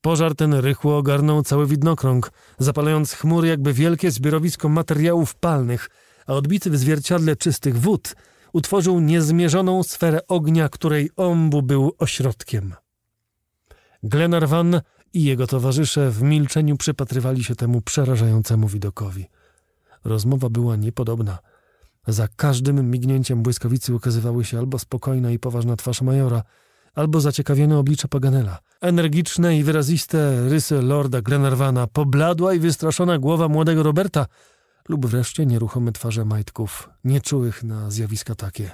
Pożar ten rychło ogarnął cały widnokrąg, zapalając chmury jakby wielkie zbiorowisko materiałów palnych, a odbity w zwierciadle czystych wód utworzył niezmierzoną sferę ognia, której ombu był ośrodkiem. Glenarvan i jego towarzysze w milczeniu przypatrywali się temu przerażającemu widokowi. Rozmowa była niepodobna. Za każdym mignięciem błyskawicy ukazywały się albo spokojna i poważna twarz majora, albo zaciekawione oblicze Paganela. Energiczne i wyraziste rysy lorda Glenarvana, pobladła i wystraszona głowa młodego Roberta, lub wreszcie nieruchome twarze majtków, nieczułych na zjawiska takie.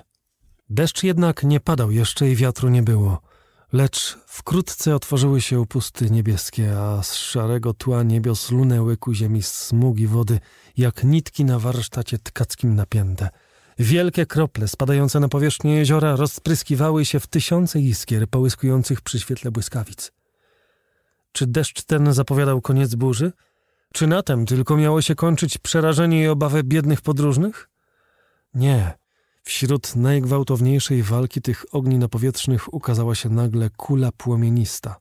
Deszcz jednak nie padał jeszcze i wiatru nie było. Lecz wkrótce otworzyły się pusty niebieskie, a z szarego tła niebios lunęły ku ziemi smugi wody, jak nitki na warsztacie tkackim napięte. Wielkie krople spadające na powierzchnię jeziora rozpryskiwały się w tysiące iskier połyskujących przy świetle błyskawic. Czy deszcz ten zapowiadał koniec burzy? Czy na tem tylko miało się kończyć przerażenie i obawy biednych podróżnych? Nie. Wśród najgwałtowniejszej walki tych ogni napowietrznych ukazała się nagle kula płomienista.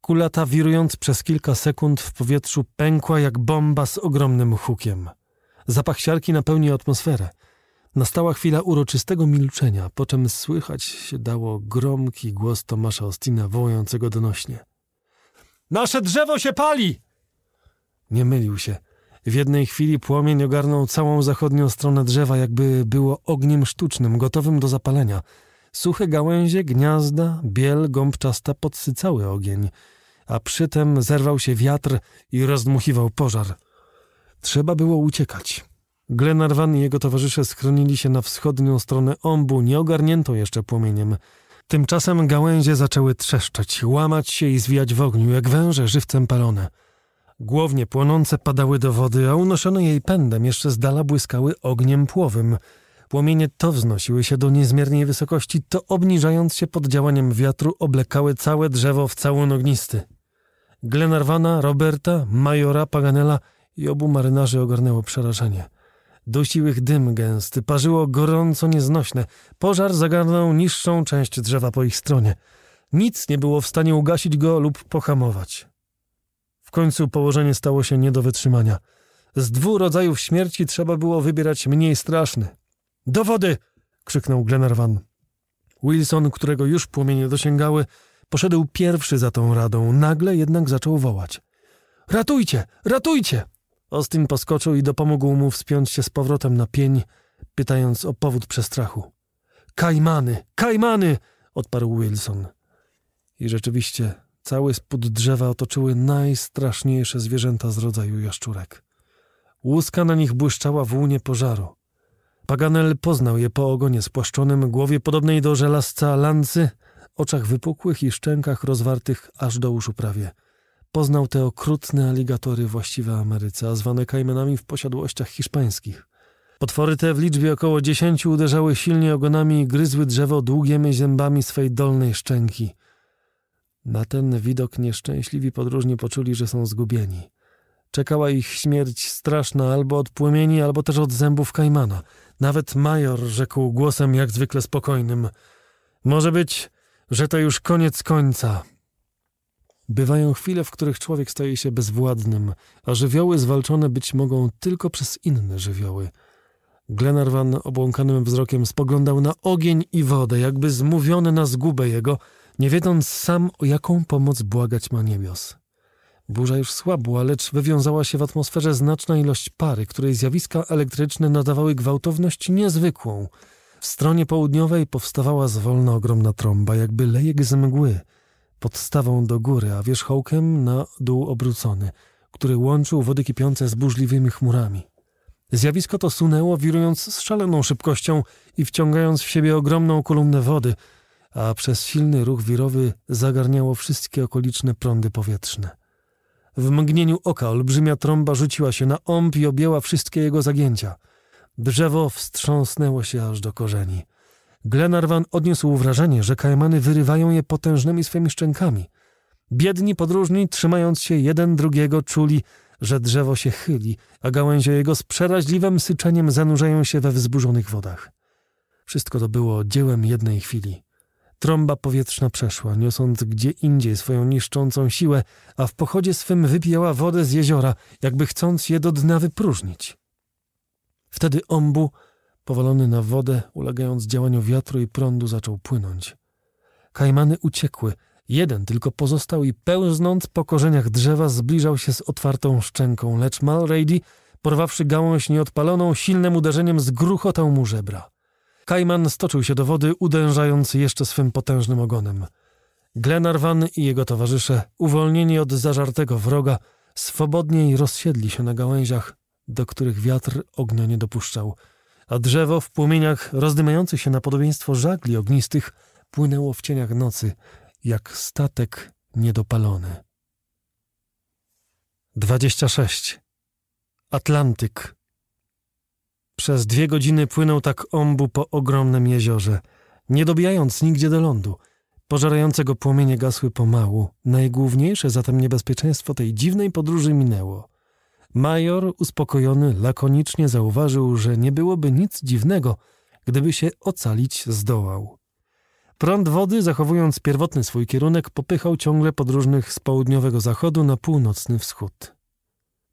Kula ta, wirując przez kilka sekund w powietrzu, pękła jak bomba z ogromnym hukiem. Zapach siarki napełnił atmosferę. Nastała chwila uroczystego milczenia, po czym słychać się dało gromki głos Tomasza Ostina wołającego donośnie. Nasze drzewo się pali! Nie mylił się. W jednej chwili płomień ogarnął całą zachodnią stronę drzewa, jakby było ogniem sztucznym, gotowym do zapalenia. Suche gałęzie, gniazda, biel gąbczasta podsycały ogień, a przytem zerwał się wiatr i rozdmuchiwał pożar. Trzeba było uciekać. Glenarvan i jego towarzysze schronili się na wschodnią stronę ombu, nieogarniętą jeszcze płomieniem. Tymczasem gałęzie zaczęły trzeszczeć, łamać się i zwijać w ogniu, jak węże żywcem palone. Głównie płonące padały do wody, a unoszone jej pędem jeszcze z dala błyskały ogniem płowym. Płomienie to wznosiły się do niezmiernej wysokości, to obniżając się pod działaniem wiatru oblekały całe drzewo w całun ognisty. Glenarvana, Roberta, Majora, Paganela i obu marynarzy ogarnęło przerażenie. Dusił ich dym gęsty, parzyło gorąco nieznośne. Pożar zagarnął niższą część drzewa po ich stronie. Nic nie było w stanie ugasić go lub pohamować. W końcu położenie stało się nie do wytrzymania. Z dwóch rodzajów śmierci trzeba było wybierać mniej straszny. Do wody! krzyknął Glenarvan. Wilson, którego już płomienie dosięgały, poszedł pierwszy za tą radą, nagle jednak zaczął wołać. Ratujcie! Ratujcie! Austin poskoczył i dopomógł mu wspiąć się z powrotem na pień, pytając o powód przestrachu. Kajmany! Kajmany! odparł Wilson. I rzeczywiście Cały spód drzewa otoczyły najstraszniejsze zwierzęta z rodzaju jaszczurek. Łuska na nich błyszczała w łunie pożaru. Paganel poznał je po ogonie spłaszczonym, głowie podobnej do żelazca lancy, oczach wypukłych i szczękach rozwartych aż do uszu prawie. Poznał te okrutne aligatory właściwe Ameryce, a zwane kajmenami w posiadłościach hiszpańskich. Potwory te w liczbie około dziesięciu uderzały silnie ogonami i gryzły drzewo długimi zębami swej dolnej szczęki. Na ten widok nieszczęśliwi podróżni poczuli, że są zgubieni. Czekała ich śmierć straszna albo od płomieni, albo też od zębów Kajmana. Nawet major rzekł głosem jak zwykle spokojnym: Może być, że to już koniec końca. Bywają chwile, w których człowiek staje się bezwładnym, a żywioły zwalczone być mogą tylko przez inne żywioły. Glenarvan obłąkanym wzrokiem spoglądał na ogień i wodę, jakby zmówiony na zgubę jego, nie wiedząc sam, o jaką pomoc błagać ma niebios. Burza już słabła, lecz wywiązała się w atmosferze znaczna ilość pary, której zjawiska elektryczne nadawały gwałtowność niezwykłą. W stronie południowej powstawała zwolna ogromna trąba, jakby lejek z mgły, podstawą do góry, a wierzchołkiem na dół obrócony, który łączył wody kipiące z burzliwymi chmurami. Zjawisko to sunęło, wirując z szaloną szybkością i wciągając w siebie ogromną kolumnę wody – a przez silny ruch wirowy zagarniało wszystkie okoliczne prądy powietrzne. W mgnieniu oka olbrzymia trąba rzuciła się na omb i objęła wszystkie jego zagięcia. Drzewo wstrząsnęło się aż do korzeni. Glenarvan odniósł wrażenie, że kajmany wyrywają je potężnymi swymi szczękami. Biedni podróżni, trzymając się jeden drugiego, czuli, że drzewo się chyli, a gałęzie jego z przeraźliwym syczeniem zanurzają się we wzburzonych wodach. Wszystko to było dziełem jednej chwili. Trąba powietrzna przeszła, niosąc gdzie indziej swoją niszczącą siłę, a w pochodzie swym wypijała wodę z jeziora, jakby chcąc je do dna wypróżnić. Wtedy ombu, powalony na wodę, ulegając działaniu wiatru i prądu, zaczął płynąć. Kajmany uciekły, jeden tylko pozostał i pełznąc po korzeniach drzewa zbliżał się z otwartą szczęką, lecz Malrady, porwawszy gałąź nieodpaloną, silnym uderzeniem zgruchotał mu żebra. Kajman stoczył się do wody, udężając jeszcze swym potężnym ogonem. Glenarvan i jego towarzysze, uwolnieni od zażartego wroga, swobodniej rozsiedli się na gałęziach, do których wiatr ognia nie dopuszczał, a drzewo w płomieniach rozdymających się na podobieństwo żagli ognistych płynęło w cieniach nocy, jak statek niedopalony. 26. Atlantyk przez dwie godziny płynął tak ombu po ogromnym jeziorze, nie dobijając nigdzie do lądu. Pożerające go płomienie gasły pomału. Najgłówniejsze zatem niebezpieczeństwo tej dziwnej podróży minęło. Major, uspokojony, lakonicznie zauważył, że nie byłoby nic dziwnego, gdyby się ocalić zdołał. Prąd wody, zachowując pierwotny swój kierunek, popychał ciągle podróżnych z południowego zachodu na północny wschód.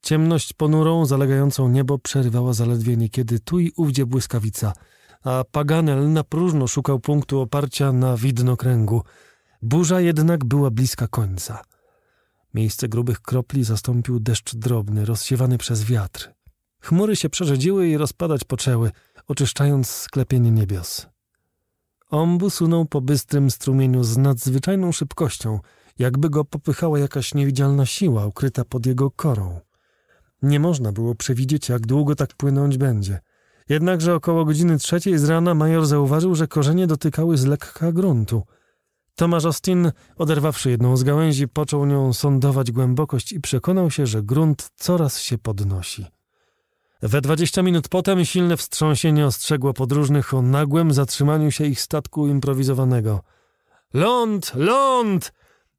Ciemność ponurą, zalegającą niebo przerywała zaledwie niekiedy tu i ówdzie błyskawica, a Paganel na próżno szukał punktu oparcia na widnokręgu. Burza jednak była bliska końca. Miejsce grubych kropli zastąpił deszcz drobny, rozsiewany przez wiatr. Chmury się przerzedziły i rozpadać poczęły, oczyszczając sklepienie niebios. Ombu sunął po bystrym strumieniu z nadzwyczajną szybkością, jakby go popychała jakaś niewidzialna siła ukryta pod jego korą. Nie można było przewidzieć, jak długo tak płynąć będzie. Jednakże około godziny trzeciej z rana major zauważył, że korzenie dotykały z lekka gruntu. Tomasz Austin, oderwawszy jedną z gałęzi, począł nią sondować głębokość i przekonał się, że grunt coraz się podnosi. We dwadzieścia minut potem silne wstrząsienie ostrzegło podróżnych o nagłym zatrzymaniu się ich statku improwizowanego. Ląd! Ląd!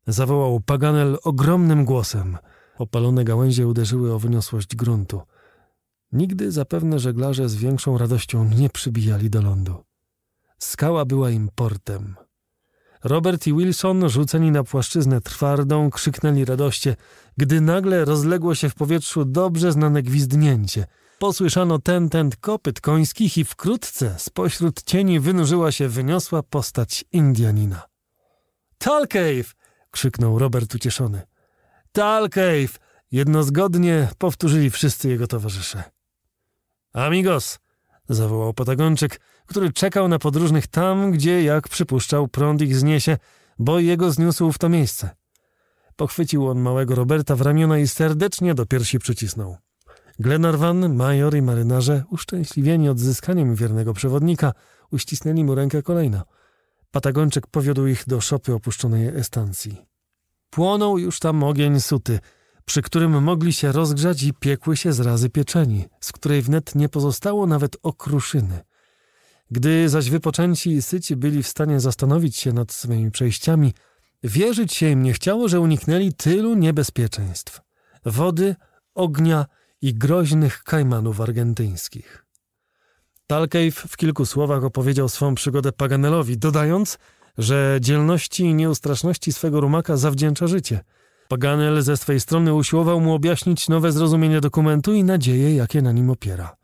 zawołał Paganel ogromnym głosem. Opalone gałęzie uderzyły o wyniosłość gruntu. Nigdy zapewne żeglarze z większą radością nie przybijali do lądu. Skała była im portem. Robert i Wilson, rzuceni na płaszczyznę twardą, krzyknęli radoście, gdy nagle rozległo się w powietrzu dobrze znane gwizdnięcie. Posłyszano tentent kopyt końskich i wkrótce spośród cieni wynurzyła się wyniosła postać Indianina. Talcave! krzyknął Robert ucieszony. Talcave! Jednozgodnie powtórzyli wszyscy jego towarzysze. Amigos! zawołał Patagonczyk, który czekał na podróżnych tam, gdzie, jak przypuszczał, prąd ich zniesie, bo jego zniósł w to miejsce. Pochwycił on małego Roberta w ramiona i serdecznie do piersi przycisnął. Glenarvan, major i marynarze, uszczęśliwieni odzyskaniem wiernego przewodnika, uścisnęli mu rękę kolejno. Patagonczyk powiódł ich do szopy opuszczonej estancji. Płonął już tam ogień suty, przy którym mogli się rozgrzać i piekły się zrazy pieczeni, z której wnet nie pozostało nawet okruszyny. Gdy zaś wypoczęci i syci byli w stanie zastanowić się nad swymi przejściami, wierzyć się im nie chciało, że uniknęli tylu niebezpieczeństw. Wody, ognia i groźnych kajmanów argentyńskich. Talcave w kilku słowach opowiedział swą przygodę Paganelowi, dodając – że dzielności i nieustraszności swego rumaka zawdzięcza życie. Paganel ze swej strony usiłował mu objaśnić nowe zrozumienie dokumentu i nadzieje, jakie na nim opiera.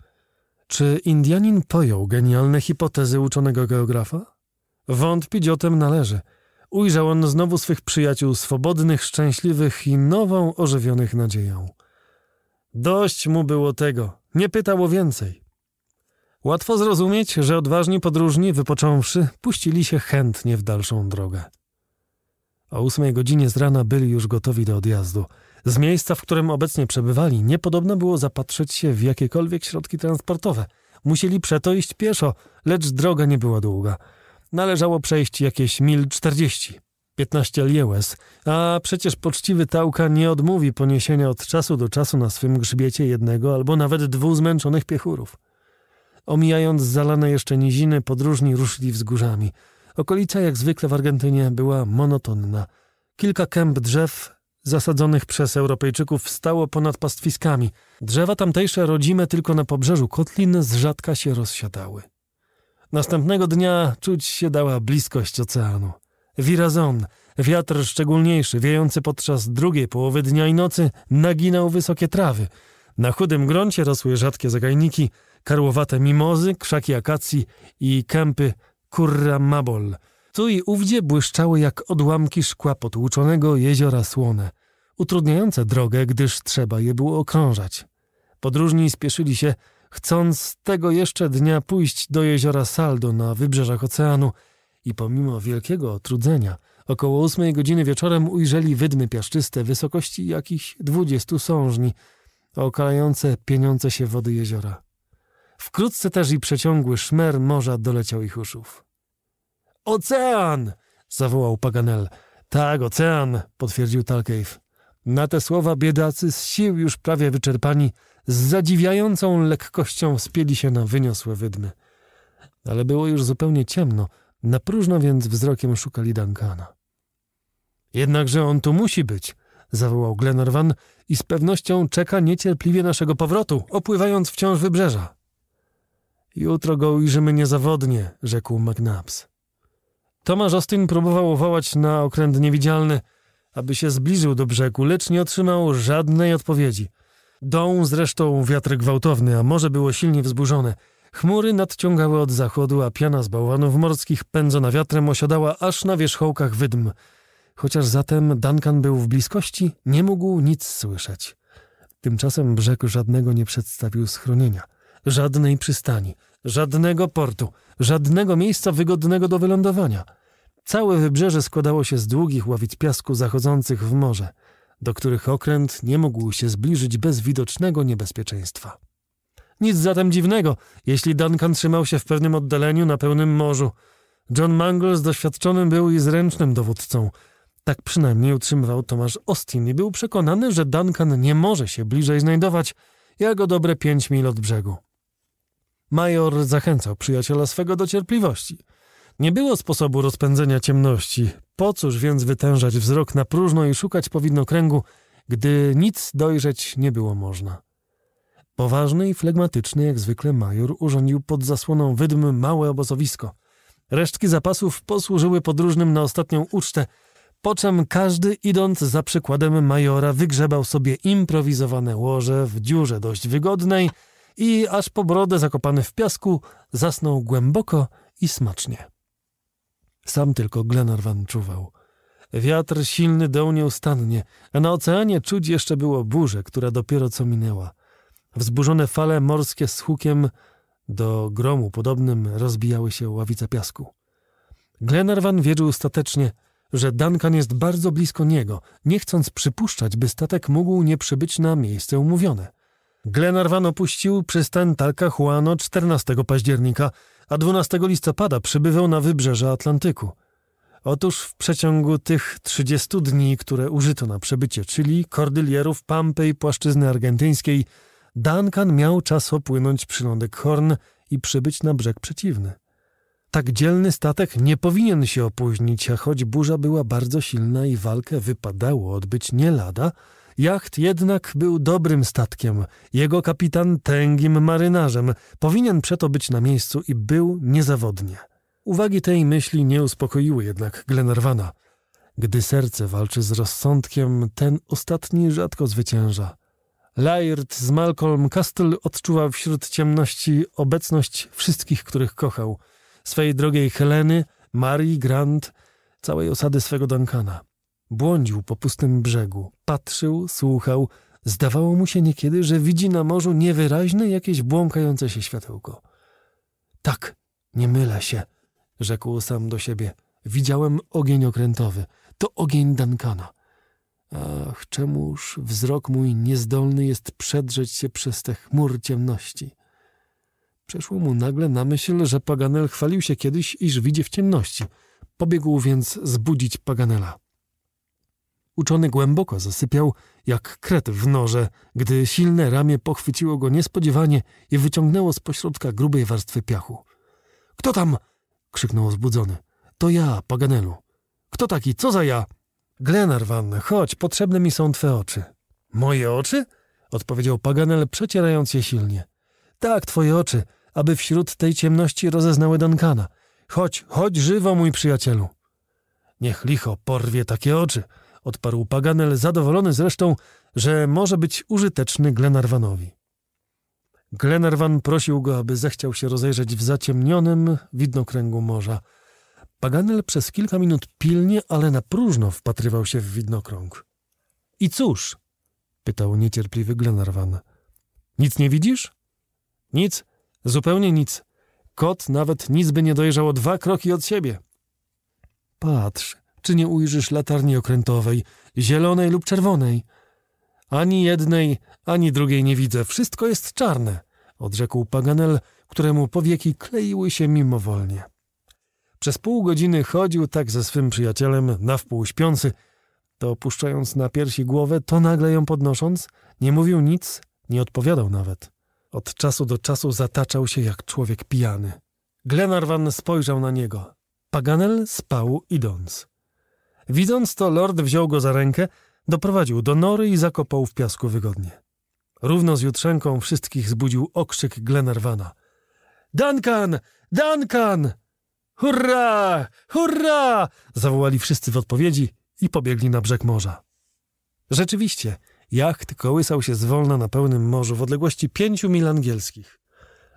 Czy Indianin pojął genialne hipotezy uczonego geografa? Wątpić o tym należy. Ujrzał on znowu swych przyjaciół swobodnych, szczęśliwych i nową ożywionych nadzieją. Dość mu było tego. Nie pytał o więcej. Łatwo zrozumieć, że odważni podróżni, wypocząwszy, puścili się chętnie w dalszą drogę. O ósmej godzinie z rana byli już gotowi do odjazdu. Z miejsca, w którym obecnie przebywali, niepodobne było zapatrzeć się w jakiekolwiek środki transportowe. Musieli przeto iść pieszo, lecz droga nie była długa. Należało przejść jakieś mil czterdzieści. piętnaście liełes, a przecież poczciwy tałka nie odmówi poniesienia od czasu do czasu na swym grzbiecie jednego albo nawet dwóch zmęczonych piechurów. Omijając zalane jeszcze niziny, podróżni ruszyli wzgórzami. Okolica, jak zwykle w Argentynie, była monotonna. Kilka kęp drzew, zasadzonych przez Europejczyków, wstało ponad pastwiskami. Drzewa tamtejsze, rodzime tylko na pobrzeżu kotlin, z rzadka się rozsiadały. Następnego dnia czuć się dała bliskość oceanu. Virazon, wiatr szczególniejszy, wiejący podczas drugiej połowy dnia i nocy, naginał wysokie trawy. Na chudym gruncie rosły rzadkie zagajniki – karłowate mimozy, krzaki akacji i kępy kurra mabol. Tu i ówdzie błyszczały jak odłamki szkła potłuczonego jeziora słone, utrudniające drogę, gdyż trzeba je było okrążać. Podróżni spieszyli się, chcąc tego jeszcze dnia pójść do jeziora Saldo na wybrzeżach oceanu i pomimo wielkiego trudzenia, około ósmej godziny wieczorem ujrzeli wydmy piaszczyste wysokości jakichś dwudziestu sążni, okalające pieniące się wody jeziora. Wkrótce też i przeciągły szmer morza doleciał ich uszów. Ocean! zawołał Paganel. Tak, ocean! potwierdził Talcave. Na te słowa biedacy z sił już prawie wyczerpani, z zadziwiającą lekkością wspięli się na wyniosłe wydmy. Ale było już zupełnie ciemno, na próżno więc wzrokiem szukali Duncana. Jednakże on tu musi być, zawołał Glenarvan i z pewnością czeka niecierpliwie naszego powrotu, opływając wciąż wybrzeża. Jutro go ujrzymy niezawodnie, rzekł McNabs. Tomasz Austin próbował wołać na okręt niewidzialny, aby się zbliżył do brzegu, lecz nie otrzymał żadnej odpowiedzi. Dął zresztą wiatr gwałtowny, a morze było silnie wzburzone. Chmury nadciągały od zachodu, a piana z bałwanów morskich pędzona wiatrem osiadała aż na wierzchołkach wydm. Chociaż zatem Duncan był w bliskości, nie mógł nic słyszeć. Tymczasem brzeg żadnego nie przedstawił schronienia – żadnej przystani, żadnego portu, żadnego miejsca wygodnego do wylądowania. Całe wybrzeże składało się z długich ławic piasku zachodzących w morze, do których okręt nie mógł się zbliżyć bez widocznego niebezpieczeństwa. Nic zatem dziwnego, jeśli Duncan trzymał się w pewnym oddaleniu na pełnym morzu. John Mangles doświadczonym był i zręcznym dowódcą. Tak przynajmniej utrzymywał Tomasz Austin i był przekonany, że Duncan nie może się bliżej znajdować, jak o dobre pięć mil od brzegu. Major zachęcał przyjaciela swego do cierpliwości. Nie było sposobu rozpędzenia ciemności. Po cóż więc wytężać wzrok na próżno i szukać po widnokręgu, gdy nic dojrzeć nie było można. Poważny i flegmatyczny jak zwykle major urządził pod zasłoną wydm małe obozowisko. Resztki zapasów posłużyły podróżnym na ostatnią ucztę, po czym każdy idąc za przykładem majora wygrzebał sobie improwizowane łoże w dziurze dość wygodnej – i aż po brodę zakopany w piasku zasnął głęboko i smacznie. Sam tylko Glenarvan czuwał. Wiatr silny dał nieustannie, a na oceanie czuć jeszcze było burzę, która dopiero co minęła. Wzburzone fale morskie z hukiem do gromu podobnym rozbijały się ławice piasku. Glenarvan wierzył statecznie, że Duncan jest bardzo blisko niego, nie chcąc przypuszczać, by statek mógł nie przybyć na miejsce umówione – Glenarvan opuścił przystań Talcahuano 14 października, a 12 listopada przybywał na wybrzeże Atlantyku. Otóż w przeciągu tych 30 dni, które użyto na przebycie czyli Kordylierów, Pampy i płaszczyzny argentyńskiej, Duncan miał czas opłynąć przylądek Horn i przybyć na brzeg przeciwny. Tak dzielny statek nie powinien się opóźnić, a choć burza była bardzo silna i walkę wypadało odbyć nie lada – Jacht jednak był dobrym statkiem, jego kapitan tęgim marynarzem, powinien przeto być na miejscu i był niezawodnie. Uwagi tej myśli nie uspokoiły jednak Glenarwana. Gdy serce walczy z rozsądkiem, ten ostatni rzadko zwycięża. Laird z Malcolm Castle odczuwał wśród ciemności obecność wszystkich, których kochał. Swej drogiej Heleny, Marii Grant, całej osady swego Duncana. Błądził po pustym brzegu, patrzył, słuchał. Zdawało mu się niekiedy, że widzi na morzu niewyraźne jakieś błąkające się światełko. Tak, nie mylę się, rzekł sam do siebie. Widziałem ogień okrętowy. To ogień Duncana. Ach, czemuż wzrok mój niezdolny jest przedrzeć się przez te chmur ciemności. Przeszło mu nagle na myśl, że Paganel chwalił się kiedyś, iż widzi w ciemności. Pobiegł więc zbudzić Paganela. Uczony głęboko zasypiał, jak kret w noże, gdy silne ramię pochwyciło go niespodziewanie i wyciągnęło z pośrodka grubej warstwy piachu. — Kto tam? — krzyknął zbudzony. — To ja, Paganelu. — Kto taki? Co za ja? — Glenarvan, chodź, potrzebne mi są twe oczy. — Moje oczy? — odpowiedział Paganel, przecierając je silnie. — Tak, twoje oczy, aby wśród tej ciemności rozeznały Duncana. Chodź, chodź żywo, mój przyjacielu. — Niech licho porwie takie oczy — odparł Paganel, zadowolony zresztą, że może być użyteczny Glenarvanowi. Glenarvan prosił go, aby zechciał się rozejrzeć w zaciemnionym widnokręgu morza. Paganel przez kilka minut pilnie, ale na próżno wpatrywał się w widnokrąg. I cóż? pytał niecierpliwy Glenarvan. Nic nie widzisz? Nic, zupełnie nic. Kot nawet nic by nie dojrzał o dwa kroki od siebie. Patrz, czy nie ujrzysz latarni okrętowej, zielonej lub czerwonej. Ani jednej, ani drugiej nie widzę, wszystko jest czarne, odrzekł Paganel, któremu powieki kleiły się mimowolnie. Przez pół godziny chodził tak ze swym przyjacielem, na wpół śpiący, to opuszczając na piersi głowę, to nagle ją podnosząc, nie mówił nic, nie odpowiadał nawet. Od czasu do czasu zataczał się jak człowiek pijany. Glenarvan spojrzał na niego. Paganel spał idąc. Widząc to, lord wziął go za rękę, doprowadził do nory i zakopał w piasku wygodnie. Równo z jutrzenką wszystkich zbudził okrzyk Glenarvana. Duncan! Duncan! Hurra! Hurra! zawołali wszyscy w odpowiedzi i pobiegli na brzeg morza. Rzeczywiście, jacht kołysał się zwolna na pełnym morzu w odległości pięciu mil angielskich.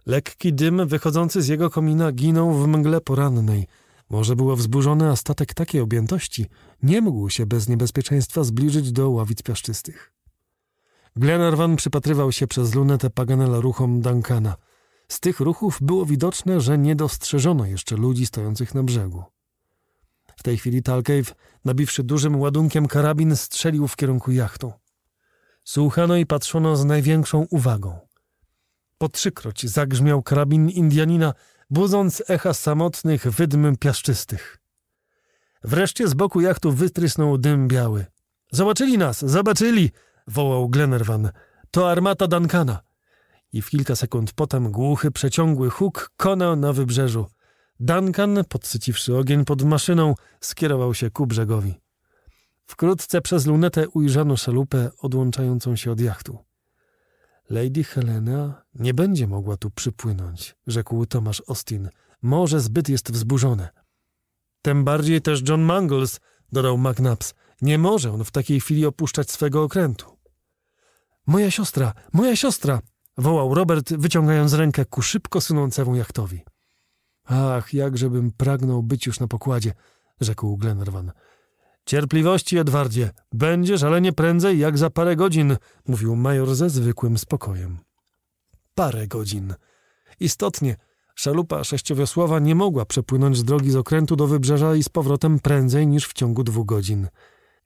Lekki dym wychodzący z jego komina ginął w mgle porannej – może było wzburzony, a statek takiej objętości nie mógł się bez niebezpieczeństwa zbliżyć do ławic piaszczystych. Glenarvan przypatrywał się przez lunetę Paganela ruchom Duncana. Z tych ruchów było widoczne, że nie dostrzeżono jeszcze ludzi stojących na brzegu. W tej chwili Talcave, nabiwszy dużym ładunkiem karabin, strzelił w kierunku jachtu. Słuchano i patrzono z największą uwagą. Po trzykroć zagrzmiał karabin Indianina – budząc echa samotnych wydm piaszczystych. Wreszcie z boku jachtu wytrysnął dym biały. Zobaczyli nas, zobaczyli! wołał Glenarvan. To armata Duncana. I w kilka sekund potem głuchy, przeciągły huk konał na wybrzeżu. Duncan, podsyciwszy ogień pod maszyną, skierował się ku brzegowi. Wkrótce przez lunetę ujrzano szalupę odłączającą się od jachtu. Lady Helena nie będzie mogła tu przypłynąć, rzekł Tomasz Austin. Może zbyt jest wzburzone. Tym bardziej też John Mangles, dodał McNabbs. Nie może on w takiej chwili opuszczać swego okrętu. Moja siostra, moja siostra! wołał Robert, wyciągając rękę ku szybko sunącemu jachtowi. Ach, jakżebym pragnął być już na pokładzie, rzekł Glenarvan. Cierpliwości, Edwardzie, będziesz, ale nie prędzej jak za parę godzin, mówił major ze zwykłym spokojem. Parę godzin. Istotnie, szalupa sześciowiosłowa nie mogła przepłynąć z drogi z okrętu do wybrzeża i z powrotem prędzej niż w ciągu dwóch godzin.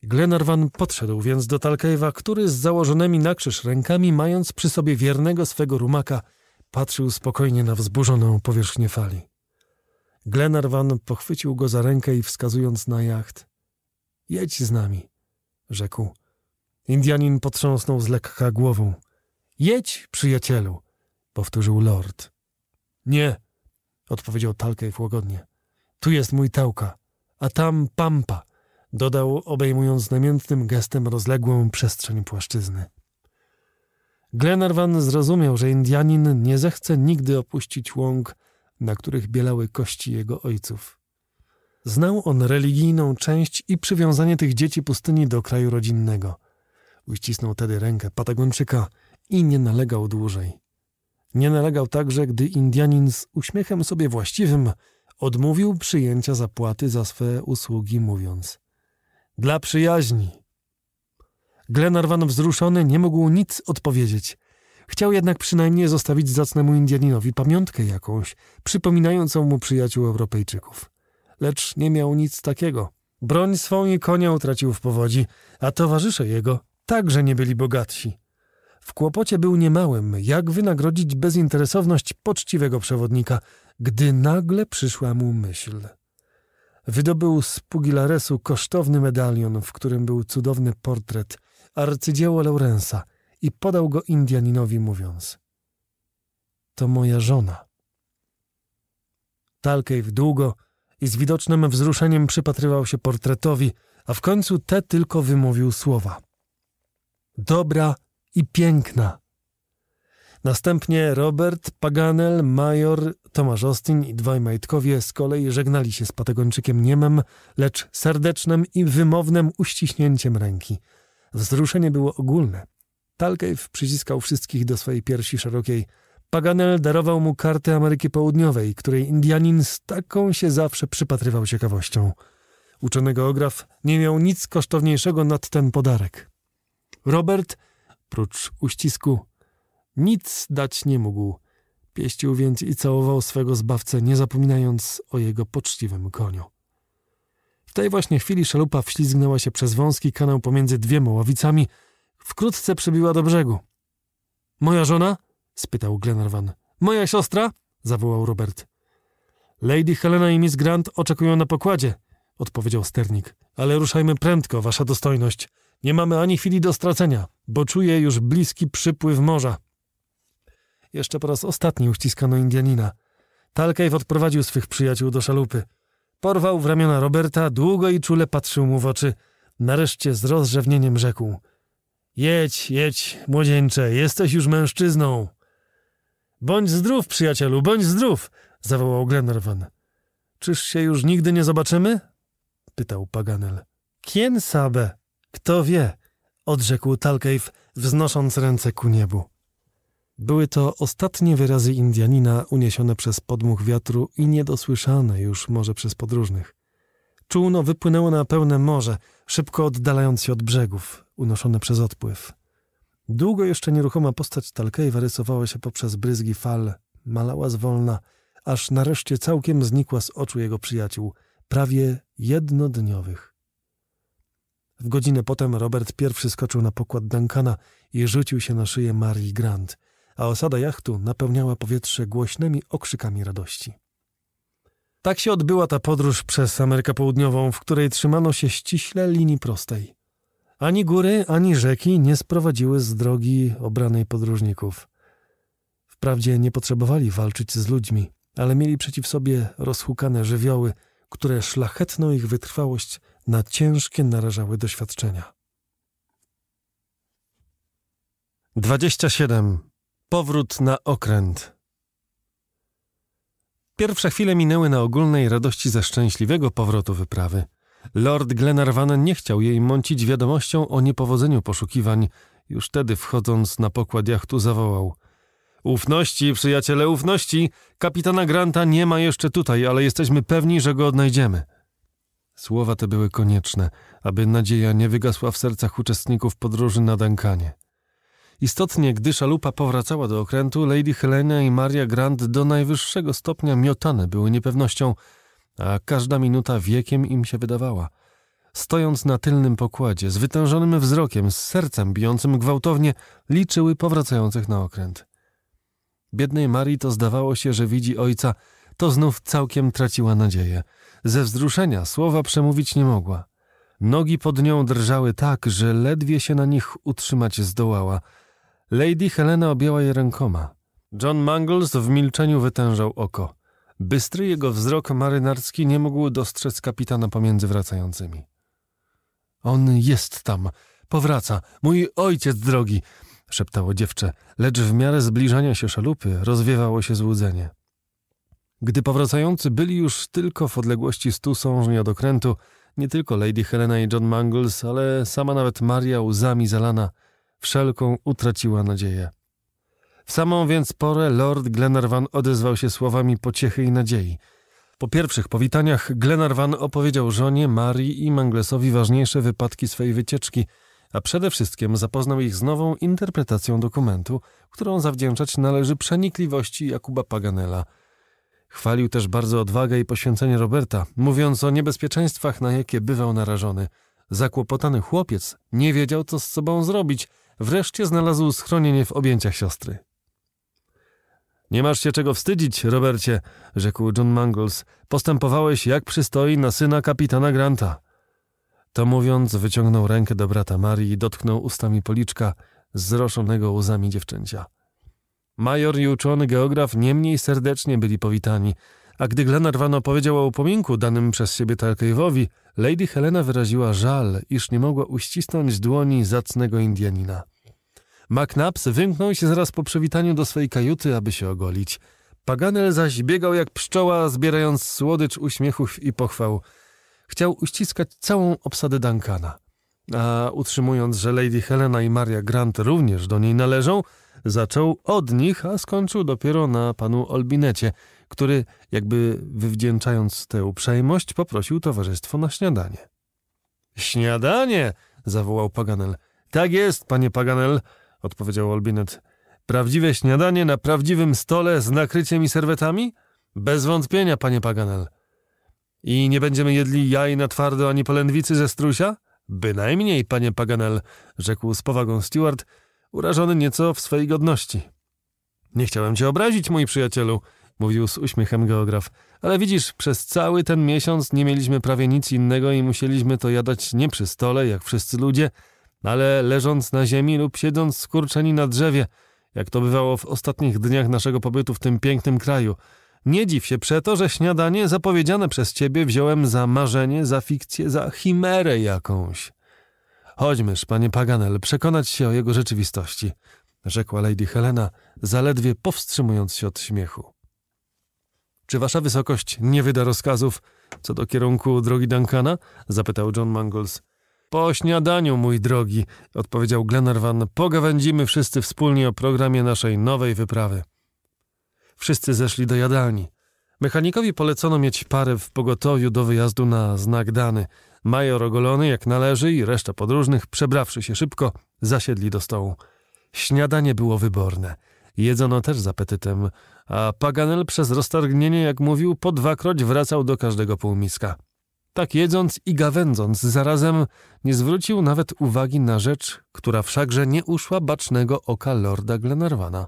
Glenarvan podszedł więc do talkejwa, który z założonymi na krzyż rękami, mając przy sobie wiernego swego rumaka, patrzył spokojnie na wzburzoną powierzchnię fali. Glenarvan pochwycił go za rękę i wskazując na jacht – Jedź z nami, rzekł. Indianin potrząsnął z lekka głową. Jedź, przyjacielu, powtórzył lord. Nie, odpowiedział Talkejf łagodnie. Tu jest mój tałka, a tam pampa, dodał, obejmując namiętnym gestem rozległą przestrzeń płaszczyzny. Glenarvan zrozumiał, że Indianin nie zechce nigdy opuścić łąk, na których bielały kości jego ojców. Znał on religijną część i przywiązanie tych dzieci pustyni do kraju rodzinnego. Uścisnął tedy rękę Patagończyka i nie nalegał dłużej. Nie nalegał także, gdy Indianin z uśmiechem sobie właściwym odmówił przyjęcia zapłaty za swe usługi, mówiąc: Dla przyjaźni. Glenarvan wzruszony nie mógł nic odpowiedzieć. Chciał jednak przynajmniej zostawić zacnemu Indianinowi pamiątkę jakąś, przypominającą mu przyjaciół Europejczyków lecz nie miał nic takiego. Broń swą i konia utracił w powodzi, a towarzysze jego także nie byli bogatsi. W kłopocie był niemałym, jak wynagrodzić bezinteresowność poczciwego przewodnika, gdy nagle przyszła mu myśl. Wydobył z Pugilaresu kosztowny medalion, w którym był cudowny portret, arcydzieło Laurensa i podał go Indianinowi mówiąc — To moja żona. Talkejw długo i z widocznym wzruszeniem przypatrywał się portretowi, a w końcu te tylko wymówił słowa. Dobra i piękna. Następnie Robert, Paganel, Major, Tomasz Ostyn i dwaj majtkowie z kolei żegnali się z Patagończykiem niemem, lecz serdecznym i wymownym uściśnięciem ręki. Wzruszenie było ogólne. Talkew przyciskał wszystkich do swojej piersi szerokiej – Paganel darował mu kartę Ameryki Południowej, której Indianin z taką się zawsze przypatrywał ciekawością. Uczony geograf nie miał nic kosztowniejszego nad ten podarek. Robert, prócz uścisku, nic dać nie mógł. Pieścił więc i całował swego zbawcę, nie zapominając o jego poczciwym koniu. W tej właśnie chwili szalupa wślizgnęła się przez wąski kanał pomiędzy dwiema ławicami. Wkrótce przybiła do brzegu. Moja żona? spytał Glenarvan. Moja siostra? zawołał Robert. Lady Helena i Miss Grant oczekują na pokładzie, odpowiedział sternik. Ale ruszajmy prędko, wasza dostojność. Nie mamy ani chwili do stracenia, bo czuję już bliski przypływ morza. Jeszcze po raz ostatni uściskano Indianina. Talcave odprowadził swych przyjaciół do szalupy. Porwał w ramiona Roberta, długo i czule patrzył mu w oczy. Nareszcie z rozrzewnieniem rzekł. Jedź, jedź, młodzieńcze, jesteś już mężczyzną. Bądź zdrów, przyjacielu, bądź zdrów! zawołał Glenarvan. Czyż się już nigdy nie zobaczymy? pytał Paganel. Kien sabe? Kto wie? odrzekł Talcave, wznosząc ręce ku niebu. Były to ostatnie wyrazy Indianina uniesione przez podmuch wiatru i niedosłyszane już może przez podróżnych. Czółno wypłynęło na pełne morze, szybko oddalając się od brzegów, unoszone przez odpływ. Długo jeszcze nieruchoma postać Talkejwa rysowała się poprzez bryzgi fal, malała zwolna, aż nareszcie całkiem znikła z oczu jego przyjaciół, prawie jednodniowych. W godzinę potem Robert pierwszy skoczył na pokład Duncana i rzucił się na szyję Marii Grant, a osada jachtu napełniała powietrze głośnymi okrzykami radości. Tak się odbyła ta podróż przez Amerykę Południową, w której trzymano się ściśle linii prostej. Ani góry, ani rzeki nie sprowadziły z drogi obranej podróżników. Wprawdzie nie potrzebowali walczyć z ludźmi, ale mieli przeciw sobie rozhukane żywioły, które szlachetną ich wytrwałość na ciężkie narażały doświadczenia. 27. Powrót na okręt. Pierwsze chwile minęły na ogólnej radości ze szczęśliwego powrotu wyprawy. Lord Glenarvan nie chciał jej mącić wiadomością o niepowodzeniu poszukiwań. Już wtedy, wchodząc na pokład jachtu, zawołał. Ufności, przyjaciele, ufności! Kapitana Granta nie ma jeszcze tutaj, ale jesteśmy pewni, że go odnajdziemy. Słowa te były konieczne, aby nadzieja nie wygasła w sercach uczestników podróży na Dankanie. Istotnie, gdy szalupa powracała do okrętu, Lady Helena i Maria Grant do najwyższego stopnia miotane były niepewnością – a każda minuta wiekiem im się wydawała. Stojąc na tylnym pokładzie, z wytężonym wzrokiem, z sercem bijącym gwałtownie, liczyły powracających na okręt. Biednej Marii to zdawało się, że widzi ojca, to znów całkiem traciła nadzieję. Ze wzruszenia słowa przemówić nie mogła. Nogi pod nią drżały tak, że ledwie się na nich utrzymać zdołała. Lady Helena objęła je rękoma. John Mangles w milczeniu wytężał oko. Bystry jego wzrok marynarski nie mógł dostrzec kapitana pomiędzy wracającymi. On jest tam, powraca, mój ojciec drogi, szeptało dziewczę, lecz w miarę zbliżania się szalupy rozwiewało się złudzenie. Gdy powracający byli już tylko w odległości stu sążni od okrętu, nie tylko Lady Helena i John Mangles, ale sama nawet Maria łzami zalana wszelką utraciła nadzieję. W samą więc porę Lord Glenarvan odezwał się słowami pociechy i nadziei. Po pierwszych powitaniach Glenarvan opowiedział żonie, Marii i Manglesowi ważniejsze wypadki swojej wycieczki, a przede wszystkim zapoznał ich z nową interpretacją dokumentu, którą zawdzięczać należy przenikliwości Jakuba Paganela. Chwalił też bardzo odwagę i poświęcenie Roberta, mówiąc o niebezpieczeństwach, na jakie bywał narażony. Zakłopotany chłopiec nie wiedział, co z sobą zrobić. Wreszcie znalazł schronienie w objęciach siostry. Nie masz się czego wstydzić, Robercie, rzekł John Mangles. Postępowałeś jak przystoi na syna kapitana Granta. To mówiąc, wyciągnął rękę do brata Marii i dotknął ustami policzka zroszonego łzami dziewczęcia. Major i uczony geograf niemniej serdecznie byli powitani, a gdy Glenarvan opowiedział o upominku danym przez siebie Tarkejowi, Lady Helena wyraziła żal, iż nie mogła uścisnąć dłoni zacnego Indianina. McNabbs wymknął się zaraz po przywitaniu do swej kajuty, aby się ogolić. Paganel zaś biegał jak pszczoła, zbierając słodycz uśmiechów i pochwał. Chciał uściskać całą obsadę Duncana. A utrzymując, że Lady Helena i Maria Grant również do niej należą, zaczął od nich, a skończył dopiero na panu Olbinecie, który, jakby wywdzięczając tę uprzejmość, poprosił towarzystwo na śniadanie. Śniadanie! zawołał Paganel. Tak jest, panie Paganel odpowiedział Olbinet. Prawdziwe śniadanie na prawdziwym stole z nakryciem i serwetami? Bez wątpienia, panie Paganel. I nie będziemy jedli jaj na twardo ani polędwicy ze strusia? Bynajmniej, panie Paganel, rzekł z powagą Stewart, urażony nieco w swojej godności. Nie chciałem cię obrazić, mój przyjacielu, mówił z uśmiechem geograf, ale widzisz, przez cały ten miesiąc nie mieliśmy prawie nic innego i musieliśmy to jadać nie przy stole, jak wszyscy ludzie, ale leżąc na ziemi lub siedząc skurczeni na drzewie, jak to bywało w ostatnich dniach naszego pobytu w tym pięknym kraju. Nie dziw się przeto, że śniadanie zapowiedziane przez ciebie wziąłem za marzenie, za fikcję, za chimerę jakąś. Chodźmyż, panie Paganel, przekonać się o jego rzeczywistości, rzekła Lady Helena, zaledwie powstrzymując się od śmiechu. Czy wasza wysokość nie wyda rozkazów co do kierunku drogi Duncana? zapytał John Mangles. Po śniadaniu, mój drogi, odpowiedział Glenarvan, pogawędzimy wszyscy wspólnie o programie naszej nowej wyprawy. Wszyscy zeszli do jadalni. Mechanikowi polecono mieć parę w pogotowiu do wyjazdu na znak dany. Major ogolony jak należy i reszta podróżnych, przebrawszy się szybko, zasiedli do stołu. Śniadanie było wyborne. Jedzono też z apetytem, a Paganel przez roztargnienie, jak mówił, po dwakroć wracał do każdego półmiska. Tak jedząc i gawędząc zarazem, nie zwrócił nawet uwagi na rzecz, która wszakże nie uszła bacznego oka lorda Glenarvana.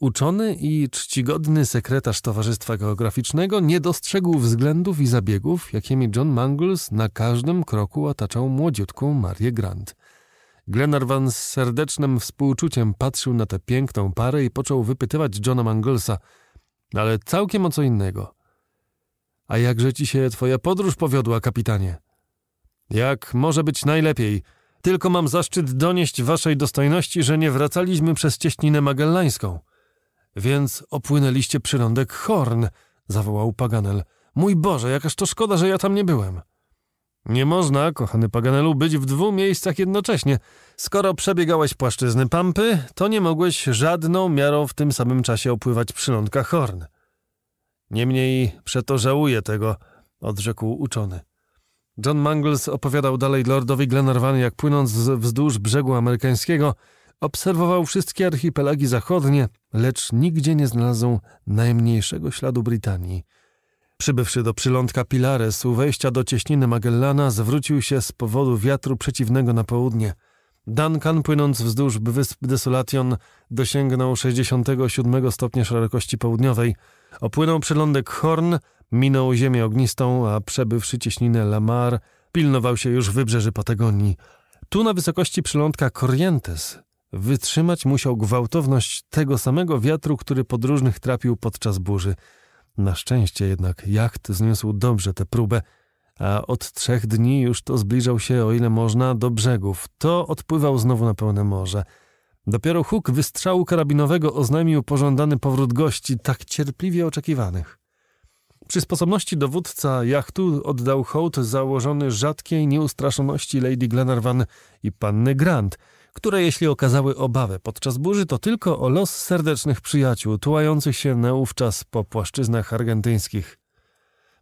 Uczony i czcigodny sekretarz Towarzystwa Geograficznego nie dostrzegł względów i zabiegów, jakimi John Mangles na każdym kroku otaczał młodziutką Marię Grant. Glenarvan z serdecznym współczuciem patrzył na tę piękną parę i począł wypytywać Johna Manglesa, no ale całkiem o co innego – a jakże ci się twoja podróż powiodła, kapitanie? Jak może być najlepiej. Tylko mam zaszczyt donieść waszej dostojności, że nie wracaliśmy przez cieśninę magellańską. Więc opłynęliście przylądek Horn, zawołał Paganel. Mój Boże, jakaż to szkoda, że ja tam nie byłem. Nie można, kochany Paganelu, być w dwóch miejscach jednocześnie. Skoro przebiegałeś płaszczyzny Pampy, to nie mogłeś żadną miarą w tym samym czasie opływać przylądka Horn. Niemniej przeto żałuję tego, odrzekł uczony. John Mangles opowiadał dalej lordowi Glenarvan, jak płynąc wzdłuż brzegu amerykańskiego, obserwował wszystkie archipelagi zachodnie, lecz nigdzie nie znalazł najmniejszego śladu Brytanii. Przybywszy do przylądka Pilares u wejścia do cieśniny Magellana, zwrócił się z powodu wiatru przeciwnego na południe. Duncan, płynąc wzdłuż wysp Desolation, dosięgnął 67 stopnia szerokości południowej – Opłynął przylądek Horn, minął ziemię ognistą, a przebywszy cieśninę Lamar, pilnował się już wybrzeży Patagonii. Tu na wysokości przylądka Corrientes wytrzymać musiał gwałtowność tego samego wiatru, który podróżnych trapił podczas burzy. Na szczęście jednak jacht zniósł dobrze tę próbę, a od trzech dni już to zbliżał się, o ile można, do brzegów. To odpływał znowu na pełne morze – Dopiero huk wystrzału karabinowego oznajmił pożądany powrót gości, tak cierpliwie oczekiwanych. Przy sposobności dowódca jachtu oddał hołd założony rzadkiej nieustraszoności Lady Glenarvan i panny Grant, które jeśli okazały obawę podczas burzy, to tylko o los serdecznych przyjaciół tułających się naówczas po płaszczyznach argentyńskich.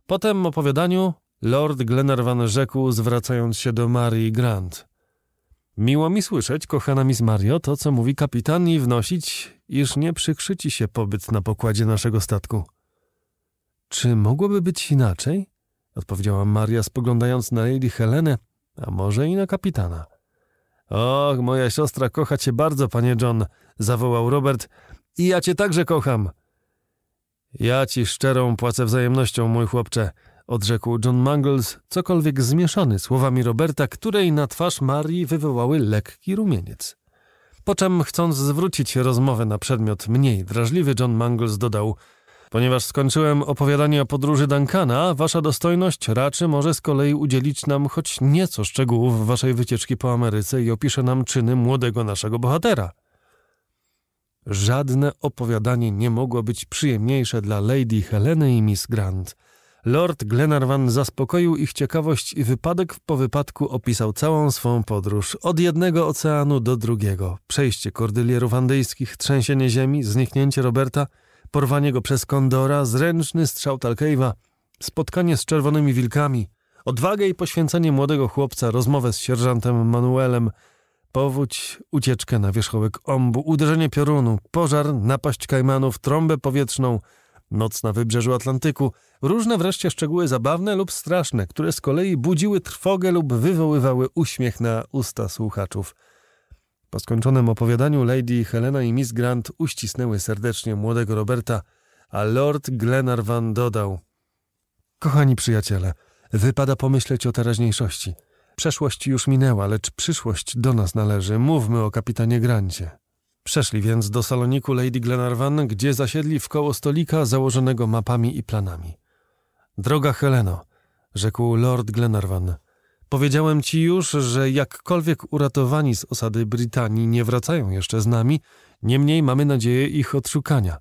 Potem opowiadaniu Lord Glenarvan rzekł, zwracając się do Marii Grant. Miło mi słyszeć, kochana Miss Mario, to co mówi kapitan i wnosić, iż nie przykrzyci się pobyt na pokładzie naszego statku. Czy mogłoby być inaczej? Odpowiedziała Maria, spoglądając na Lady Helenę, a może i na kapitana. Och, moja siostra kocha cię bardzo, panie John, zawołał Robert. I ja cię także kocham. Ja ci szczerą płacę wzajemnością, mój chłopcze odrzekł John Mangles, cokolwiek zmieszany słowami Roberta, której na twarz Marii wywołały lekki rumieniec. Po czym, chcąc zwrócić rozmowę na przedmiot mniej drażliwy, John Mangles dodał: Ponieważ skończyłem opowiadanie o podróży Duncana, wasza dostojność raczy może z kolei udzielić nam choć nieco szczegółów waszej wycieczki po Ameryce i opisze nam czyny młodego naszego bohatera. Żadne opowiadanie nie mogło być przyjemniejsze dla Lady Heleny i Miss Grant. Lord Glenarvan zaspokoił ich ciekawość i wypadek po wypadku opisał całą swą podróż, od jednego oceanu do drugiego. Przejście kordylierów andyjskich, trzęsienie ziemi, zniknięcie Roberta, porwanie go przez kondora, zręczny strzał Talkejwa, spotkanie z czerwonymi wilkami, odwagę i poświęcenie młodego chłopca, rozmowę z sierżantem Manuelem, powódź, ucieczkę na wierzchołek ombu, uderzenie piorunu, pożar, napaść kajmanów, trąbę powietrzną – noc na wybrzeżu Atlantyku, różne wreszcie szczegóły zabawne lub straszne, które z kolei budziły trwogę lub wywoływały uśmiech na usta słuchaczów. Po skończonym opowiadaniu Lady Helena i Miss Grant uścisnęły serdecznie młodego Roberta, a Lord Glenarvan dodał: Kochani przyjaciele, wypada pomyśleć o teraźniejszości. Przeszłość już minęła, lecz przyszłość do nas należy. Mówmy o kapitanie Grancie. Przeszli więc do saloniku Lady Glenarvan, gdzie zasiedli w koło stolika założonego mapami i planami. Droga Heleno, rzekł Lord Glenarvan, powiedziałem ci już, że jakkolwiek uratowani z osady Brytanii nie wracają jeszcze z nami, niemniej mamy nadzieję ich odszukania.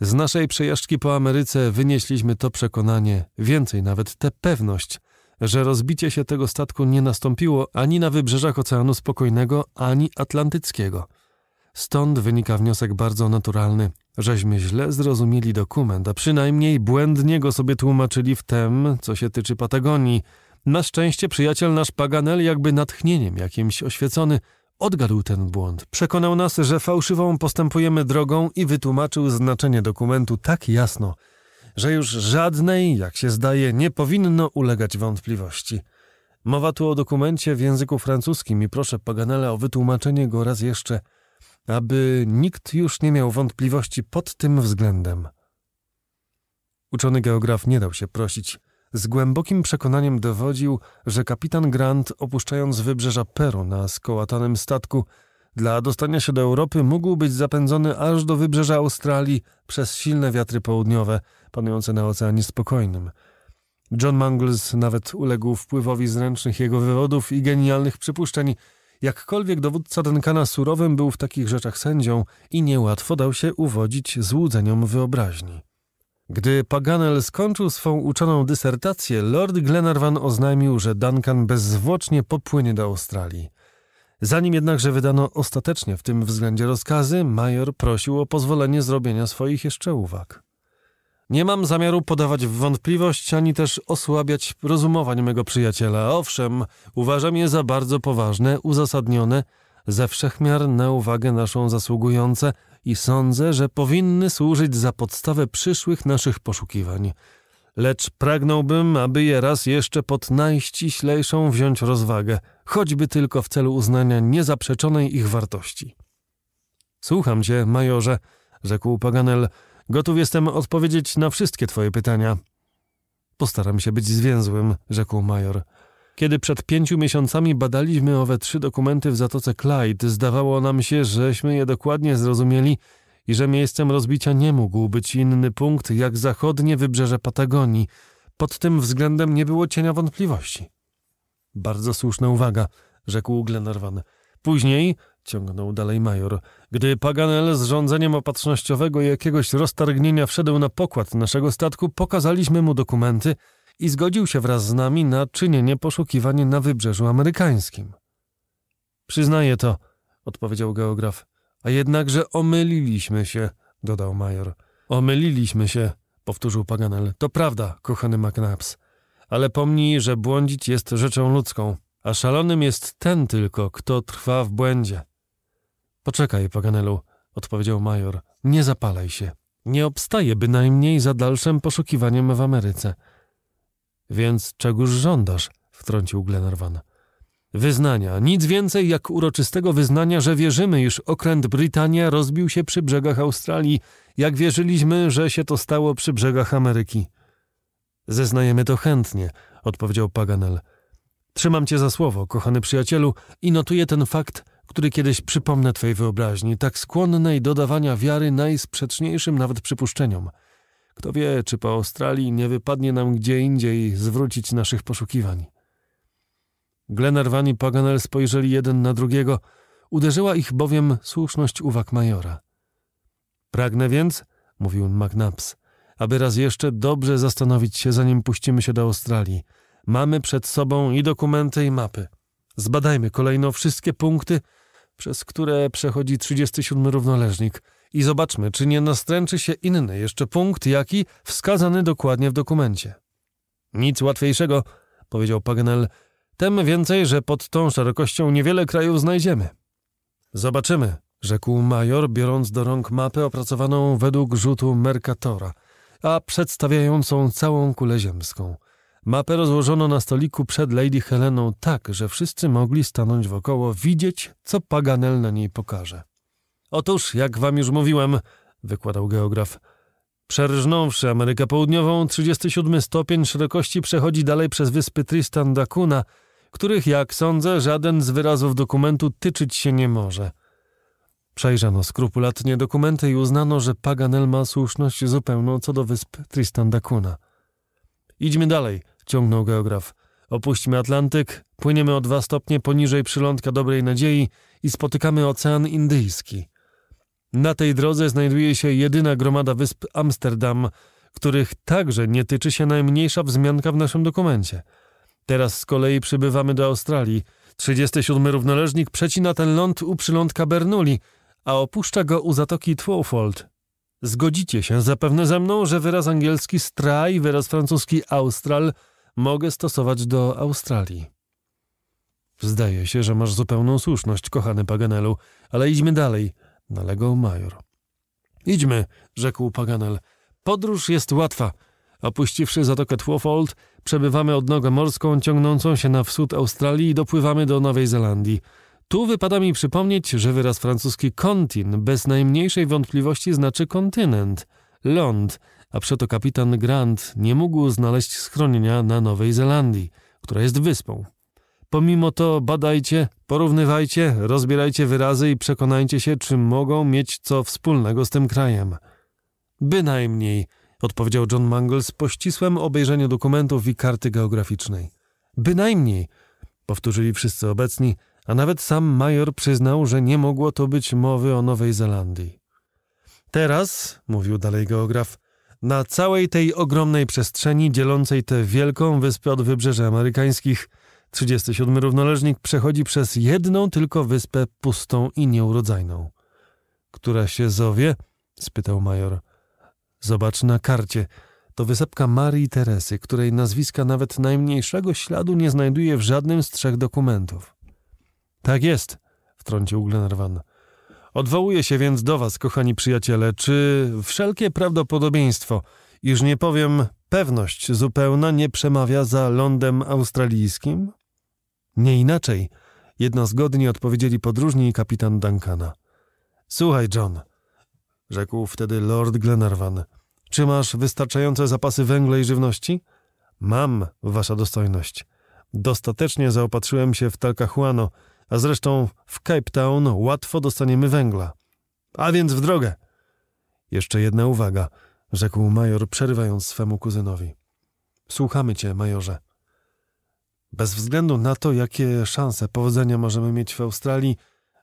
Z naszej przejażdżki po Ameryce wynieśliśmy to przekonanie, więcej nawet tę pewność, że rozbicie się tego statku nie nastąpiło ani na wybrzeżach Oceanu Spokojnego, ani Atlantyckiego – Stąd wynika wniosek bardzo naturalny. Żeśmy źle zrozumieli dokument, a przynajmniej błędnie go sobie tłumaczyli w tem, co się tyczy Patagonii. Na szczęście przyjaciel nasz Paganel, jakby natchnieniem jakimś oświecony, odgadł ten błąd. Przekonał nas, że fałszywą postępujemy drogą i wytłumaczył znaczenie dokumentu tak jasno, że już żadnej, jak się zdaje, nie powinno ulegać wątpliwości. Mowa tu o dokumencie w języku francuskim i proszę Paganela o wytłumaczenie go raz jeszcze – aby nikt już nie miał wątpliwości pod tym względem. Uczony geograf nie dał się prosić. Z głębokim przekonaniem dowodził, że kapitan Grant, opuszczając wybrzeża Peru na skołatanym statku, dla dostania się do Europy mógł być zapędzony aż do wybrzeża Australii przez silne wiatry południowe panujące na Oceanie Spokojnym. John Mangles nawet uległ wpływowi zręcznych jego wywodów i genialnych przypuszczeń, Jakkolwiek dowódca Duncana surowym był w takich rzeczach sędzią i niełatwo dał się uwodzić złudzeniom wyobraźni. Gdy Paganel skończył swą uczoną dysertację, Lord Glenarvan oznajmił, że Duncan bezzwłocznie popłynie do Australii. Zanim jednakże wydano ostatecznie w tym względzie rozkazy, major prosił o pozwolenie zrobienia swoich jeszcze uwag. Nie mam zamiaru podawać w wątpliwość ani też osłabiać rozumowań mego przyjaciela. Owszem, uważam je za bardzo poważne, uzasadnione, ze wszechmiar na uwagę naszą zasługujące i sądzę, że powinny służyć za podstawę przyszłych naszych poszukiwań. Lecz pragnąłbym, aby je raz jeszcze pod najściślejszą wziąć rozwagę, choćby tylko w celu uznania niezaprzeczonej ich wartości. Słucham cię, majorze, rzekł Paganel Gotów jestem odpowiedzieć na wszystkie twoje pytania. Postaram się być zwięzłym, rzekł major. Kiedy przed pięciu miesiącami badaliśmy owe trzy dokumenty w Zatoce Clyde, zdawało nam się, żeśmy je dokładnie zrozumieli i że miejscem rozbicia nie mógł być inny punkt jak zachodnie wybrzeże Patagonii. Pod tym względem nie było cienia wątpliwości. Bardzo słuszna uwaga, rzekł Glenarvan. Później ciągnął dalej major, gdy Paganel z rządzeniem opatrznościowego i jakiegoś roztargnienia wszedł na pokład naszego statku, pokazaliśmy mu dokumenty i zgodził się wraz z nami na czynienie poszukiwań na wybrzeżu amerykańskim. Przyznaję to, odpowiedział geograf. A jednakże omyliliśmy się, dodał major. Omyliliśmy się, powtórzył Paganel. To prawda, kochany McNabs. Ale pomnij, że błądzić jest rzeczą ludzką, a szalonym jest ten tylko, kto trwa w błędzie. Poczekaj, Paganelu, odpowiedział major. Nie zapalaj się. Nie obstaję bynajmniej za dalszym poszukiwaniem w Ameryce. Więc czegóż żądasz? wtrącił Glenarvan. Wyznania, nic więcej jak uroczystego wyznania, że wierzymy, iż okręt Brytania rozbił się przy brzegach Australii, jak wierzyliśmy, że się to stało przy brzegach Ameryki. Zeznajemy to chętnie, odpowiedział Paganel. Trzymam cię za słowo, kochany przyjacielu, i notuję ten fakt który kiedyś przypomnę Twojej wyobraźni, tak skłonnej do dawania wiary najsprzeczniejszym nawet przypuszczeniom. Kto wie, czy po Australii nie wypadnie nam gdzie indziej zwrócić naszych poszukiwań. Glenarvan i Paganel spojrzeli jeden na drugiego, uderzyła ich bowiem słuszność uwag majora. Pragnę więc, mówił McNabs, aby raz jeszcze dobrze zastanowić się, zanim puścimy się do Australii. Mamy przed sobą i dokumenty, i mapy. Zbadajmy kolejno wszystkie punkty, przez które przechodzi 37 równoleżnik i zobaczmy, czy nie nastręczy się inny jeszcze punkt, jaki wskazany dokładnie w dokumencie. Nic łatwiejszego, powiedział Paganel, tym więcej, że pod tą szerokością niewiele krajów znajdziemy. Zobaczymy, rzekł major, biorąc do rąk mapę opracowaną według rzutu Mercatora, a przedstawiającą całą kulę ziemską – Mapę rozłożono na stoliku przed Lady Heleną tak, że wszyscy mogli stanąć wokoło, widzieć, co Paganel na niej pokaże. Otóż, jak wam już mówiłem, wykładał geograf, przerżnąwszy Amerykę Południową, 37 stopień szerokości przechodzi dalej przez wyspy Tristan da Cunha, których, jak sądzę, żaden z wyrazów dokumentu tyczyć się nie może. Przejrzano skrupulatnie dokumenty i uznano, że Paganel ma słuszność zupełną co do wysp Tristan da Cunha. Idźmy dalej – ciągnął geograf. Opuśćmy Atlantyk, płyniemy o dwa stopnie poniżej przylądka Dobrej Nadziei i spotykamy Ocean Indyjski. Na tej drodze znajduje się jedyna gromada wysp Amsterdam, których także nie tyczy się najmniejsza wzmianka w naszym dokumencie. Teraz z kolei przybywamy do Australii. 37 równoleżnik przecina ten ląd u przylądka Bernoulli, a opuszcza go u zatoki Twofold. Zgodzicie się zapewne ze mną, że wyraz angielski stra i wyraz francuski austral – mogę stosować do Australii. Zdaje się, że masz zupełną słuszność, kochany Paganelu, ale idźmy dalej, nalegał major. Idźmy, rzekł Paganel. Podróż jest łatwa. Opuściwszy zatokę Twofold, przebywamy odnogę morską ciągnącą się na wschód Australii i dopływamy do Nowej Zelandii. Tu wypada mi przypomnieć, że wyraz francuski kontin bez najmniejszej wątpliwości znaczy kontynent, ląd – a przeto kapitan Grant nie mógł znaleźć schronienia na Nowej Zelandii, która jest wyspą. Pomimo to badajcie, porównywajcie, rozbierajcie wyrazy i przekonajcie się, czy mogą mieć co wspólnego z tym krajem. Bynajmniej, odpowiedział John Mangles po ścisłem obejrzeniu dokumentów i karty geograficznej. Bynajmniej, powtórzyli wszyscy obecni, a nawet sam major przyznał, że nie mogło to być mowy o Nowej Zelandii. Teraz, mówił dalej geograf, na całej tej ogromnej przestrzeni dzielącej tę wielką wyspę od wybrzeży amerykańskich, 37 równoleżnik przechodzi przez jedną tylko wyspę pustą i nieurodzajną. Która się zowie? spytał major. Zobacz na karcie. To wysepka Marii Teresy, której nazwiska nawet najmniejszego śladu nie znajduje w żadnym z trzech dokumentów. Tak jest, wtrącił Glenarvan. Odwołuję się więc do Was, kochani przyjaciele, czy wszelkie prawdopodobieństwo, iż nie powiem pewność zupełna, nie przemawia za lądem australijskim? Nie inaczej, jednozgodnie odpowiedzieli podróżni i kapitan Duncana. Słuchaj, John, rzekł wtedy Lord Glenarvan, czy masz wystarczające zapasy węgla i żywności? Mam, Wasza dostojność. Dostatecznie zaopatrzyłem się w Talcahuano, a zresztą w Cape Town łatwo dostaniemy węgla. A więc w drogę! Jeszcze jedna uwaga, rzekł major, przerywając swemu kuzynowi. Słuchamy cię, majorze. Bez względu na to, jakie szanse powodzenia możemy mieć w Australii,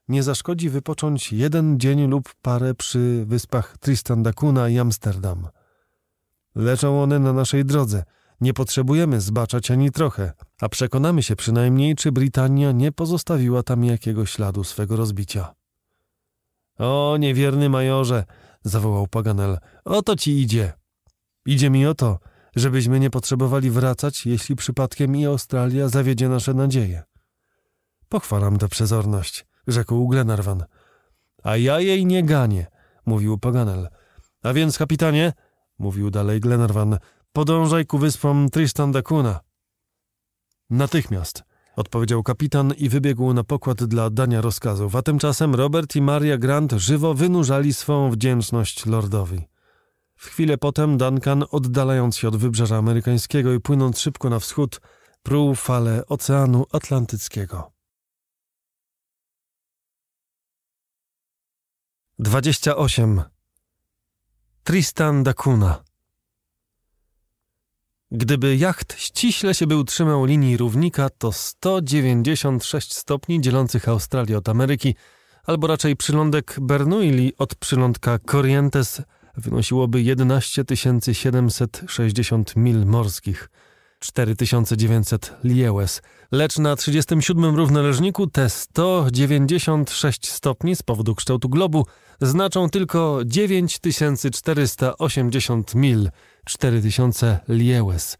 nie zaszkodzi wypocząć jeden dzień lub parę przy wyspach Tristan da Cunha i Amsterdam. Leżą one na naszej drodze – nie potrzebujemy zbaczać ani trochę, a przekonamy się przynajmniej, czy Brytania nie pozostawiła tam jakiego śladu swego rozbicia. O, niewierny majorze, zawołał Paganel, oto ci idzie. Idzie mi o to, żebyśmy nie potrzebowali wracać, jeśli przypadkiem i Australia zawiedzie nasze nadzieje. Pochwalam tę przezorność, rzekł Glenarvan. A ja jej nie ganię, mówił Paganel. A więc, kapitanie, mówił dalej Glenarvan, Podążaj ku wyspom Tristan da Cunha. Natychmiast, odpowiedział kapitan i wybiegł na pokład dla dania rozkazów, a tymczasem Robert i Maria Grant żywo wynurzali swą wdzięczność lordowi. W chwilę potem Duncan, oddalając się od wybrzeża amerykańskiego i płynąc szybko na wschód, pruł fale Oceanu Atlantyckiego. 28. Tristan da Cunha Gdyby jacht ściśle się był trzymał linii równika, to 196 stopni dzielących Australię od Ameryki, albo raczej przylądek Bernoulli od przylądka Corrientes wynosiłoby 11 760 mil morskich. 4900 liełes, lecz na 37 równoleżniku te 196 stopni z powodu kształtu globu znaczą tylko 9480 mil. 4000 Liewes.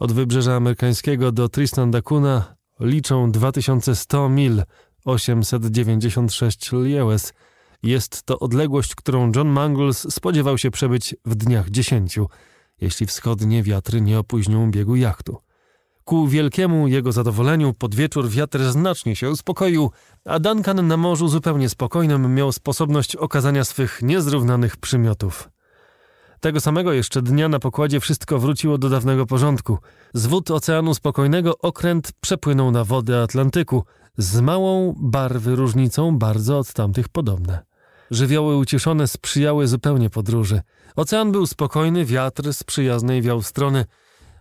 Od wybrzeża amerykańskiego do Tristan da Cunha liczą 2100 mil, 896 Liewes. Jest to odległość, którą John Mangles spodziewał się przebyć w dniach dziesięciu, jeśli wschodnie wiatry nie opóźnią biegu jachtu. Ku wielkiemu jego zadowoleniu pod wieczór wiatr znacznie się uspokoił, a Duncan na morzu zupełnie spokojnym miał sposobność okazania swych niezrównanych przymiotów. Tego samego jeszcze dnia na pokładzie wszystko wróciło do dawnego porządku. Z wód Oceanu Spokojnego okręt przepłynął na wody Atlantyku, z małą barwy różnicą bardzo od tamtych podobne. Żywioły ucieszone sprzyjały zupełnie podróży. Ocean był spokojny, wiatr z przyjaznej wiał strony,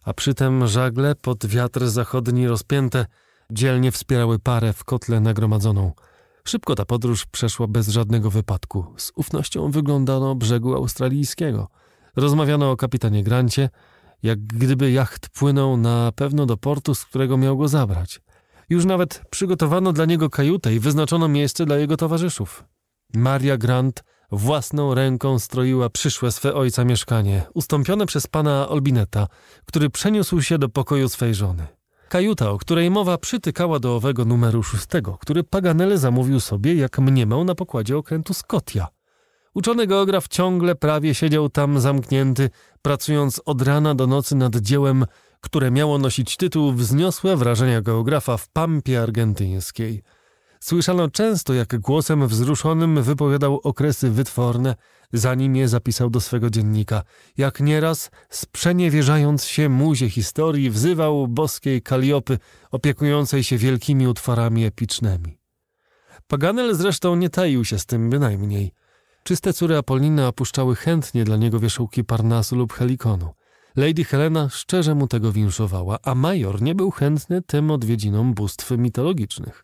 a przytem żagle pod wiatr zachodni rozpięte dzielnie wspierały parę w kotle nagromadzoną. Szybko ta podróż przeszła bez żadnego wypadku. Z ufnością wyglądano brzegu australijskiego – Rozmawiano o kapitanie Grancie, jak gdyby jacht płynął na pewno do portu, z którego miał go zabrać. Już nawet przygotowano dla niego kajutę i wyznaczono miejsce dla jego towarzyszów. Maria Grant własną ręką stroiła przyszłe swe ojca mieszkanie, ustąpione przez pana Olbineta, który przeniósł się do pokoju swej żony. Kajuta, o której mowa, przytykała do owego numeru szóstego, który Paganele zamówił sobie, jak mniemał, na pokładzie okrętu Scotia. Uczony geograf ciągle prawie siedział tam zamknięty, pracując od rana do nocy nad dziełem, które miało nosić tytuł Wzniosłe wrażenia geografa w Pampie Argentyńskiej. Słyszano często, jak głosem wzruszonym wypowiadał okresy wytworne, zanim je zapisał do swego dziennika, jak nieraz, sprzeniewierzając się muzie historii, wzywał boskiej Kaliopy, opiekującej się wielkimi utworami epicznymi. Paganel zresztą nie taił się z tym bynajmniej – Czyste córy Apolina opuszczały chętnie dla niego wierzchołki Parnasu lub Helikonu. Lady Helena szczerze mu tego winszowała, a major nie był chętny tym odwiedzinom bóstw mitologicznych.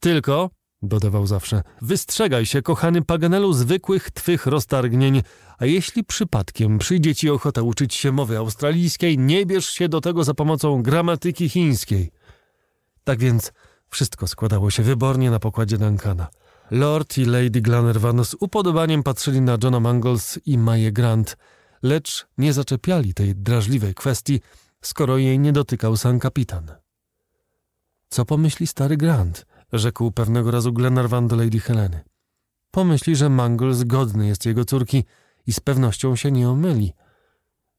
Tylko, dodawał zawsze, wystrzegaj się, kochany Paganelu, zwykłych twych roztargnień, a jeśli przypadkiem przyjdzie ci ochota uczyć się mowy australijskiej, nie bierz się do tego za pomocą gramatyki chińskiej. Tak więc wszystko składało się wybornie na pokładzie Duncana – Lord i Lady Glenarvan z upodobaniem patrzyli na Johna Mangles i Maję Grant, lecz nie zaczepiali tej drażliwej kwestii, skoro jej nie dotykał sam kapitan. Co pomyśli stary Grant? rzekł pewnego razu Glenarvan do Lady Heleny. Pomyśli, że Mangles godny jest jego córki i z pewnością się nie omyli.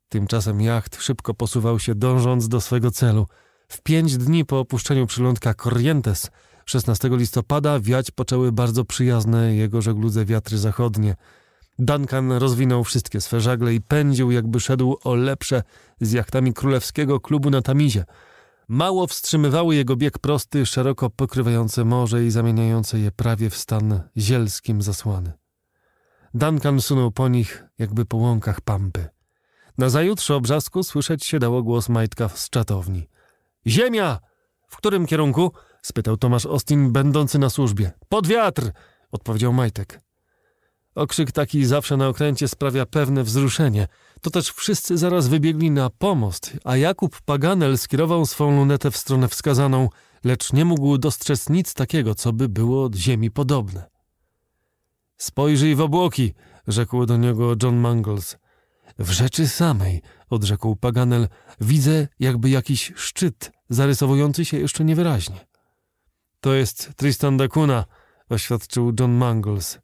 Tymczasem jacht szybko posuwał się, dążąc do swego celu. W pięć dni po opuszczeniu przylądka Corrientes – 16 listopada wiać poczęły bardzo przyjazne jego żegludze wiatry zachodnie. Duncan rozwinął wszystkie swe żagle i pędził, jakby szedł o lepsze z jachtami królewskiego klubu na Tamizie. Mało wstrzymywały jego bieg prosty, szeroko pokrywające morze i zamieniające je prawie w stan zielskim zasłany. Duncan sunął po nich, jakby po łąkach pampy. Na o obrzasku słyszeć się dało głos Majtka z czatowni. Ziemia! W którym kierunku? spytał Tomasz Ostin będący na służbie. Pod wiatr! odpowiedział Majtek. Okrzyk taki zawsze na okręcie sprawia pewne wzruszenie. To też wszyscy zaraz wybiegli na pomost, a Jakub Paganel skierował swą lunetę w stronę wskazaną, lecz nie mógł dostrzec nic takiego, co by było od ziemi podobne. Spojrzyj w obłoki, rzekł do niego John Mangles. W rzeczy samej, odrzekł Paganel, widzę jakby jakiś szczyt zarysowujący się jeszcze niewyraźnie. To jest Tristan da Cunha, oświadczył John Mangles.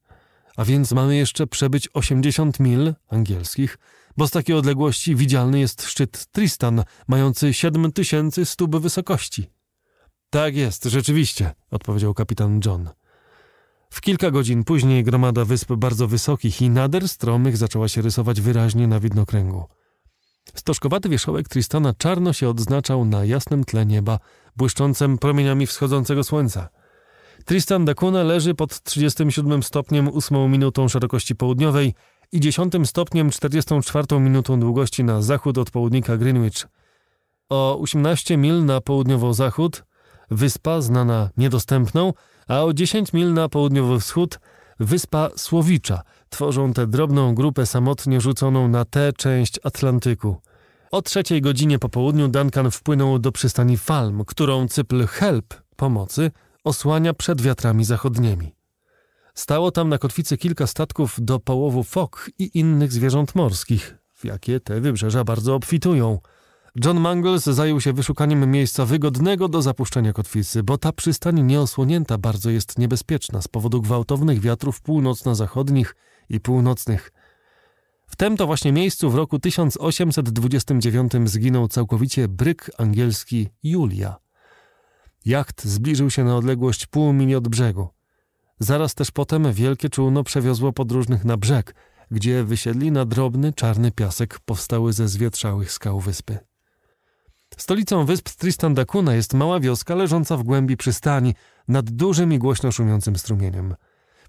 A więc mamy jeszcze przebyć 80 mil angielskich, bo z takiej odległości widzialny jest szczyt Tristan, mający 7000 stóp wysokości. Tak jest, rzeczywiście, odpowiedział kapitan John. W kilka godzin później gromada wysp bardzo wysokich i nader stromych zaczęła się rysować wyraźnie na widnokręgu. Stożkowaty wierzchołek Tristana czarno się odznaczał na jasnym tle nieba, błyszczącym promieniami wschodzącego słońca. Tristan da Cunha leży pod 37 stopniem 8 minutą szerokości południowej i 10 stopniem 44 minutą długości na zachód od południka Greenwich. O 18 mil na południowo-zachód wyspa znana niedostępną, a o 10 mil na południowy wschód wyspa Słowicza tworzą tę drobną grupę samotnie rzuconą na tę część Atlantyku. O trzeciej godzinie po południu Duncan wpłynął do przystani Falm, którą cypl Help pomocy osłania przed wiatrami zachodnimi. Stało tam na kotwicy kilka statków do połowu fok i innych zwierząt morskich, w jakie te wybrzeża bardzo obfitują – John Mangles zajął się wyszukaniem miejsca wygodnego do zapuszczenia kotwicy, bo ta przystań nieosłonięta bardzo jest niebezpieczna z powodu gwałtownych wiatrów północno-zachodnich i północnych. W tym to właśnie miejscu w roku 1829 zginął całkowicie bryk angielski Julia. Jacht zbliżył się na odległość pół mili od brzegu. Zaraz też potem wielkie czółno przewiozło podróżnych na brzeg, gdzie wysiedli na drobny czarny piasek powstały ze zwietrzałych skał wyspy. Stolicą wysp Tristan da Cunha jest mała wioska leżąca w głębi przystani, nad dużym i głośno szumiącym strumieniem.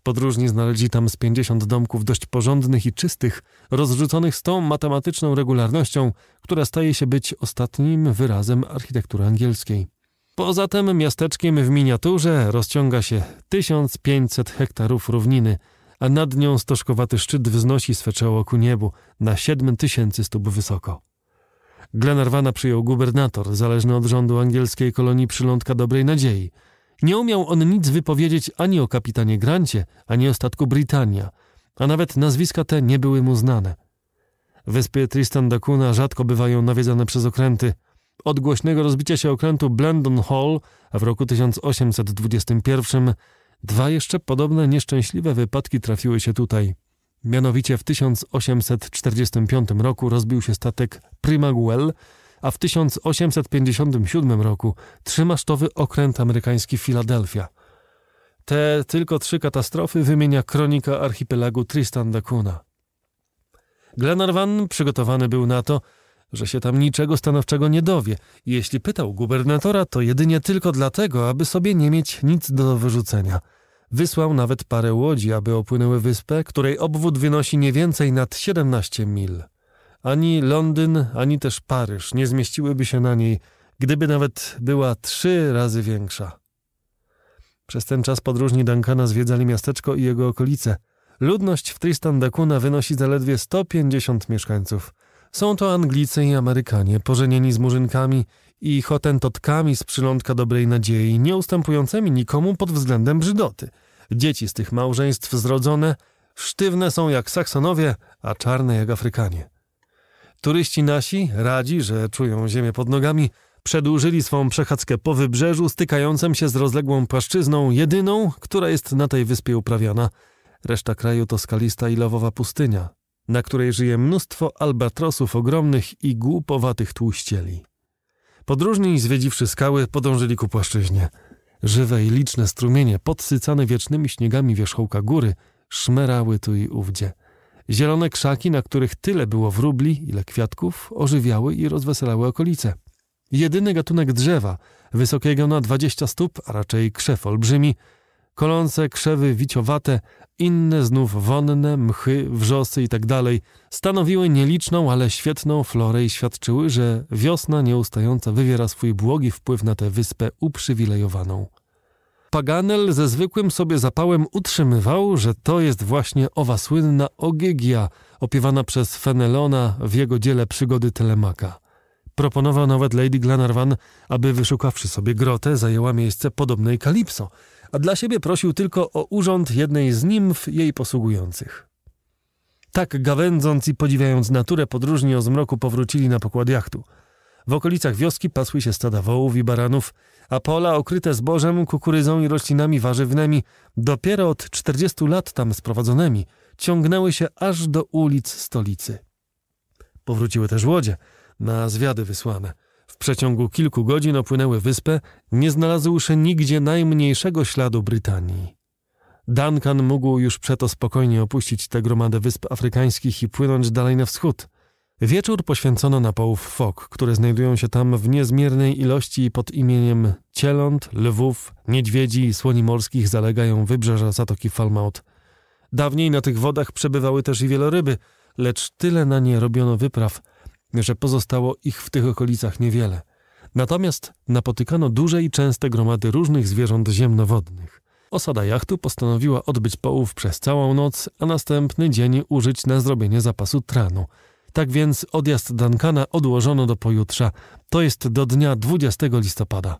Podróżni znaleźli tam z pięćdziesiąt domków dość porządnych i czystych, rozrzuconych z tą matematyczną regularnością, która staje się być ostatnim wyrazem architektury angielskiej. Poza tym miasteczkiem w miniaturze rozciąga się 1500 hektarów równiny, a nad nią stożkowaty szczyt wznosi swe czoło ku niebu na 7000 stóp wysoko. Glenarwana przyjął gubernator, zależny od rządu angielskiej kolonii przylądka Dobrej Nadziei. Nie umiał on nic wypowiedzieć ani o kapitanie Grancie, ani o statku Britannia, a nawet nazwiska te nie były mu znane. Wyspy Tristan da Cunha rzadko bywają nawiedzane przez okręty. Od głośnego rozbicia się okrętu Blendon Hall w roku 1821 dwa jeszcze podobne nieszczęśliwe wypadki trafiły się tutaj. Mianowicie w 1845 roku rozbił się statek Primaguel, a w 1857 roku trzymasztowy okręt amerykański Philadelphia. Te tylko trzy katastrofy wymienia kronika archipelagu Tristan da Cunha. Glenarvan przygotowany był na to, że się tam niczego stanowczego nie dowie. Jeśli pytał gubernatora, to jedynie tylko dlatego, aby sobie nie mieć nic do wyrzucenia – Wysłał nawet parę łodzi, aby opłynęły wyspę, której obwód wynosi nie więcej nad 17 mil. Ani Londyn, ani też Paryż nie zmieściłyby się na niej, gdyby nawet była trzy razy większa. Przez ten czas podróżni Duncana zwiedzali miasteczko i jego okolice. Ludność w Tristan da Cunha wynosi zaledwie 150 mieszkańców. Są to Anglicy i Amerykanie, pożenieni z murzynkami i hotentotkami z przylądka dobrej nadziei, nie ustępującymi nikomu pod względem brzydoty. Dzieci z tych małżeństw zrodzone sztywne są jak Saksonowie, a czarne jak Afrykanie. Turyści nasi, radzi, że czują ziemię pod nogami, przedłużyli swą przechadzkę po wybrzeżu stykającym się z rozległą płaszczyzną, jedyną, która jest na tej wyspie uprawiana. Reszta kraju to skalista i lawowa pustynia, na której żyje mnóstwo albatrosów ogromnych i głupowatych tłuścieli. Podróżni, zwiedziwszy skały, podążyli ku płaszczyźnie. Żywe i liczne strumienie, podsycane wiecznymi śniegami wierzchołka góry, szmerały tu i ówdzie. Zielone krzaki, na których tyle było wróbli, ile kwiatków, ożywiały i rozweselały okolice. Jedyny gatunek drzewa, wysokiego na 20 stóp, a raczej krzew olbrzymi, kolące, krzewy wiciowate, inne znów wonne, mchy, wrzosy itd. Tak stanowiły nieliczną, ale świetną florę i świadczyły, że wiosna nieustająca wywiera swój błogi wpływ na tę wyspę uprzywilejowaną. Paganel ze zwykłym sobie zapałem utrzymywał, że to jest właśnie owa słynna Ogygia, opiewana przez Fenelona w jego dziele Przygody Telemaka. Proponował nawet Lady Glenarvan, aby wyszukawszy sobie grotę, zajęła miejsce podobnej Kalipso – a dla siebie prosił tylko o urząd jednej z nimf jej posługujących. Tak gawędząc i podziwiając naturę, podróżni o zmroku powrócili na pokład jachtu. W okolicach wioski pasły się stada wołów i baranów, a pola okryte zbożem, kukurydzą i roślinami warzywnymi, dopiero od 40 lat tam sprowadzonymi, ciągnęły się aż do ulic stolicy. Powróciły też łodzie, na zwiady wysłane – przeciągu kilku godzin opłynęły wyspę, nie znalazłszy nigdzie najmniejszego śladu Brytanii. Duncan mógł już przeto spokojnie opuścić tę gromadę wysp afrykańskich i płynąć dalej na wschód. Wieczór poświęcono na połów fok, które znajdują się tam w niezmiernej ilości pod imieniem cieląt, lwów, niedźwiedzi i słoni morskich zalegają wybrzeża Zatoki Falmouth. Dawniej na tych wodach przebywały też i wieloryby, lecz tyle na nie robiono wypraw, że pozostało ich w tych okolicach niewiele. Natomiast napotykano duże i częste gromady różnych zwierząt ziemnowodnych. Osada jachtu postanowiła odbyć połów przez całą noc, a następny dzień użyć na zrobienie zapasu tranu. Tak więc odjazd Duncana odłożono do pojutrza, to jest do dnia 20 listopada.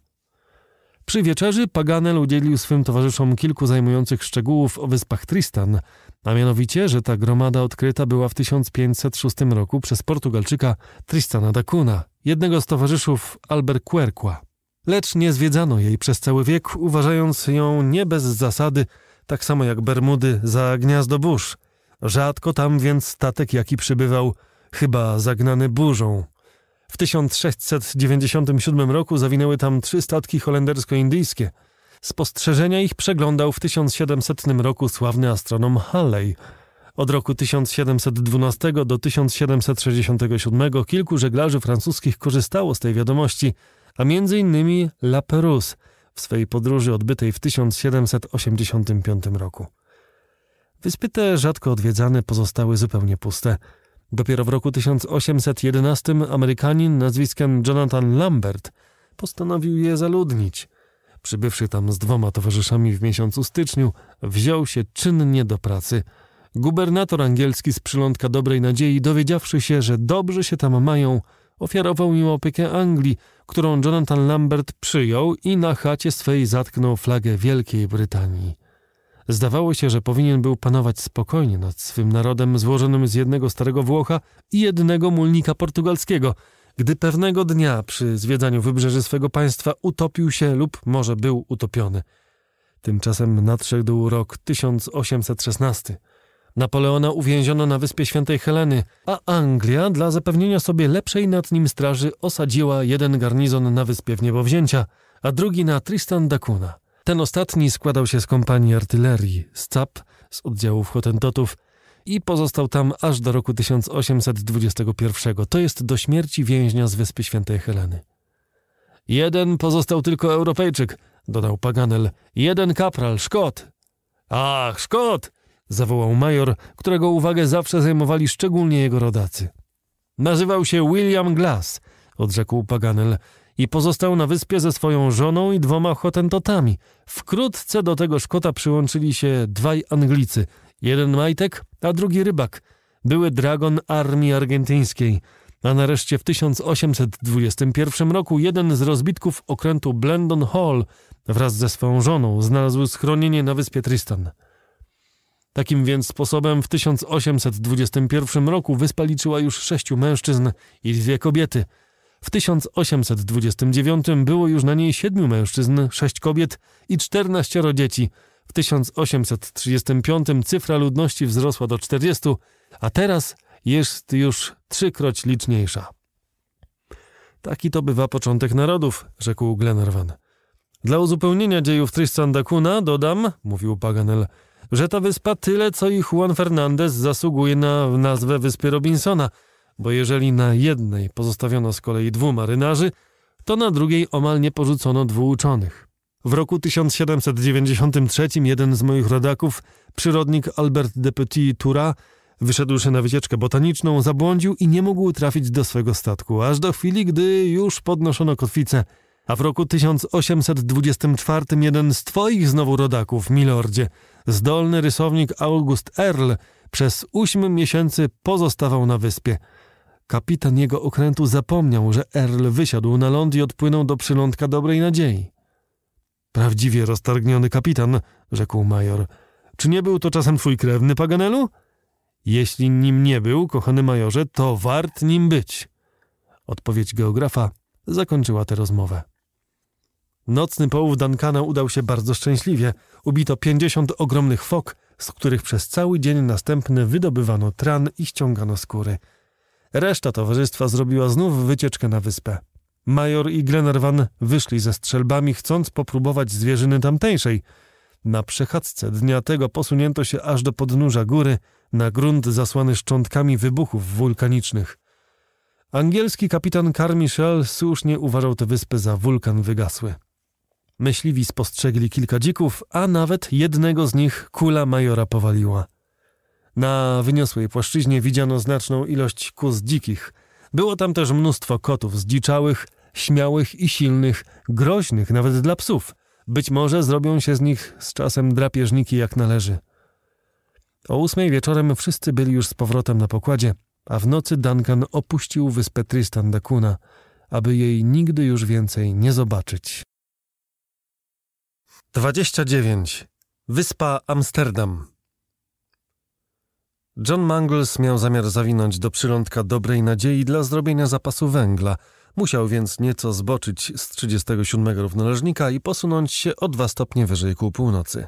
Przy wieczerzy Paganel udzielił swym towarzyszom kilku zajmujących szczegółów o wyspach Tristan, a mianowicie, że ta gromada odkryta była w 1506 roku przez Portugalczyka Tristana da Cunha, jednego z towarzyszów Alberquerqua. Lecz nie zwiedzano jej przez cały wiek, uważając ją nie bez zasady, tak samo jak Bermudy, za gniazdo burz. Rzadko tam więc statek jaki przybywał, chyba zagnany burzą. W 1697 roku zawinęły tam trzy statki holendersko-indyjskie – Spostrzeżenia ich przeglądał w 1700 roku sławny astronom Halley. Od roku 1712 do 1767 kilku żeglarzy francuskich korzystało z tej wiadomości, a m.in. La Perouse w swojej podróży odbytej w 1785 roku. Wyspy te rzadko odwiedzane pozostały zupełnie puste. Dopiero w roku 1811 Amerykanin nazwiskiem Jonathan Lambert postanowił je zaludnić – Przybywszy tam z dwoma towarzyszami w miesiącu styczniu, wziął się czynnie do pracy. Gubernator angielski z przylądka Dobrej Nadziei, dowiedziawszy się, że dobrze się tam mają, ofiarował im opiekę Anglii, którą Jonathan Lambert przyjął i na chacie swej zatknął flagę Wielkiej Brytanii. Zdawało się, że powinien był panować spokojnie nad swym narodem złożonym z jednego starego Włocha i jednego mulnika portugalskiego – gdy pewnego dnia przy zwiedzaniu wybrzeży swego państwa utopił się lub może był utopiony. Tymczasem nadszedł rok 1816. Napoleona uwięziono na wyspie Świętej Heleny, a Anglia dla zapewnienia sobie lepszej nad nim straży osadziła jeden garnizon na wyspie w niebowzięcia, a drugi na Tristan da Cunha. Ten ostatni składał się z kompanii artylerii, z CAP, z oddziałów hotentotów, i pozostał tam aż do roku 1821, to jest do śmierci więźnia z Wyspy Świętej Heleny. Jeden pozostał tylko Europejczyk, dodał Paganel, jeden kapral, Szkot. Ach, Szkot! zawołał major, którego uwagę zawsze zajmowali szczególnie jego rodacy. Nazywał się William Glass, odrzekł Paganel, i pozostał na wyspie ze swoją żoną i dwoma hotentotami. Wkrótce do tego Szkota przyłączyli się dwaj Anglicy – Jeden Majtek, a drugi Rybak, były dragon armii argentyńskiej, a nareszcie w 1821 roku jeden z rozbitków okrętu Blendon Hall wraz ze swoją żoną znalazł schronienie na wyspie Tristan. Takim więc sposobem w 1821 roku wyspa liczyła już sześciu mężczyzn i dwie kobiety. W 1829 było już na niej siedmiu mężczyzn, sześć kobiet i czternaścioro dzieci – w 1835 cyfra ludności wzrosła do 40, a teraz jest już trzykroć liczniejsza. Taki to bywa początek narodów, rzekł Glenarvan. Dla uzupełnienia dziejów Tristan da Cunha dodam, mówił Paganel, że ta wyspa tyle, co i Juan Fernandez zasługuje na nazwę wyspy Robinsona, bo jeżeli na jednej pozostawiono z kolei dwóch marynarzy, to na drugiej omal nie porzucono dwóch uczonych. W roku 1793 jeden z moich rodaków, przyrodnik Albert de Petit-Tura, wyszedłszy na wycieczkę botaniczną, zabłądził i nie mógł trafić do swego statku, aż do chwili, gdy już podnoszono kotwicę. A w roku 1824 jeden z twoich znowu rodaków, milordzie, zdolny rysownik August Earl, przez ośm miesięcy pozostawał na wyspie. Kapitan jego okrętu zapomniał, że Earl wysiadł na ląd i odpłynął do przylądka Dobrej Nadziei. Prawdziwie roztargniony kapitan, rzekł major. Czy nie był to czasem twój krewny, Paganelu? Jeśli nim nie był, kochany majorze, to wart nim być. Odpowiedź geografa zakończyła tę rozmowę. Nocny połów Duncana udał się bardzo szczęśliwie. Ubito pięćdziesiąt ogromnych fok, z których przez cały dzień następny wydobywano tran i ściągano skóry. Reszta towarzystwa zrobiła znów wycieczkę na wyspę. Major i Glenarvan wyszli ze strzelbami, chcąc popróbować zwierzyny tamtejszej. Na przechadzce dnia tego posunięto się aż do podnóża góry, na grunt zasłany szczątkami wybuchów wulkanicznych. Angielski kapitan Carmichael słusznie uważał tę wyspę za wulkan wygasły. Myśliwi spostrzegli kilka dzików, a nawet jednego z nich kula majora powaliła. Na wyniosłej płaszczyźnie widziano znaczną ilość kus dzikich – było tam też mnóstwo kotów zdziczałych, śmiałych i silnych, groźnych nawet dla psów. Być może zrobią się z nich z czasem drapieżniki jak należy. O ósmej wieczorem wszyscy byli już z powrotem na pokładzie, a w nocy Duncan opuścił wyspę Tristan da Cunha, aby jej nigdy już więcej nie zobaczyć. 29. Wyspa Amsterdam John Mangles miał zamiar zawinąć do przylądka dobrej nadziei dla zrobienia zapasu węgla. Musiał więc nieco zboczyć z 37 równoleżnika i posunąć się o dwa stopnie wyżej ku północy.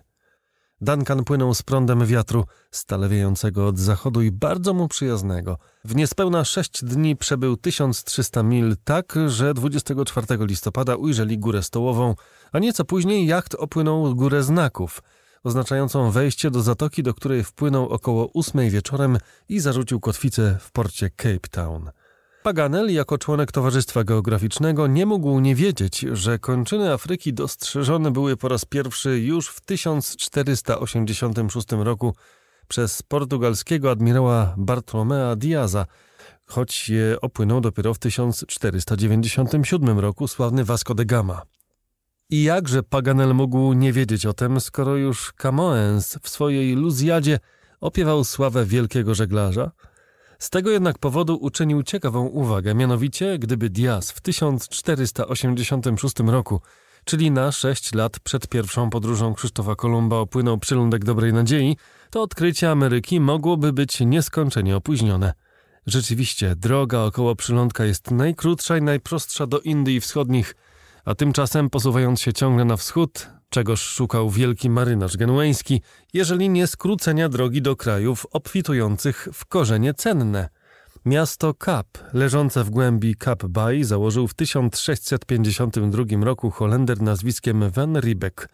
Duncan płynął z prądem wiatru, stale od zachodu i bardzo mu przyjaznego. W niespełna sześć dni przebył 1300 mil tak, że 24 listopada ujrzeli górę stołową, a nieco później jacht opłynął górę znaków – oznaczającą wejście do zatoki, do której wpłynął około ósmej wieczorem i zarzucił kotwicę w porcie Cape Town. Paganel jako członek Towarzystwa Geograficznego nie mógł nie wiedzieć, że kończyny Afryki dostrzeżone były po raz pierwszy już w 1486 roku przez portugalskiego admirała Bartolomea Diaza, choć je opłynął dopiero w 1497 roku sławny Vasco de Gama. I jakże Paganel mógł nie wiedzieć o tym, skoro już Camoens w swojej Luzjadzie opiewał sławę wielkiego żeglarza? Z tego jednak powodu uczynił ciekawą uwagę, mianowicie gdyby Diaz w 1486 roku, czyli na sześć lat przed pierwszą podróżą Krzysztofa Kolumba opłynął przylądek Dobrej Nadziei, to odkrycie Ameryki mogłoby być nieskończenie opóźnione. Rzeczywiście, droga około przylądka jest najkrótsza i najprostsza do Indii Wschodnich – a tymczasem posuwając się ciągle na wschód, czegoż szukał wielki marynarz genueński, jeżeli nie skrócenia drogi do krajów obfitujących w korzenie cenne. Miasto Kap, leżące w głębi Cap Bay, założył w 1652 roku Holender nazwiskiem Van Riebeck.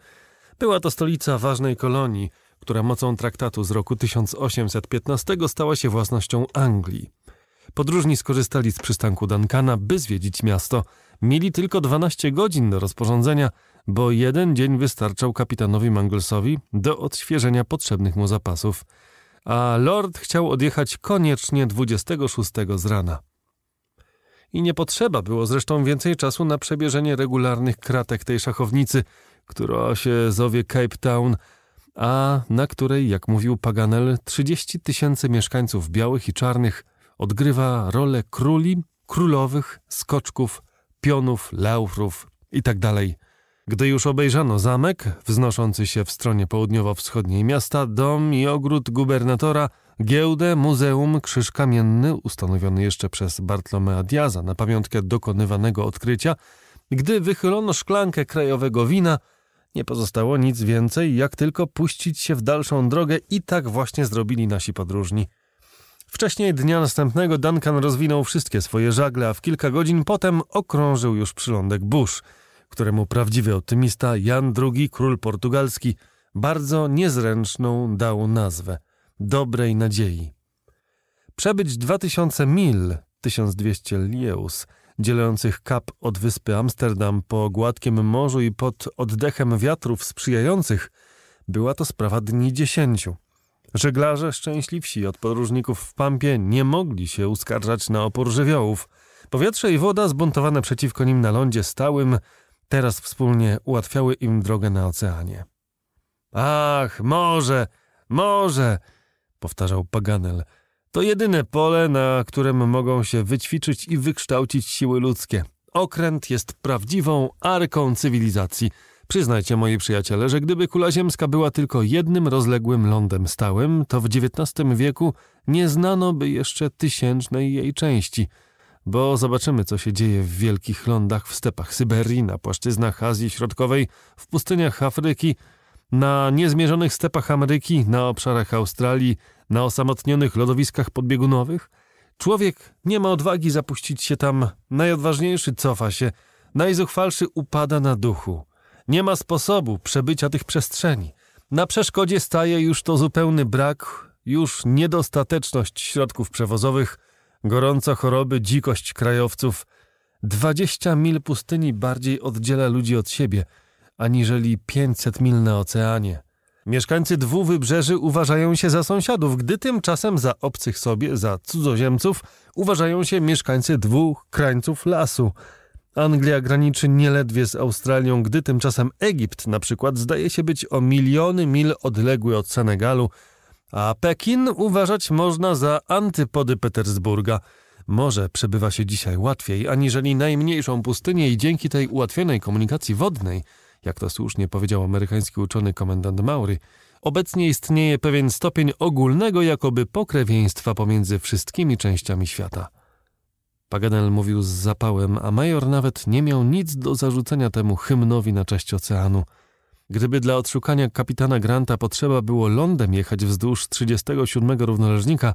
Była to stolica ważnej kolonii, która mocą traktatu z roku 1815 stała się własnością Anglii. Podróżni skorzystali z przystanku Duncana, by zwiedzić miasto – Mieli tylko 12 godzin do rozporządzenia, bo jeden dzień wystarczał kapitanowi Manglesowi do odświeżenia potrzebnych mu zapasów, a lord chciał odjechać koniecznie 26 z rana. I nie potrzeba było zresztą więcej czasu na przebierzenie regularnych kratek tej szachownicy, która się zowie Cape Town, a na której, jak mówił Paganel, 30 tysięcy mieszkańców białych i czarnych odgrywa rolę króli, królowych, skoczków, pionów, leufrów itd. Tak gdy już obejrzano zamek, wznoszący się w stronie południowo-wschodniej miasta, dom i ogród gubernatora, giełdę, muzeum, krzyż kamienny, ustanowiony jeszcze przez Bartlomea Diaza na pamiątkę dokonywanego odkrycia, gdy wychylono szklankę krajowego wina, nie pozostało nic więcej, jak tylko puścić się w dalszą drogę i tak właśnie zrobili nasi podróżni – Wcześniej dnia następnego Duncan rozwinął wszystkie swoje żagle, a w kilka godzin potem okrążył już przylądek burz, któremu prawdziwy optymista Jan II, król portugalski, bardzo niezręczną dał nazwę Dobrej Nadziei. Przebyć 2000 mil, 1200 lieus, dzielących kap od wyspy Amsterdam po gładkim morzu i pod oddechem wiatrów sprzyjających, była to sprawa dni dziesięciu. Żeglarze szczęśliwsi od podróżników w pampie nie mogli się uskarżać na opór żywiołów. Powietrze i woda zbuntowane przeciwko nim na lądzie stałym teraz wspólnie ułatwiały im drogę na oceanie. Ach, morze, morze, powtarzał Paganel. To jedyne pole, na którym mogą się wyćwiczyć i wykształcić siły ludzkie. Okręt jest prawdziwą arką cywilizacji – Przyznajcie, moi przyjaciele, że gdyby kula ziemska była tylko jednym rozległym lądem stałym, to w XIX wieku nie znano by jeszcze tysięcznej jej części – bo zobaczymy, co się dzieje w wielkich lądach w stepach Syberii, na płaszczyznach Azji Środkowej, w pustyniach Afryki, na niezmierzonych stepach Ameryki, na obszarach Australii, na osamotnionych lodowiskach podbiegunowych. Człowiek nie ma odwagi zapuścić się tam, najodważniejszy cofa się, najzuchwalszy upada na duchu. Nie ma sposobu przebycia tych przestrzeni. Na przeszkodzie staje już to zupełny brak, już niedostateczność środków przewozowych, gorąco choroby, dzikość krajowców. Dwadzieścia mil pustyni bardziej oddziela ludzi od siebie, aniżeli pięćset mil na oceanie. Mieszkańcy dwóch wybrzeży uważają się za sąsiadów, gdy tymczasem za obcych sobie, za cudzoziemców uważają się mieszkańcy dwóch krańców lasu – Anglia graniczy nieledwie z Australią, gdy tymczasem Egipt na przykład zdaje się być o miliony mil odległy od Senegalu, a Pekin uważać można za antypody Petersburga. Może przebywa się dzisiaj łatwiej aniżeli najmniejszą pustynię i dzięki tej ułatwionej komunikacji wodnej, jak to słusznie powiedział amerykański uczony komendant Maury, obecnie istnieje pewien stopień ogólnego jakoby pokrewieństwa pomiędzy wszystkimi częściami świata. Paganel mówił z zapałem, a major nawet nie miał nic do zarzucenia temu hymnowi na cześć oceanu. Gdyby dla odszukania kapitana Granta potrzeba było lądem jechać wzdłuż 37 równoleżnika,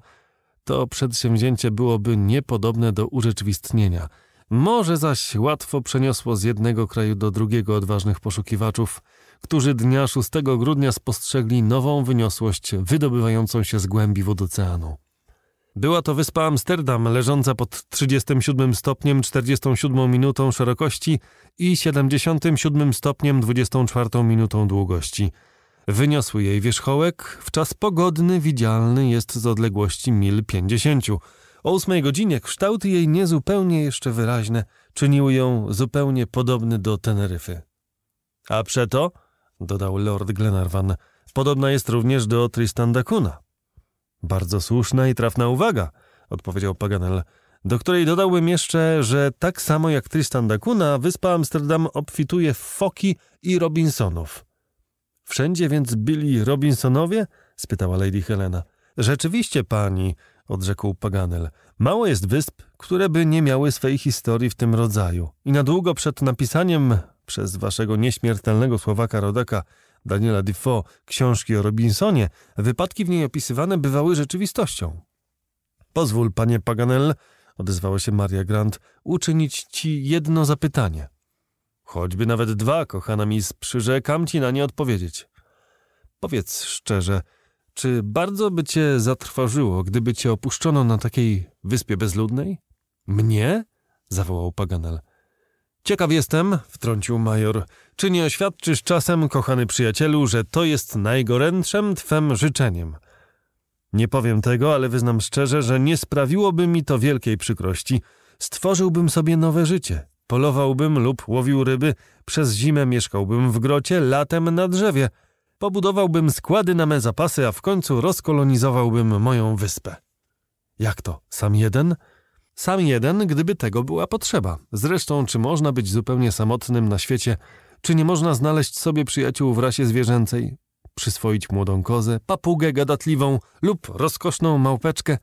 to przedsięwzięcie byłoby niepodobne do urzeczywistnienia. Może zaś łatwo przeniosło z jednego kraju do drugiego odważnych poszukiwaczów, którzy dnia 6 grudnia spostrzegli nową wyniosłość wydobywającą się z głębi wód oceanu. Była to wyspa Amsterdam, leżąca pod 37 stopniem 47 minutą szerokości i 77 stopniem 24 minutą długości. Wyniosły jej wierzchołek, w czas pogodny widzialny jest z odległości mil 50. O ósmej godzinie kształty jej niezupełnie jeszcze wyraźne czyniły ją zupełnie podobny do Teneryfy. A przeto, dodał Lord Glenarvan, podobna jest również do Tristan da Cunha. Bardzo słuszna i trafna uwaga, odpowiedział Paganel, do której dodałbym jeszcze, że tak samo jak Tristan da Cunha, wyspa Amsterdam obfituje w foki i Robinsonów. Wszędzie więc byli Robinsonowie? spytała Lady Helena. Rzeczywiście, pani, odrzekł Paganel. Mało jest wysp, które by nie miały swej historii w tym rodzaju. I na długo przed napisaniem przez waszego nieśmiertelnego Słowaka Rodaka Daniela Defoe książki o Robinsonie, wypadki w niej opisywane bywały rzeczywistością. Pozwól, panie Paganel, odezwała się Maria Grant, uczynić ci jedno zapytanie. Choćby nawet dwa, kochana mi, sprzyrzekam ci na nie odpowiedzieć. Powiedz szczerze, czy bardzo by cię zatrwożyło, gdyby cię opuszczono na takiej wyspie bezludnej? Mnie? zawołał Paganel. Ciekaw jestem, wtrącił major, czy nie oświadczysz czasem, kochany przyjacielu, że to jest najgorętszym twem życzeniem? Nie powiem tego, ale wyznam szczerze, że nie sprawiłoby mi to wielkiej przykrości. Stworzyłbym sobie nowe życie. Polowałbym lub łowił ryby, przez zimę mieszkałbym w grocie, latem na drzewie. Pobudowałbym składy na me zapasy, a w końcu rozkolonizowałbym moją wyspę. Jak to, sam jeden? Sam jeden, gdyby tego była potrzeba. Zresztą, czy można być zupełnie samotnym na świecie? Czy nie można znaleźć sobie przyjaciół w rasie zwierzęcej? Przyswoić młodą kozę, papugę gadatliwą lub rozkoszną małpeczkę?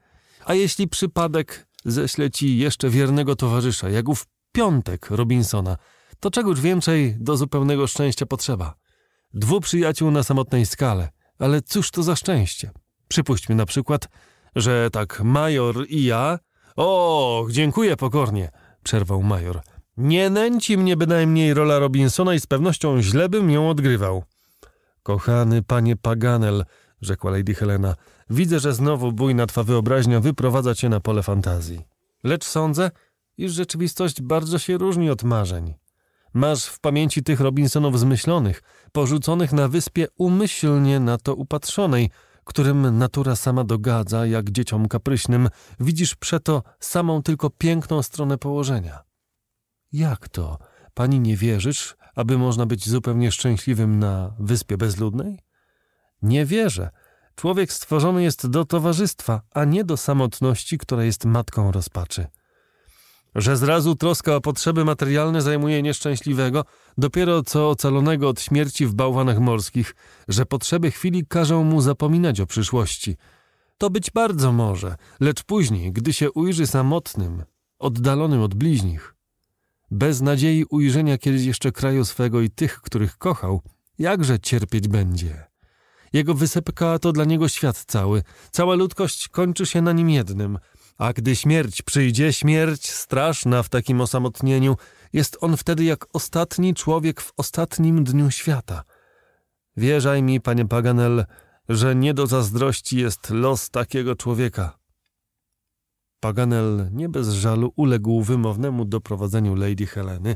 A jeśli przypadek ześle ci jeszcze wiernego towarzysza, jak ów piątek Robinsona, to czegóż więcej do zupełnego szczęścia potrzeba. Dwu przyjaciół na samotnej skale, ale cóż to za szczęście? Przypuśćmy na przykład, że tak major i ja o, dziękuję pokornie, przerwał major. Nie nęci mnie bynajmniej rola Robinsona i z pewnością źle bym ją odgrywał. Kochany panie Paganel, rzekła Lady Helena, widzę, że znowu bujna twa wyobraźnia wyprowadza cię na pole fantazji. Lecz sądzę, iż rzeczywistość bardzo się różni od marzeń. Masz w pamięci tych Robinsonów zmyślonych, porzuconych na wyspie umyślnie na to upatrzonej – którym natura sama dogadza, jak dzieciom kapryśnym, widzisz przeto samą tylko piękną stronę położenia. Jak to? Pani nie wierzysz, aby można być zupełnie szczęśliwym na wyspie bezludnej? Nie wierzę. Człowiek stworzony jest do towarzystwa, a nie do samotności, która jest matką rozpaczy że zrazu troska o potrzeby materialne zajmuje nieszczęśliwego, dopiero co ocalonego od śmierci w bałwanach morskich, że potrzeby chwili każą mu zapominać o przyszłości. To być bardzo może, lecz później, gdy się ujrzy samotnym, oddalonym od bliźnich, bez nadziei ujrzenia kiedyś jeszcze kraju swego i tych, których kochał, jakże cierpieć będzie. Jego wysepka to dla niego świat cały, cała ludzkość kończy się na nim jednym – a gdy śmierć przyjdzie, śmierć straszna w takim osamotnieniu, jest on wtedy jak ostatni człowiek w ostatnim dniu świata. Wierzaj mi, panie Paganel, że nie do zazdrości jest los takiego człowieka. Paganel nie bez żalu uległ wymownemu doprowadzeniu Lady Heleny.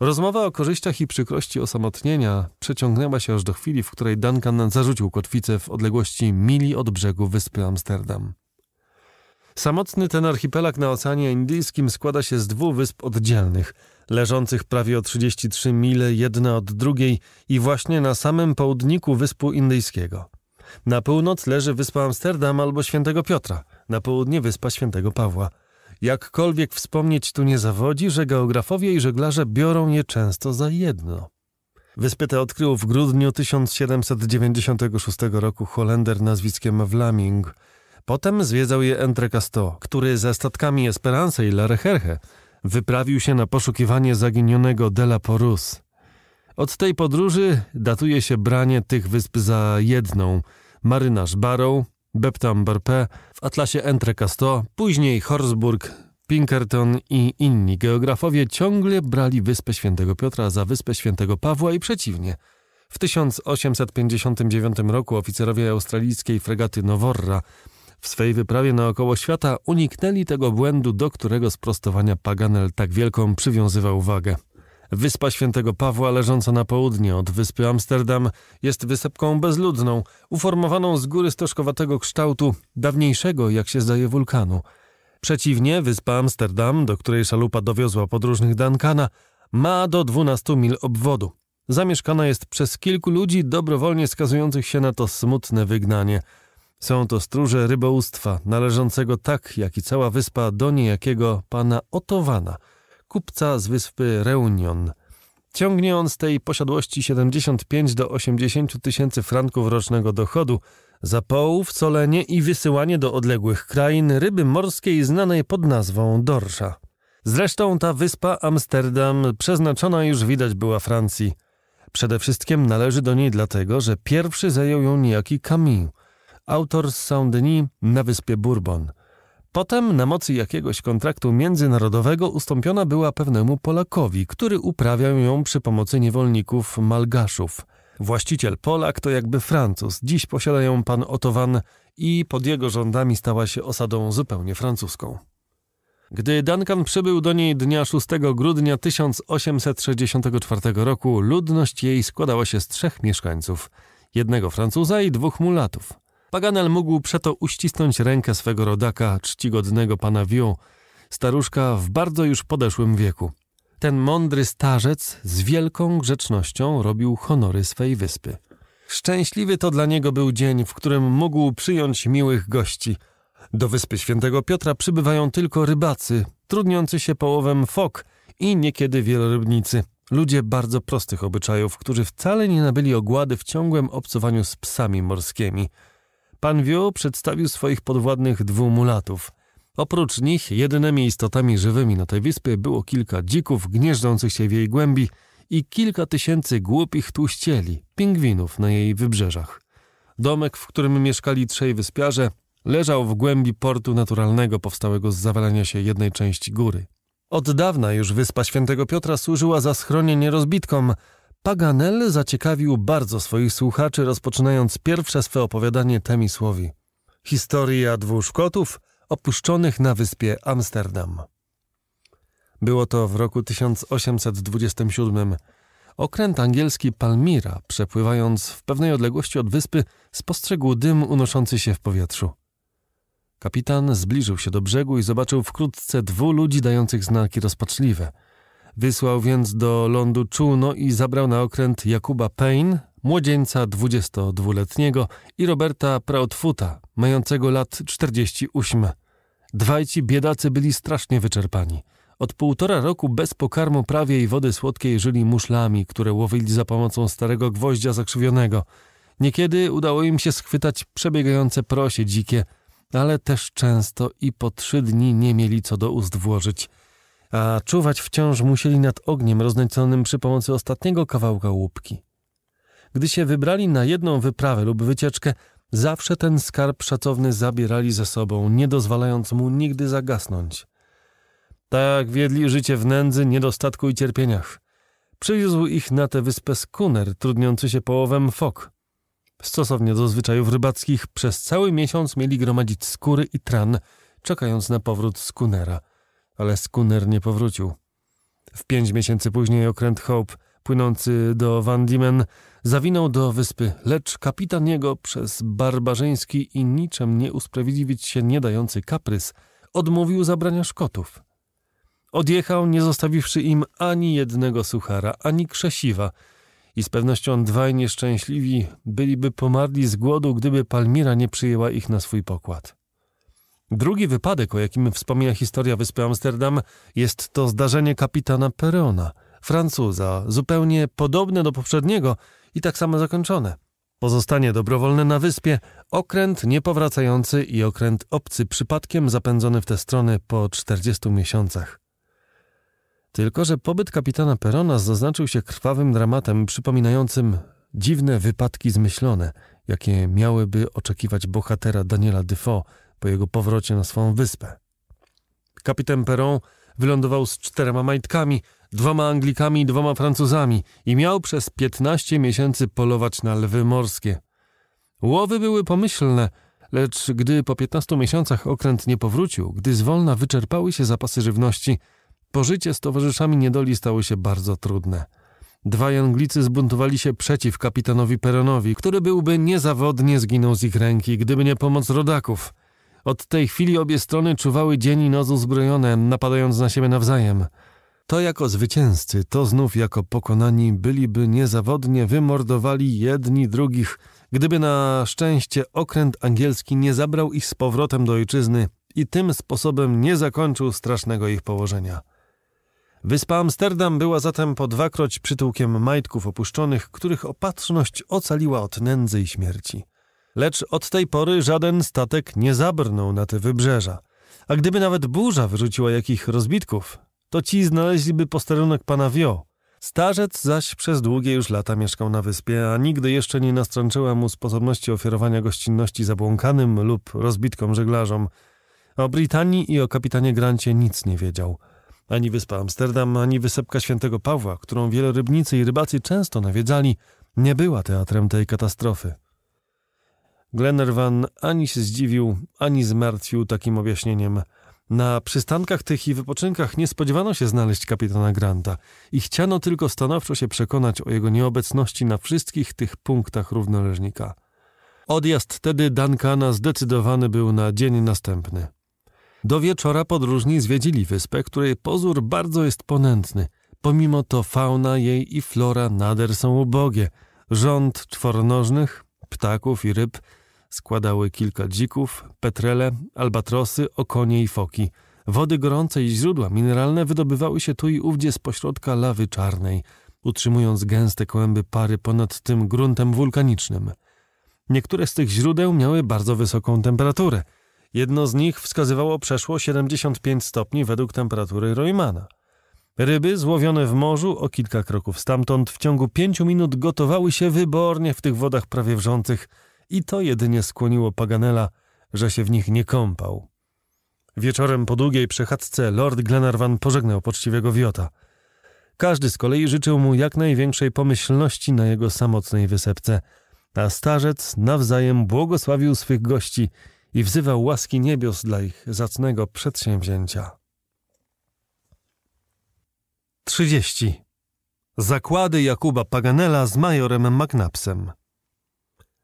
Rozmowa o korzyściach i przykrości osamotnienia przeciągnęła się aż do chwili, w której Duncan zarzucił kotwicę w odległości mili od brzegu wyspy Amsterdam. Samotny ten archipelag na Oceanie Indyjskim składa się z dwóch wysp oddzielnych, leżących prawie o 33 mile jedna od drugiej i właśnie na samym południku Wyspu Indyjskiego. Na północ leży wyspa Amsterdam albo Świętego Piotra, na południe wyspa Świętego Pawła. Jakkolwiek wspomnieć tu nie zawodzi, że geografowie i żeglarze biorą je często za jedno. Wyspy te odkrył w grudniu 1796 roku Holender nazwiskiem Vlaming – Potem zwiedzał je Entrecasteaux, który ze statkami Esperance i La wyprawił się na poszukiwanie zaginionego de la Porus. Od tej podróży datuje się branie tych wysp za jedną. Marynarz Barrow, Beptam Barpe, w atlasie Entrecasteaux, później Horsburg, Pinkerton i inni geografowie ciągle brali Wyspę Świętego Piotra za Wyspę Świętego Pawła i przeciwnie. W 1859 roku oficerowie australijskiej fregaty Noworra w swej wyprawie naokoło świata uniknęli tego błędu, do którego sprostowania Paganel tak wielką przywiązywał uwagę. Wyspa Świętego Pawła, leżąca na południe od wyspy Amsterdam, jest wysepką bezludną, uformowaną z góry stożkowatego kształtu, dawniejszego, jak się zdaje, wulkanu. Przeciwnie, wyspa Amsterdam, do której szalupa dowiozła podróżnych Duncana, ma do 12 mil obwodu. Zamieszkana jest przez kilku ludzi dobrowolnie skazujących się na to smutne wygnanie – są to stróże rybołówstwa, należącego tak jak i cała wyspa do niejakiego pana Otowana, kupca z wyspy Reunion. Ciągnie on z tej posiadłości 75 do 80 tysięcy franków rocznego dochodu za połów, solenie i wysyłanie do odległych krain ryby morskiej znanej pod nazwą dorsza. Zresztą ta wyspa Amsterdam przeznaczona już widać była Francji. Przede wszystkim należy do niej dlatego, że pierwszy zajął ją niejaki Camus – Autor Saint-Denis na wyspie Bourbon. Potem na mocy jakiegoś kontraktu międzynarodowego ustąpiona była pewnemu Polakowi, który uprawiał ją przy pomocy niewolników Malgaszów. Właściciel Polak to jakby Francuz, dziś posiada ją pan Otowan i pod jego rządami stała się osadą zupełnie francuską. Gdy Duncan przybył do niej dnia 6 grudnia 1864 roku, ludność jej składała się z trzech mieszkańców, jednego Francuza i dwóch mulatów. Paganel mógł przeto uścisnąć rękę swego rodaka, czcigodnego pana Vion, staruszka w bardzo już podeszłym wieku. Ten mądry starzec z wielką grzecznością robił honory swej wyspy. Szczęśliwy to dla niego był dzień, w którym mógł przyjąć miłych gości. Do wyspy świętego Piotra przybywają tylko rybacy, trudniący się połowem fok i niekiedy wielorybnicy. Ludzie bardzo prostych obyczajów, którzy wcale nie nabyli ogłady w ciągłym obcowaniu z psami morskimi. Pan Wio przedstawił swoich podwładnych mulatów. Oprócz nich jedynymi istotami żywymi na tej wyspie było kilka dzików gnieżdżących się w jej głębi i kilka tysięcy głupich tłuścieli, pingwinów na jej wybrzeżach. Domek, w którym mieszkali trzej wyspiarze, leżał w głębi portu naturalnego powstałego z zawalenia się jednej części góry. Od dawna już wyspa Świętego Piotra służyła za schronienie rozbitkom, Paganel zaciekawił bardzo swoich słuchaczy, rozpoczynając pierwsze swe opowiadanie temi słowi: Historia dwóch Szkotów opuszczonych na wyspie Amsterdam. Było to w roku 1827. Okręt angielski Palmira, przepływając w pewnej odległości od wyspy, spostrzegł dym unoszący się w powietrzu. Kapitan zbliżył się do brzegu i zobaczył wkrótce dwóch ludzi dających znaki rozpaczliwe – Wysłał więc do lądu czółno i zabrał na okręt Jakuba Payne, młodzieńca 22-letniego i Roberta Proudfoota, mającego lat 48. Dwaj ci biedacy byli strasznie wyczerpani. Od półtora roku bez pokarmu prawie i wody słodkiej żyli muszlami, które łowili za pomocą starego gwoździa zakrzywionego. Niekiedy udało im się schwytać przebiegające prosie dzikie, ale też często i po trzy dni nie mieli co do ust włożyć – a czuwać wciąż musieli nad ogniem roznęconym przy pomocy ostatniego kawałka łupki. Gdy się wybrali na jedną wyprawę lub wycieczkę, zawsze ten skarb szacowny zabierali ze sobą, nie dozwalając mu nigdy zagasnąć. Tak wiedli życie w nędzy, niedostatku i cierpieniach. Przywiózł ich na tę wyspę skuner, trudniący się połowem fok. Stosownie do zwyczajów rybackich, przez cały miesiąc mieli gromadzić skóry i tran, czekając na powrót skunera – ale skuner nie powrócił. W pięć miesięcy później okręt Hope, płynący do Van Diemen, zawinął do wyspy, lecz kapitan jego przez barbarzyński i niczym nie usprawiedliwić się nie dający kaprys odmówił zabrania Szkotów. Odjechał, nie zostawiwszy im ani jednego suchara, ani krzesiwa i z pewnością dwaj nieszczęśliwi byliby pomarli z głodu, gdyby Palmira nie przyjęła ich na swój pokład. Drugi wypadek, o jakim wspomina historia wyspy Amsterdam, jest to zdarzenie kapitana Perona, Francuza, zupełnie podobne do poprzedniego i tak samo zakończone. Pozostanie dobrowolne na wyspie, okręt niepowracający i okręt obcy przypadkiem zapędzony w te strony po 40 miesiącach. Tylko, że pobyt kapitana Perona zaznaczył się krwawym dramatem przypominającym dziwne wypadki zmyślone, jakie miałyby oczekiwać bohatera Daniela Defoe po jego powrocie na swoją wyspę. Kapitan Perron wylądował z czterema majtkami, dwoma Anglikami i dwoma Francuzami i miał przez piętnaście miesięcy polować na lwy morskie. Łowy były pomyślne, lecz gdy po piętnastu miesiącach okręt nie powrócił, gdy zwolna wyczerpały się zapasy żywności, pożycie z towarzyszami niedoli stało się bardzo trudne. Dwaj Anglicy zbuntowali się przeciw kapitanowi Peronowi, który byłby niezawodnie zginął z ich ręki, gdyby nie pomoc rodaków – od tej chwili obie strony czuwały dzień i noc uzbrojone, napadając na siebie nawzajem. To jako zwycięzcy, to znów jako pokonani byliby niezawodnie wymordowali jedni drugich, gdyby na szczęście okręt angielski nie zabrał ich z powrotem do ojczyzny i tym sposobem nie zakończył strasznego ich położenia. Wyspa Amsterdam była zatem po dwakroć przytułkiem majtków opuszczonych, których opatrzność ocaliła od nędzy i śmierci. Lecz od tej pory żaden statek nie zabrnął na te wybrzeża. A gdyby nawet burza wyrzuciła jakich rozbitków, to ci znaleźliby posterunek pana Wio. Starzec zaś przez długie już lata mieszkał na wyspie, a nigdy jeszcze nie nastrączyła mu sposobności ofiarowania gościnności zabłąkanym lub rozbitkom żeglarzom. O Brytanii i o kapitanie Grancie nic nie wiedział. Ani wyspa Amsterdam, ani wysepka Świętego Pawła, którą wielorybnicy i rybacy często nawiedzali, nie była teatrem tej katastrofy. Glenarvan ani się zdziwił, ani zmartwił takim objaśnieniem. Na przystankach tych i wypoczynkach nie spodziewano się znaleźć kapitana Granta i chciano tylko stanowczo się przekonać o jego nieobecności na wszystkich tych punktach równoleżnika. Odjazd tedy Duncana zdecydowany był na dzień następny. Do wieczora podróżni zwiedzili wyspę, której pozór bardzo jest ponętny. Pomimo to fauna jej i flora nader są ubogie. Rząd czwornożnych, ptaków i ryb składały kilka dzików, petrele, albatrosy, okonie i foki. Wody gorące i źródła mineralne wydobywały się tu i ówdzie z pośrodka lawy czarnej, utrzymując gęste kłęby pary ponad tym gruntem wulkanicznym. Niektóre z tych źródeł miały bardzo wysoką temperaturę. Jedno z nich wskazywało przeszło 75 stopni według temperatury Roymana. Ryby złowione w morzu o kilka kroków stamtąd w ciągu pięciu minut gotowały się wybornie w tych wodach prawie wrzących – i to jedynie skłoniło Paganela, że się w nich nie kąpał. Wieczorem po długiej przechadzce Lord Glenarvan pożegnał poczciwego Wiota. Każdy z kolei życzył mu jak największej pomyślności na jego samotnej wysepce, a starzec nawzajem błogosławił swych gości i wzywał łaski niebios dla ich zacnego przedsięwzięcia. 30. Zakłady Jakuba Paganela z majorem McNapsem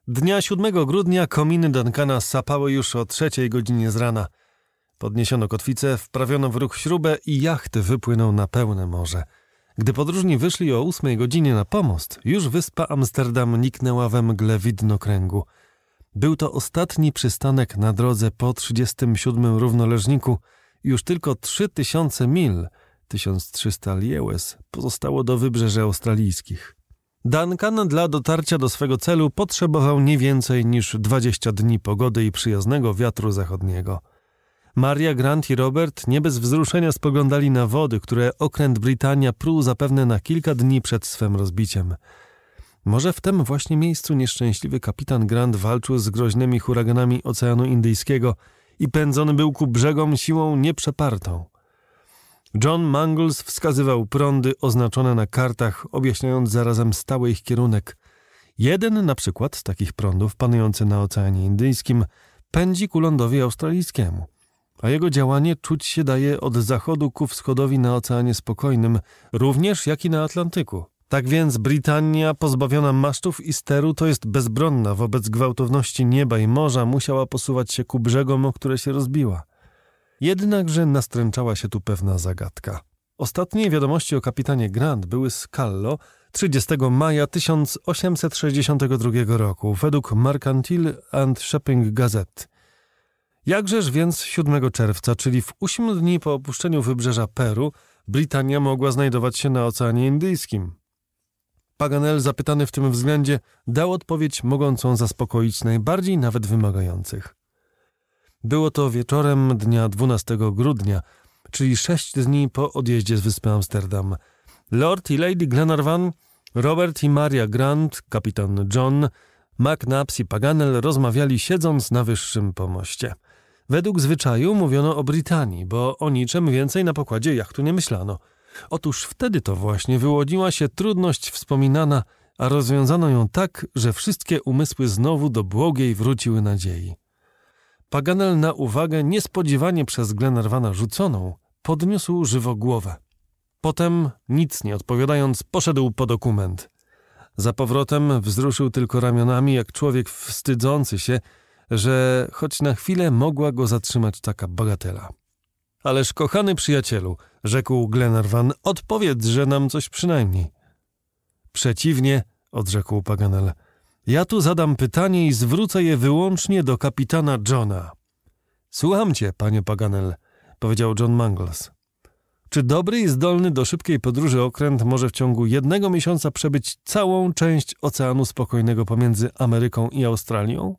Dnia 7 grudnia kominy Duncana sapały już o trzeciej godzinie z rana. Podniesiono kotwicę, wprawiono w ruch śrubę i jacht wypłynął na pełne morze. Gdy podróżni wyszli o ósmej godzinie na pomost, już wyspa Amsterdam niknęła we mgle widnokręgu. Był to ostatni przystanek na drodze po 37 równoleżniku. Już tylko 3000 mil, 1300 lieues, pozostało do wybrzeży australijskich. Duncan dla dotarcia do swego celu potrzebował nie więcej niż 20 dni pogody i przyjaznego wiatru zachodniego. Maria Grant i Robert nie bez wzruszenia spoglądali na wody, które okręt Brytania pruł zapewne na kilka dni przed swym rozbiciem. Może w tym właśnie miejscu nieszczęśliwy kapitan Grant walczył z groźnymi huraganami Oceanu Indyjskiego i pędzony był ku brzegom siłą nieprzepartą. John Mangles wskazywał prądy oznaczone na kartach, objaśniając zarazem stały ich kierunek. Jeden na przykład z takich prądów panujący na Oceanie Indyjskim pędzi ku lądowi australijskiemu, a jego działanie czuć się daje od zachodu ku wschodowi na Oceanie Spokojnym, również jak i na Atlantyku. Tak więc Brytania, pozbawiona masztów i steru, to jest bezbronna wobec gwałtowności nieba i morza, musiała posuwać się ku brzegom, o które się rozbiła. Jednakże nastręczała się tu pewna zagadka. Ostatnie wiadomości o kapitanie Grant były z Callo 30 maja 1862 roku według Mercantile and Shipping Gazette. Jakżeż więc 7 czerwca, czyli w 8 dni po opuszczeniu wybrzeża Peru, Brytania mogła znajdować się na Oceanie Indyjskim? Paganel, zapytany w tym względzie, dał odpowiedź mogącą zaspokoić najbardziej nawet wymagających. Było to wieczorem dnia 12 grudnia, czyli sześć dni po odjeździe z wyspy Amsterdam. Lord i Lady Glenarvan, Robert i Maria Grant, kapitan John, McNabbs i Paganel rozmawiali siedząc na wyższym pomoście. Według zwyczaju mówiono o Brytanii, bo o niczym więcej na pokładzie jachtu nie myślano. Otóż wtedy to właśnie wyłoniła się trudność wspominana, a rozwiązano ją tak, że wszystkie umysły znowu do błogiej wróciły nadziei. Paganel na uwagę niespodziewanie przez Glenarvana rzuconą podniósł żywo głowę. Potem, nic nie odpowiadając, poszedł po dokument. Za powrotem wzruszył tylko ramionami, jak człowiek wstydzący się, że choć na chwilę mogła go zatrzymać taka bagatela. Ależ kochany przyjacielu, rzekł Glenarvan, odpowiedz, że nam coś przynajmniej. Przeciwnie, odrzekł Paganel. Ja tu zadam pytanie i zwrócę je wyłącznie do kapitana Johna. Słucham cię, panie Paganel, powiedział John Mangles. Czy dobry i zdolny do szybkiej podróży okręt może w ciągu jednego miesiąca przebyć całą część Oceanu Spokojnego pomiędzy Ameryką i Australią?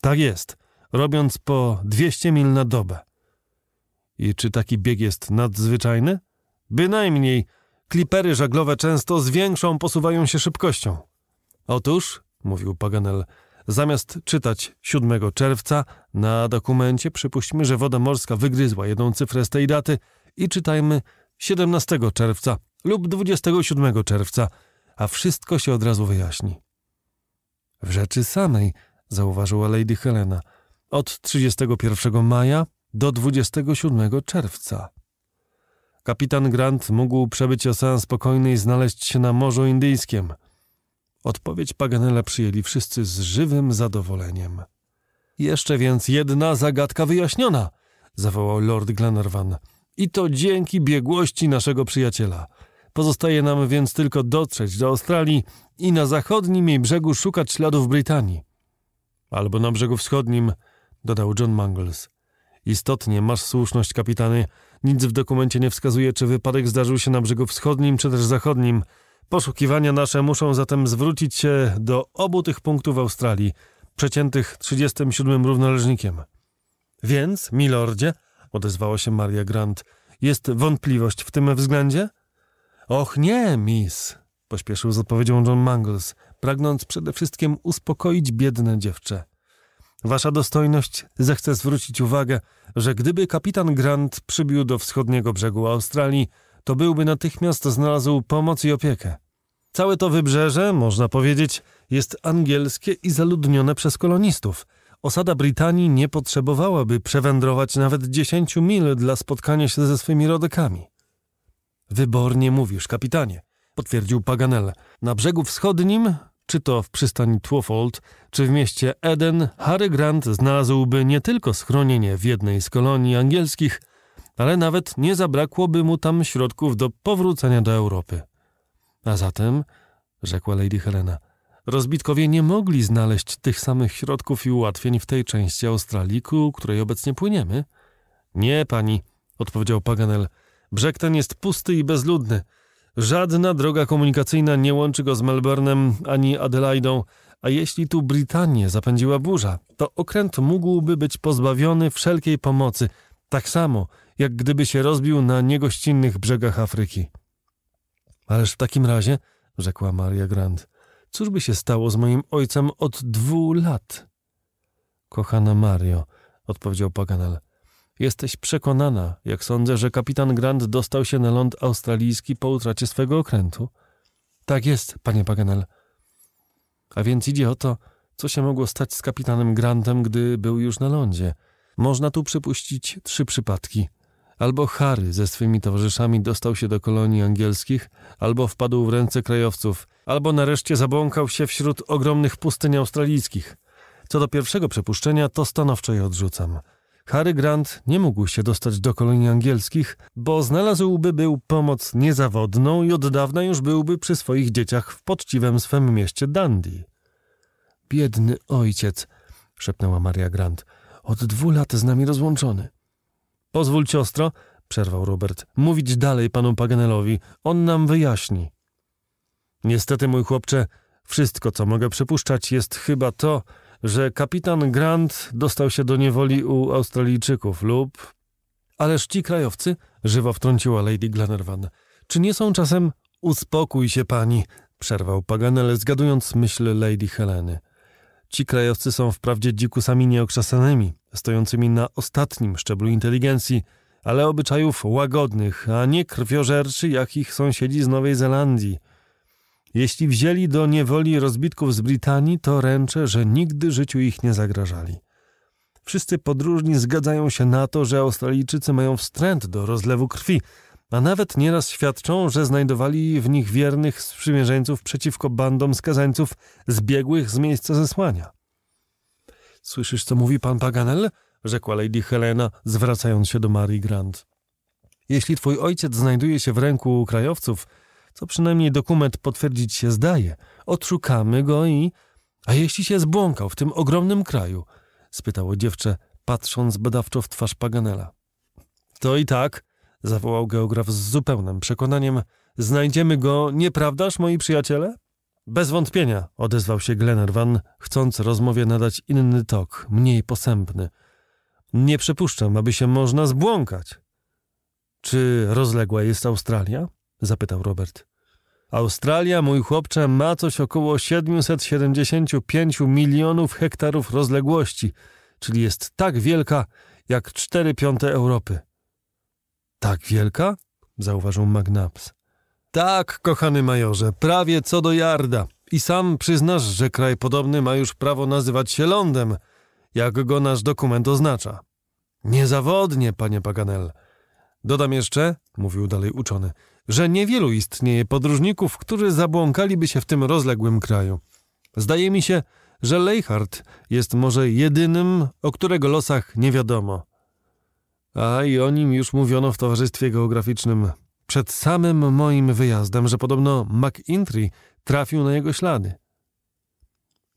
Tak jest, robiąc po 200 mil na dobę. I czy taki bieg jest nadzwyczajny? Bynajmniej. Klipery żaglowe często z większą posuwają się szybkością. Otóż, mówił Paganel, zamiast czytać 7 czerwca, na dokumencie przypuśćmy, że woda morska wygryzła jedną cyfrę z tej daty i czytajmy 17 czerwca lub 27 czerwca, a wszystko się od razu wyjaśni. W rzeczy samej, zauważyła Lady Helena, od 31 maja do 27 czerwca. Kapitan Grant mógł przebyć ocean spokojny i znaleźć się na Morzu Indyjskim – Odpowiedź Paganela przyjęli wszyscy z żywym zadowoleniem. Jeszcze więc jedna zagadka wyjaśniona, zawołał Lord Glenarvan. I to dzięki biegłości naszego przyjaciela. Pozostaje nam więc tylko dotrzeć do Australii i na zachodnim jej brzegu szukać śladów Brytanii. Albo na brzegu wschodnim, dodał John Mangles. Istotnie, masz słuszność, kapitany. Nic w dokumencie nie wskazuje, czy wypadek zdarzył się na brzegu wschodnim, czy też zachodnim. Poszukiwania nasze muszą zatem zwrócić się do obu tych punktów Australii, przeciętych 37 równoleżnikiem. Więc, milordzie, odezwała się Maria Grant, jest wątpliwość w tym względzie? Och nie, miss, pośpieszył z odpowiedzią John Mangles, pragnąc przede wszystkim uspokoić biedne dziewczę. Wasza dostojność zechce zwrócić uwagę, że gdyby kapitan Grant przybił do wschodniego brzegu Australii, to byłby natychmiast znalazł pomoc i opiekę. Całe to wybrzeże, można powiedzieć, jest angielskie i zaludnione przez kolonistów. Osada Brytanii nie potrzebowałaby przewędrować nawet dziesięciu mil dla spotkania się ze swymi rodakami. Wybornie mówisz, kapitanie, potwierdził Paganel. Na brzegu wschodnim, czy to w przystani Twofold, czy w mieście Eden, Harry Grant znalazłby nie tylko schronienie w jednej z kolonii angielskich, ale nawet nie zabrakłoby mu tam środków do powrócenia do Europy. A zatem, rzekła Lady Helena, rozbitkowie nie mogli znaleźć tych samych środków i ułatwień w tej części Australii, ku której obecnie płyniemy. Nie, pani, odpowiedział Paganel. Brzeg ten jest pusty i bezludny. Żadna droga komunikacyjna nie łączy go z Melbournem ani Adelaidą, a jeśli tu Brytanię zapędziła burza, to okręt mógłby być pozbawiony wszelkiej pomocy, tak samo jak gdyby się rozbił na niegościnnych brzegach Afryki. Ależ w takim razie, rzekła Maria Grant, cóż by się stało z moim ojcem od dwóch lat? Kochana Mario, odpowiedział Paganel, jesteś przekonana, jak sądzę, że kapitan Grant dostał się na ląd australijski po utracie swego okrętu. Tak jest, panie Paganel. A więc idzie o to, co się mogło stać z kapitanem Grantem, gdy był już na lądzie. Można tu przypuścić trzy przypadki. Albo Harry ze swymi towarzyszami dostał się do kolonii angielskich, albo wpadł w ręce krajowców, albo nareszcie zabłąkał się wśród ogromnych pustyń australijskich. Co do pierwszego przepuszczenia, to stanowczo je odrzucam. Harry Grant nie mógł się dostać do kolonii angielskich, bo znalazłby był pomoc niezawodną i od dawna już byłby przy swoich dzieciach w poczciwym swym mieście Dundee. Biedny ojciec, szepnęła Maria Grant, od dwóch lat z nami rozłączony. Pozwól ciostro, przerwał Robert, mówić dalej panu Paganelowi. On nam wyjaśni. Niestety, mój chłopcze, wszystko, co mogę przypuszczać, jest chyba to, że kapitan Grant dostał się do niewoli u Australijczyków lub... Ależ ci krajowcy, żywo wtrąciła Lady Glenarvan. Czy nie są czasem... Uspokój się, pani, przerwał Paganel, zgadując myśl Lady Heleny. Ci krajowcy są wprawdzie dzikusami nieokrzesanymi, stojącymi na ostatnim szczeblu inteligencji, ale obyczajów łagodnych, a nie krwiożerczy jak ich sąsiedzi z Nowej Zelandii. Jeśli wzięli do niewoli rozbitków z Brytanii, to ręczę, że nigdy życiu ich nie zagrażali. Wszyscy podróżni zgadzają się na to, że Australijczycy mają wstręt do rozlewu krwi – a nawet nieraz świadczą, że znajdowali w nich wiernych sprzymierzeńców przeciwko bandom skazańców zbiegłych z miejsca zesłania. Słyszysz, co mówi pan Paganel? rzekła Lady Helena, zwracając się do Mary Grant. Jeśli twój ojciec znajduje się w ręku krajowców, co przynajmniej dokument potwierdzić się zdaje, odszukamy go i... A jeśli się zbłąkał w tym ogromnym kraju? spytało dziewczę, patrząc badawczo w twarz Paganela. To i tak zawołał geograf z zupełnym przekonaniem. Znajdziemy go, nieprawdaż, moi przyjaciele? Bez wątpienia, odezwał się Glenarvan, chcąc rozmowie nadać inny tok, mniej posępny. Nie przypuszczam, aby się można zbłąkać. Czy rozległa jest Australia? zapytał Robert. Australia, mój chłopcze, ma coś około 775 milionów hektarów rozległości, czyli jest tak wielka jak cztery piąte Europy. Tak wielka? zauważył Magnaps. Tak, kochany majorze, prawie co do jarda. I sam przyznasz, że kraj podobny ma już prawo nazywać się lądem, jak go nasz dokument oznacza. Niezawodnie, panie Paganel. Dodam jeszcze, mówił dalej uczony, że niewielu istnieje podróżników, którzy zabłąkaliby się w tym rozległym kraju. Zdaje mi się, że Leichhardt jest może jedynym, o którego losach nie wiadomo. A i o nim już mówiono w Towarzystwie Geograficznym. Przed samym moim wyjazdem, że podobno McIntry trafił na jego ślady.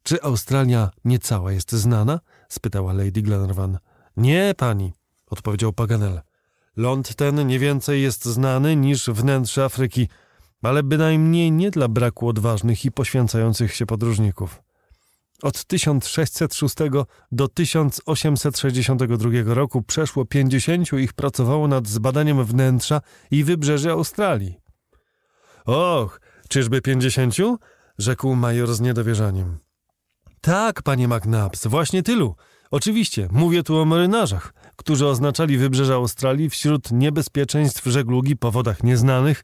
Czy Australia niecała jest znana? spytała Lady Glenarvan. Nie, pani, odpowiedział Paganel. Ląd ten nie więcej jest znany niż wnętrze Afryki, ale bynajmniej nie dla braku odważnych i poświęcających się podróżników. Od 1606 do 1862 roku przeszło 50 ich pracowało nad zbadaniem wnętrza i wybrzeży Australii. Och, czyżby 50? rzekł major z niedowierzaniem. Tak, panie McNabs, właśnie tylu. Oczywiście, mówię tu o marynarzach, którzy oznaczali wybrzeże Australii wśród niebezpieczeństw żeglugi po wodach nieznanych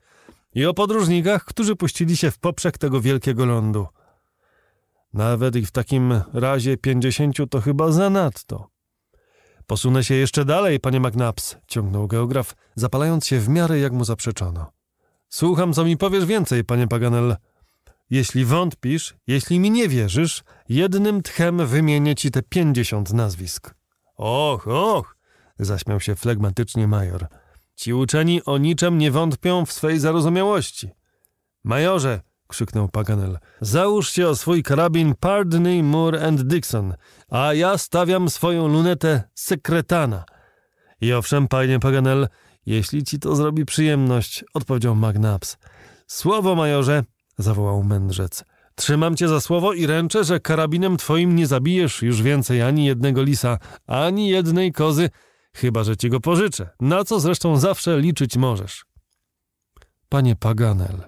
i o podróżnikach, którzy puścili się w poprzek tego wielkiego lądu. Nawet i w takim razie pięćdziesięciu to chyba zanadto. Posunę się jeszcze dalej, panie McNaps, ciągnął geograf, zapalając się w miarę jak mu zaprzeczano. Słucham, co mi powiesz więcej, panie Paganel. Jeśli wątpisz, jeśli mi nie wierzysz, jednym tchem wymienię ci te pięćdziesiąt nazwisk. Och, och, zaśmiał się flegmatycznie major. Ci uczeni o niczym nie wątpią w swej zarozumiałości. Majorze, krzyknął Paganel. Załóżcie o swój karabin Pardney, Moore and Dixon, a ja stawiam swoją lunetę sekretana. I owszem, panie Paganel, jeśli ci to zrobi przyjemność, odpowiedział Magnaps. Słowo, majorze, zawołał mędrzec. Trzymam cię za słowo i ręczę, że karabinem twoim nie zabijesz już więcej ani jednego lisa, ani jednej kozy, chyba że ci go pożyczę, na co zresztą zawsze liczyć możesz. Panie Paganel,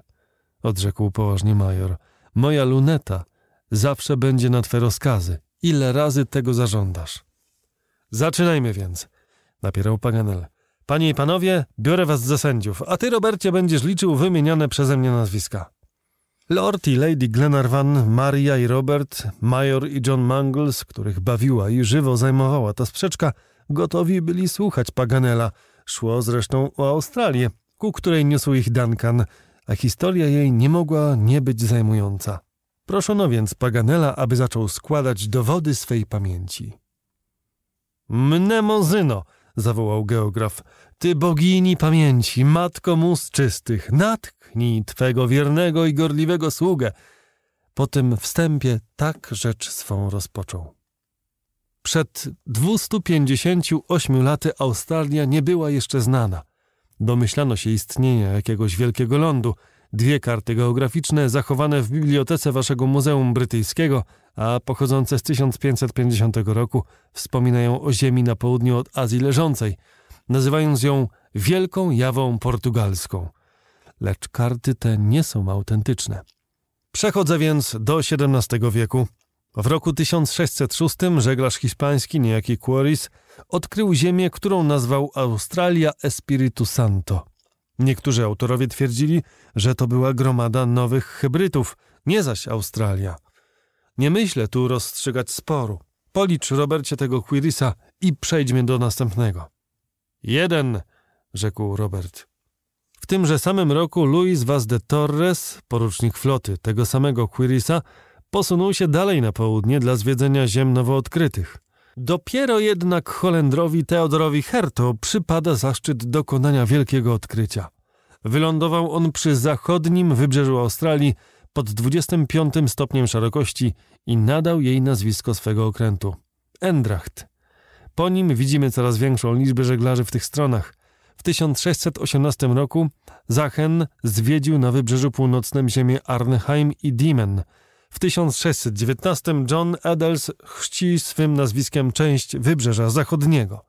odrzekł poważnie major. Moja luneta zawsze będzie na twe rozkazy. Ile razy tego zażądasz? Zaczynajmy więc, napierał Paganel. Panie i panowie, biorę was za sędziów, a ty, Robercie, będziesz liczył wymieniane przeze mnie nazwiska. Lord i Lady Glenarvan, Maria i Robert, Major i John Mangles, których bawiła i żywo zajmowała ta sprzeczka, gotowi byli słuchać Paganela. Szło zresztą o Australię, ku której niósł ich Duncan, a historia jej nie mogła nie być zajmująca. Proszono więc Paganela, aby zaczął składać dowody swej pamięci. Mnemozyno! zawołał geograf. Ty bogini pamięci, matko mus czystych, natknij twego wiernego i gorliwego sługę. Po tym wstępie tak rzecz swą rozpoczął. Przed 258 laty Australia nie była jeszcze znana – Domyślano się istnienia jakiegoś wielkiego lądu, dwie karty geograficzne zachowane w bibliotece waszego Muzeum Brytyjskiego, a pochodzące z 1550 roku wspominają o ziemi na południu od Azji Leżącej, nazywając ją Wielką Jawą Portugalską. Lecz karty te nie są autentyczne. Przechodzę więc do XVII wieku. W roku 1606 żeglarz hiszpański niejaki Quaris odkrył ziemię, którą nazwał Australia Espiritu Santo. Niektórzy autorowie twierdzili, że to była gromada nowych hybrytów, nie zaś Australia. Nie myślę tu rozstrzygać sporu. Policz Robercie tego Quirisa i przejdźmy do następnego. Jeden, rzekł Robert. W tymże samym roku Luis Vaz de Torres, porucznik floty tego samego Quirisa, posunął się dalej na południe dla zwiedzenia ziem nowo odkrytych. Dopiero jednak Holendrowi Teodorowi Herto przypada zaszczyt dokonania wielkiego odkrycia. Wylądował on przy zachodnim wybrzeżu Australii pod 25 stopniem szerokości i nadał jej nazwisko swego okrętu Endracht. Po nim widzimy coraz większą liczbę żeglarzy w tych stronach. W 1618 roku Zachen zwiedził na wybrzeżu północnym ziemię Arnheim i Diemen – w 1619 John Adels chrzci swym nazwiskiem część Wybrzeża Zachodniego.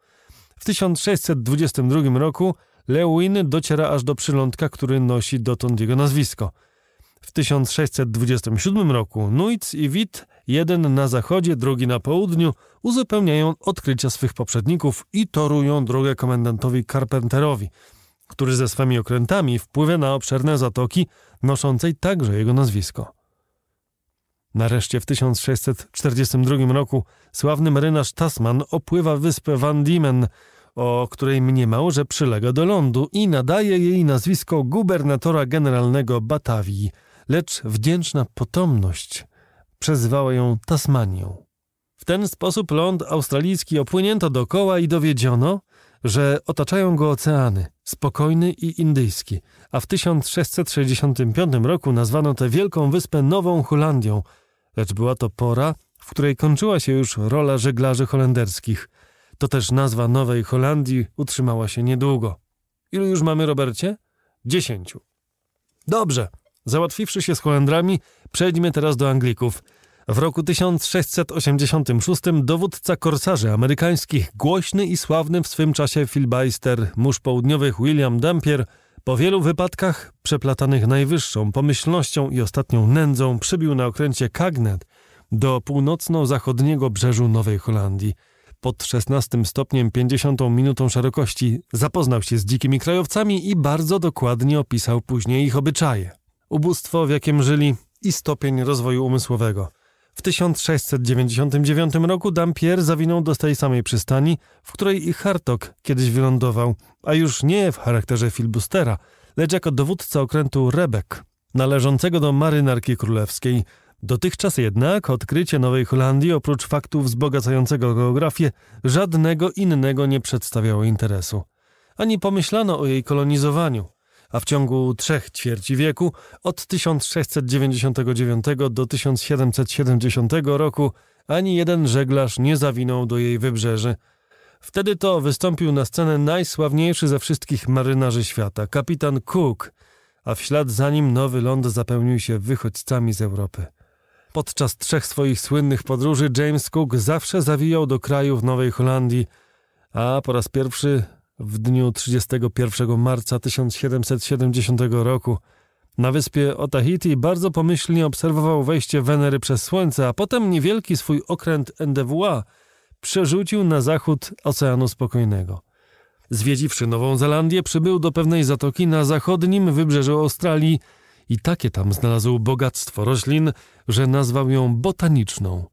W 1622 roku Lewin dociera aż do przylądka, który nosi dotąd jego nazwisko. W 1627 roku Nuitz i Witt, jeden na zachodzie, drugi na południu, uzupełniają odkrycia swych poprzedników i torują drogę komendantowi Carpenterowi, który ze swymi okrętami wpływa na obszerne zatoki noszącej także jego nazwisko. Nareszcie w 1642 roku sławny marynarz Tasman opływa wyspę Van Diemen, o której mniemał, że przylega do lądu i nadaje jej nazwisko gubernatora generalnego Batawii, lecz wdzięczna potomność przezwała ją Tasmanią. W ten sposób ląd australijski opłynięto dokoła i dowiedziono, że otaczają go oceany, spokojny i indyjski, a w 1665 roku nazwano tę wielką wyspę Nową Holandią – lecz była to pora, w której kończyła się już rola żeglarzy holenderskich. To też nazwa Nowej Holandii utrzymała się niedługo. Ilu już mamy, Robercie? Dziesięciu. Dobrze. Załatwiwszy się z Holendrami, przejdźmy teraz do Anglików. W roku 1686 dowódca korsarzy amerykańskich, głośny i sławny w swym czasie filbajster mórz południowych William Dampier – po wielu wypadkach, przeplatanych najwyższą pomyślnością i ostatnią nędzą, przybił na okręcie Cagnet do północno-zachodniego brzeżu Nowej Holandii. Pod 16 stopniem 50 minutą szerokości zapoznał się z dzikimi krajowcami i bardzo dokładnie opisał później ich obyczaje, ubóstwo, w jakim żyli i stopień rozwoju umysłowego. W 1699 roku Dampier zawinął do tej samej przystani, w której i Hartog kiedyś wylądował, a już nie w charakterze filbustera, lecz jako dowódca okrętu Rebek, należącego do marynarki królewskiej. Dotychczas jednak odkrycie Nowej Holandii, oprócz faktu wzbogacającego geografię, żadnego innego nie przedstawiało interesu. Ani pomyślano o jej kolonizowaniu, a w ciągu trzech ćwierci wieku, od 1699 do 1770 roku, ani jeden żeglarz nie zawinął do jej wybrzeży. Wtedy to wystąpił na scenę najsławniejszy ze wszystkich marynarzy świata, kapitan Cook, a w ślad za nim nowy ląd zapełnił się wychodźcami z Europy. Podczas trzech swoich słynnych podróży James Cook zawsze zawijał do kraju w Nowej Holandii, a po raz pierwszy w dniu 31 marca 1770 roku. Na wyspie Otahiti bardzo pomyślnie obserwował wejście Wenery przez Słońce, a potem niewielki swój okręt NDWA przerzucił na zachód Oceanu Spokojnego. Zwiedziwszy Nową Zelandię, przybył do pewnej zatoki na zachodnim wybrzeżu Australii i takie tam znalazł bogactwo roślin, że nazwał ją botaniczną.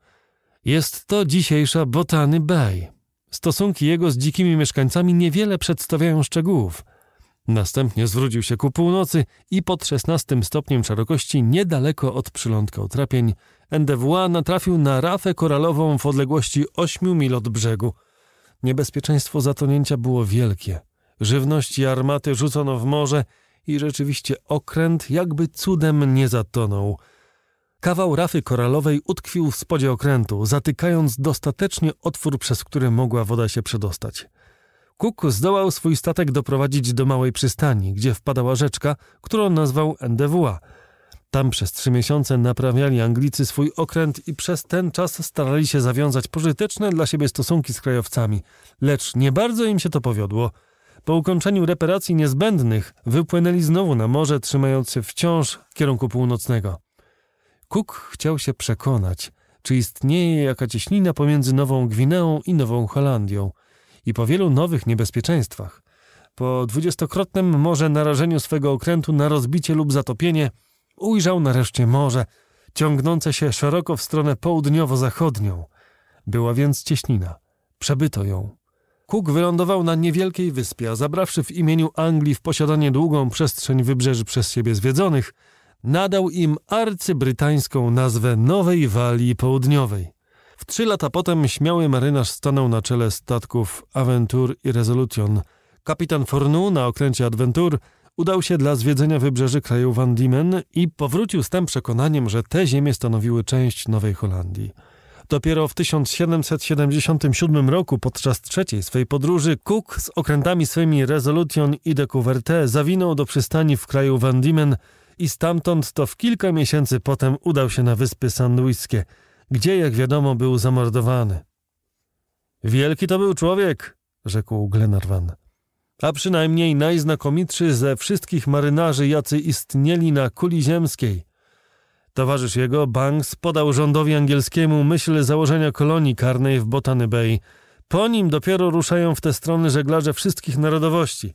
Jest to dzisiejsza Botany Bay. Stosunki jego z dzikimi mieszkańcami niewiele przedstawiają szczegółów. Następnie zwrócił się ku północy i pod 16 stopniem szerokości, niedaleko od przylądka utrapień, NDWA natrafił na rafę koralową w odległości 8 mil od brzegu. Niebezpieczeństwo zatonięcia było wielkie. Żywność i armaty rzucono w morze i rzeczywiście okręt jakby cudem nie zatonął – Kawał rafy koralowej utkwił w spodzie okrętu, zatykając dostatecznie otwór, przez który mogła woda się przedostać. Cook zdołał swój statek doprowadzić do małej przystani, gdzie wpadała rzeczka, którą nazwał NDWA. Tam przez trzy miesiące naprawiali Anglicy swój okręt i przez ten czas starali się zawiązać pożyteczne dla siebie stosunki z krajowcami, lecz nie bardzo im się to powiodło. Po ukończeniu reparacji niezbędnych wypłynęli znowu na morze, trzymając się wciąż w kierunku północnego. Cook chciał się przekonać, czy istnieje jaka cieśnina pomiędzy Nową Gwineą i Nową Holandią i po wielu nowych niebezpieczeństwach, po dwudziestokrotnym może narażeniu swego okrętu na rozbicie lub zatopienie, ujrzał nareszcie morze, ciągnące się szeroko w stronę południowo-zachodnią. Była więc cieśnina. Przebyto ją. Cook wylądował na niewielkiej wyspie, a zabrawszy w imieniu Anglii w posiadanie długą przestrzeń wybrzeży przez siebie zwiedzonych, nadał im arcybrytańską nazwę Nowej Walii Południowej. W trzy lata potem śmiały marynarz stanął na czele statków Aventur i Resolution. Kapitan Fornu na okręcie Adventur udał się dla zwiedzenia wybrzeży kraju Van Diemen i powrócił z tym przekonaniem, że te ziemie stanowiły część Nowej Holandii. Dopiero w 1777 roku podczas trzeciej swej podróży Cook z okrętami swymi Resolution i Decouverté zawinął do przystani w kraju Van Diemen, i stamtąd to w kilka miesięcy potem udał się na wyspy Luiskie, gdzie, jak wiadomo, był zamordowany. Wielki to był człowiek, rzekł Glenarvan, a przynajmniej najznakomitszy ze wszystkich marynarzy, jacy istnieli na kuli ziemskiej. Towarzysz jego, Banks, podał rządowi angielskiemu myśl założenia kolonii karnej w Botany Bay. Po nim dopiero ruszają w te strony żeglarze wszystkich narodowości.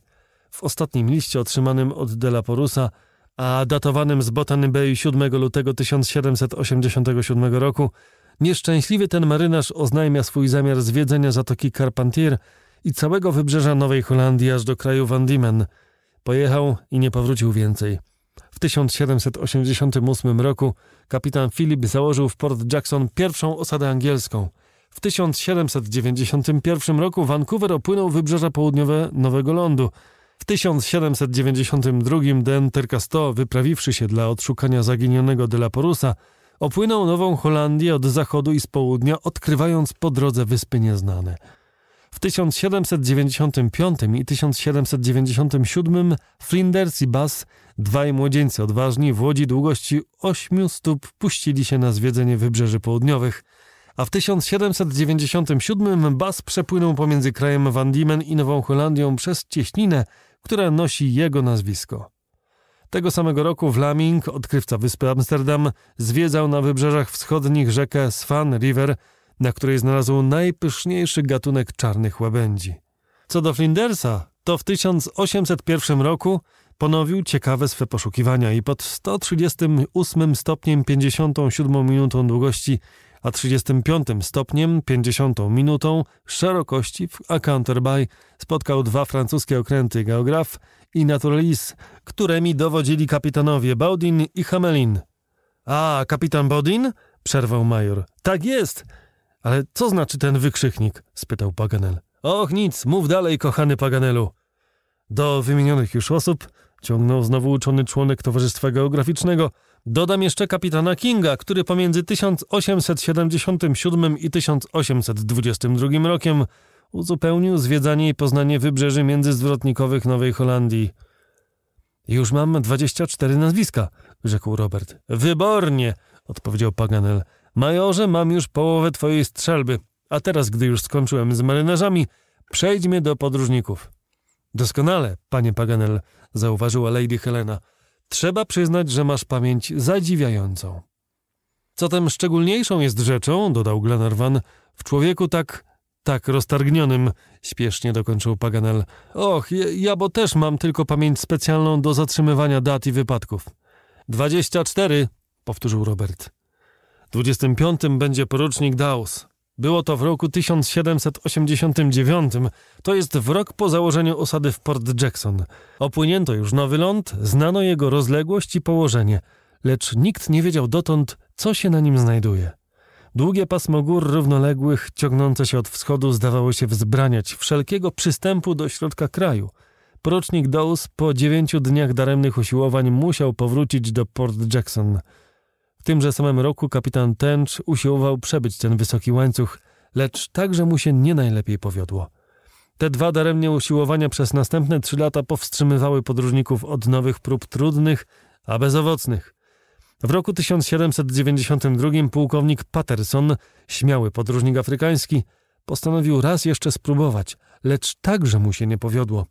W ostatnim liście otrzymanym od Delaporusa Porusa a datowanym z Botany Bay 7 lutego 1787 roku, nieszczęśliwy ten marynarz oznajmia swój zamiar zwiedzenia Zatoki Carpentier i całego wybrzeża Nowej Holandii aż do kraju Van Diemen. Pojechał i nie powrócił więcej. W 1788 roku kapitan Philip założył w Port Jackson pierwszą osadę angielską. W 1791 roku Vancouver opłynął wybrzeża południowe Nowego Lądu – w 1792 Den Tercasto, wyprawiwszy się dla odszukania zaginionego de la Porusa, opłynął Nową Holandię od zachodu i z południa, odkrywając po drodze wyspy nieznane. W 1795 i 1797 Flinders i Bass, dwaj młodzieńcy odważni w łodzi długości 8 stóp, puścili się na zwiedzenie wybrzeży południowych, a w 1797 Bass przepłynął pomiędzy krajem Van Diemen i Nową Holandią przez cieśninę, która nosi jego nazwisko. Tego samego roku Vlaming, odkrywca wyspy Amsterdam, zwiedzał na wybrzeżach wschodnich rzekę Swan River, na której znalazł najpyszniejszy gatunek czarnych łabędzi. Co do Flindersa, to w 1801 roku ponowił ciekawe swe poszukiwania i pod 138 stopniem 57 minutą długości a 35 stopniem 50 minutą szerokości w Bay spotkał dwa francuskie okręty geograf i Naturalis, którymi dowodzili kapitanowie Baudin i Hamelin. A, kapitan Baudin? przerwał major. Tak jest! Ale co znaczy ten wykrzyknik? spytał Paganel. Och, nic, mów dalej, kochany Paganelu. Do wymienionych już osób ciągnął znowu uczony członek Towarzystwa Geograficznego – Dodam jeszcze kapitana Kinga, który pomiędzy 1877 i 1822 rokiem uzupełnił zwiedzanie i poznanie wybrzeży międzyzwrotnikowych Nowej Holandii. Już mam 24 nazwiska, rzekł Robert. Wybornie, odpowiedział Paganel. Majorze, mam już połowę twojej strzelby, a teraz, gdy już skończyłem z marynarzami, przejdźmy do podróżników. Doskonale, panie Paganel, zauważyła Lady Helena. Trzeba przyznać, że masz pamięć zadziwiającą. Zatem szczególniejszą jest rzeczą, dodał Glenarvan, w człowieku tak, tak roztargnionym, śpiesznie dokończył Paganel. Och, ja, ja bo też mam tylko pamięć specjalną do zatrzymywania dat i wypadków. Dwadzieścia cztery, powtórzył Robert. Dwudziestym piątym będzie porucznik Daus, było to w roku 1789, to jest w rok po założeniu osady w Port Jackson. Opłynięto już nowy ląd, znano jego rozległość i położenie, lecz nikt nie wiedział dotąd, co się na nim znajduje. Długie pasmo gór równoległych, ciągnące się od wschodu, zdawało się wzbraniać wszelkiego przystępu do środka kraju. Procznik Dawes po dziewięciu dniach daremnych usiłowań musiał powrócić do Port Jackson – tymże samym roku kapitan Tench usiłował przebyć ten wysoki łańcuch, lecz także mu się nie najlepiej powiodło. Te dwa daremnie usiłowania przez następne trzy lata powstrzymywały podróżników od nowych prób trudnych, a bezowocnych. W roku 1792 pułkownik Patterson, śmiały podróżnik afrykański, postanowił raz jeszcze spróbować, lecz także mu się nie powiodło.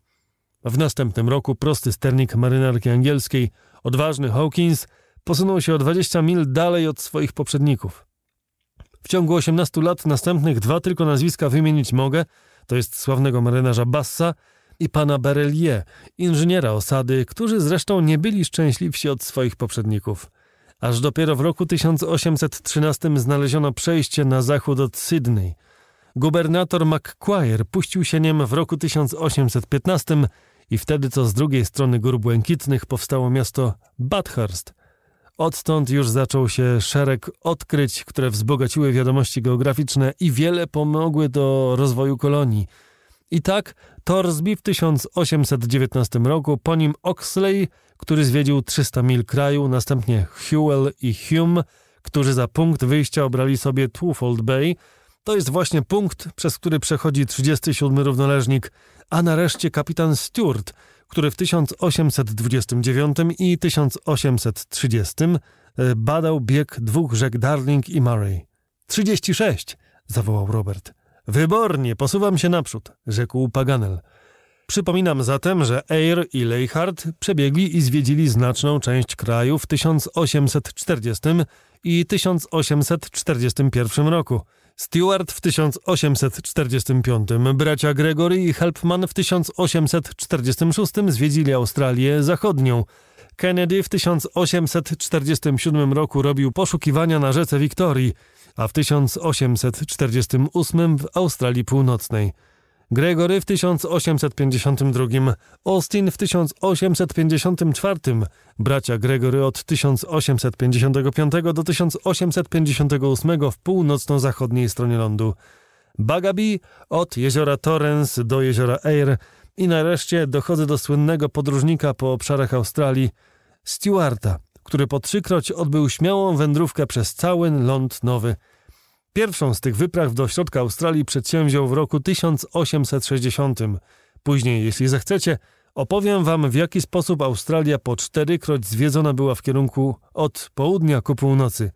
W następnym roku prosty sternik marynarki angielskiej, odważny Hawkins – posunął się o 20 mil dalej od swoich poprzedników. W ciągu 18 lat następnych dwa tylko nazwiska wymienić mogę, to jest sławnego marynarza Bassa i pana Berelier, inżyniera osady, którzy zresztą nie byli szczęśliwsi od swoich poprzedników. Aż dopiero w roku 1813 znaleziono przejście na zachód od Sydney. Gubernator McQuire puścił się niem w roku 1815 i wtedy to z drugiej strony Gór Błękitnych powstało miasto Bathurst, Odtąd już zaczął się szereg odkryć, które wzbogaciły wiadomości geograficzne i wiele pomogły do rozwoju kolonii. I tak Torsby w 1819 roku, po nim Oxley, który zwiedził 300 mil kraju, następnie Hewell i Hume, którzy za punkt wyjścia obrali sobie Twofold Bay. To jest właśnie punkt, przez który przechodzi 37 równoleżnik, a nareszcie kapitan Stewart – który w 1829 i 1830 e, badał bieg dwóch rzek Darling i Murray. 36! zawołał Robert. Wybornie, posuwam się naprzód, rzekł Paganel. Przypominam zatem, że Eyre i Leichhardt przebiegli i zwiedzili znaczną część kraju w 1840 i 1841 roku. Stewart w 1845, bracia Gregory i Helpman w 1846 zwiedzili Australię Zachodnią. Kennedy w 1847 roku robił poszukiwania na rzece Wiktorii, a w 1848 w Australii Północnej. Gregory w 1852, Austin w 1854, bracia Gregory od 1855 do 1858 w północno-zachodniej stronie lądu, Bagabi od jeziora Torrens do jeziora Eyre i nareszcie dochodzę do słynnego podróżnika po obszarach Australii, Stewarta, który po trzykroć odbył śmiałą wędrówkę przez cały ląd nowy – Pierwszą z tych wypraw do środka Australii przedsięwziął w roku 1860. Później, jeśli zechcecie, opowiem wam, w jaki sposób Australia po czterykroć zwiedzona była w kierunku od południa ku północy.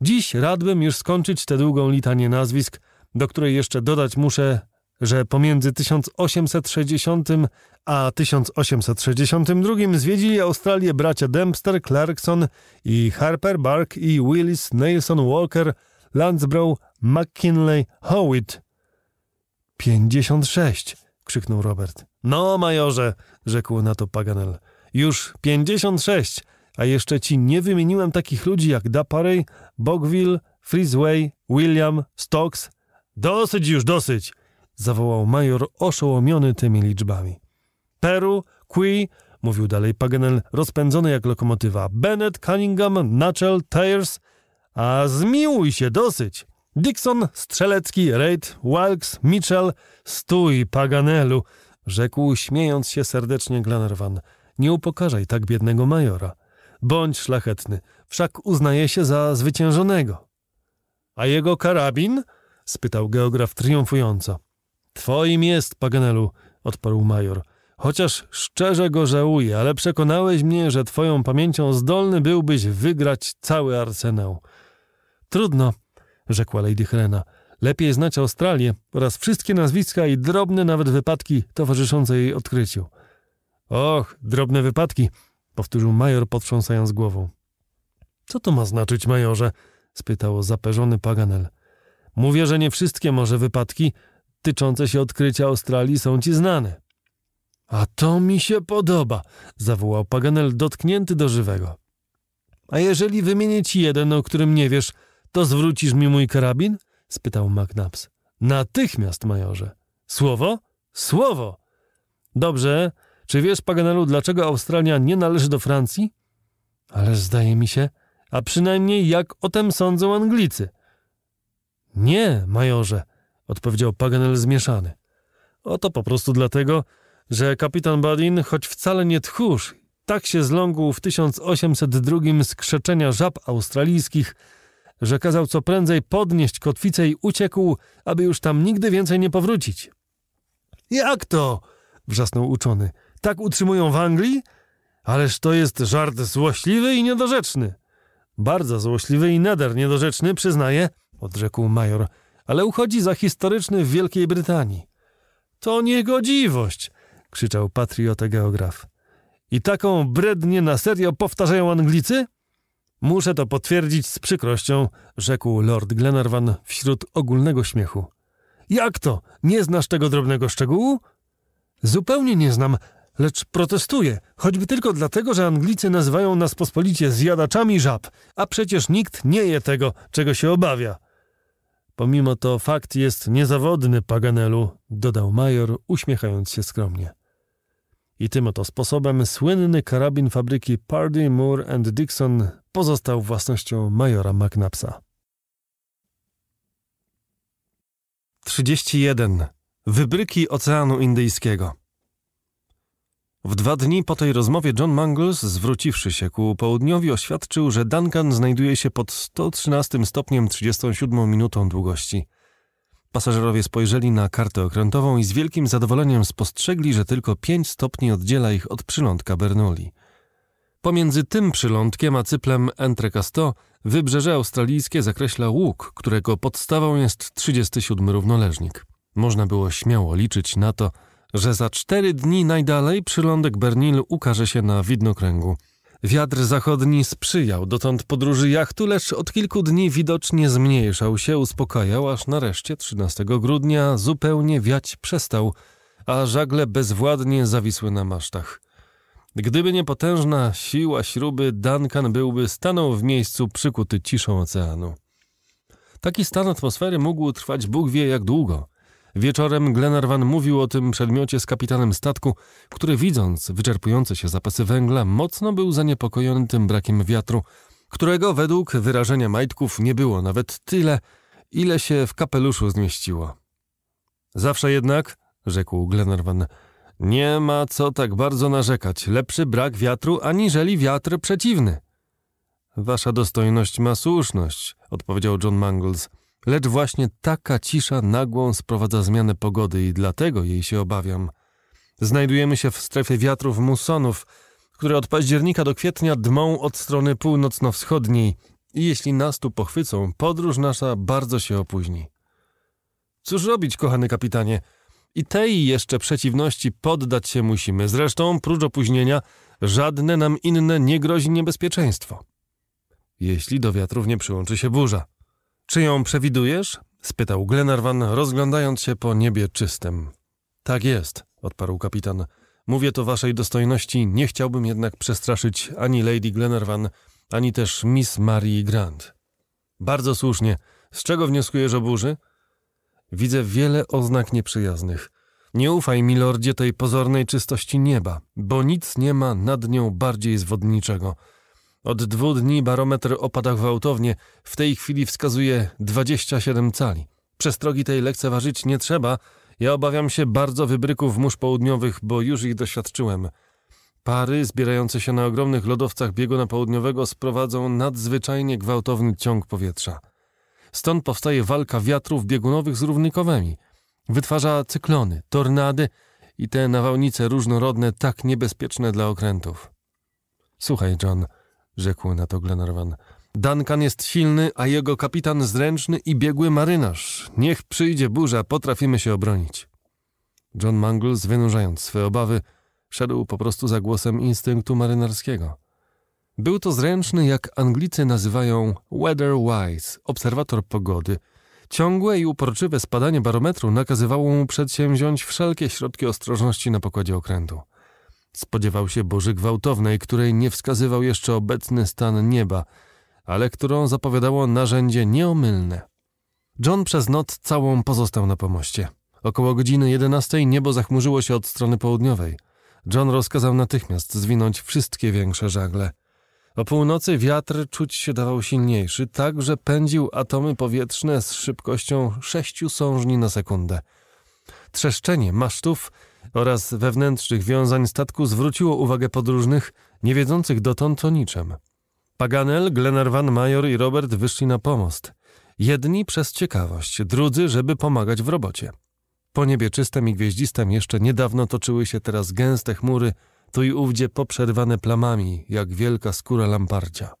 Dziś radbym już skończyć tę długą litanię nazwisk, do której jeszcze dodać muszę, że pomiędzy 1860 a 1862 zwiedzili Australię bracia Dempster, Clarkson i Harper Bark i Willis Nelson Walker – Landsbrough McKinley Howitt. Pięćdziesiąt sześć, krzyknął Robert. No, majorze, rzekł na to Paganel. Już pięćdziesiąt sześć, a jeszcze ci nie wymieniłem takich ludzi jak Daparey, Bogville, Frisway, William, Stokes. Dosyć już, dosyć, zawołał major oszołomiony tymi liczbami. Peru, Qui, mówił dalej Paganel, rozpędzony jak lokomotywa. Bennett, Cunningham, Natchell, Tyers, a zmiłuj się dosyć. Dixon, Strzelecki, Reid, Wilkes, Mitchell, stój, Paganelu, rzekł śmiejąc się serdecznie Glenarvan. Nie upokarzaj tak biednego majora. Bądź szlachetny, wszak uznaje się za zwyciężonego. A jego karabin? spytał geograf triumfująco. Twoim jest, Paganelu, odparł major. Chociaż szczerze go żałuję, ale przekonałeś mnie, że twoją pamięcią zdolny byłbyś wygrać cały arsenał. Trudno, rzekła Lady Helena. Lepiej znać Australię oraz wszystkie nazwiska i drobne nawet wypadki towarzyszące jej odkryciu. Och, drobne wypadki, powtórzył major potrząsając głową. Co to ma znaczyć, majorze? spytał zaperzony Paganel. Mówię, że nie wszystkie może wypadki tyczące się odkrycia Australii są ci znane. A to mi się podoba, zawołał Paganel dotknięty do żywego. A jeżeli wymienię ci jeden, o którym nie wiesz – to zwrócisz mi mój karabin? spytał McNabs. Natychmiast, majorze. Słowo? Słowo! Dobrze. Czy wiesz, Paganelu, dlaczego Australia nie należy do Francji? Ależ zdaje mi się, a przynajmniej jak o tem sądzą Anglicy. Nie, majorze, odpowiedział Paganel zmieszany. Oto po prostu dlatego, że kapitan Badin, choć wcale nie tchórz, tak się zląkł w 1802 z krzeczenia żab australijskich, że kazał co prędzej podnieść kotwicę i uciekł, aby już tam nigdy więcej nie powrócić. Jak to? wrzasnął uczony. Tak utrzymują w Anglii? Ależ to jest żart złośliwy i niedorzeczny. Bardzo złośliwy i nader niedorzeczny, przyznaję, odrzekł major, ale uchodzi za historyczny w Wielkiej Brytanii. To niegodziwość, krzyczał patriota geograf. I taką brednię na serio powtarzają Anglicy? Muszę to potwierdzić z przykrością, rzekł lord Glenarvan wśród ogólnego śmiechu. Jak to? Nie znasz tego drobnego szczegółu? Zupełnie nie znam, lecz protestuję, choćby tylko dlatego, że Anglicy nazywają nas pospolicie zjadaczami żab, a przecież nikt nie je tego, czego się obawia. Pomimo to fakt jest niezawodny, Paganelu, dodał major, uśmiechając się skromnie. I tym oto sposobem słynny karabin fabryki Pardy, Moore and Dixon pozostał własnością majora McNapsa. 31. Wybryki Oceanu Indyjskiego. W dwa dni po tej rozmowie John Mangles, zwróciwszy się ku południowi, oświadczył, że Duncan znajduje się pod 113 stopniem 37 minutą długości. Pasażerowie spojrzeli na kartę okrętową i z wielkim zadowoleniem spostrzegli, że tylko 5 stopni oddziela ich od przylądka Bernoulli. Pomiędzy tym przylądkiem a cyplem Entrecasteaux wybrzeże australijskie zakreśla łuk, którego podstawą jest 37 równoleżnik. Można było śmiało liczyć na to, że za cztery dni najdalej przylądek Bernil ukaże się na widnokręgu. Wiatr zachodni sprzyjał dotąd podróży jachtu, lecz od kilku dni widocznie zmniejszał się, uspokajał, aż nareszcie 13 grudnia zupełnie wiać przestał, a żagle bezwładnie zawisły na masztach. Gdyby nie potężna siła śruby, Duncan byłby stanął w miejscu przykuty ciszą oceanu. Taki stan atmosfery mógł trwać Bóg wie jak długo. Wieczorem Glenarvan mówił o tym przedmiocie z kapitanem statku, który widząc wyczerpujące się zapasy węgla, mocno był zaniepokojony tym brakiem wiatru, którego według wyrażenia majtków nie było nawet tyle, ile się w kapeluszu zmieściło. Zawsze jednak, rzekł Glenarvan, nie ma co tak bardzo narzekać. Lepszy brak wiatru aniżeli wiatr przeciwny. Wasza dostojność ma słuszność, odpowiedział John Mangles. Lecz właśnie taka cisza nagłą sprowadza zmianę pogody i dlatego jej się obawiam. Znajdujemy się w strefie wiatrów musonów, które od października do kwietnia dmą od strony północno-wschodniej i jeśli nas tu pochwycą, podróż nasza bardzo się opóźni. Cóż robić, kochany kapitanie? I tej jeszcze przeciwności poddać się musimy. Zresztą, prócz opóźnienia, żadne nam inne nie grozi niebezpieczeństwo. Jeśli do wiatrów nie przyłączy się burza. Czy ją przewidujesz? spytał Glenarvan, rozglądając się po niebie czystym. Tak jest, odparł kapitan. Mówię to waszej dostojności, nie chciałbym jednak przestraszyć ani Lady Glenarvan, ani też Miss Marie Grant. Bardzo słusznie. Z czego wnioskujesz o burzy? Widzę wiele oznak nieprzyjaznych. Nie ufaj, milordzie, tej pozornej czystości nieba, bo nic nie ma nad nią bardziej zwodniczego. Od dwóch dni barometr opada gwałtownie, w tej chwili wskazuje 27 cali. Przestrogi tej lekceważyć nie trzeba, ja obawiam się bardzo wybryków mórz południowych, bo już ich doświadczyłem. Pary zbierające się na ogromnych lodowcach bieguna południowego sprowadzą nadzwyczajnie gwałtowny ciąg powietrza. Stąd powstaje walka wiatrów biegunowych z równikowymi. Wytwarza cyklony, tornady i te nawałnice różnorodne tak niebezpieczne dla okrętów. Słuchaj, John, rzekł na to Glenarvan. Duncan jest silny, a jego kapitan zręczny i biegły marynarz. Niech przyjdzie burza, potrafimy się obronić. John Mangles, wynurzając swe obawy, szedł po prostu za głosem instynktu marynarskiego. Był to zręczny, jak Anglicy nazywają weather wise, obserwator pogody. Ciągłe i uporczywe spadanie barometru nakazywało mu przedsięwziąć wszelkie środki ostrożności na pokładzie okrętu. Spodziewał się burzy gwałtownej, której nie wskazywał jeszcze obecny stan nieba, ale którą zapowiadało narzędzie nieomylne. John przez noc całą pozostał na pomoście. Około godziny 11 niebo zachmurzyło się od strony południowej. John rozkazał natychmiast zwinąć wszystkie większe żagle. O północy wiatr czuć się dawał silniejszy, tak że pędził atomy powietrzne z szybkością sześciu sążni na sekundę. Trzeszczenie masztów oraz wewnętrznych wiązań statku zwróciło uwagę podróżnych, nie wiedzących dotąd o niczym. Paganel, Glenarvan Major i Robert wyszli na pomost. Jedni przez ciekawość, drudzy, żeby pomagać w robocie. Po niebie czystym i gwiaździstym jeszcze niedawno toczyły się teraz gęste chmury, tu i ówdzie poprzerwane plamami, jak wielka skóra lamparcia.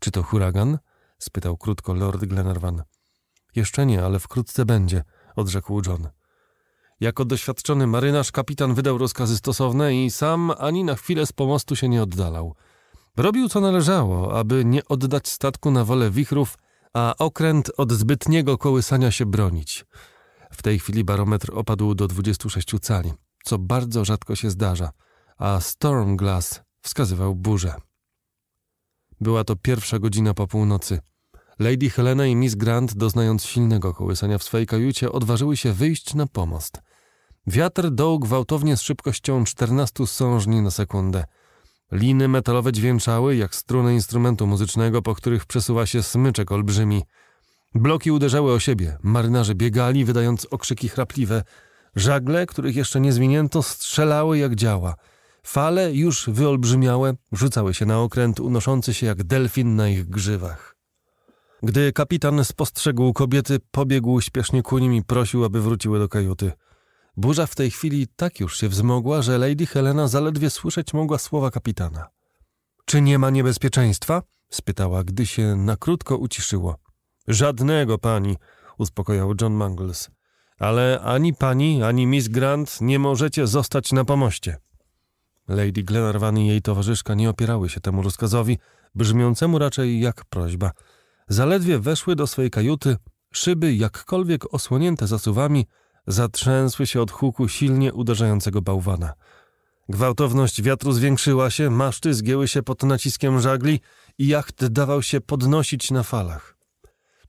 Czy to huragan? spytał krótko Lord Glenarvan. Jeszcze nie, ale wkrótce będzie, odrzekł John. Jako doświadczony marynarz kapitan wydał rozkazy stosowne i sam ani na chwilę z pomostu się nie oddalał. Robił co należało, aby nie oddać statku na wolę wichrów, a okręt od zbytniego kołysania się bronić. W tej chwili barometr opadł do 26 cali co bardzo rzadko się zdarza, a Stormglass wskazywał burzę. Była to pierwsza godzina po północy. Lady Helena i Miss Grant, doznając silnego kołysania w swojej kajucie, odważyły się wyjść na pomost. Wiatr doł gwałtownie z szybkością 14 sążni na sekundę. Liny metalowe dźwięczały, jak struny instrumentu muzycznego, po których przesuwa się smyczek olbrzymi. Bloki uderzały o siebie, marynarze biegali, wydając okrzyki chrapliwe, Żagle, których jeszcze nie zwinięto, strzelały jak działa. Fale, już wyolbrzymiałe, rzucały się na okręt unoszący się jak delfin na ich grzywach. Gdy kapitan spostrzegł kobiety, pobiegł śpiesznie ku nim i prosił, aby wróciły do kajuty. Burza w tej chwili tak już się wzmogła, że Lady Helena zaledwie słyszeć mogła słowa kapitana. Czy nie ma niebezpieczeństwa? spytała, gdy się na krótko uciszyło. Żadnego, pani, uspokojał John Mangles ale ani pani, ani Miss Grant nie możecie zostać na pomoście. Lady Glenarvan i jej towarzyszka nie opierały się temu rozkazowi, brzmiącemu raczej jak prośba. Zaledwie weszły do swojej kajuty, szyby, jakkolwiek osłonięte zasuwami, zatrzęsły się od huku silnie uderzającego bałwana. Gwałtowność wiatru zwiększyła się, maszty zgięły się pod naciskiem żagli i jacht dawał się podnosić na falach.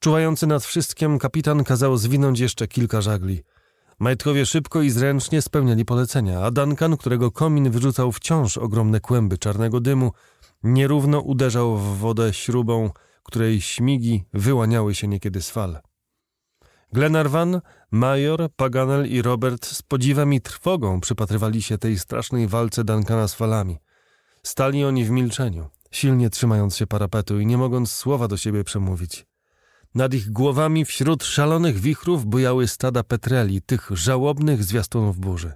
Czuwający nad wszystkim kapitan kazał zwinąć jeszcze kilka żagli. Majtkowie szybko i zręcznie spełniali polecenia, a Duncan, którego komin wyrzucał wciąż ogromne kłęby czarnego dymu, nierówno uderzał w wodę śrubą, której śmigi wyłaniały się niekiedy z fal. Glenarvan, Major, Paganel i Robert z podziwem i trwogą przypatrywali się tej strasznej walce Duncana z falami. Stali oni w milczeniu, silnie trzymając się parapetu i nie mogąc słowa do siebie przemówić. Nad ich głowami wśród szalonych wichrów bujały stada petreli, tych żałobnych zwiastunów burzy.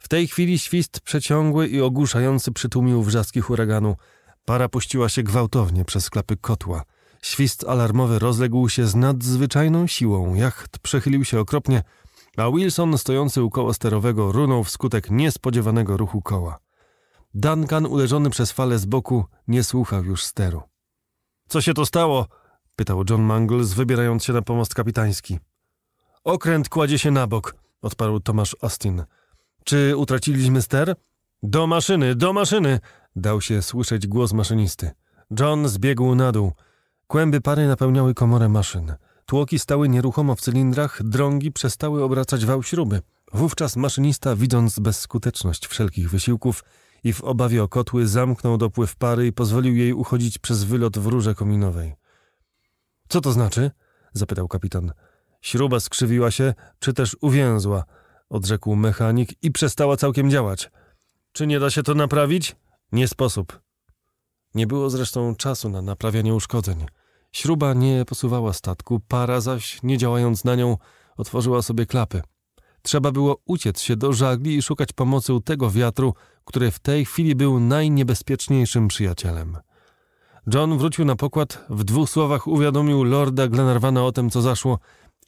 W tej chwili świst przeciągły i ogłuszający przytłumił wrzaski huraganu. Para puściła się gwałtownie przez klapy kotła. Świst alarmowy rozległ się z nadzwyczajną siłą. Jacht przechylił się okropnie, a Wilson stojący u koła sterowego runął wskutek niespodziewanego ruchu koła. Duncan, uleżony przez falę z boku, nie słuchał już steru. – Co się to stało? Pytał John Mangles, wybierając się na pomost kapitański. Okręt kładzie się na bok, odparł Tomasz Austin. Czy utraciliśmy ster? Do maszyny, do maszyny! Dał się słyszeć głos maszynisty. John zbiegł na dół. Kłęby pary napełniały komorę maszyn. Tłoki stały nieruchomo w cylindrach, drągi przestały obracać wał śruby. Wówczas maszynista, widząc bezskuteczność wszelkich wysiłków i w obawie o kotły, zamknął dopływ pary i pozwolił jej uchodzić przez wylot w rurze kominowej. Co to znaczy? zapytał kapitan. Śruba skrzywiła się, czy też uwięzła, odrzekł mechanik i przestała całkiem działać. Czy nie da się to naprawić? Nie sposób. Nie było zresztą czasu na naprawianie uszkodzeń. Śruba nie posuwała statku, para zaś, nie działając na nią, otworzyła sobie klapy. Trzeba było uciec się do żagli i szukać pomocy u tego wiatru, który w tej chwili był najniebezpieczniejszym przyjacielem. John wrócił na pokład, w dwóch słowach uwiadomił lorda Glenarvana o tym, co zaszło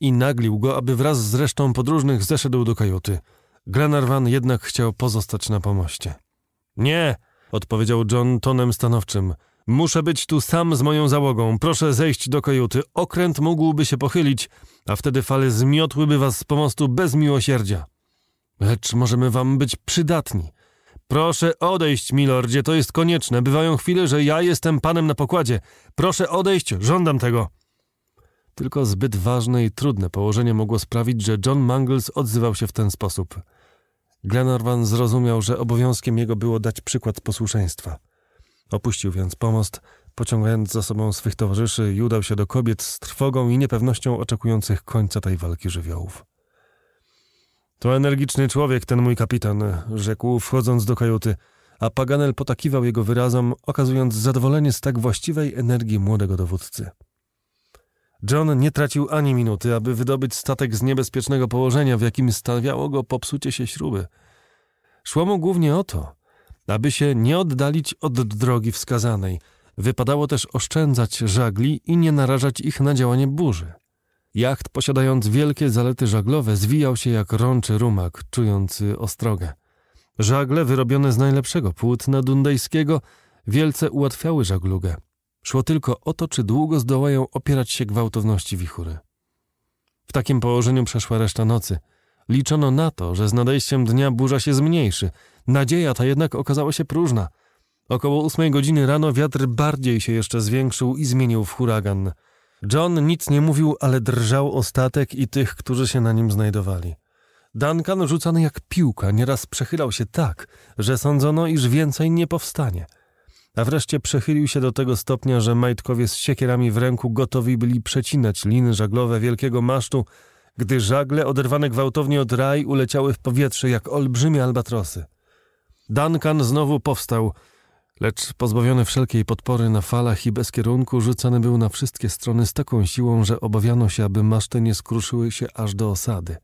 i naglił go, aby wraz z resztą podróżnych zeszedł do kajuty. Glenarvan jednak chciał pozostać na pomoście. Nie, odpowiedział John tonem stanowczym. Muszę być tu sam z moją załogą. Proszę zejść do kajuty. Okręt mógłby się pochylić, a wtedy fale zmiotłyby was z pomostu bez miłosierdzia. Lecz możemy wam być przydatni. Proszę odejść, milordzie, to jest konieczne. Bywają chwile, że ja jestem panem na pokładzie. Proszę odejść, żądam tego. Tylko zbyt ważne i trudne położenie mogło sprawić, że John Mangles odzywał się w ten sposób. Glenarvan zrozumiał, że obowiązkiem jego było dać przykład posłuszeństwa. Opuścił więc pomost, pociągając za sobą swych towarzyszy i udał się do kobiet z trwogą i niepewnością oczekujących końca tej walki żywiołów. To energiczny człowiek, ten mój kapitan, rzekł, wchodząc do kajuty, a Paganel potakiwał jego wyrazom, okazując zadowolenie z tak właściwej energii młodego dowódcy. John nie tracił ani minuty, aby wydobyć statek z niebezpiecznego położenia, w jakim stawiało go popsucie się śruby. Szło mu głównie o to, aby się nie oddalić od drogi wskazanej. Wypadało też oszczędzać żagli i nie narażać ich na działanie burzy. Jacht, posiadając wielkie zalety żaglowe, zwijał się jak rączy rumak, czujący ostrogę. Żagle wyrobione z najlepszego płótna dundejskiego wielce ułatwiały żaglugę. Szło tylko o to, czy długo zdołają opierać się gwałtowności wichury. W takim położeniu przeszła reszta nocy. Liczono na to, że z nadejściem dnia burza się zmniejszy. Nadzieja ta jednak okazała się próżna. Około ósmej godziny rano wiatr bardziej się jeszcze zwiększył i zmienił w huragan – John nic nie mówił, ale drżał ostatek i tych, którzy się na nim znajdowali. Duncan, rzucany jak piłka, nieraz przechylał się tak, że sądzono, iż więcej nie powstanie. A wreszcie przechylił się do tego stopnia, że majtkowie z siekierami w ręku gotowi byli przecinać liny żaglowe wielkiego masztu, gdy żagle oderwane gwałtownie od raj uleciały w powietrze jak olbrzymie albatrosy. Duncan znowu powstał Lecz pozbawiony wszelkiej podpory na falach i bez kierunku, rzucany był na wszystkie strony z taką siłą, że obawiano się, aby maszty nie skruszyły się aż do osady.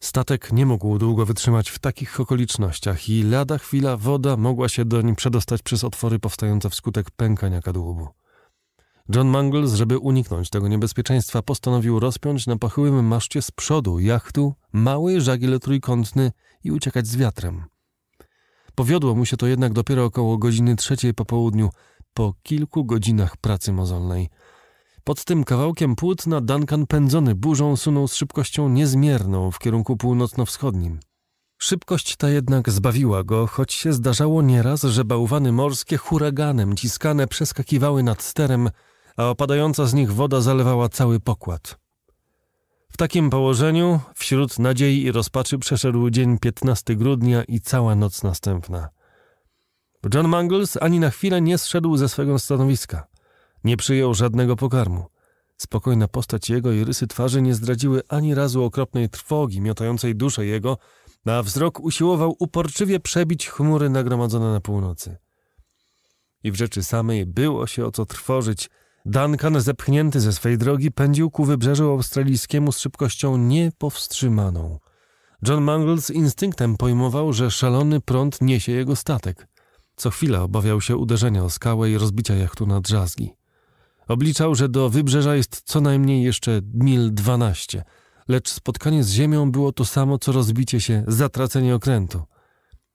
Statek nie mógł długo wytrzymać w takich okolicznościach i lada chwila woda mogła się doń przedostać przez otwory powstające wskutek pękania kadłubu. John Mangles, żeby uniknąć tego niebezpieczeństwa, postanowił rozpiąć na pochyłym maszcie z przodu jachtu mały żagiel trójkątny i uciekać z wiatrem. Powiodło mu się to jednak dopiero około godziny trzeciej po południu, po kilku godzinach pracy mozolnej. Pod tym kawałkiem płótna Duncan pędzony burzą sunął z szybkością niezmierną w kierunku północno-wschodnim. Szybkość ta jednak zbawiła go, choć się zdarzało nieraz, że bałwany morskie huraganem ciskane przeskakiwały nad sterem, a opadająca z nich woda zalewała cały pokład. W takim położeniu, wśród nadziei i rozpaczy, przeszedł dzień 15 grudnia i cała noc następna. John Mangles ani na chwilę nie zszedł ze swego stanowiska. Nie przyjął żadnego pokarmu. Spokojna postać jego i rysy twarzy nie zdradziły ani razu okropnej trwogi miotającej duszę jego, a wzrok usiłował uporczywie przebić chmury nagromadzone na północy. I w rzeczy samej było się o co trwożyć – Duncan, zepchnięty ze swej drogi, pędził ku wybrzeżu australijskiemu z szybkością niepowstrzymaną. John Mangles instynktem pojmował, że szalony prąd niesie jego statek. Co chwila obawiał się uderzenia o skałę i rozbicia jachtu na drzazgi. Obliczał, że do wybrzeża jest co najmniej jeszcze mil dwanaście, lecz spotkanie z ziemią było to samo co rozbicie się, zatracenie okrętu.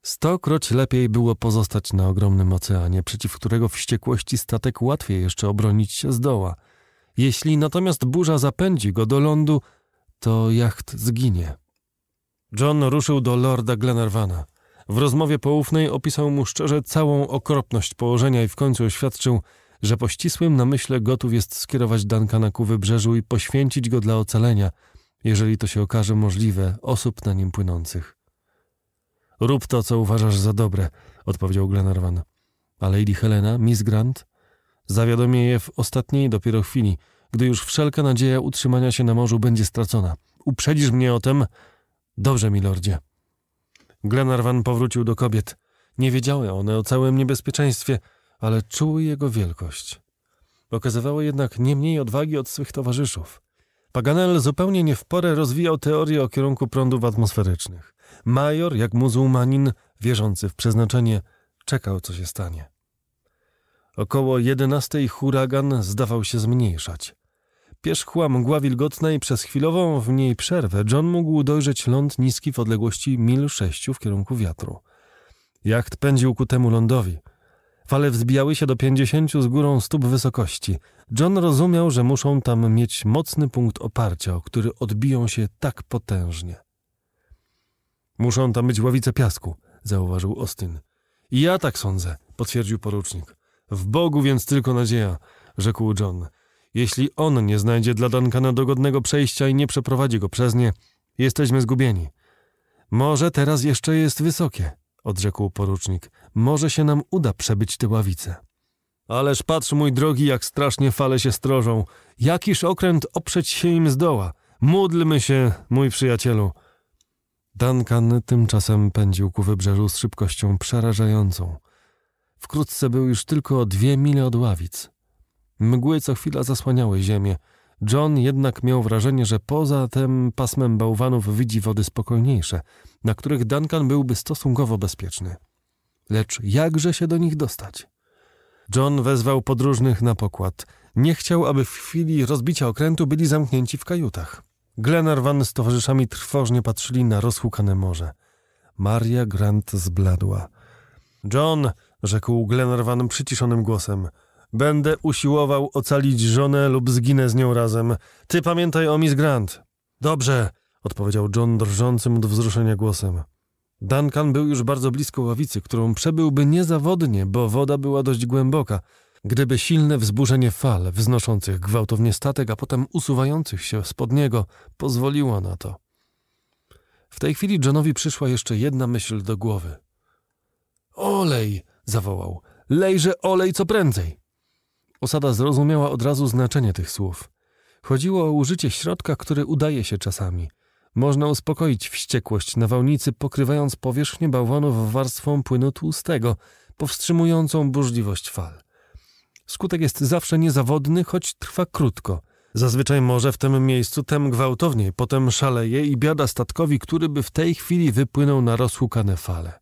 Stokroć lepiej było pozostać na ogromnym oceanie, przeciw którego wściekłości statek łatwiej jeszcze obronić się zdoła. Jeśli natomiast burza zapędzi go do lądu, to jacht zginie. John ruszył do lorda Glenarvana. W rozmowie poufnej opisał mu szczerze całą okropność położenia i w końcu oświadczył, że po ścisłym namyśle gotów jest skierować Duncana ku wybrzeżu i poświęcić go dla ocalenia, jeżeli to się okaże możliwe, osób na nim płynących. Rób to, co uważasz za dobre, odpowiedział Glenarvan. A Lady Helena, Miss Grant, zawiadomię je w ostatniej dopiero chwili, gdy już wszelka nadzieja utrzymania się na morzu będzie stracona. Uprzedzisz mnie o tym? Dobrze, milordzie. Glenarvan powrócił do kobiet. Nie wiedziały one o całym niebezpieczeństwie, ale czuły jego wielkość. Okazywały jednak nie mniej odwagi od swych towarzyszów. Paganel zupełnie nie w porę rozwijał teorię o kierunku prądów atmosferycznych. Major, jak muzułmanin, wierzący w przeznaczenie, czekał, co się stanie. Około jedenastej huragan zdawał się zmniejszać. Pierzchła mgła wilgotna i przez chwilową w niej przerwę John mógł dojrzeć ląd niski w odległości mil sześciu w kierunku wiatru. Jacht pędził ku temu lądowi. Fale wzbijały się do pięćdziesięciu z górą stóp wysokości. John rozumiał, że muszą tam mieć mocny punkt oparcia, o który odbiją się tak potężnie. Muszą tam być ławice piasku, zauważył Ostyn. I ja tak sądzę, potwierdził porucznik. W Bogu więc tylko nadzieja, rzekł John. Jeśli on nie znajdzie dla Duncana dogodnego przejścia i nie przeprowadzi go przez nie, jesteśmy zgubieni. Może teraz jeszcze jest wysokie, odrzekł porucznik. Może się nam uda przebyć te ławice. Ależ patrz, mój drogi, jak strasznie fale się strożą. Jakiż okręt oprzeć się im zdoła. Módlmy się, mój przyjacielu. Duncan tymczasem pędził ku wybrzeżu z szybkością przerażającą. Wkrótce był już tylko o dwie mile od ławic. Mgły co chwila zasłaniały ziemię. John jednak miał wrażenie, że poza tym pasmem bałwanów widzi wody spokojniejsze, na których Duncan byłby stosunkowo bezpieczny. Lecz jakże się do nich dostać? John wezwał podróżnych na pokład. Nie chciał, aby w chwili rozbicia okrętu byli zamknięci w kajutach. Glenarvan z towarzyszami trwożnie patrzyli na rozhukane morze. Maria Grant zbladła. John, rzekł Glenarvan przyciszonym głosem, będę usiłował ocalić żonę lub zginę z nią razem. Ty pamiętaj o Miss Grant. Dobrze, odpowiedział John drżącym od wzruszenia głosem. Duncan był już bardzo blisko ławicy, którą przebyłby niezawodnie, bo woda była dość głęboka – Gdyby silne wzburzenie fal wznoszących gwałtownie statek, a potem usuwających się spod niego, pozwoliło na to. W tej chwili Johnowi przyszła jeszcze jedna myśl do głowy. Olej! zawołał. Lejże olej co prędzej! Osada zrozumiała od razu znaczenie tych słów. Chodziło o użycie środka, który udaje się czasami. Można uspokoić wściekłość nawałnicy, pokrywając powierzchnię bałwanów warstwą płynu tłustego, powstrzymującą burzliwość fal. Skutek jest zawsze niezawodny, choć trwa krótko. Zazwyczaj może w tym miejscu tem gwałtowniej, potem szaleje i biada statkowi, który by w tej chwili wypłynął na rozhukane fale.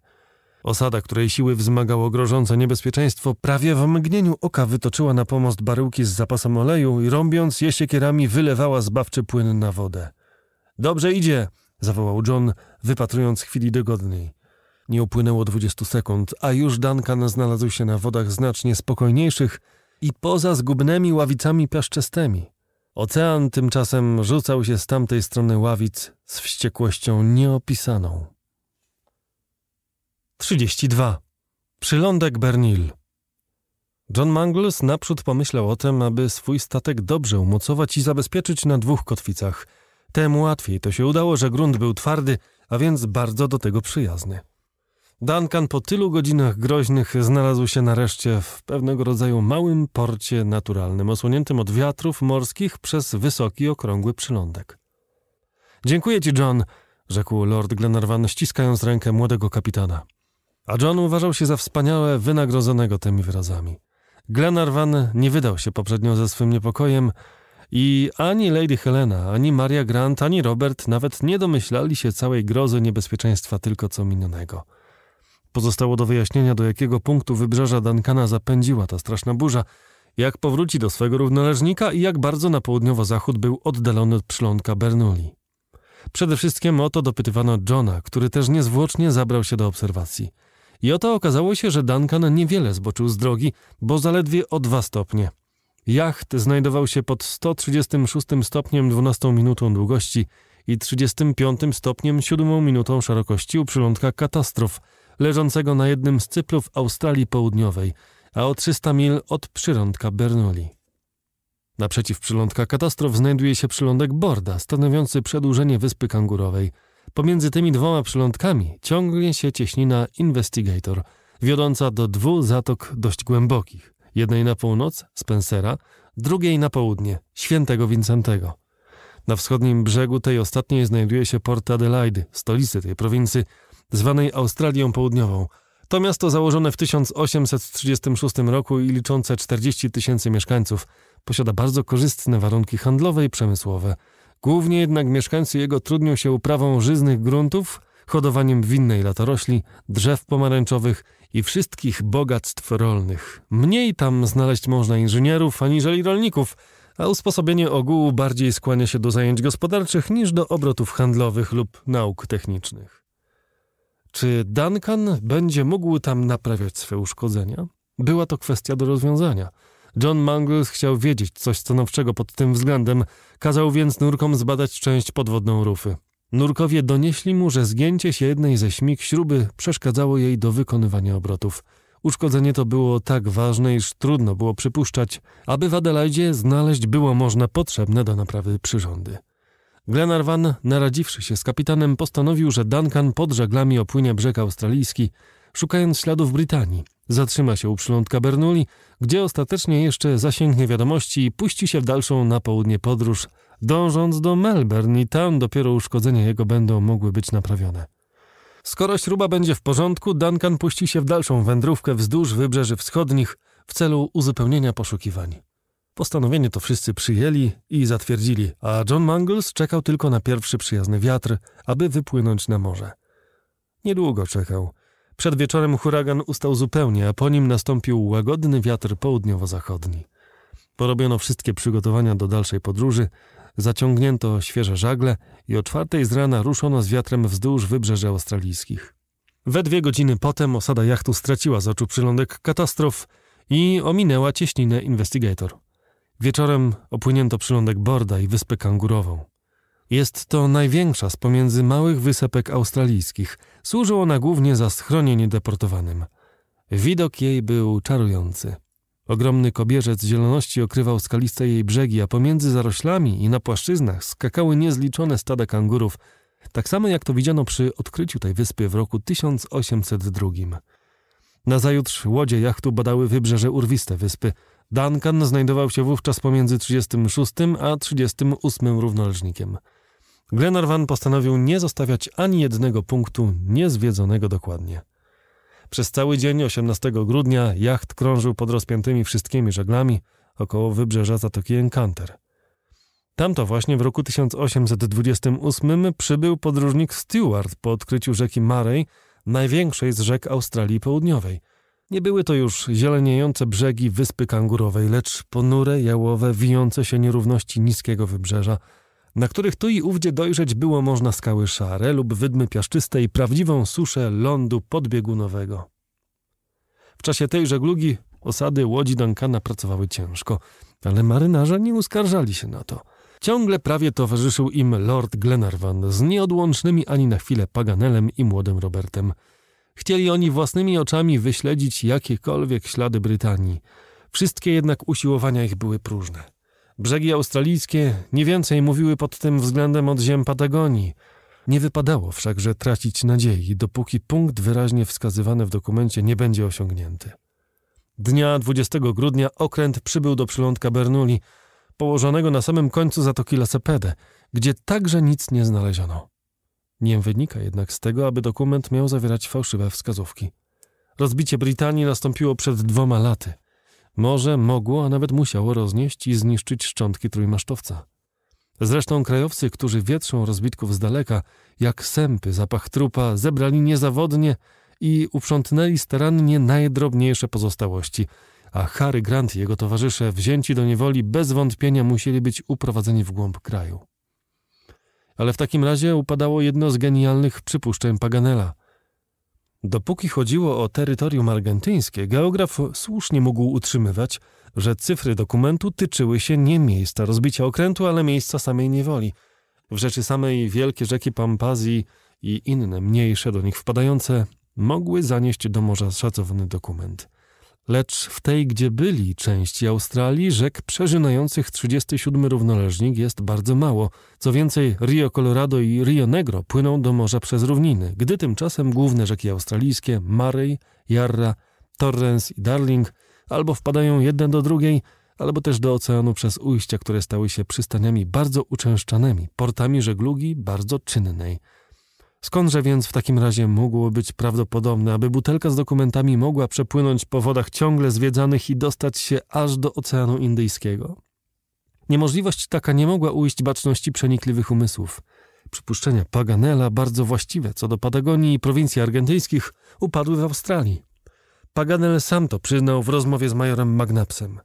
Osada, której siły wzmagało grożące niebezpieczeństwo, prawie w mgnieniu oka wytoczyła na pomost baryłki z zapasem oleju i rąbiąc je siekierami wylewała zbawczy płyn na wodę. Dobrze idzie! zawołał John, wypatrując chwili dogodniej. Nie upłynęło 20 sekund, a już Duncan znalazł się na wodach znacznie spokojniejszych i poza zgubnymi ławicami piaszczystymi. Ocean tymczasem rzucał się z tamtej strony ławic z wściekłością nieopisaną. 32. Przylądek Bernil John Mangles naprzód pomyślał o tym, aby swój statek dobrze umocować i zabezpieczyć na dwóch kotwicach. Temu łatwiej to się udało, że grunt był twardy, a więc bardzo do tego przyjazny. Duncan po tylu godzinach groźnych znalazł się nareszcie w pewnego rodzaju małym porcie naturalnym, osłoniętym od wiatrów morskich przez wysoki, okrągły przylądek. Dziękuję ci, John, rzekł Lord Glenarvan, ściskając rękę młodego kapitana. A John uważał się za wspaniałe, wynagrodzonego tymi wyrazami. Glenarvan nie wydał się poprzednio ze swym niepokojem i ani Lady Helena, ani Maria Grant, ani Robert nawet nie domyślali się całej grozy niebezpieczeństwa tylko co minionego – Pozostało do wyjaśnienia, do jakiego punktu wybrzeża Duncana zapędziła ta straszna burza, jak powróci do swego równoleżnika i jak bardzo na południowo-zachód był oddalony od przylądka Bernoulli. Przede wszystkim o to dopytywano Johna, który też niezwłocznie zabrał się do obserwacji. I oto okazało się, że Duncan niewiele zboczył z drogi, bo zaledwie o dwa stopnie. Jacht znajdował się pod 136 stopniem 12 minutą długości i 35 stopniem 7 minutą szerokości u przylądka katastrof – leżącego na jednym z cyplów Australii Południowej, a o 300 mil od przylądka Bernoulli. Naprzeciw przylądka katastrof znajduje się przylądek Borda, stanowiący przedłużenie Wyspy Kangurowej. Pomiędzy tymi dwoma przylądkami ciągnie się cieśnina Investigator, wiodąca do dwóch zatok dość głębokich. Jednej na północ, Spencera, drugiej na południe, Świętego Wincentego. Na wschodnim brzegu tej ostatniej znajduje się Port Adelaide, stolicy tej prowincji, zwanej Australią Południową. To miasto założone w 1836 roku i liczące 40 tysięcy mieszkańców posiada bardzo korzystne warunki handlowe i przemysłowe. Głównie jednak mieszkańcy jego trudnią się uprawą żyznych gruntów, hodowaniem winnej latorośli, drzew pomarańczowych i wszystkich bogactw rolnych. Mniej tam znaleźć można inżynierów aniżeli rolników, a usposobienie ogółu bardziej skłania się do zajęć gospodarczych niż do obrotów handlowych lub nauk technicznych. Czy Duncan będzie mógł tam naprawiać swoje uszkodzenia? Była to kwestia do rozwiązania. John Mangles chciał wiedzieć coś stanowczego pod tym względem, kazał więc nurkom zbadać część podwodną rufy. Nurkowie donieśli mu, że zgięcie się jednej ze śmig śruby przeszkadzało jej do wykonywania obrotów. Uszkodzenie to było tak ważne, iż trudno było przypuszczać, aby w Adelaide znaleźć było można potrzebne do naprawy przyrządy. Glenarvan, naradziwszy się z kapitanem, postanowił, że Duncan pod żaglami opłynie brzeg australijski, szukając śladów Brytanii. Zatrzyma się u przylądka Bernoulli, gdzie ostatecznie jeszcze zasięgnie wiadomości i puści się w dalszą na południe podróż, dążąc do Melbourne i tam dopiero uszkodzenia jego będą mogły być naprawione. Skoro śruba będzie w porządku, Duncan puści się w dalszą wędrówkę wzdłuż wybrzeży wschodnich w celu uzupełnienia poszukiwań. Postanowienie to wszyscy przyjęli i zatwierdzili, a John Mangles czekał tylko na pierwszy przyjazny wiatr, aby wypłynąć na morze. Niedługo czekał. Przed wieczorem huragan ustał zupełnie, a po nim nastąpił łagodny wiatr południowo-zachodni. Porobiono wszystkie przygotowania do dalszej podróży, zaciągnięto świeże żagle i o czwartej z rana ruszono z wiatrem wzdłuż wybrzeży australijskich. We dwie godziny potem osada jachtu straciła z oczu przylądek katastrof i ominęła cieśninę Investigator. Wieczorem opłynięto przylądek Borda i wyspę Kangurową. Jest to największa z pomiędzy małych wysepek australijskich. Służyła ona głównie za schronienie deportowanym. Widok jej był czarujący. Ogromny kobierzec zieloności okrywał skaliste jej brzegi, a pomiędzy zaroślami i na płaszczyznach skakały niezliczone stada kangurów, tak samo jak to widziano przy odkryciu tej wyspy w roku 1802. Nazajutrz łodzie jachtu badały wybrzeże urwiste wyspy – Duncan znajdował się wówczas pomiędzy 36 a 38 równoleżnikiem. Glenarvan postanowił nie zostawiać ani jednego punktu niezwiedzonego dokładnie. Przez cały dzień 18 grudnia jacht krążył pod rozpiętymi wszystkimi żaglami około wybrzeża Zatoki Encanter. Tamto właśnie w roku 1828 przybył podróżnik Stewart po odkryciu rzeki Murray, największej z rzek Australii Południowej – nie były to już zieleniejące brzegi wyspy kangurowej, lecz ponure, jałowe, wijące się nierówności niskiego wybrzeża, na których tu i ówdzie dojrzeć było można skały szare lub wydmy piaszczyste i prawdziwą suszę lądu podbiegunowego. W czasie tej żeglugi osady łodzi Duncana pracowały ciężko, ale marynarze nie uskarżali się na to. Ciągle prawie towarzyszył im Lord Glenarvan z nieodłącznymi ani na chwilę Paganelem i młodym Robertem – Chcieli oni własnymi oczami wyśledzić jakiekolwiek ślady Brytanii. Wszystkie jednak usiłowania ich były próżne. Brzegi australijskie nie więcej mówiły pod tym względem od ziem Patagonii. Nie wypadało wszakże tracić nadziei, dopóki punkt wyraźnie wskazywany w dokumencie nie będzie osiągnięty. Dnia 20 grudnia okręt przybył do przylądka Bernoulli, położonego na samym końcu Zatoki La Sepede, gdzie także nic nie znaleziono. Nie wynika jednak z tego, aby dokument miał zawierać fałszywe wskazówki. Rozbicie Brytanii nastąpiło przed dwoma laty. Może mogło, a nawet musiało roznieść i zniszczyć szczątki trójmasztowca. Zresztą krajowcy, którzy wietrzą rozbitków z daleka, jak sępy zapach trupa, zebrali niezawodnie i uprzątnęli starannie najdrobniejsze pozostałości, a Harry Grant i jego towarzysze, wzięci do niewoli, bez wątpienia musieli być uprowadzeni w głąb kraju ale w takim razie upadało jedno z genialnych przypuszczeń Paganela. Dopóki chodziło o terytorium argentyńskie, geograf słusznie mógł utrzymywać, że cyfry dokumentu tyczyły się nie miejsca rozbicia okrętu, ale miejsca samej niewoli. W rzeczy samej wielkie rzeki Pampazji i inne mniejsze do nich wpadające mogły zanieść do morza szacowny dokument lecz w tej, gdzie byli części Australii, rzek przeżynających 37 równoleżnik jest bardzo mało. Co więcej, Rio Colorado i Rio Negro płyną do morza przez równiny, gdy tymczasem główne rzeki australijskie Murray, Yarra, Torrens i Darling albo wpadają jedne do drugiej, albo też do oceanu przez ujścia, które stały się przystaniami bardzo uczęszczanymi, portami żeglugi bardzo czynnej – Skądże więc w takim razie mogło być prawdopodobne, aby butelka z dokumentami mogła przepłynąć po wodach ciągle zwiedzanych i dostać się aż do Oceanu Indyjskiego? Niemożliwość taka nie mogła ujść baczności przenikliwych umysłów. Przypuszczenia Paganela, bardzo właściwe co do Patagonii i prowincji argentyńskich, upadły w Australii. Paganel sam to przyznał w rozmowie z majorem Magnapsem –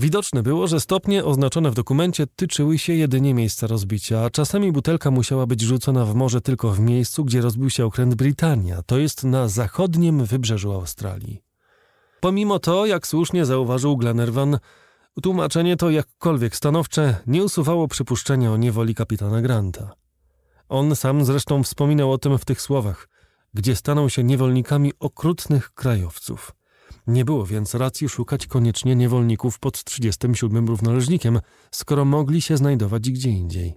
Widoczne było, że stopnie oznaczone w dokumencie tyczyły się jedynie miejsca rozbicia, a czasami butelka musiała być rzucona w morze tylko w miejscu, gdzie rozbił się okręt Brytania. to jest na zachodnim wybrzeżu Australii. Pomimo to, jak słusznie zauważył Glenarvan, tłumaczenie to jakkolwiek stanowcze nie usuwało przypuszczenia o niewoli kapitana Granta. On sam zresztą wspominał o tym w tych słowach, gdzie staną się niewolnikami okrutnych krajowców. Nie było więc racji szukać koniecznie niewolników pod 37 równoleżnikiem, skoro mogli się znajdować gdzie indziej.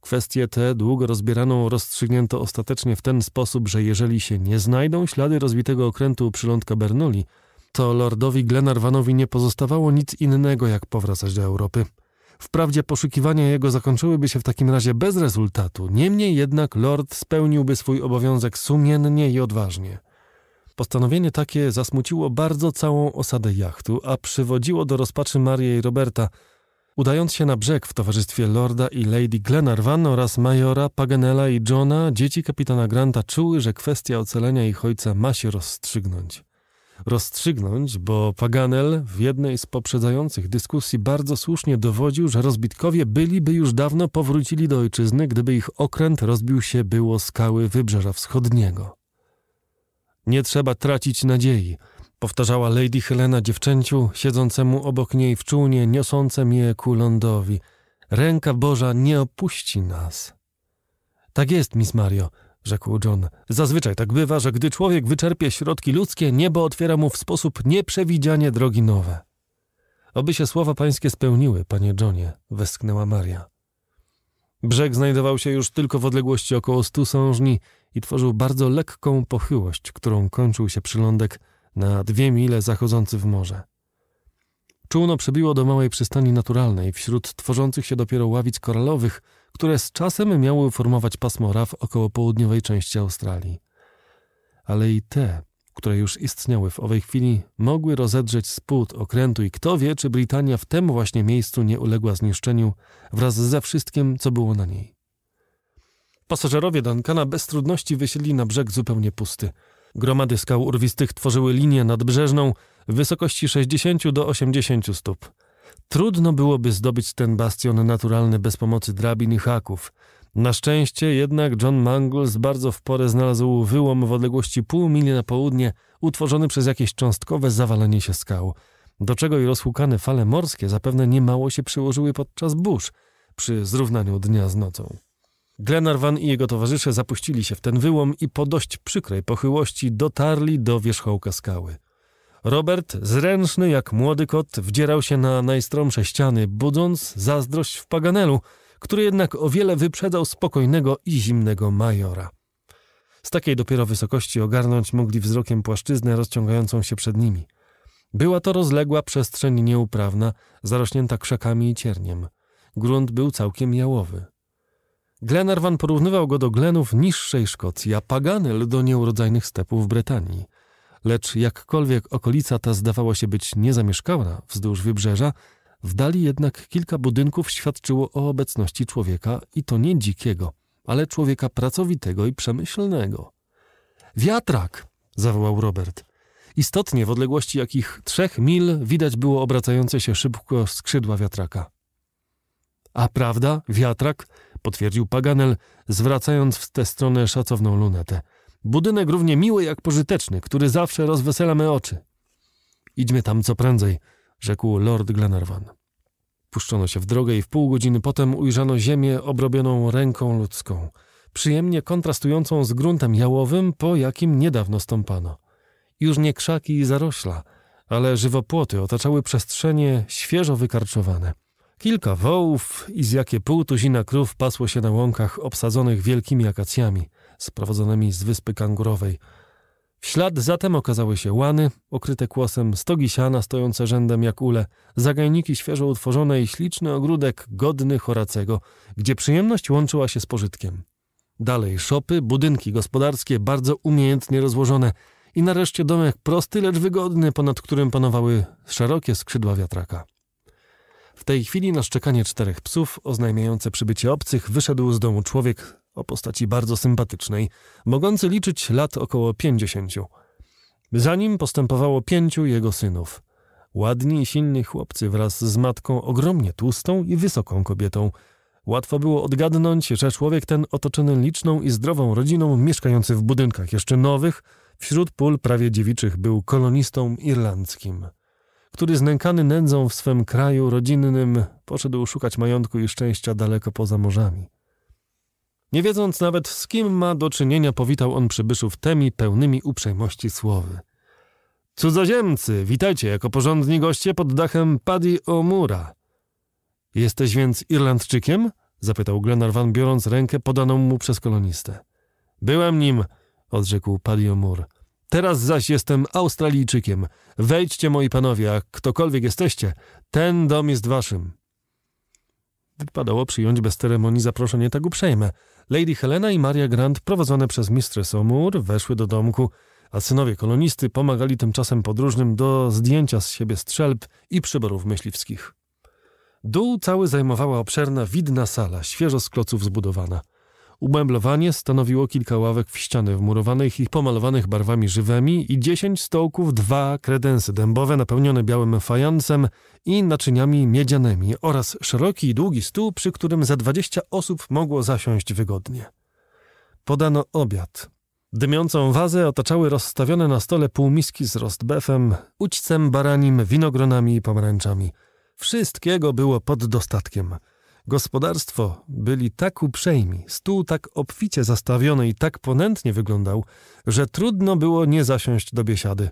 Kwestie te długo rozbieraną rozstrzygnięto ostatecznie w ten sposób, że jeżeli się nie znajdą ślady rozbitego okrętu przylądka Bernoulli, to lordowi Glenarvanowi nie pozostawało nic innego jak powracać do Europy. Wprawdzie poszukiwania jego zakończyłyby się w takim razie bez rezultatu, niemniej jednak lord spełniłby swój obowiązek sumiennie i odważnie. Postanowienie takie zasmuciło bardzo całą osadę jachtu, a przywodziło do rozpaczy Marię i Roberta. Udając się na brzeg w towarzystwie lorda i lady Glenarvan oraz majora Paganela i Johna, dzieci kapitana Granta czuły, że kwestia ocalenia ich ojca ma się rozstrzygnąć. Rozstrzygnąć, bo Paganel w jednej z poprzedzających dyskusji bardzo słusznie dowodził, że rozbitkowie byliby już dawno powrócili do ojczyzny, gdyby ich okręt rozbił się było skały wybrzeża wschodniego. Nie trzeba tracić nadziei, powtarzała Lady Helena dziewczęciu siedzącemu obok niej w czółnie niosącem je ku lądowi. Ręka Boża nie opuści nas. Tak jest, Miss Mario, rzekł John. Zazwyczaj tak bywa, że gdy człowiek wyczerpie środki ludzkie, niebo otwiera mu w sposób nieprzewidzianie drogi nowe. Oby się słowa pańskie spełniły, panie Johnie, westchnęła Maria. Brzeg znajdował się już tylko w odległości około stu sążni i tworzył bardzo lekką pochyłość, którą kończył się przylądek na dwie mile zachodzący w morze. Czółno przebiło do małej przystani naturalnej wśród tworzących się dopiero ławic koralowych, które z czasem miały formować pasmo raf około południowej części Australii. Ale i te, które już istniały w owej chwili, mogły rozedrzeć spód okrętu i kto wie, czy Brytania w tym właśnie miejscu nie uległa zniszczeniu wraz ze wszystkim, co było na niej. Pasażerowie Duncana bez trudności wysiedli na brzeg zupełnie pusty. Gromady skał urwistych tworzyły linię nadbrzeżną w wysokości 60 do 80 stóp. Trudno byłoby zdobyć ten bastion naturalny bez pomocy drabin i haków. Na szczęście jednak John Mangles bardzo w porę znalazł wyłom w odległości pół mili na południe, utworzony przez jakieś cząstkowe zawalenie się skał, do czego i rozhukane fale morskie zapewne niemało się przyłożyły podczas burz przy zrównaniu dnia z nocą. Glenarvan i jego towarzysze zapuścili się w ten wyłom i po dość przykrej pochyłości dotarli do wierzchołka skały. Robert, zręczny jak młody kot, wdzierał się na najstromsze ściany, budząc zazdrość w Paganelu, który jednak o wiele wyprzedzał spokojnego i zimnego majora. Z takiej dopiero wysokości ogarnąć mogli wzrokiem płaszczyznę rozciągającą się przed nimi. Była to rozległa przestrzeń nieuprawna, zarośnięta krzakami i cierniem. Grunt był całkiem jałowy. Glenarvan porównywał go do glenów niższej Szkocji, a Paganel do nieurodzajnych stepów Brytanii. Lecz jakkolwiek okolica ta zdawała się być niezamieszkała wzdłuż wybrzeża, w dali jednak kilka budynków świadczyło o obecności człowieka i to nie dzikiego, ale człowieka pracowitego i przemyślnego. Wiatrak! zawołał Robert. Istotnie w odległości jakich trzech mil widać było obracające się szybko skrzydła wiatraka. A prawda, wiatrak potwierdził Paganel, zwracając w tę stronę szacowną lunetę. Budynek równie miły jak pożyteczny, który zawsze rozwesela me oczy. Idźmy tam co prędzej, rzekł Lord Glenarvan. Puszczono się w drogę i w pół godziny potem ujrzano ziemię obrobioną ręką ludzką, przyjemnie kontrastującą z gruntem jałowym, po jakim niedawno stąpano. Już nie krzaki i zarośla, ale żywopłoty otaczały przestrzenie świeżo wykarczowane – Kilka wołów i z jakie pół tuzina krów pasło się na łąkach obsadzonych wielkimi akacjami, sprowadzonymi z wyspy kangurowej. W ślad zatem okazały się łany, okryte kłosem, stogi siana stojące rzędem jak ule, zagajniki świeżo utworzone i śliczny ogródek godny Horacego, gdzie przyjemność łączyła się z pożytkiem. Dalej szopy, budynki gospodarskie bardzo umiejętnie rozłożone i nareszcie domek prosty, lecz wygodny, ponad którym panowały szerokie skrzydła wiatraka. W tej chwili na szczekanie czterech psów oznajmiające przybycie obcych wyszedł z domu człowiek o postaci bardzo sympatycznej, mogący liczyć lat około pięćdziesięciu. Za nim postępowało pięciu jego synów. Ładni i silni chłopcy wraz z matką ogromnie tłustą i wysoką kobietą. Łatwo było odgadnąć, że człowiek ten otoczony liczną i zdrową rodziną mieszkający w budynkach jeszcze nowych, wśród pól prawie dziewiczych był kolonistą irlandzkim który znękany nędzą w swym kraju rodzinnym poszedł szukać majątku i szczęścia daleko poza morzami. Nie wiedząc nawet z kim ma do czynienia, powitał on przybyszów temi pełnymi uprzejmości słowy. Cudzoziemcy, witajcie jako porządni goście pod dachem Paddy O'Mura. Jesteś więc Irlandczykiem? zapytał Glenarvan, biorąc rękę podaną mu przez kolonistę. Byłem nim, odrzekł Paddy O'Mur. Teraz zaś jestem Australijczykiem. Wejdźcie, moi panowie, a ktokolwiek jesteście, ten dom jest waszym. Wypadało przyjąć bez ceremonii zaproszenie tak uprzejme. Lady Helena i Maria Grant, prowadzone przez mistress O'Moore, weszły do domku, a synowie kolonisty pomagali tymczasem podróżnym do zdjęcia z siebie strzelb i przyborów myśliwskich. Dół cały zajmowała obszerna, widna sala, świeżo z kloców zbudowana – Umeblowanie stanowiło kilka ławek w ściany wmurowanych i pomalowanych barwami żywymi i dziesięć stołków, dwa kredensy dębowe napełnione białym fajancem i naczyniami miedzianymi oraz szeroki i długi stół, przy którym za dwadzieścia osób mogło zasiąść wygodnie. Podano obiad. Dymiącą wazę otaczały rozstawione na stole półmiski z rostbefem, ućcem baranim, winogronami i pomarańczami. Wszystkiego było pod dostatkiem – Gospodarstwo byli tak uprzejmi, stół tak obficie zastawiony i tak ponętnie wyglądał, że trudno było nie zasiąść do biesiady.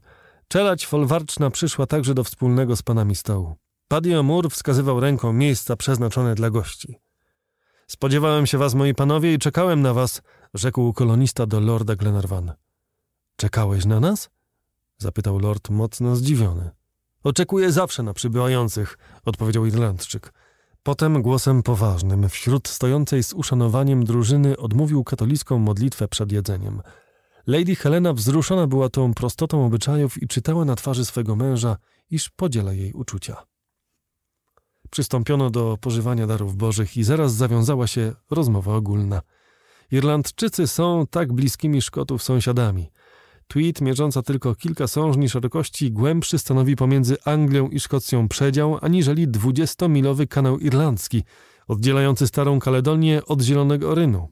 Czelać folwarczna przyszła także do wspólnego z panami stołu. Paddy Mur wskazywał ręką miejsca przeznaczone dla gości. Spodziewałem się was, moi panowie, i czekałem na was, rzekł kolonista do lorda Glenarvan. Czekałeś na nas? zapytał lord mocno zdziwiony. Oczekuję zawsze na przybywających, odpowiedział Irlandczyk. Potem głosem poważnym, wśród stojącej z uszanowaniem drużyny, odmówił katolicką modlitwę przed jedzeniem. Lady Helena wzruszona była tą prostotą obyczajów i czytała na twarzy swego męża, iż podziela jej uczucia. Przystąpiono do pożywania darów bożych i zaraz zawiązała się rozmowa ogólna. Irlandczycy są tak bliskimi Szkotów sąsiadami – Tweet mierząca tylko kilka sążni szerokości, głębszy stanowi pomiędzy Anglią i Szkocją przedział, aniżeli 20-milowy kanał irlandzki, oddzielający Starą Kaledonię od Zielonego Rynu.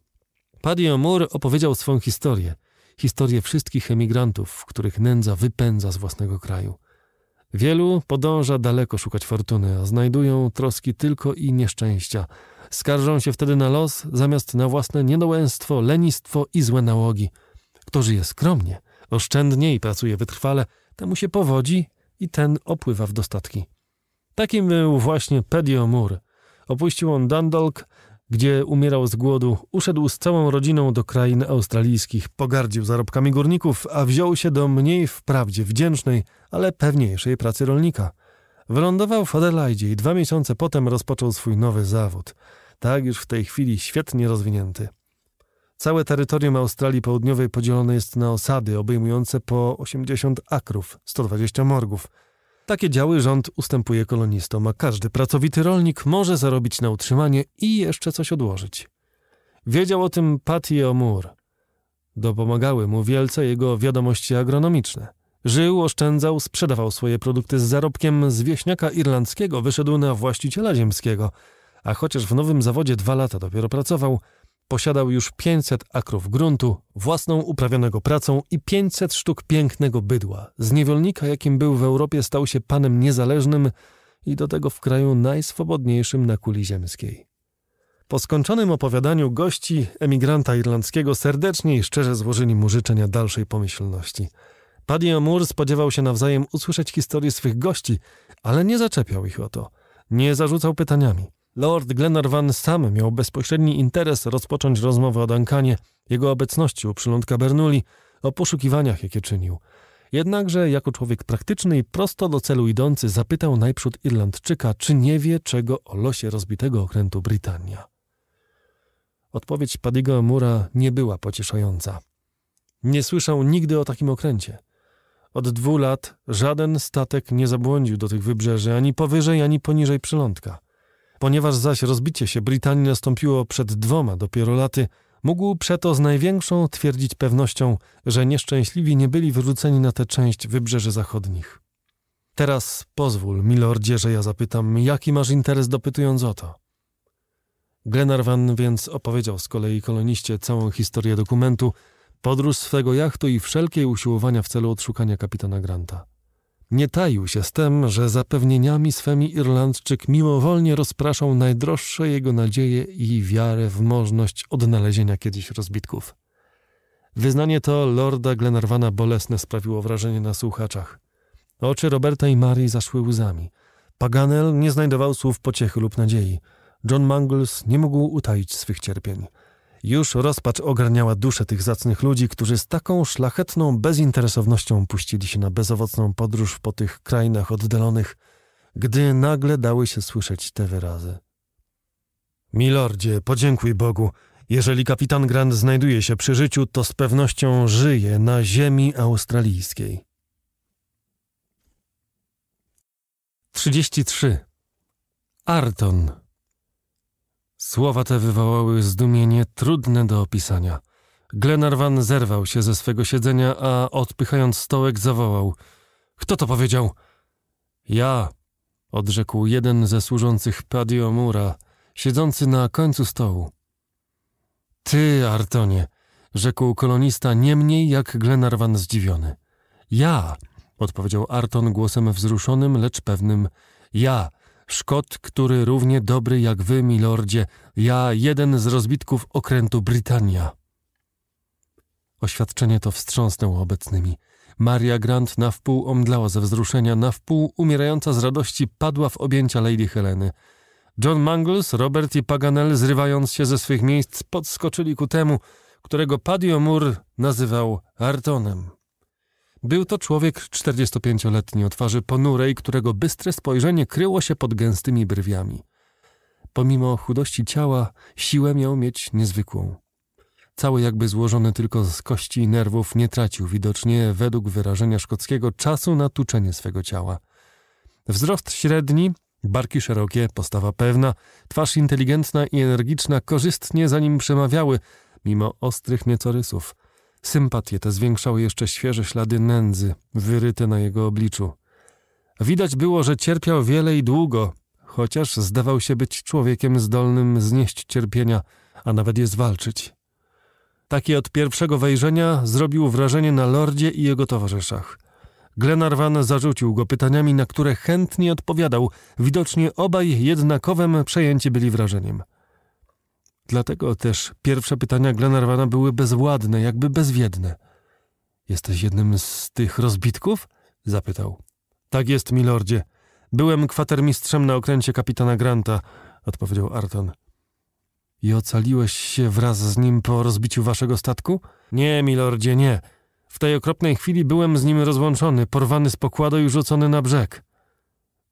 Paddy O'Moore opowiedział swą historię. Historię wszystkich emigrantów, których nędza wypędza z własnego kraju. Wielu podąża daleko szukać fortuny, a znajdują troski tylko i nieszczęścia. Skarżą się wtedy na los, zamiast na własne niedołęstwo, lenistwo i złe nałogi. Kto żyje skromnie, oszczędnie i pracuje wytrwale, temu się powodzi i ten opływa w dostatki. Takim był właśnie Pedio Moore. Opuścił on Dundalk, gdzie umierał z głodu, uszedł z całą rodziną do krain australijskich, pogardził zarobkami górników, a wziął się do mniej wprawdzie wdzięcznej, ale pewniejszej pracy rolnika. Wylądował w Adelaide i dwa miesiące potem rozpoczął swój nowy zawód. Tak już w tej chwili świetnie rozwinięty. Całe terytorium Australii Południowej podzielone jest na osady obejmujące po 80 akrów, 120 morgów. Takie działy rząd ustępuje kolonistom, a każdy pracowity rolnik może zarobić na utrzymanie i jeszcze coś odłożyć. Wiedział o tym Patty O'Moore. Dopomagały mu wielce jego wiadomości agronomiczne. Żył, oszczędzał, sprzedawał swoje produkty z zarobkiem z wieśniaka irlandzkiego, wyszedł na właściciela ziemskiego, a chociaż w nowym zawodzie dwa lata dopiero pracował – posiadał już 500 akrów gruntu, własną uprawionego pracą i 500 sztuk pięknego bydła. Z niewolnika, jakim był w Europie, stał się panem niezależnym i do tego w kraju najswobodniejszym na kuli ziemskiej. Po skończonym opowiadaniu gości emigranta irlandzkiego serdecznie i szczerze złożyli mu życzenia dalszej pomyślności. Paddy O'Moore spodziewał się nawzajem usłyszeć historię swych gości, ale nie zaczepiał ich o to. Nie zarzucał pytaniami. Lord Glenarvan sam miał bezpośredni interes rozpocząć rozmowę o dankanie, jego obecności u przylądka Bernoulli, o poszukiwaniach, jakie czynił. Jednakże, jako człowiek praktyczny i prosto do celu idący, zapytał najprzód Irlandczyka, czy nie wie czego o losie rozbitego okrętu Brytania. Odpowiedź Padigo Mura nie była pocieszająca. Nie słyszał nigdy o takim okręcie. Od dwóch lat żaden statek nie zabłądził do tych wybrzeży ani powyżej, ani poniżej przylądka. Ponieważ zaś rozbicie się Brytanii nastąpiło przed dwoma dopiero laty, mógł przeto z największą twierdzić pewnością, że nieszczęśliwi nie byli wróceni na tę część wybrzeży zachodnich. Teraz pozwól, milordzie, że ja zapytam, jaki masz interes dopytując o to? Glenarvan więc opowiedział z kolei koloniście całą historię dokumentu, podróż swego jachtu i wszelkie usiłowania w celu odszukania kapitana Granta. Nie taił się z tym, że zapewnieniami swemi Irlandczyk mimowolnie rozpraszał najdroższe jego nadzieje i wiarę w możność odnalezienia kiedyś rozbitków. Wyznanie to lorda Glenarvana bolesne sprawiło wrażenie na słuchaczach. Oczy Roberta i Marii zaszły łzami. Paganel nie znajdował słów pociechy lub nadziei. John Mangles nie mógł utaić swych cierpień. Już rozpacz ogarniała duszę tych zacnych ludzi, którzy z taką szlachetną bezinteresownością puścili się na bezowocną podróż po tych krainach oddalonych, gdy nagle dały się słyszeć te wyrazy. Milordzie, podziękuj Bogu. Jeżeli kapitan Grant znajduje się przy życiu, to z pewnością żyje na ziemi australijskiej. 33. Arton Słowa te wywołały zdumienie trudne do opisania. Glenarvan zerwał się ze swego siedzenia, a odpychając stołek zawołał: Kto to powiedział? Ja, odrzekł jeden ze służących Padio Mura, siedzący na końcu stołu. Ty, Artonie, rzekł kolonista nie mniej jak Glenarvan zdziwiony. Ja, odpowiedział Arton głosem wzruszonym, lecz pewnym. Ja Szkot, który równie dobry jak wy, milordzie, ja jeden z rozbitków okrętu Brytania. Oświadczenie to wstrząsnęło obecnymi. Maria Grant na wpół omdlała ze wzruszenia, na wpół umierająca z radości padła w objęcia Lady Heleny. John Mangles, Robert i Paganel, zrywając się ze swych miejsc, podskoczyli ku temu, którego Padio Moore nazywał Artonem. Był to człowiek 45-letni o twarzy ponurej, którego bystre spojrzenie kryło się pod gęstymi brwiami. Pomimo chudości ciała, siłę miał mieć niezwykłą. Cały jakby złożony tylko z kości i nerwów nie tracił widocznie, według wyrażenia szkockiego, czasu na tuczenie swego ciała. Wzrost średni, barki szerokie, postawa pewna, twarz inteligentna i energiczna korzystnie za nim przemawiały, mimo ostrych niecorysów – Sympatię te zwiększały jeszcze świeże ślady nędzy, wyryte na jego obliczu. Widać było, że cierpiał wiele i długo, chociaż zdawał się być człowiekiem zdolnym znieść cierpienia, a nawet je zwalczyć. Takie od pierwszego wejrzenia zrobił wrażenie na lordzie i jego towarzyszach. Glenarvan zarzucił go pytaniami, na które chętnie odpowiadał, widocznie obaj jednakowym przejęci byli wrażeniem – Dlatego też pierwsze pytania Glenarvana były bezwładne, jakby bezwiedne. Jesteś jednym z tych rozbitków? zapytał. Tak jest, milordzie. Byłem kwatermistrzem na okręcie kapitana Granta, odpowiedział Arton. I ocaliłeś się wraz z nim po rozbiciu waszego statku? Nie, milordzie, nie. W tej okropnej chwili byłem z nim rozłączony, porwany z pokładu i rzucony na brzeg.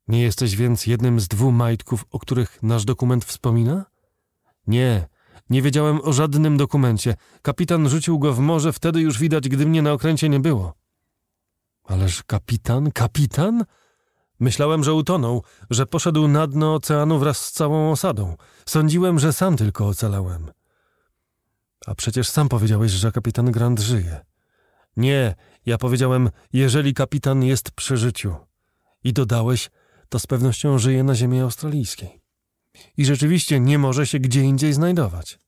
Nie jesteś więc jednym z dwóch majtków, o których nasz dokument wspomina? Nie, nie wiedziałem o żadnym dokumencie. Kapitan rzucił go w morze, wtedy już widać, gdy mnie na okręcie nie było. Ależ kapitan, kapitan? Myślałem, że utonął, że poszedł na dno oceanu wraz z całą osadą. Sądziłem, że sam tylko ocalałem. A przecież sam powiedziałeś, że kapitan Grant żyje. Nie, ja powiedziałem, jeżeli kapitan jest przy życiu. I dodałeś, to z pewnością żyje na ziemi australijskiej i rzeczywiście nie może się gdzie indziej znajdować.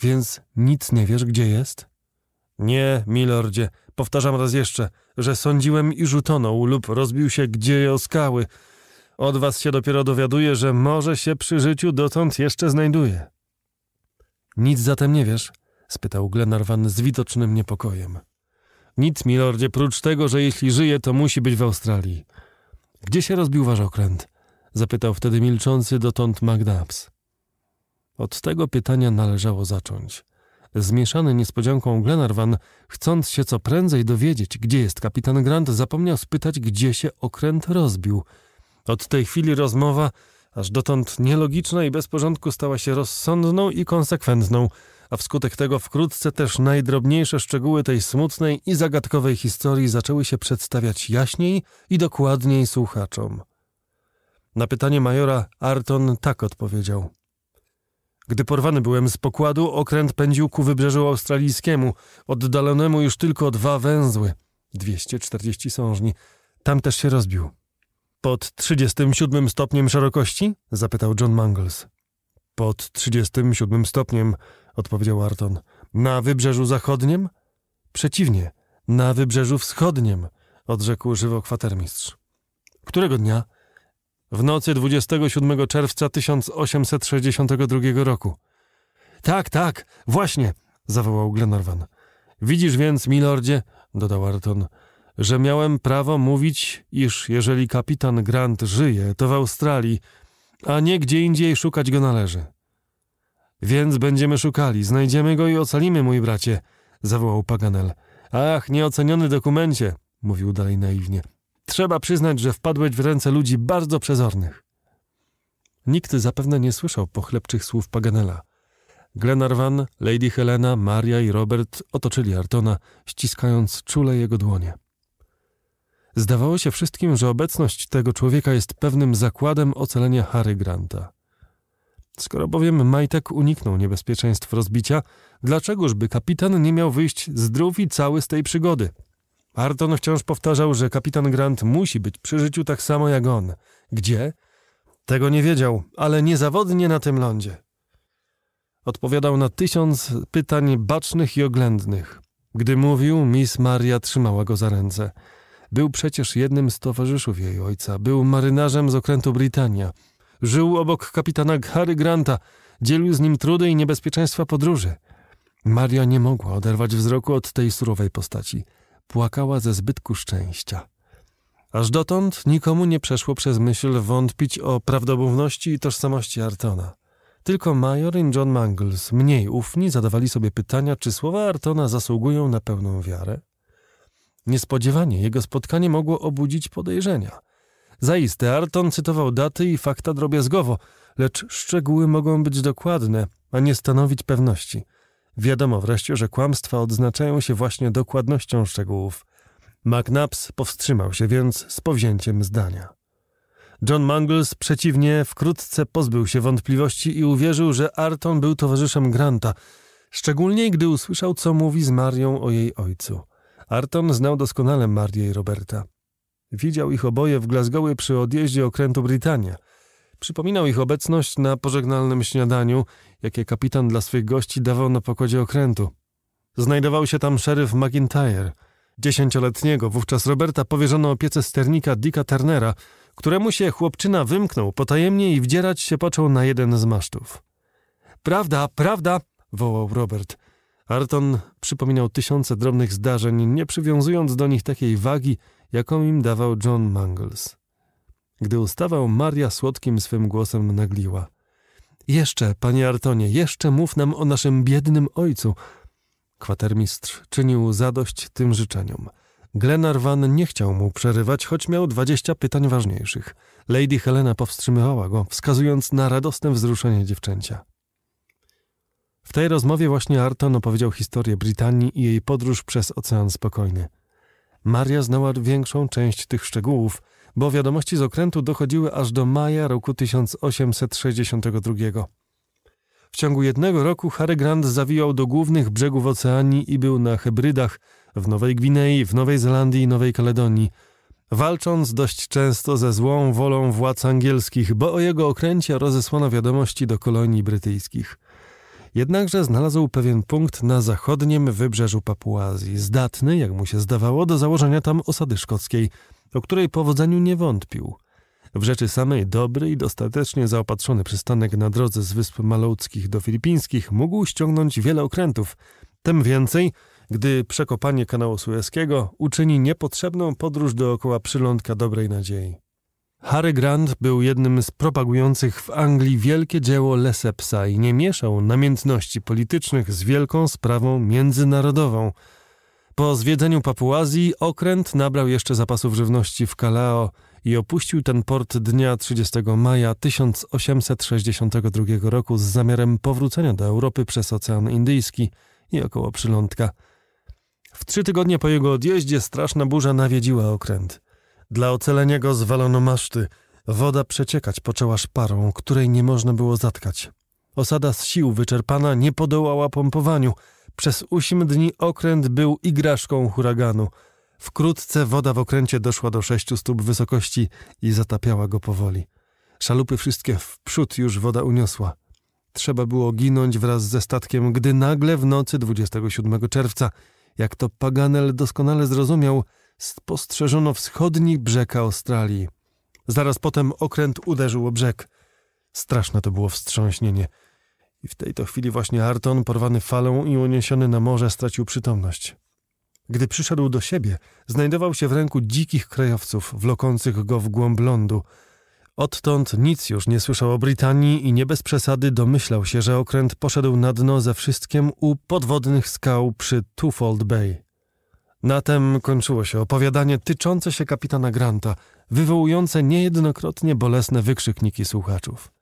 Więc nic nie wiesz, gdzie jest? Nie, milordzie, powtarzam raz jeszcze, że sądziłem i rzutoną lub rozbił się gdzie o skały. Od was się dopiero dowiaduję, że może się przy życiu dotąd jeszcze znajduje. Nic zatem nie wiesz? spytał Glenarvan z widocznym niepokojem. Nic, milordzie, prócz tego, że jeśli żyje, to musi być w Australii. Gdzie się rozbił wasz okręt? Zapytał wtedy milczący dotąd Magdabs. Od tego pytania należało zacząć. Zmieszany niespodzianką Glenarvan, chcąc się co prędzej dowiedzieć, gdzie jest kapitan Grant, zapomniał spytać, gdzie się okręt rozbił. Od tej chwili rozmowa, aż dotąd nielogiczna i bez porządku, stała się rozsądną i konsekwentną, a wskutek tego wkrótce też najdrobniejsze szczegóły tej smutnej i zagadkowej historii zaczęły się przedstawiać jaśniej i dokładniej słuchaczom. Na pytanie majora Arton tak odpowiedział. Gdy porwany byłem z pokładu, okręt pędził ku wybrzeżu australijskiemu, oddalonemu już tylko dwa węzły, 240 sążni. Tam też się rozbił. Pod 37 stopniem szerokości? zapytał John Mangles. Pod 37 stopniem, odpowiedział Arton. Na wybrzeżu zachodnim? Przeciwnie, na wybrzeżu wschodnim, odrzekł żywo kwatermistrz. Którego dnia? w nocy 27 czerwca 1862 roku. Tak, tak, właśnie, zawołał Glenarvan. Widzisz więc, milordzie, dodał Arton, że miałem prawo mówić, iż jeżeli kapitan Grant żyje, to w Australii, a nie gdzie indziej szukać go należy. Więc będziemy szukali, znajdziemy go i ocalimy, mój bracie, zawołał Paganel. Ach, nieoceniony dokumencie, mówił dalej naiwnie. Trzeba przyznać, że wpadłeś w ręce ludzi bardzo przezornych. Nikt zapewne nie słyszał pochlebczych słów Paganela. Glenarvan, Lady Helena, Maria i Robert otoczyli Artona, ściskając czule jego dłonie. Zdawało się wszystkim, że obecność tego człowieka jest pewnym zakładem ocalenia Harry Granta. Skoro bowiem Majtek uniknął niebezpieczeństw rozbicia, dlaczegożby kapitan nie miał wyjść zdrów i cały z tej przygody – Arton wciąż powtarzał, że kapitan Grant musi być przy życiu tak samo jak on. Gdzie? Tego nie wiedział, ale niezawodnie na tym lądzie. Odpowiadał na tysiąc pytań bacznych i oględnych. Gdy mówił, Miss Maria trzymała go za ręce. Był przecież jednym z towarzyszów jej ojca. Był marynarzem z okrętu Brytania. Żył obok kapitana Harry Granta. Dzielił z nim trudy i niebezpieczeństwa podróży. Maria nie mogła oderwać wzroku od tej surowej postaci – płakała ze zbytku szczęścia. Aż dotąd nikomu nie przeszło przez myśl wątpić o prawdomówności i tożsamości Artona. Tylko Major i John Mangles, mniej ufni, zadawali sobie pytania, czy słowa Artona zasługują na pełną wiarę. Niespodziewanie jego spotkanie mogło obudzić podejrzenia. Zaiste Arton cytował daty i fakta drobiazgowo, lecz szczegóły mogą być dokładne, a nie stanowić pewności. Wiadomo wreszcie, że kłamstwa odznaczają się właśnie dokładnością szczegółów. McNabs powstrzymał się więc z powzięciem zdania. John Mangles przeciwnie wkrótce pozbył się wątpliwości i uwierzył, że Arton był towarzyszem Granta, szczególnie gdy usłyszał, co mówi z Marią o jej ojcu. Arton znał doskonale Marię i Roberta. Widział ich oboje w Glasgowie przy odjeździe okrętu Brytania – Przypominał ich obecność na pożegnalnym śniadaniu, jakie kapitan dla swych gości dawał na pokładzie okrętu. Znajdował się tam szeryf McIntyre. Dziesięcioletniego wówczas Roberta powierzono opiece sternika Dicka Turnera, któremu się chłopczyna wymknął potajemnie i wdzierać się począł na jeden z masztów. Prawda, prawda! wołał Robert. Arton przypominał tysiące drobnych zdarzeń, nie przywiązując do nich takiej wagi, jaką im dawał John Mangles. Gdy ustawał, Maria słodkim swym głosem nagliła. Jeszcze, panie Artonie, jeszcze mów nam o naszym biednym ojcu. Kwatermistrz czynił zadość tym życzeniom. Glenarvan nie chciał mu przerywać, choć miał dwadzieścia pytań ważniejszych. Lady Helena powstrzymywała go, wskazując na radosne wzruszenie dziewczęcia. W tej rozmowie właśnie Arton opowiedział historię Brytanii i jej podróż przez Ocean Spokojny. Maria znała większą część tych szczegółów, bo wiadomości z okrętu dochodziły aż do maja roku 1862. W ciągu jednego roku Harry Grant zawijał do głównych brzegów Oceanii i był na Hebrydach, w Nowej Gwinei, w Nowej Zelandii i Nowej Kaledonii, walcząc dość często ze złą wolą władz angielskich, bo o jego okręcie rozesłano wiadomości do kolonii brytyjskich. Jednakże znalazł pewien punkt na zachodnim wybrzeżu Papuazji, zdatny, jak mu się zdawało, do założenia tam osady szkockiej – o której powodzeniu nie wątpił. W rzeczy samej dobry i dostatecznie zaopatrzony przystanek na drodze z Wysp Malouckich do Filipińskich mógł ściągnąć wiele okrętów. Tym więcej, gdy przekopanie kanału Suezkiego uczyni niepotrzebną podróż dookoła przylądka Dobrej Nadziei. Harry Grant był jednym z propagujących w Anglii wielkie dzieło Lesepsa i nie mieszał namiętności politycznych z wielką sprawą międzynarodową – po zwiedzeniu Papuazji okręt nabrał jeszcze zapasów żywności w Kaleo i opuścił ten port dnia 30 maja 1862 roku z zamiarem powrócenia do Europy przez Ocean Indyjski i około przylądka. W trzy tygodnie po jego odjeździe straszna burza nawiedziła okręt. Dla ocalenia go zwalono maszty. Woda przeciekać poczęła szparą, której nie można było zatkać. Osada z sił wyczerpana nie podołała pompowaniu – przez osiem dni okręt był igraszką huraganu. Wkrótce woda w okręcie doszła do sześciu stóp wysokości i zatapiała go powoli. Szalupy wszystkie w przód już woda uniosła. Trzeba było ginąć wraz ze statkiem, gdy nagle w nocy 27 czerwca, jak to Paganel doskonale zrozumiał, spostrzeżono wschodni brzeg Australii. Zaraz potem okręt uderzył o brzeg. Straszne to było wstrząśnienie – i w tej to chwili właśnie Arton, porwany falą i uniesiony na morze, stracił przytomność. Gdy przyszedł do siebie, znajdował się w ręku dzikich krajowców, wlokących go w głąb lądu. Odtąd nic już nie słyszał o Brytanii i nie bez przesady domyślał się, że okręt poszedł na dno ze wszystkim u podwodnych skał przy Twofold Bay. Na tem kończyło się opowiadanie tyczące się kapitana Granta, wywołujące niejednokrotnie bolesne wykrzykniki słuchaczów.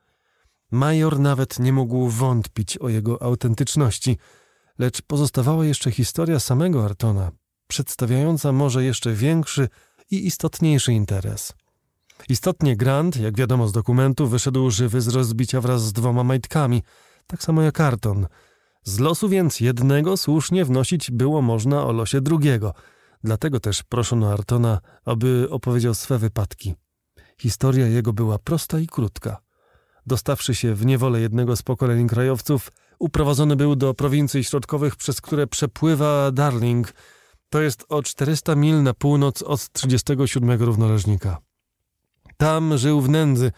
Major nawet nie mógł wątpić o jego autentyczności, lecz pozostawała jeszcze historia samego Artona, przedstawiająca może jeszcze większy i istotniejszy interes. Istotnie Grant, jak wiadomo z dokumentu, wyszedł żywy z rozbicia wraz z dwoma majtkami, tak samo jak Arton. Z losu więc jednego słusznie wnosić było można o losie drugiego. Dlatego też proszono Artona, aby opowiedział swe wypadki. Historia jego była prosta i krótka dostawszy się w niewolę jednego z pokoleń krajowców, uprowadzony był do prowincji środkowych, przez które przepływa Darling. To jest o 400 mil na północ od 37 równoleżnika. Tam żył w nędzy,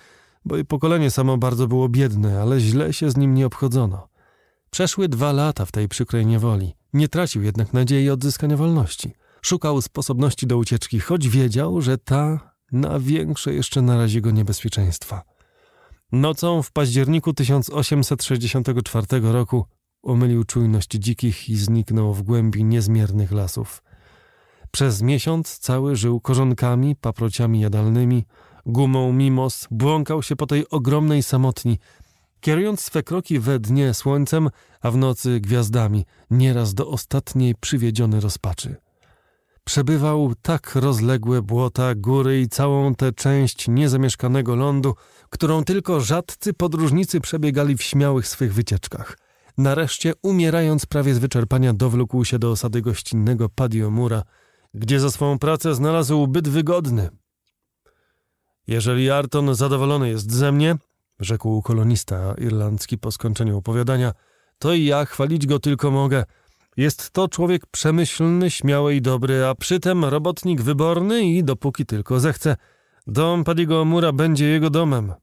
bo i pokolenie samo bardzo było biedne, ale źle się z nim nie obchodzono. Przeszły dwa lata w tej przykrej niewoli. Nie tracił jednak nadziei odzyskania wolności. Szukał sposobności do ucieczki, choć wiedział, że ta na większe jeszcze narazi go niebezpieczeństwa. Nocą w październiku 1864 roku omylił czujność dzikich i zniknął w głębi niezmiernych lasów. Przez miesiąc cały żył korzonkami, paprociami jadalnymi, gumą mimos, błąkał się po tej ogromnej samotni, kierując swe kroki we dnie słońcem, a w nocy gwiazdami, nieraz do ostatniej przywiedziony rozpaczy przebywał tak rozległe błota, góry i całą tę część niezamieszkanego lądu, którą tylko rzadcy podróżnicy przebiegali w śmiałych swych wycieczkach. Nareszcie, umierając prawie z wyczerpania, dowlókł się do osady gościnnego Padio Mura, gdzie za swą pracę znalazł byt wygodny. Jeżeli Arton zadowolony jest ze mnie, rzekł kolonista irlandzki po skończeniu opowiadania, to i ja chwalić go tylko mogę – jest to człowiek przemyślny, śmiały i dobry, a przytem robotnik wyborny i dopóki tylko zechce. Dom Padiego Mura będzie jego domem.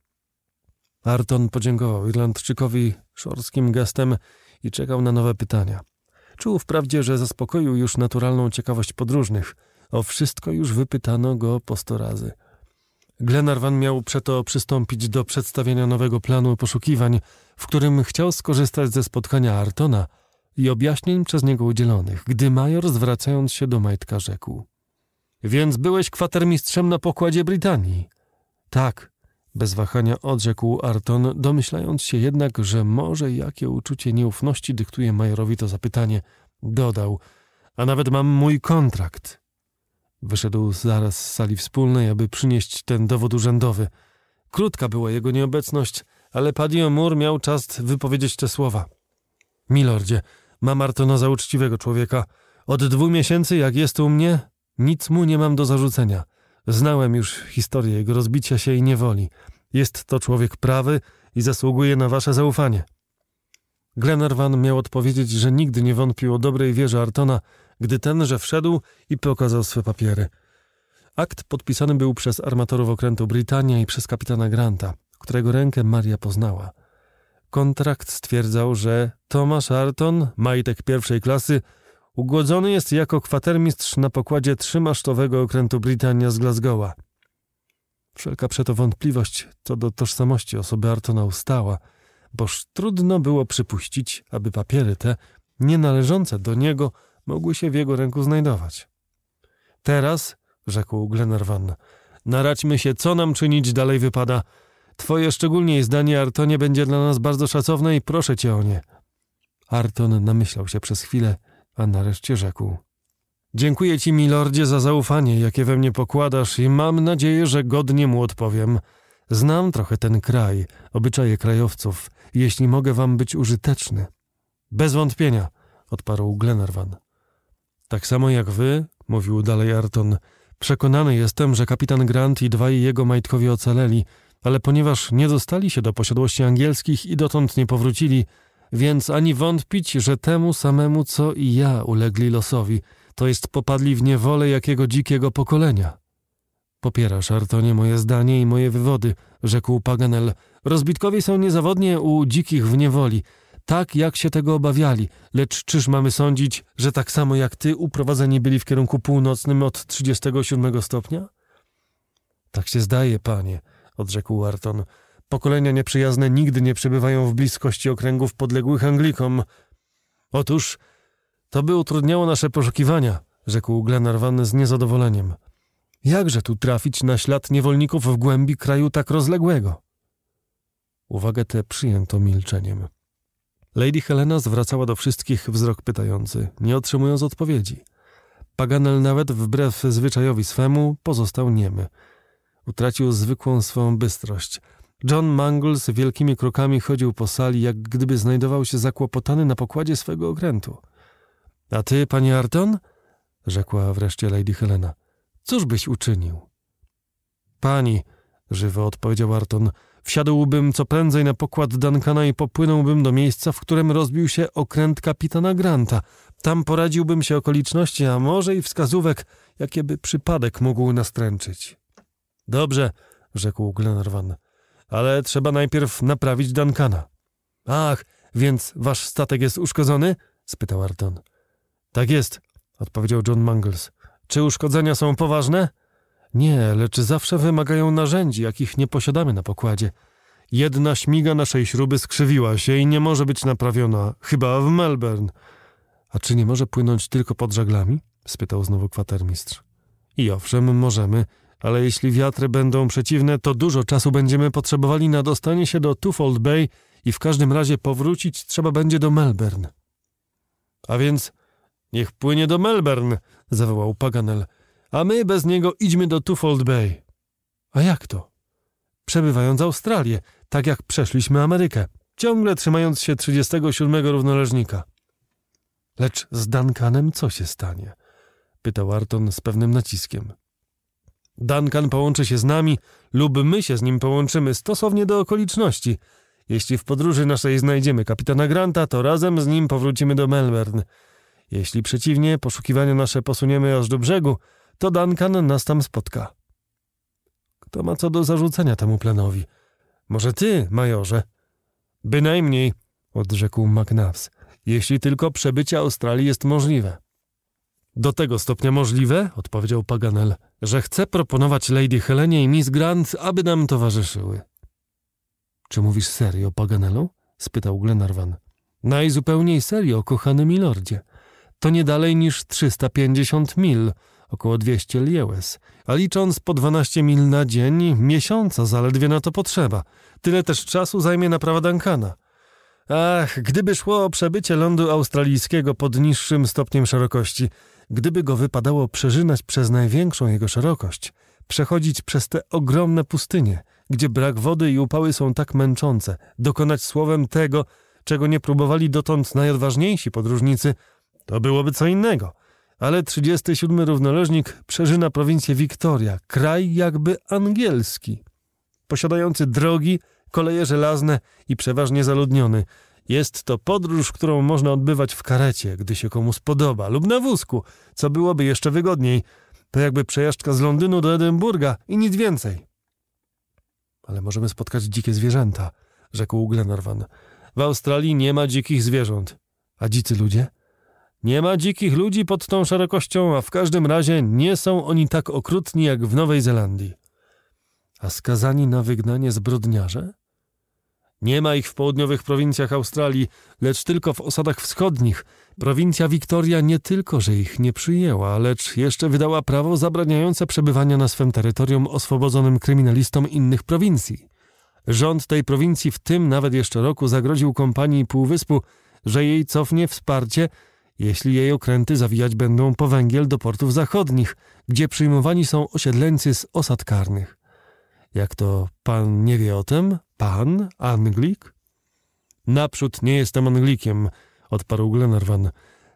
Arton podziękował Irlandczykowi szorskim gestem i czekał na nowe pytania. Czuł wprawdzie, że zaspokoił już naturalną ciekawość podróżnych. O wszystko już wypytano go po sto razy. Glenarvan miał przeto przystąpić do przedstawienia nowego planu poszukiwań, w którym chciał skorzystać ze spotkania Artona – i objaśnień przez niego udzielonych, gdy major zwracając się do Majtka rzekł. Więc byłeś kwatermistrzem na pokładzie Brytanii? Tak, bez wahania odrzekł Arton, domyślając się jednak, że może jakie uczucie nieufności dyktuje majorowi to zapytanie. Dodał, a nawet mam mój kontrakt. Wyszedł zaraz z sali wspólnej, aby przynieść ten dowód urzędowy. Krótka była jego nieobecność, ale Padio Moore miał czas wypowiedzieć te słowa. Milordzie, Mam Artona za uczciwego człowieka. Od dwóch miesięcy, jak jest u mnie, nic mu nie mam do zarzucenia. Znałem już historię jego rozbicia się i niewoli. Jest to człowiek prawy i zasługuje na wasze zaufanie. Glenarvan miał odpowiedzieć, że nigdy nie wątpił o dobrej wierze Artona, gdy tenże wszedł i pokazał swe papiery. Akt podpisany był przez armatorów okrętu Brytania i przez kapitana Granta, którego rękę Maria poznała. Kontrakt stwierdzał, że Tomasz Arton, majtek pierwszej klasy, ugodzony jest jako kwatermistrz na pokładzie trzymasztowego okrętu Britania z Glasgowa. Wszelka przeto wątpliwość co do tożsamości osoby Artona ustała, boż trudno było przypuścić, aby papiery te, nie należące do niego, mogły się w jego ręku znajdować. Teraz, rzekł Glenarvan, naradźmy się, co nam czynić dalej wypada – Twoje szczególnie zdanie, Artonie, będzie dla nas bardzo szacowne i proszę cię o nie. Arton namyślał się przez chwilę, a nareszcie rzekł. Dziękuję ci, milordzie, za zaufanie, jakie we mnie pokładasz i mam nadzieję, że godnie mu odpowiem. Znam trochę ten kraj, obyczaje krajowców, jeśli mogę wam być użyteczny. Bez wątpienia, odparł Glenarvan. Tak samo jak wy, mówił dalej Arton, przekonany jestem, że kapitan Grant i dwaj jego majtkowie ocaleli – ale ponieważ nie dostali się do posiadłości angielskich i dotąd nie powrócili, więc ani wątpić, że temu samemu co i ja ulegli losowi, to jest popadli w niewolę jakiego dzikiego pokolenia. Popierasz, Artonie, moje zdanie i moje wywody, rzekł Paganel. Rozbitkowie są niezawodnie u dzikich w niewoli, tak jak się tego obawiali, lecz czyż mamy sądzić, że tak samo jak ty uprowadzeni byli w kierunku północnym od 37 stopnia? Tak się zdaje, panie, odrzekł Wharton. Pokolenia nieprzyjazne nigdy nie przebywają w bliskości okręgów podległych Anglikom. Otóż to by utrudniało nasze poszukiwania, rzekł Glenarvan z niezadowoleniem. Jakże tu trafić na ślad niewolników w głębi kraju tak rozległego? Uwagę tę przyjęto milczeniem. Lady Helena zwracała do wszystkich wzrok pytający, nie otrzymując odpowiedzi. Paganel nawet wbrew zwyczajowi swemu pozostał niemy. Utracił zwykłą swą bystrość. John Mangles wielkimi krokami chodził po sali, jak gdyby znajdował się zakłopotany na pokładzie swego okrętu. — A ty, panie Arton? — rzekła wreszcie Lady Helena. — Cóż byś uczynił? — Pani — żywo odpowiedział Arton — wsiadłbym co prędzej na pokład Duncana i popłynąłbym do miejsca, w którym rozbił się okręt kapitana Granta. Tam poradziłbym się okoliczności, a może i wskazówek, jakieby przypadek mógł nastręczyć. — Dobrze, rzekł Glenarvan, ale trzeba najpierw naprawić Duncana. Ach, więc wasz statek jest uszkodzony? spytał Arton. Tak jest, odpowiedział John Mangles. Czy uszkodzenia są poważne? Nie, lecz zawsze wymagają narzędzi, jakich nie posiadamy na pokładzie. Jedna śmiga naszej śruby skrzywiła się i nie może być naprawiona, chyba w Melbourne. A czy nie może płynąć tylko pod żaglami? spytał znowu kwatermistrz. I owszem, możemy, ale jeśli wiatry będą przeciwne, to dużo czasu będziemy potrzebowali na dostanie się do Twofold Bay i w każdym razie powrócić trzeba będzie do Melbourne. A więc niech płynie do Melbourne, zawołał Paganel, a my bez niego idźmy do Twofold Bay. A jak to? Przebywając Australię, tak jak przeszliśmy Amerykę, ciągle trzymając się 37 równoleżnika. Lecz z Duncanem co się stanie? pytał Arton z pewnym naciskiem. Duncan połączy się z nami lub my się z nim połączymy stosownie do okoliczności. Jeśli w podróży naszej znajdziemy kapitana Granta, to razem z nim powrócimy do Melbourne. Jeśli przeciwnie, poszukiwania nasze posuniemy aż do brzegu, to Duncan nas tam spotka. Kto ma co do zarzucenia temu planowi? Może ty, majorze? Bynajmniej, odrzekł McNabbs, jeśli tylko przebycie Australii jest możliwe. Do tego stopnia możliwe, odpowiedział Paganel, że chcę proponować Lady Helenie i Miss Grant, aby nam towarzyszyły. Czy mówisz serio, Paganelu? spytał Glenarvan. Najzupełniej serio, kochany milordzie. To nie dalej niż 350 mil, około 200 liełes, a licząc po 12 mil na dzień, miesiąca zaledwie na to potrzeba. Tyle też czasu zajmie naprawa Duncana. Ach, gdyby szło o przebycie lądu australijskiego pod niższym stopniem szerokości – Gdyby go wypadało przeżynać przez największą jego szerokość, przechodzić przez te ogromne pustynie, gdzie brak wody i upały są tak męczące, dokonać słowem tego, czego nie próbowali dotąd najodważniejsi podróżnicy, to byłoby co innego. Ale 37 równoleżnik przeżyna prowincję Wiktoria, kraj jakby angielski, posiadający drogi, koleje żelazne i przeważnie zaludniony – jest to podróż, którą można odbywać w karecie, gdy się komu spodoba, lub na wózku, co byłoby jeszcze wygodniej. To jakby przejażdżka z Londynu do Edynburga i nic więcej. Ale możemy spotkać dzikie zwierzęta, rzekł Glenarvan. W Australii nie ma dzikich zwierząt. A dzicy ludzie? Nie ma dzikich ludzi pod tą szerokością, a w każdym razie nie są oni tak okrutni jak w Nowej Zelandii. A skazani na wygnanie zbrodniarze? Nie ma ich w południowych prowincjach Australii, lecz tylko w osadach wschodnich. Prowincja Wiktoria nie tylko, że ich nie przyjęła, lecz jeszcze wydała prawo zabraniające przebywania na swym terytorium oswobodzonym kryminalistom innych prowincji. Rząd tej prowincji w tym nawet jeszcze roku zagroził kompanii Półwyspu, że jej cofnie wsparcie, jeśli jej okręty zawijać będą po węgiel do portów zachodnich, gdzie przyjmowani są osiedleńcy z osad karnych. Jak to pan nie wie o tym? Pan Anglik? Naprzód nie jestem Anglikiem, odparł Glenarvan.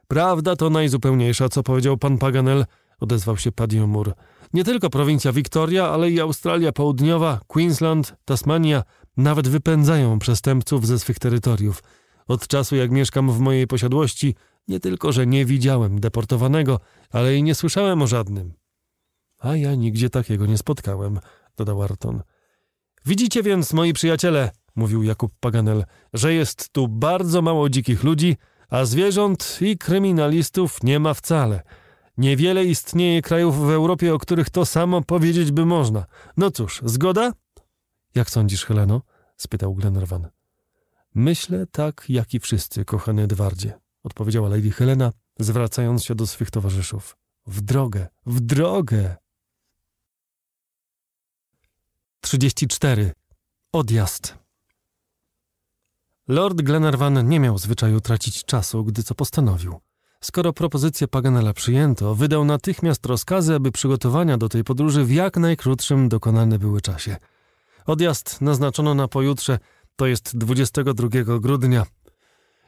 Prawda to najzupełniejsza, co powiedział pan Paganel, odezwał się Padiomur. Nie tylko prowincja Victoria, ale i Australia Południowa, Queensland, Tasmania nawet wypędzają przestępców ze swych terytoriów. Od czasu jak mieszkam w mojej posiadłości, nie tylko, że nie widziałem deportowanego, ale i nie słyszałem o żadnym. A ja nigdzie takiego nie spotkałem, dodał Arton. Widzicie więc, moi przyjaciele, mówił Jakub Paganel, że jest tu bardzo mało dzikich ludzi, a zwierząt i kryminalistów nie ma wcale. Niewiele istnieje krajów w Europie, o których to samo powiedzieć by można. No cóż, zgoda? Jak sądzisz, Heleno? spytał Glenarvan. Myślę tak, jak i wszyscy, kochany Edwardzie, odpowiedziała Lady Helena, zwracając się do swych towarzyszów. W drogę, w drogę! 34. Odjazd. Lord Glenarvan nie miał zwyczaju tracić czasu, gdy co postanowił. Skoro propozycję Paganela przyjęto, wydał natychmiast rozkazy, aby przygotowania do tej podróży w jak najkrótszym dokonane były czasie. Odjazd naznaczono na pojutrze, to jest 22 grudnia.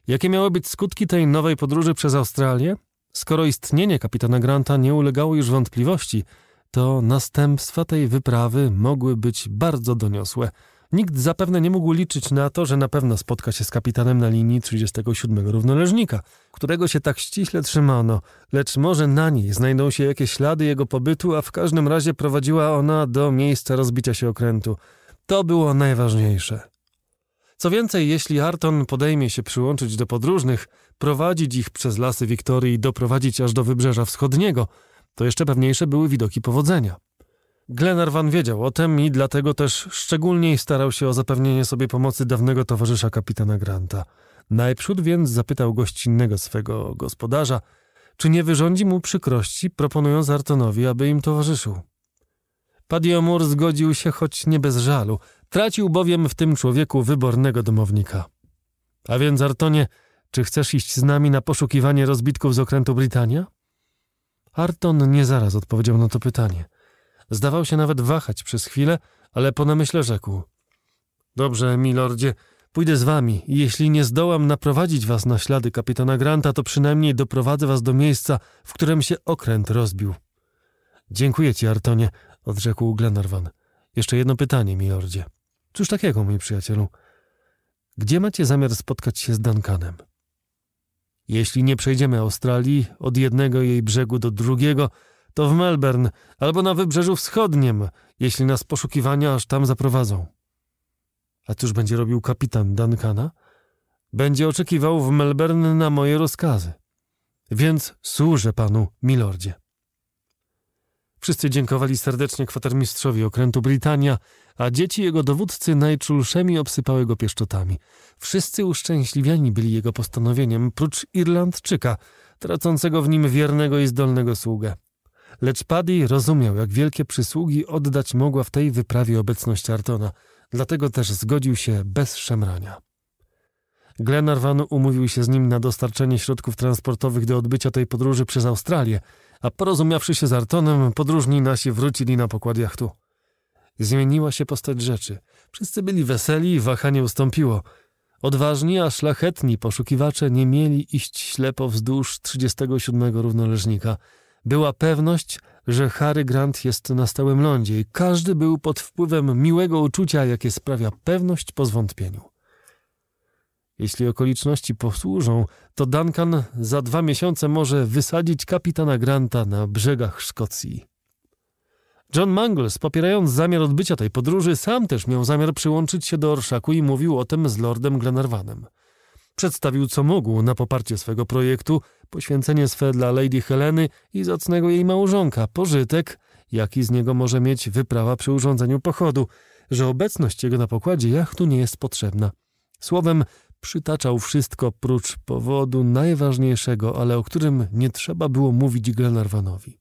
Jakie miały być skutki tej nowej podróży przez Australię? Skoro istnienie kapitana Granta nie ulegało już wątpliwości – to następstwa tej wyprawy mogły być bardzo doniosłe. Nikt zapewne nie mógł liczyć na to, że na pewno spotka się z kapitanem na linii 37 równoleżnika, którego się tak ściśle trzymano, lecz może na niej znajdą się jakieś ślady jego pobytu, a w każdym razie prowadziła ona do miejsca rozbicia się okrętu. To było najważniejsze. Co więcej, jeśli Arton podejmie się przyłączyć do podróżnych, prowadzić ich przez lasy Wiktorii i doprowadzić aż do wybrzeża wschodniego – to jeszcze pewniejsze były widoki powodzenia. Glenarvan wiedział o tym i dlatego też szczególniej starał się o zapewnienie sobie pomocy dawnego towarzysza kapitana Granta. Najprzód więc zapytał gościnnego swego gospodarza, czy nie wyrządzi mu przykrości, proponując Artonowi, aby im towarzyszył. Padiomur zgodził się, choć nie bez żalu. Tracił bowiem w tym człowieku wybornego domownika. A więc, Artonie, czy chcesz iść z nami na poszukiwanie rozbitków z okrętu Brytania? Arton nie zaraz odpowiedział na to pytanie. Zdawał się nawet wahać przez chwilę, ale po namyśle rzekł. Dobrze, milordzie, pójdę z wami i jeśli nie zdołam naprowadzić was na ślady kapitana Granta, to przynajmniej doprowadzę was do miejsca, w którym się okręt rozbił. Dziękuję ci, Artonie, odrzekł Glenarvan. Jeszcze jedno pytanie, milordzie. Cóż takiego, mój przyjacielu? Gdzie macie zamiar spotkać się z Duncanem? Jeśli nie przejdziemy Australii od jednego jej brzegu do drugiego, to w Melbourne albo na wybrzeżu wschodnim, jeśli nas poszukiwania aż tam zaprowadzą. A cóż będzie robił kapitan Duncana? Będzie oczekiwał w Melbourne na moje rozkazy. Więc służę panu, milordzie. Wszyscy dziękowali serdecznie kwatermistrzowi okrętu Brytania, a dzieci jego dowódcy najczulszymi obsypały go pieszczotami. Wszyscy uszczęśliwiani byli jego postanowieniem, prócz Irlandczyka, tracącego w nim wiernego i zdolnego sługę. Lecz Paddy rozumiał, jak wielkie przysługi oddać mogła w tej wyprawie obecność Artona, dlatego też zgodził się bez szemrania. Glenarvan umówił się z nim na dostarczenie środków transportowych do odbycia tej podróży przez Australię – a porozumiawszy się z Artonem, podróżni nasi wrócili na pokład jachtu. Zmieniła się postać rzeczy. Wszyscy byli weseli i wahanie ustąpiło. Odważni, a szlachetni poszukiwacze nie mieli iść ślepo wzdłuż 37 równoleżnika. Była pewność, że Harry Grant jest na stałym lądzie i każdy był pod wpływem miłego uczucia, jakie sprawia pewność po zwątpieniu. Jeśli okoliczności posłużą, to Duncan za dwa miesiące może wysadzić kapitana Granta na brzegach Szkocji. John Mangles, popierając zamiar odbycia tej podróży, sam też miał zamiar przyłączyć się do orszaku i mówił o tym z lordem Glenarvanem. Przedstawił co mógł na poparcie swego projektu, poświęcenie swe dla Lady Heleny i zacnego jej małżonka, pożytek, jaki z niego może mieć wyprawa przy urządzeniu pochodu, że obecność jego na pokładzie jachtu nie jest potrzebna. Słowem, Przytaczał wszystko prócz powodu najważniejszego, ale o którym nie trzeba było mówić Glenarvanowi.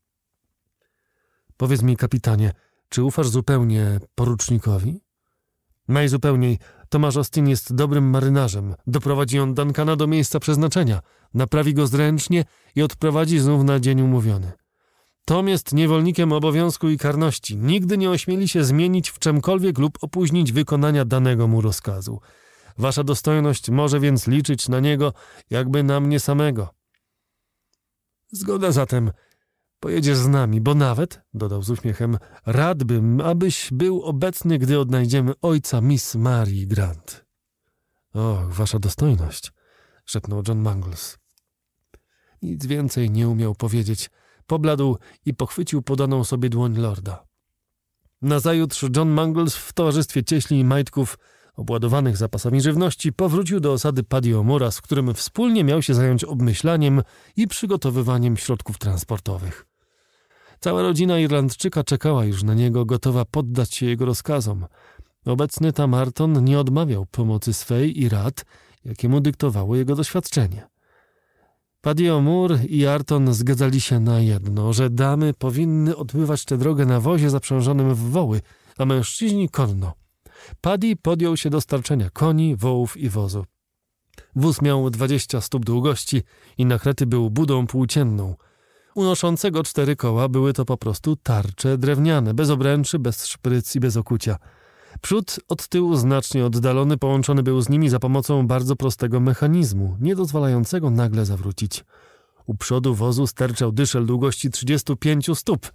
Powiedz mi, kapitanie, czy ufasz zupełnie porucznikowi? Najzupełniej, Tomasz Austin jest dobrym marynarzem. Doprowadzi on Duncana do miejsca przeznaczenia, naprawi go zręcznie i odprowadzi znów na dzień umówiony. Tom jest niewolnikiem obowiązku i karności. Nigdy nie ośmieli się zmienić w czemkolwiek lub opóźnić wykonania danego mu rozkazu. Wasza dostojność może więc liczyć na niego, jakby na mnie samego. Zgoda zatem, pojedziesz z nami, bo nawet, dodał z uśmiechem, radbym, abyś był obecny, gdy odnajdziemy ojca Miss Marii Grant. Och, wasza dostojność, szepnął John Mangles. Nic więcej nie umiał powiedzieć. Pobladł i pochwycił podaną sobie dłoń lorda. Nazajutrz John Mangles w towarzystwie cieśli i majtków obładowanych zapasami żywności, powrócił do osady Padio z którym wspólnie miał się zająć obmyślaniem i przygotowywaniem środków transportowych. Cała rodzina Irlandczyka czekała już na niego, gotowa poddać się jego rozkazom. Obecny Tamarton nie odmawiał pomocy swej i rad, jakie mu dyktowało jego doświadczenie. Padio Mur i Arton zgadzali się na jedno, że damy powinny odbywać tę drogę na wozie zaprzężonym w woły, a mężczyźni konno – Paddy podjął się dostarczenia koni, wołów i wozu. Wóz miał dwadzieścia stóp długości i nakrety był budą płócienną. Unoszącego cztery koła były to po prostu tarcze drewniane, bez obręczy, bez szpryc i bez okucia. Przód od tyłu znacznie oddalony połączony był z nimi za pomocą bardzo prostego mechanizmu, nie dozwalającego nagle zawrócić. U przodu wozu sterczał dyszel długości 35 stóp,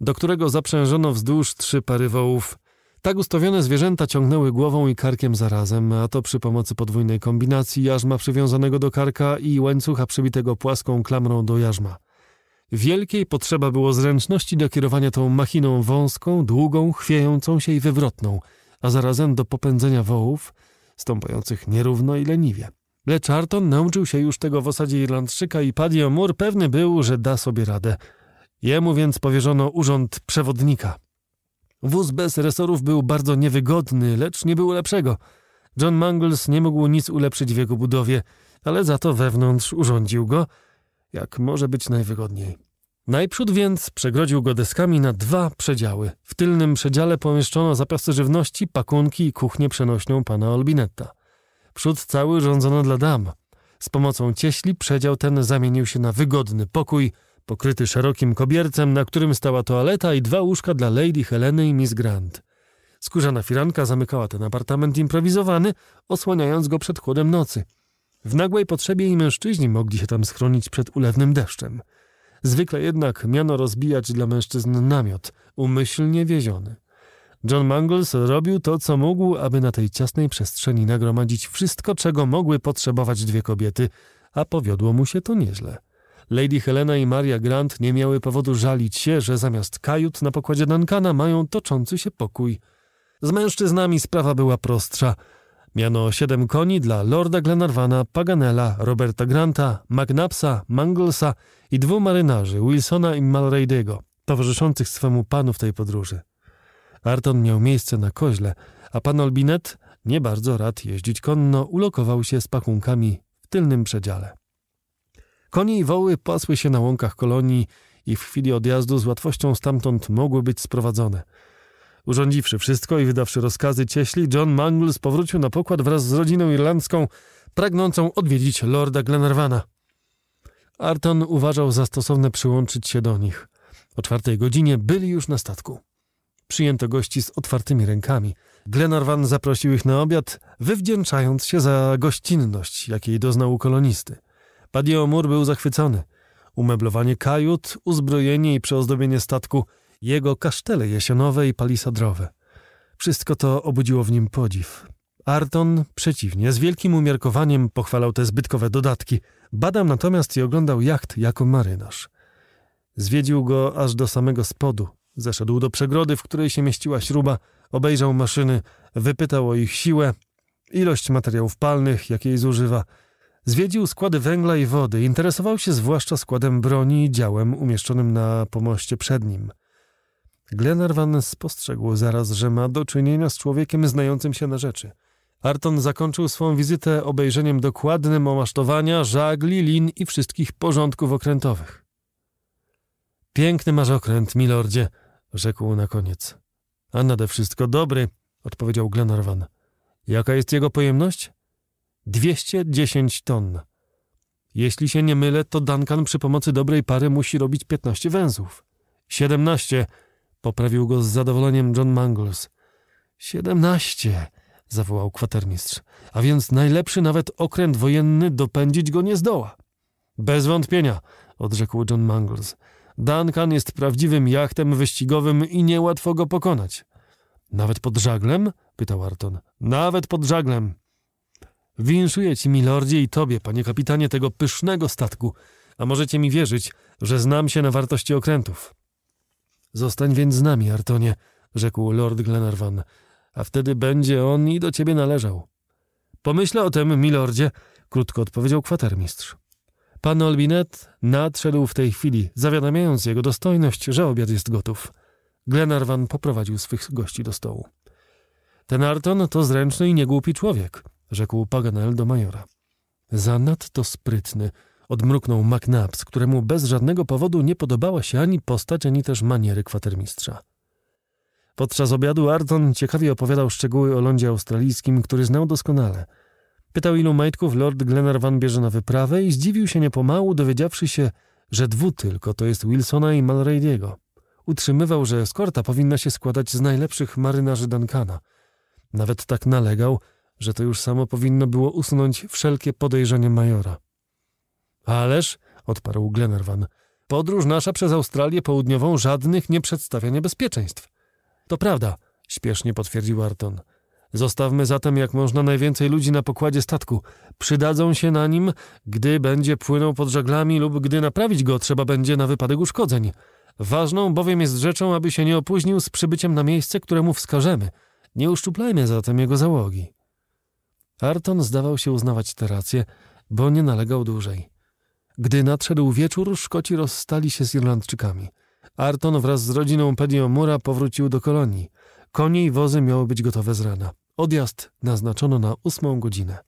do którego zaprzężono wzdłuż trzy pary wołów. Tak ustawione zwierzęta ciągnęły głową i karkiem zarazem, a to przy pomocy podwójnej kombinacji jarzma przywiązanego do karka i łańcucha przybitego płaską klamrą do jarzma. Wielkiej potrzeba było zręczności do kierowania tą machiną wąską, długą, chwiejącą się i wywrotną, a zarazem do popędzenia wołów, stąpających nierówno i leniwie. Lecz Arton nauczył się już tego w osadzie Irlandczyka i Paddy O'Moore pewny był, że da sobie radę. Jemu więc powierzono urząd przewodnika. Wóz bez resorów był bardzo niewygodny, lecz nie było lepszego. John Mangles nie mógł nic ulepszyć w jego budowie, ale za to wewnątrz urządził go, jak może być najwygodniej. Najprzód więc przegrodził go deskami na dwa przedziały. W tylnym przedziale pomieszczono zapasy żywności, pakunki i kuchnię przenośną pana Olbinetta. Przód cały rządzono dla dam. Z pomocą cieśli przedział ten zamienił się na wygodny pokój – pokryty szerokim kobiercem, na którym stała toaleta i dwa łóżka dla Lady Heleny i Miss Grant. Skórzana firanka zamykała ten apartament improwizowany, osłaniając go przed chłodem nocy. W nagłej potrzebie i mężczyźni mogli się tam schronić przed ulewnym deszczem. Zwykle jednak miano rozbijać dla mężczyzn namiot, umyślnie wieziony. John Mangles robił to, co mógł, aby na tej ciasnej przestrzeni nagromadzić wszystko, czego mogły potrzebować dwie kobiety, a powiodło mu się to nieźle. Lady Helena i Maria Grant nie miały powodu żalić się, że zamiast kajut na pokładzie Duncana mają toczący się pokój. Z mężczyznami sprawa była prostsza. Miano siedem koni dla Lorda Glenarvana, Paganela, Roberta Granta, McNapsa, Manglesa i dwóch marynarzy, Wilsona i Mulradego, towarzyszących swemu panu w tej podróży. Arton miał miejsce na koźle, a pan Olbinet, nie bardzo rad jeździć konno, ulokował się z pakunkami w tylnym przedziale. Konie i woły pasły się na łąkach kolonii i w chwili odjazdu z łatwością stamtąd mogły być sprowadzone. Urządziwszy wszystko i wydawszy rozkazy cieśli, John Mangles powrócił na pokład wraz z rodziną irlandzką, pragnącą odwiedzić lorda Glenarvana. Arton uważał za stosowne przyłączyć się do nich. O czwartej godzinie byli już na statku. Przyjęto gości z otwartymi rękami. Glenarvan zaprosił ich na obiad, wywdzięczając się za gościnność, jakiej doznał u kolonisty – Paddy O'Moore był zachwycony. Umeblowanie kajut, uzbrojenie i przeozdobienie statku, jego kasztele jesionowe i palisadrowe. Wszystko to obudziło w nim podziw. Arton, przeciwnie, z wielkim umiarkowaniem pochwalał te zbytkowe dodatki. Badał natomiast i oglądał jacht jako marynarz. Zwiedził go aż do samego spodu. Zeszedł do przegrody, w której się mieściła śruba, obejrzał maszyny, wypytał o ich siłę, ilość materiałów palnych, jakiej zużywa – Zwiedził składy węgla i wody, interesował się zwłaszcza składem broni i działem umieszczonym na pomoście przed nim. Glenarvan spostrzegł zaraz, że ma do czynienia z człowiekiem znającym się na rzeczy. Arton zakończył swą wizytę obejrzeniem dokładnym omasztowania, żagli, lin i wszystkich porządków okrętowych. Piękny masz okręt, milordzie, rzekł na koniec. A nade wszystko dobry, odpowiedział Glenarvan. Jaka jest jego pojemność? 210 ton. Jeśli się nie mylę, to Duncan przy pomocy dobrej pary musi robić 15 węzłów. 17, poprawił go z zadowoleniem John Mangles. 17, zawołał kwatermistrz. A więc najlepszy nawet okręt wojenny dopędzić go nie zdoła. Bez wątpienia, odrzekł John Mangles. Duncan jest prawdziwym jachtem wyścigowym i niełatwo go pokonać. Nawet pod żaglem? pytał Arton. Nawet pod żaglem. Winszuję ci, milordzie, i tobie, panie kapitanie tego pysznego statku, a możecie mi wierzyć, że znam się na wartości okrętów. Zostań więc z nami, Artonie, rzekł lord Glenarvan, a wtedy będzie on i do ciebie należał. Pomyślę o tym, milordzie, krótko odpowiedział kwatermistrz. Pan Olbinet nadszedł w tej chwili, zawiadamiając jego dostojność, że obiad jest gotów. Glenarvan poprowadził swych gości do stołu. Ten Arton to zręczny i niegłupi człowiek rzekł Paganel do majora. Zanadto sprytny, odmruknął McNabbs, któremu bez żadnego powodu nie podobała się ani postać, ani też maniery kwatermistrza. Podczas obiadu Arton ciekawie opowiadał szczegóły o lądzie australijskim, który znał doskonale. Pytał, ilu majtków Lord Glenarvan bierze na wyprawę i zdziwił się niepomału, dowiedziawszy się, że dwu tylko to jest Wilsona i Malradiego. Utrzymywał, że eskorta powinna się składać z najlepszych marynarzy Duncana. Nawet tak nalegał, że to już samo powinno było usunąć wszelkie podejrzenie majora. Ależ, odparł Glenarvan, podróż nasza przez Australię Południową żadnych nie przedstawia niebezpieczeństw. To prawda, śpiesznie potwierdził Arton. Zostawmy zatem jak można najwięcej ludzi na pokładzie statku. Przydadzą się na nim, gdy będzie płynął pod żaglami lub gdy naprawić go trzeba będzie na wypadek uszkodzeń. Ważną bowiem jest rzeczą, aby się nie opóźnił z przybyciem na miejsce, któremu wskażemy. Nie uszczuplajmy zatem jego załogi. Arton zdawał się uznawać tę rację, bo nie nalegał dłużej. Gdy nadszedł wieczór, Szkoci rozstali się z Irlandczykami. Arton wraz z rodziną Pediomura powrócił do kolonii. Konie i wozy miały być gotowe z rana. Odjazd naznaczono na ósmą godzinę.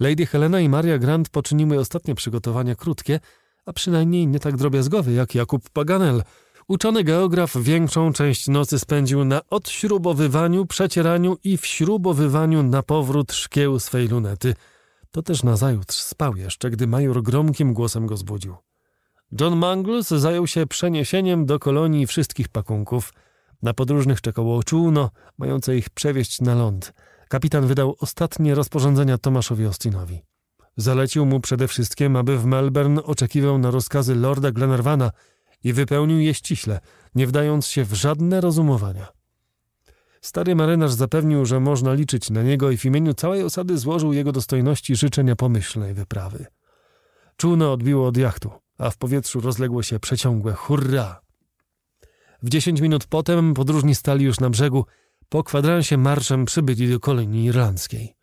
Lady Helena i Maria Grant poczyniły ostatnie przygotowania krótkie, a przynajmniej nie tak drobiazgowe jak Jakub Paganel – Uczony geograf większą część nocy spędził na odśrubowywaniu, przecieraniu i wśrubowywaniu na powrót szkieł swej lunety. To też nazajutrz spał jeszcze, gdy major gromkim głosem go zbudził. John Mangles zajął się przeniesieniem do kolonii wszystkich pakunków. Na podróżnych czekało czółno, mające ich przewieźć na ląd. Kapitan wydał ostatnie rozporządzenia Tomaszowi Austinowi. Zalecił mu przede wszystkim, aby w Melbourne oczekiwał na rozkazy lorda Glenarvana – i wypełnił je ściśle, nie wdając się w żadne rozumowania. Stary marynarz zapewnił, że można liczyć na niego i w imieniu całej osady złożył jego dostojności życzenia pomyślnej wyprawy. Czółno odbiło od jachtu, a w powietrzu rozległo się przeciągłe hurra. W dziesięć minut potem podróżni stali już na brzegu, po kwadransie marszem przybyli do kolonii irlandzkiej.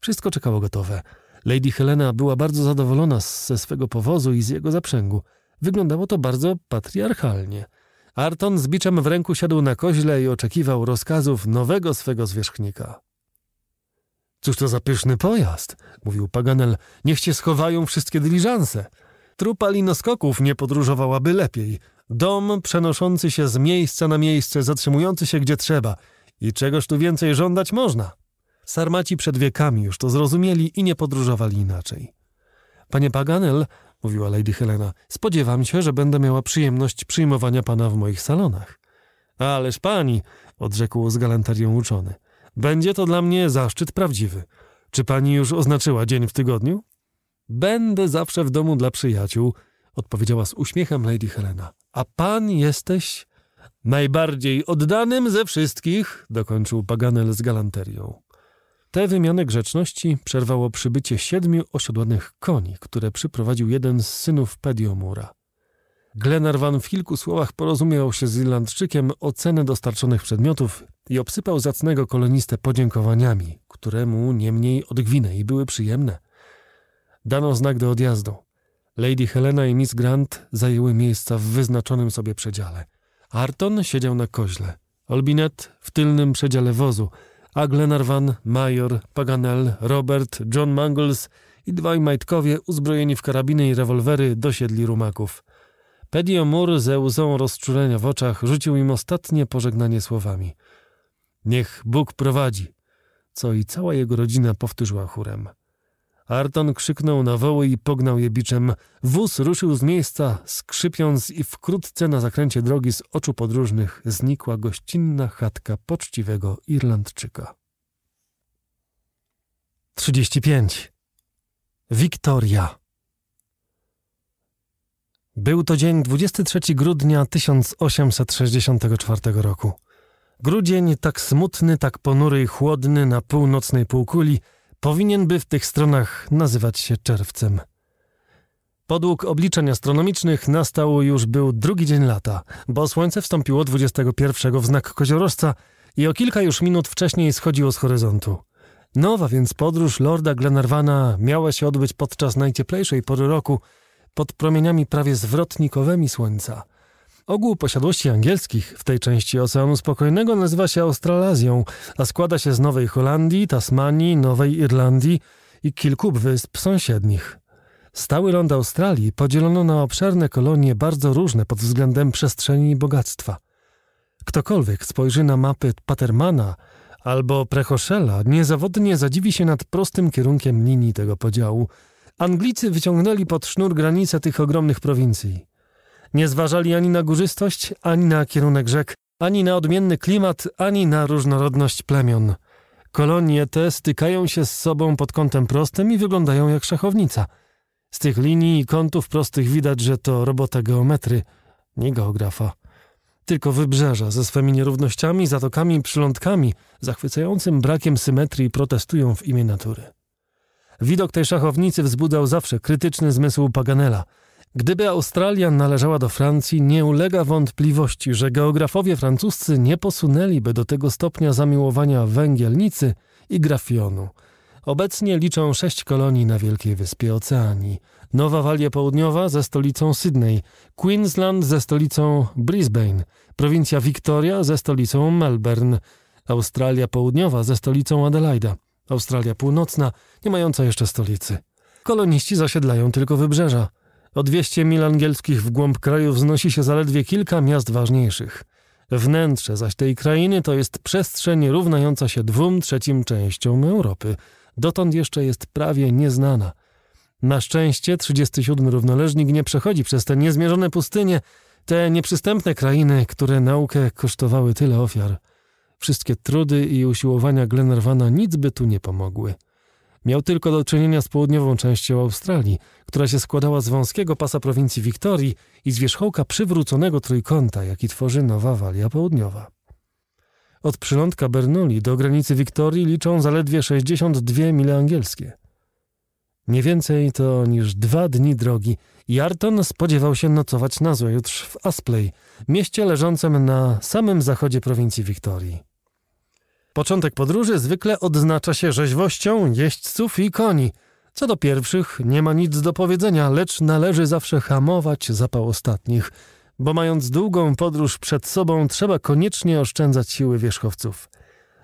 Wszystko czekało gotowe. Lady Helena była bardzo zadowolona ze swego powozu i z jego zaprzęgu – Wyglądało to bardzo patriarchalnie. Arton z biczem w ręku siadł na koźle i oczekiwał rozkazów nowego swego zwierzchnika. Cóż to za pyszny pojazd, mówił Paganel. Niech cię schowają wszystkie dyliżanse. Trupa linoskoków nie podróżowałaby lepiej. Dom przenoszący się z miejsca na miejsce, zatrzymujący się gdzie trzeba. I czegoż tu więcej żądać można? Sarmaci przed wiekami już to zrozumieli i nie podróżowali inaczej. Panie Paganel, mówiła Lady Helena. Spodziewam się, że będę miała przyjemność przyjmowania pana w moich salonach. Ależ pani, odrzekł z galanterią uczony. Będzie to dla mnie zaszczyt prawdziwy. Czy pani już oznaczyła dzień w tygodniu? Będę zawsze w domu dla przyjaciół, odpowiedziała z uśmiechem Lady Helena. A pan jesteś najbardziej oddanym ze wszystkich, dokończył Paganel z galanterią. Te wymiany grzeczności przerwało przybycie siedmiu osiodłanych koni, które przyprowadził jeden z synów Pediomura. Glenarvan w kilku słowach porozumiał się z Irlandczykiem o cenę dostarczonych przedmiotów i obsypał zacnego kolonistę podziękowaniami, które mu niemniej odgwinę i były przyjemne. Dano znak do odjazdu. Lady Helena i Miss Grant zajęły miejsca w wyznaczonym sobie przedziale. Arton siedział na koźle, Olbinet w tylnym przedziale wozu – a Glenarvan, Major, Paganel, Robert, John Mangles i dwaj majtkowie uzbrojeni w karabiny i rewolwery dosiedli rumaków. Pedio Mur ze łzą rozczulenia w oczach rzucił im ostatnie pożegnanie słowami. Niech Bóg prowadzi, co i cała jego rodzina powtórzyła chórem. Arton krzyknął na woły i pognał je biczem. Wóz ruszył z miejsca, skrzypiąc i wkrótce na zakręcie drogi z oczu podróżnych znikła gościnna chatka poczciwego Irlandczyka. 35. Wiktoria Był to dzień 23 grudnia 1864 roku. Grudzień tak smutny, tak ponury i chłodny na północnej półkuli – powinien by w tych stronach nazywać się czerwcem. Podług obliczeń astronomicznych nastał już był drugi dzień lata, bo słońce wstąpiło 21 w znak koziorożca i o kilka już minut wcześniej schodziło z horyzontu. Nowa więc podróż lorda Glenarvana miała się odbyć podczas najcieplejszej pory roku, pod promieniami prawie zwrotnikowymi słońca – Ogół posiadłości angielskich w tej części Oceanu Spokojnego nazywa się Australazją, a składa się z Nowej Holandii, Tasmanii, Nowej Irlandii i kilku wysp sąsiednich. Stały ląd Australii podzielono na obszerne kolonie bardzo różne pod względem przestrzeni i bogactwa. Ktokolwiek spojrzy na mapy Patermana albo Prechoszela, niezawodnie zadziwi się nad prostym kierunkiem linii tego podziału. Anglicy wyciągnęli pod sznur granice tych ogromnych prowincji. Nie zważali ani na górzystość, ani na kierunek rzek, ani na odmienny klimat, ani na różnorodność plemion. Kolonie te stykają się z sobą pod kątem prostym i wyglądają jak szachownica. Z tych linii i kątów prostych widać, że to robota geometry, nie geografa. Tylko wybrzeża ze swymi nierównościami, zatokami i przylądkami, zachwycającym brakiem symetrii protestują w imię natury. Widok tej szachownicy wzbudzał zawsze krytyczny zmysł Paganela – Gdyby Australia należała do Francji, nie ulega wątpliwości, że geografowie francuscy nie posunęliby do tego stopnia zamiłowania węgielnicy i grafionu. Obecnie liczą sześć kolonii na Wielkiej Wyspie Oceanii. Nowa Walia Południowa ze stolicą Sydney, Queensland ze stolicą Brisbane, prowincja Victoria ze stolicą Melbourne, Australia Południowa ze stolicą Adelaida, Australia Północna nie mająca jeszcze stolicy. Koloniści zasiedlają tylko wybrzeża. O 200 mil angielskich w głąb kraju wznosi się zaledwie kilka miast ważniejszych. Wnętrze zaś tej krainy to jest przestrzeń równająca się dwóm trzecim częściom Europy. Dotąd jeszcze jest prawie nieznana. Na szczęście 37 równoleżnik nie przechodzi przez te niezmierzone pustynie, te nieprzystępne krainy, które naukę kosztowały tyle ofiar. Wszystkie trudy i usiłowania Glenarwana nic by tu nie pomogły. Miał tylko do czynienia z południową częścią Australii, która się składała z wąskiego pasa prowincji Wiktorii i z wierzchołka przywróconego trójkąta, jaki tworzy Nowa Walia Południowa. Od przylądka Bernoulli do granicy Wiktorii liczą zaledwie 62 mile angielskie. Nie więcej to niż dwa dni drogi i Arton spodziewał się nocować nazajutrz w Aspley, mieście leżącym na samym zachodzie prowincji Wiktorii. Początek podróży zwykle odznacza się rzeźwością jeźdźców i koni. Co do pierwszych, nie ma nic do powiedzenia, lecz należy zawsze hamować zapał ostatnich, bo mając długą podróż przed sobą, trzeba koniecznie oszczędzać siły wierzchowców.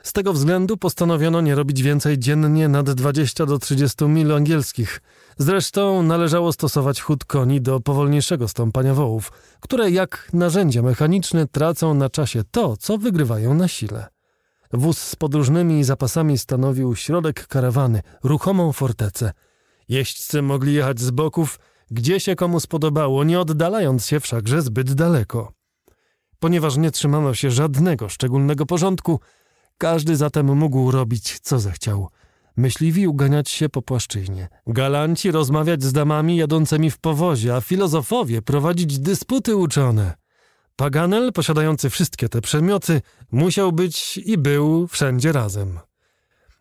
Z tego względu postanowiono nie robić więcej dziennie nad 20 do 30 mil angielskich. Zresztą należało stosować chód koni do powolniejszego stąpania wołów, które jak narzędzia mechaniczne tracą na czasie to, co wygrywają na sile. Wóz z podróżnymi zapasami stanowił środek karawany, ruchomą fortecę. Jeźdźcy mogli jechać z boków, gdzie się komu spodobało, nie oddalając się wszakże zbyt daleko. Ponieważ nie trzymano się żadnego szczególnego porządku, każdy zatem mógł robić, co zechciał. Myśliwi uganiać się po płaszczyźnie, galanci rozmawiać z damami jadącymi w powozie, a filozofowie prowadzić dysputy uczone. Paganel, posiadający wszystkie te przedmioty, musiał być i był wszędzie razem.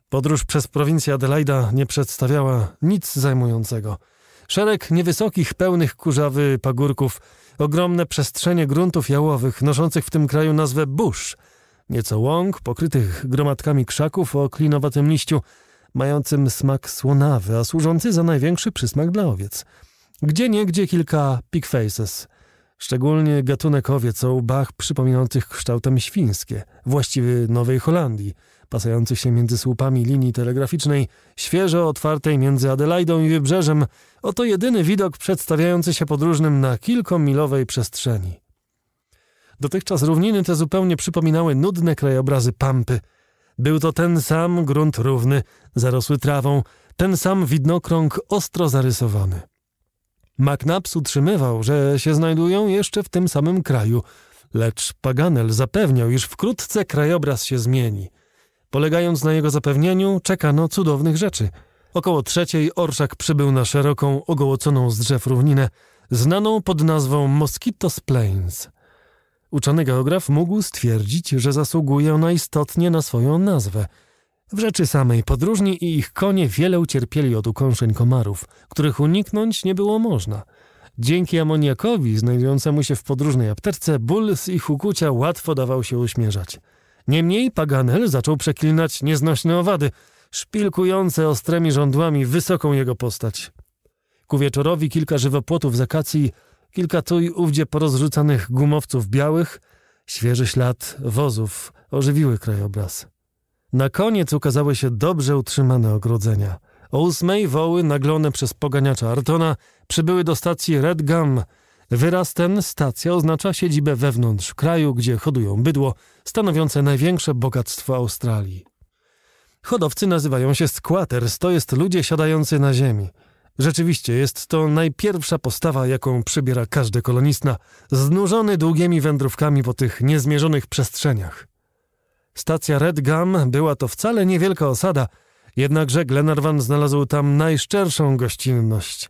Podróż przez prowincję Adelaida nie przedstawiała nic zajmującego. Szereg niewysokich, pełnych kurzawy pagórków, ogromne przestrzenie gruntów jałowych, noszących w tym kraju nazwę burz, nieco łąk pokrytych gromadkami krzaków o klinowatym liściu, mającym smak słonawy, a służący za największy przysmak dla owiec. Gdzie niegdzie kilka pigfaces – Szczególnie gatunek owiec o łbach przypominających kształtem świńskie, właściwy Nowej Holandii, pasujący się między słupami linii telegraficznej, świeżo otwartej między Adelaidą i Wybrzeżem, oto jedyny widok przedstawiający się podróżnym na kilkomilowej przestrzeni. Dotychczas równiny te zupełnie przypominały nudne krajobrazy Pampy. Był to ten sam grunt równy, zarosły trawą, ten sam widnokrąg ostro zarysowany. MacNabs utrzymywał, że się znajdują jeszcze w tym samym kraju, lecz Paganel zapewniał, iż wkrótce krajobraz się zmieni. Polegając na jego zapewnieniu, czekano cudownych rzeczy. Około trzeciej Orszak przybył na szeroką, ogołoconą z drzew równinę, znaną pod nazwą Mosquito Plains. Uczony geograf mógł stwierdzić, że zasługuje ona istotnie na swoją nazwę – w rzeczy samej podróżni i ich konie wiele ucierpieli od ukąszeń komarów, których uniknąć nie było można. Dzięki amoniakowi znajdującemu się w podróżnej apteczce ból z ich ukucia łatwo dawał się uśmierzać. Niemniej Paganel zaczął przeklinać nieznośne owady, szpilkujące ostrymi żądłami wysoką jego postać. Ku wieczorowi kilka żywopłotów z akacji, kilka tu i ówdzie porozrzucanych gumowców białych, świeży ślad wozów ożywiły krajobraz. Na koniec ukazały się dobrze utrzymane ogrodzenia. O ósmej woły naglone przez poganiacza Artona przybyły do stacji Gum. Wyraz ten, stacja, oznacza siedzibę wewnątrz kraju, gdzie hodują bydło, stanowiące największe bogactwo Australii. Hodowcy nazywają się squatters, to jest ludzie siadający na ziemi. Rzeczywiście jest to najpierwsza postawa, jaką przybiera każdy kolonista, znużony długimi wędrówkami po tych niezmierzonych przestrzeniach. Stacja Redgum była to wcale niewielka osada, jednakże Glenarvan znalazł tam najszczerszą gościnność.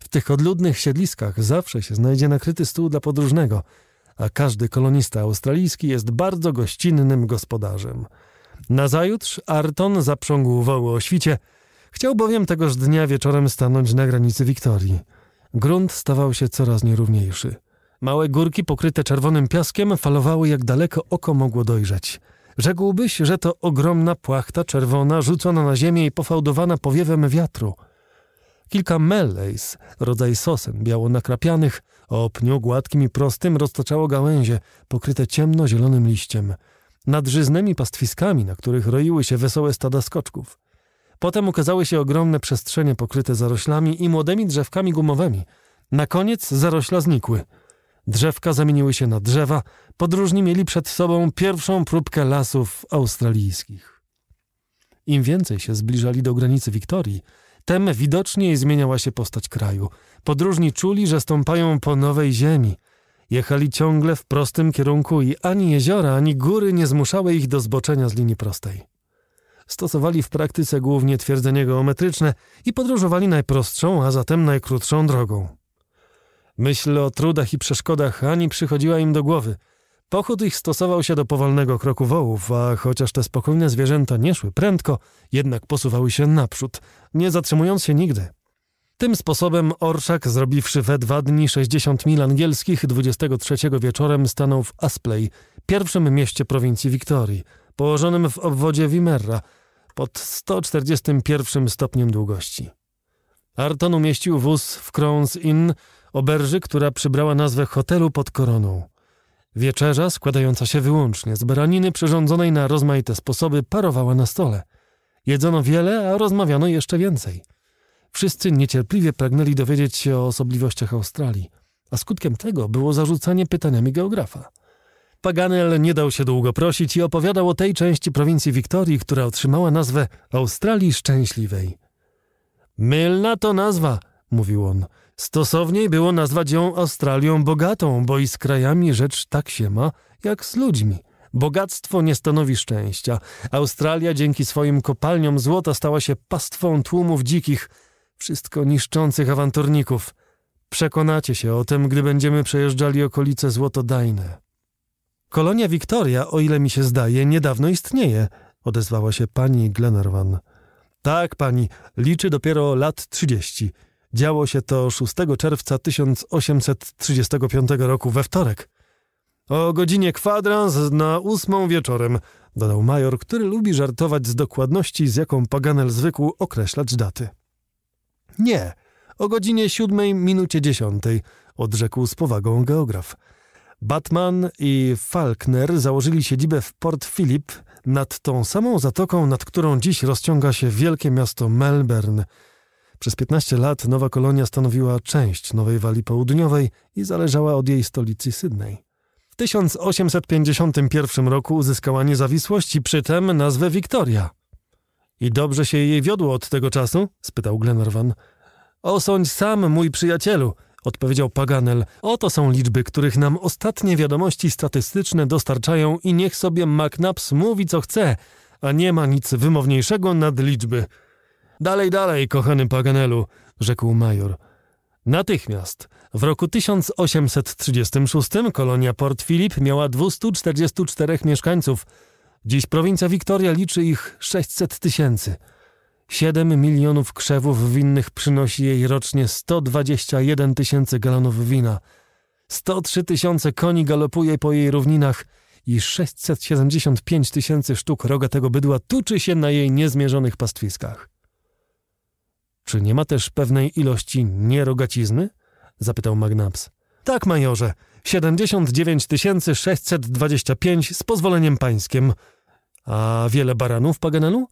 W tych odludnych siedliskach zawsze się znajdzie nakryty stół dla podróżnego, a każdy kolonista australijski jest bardzo gościnnym gospodarzem. Nazajutrz Arton zaprzągł woły o świcie, chciał bowiem tegoż dnia wieczorem stanąć na granicy Wiktorii. Grunt stawał się coraz nierówniejszy – Małe górki pokryte czerwonym piaskiem falowały jak daleko oko mogło dojrzeć. Rzekłbyś, że to ogromna płachta czerwona rzucona na ziemię i pofałdowana powiewem wiatru. Kilka meleis, rodzaj sosen biało nakrapianych, o pniu gładkim i prostym roztaczało gałęzie, pokryte ciemno-zielonym liściem. Nad żyznymi pastwiskami, na których roiły się wesołe stada skoczków. Potem ukazały się ogromne przestrzenie pokryte zaroślami i młodymi drzewkami gumowymi. Na koniec zarośla znikły – Drzewka zamieniły się na drzewa, podróżni mieli przed sobą pierwszą próbkę lasów australijskich. Im więcej się zbliżali do granicy Wiktorii, tem widoczniej zmieniała się postać kraju. Podróżni czuli, że stąpają po nowej ziemi. Jechali ciągle w prostym kierunku i ani jeziora, ani góry nie zmuszały ich do zboczenia z linii prostej. Stosowali w praktyce głównie twierdzenie geometryczne i podróżowali najprostszą, a zatem najkrótszą drogą. Myśl o trudach i przeszkodach ani przychodziła im do głowy. Pochód ich stosował się do powolnego kroku wołów, a chociaż te spokojne zwierzęta nie szły prędko, jednak posuwały się naprzód, nie zatrzymując się nigdy. Tym sposobem Orszak, zrobiwszy we dwa dni 60 mil angielskich, 23 wieczorem stanął w Aspley, pierwszym mieście prowincji Wiktorii, położonym w obwodzie Wimerra, pod 141 stopniem długości. Arton umieścił wóz w Crown's Inn, oberży, która przybrała nazwę hotelu pod koroną. Wieczerza, składająca się wyłącznie z baraniny przyrządzonej na rozmaite sposoby, parowała na stole. Jedzono wiele, a rozmawiano jeszcze więcej. Wszyscy niecierpliwie pragnęli dowiedzieć się o osobliwościach Australii, a skutkiem tego było zarzucanie pytaniami geografa. Paganel nie dał się długo prosić i opowiadał o tej części prowincji Wiktorii, która otrzymała nazwę Australii Szczęśliwej. Mylna to nazwa, mówił on. Stosowniej było nazwać ją Australią bogatą, bo i z krajami rzecz tak się ma, jak z ludźmi. Bogactwo nie stanowi szczęścia. Australia dzięki swoim kopalniom złota stała się pastwą tłumów dzikich, wszystko niszczących awanturników. Przekonacie się o tym, gdy będziemy przejeżdżali okolice złotodajne. Kolonia Wiktoria, o ile mi się zdaje, niedawno istnieje, odezwała się pani Glenarvan. Tak, pani, liczy dopiero lat trzydzieści. Działo się to 6 czerwca 1835 roku we wtorek. O godzinie kwadrans na ósmą wieczorem, dodał major, który lubi żartować z dokładności, z jaką Paganel zwykł określać daty. Nie, o godzinie siódmej minucie dziesiątej, odrzekł z powagą geograf. Batman i Falkner założyli siedzibę w Port Phillip nad tą samą zatoką, nad którą dziś rozciąga się wielkie miasto Melbourne – przez 15 lat nowa kolonia stanowiła część Nowej Walii Południowej i zależała od jej stolicy Sydney. W 1851 roku uzyskała niezawisłość i przy tym nazwę Wiktoria. I dobrze się jej wiodło od tego czasu? spytał Glenarvan. Osądź sam, mój przyjacielu, odpowiedział Paganel. Oto są liczby, których nam ostatnie wiadomości statystyczne dostarczają i niech sobie MacNaps mówi co chce, a nie ma nic wymowniejszego nad liczby. Dalej, dalej, kochany Paganelu, rzekł major. Natychmiast. W roku 1836 kolonia Port Philip miała 244 mieszkańców. Dziś prowincja Wiktoria liczy ich 600 tysięcy. 7 milionów krzewów winnych przynosi jej rocznie 121 tysięcy galonów wina. 103 tysiące koni galopuje po jej równinach i 675 tysięcy sztuk rogatego bydła tuczy się na jej niezmierzonych pastwiskach. Czy nie ma też pewnej ilości nierogacizny? Zapytał Magnaps. Tak, majorze. 79 625 z pozwoleniem pańskim. A wiele baranów, Paganelu?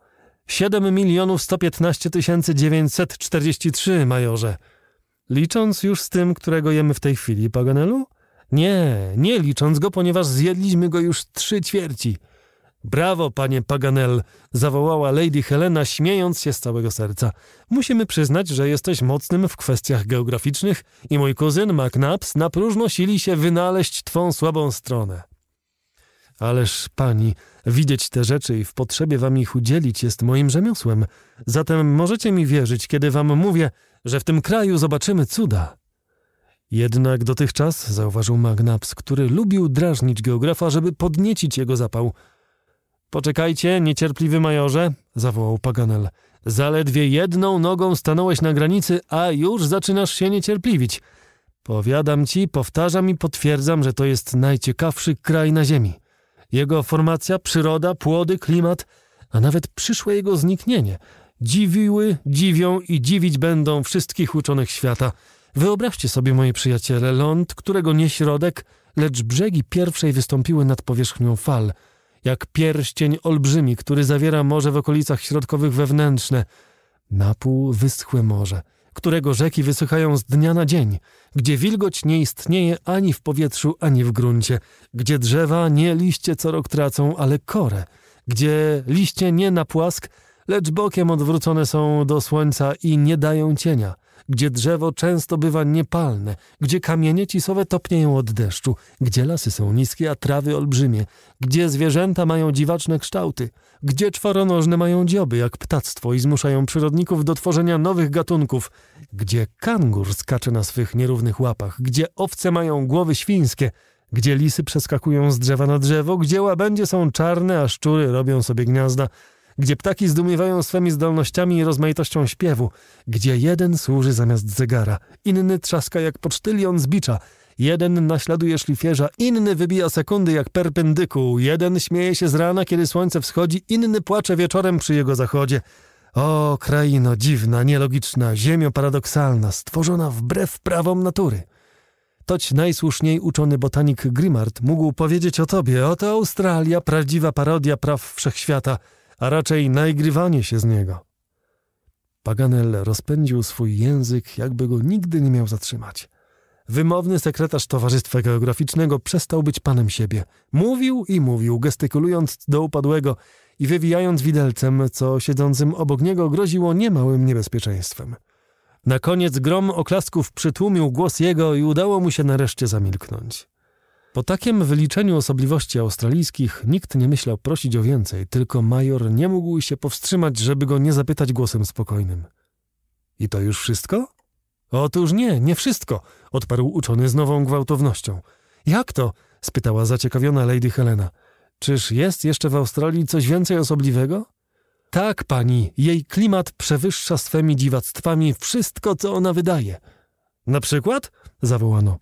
7 milionów 115 943, majorze. Licząc już z tym, którego jemy w tej chwili, Paganelu? Nie, nie licząc go, ponieważ zjedliśmy go już trzy ćwierci. Brawo, panie Paganel! zawołała Lady Helena, śmiejąc się z całego serca. Musimy przyznać, że jesteś mocnym w kwestiach geograficznych i mój kuzyn McNabbs na próżno sili się wynaleźć twą słabą stronę. Ależ pani, widzieć te rzeczy i w potrzebie wam ich udzielić jest moim rzemiosłem. Zatem możecie mi wierzyć, kiedy wam mówię, że w tym kraju zobaczymy cuda. Jednak dotychczas, zauważył Magnaps, który lubił drażnić geografa, żeby podniecić jego zapał – Poczekajcie, niecierpliwy majorze, zawołał Paganel. Zaledwie jedną nogą stanąłeś na granicy, a już zaczynasz się niecierpliwić. Powiadam ci, powtarzam i potwierdzam, że to jest najciekawszy kraj na Ziemi. Jego formacja, przyroda, płody, klimat, a nawet przyszłe jego zniknienie dziwiły, dziwią i dziwić będą wszystkich uczonych świata. Wyobraźcie sobie, moi przyjaciele, ląd, którego nie środek, lecz brzegi pierwszej wystąpiły nad powierzchnią fal – jak pierścień olbrzymi, który zawiera morze w okolicach środkowych wewnętrzne, pół wyschłe morze, którego rzeki wysychają z dnia na dzień, gdzie wilgoć nie istnieje ani w powietrzu, ani w gruncie, gdzie drzewa nie liście co rok tracą, ale korę, gdzie liście nie na płask, lecz bokiem odwrócone są do słońca i nie dają cienia – gdzie drzewo często bywa niepalne, gdzie kamienie cisowe topnieją od deszczu, gdzie lasy są niskie, a trawy olbrzymie, gdzie zwierzęta mają dziwaczne kształty, gdzie czworonożne mają dzioby jak ptactwo i zmuszają przyrodników do tworzenia nowych gatunków, gdzie kangur skacze na swych nierównych łapach, gdzie owce mają głowy świńskie, gdzie lisy przeskakują z drzewa na drzewo, gdzie łabędzie są czarne, a szczury robią sobie gniazda – gdzie ptaki zdumiewają swymi zdolnościami i rozmaitością śpiewu, gdzie jeden służy zamiast zegara, inny trzaska jak pocztylion z bicza, jeden naśladuje szlifierza, inny wybija sekundy jak perpendykuł, jeden śmieje się z rana, kiedy słońce wschodzi, inny płacze wieczorem przy jego zachodzie. O, kraino dziwna, nielogiczna, ziemio paradoksalna, stworzona wbrew prawom natury. Toć najsłuszniej uczony botanik Grimard mógł powiedzieć o tobie, oto Australia, prawdziwa parodia praw wszechświata – a raczej naigrywanie się z niego. Paganel rozpędził swój język, jakby go nigdy nie miał zatrzymać. Wymowny sekretarz Towarzystwa Geograficznego przestał być panem siebie. Mówił i mówił, gestykulując do upadłego i wywijając widelcem, co siedzącym obok niego groziło niemałym niebezpieczeństwem. Na koniec grom oklasków przytłumił głos jego i udało mu się nareszcie zamilknąć. Po takim wyliczeniu osobliwości australijskich nikt nie myślał prosić o więcej, tylko major nie mógł się powstrzymać, żeby go nie zapytać głosem spokojnym. I to już wszystko? Otóż nie, nie wszystko, odparł uczony z nową gwałtownością. Jak to? spytała zaciekawiona Lady Helena. Czyż jest jeszcze w Australii coś więcej osobliwego? Tak, pani, jej klimat przewyższa swymi dziwactwami wszystko, co ona wydaje. Na przykład? zawołano.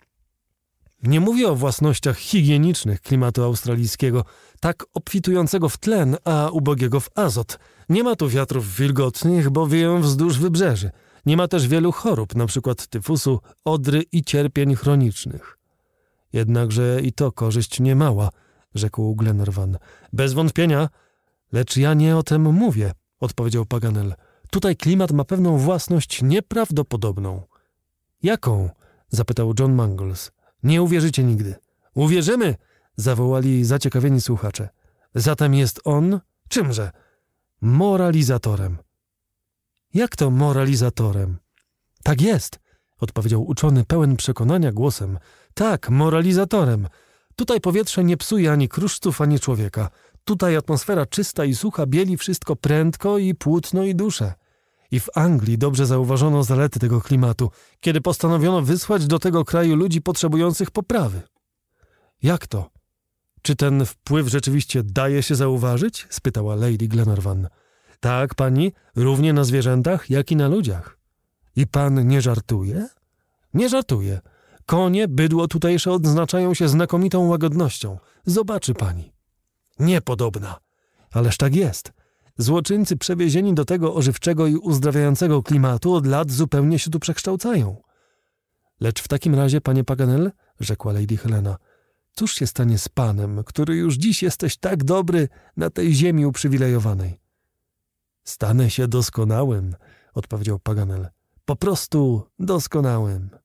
Nie mówię o własnościach higienicznych klimatu australijskiego, tak obfitującego w tlen, a ubogiego w azot. Nie ma tu wiatrów wilgotnych, bo wieją wzdłuż wybrzeży. Nie ma też wielu chorób, np. tyfusu, odry i cierpień chronicznych. Jednakże i to korzyść niemała, rzekł Glenarvan. Bez wątpienia, lecz ja nie o tym mówię, odpowiedział Paganel. Tutaj klimat ma pewną własność nieprawdopodobną. Jaką? zapytał John Mangles. Nie uwierzycie nigdy. Uwierzymy! zawołali zaciekawieni słuchacze. Zatem jest on czymże? Moralizatorem. Jak to moralizatorem? Tak jest, odpowiedział uczony pełen przekonania głosem. Tak, moralizatorem. Tutaj powietrze nie psuje ani kruszców, ani człowieka. Tutaj atmosfera czysta i sucha bieli wszystko prędko i płótno i duszę. I w Anglii dobrze zauważono zalety tego klimatu, kiedy postanowiono wysłać do tego kraju ludzi potrzebujących poprawy. Jak to? Czy ten wpływ rzeczywiście daje się zauważyć? spytała Lady Glenarvan. Tak, pani, równie na zwierzętach, jak i na ludziach. I pan nie żartuje? Nie żartuję. Konie, bydło tutejsze odznaczają się znakomitą łagodnością. Zobaczy pani. Niepodobna. Ależ tak jest. Złoczyńcy przewiezieni do tego ożywczego i uzdrawiającego klimatu od lat zupełnie się tu przekształcają. Lecz w takim razie, panie Paganel, rzekła Lady Helena, cóż się stanie z panem, który już dziś jesteś tak dobry na tej ziemi uprzywilejowanej? Stanę się doskonałym, odpowiedział Paganel. Po prostu doskonałym.